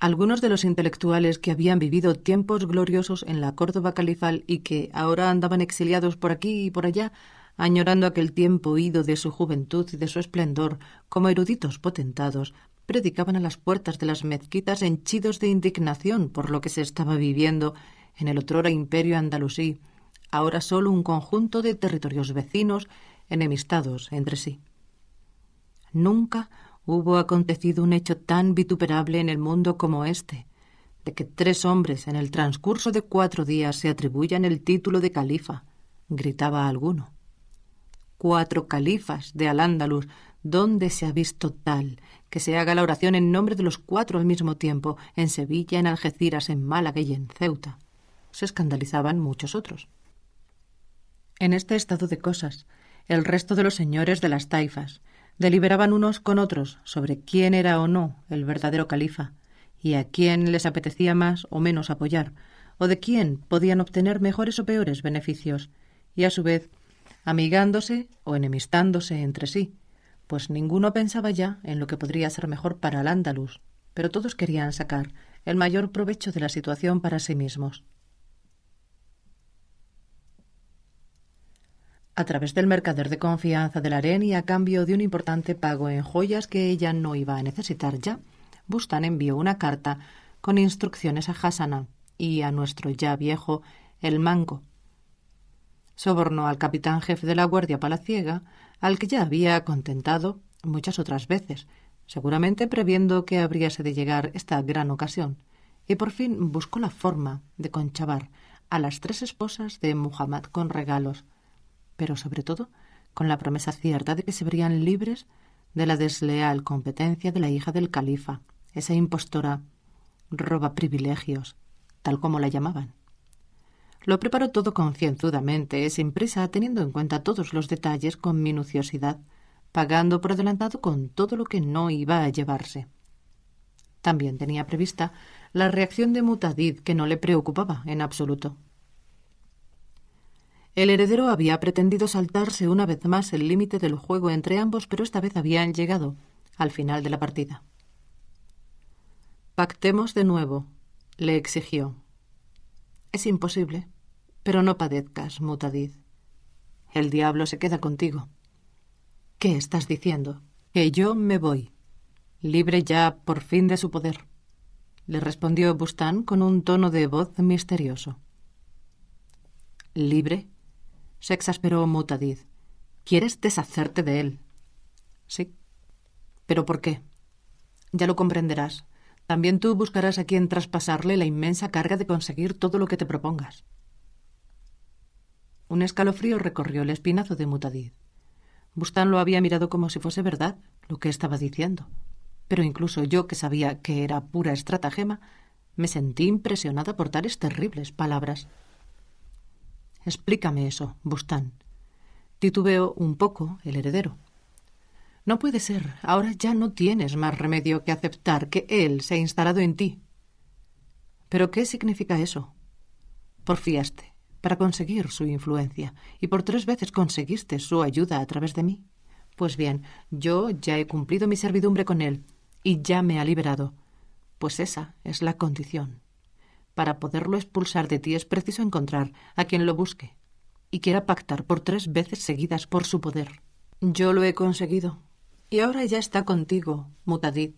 Algunos de los intelectuales que habían vivido tiempos gloriosos en la Córdoba califal y que ahora andaban exiliados por aquí y por allá, añorando aquel tiempo ido de su juventud y de su esplendor, como eruditos potentados, predicaban a las puertas de las mezquitas henchidos de indignación por lo que se estaba viviendo en el otrora imperio andalusí, ahora solo un conjunto de territorios vecinos enemistados entre sí. Nunca hubo acontecido un hecho tan vituperable en el mundo como este, de que tres hombres en el transcurso de cuatro días se atribuyan el título de califa, gritaba alguno. Cuatro califas de Al-Ándalus, ¿dónde se ha visto tal? Que se haga la oración en nombre de los cuatro al mismo tiempo, en Sevilla, en Algeciras, en Málaga y en Ceuta. Se escandalizaban muchos otros. En este estado de cosas, el resto de los señores de las taifas, Deliberaban unos con otros sobre quién era o no el verdadero califa y a quién les apetecía más o menos apoyar, o de quién podían obtener mejores o peores beneficios, y a su vez amigándose o enemistándose entre sí, pues ninguno pensaba ya en lo que podría ser mejor para el andaluz, pero todos querían sacar el mayor provecho de la situación para sí mismos. a través del mercader de confianza del AREN y a cambio de un importante pago en joyas que ella no iba a necesitar ya, Bustán envió una carta con instrucciones a Hassana y a nuestro ya viejo el mango. Sobornó al capitán jefe de la Guardia Palaciega, al que ya había contentado muchas otras veces, seguramente previendo que habríase de llegar esta gran ocasión, y por fin buscó la forma de conchavar a las tres esposas de Muhammad con regalos, pero sobre todo con la promesa cierta de que se verían libres de la desleal competencia de la hija del califa, esa impostora roba privilegios, tal como la llamaban. Lo preparó todo concienzudamente, esa eh, empresa, teniendo en cuenta todos los detalles con minuciosidad, pagando por adelantado con todo lo que no iba a llevarse. También tenía prevista la reacción de Mutadid, que no le preocupaba en absoluto. El heredero había pretendido saltarse una vez más el límite del juego entre ambos, pero esta vez habían llegado al final de la partida. Pactemos de nuevo, le exigió. Es imposible, pero no padezcas, Mutadid. El diablo se queda contigo. ¿Qué estás diciendo? Que yo me voy, libre ya por fin de su poder, le respondió Bustán con un tono de voz misterioso. ¿Libre? se exasperó Mutadid. Quieres deshacerte de él. Sí. ¿Pero por qué? Ya lo comprenderás. También tú buscarás a quien traspasarle la inmensa carga de conseguir todo lo que te propongas. Un escalofrío recorrió el espinazo de Mutadid. Bustán lo había mirado como si fuese verdad lo que estaba diciendo. Pero incluso yo, que sabía que era pura estratagema, me sentí impresionada por tales terribles palabras. Explícame eso, Bustán. Titubeó un poco el heredero. No puede ser. Ahora ya no tienes más remedio que aceptar que él se ha instalado en ti. ¿Pero qué significa eso? Porfiaste para conseguir su influencia y por tres veces conseguiste su ayuda a través de mí. Pues bien, yo ya he cumplido mi servidumbre con él y ya me ha liberado. Pues esa es la condición. Para poderlo expulsar de ti es preciso encontrar a quien lo busque y quiera pactar por tres veces seguidas por su poder. Yo lo he conseguido. Y ahora ya está contigo, Mutadid.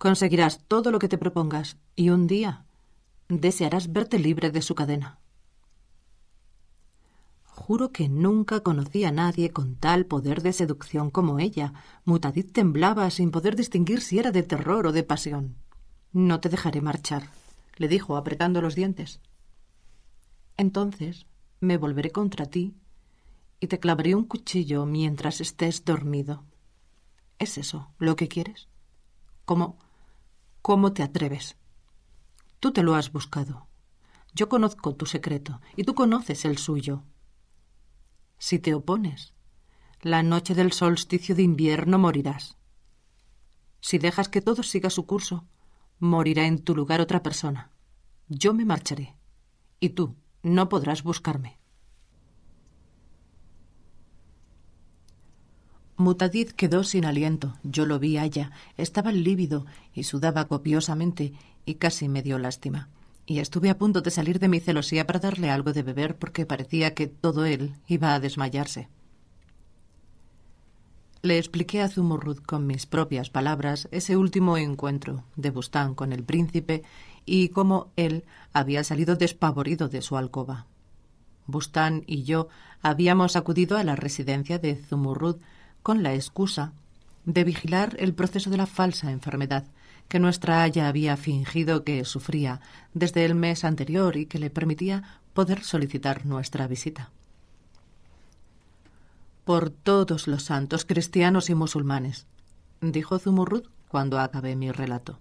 Conseguirás todo lo que te propongas y un día desearás verte libre de su cadena. Juro que nunca conocí a nadie con tal poder de seducción como ella. Mutadid temblaba sin poder distinguir si era de terror o de pasión. No te dejaré marchar, le dijo apretando los dientes. Entonces me volveré contra ti y te clavaré un cuchillo mientras estés dormido. ¿Es eso lo que quieres? ¿Cómo, cómo te atreves? Tú te lo has buscado. Yo conozco tu secreto y tú conoces el suyo. Si te opones, la noche del solsticio de invierno morirás. Si dejas que todo siga su curso, Morirá en tu lugar otra persona. Yo me marcharé. Y tú no podrás buscarme. Mutadid quedó sin aliento. Yo lo vi allá. Estaba lívido y sudaba copiosamente y casi me dio lástima. Y estuve a punto de salir de mi celosía para darle algo de beber porque parecía que todo él iba a desmayarse. Le expliqué a Zumurrud con mis propias palabras ese último encuentro de Bustán con el príncipe y cómo él había salido despavorido de su alcoba. Bustán y yo habíamos acudido a la residencia de Zumurrud con la excusa de vigilar el proceso de la falsa enfermedad que nuestra Haya había fingido que sufría desde el mes anterior y que le permitía poder solicitar nuestra visita por todos los santos cristianos y musulmanes, dijo Zumurrud cuando acabé mi relato.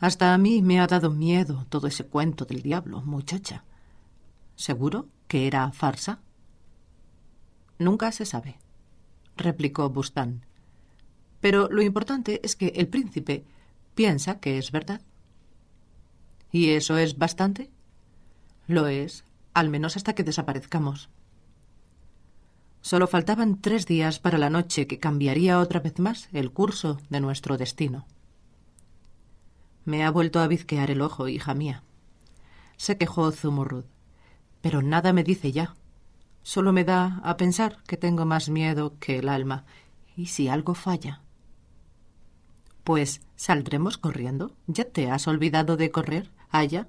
Hasta a mí me ha dado miedo todo ese cuento del diablo, muchacha. ¿Seguro que era farsa? Nunca se sabe, replicó Bustán. Pero lo importante es que el príncipe piensa que es verdad. ¿Y eso es bastante? Lo es, al menos hasta que desaparezcamos. Solo faltaban tres días para la noche que cambiaría otra vez más el curso de nuestro destino. Me ha vuelto a bizquear el ojo, hija mía. Se quejó Zumurrud. Pero nada me dice ya. Solo me da a pensar que tengo más miedo que el alma. ¿Y si algo falla? Pues, ¿saldremos corriendo? ¿Ya te has olvidado de correr, Aya?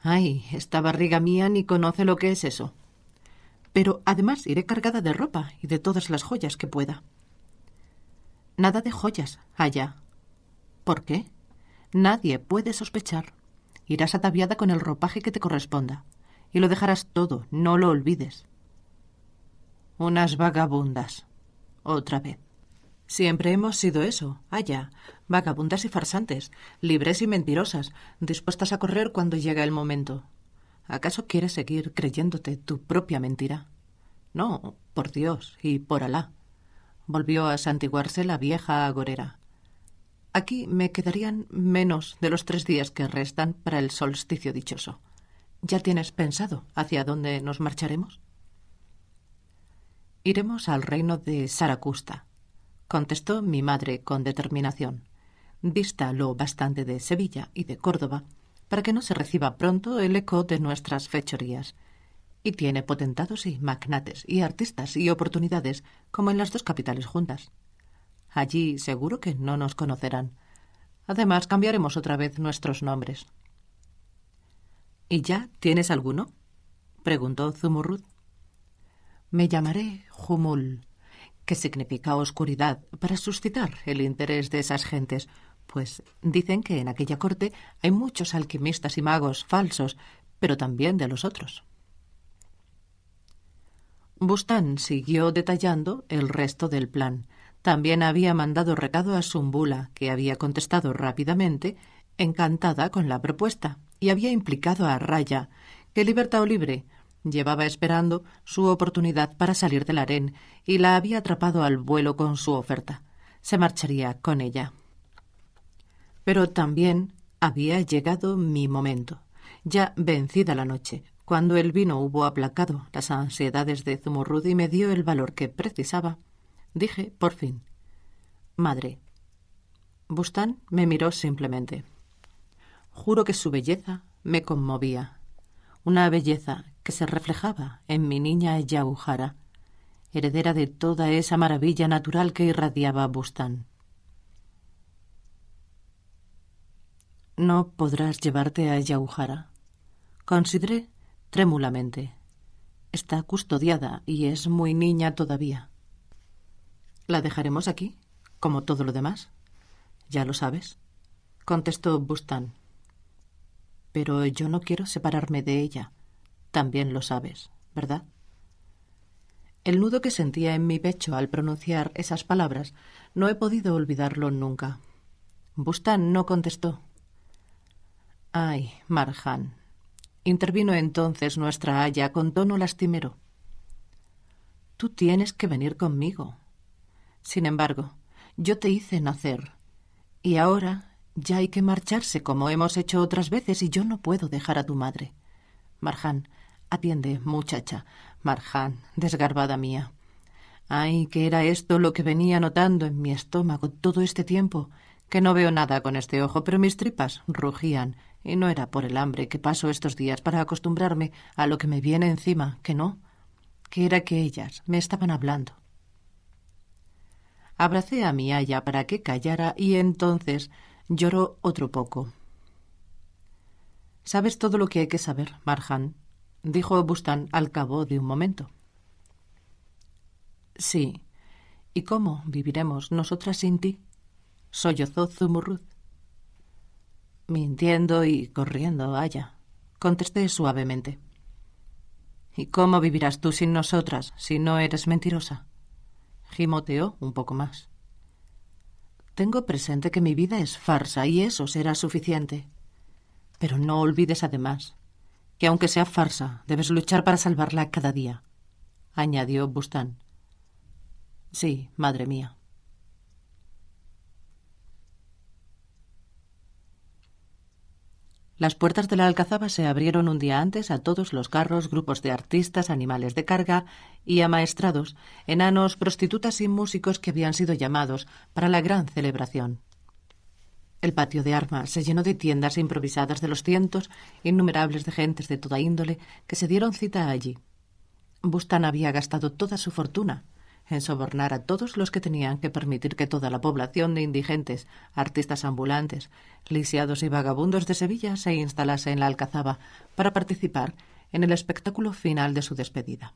Ay, esta barriga mía ni conoce lo que es eso pero además iré cargada de ropa y de todas las joyas que pueda. Nada de joyas, allá. ¿Por qué? Nadie puede sospechar. Irás ataviada con el ropaje que te corresponda. Y lo dejarás todo, no lo olvides. Unas vagabundas. Otra vez. Siempre hemos sido eso, allá, vagabundas y farsantes, libres y mentirosas, dispuestas a correr cuando llega el momento. ¿Acaso quieres seguir creyéndote tu propia mentira? No, por Dios y por Alá. Volvió a santiguarse la vieja agorera. Aquí me quedarían menos de los tres días que restan para el solsticio dichoso. ¿Ya tienes pensado hacia dónde nos marcharemos? Iremos al reino de Saracusta, contestó mi madre con determinación. «vista lo bastante de Sevilla y de Córdoba para que no se reciba pronto el eco de nuestras fechorías. Y tiene potentados y magnates y artistas y oportunidades, como en las dos capitales juntas. Allí seguro que no nos conocerán. Además, cambiaremos otra vez nuestros nombres. ¿Y ya tienes alguno? preguntó Zumurrud. Me llamaré Jumul, que significa oscuridad, para suscitar el interés de esas gentes, pues dicen que en aquella corte hay muchos alquimistas y magos falsos, pero también de los otros. Bustán siguió detallando el resto del plan. También había mandado recado a Sumbula, que había contestado rápidamente, encantada con la propuesta, y había implicado a Raya, que o libre llevaba esperando su oportunidad para salir del harén y la había atrapado al vuelo con su oferta. Se marcharía con ella. Pero también había llegado mi momento. Ya vencida la noche, cuando el vino hubo aplacado las ansiedades de Zumurrud y me dio el valor que precisaba, dije por fin: Madre. Bustán me miró simplemente. Juro que su belleza me conmovía. Una belleza que se reflejaba en mi niña Yagujara, heredera de toda esa maravilla natural que irradiaba Bustán. No podrás llevarte a Yaujara. Consideré trémulamente. Está custodiada y es muy niña todavía. La dejaremos aquí, como todo lo demás. Ya lo sabes, contestó Bustán. Pero yo no quiero separarme de ella. También lo sabes, ¿verdad? El nudo que sentía en mi pecho al pronunciar esas palabras no he podido olvidarlo nunca. Bustán no contestó. Ay, Marjan. Intervino entonces nuestra aya con tono lastimero. Tú tienes que venir conmigo. Sin embargo, yo te hice nacer. Y ahora ya hay que marcharse como hemos hecho otras veces y yo no puedo dejar a tu madre. Marjan, atiende, muchacha. Marjan, desgarbada mía. Ay, que era esto lo que venía notando en mi estómago todo este tiempo, que no veo nada con este ojo, pero mis tripas rugían y no era por el hambre que paso estos días para acostumbrarme a lo que me viene encima, que no, que era que ellas me estaban hablando. Abracé a mi Aya para que callara y entonces lloró otro poco. Sabes todo lo que hay que saber, Marjan, dijo Bustán al cabo de un momento. Sí. ¿Y cómo viviremos nosotras sin ti? sollozó Zumurruz. Mintiendo y corriendo, vaya, contesté suavemente. ¿Y cómo vivirás tú sin nosotras si no eres mentirosa? Gimoteó un poco más. Tengo presente que mi vida es farsa y eso será suficiente. Pero no olvides además que aunque sea farsa, debes luchar para salvarla cada día, añadió Bustán. Sí, madre mía. Las puertas de la Alcazaba se abrieron un día antes a todos los carros, grupos de artistas, animales de carga y amaestrados, enanos, prostitutas y músicos que habían sido llamados para la gran celebración. El patio de armas se llenó de tiendas improvisadas de los cientos innumerables de gentes de toda índole que se dieron cita allí. Bustan había gastado toda su fortuna, en sobornar a todos los que tenían que permitir que toda la población de indigentes, artistas ambulantes, lisiados y vagabundos de Sevilla se instalase en la Alcazaba para participar en el espectáculo final de su despedida.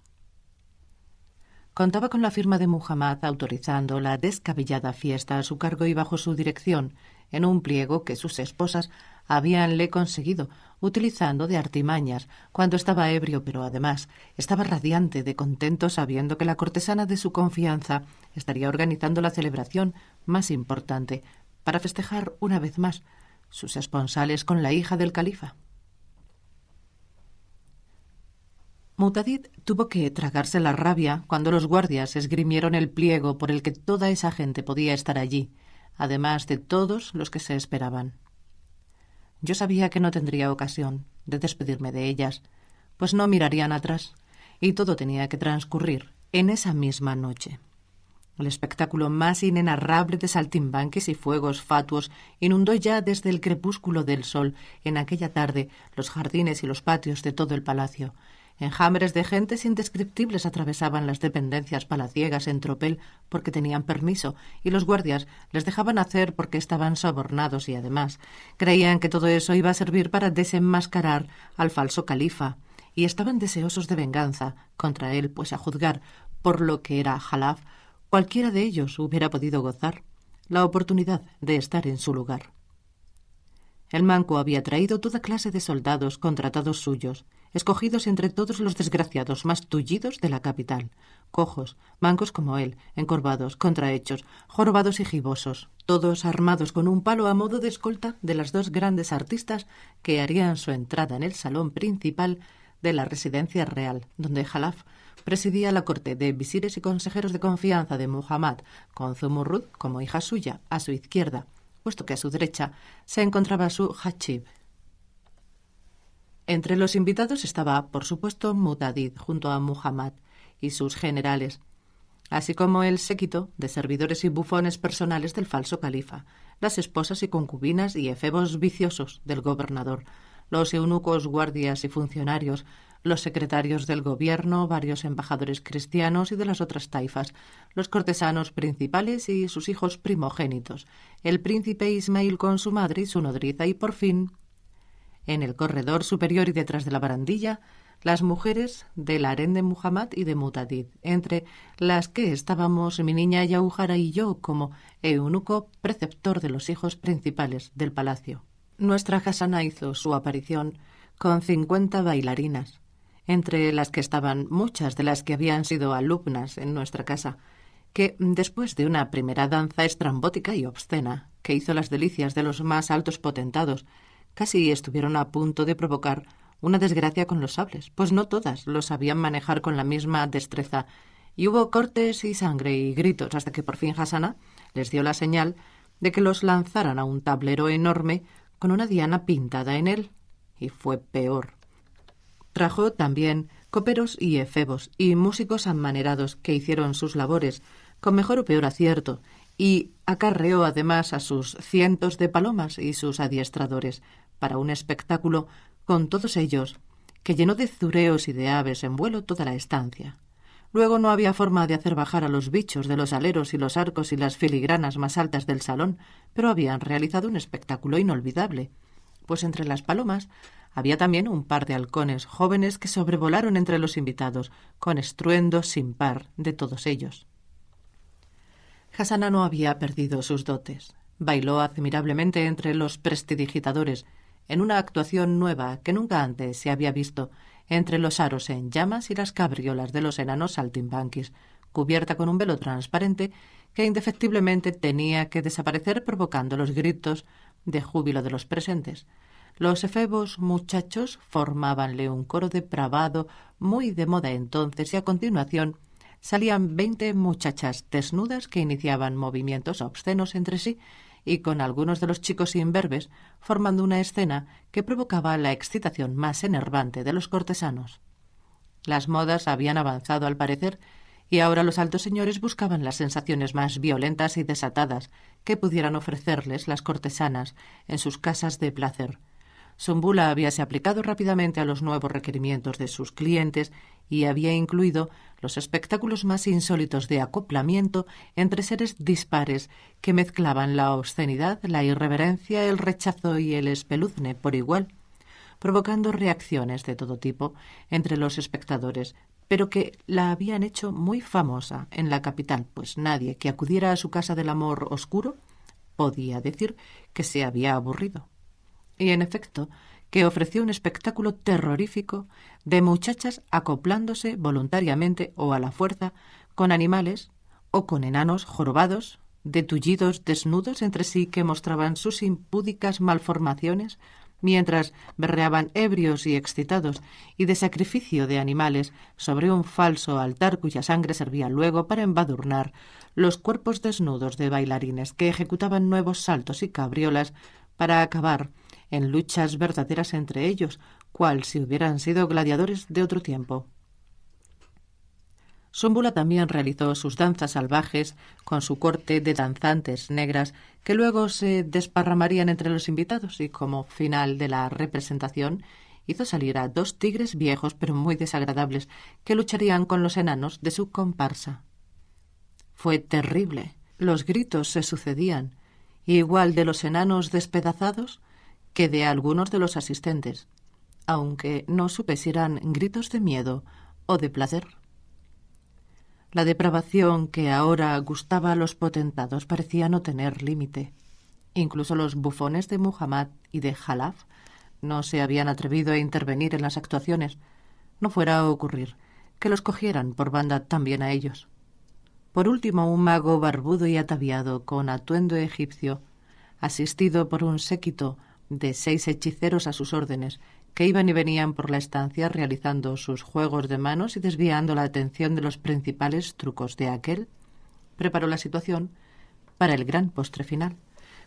Contaba con la firma de Muhammad autorizando la descabellada fiesta a su cargo y bajo su dirección, en un pliego que sus esposas habíanle conseguido, utilizando de artimañas, cuando estaba ebrio, pero además estaba radiante de contento sabiendo que la cortesana de su confianza estaría organizando la celebración más importante para festejar una vez más sus esponsales con la hija del califa. Mutadid tuvo que tragarse la rabia cuando los guardias esgrimieron el pliego por el que toda esa gente podía estar allí, además de todos los que se esperaban. Yo sabía que no tendría ocasión de despedirme de ellas, pues no mirarían atrás, y todo tenía que transcurrir en esa misma noche. El espectáculo más inenarrable de saltimbanques y fuegos fatuos inundó ya desde el crepúsculo del sol en aquella tarde los jardines y los patios de todo el palacio, Enjambres de gentes indescriptibles atravesaban las dependencias palaciegas en tropel porque tenían permiso, y los guardias les dejaban hacer porque estaban sobornados y además creían que todo eso iba a servir para desenmascarar al falso califa, y estaban deseosos de venganza contra él, pues a juzgar por lo que era Jalaf, cualquiera de ellos hubiera podido gozar la oportunidad de estar en su lugar. El manco había traído toda clase de soldados contratados suyos, escogidos entre todos los desgraciados más tullidos de la capital, cojos, mancos como él, encorvados, contrahechos, jorobados y gibosos, todos armados con un palo a modo de escolta de las dos grandes artistas que harían su entrada en el salón principal de la residencia real, donde Jalaf presidía la corte de visires y consejeros de confianza de Muhammad, con Zumurrud como hija suya a su izquierda, puesto que a su derecha se encontraba su Hachib, entre los invitados estaba, por supuesto, Mutadid junto a Muhammad y sus generales, así como el séquito de servidores y bufones personales del falso califa, las esposas y concubinas y efebos viciosos del gobernador, los eunucos, guardias y funcionarios, los secretarios del gobierno, varios embajadores cristianos y de las otras taifas, los cortesanos principales y sus hijos primogénitos, el príncipe Ismail con su madre y su nodriza y por fin en el corredor superior y detrás de la barandilla, las mujeres del harén de Muhammad y de Mutadid, entre las que estábamos mi niña Yaujara y yo como eunuco preceptor de los hijos principales del palacio. Nuestra Hasana hizo su aparición con cincuenta bailarinas, entre las que estaban muchas de las que habían sido alumnas en nuestra casa, que, después de una primera danza estrambótica y obscena, que hizo las delicias de los más altos potentados, casi estuvieron a punto de provocar una desgracia con los sables, pues no todas los sabían manejar con la misma destreza, y hubo cortes y sangre y gritos hasta que por fin Hasana les dio la señal de que los lanzaran a un tablero enorme con una diana pintada en él, y fue peor. Trajo también coperos y efebos y músicos amanerados que hicieron sus labores con mejor o peor acierto, y acarreó además a sus cientos de palomas y sus adiestradores, para un espectáculo con todos ellos, que llenó de zureos y de aves en vuelo toda la estancia. Luego no había forma de hacer bajar a los bichos de los aleros y los arcos y las filigranas más altas del salón, pero habían realizado un espectáculo inolvidable, pues entre las palomas había también un par de halcones jóvenes que sobrevolaron entre los invitados, con estruendo sin par de todos ellos. Hasana no había perdido sus dotes. Bailó admirablemente entre los prestidigitadores, en una actuación nueva que nunca antes se había visto, entre los aros en llamas y las cabriolas de los enanos saltimbanquis, cubierta con un velo transparente que indefectiblemente tenía que desaparecer provocando los gritos de júbilo de los presentes. Los efebos muchachos formábanle un coro depravado muy de moda entonces y a continuación salían veinte muchachas desnudas que iniciaban movimientos obscenos entre sí y con algunos de los chicos imberbes, formando una escena que provocaba la excitación más enervante de los cortesanos. Las modas habían avanzado al parecer, y ahora los altos señores buscaban las sensaciones más violentas y desatadas que pudieran ofrecerles las cortesanas en sus casas de placer. había se aplicado rápidamente a los nuevos requerimientos de sus clientes y había incluido los espectáculos más insólitos de acoplamiento entre seres dispares que mezclaban la obscenidad, la irreverencia, el rechazo y el espeluzne por igual, provocando reacciones de todo tipo entre los espectadores, pero que la habían hecho muy famosa en la capital, pues nadie que acudiera a su casa del amor oscuro podía decir que se había aburrido. Y en efecto, que ofreció un espectáculo terrorífico de muchachas acoplándose voluntariamente o a la fuerza con animales o con enanos jorobados, detullidos desnudos entre sí que mostraban sus impúdicas malformaciones mientras berreaban ebrios y excitados y de sacrificio de animales sobre un falso altar cuya sangre servía luego para embadurnar los cuerpos desnudos de bailarines que ejecutaban nuevos saltos y cabriolas para acabar en luchas verdaderas entre ellos, cual si hubieran sido gladiadores de otro tiempo. Súmbula también realizó sus danzas salvajes con su corte de danzantes negras que luego se desparramarían entre los invitados y como final de la representación hizo salir a dos tigres viejos pero muy desagradables que lucharían con los enanos de su comparsa. Fue terrible. Los gritos se sucedían, igual de los enanos despedazados que de algunos de los asistentes aunque no supesieran gritos de miedo o de placer. La depravación que ahora gustaba a los potentados parecía no tener límite. Incluso los bufones de Muhammad y de Jalaf no se habían atrevido a intervenir en las actuaciones. No fuera a ocurrir que los cogieran por banda también a ellos. Por último, un mago barbudo y ataviado con atuendo egipcio, asistido por un séquito de seis hechiceros a sus órdenes que iban y venían por la estancia realizando sus juegos de manos y desviando la atención de los principales trucos de aquel, preparó la situación para el gran postre final.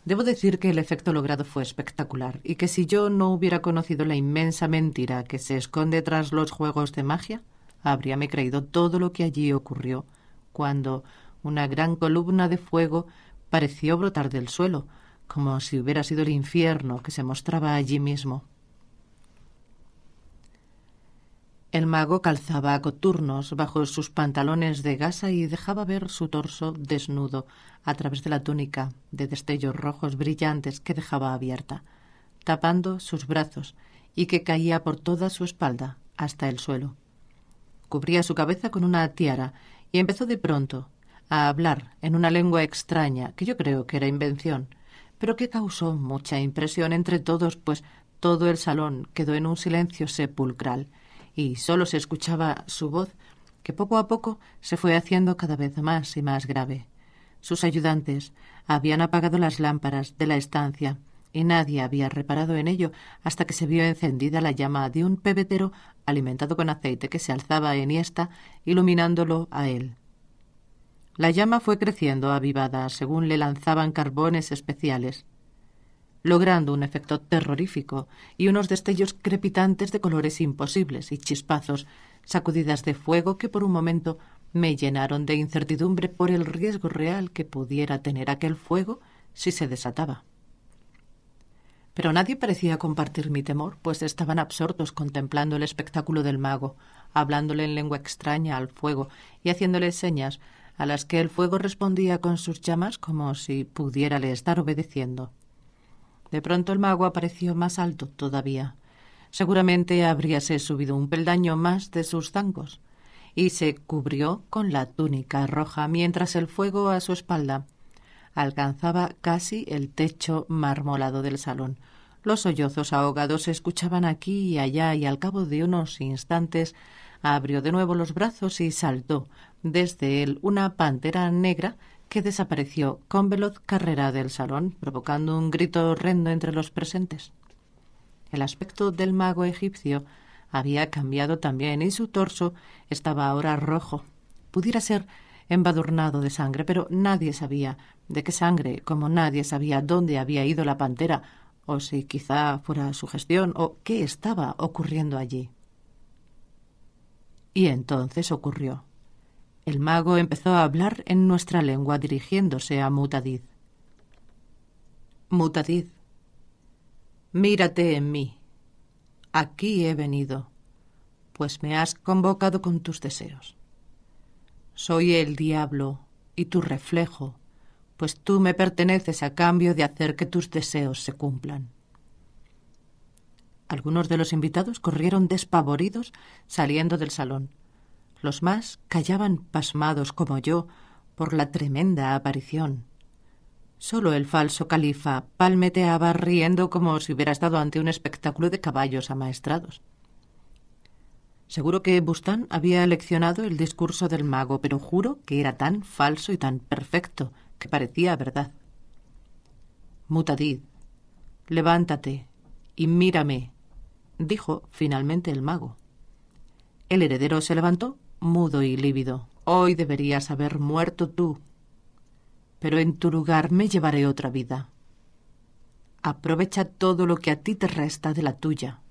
Debo decir que el efecto logrado fue espectacular y que si yo no hubiera conocido la inmensa mentira que se esconde tras los juegos de magia, habríame creído todo lo que allí ocurrió cuando una gran columna de fuego pareció brotar del suelo, como si hubiera sido el infierno que se mostraba allí mismo. El mago calzaba coturnos bajo sus pantalones de gasa y dejaba ver su torso desnudo a través de la túnica de destellos rojos brillantes que dejaba abierta, tapando sus brazos y que caía por toda su espalda hasta el suelo. Cubría su cabeza con una tiara y empezó de pronto a hablar en una lengua extraña que yo creo que era invención, pero que causó mucha impresión entre todos, pues todo el salón quedó en un silencio sepulcral y solo se escuchaba su voz, que poco a poco se fue haciendo cada vez más y más grave. Sus ayudantes habían apagado las lámparas de la estancia y nadie había reparado en ello hasta que se vio encendida la llama de un pebetero alimentado con aceite que se alzaba enhiesta, iluminándolo a él. La llama fue creciendo avivada según le lanzaban carbones especiales logrando un efecto terrorífico y unos destellos crepitantes de colores imposibles y chispazos, sacudidas de fuego que por un momento me llenaron de incertidumbre por el riesgo real que pudiera tener aquel fuego si se desataba. Pero nadie parecía compartir mi temor, pues estaban absortos contemplando el espectáculo del mago, hablándole en lengua extraña al fuego y haciéndole señas a las que el fuego respondía con sus llamas como si pudiérale estar obedeciendo. De pronto el mago apareció más alto todavía. Seguramente habríase subido un peldaño más de sus zancos, y se cubrió con la túnica roja mientras el fuego a su espalda alcanzaba casi el techo marmolado del salón. Los sollozos ahogados se escuchaban aquí y allá y al cabo de unos instantes abrió de nuevo los brazos y saltó desde él una pantera negra que desapareció con veloz carrera del salón, provocando un grito horrendo entre los presentes. El aspecto del mago egipcio había cambiado también y su torso estaba ahora rojo. Pudiera ser embadurnado de sangre, pero nadie sabía de qué sangre, como nadie sabía dónde había ido la pantera, o si quizá fuera su gestión, o qué estaba ocurriendo allí. Y entonces ocurrió. El mago empezó a hablar en nuestra lengua dirigiéndose a Mutadiz. Mutadiz, mírate en mí. Aquí he venido, pues me has convocado con tus deseos. Soy el diablo y tu reflejo, pues tú me perteneces a cambio de hacer que tus deseos se cumplan. Algunos de los invitados corrieron despavoridos saliendo del salón. Los más callaban pasmados como yo por la tremenda aparición. Solo el falso califa palmeteaba riendo como si hubiera estado ante un espectáculo de caballos amaestrados. Seguro que Bustán había leccionado el discurso del mago, pero juro que era tan falso y tan perfecto que parecía verdad. Mutadid, levántate y mírame, dijo finalmente el mago. El heredero se levantó mudo y lívido. Hoy deberías haber muerto tú, pero en tu lugar me llevaré otra vida. Aprovecha todo lo que a ti te resta de la tuya.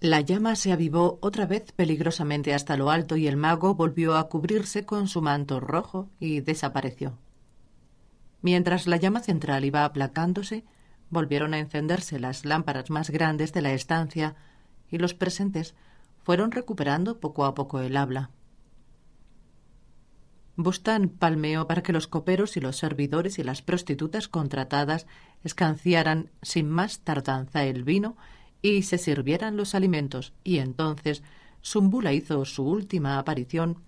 La llama se avivó otra vez peligrosamente hasta lo alto y el mago volvió a cubrirse con su manto rojo y desapareció. Mientras la llama central iba aplacándose, volvieron a encenderse las lámparas más grandes de la estancia y los presentes fueron recuperando poco a poco el habla. Bustán palmeó para que los coperos y los servidores y las prostitutas contratadas escanciaran sin más tardanza el vino y se sirvieran los alimentos, y entonces Zumbula hizo su última aparición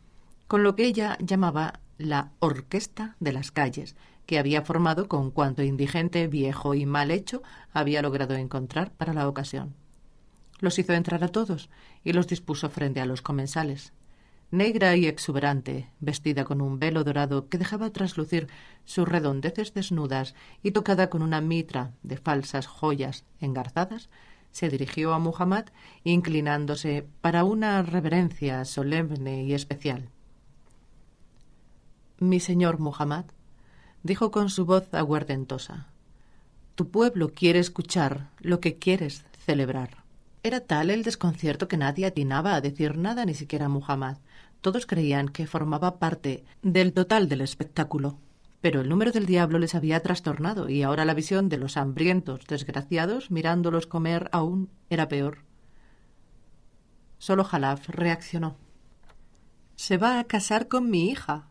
con lo que ella llamaba la orquesta de las calles, que había formado con cuanto indigente, viejo y mal hecho había logrado encontrar para la ocasión los hizo entrar a todos y los dispuso frente a los comensales. Negra y exuberante, vestida con un velo dorado que dejaba traslucir sus redondeces desnudas y tocada con una mitra de falsas joyas engarzadas, se dirigió a Muhammad inclinándose para una reverencia solemne y especial. Mi señor Muhammad, dijo con su voz aguardentosa, tu pueblo quiere escuchar lo que quieres celebrar. Era tal el desconcierto que nadie atinaba a decir nada, ni siquiera Muhammad. Todos creían que formaba parte del total del espectáculo. Pero el número del diablo les había trastornado y ahora la visión de los hambrientos desgraciados mirándolos comer aún era peor. Solo Jalaf reaccionó. Se va a casar con mi hija,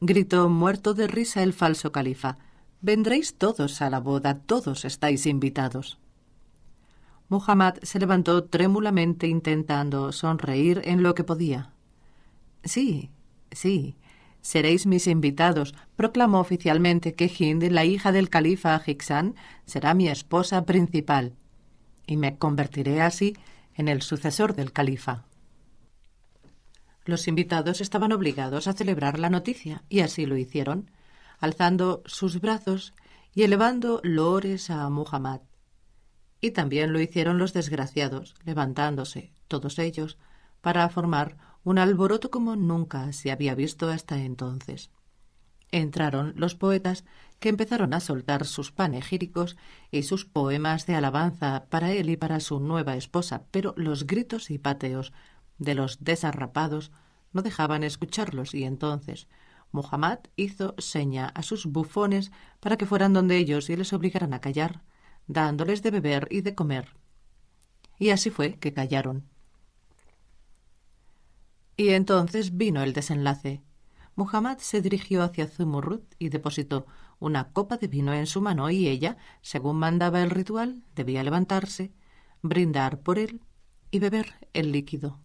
gritó muerto de risa el falso califa. Vendréis todos a la boda, todos estáis invitados. Muhammad se levantó trémulamente intentando sonreír en lo que podía. Sí, sí, seréis mis invitados, proclamó oficialmente que Hind, la hija del califa Hiksan, será mi esposa principal, y me convertiré así en el sucesor del califa. Los invitados estaban obligados a celebrar la noticia, y así lo hicieron, alzando sus brazos y elevando lores a Muhammad. Y también lo hicieron los desgraciados, levantándose, todos ellos, para formar un alboroto como nunca se había visto hasta entonces. Entraron los poetas que empezaron a soltar sus panegíricos y sus poemas de alabanza para él y para su nueva esposa, pero los gritos y pateos de los desarrapados no dejaban escucharlos y entonces Muhammad hizo seña a sus bufones para que fueran donde ellos y les obligaran a callar dándoles de beber y de comer. Y así fue que callaron. Y entonces vino el desenlace. Muhammad se dirigió hacia Zumurrut y depositó una copa de vino en su mano y ella, según mandaba el ritual, debía levantarse, brindar por él y beber el líquido.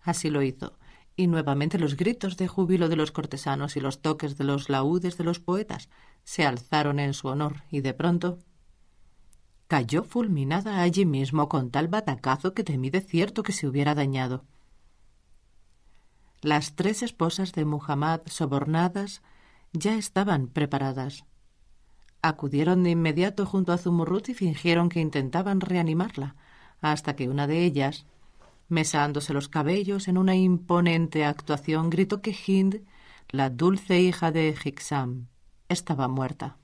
Así lo hizo, y nuevamente los gritos de júbilo de los cortesanos y los toques de los laúdes de los poetas se alzaron en su honor, y de pronto cayó fulminada allí mismo con tal batacazo que temí de cierto que se hubiera dañado. Las tres esposas de Muhammad sobornadas ya estaban preparadas. Acudieron de inmediato junto a Zumurrut y fingieron que intentaban reanimarla, hasta que una de ellas, mesándose los cabellos en una imponente actuación, gritó que Hind, la dulce hija de Hiksam, estaba muerta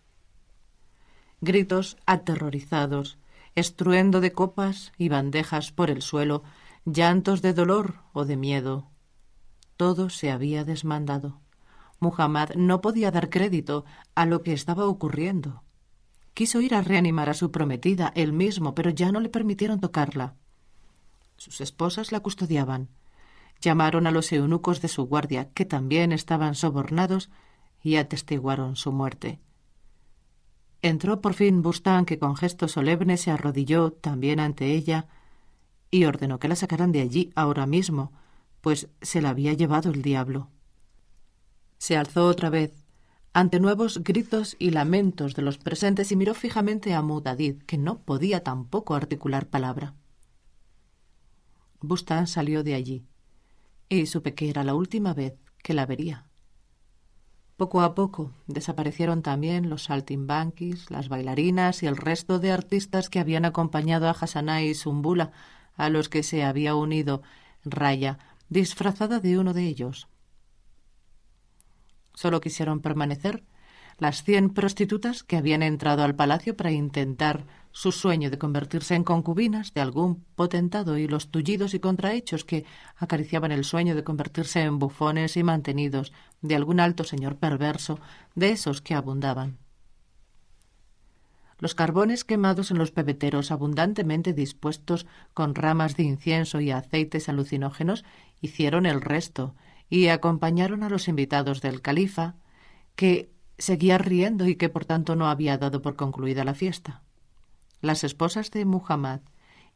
gritos aterrorizados, estruendo de copas y bandejas por el suelo, llantos de dolor o de miedo. Todo se había desmandado. Muhammad no podía dar crédito a lo que estaba ocurriendo. Quiso ir a reanimar a su prometida él mismo, pero ya no le permitieron tocarla. Sus esposas la custodiaban. Llamaron a los eunucos de su guardia, que también estaban sobornados, y atestiguaron su muerte. Entró por fin Bustán, que con gesto solemne se arrodilló también ante ella y ordenó que la sacaran de allí ahora mismo, pues se la había llevado el diablo. Se alzó otra vez, ante nuevos gritos y lamentos de los presentes, y miró fijamente a Mudadid, que no podía tampoco articular palabra. Bustan salió de allí, y supe que era la última vez que la vería. Poco a poco desaparecieron también los saltimbanquis, las bailarinas y el resto de artistas que habían acompañado a Hassaná y Zumbula, a los que se había unido Raya, disfrazada de uno de ellos. Solo quisieron permanecer las cien prostitutas que habían entrado al palacio para intentar su sueño de convertirse en concubinas de algún potentado y los tullidos y contrahechos que acariciaban el sueño de convertirse en bufones y mantenidos de algún alto señor perverso, de esos que abundaban. Los carbones quemados en los pebeteros, abundantemente dispuestos con ramas de incienso y aceites alucinógenos, hicieron el resto y acompañaron a los invitados del califa, que seguía riendo y que por tanto no había dado por concluida la fiesta. Las esposas de Muhammad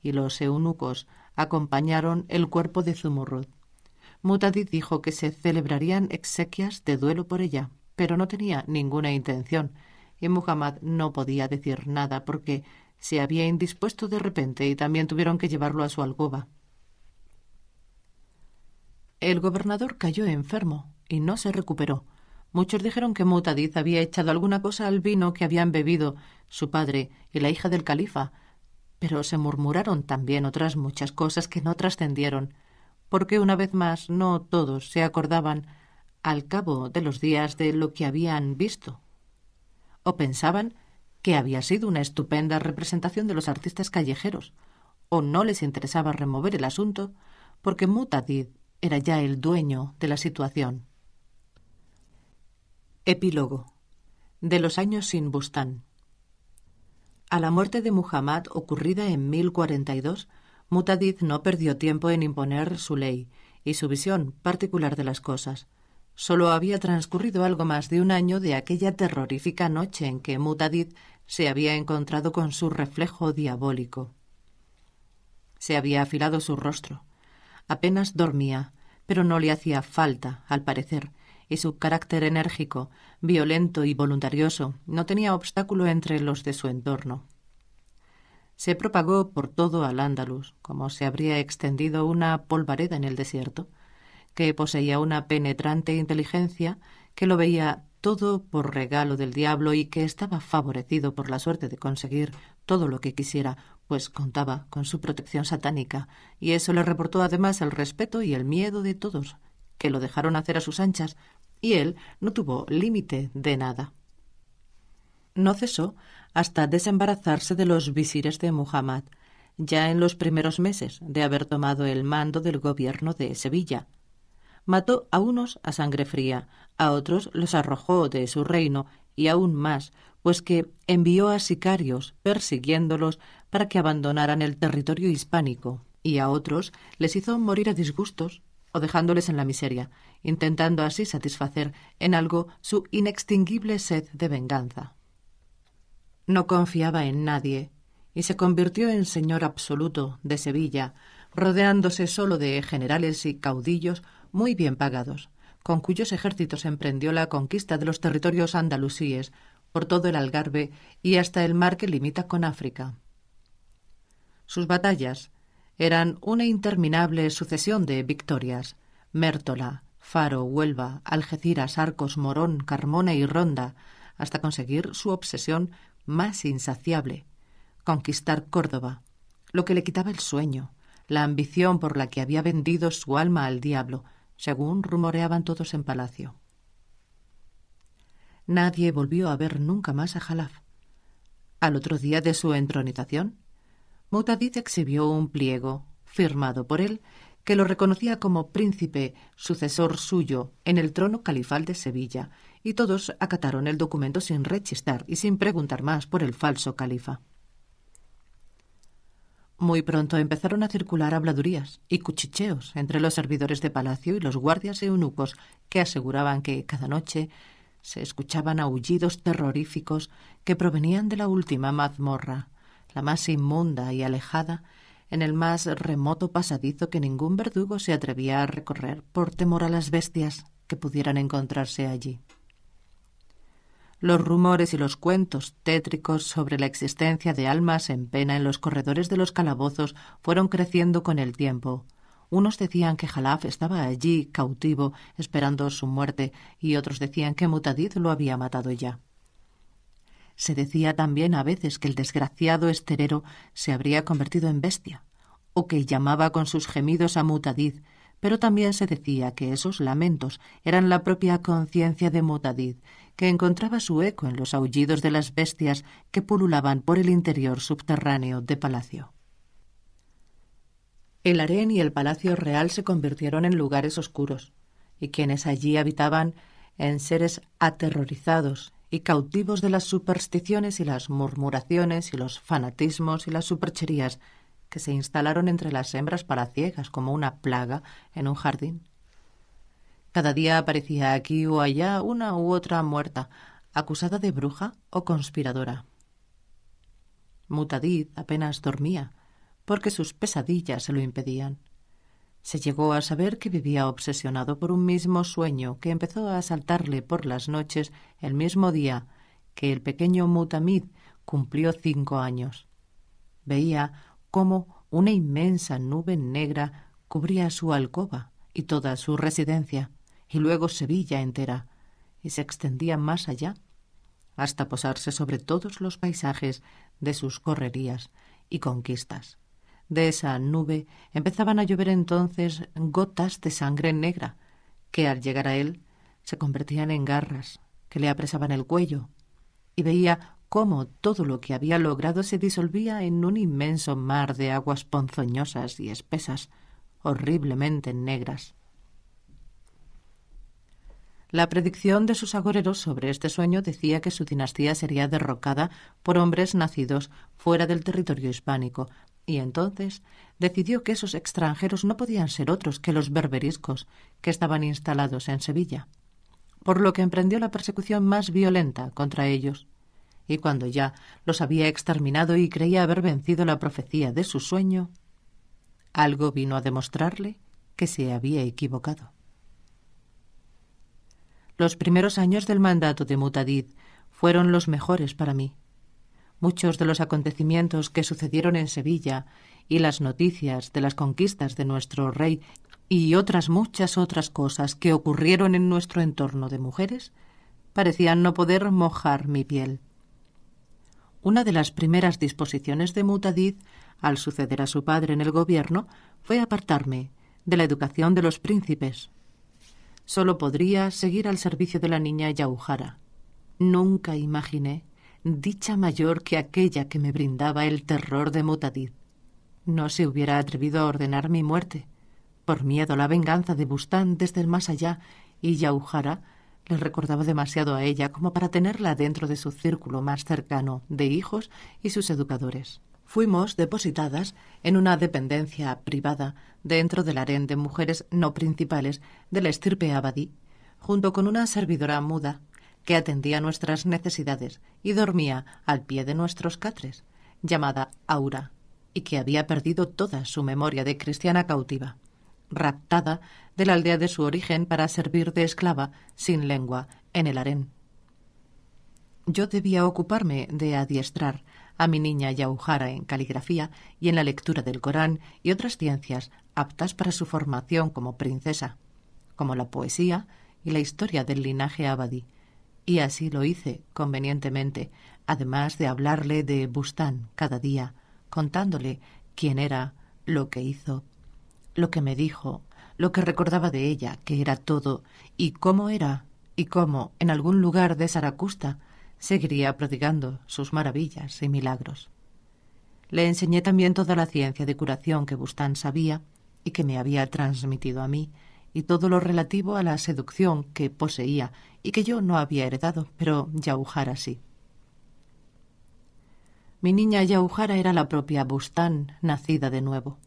y los eunucos acompañaron el cuerpo de Zumurrud. Mutadid dijo que se celebrarían exequias de duelo por ella, pero no tenía ninguna intención, y Muhammad no podía decir nada porque se había indispuesto de repente y también tuvieron que llevarlo a su alcoba. El gobernador cayó enfermo y no se recuperó, Muchos dijeron que Mutadid había echado alguna cosa al vino que habían bebido su padre y la hija del califa, pero se murmuraron también otras muchas cosas que no trascendieron, porque una vez más no todos se acordaban al cabo de los días de lo que habían visto, o pensaban que había sido una estupenda representación de los artistas callejeros, o no les interesaba remover el asunto, porque Mutadid era ya el dueño de la situación. Epílogo. De los años sin Bustán. A la muerte de Muhammad, ocurrida en 1042, Mutadid no perdió tiempo en imponer su ley y su visión particular de las cosas. Solo había transcurrido algo más de un año de aquella terrorífica noche en que Mutadid se había encontrado con su reflejo diabólico. Se había afilado su rostro. Apenas dormía, pero no le hacía falta, al parecer, y su carácter enérgico, violento y voluntarioso no tenía obstáculo entre los de su entorno. Se propagó por todo al Ándalus, como se habría extendido una polvareda en el desierto, que poseía una penetrante inteligencia que lo veía todo por regalo del diablo y que estaba favorecido por la suerte de conseguir todo lo que quisiera, pues contaba con su protección satánica, y eso le reportó además el respeto y el miedo de todos, que lo dejaron hacer a sus anchas y él no tuvo límite de nada. No cesó hasta desembarazarse de los visires de Muhammad, ya en los primeros meses de haber tomado el mando del gobierno de Sevilla. Mató a unos a sangre fría, a otros los arrojó de su reino y aún más, pues que envió a sicarios persiguiéndolos para que abandonaran el territorio hispánico, y a otros les hizo morir a disgustos o dejándoles en la miseria, intentando así satisfacer en algo su inextinguible sed de venganza. No confiaba en nadie y se convirtió en señor absoluto de Sevilla, rodeándose sólo de generales y caudillos muy bien pagados, con cuyos ejércitos emprendió la conquista de los territorios andalusíes por todo el Algarve y hasta el mar que limita con África. Sus batallas eran una interminable sucesión de victorias. Mértola, Faro, Huelva, Algeciras, Arcos, Morón, Carmona y Ronda, hasta conseguir su obsesión más insaciable, conquistar Córdoba, lo que le quitaba el sueño, la ambición por la que había vendido su alma al diablo, según rumoreaban todos en palacio. Nadie volvió a ver nunca más a Jalaf. Al otro día de su entronización, Mutadid exhibió un pliego, firmado por él, que lo reconocía como príncipe, sucesor suyo, en el trono califal de Sevilla, y todos acataron el documento sin rechistar y sin preguntar más por el falso califa. Muy pronto empezaron a circular habladurías y cuchicheos entre los servidores de palacio y los guardias eunucos que aseguraban que cada noche se escuchaban aullidos terroríficos que provenían de la última mazmorra, la más inmunda y alejada en el más remoto pasadizo que ningún verdugo se atrevía a recorrer por temor a las bestias que pudieran encontrarse allí. Los rumores y los cuentos tétricos sobre la existencia de almas en pena en los corredores de los calabozos fueron creciendo con el tiempo. Unos decían que Jalaf estaba allí cautivo, esperando su muerte, y otros decían que Mutadid lo había matado ya. Se decía también a veces que el desgraciado esterero se habría convertido en bestia, o que llamaba con sus gemidos a Mutadid, pero también se decía que esos lamentos eran la propia conciencia de Mutadid, que encontraba su eco en los aullidos de las bestias que pululaban por el interior subterráneo de palacio. El harén y el palacio real se convirtieron en lugares oscuros, y quienes allí habitaban en seres aterrorizados y cautivos de las supersticiones y las murmuraciones y los fanatismos y las supercherías que se instalaron entre las hembras para ciegas como una plaga en un jardín. Cada día aparecía aquí o allá una u otra muerta, acusada de bruja o conspiradora. Mutadid apenas dormía, porque sus pesadillas se lo impedían. Se llegó a saber que vivía obsesionado por un mismo sueño que empezó a asaltarle por las noches el mismo día que el pequeño Mutamid cumplió cinco años. Veía cómo una inmensa nube negra cubría su alcoba y toda su residencia, y luego Sevilla entera, y se extendía más allá, hasta posarse sobre todos los paisajes de sus correrías y conquistas de esa nube empezaban a llover entonces gotas de sangre negra, que al llegar a él se convertían en garras que le apresaban el cuello, y veía cómo todo lo que había logrado se disolvía en un inmenso mar de aguas ponzoñosas y espesas, horriblemente negras. La predicción de sus agoreros sobre este sueño decía que su dinastía sería derrocada por hombres nacidos fuera del territorio hispánico, y entonces decidió que esos extranjeros no podían ser otros que los berberiscos que estaban instalados en Sevilla, por lo que emprendió la persecución más violenta contra ellos. Y cuando ya los había exterminado y creía haber vencido la profecía de su sueño, algo vino a demostrarle que se había equivocado. Los primeros años del mandato de Mutadid fueron los mejores para mí muchos de los acontecimientos que sucedieron en Sevilla y las noticias de las conquistas de nuestro rey y otras muchas otras cosas que ocurrieron en nuestro entorno de mujeres, parecían no poder mojar mi piel. Una de las primeras disposiciones de Mutadid, al suceder a su padre en el gobierno, fue apartarme de la educación de los príncipes. Solo podría seguir al servicio de la niña Yaujara. Nunca imaginé dicha mayor que aquella que me brindaba el terror de Mutadid. No se hubiera atrevido a ordenar mi muerte, por miedo a la venganza de Bustán desde el más allá, y Yauhara le recordaba demasiado a ella como para tenerla dentro de su círculo más cercano de hijos y sus educadores. Fuimos depositadas en una dependencia privada dentro del harén de mujeres no principales de la estirpe abadí, junto con una servidora muda que atendía nuestras necesidades y dormía al pie de nuestros catres, llamada Aura, y que había perdido toda su memoria de cristiana cautiva, raptada de la aldea de su origen para servir de esclava sin lengua en el harén. Yo debía ocuparme de adiestrar a mi niña Yauhara en caligrafía y en la lectura del Corán y otras ciencias aptas para su formación como princesa, como la poesía y la historia del linaje abadi y así lo hice convenientemente, además de hablarle de Bustán cada día, contándole quién era, lo que hizo, lo que me dijo, lo que recordaba de ella, que era todo, y cómo era, y cómo en algún lugar de Saracusta seguiría prodigando sus maravillas y milagros. Le enseñé también toda la ciencia de curación que Bustán sabía y que me había transmitido a mí, y todo lo relativo a la seducción que poseía y que yo no había heredado, pero Yaujara sí. Mi niña Yaujara era la propia Bustán, nacida de nuevo.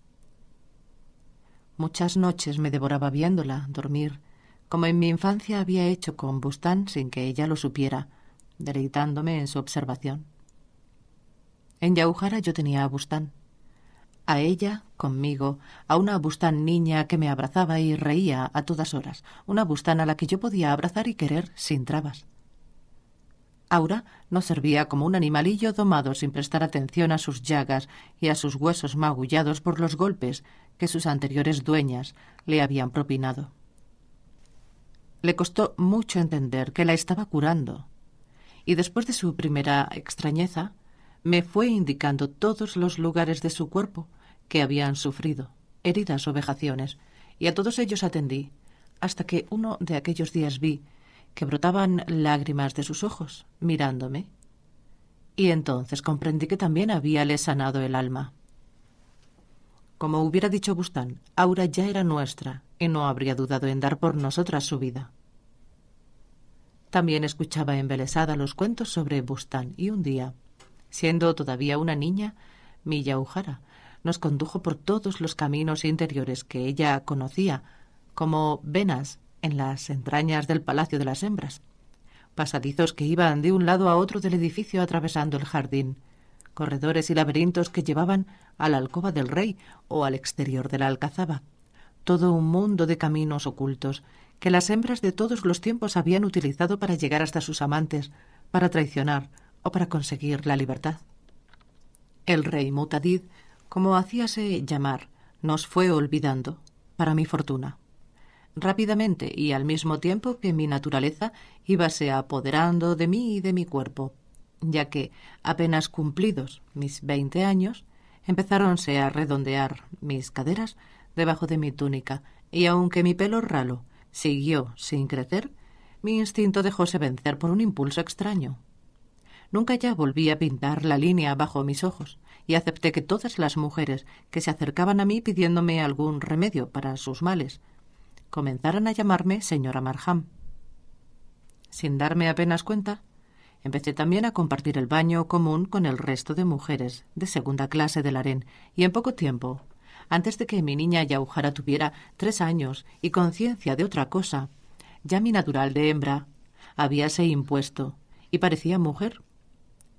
Muchas noches me devoraba viéndola dormir, como en mi infancia había hecho con Bustán sin que ella lo supiera, deleitándome en su observación. En Yaujara yo tenía a Bustán a ella, conmigo, a una Bustán niña que me abrazaba y reía a todas horas, una Bustán a la que yo podía abrazar y querer sin trabas. Aura no servía como un animalillo domado sin prestar atención a sus llagas y a sus huesos magullados por los golpes que sus anteriores dueñas le habían propinado. Le costó mucho entender que la estaba curando, y después de su primera extrañeza, me fue indicando todos los lugares de su cuerpo, que habían sufrido heridas o vejaciones, y a todos ellos atendí, hasta que uno de aquellos días vi que brotaban lágrimas de sus ojos, mirándome, y entonces comprendí que también habíale sanado el alma. Como hubiera dicho Bustán, Aura ya era nuestra y no habría dudado en dar por nosotras su vida. También escuchaba embelesada los cuentos sobre Bustán y un día, siendo todavía una niña, mi Yaujara nos condujo por todos los caminos interiores que ella conocía, como venas en las entrañas del Palacio de las Hembras, pasadizos que iban de un lado a otro del edificio atravesando el jardín, corredores y laberintos que llevaban a la alcoba del rey o al exterior de la alcazaba, todo un mundo de caminos ocultos que las hembras de todos los tiempos habían utilizado para llegar hasta sus amantes, para traicionar o para conseguir la libertad. El rey Mutadid como hacíase llamar, nos fue olvidando, para mi fortuna. Rápidamente y al mismo tiempo que mi naturaleza íbase apoderando de mí y de mi cuerpo, ya que, apenas cumplidos mis veinte años, empezáronse a redondear mis caderas debajo de mi túnica, y aunque mi pelo ralo siguió sin crecer, mi instinto dejóse vencer por un impulso extraño, Nunca ya volví a pintar la línea bajo mis ojos y acepté que todas las mujeres que se acercaban a mí pidiéndome algún remedio para sus males comenzaran a llamarme señora Marham. Sin darme apenas cuenta, empecé también a compartir el baño común con el resto de mujeres de segunda clase del harén y en poco tiempo, antes de que mi niña Yaujara tuviera tres años y conciencia de otra cosa, ya mi natural de hembra habíase impuesto y parecía mujer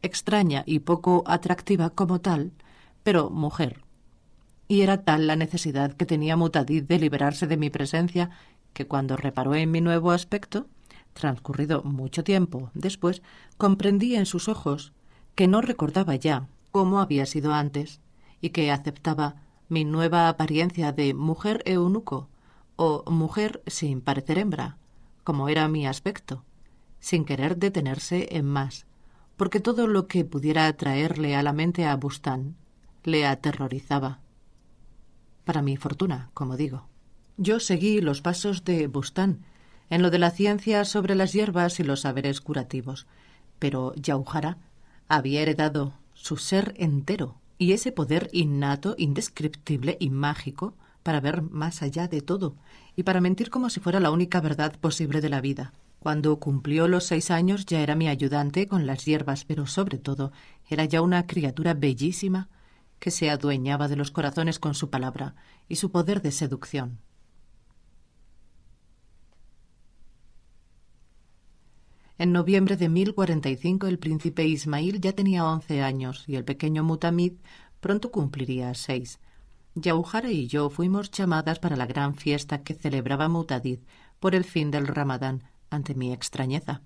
extraña y poco atractiva como tal, pero mujer. Y era tal la necesidad que tenía Mutadid de liberarse de mi presencia que cuando reparó en mi nuevo aspecto, transcurrido mucho tiempo después, comprendí en sus ojos que no recordaba ya cómo había sido antes y que aceptaba mi nueva apariencia de mujer eunuco o mujer sin parecer hembra, como era mi aspecto, sin querer detenerse en más porque todo lo que pudiera atraerle a la mente a Bustán le aterrorizaba. Para mi fortuna, como digo. Yo seguí los pasos de Bustán en lo de la ciencia sobre las hierbas y los saberes curativos, pero Yaujara había heredado su ser entero y ese poder innato, indescriptible y mágico para ver más allá de todo y para mentir como si fuera la única verdad posible de la vida. Cuando cumplió los seis años ya era mi ayudante con las hierbas, pero sobre todo era ya una criatura bellísima que se adueñaba de los corazones con su palabra y su poder de seducción. En noviembre de 1045 el príncipe Ismail ya tenía once años y el pequeño Mutamid pronto cumpliría seis. Yauhara y yo fuimos llamadas para la gran fiesta que celebraba Mutadid por el fin del Ramadán, ante mi extrañeza,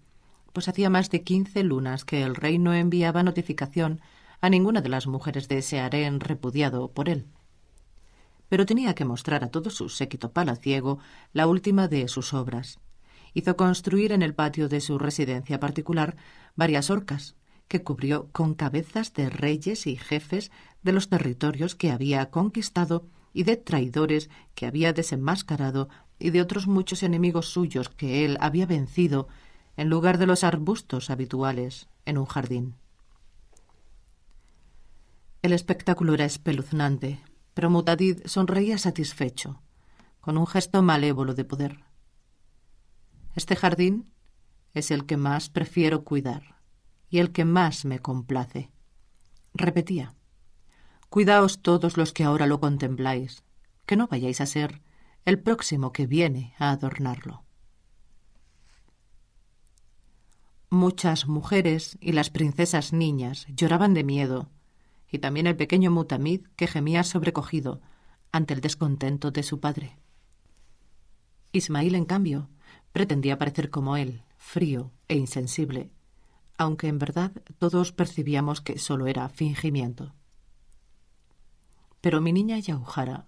pues hacía más de quince lunas que el rey no enviaba notificación a ninguna de las mujeres de ese harén repudiado por él. Pero tenía que mostrar a todo su séquito palaciego la última de sus obras. Hizo construir en el patio de su residencia particular varias orcas, que cubrió con cabezas de reyes y jefes de los territorios que había conquistado y de traidores que había desenmascarado y de otros muchos enemigos suyos que él había vencido en lugar de los arbustos habituales en un jardín. El espectáculo era espeluznante, pero Mutadid sonreía satisfecho, con un gesto malévolo de poder. Este jardín es el que más prefiero cuidar y el que más me complace. Repetía, Cuidaos todos los que ahora lo contempláis, que no vayáis a ser el próximo que viene a adornarlo. Muchas mujeres y las princesas niñas lloraban de miedo, y también el pequeño Mutamid que gemía sobrecogido ante el descontento de su padre. Ismail, en cambio, pretendía parecer como él, frío e insensible, aunque en verdad todos percibíamos que solo era fingimiento. Pero mi niña Yaujara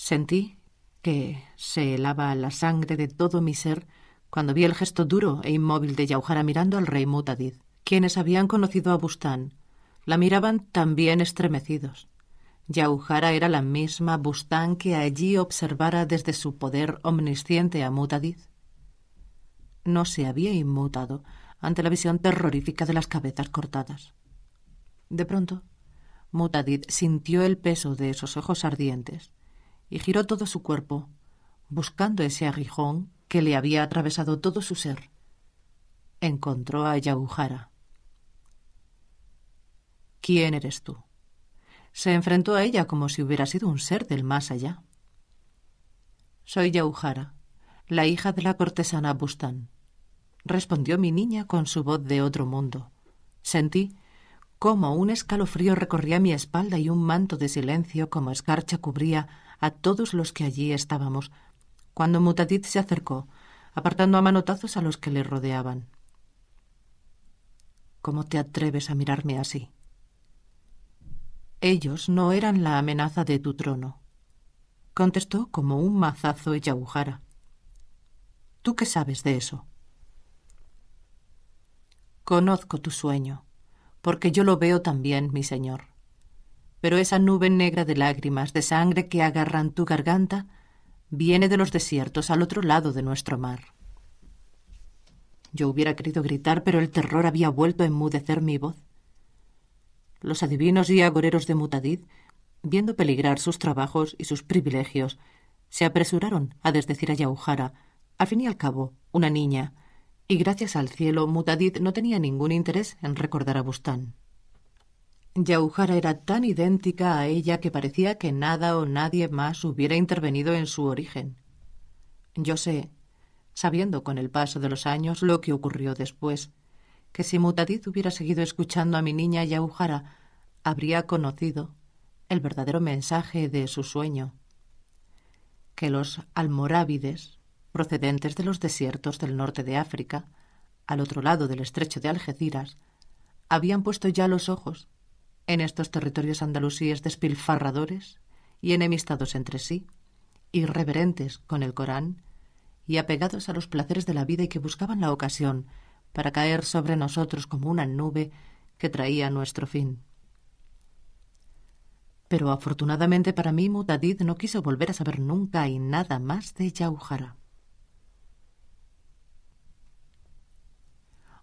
Sentí que se helaba la sangre de todo mi ser cuando vi el gesto duro e inmóvil de Yauhara mirando al rey Mutadid. Quienes habían conocido a Bustán la miraban también estremecidos. Yauhara era la misma Bustán que allí observara desde su poder omnisciente a Mutadid. No se había inmutado ante la visión terrorífica de las cabezas cortadas. De pronto, Mutadid sintió el peso de esos ojos ardientes y giró todo su cuerpo, buscando ese aguijón que le había atravesado todo su ser. Encontró a Yagujara. ¿Quién eres tú? Se enfrentó a ella como si hubiera sido un ser del más allá. Soy Yauhara, la hija de la cortesana Bustán, respondió mi niña con su voz de otro mundo. Sentí cómo un escalofrío recorría mi espalda y un manto de silencio como escarcha cubría a todos los que allí estábamos, cuando Mutadit se acercó, apartando a manotazos a los que le rodeaban. ¿Cómo te atreves a mirarme así? Ellos no eran la amenaza de tu trono, contestó como un mazazo y agujara. ¿Tú qué sabes de eso? Conozco tu sueño, porque yo lo veo también, mi señor pero esa nube negra de lágrimas, de sangre que agarran tu garganta, viene de los desiertos al otro lado de nuestro mar. Yo hubiera querido gritar, pero el terror había vuelto a enmudecer mi voz. Los adivinos y agoreros de Mutadid, viendo peligrar sus trabajos y sus privilegios, se apresuraron a desdecir a Yaujara, al fin y al cabo, una niña, y gracias al cielo, Mutadid no tenía ningún interés en recordar a Bustán. Yaujara era tan idéntica a ella que parecía que nada o nadie más hubiera intervenido en su origen. Yo sé, sabiendo con el paso de los años lo que ocurrió después, que si Mutadid hubiera seguido escuchando a mi niña Yaujara, habría conocido el verdadero mensaje de su sueño, que los almorávides, procedentes de los desiertos del norte de África, al otro lado del estrecho de Algeciras, habían puesto ya los ojos en estos territorios andalusíes despilfarradores y enemistados entre sí, irreverentes con el Corán y apegados a los placeres de la vida y que buscaban la ocasión para caer sobre nosotros como una nube que traía nuestro fin. Pero afortunadamente para mí, Mutadid no quiso volver a saber nunca y nada más de Yauhara.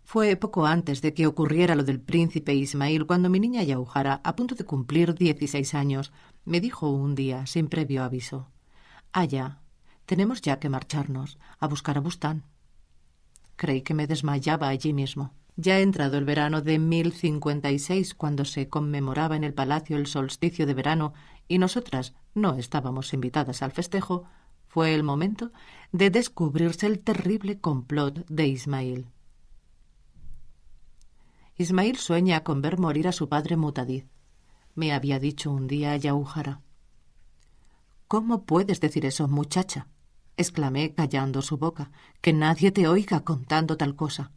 Fue poco antes de que ocurriera lo del príncipe Ismael cuando mi niña Yaujara, a punto de cumplir 16 años, me dijo un día, sin previo aviso: Allá, tenemos ya que marcharnos a buscar a Bustán. Creí que me desmayaba allí mismo. Ya entrado el verano de 1056, cuando se conmemoraba en el palacio el solsticio de verano y nosotras no estábamos invitadas al festejo, fue el momento de descubrirse el terrible complot de Ismael. Ismail sueña con ver morir a su padre Mutadid. Me había dicho un día Yahújara. ¿Cómo puedes decir eso, muchacha? exclamé callando su boca. Que nadie te oiga contando tal cosa.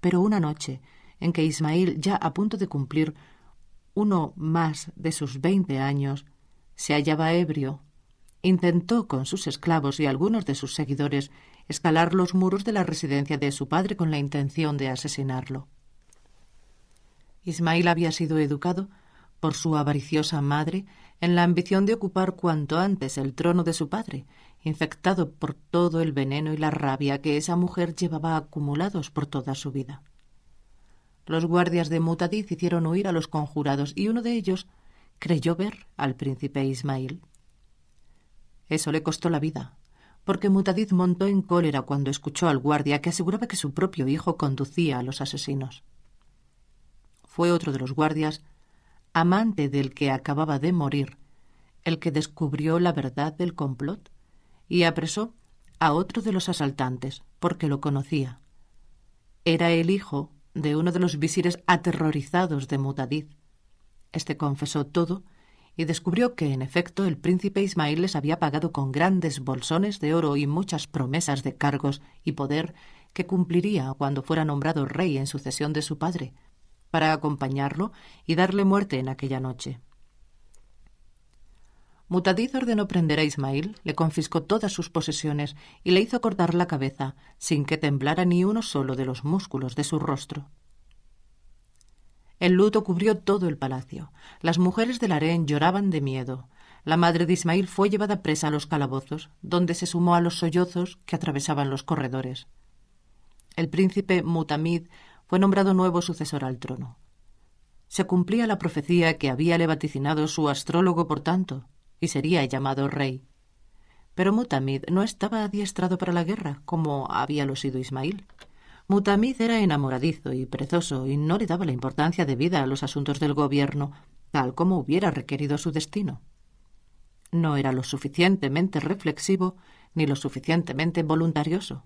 Pero una noche, en que Ismael, ya a punto de cumplir uno más de sus veinte años, se hallaba ebrio, intentó con sus esclavos y algunos de sus seguidores escalar los muros de la residencia de su padre con la intención de asesinarlo. Ismael había sido educado por su avariciosa madre en la ambición de ocupar cuanto antes el trono de su padre, infectado por todo el veneno y la rabia que esa mujer llevaba acumulados por toda su vida. Los guardias de Mutadiz hicieron huir a los conjurados y uno de ellos creyó ver al príncipe Ismael. Eso le costó la vida, porque Mutadiz montó en cólera cuando escuchó al guardia que aseguraba que su propio hijo conducía a los asesinos. Fue otro de los guardias, amante del que acababa de morir, el que descubrió la verdad del complot y apresó a otro de los asaltantes, porque lo conocía. Era el hijo de uno de los visires aterrorizados de Mutadiz. Este confesó todo y descubrió que, en efecto, el príncipe Ismael les había pagado con grandes bolsones de oro y muchas promesas de cargos y poder que cumpliría cuando fuera nombrado rey en sucesión de su padre, para acompañarlo y darle muerte en aquella noche. Mutadiz ordenó prender a Ismael, le confiscó todas sus posesiones y le hizo cortar la cabeza, sin que temblara ni uno solo de los músculos de su rostro. El luto cubrió todo el palacio. Las mujeres del harén lloraban de miedo. La madre de Ismail fue llevada presa a los calabozos, donde se sumó a los sollozos que atravesaban los corredores. El príncipe Mutamid fue nombrado nuevo sucesor al trono. Se cumplía la profecía que había le vaticinado su astrólogo, por tanto, y sería llamado rey. Pero Mutamid no estaba adiestrado para la guerra, como había lo sido Ismail. Mutamid era enamoradizo y prezoso y no le daba la importancia debida a los asuntos del gobierno, tal como hubiera requerido su destino. No era lo suficientemente reflexivo ni lo suficientemente voluntarioso.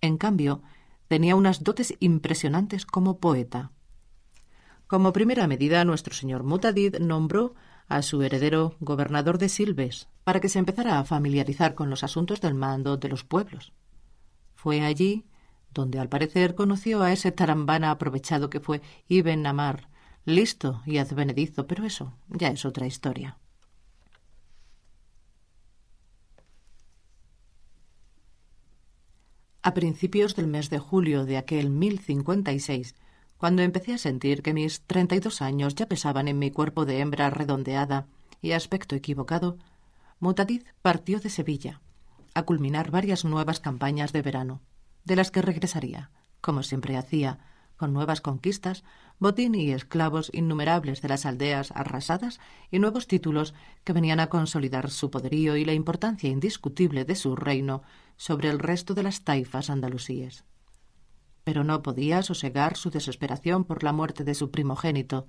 En cambio, tenía unas dotes impresionantes como poeta. Como primera medida, nuestro señor Mutadid nombró a su heredero gobernador de Silves para que se empezara a familiarizar con los asuntos del mando de los pueblos. Fue allí donde al parecer conoció a ese tarambana aprovechado que fue Ibn Amar, listo y advenedizo, pero eso ya es otra historia. A principios del mes de julio de aquel 1056, cuando empecé a sentir que mis 32 años ya pesaban en mi cuerpo de hembra redondeada y aspecto equivocado, Mutadiz partió de Sevilla a culminar varias nuevas campañas de verano de las que regresaría, como siempre hacía, con nuevas conquistas, botín y esclavos innumerables de las aldeas arrasadas y nuevos títulos que venían a consolidar su poderío y la importancia indiscutible de su reino sobre el resto de las taifas andalusíes. Pero no podía sosegar su desesperación por la muerte de su primogénito,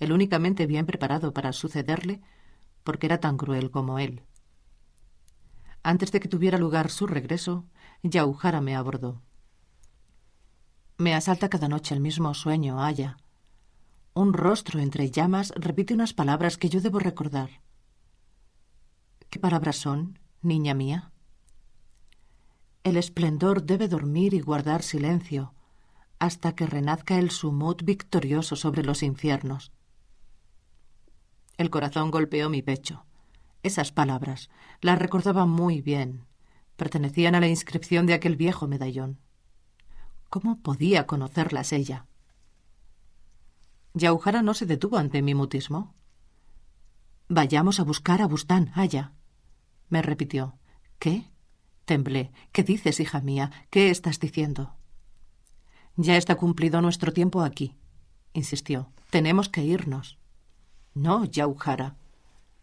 el únicamente bien preparado para sucederle, porque era tan cruel como él. Antes de que tuviera lugar su regreso, Yauhara me abordó. Me asalta cada noche el mismo sueño, Aya. Un rostro entre llamas repite unas palabras que yo debo recordar. ¿Qué palabras son, niña mía? El esplendor debe dormir y guardar silencio hasta que renazca el sumut victorioso sobre los infiernos. El corazón golpeó mi pecho. Esas palabras las recordaba muy bien, pertenecían a la inscripción de aquel viejo medallón. ¿Cómo podía conocerlas ella? Yaujara no se detuvo ante mi mutismo. Vayamos a buscar a Bustán, allá. Me repitió. ¿Qué? Temblé. ¿Qué dices, hija mía? ¿Qué estás diciendo? Ya está cumplido nuestro tiempo aquí, insistió. Tenemos que irnos. No, Yaujara,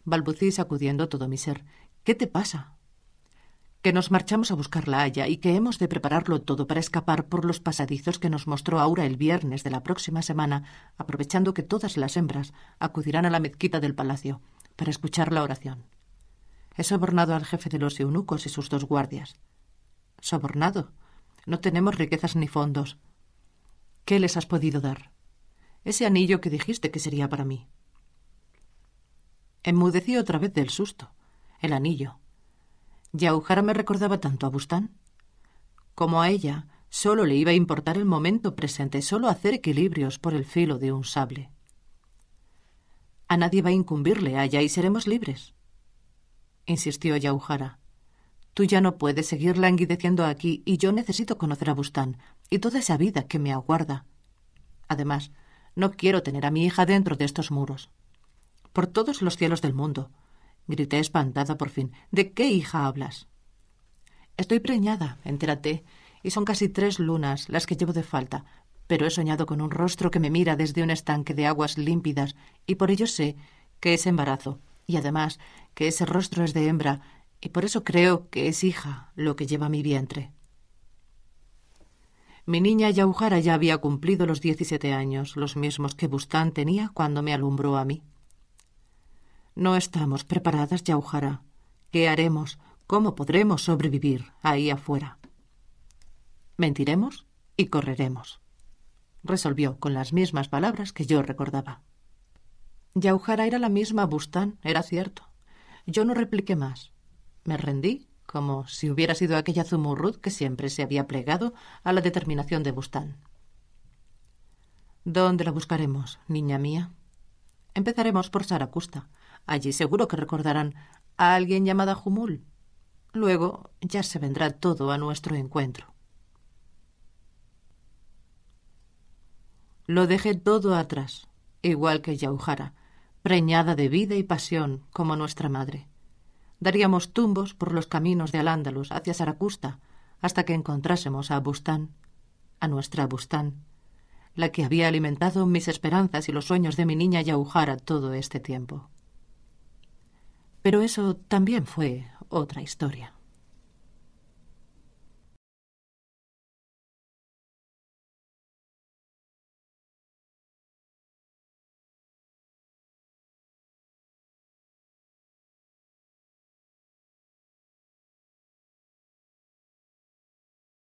balbucí sacudiendo todo mi ser. ¿Qué te pasa? que nos marchamos a buscar la Haya y que hemos de prepararlo todo para escapar por los pasadizos que nos mostró Aura el viernes de la próxima semana, aprovechando que todas las hembras acudirán a la mezquita del palacio para escuchar la oración. He sobornado al jefe de los eunucos y sus dos guardias. ¿Sobornado? No tenemos riquezas ni fondos. ¿Qué les has podido dar? Ese anillo que dijiste que sería para mí. Enmudecí otra vez del susto. El anillo, Yaujara me recordaba tanto a Bustán. Como a ella, solo le iba a importar el momento presente, solo hacer equilibrios por el filo de un sable. A nadie va a incumbirle allá y seremos libres, insistió Yaujara. Tú ya no puedes seguir languideciendo aquí y yo necesito conocer a Bustán y toda esa vida que me aguarda. Además, no quiero tener a mi hija dentro de estos muros. Por todos los cielos del mundo, grité espantada por fin. ¿De qué hija hablas? Estoy preñada, entérate, y son casi tres lunas las que llevo de falta, pero he soñado con un rostro que me mira desde un estanque de aguas límpidas, y por ello sé que es embarazo, y además que ese rostro es de hembra, y por eso creo que es hija lo que lleva mi vientre. Mi niña Yaujara ya había cumplido los diecisiete años, los mismos que Bustán tenía cuando me alumbró a mí. No estamos preparadas, Yaujara. ¿Qué haremos? ¿Cómo podremos sobrevivir ahí afuera? Mentiremos y correremos. Resolvió con las mismas palabras que yo recordaba. Yaujara era la misma Bustán, era cierto. Yo no repliqué más. Me rendí, como si hubiera sido aquella Zumurrud que siempre se había plegado a la determinación de Bustán. ¿Dónde la buscaremos, niña mía? Empezaremos por Saracusta Allí seguro que recordarán a alguien llamada Jumul. Luego ya se vendrá todo a nuestro encuentro. Lo dejé todo atrás, igual que Yaujara, preñada de vida y pasión como nuestra madre. Daríamos tumbos por los caminos de al hacia Saracusta hasta que encontrásemos a Bustán, a nuestra Bustán, la que había alimentado mis esperanzas y los sueños de mi niña Yaujara todo este tiempo. Pero eso también fue otra historia.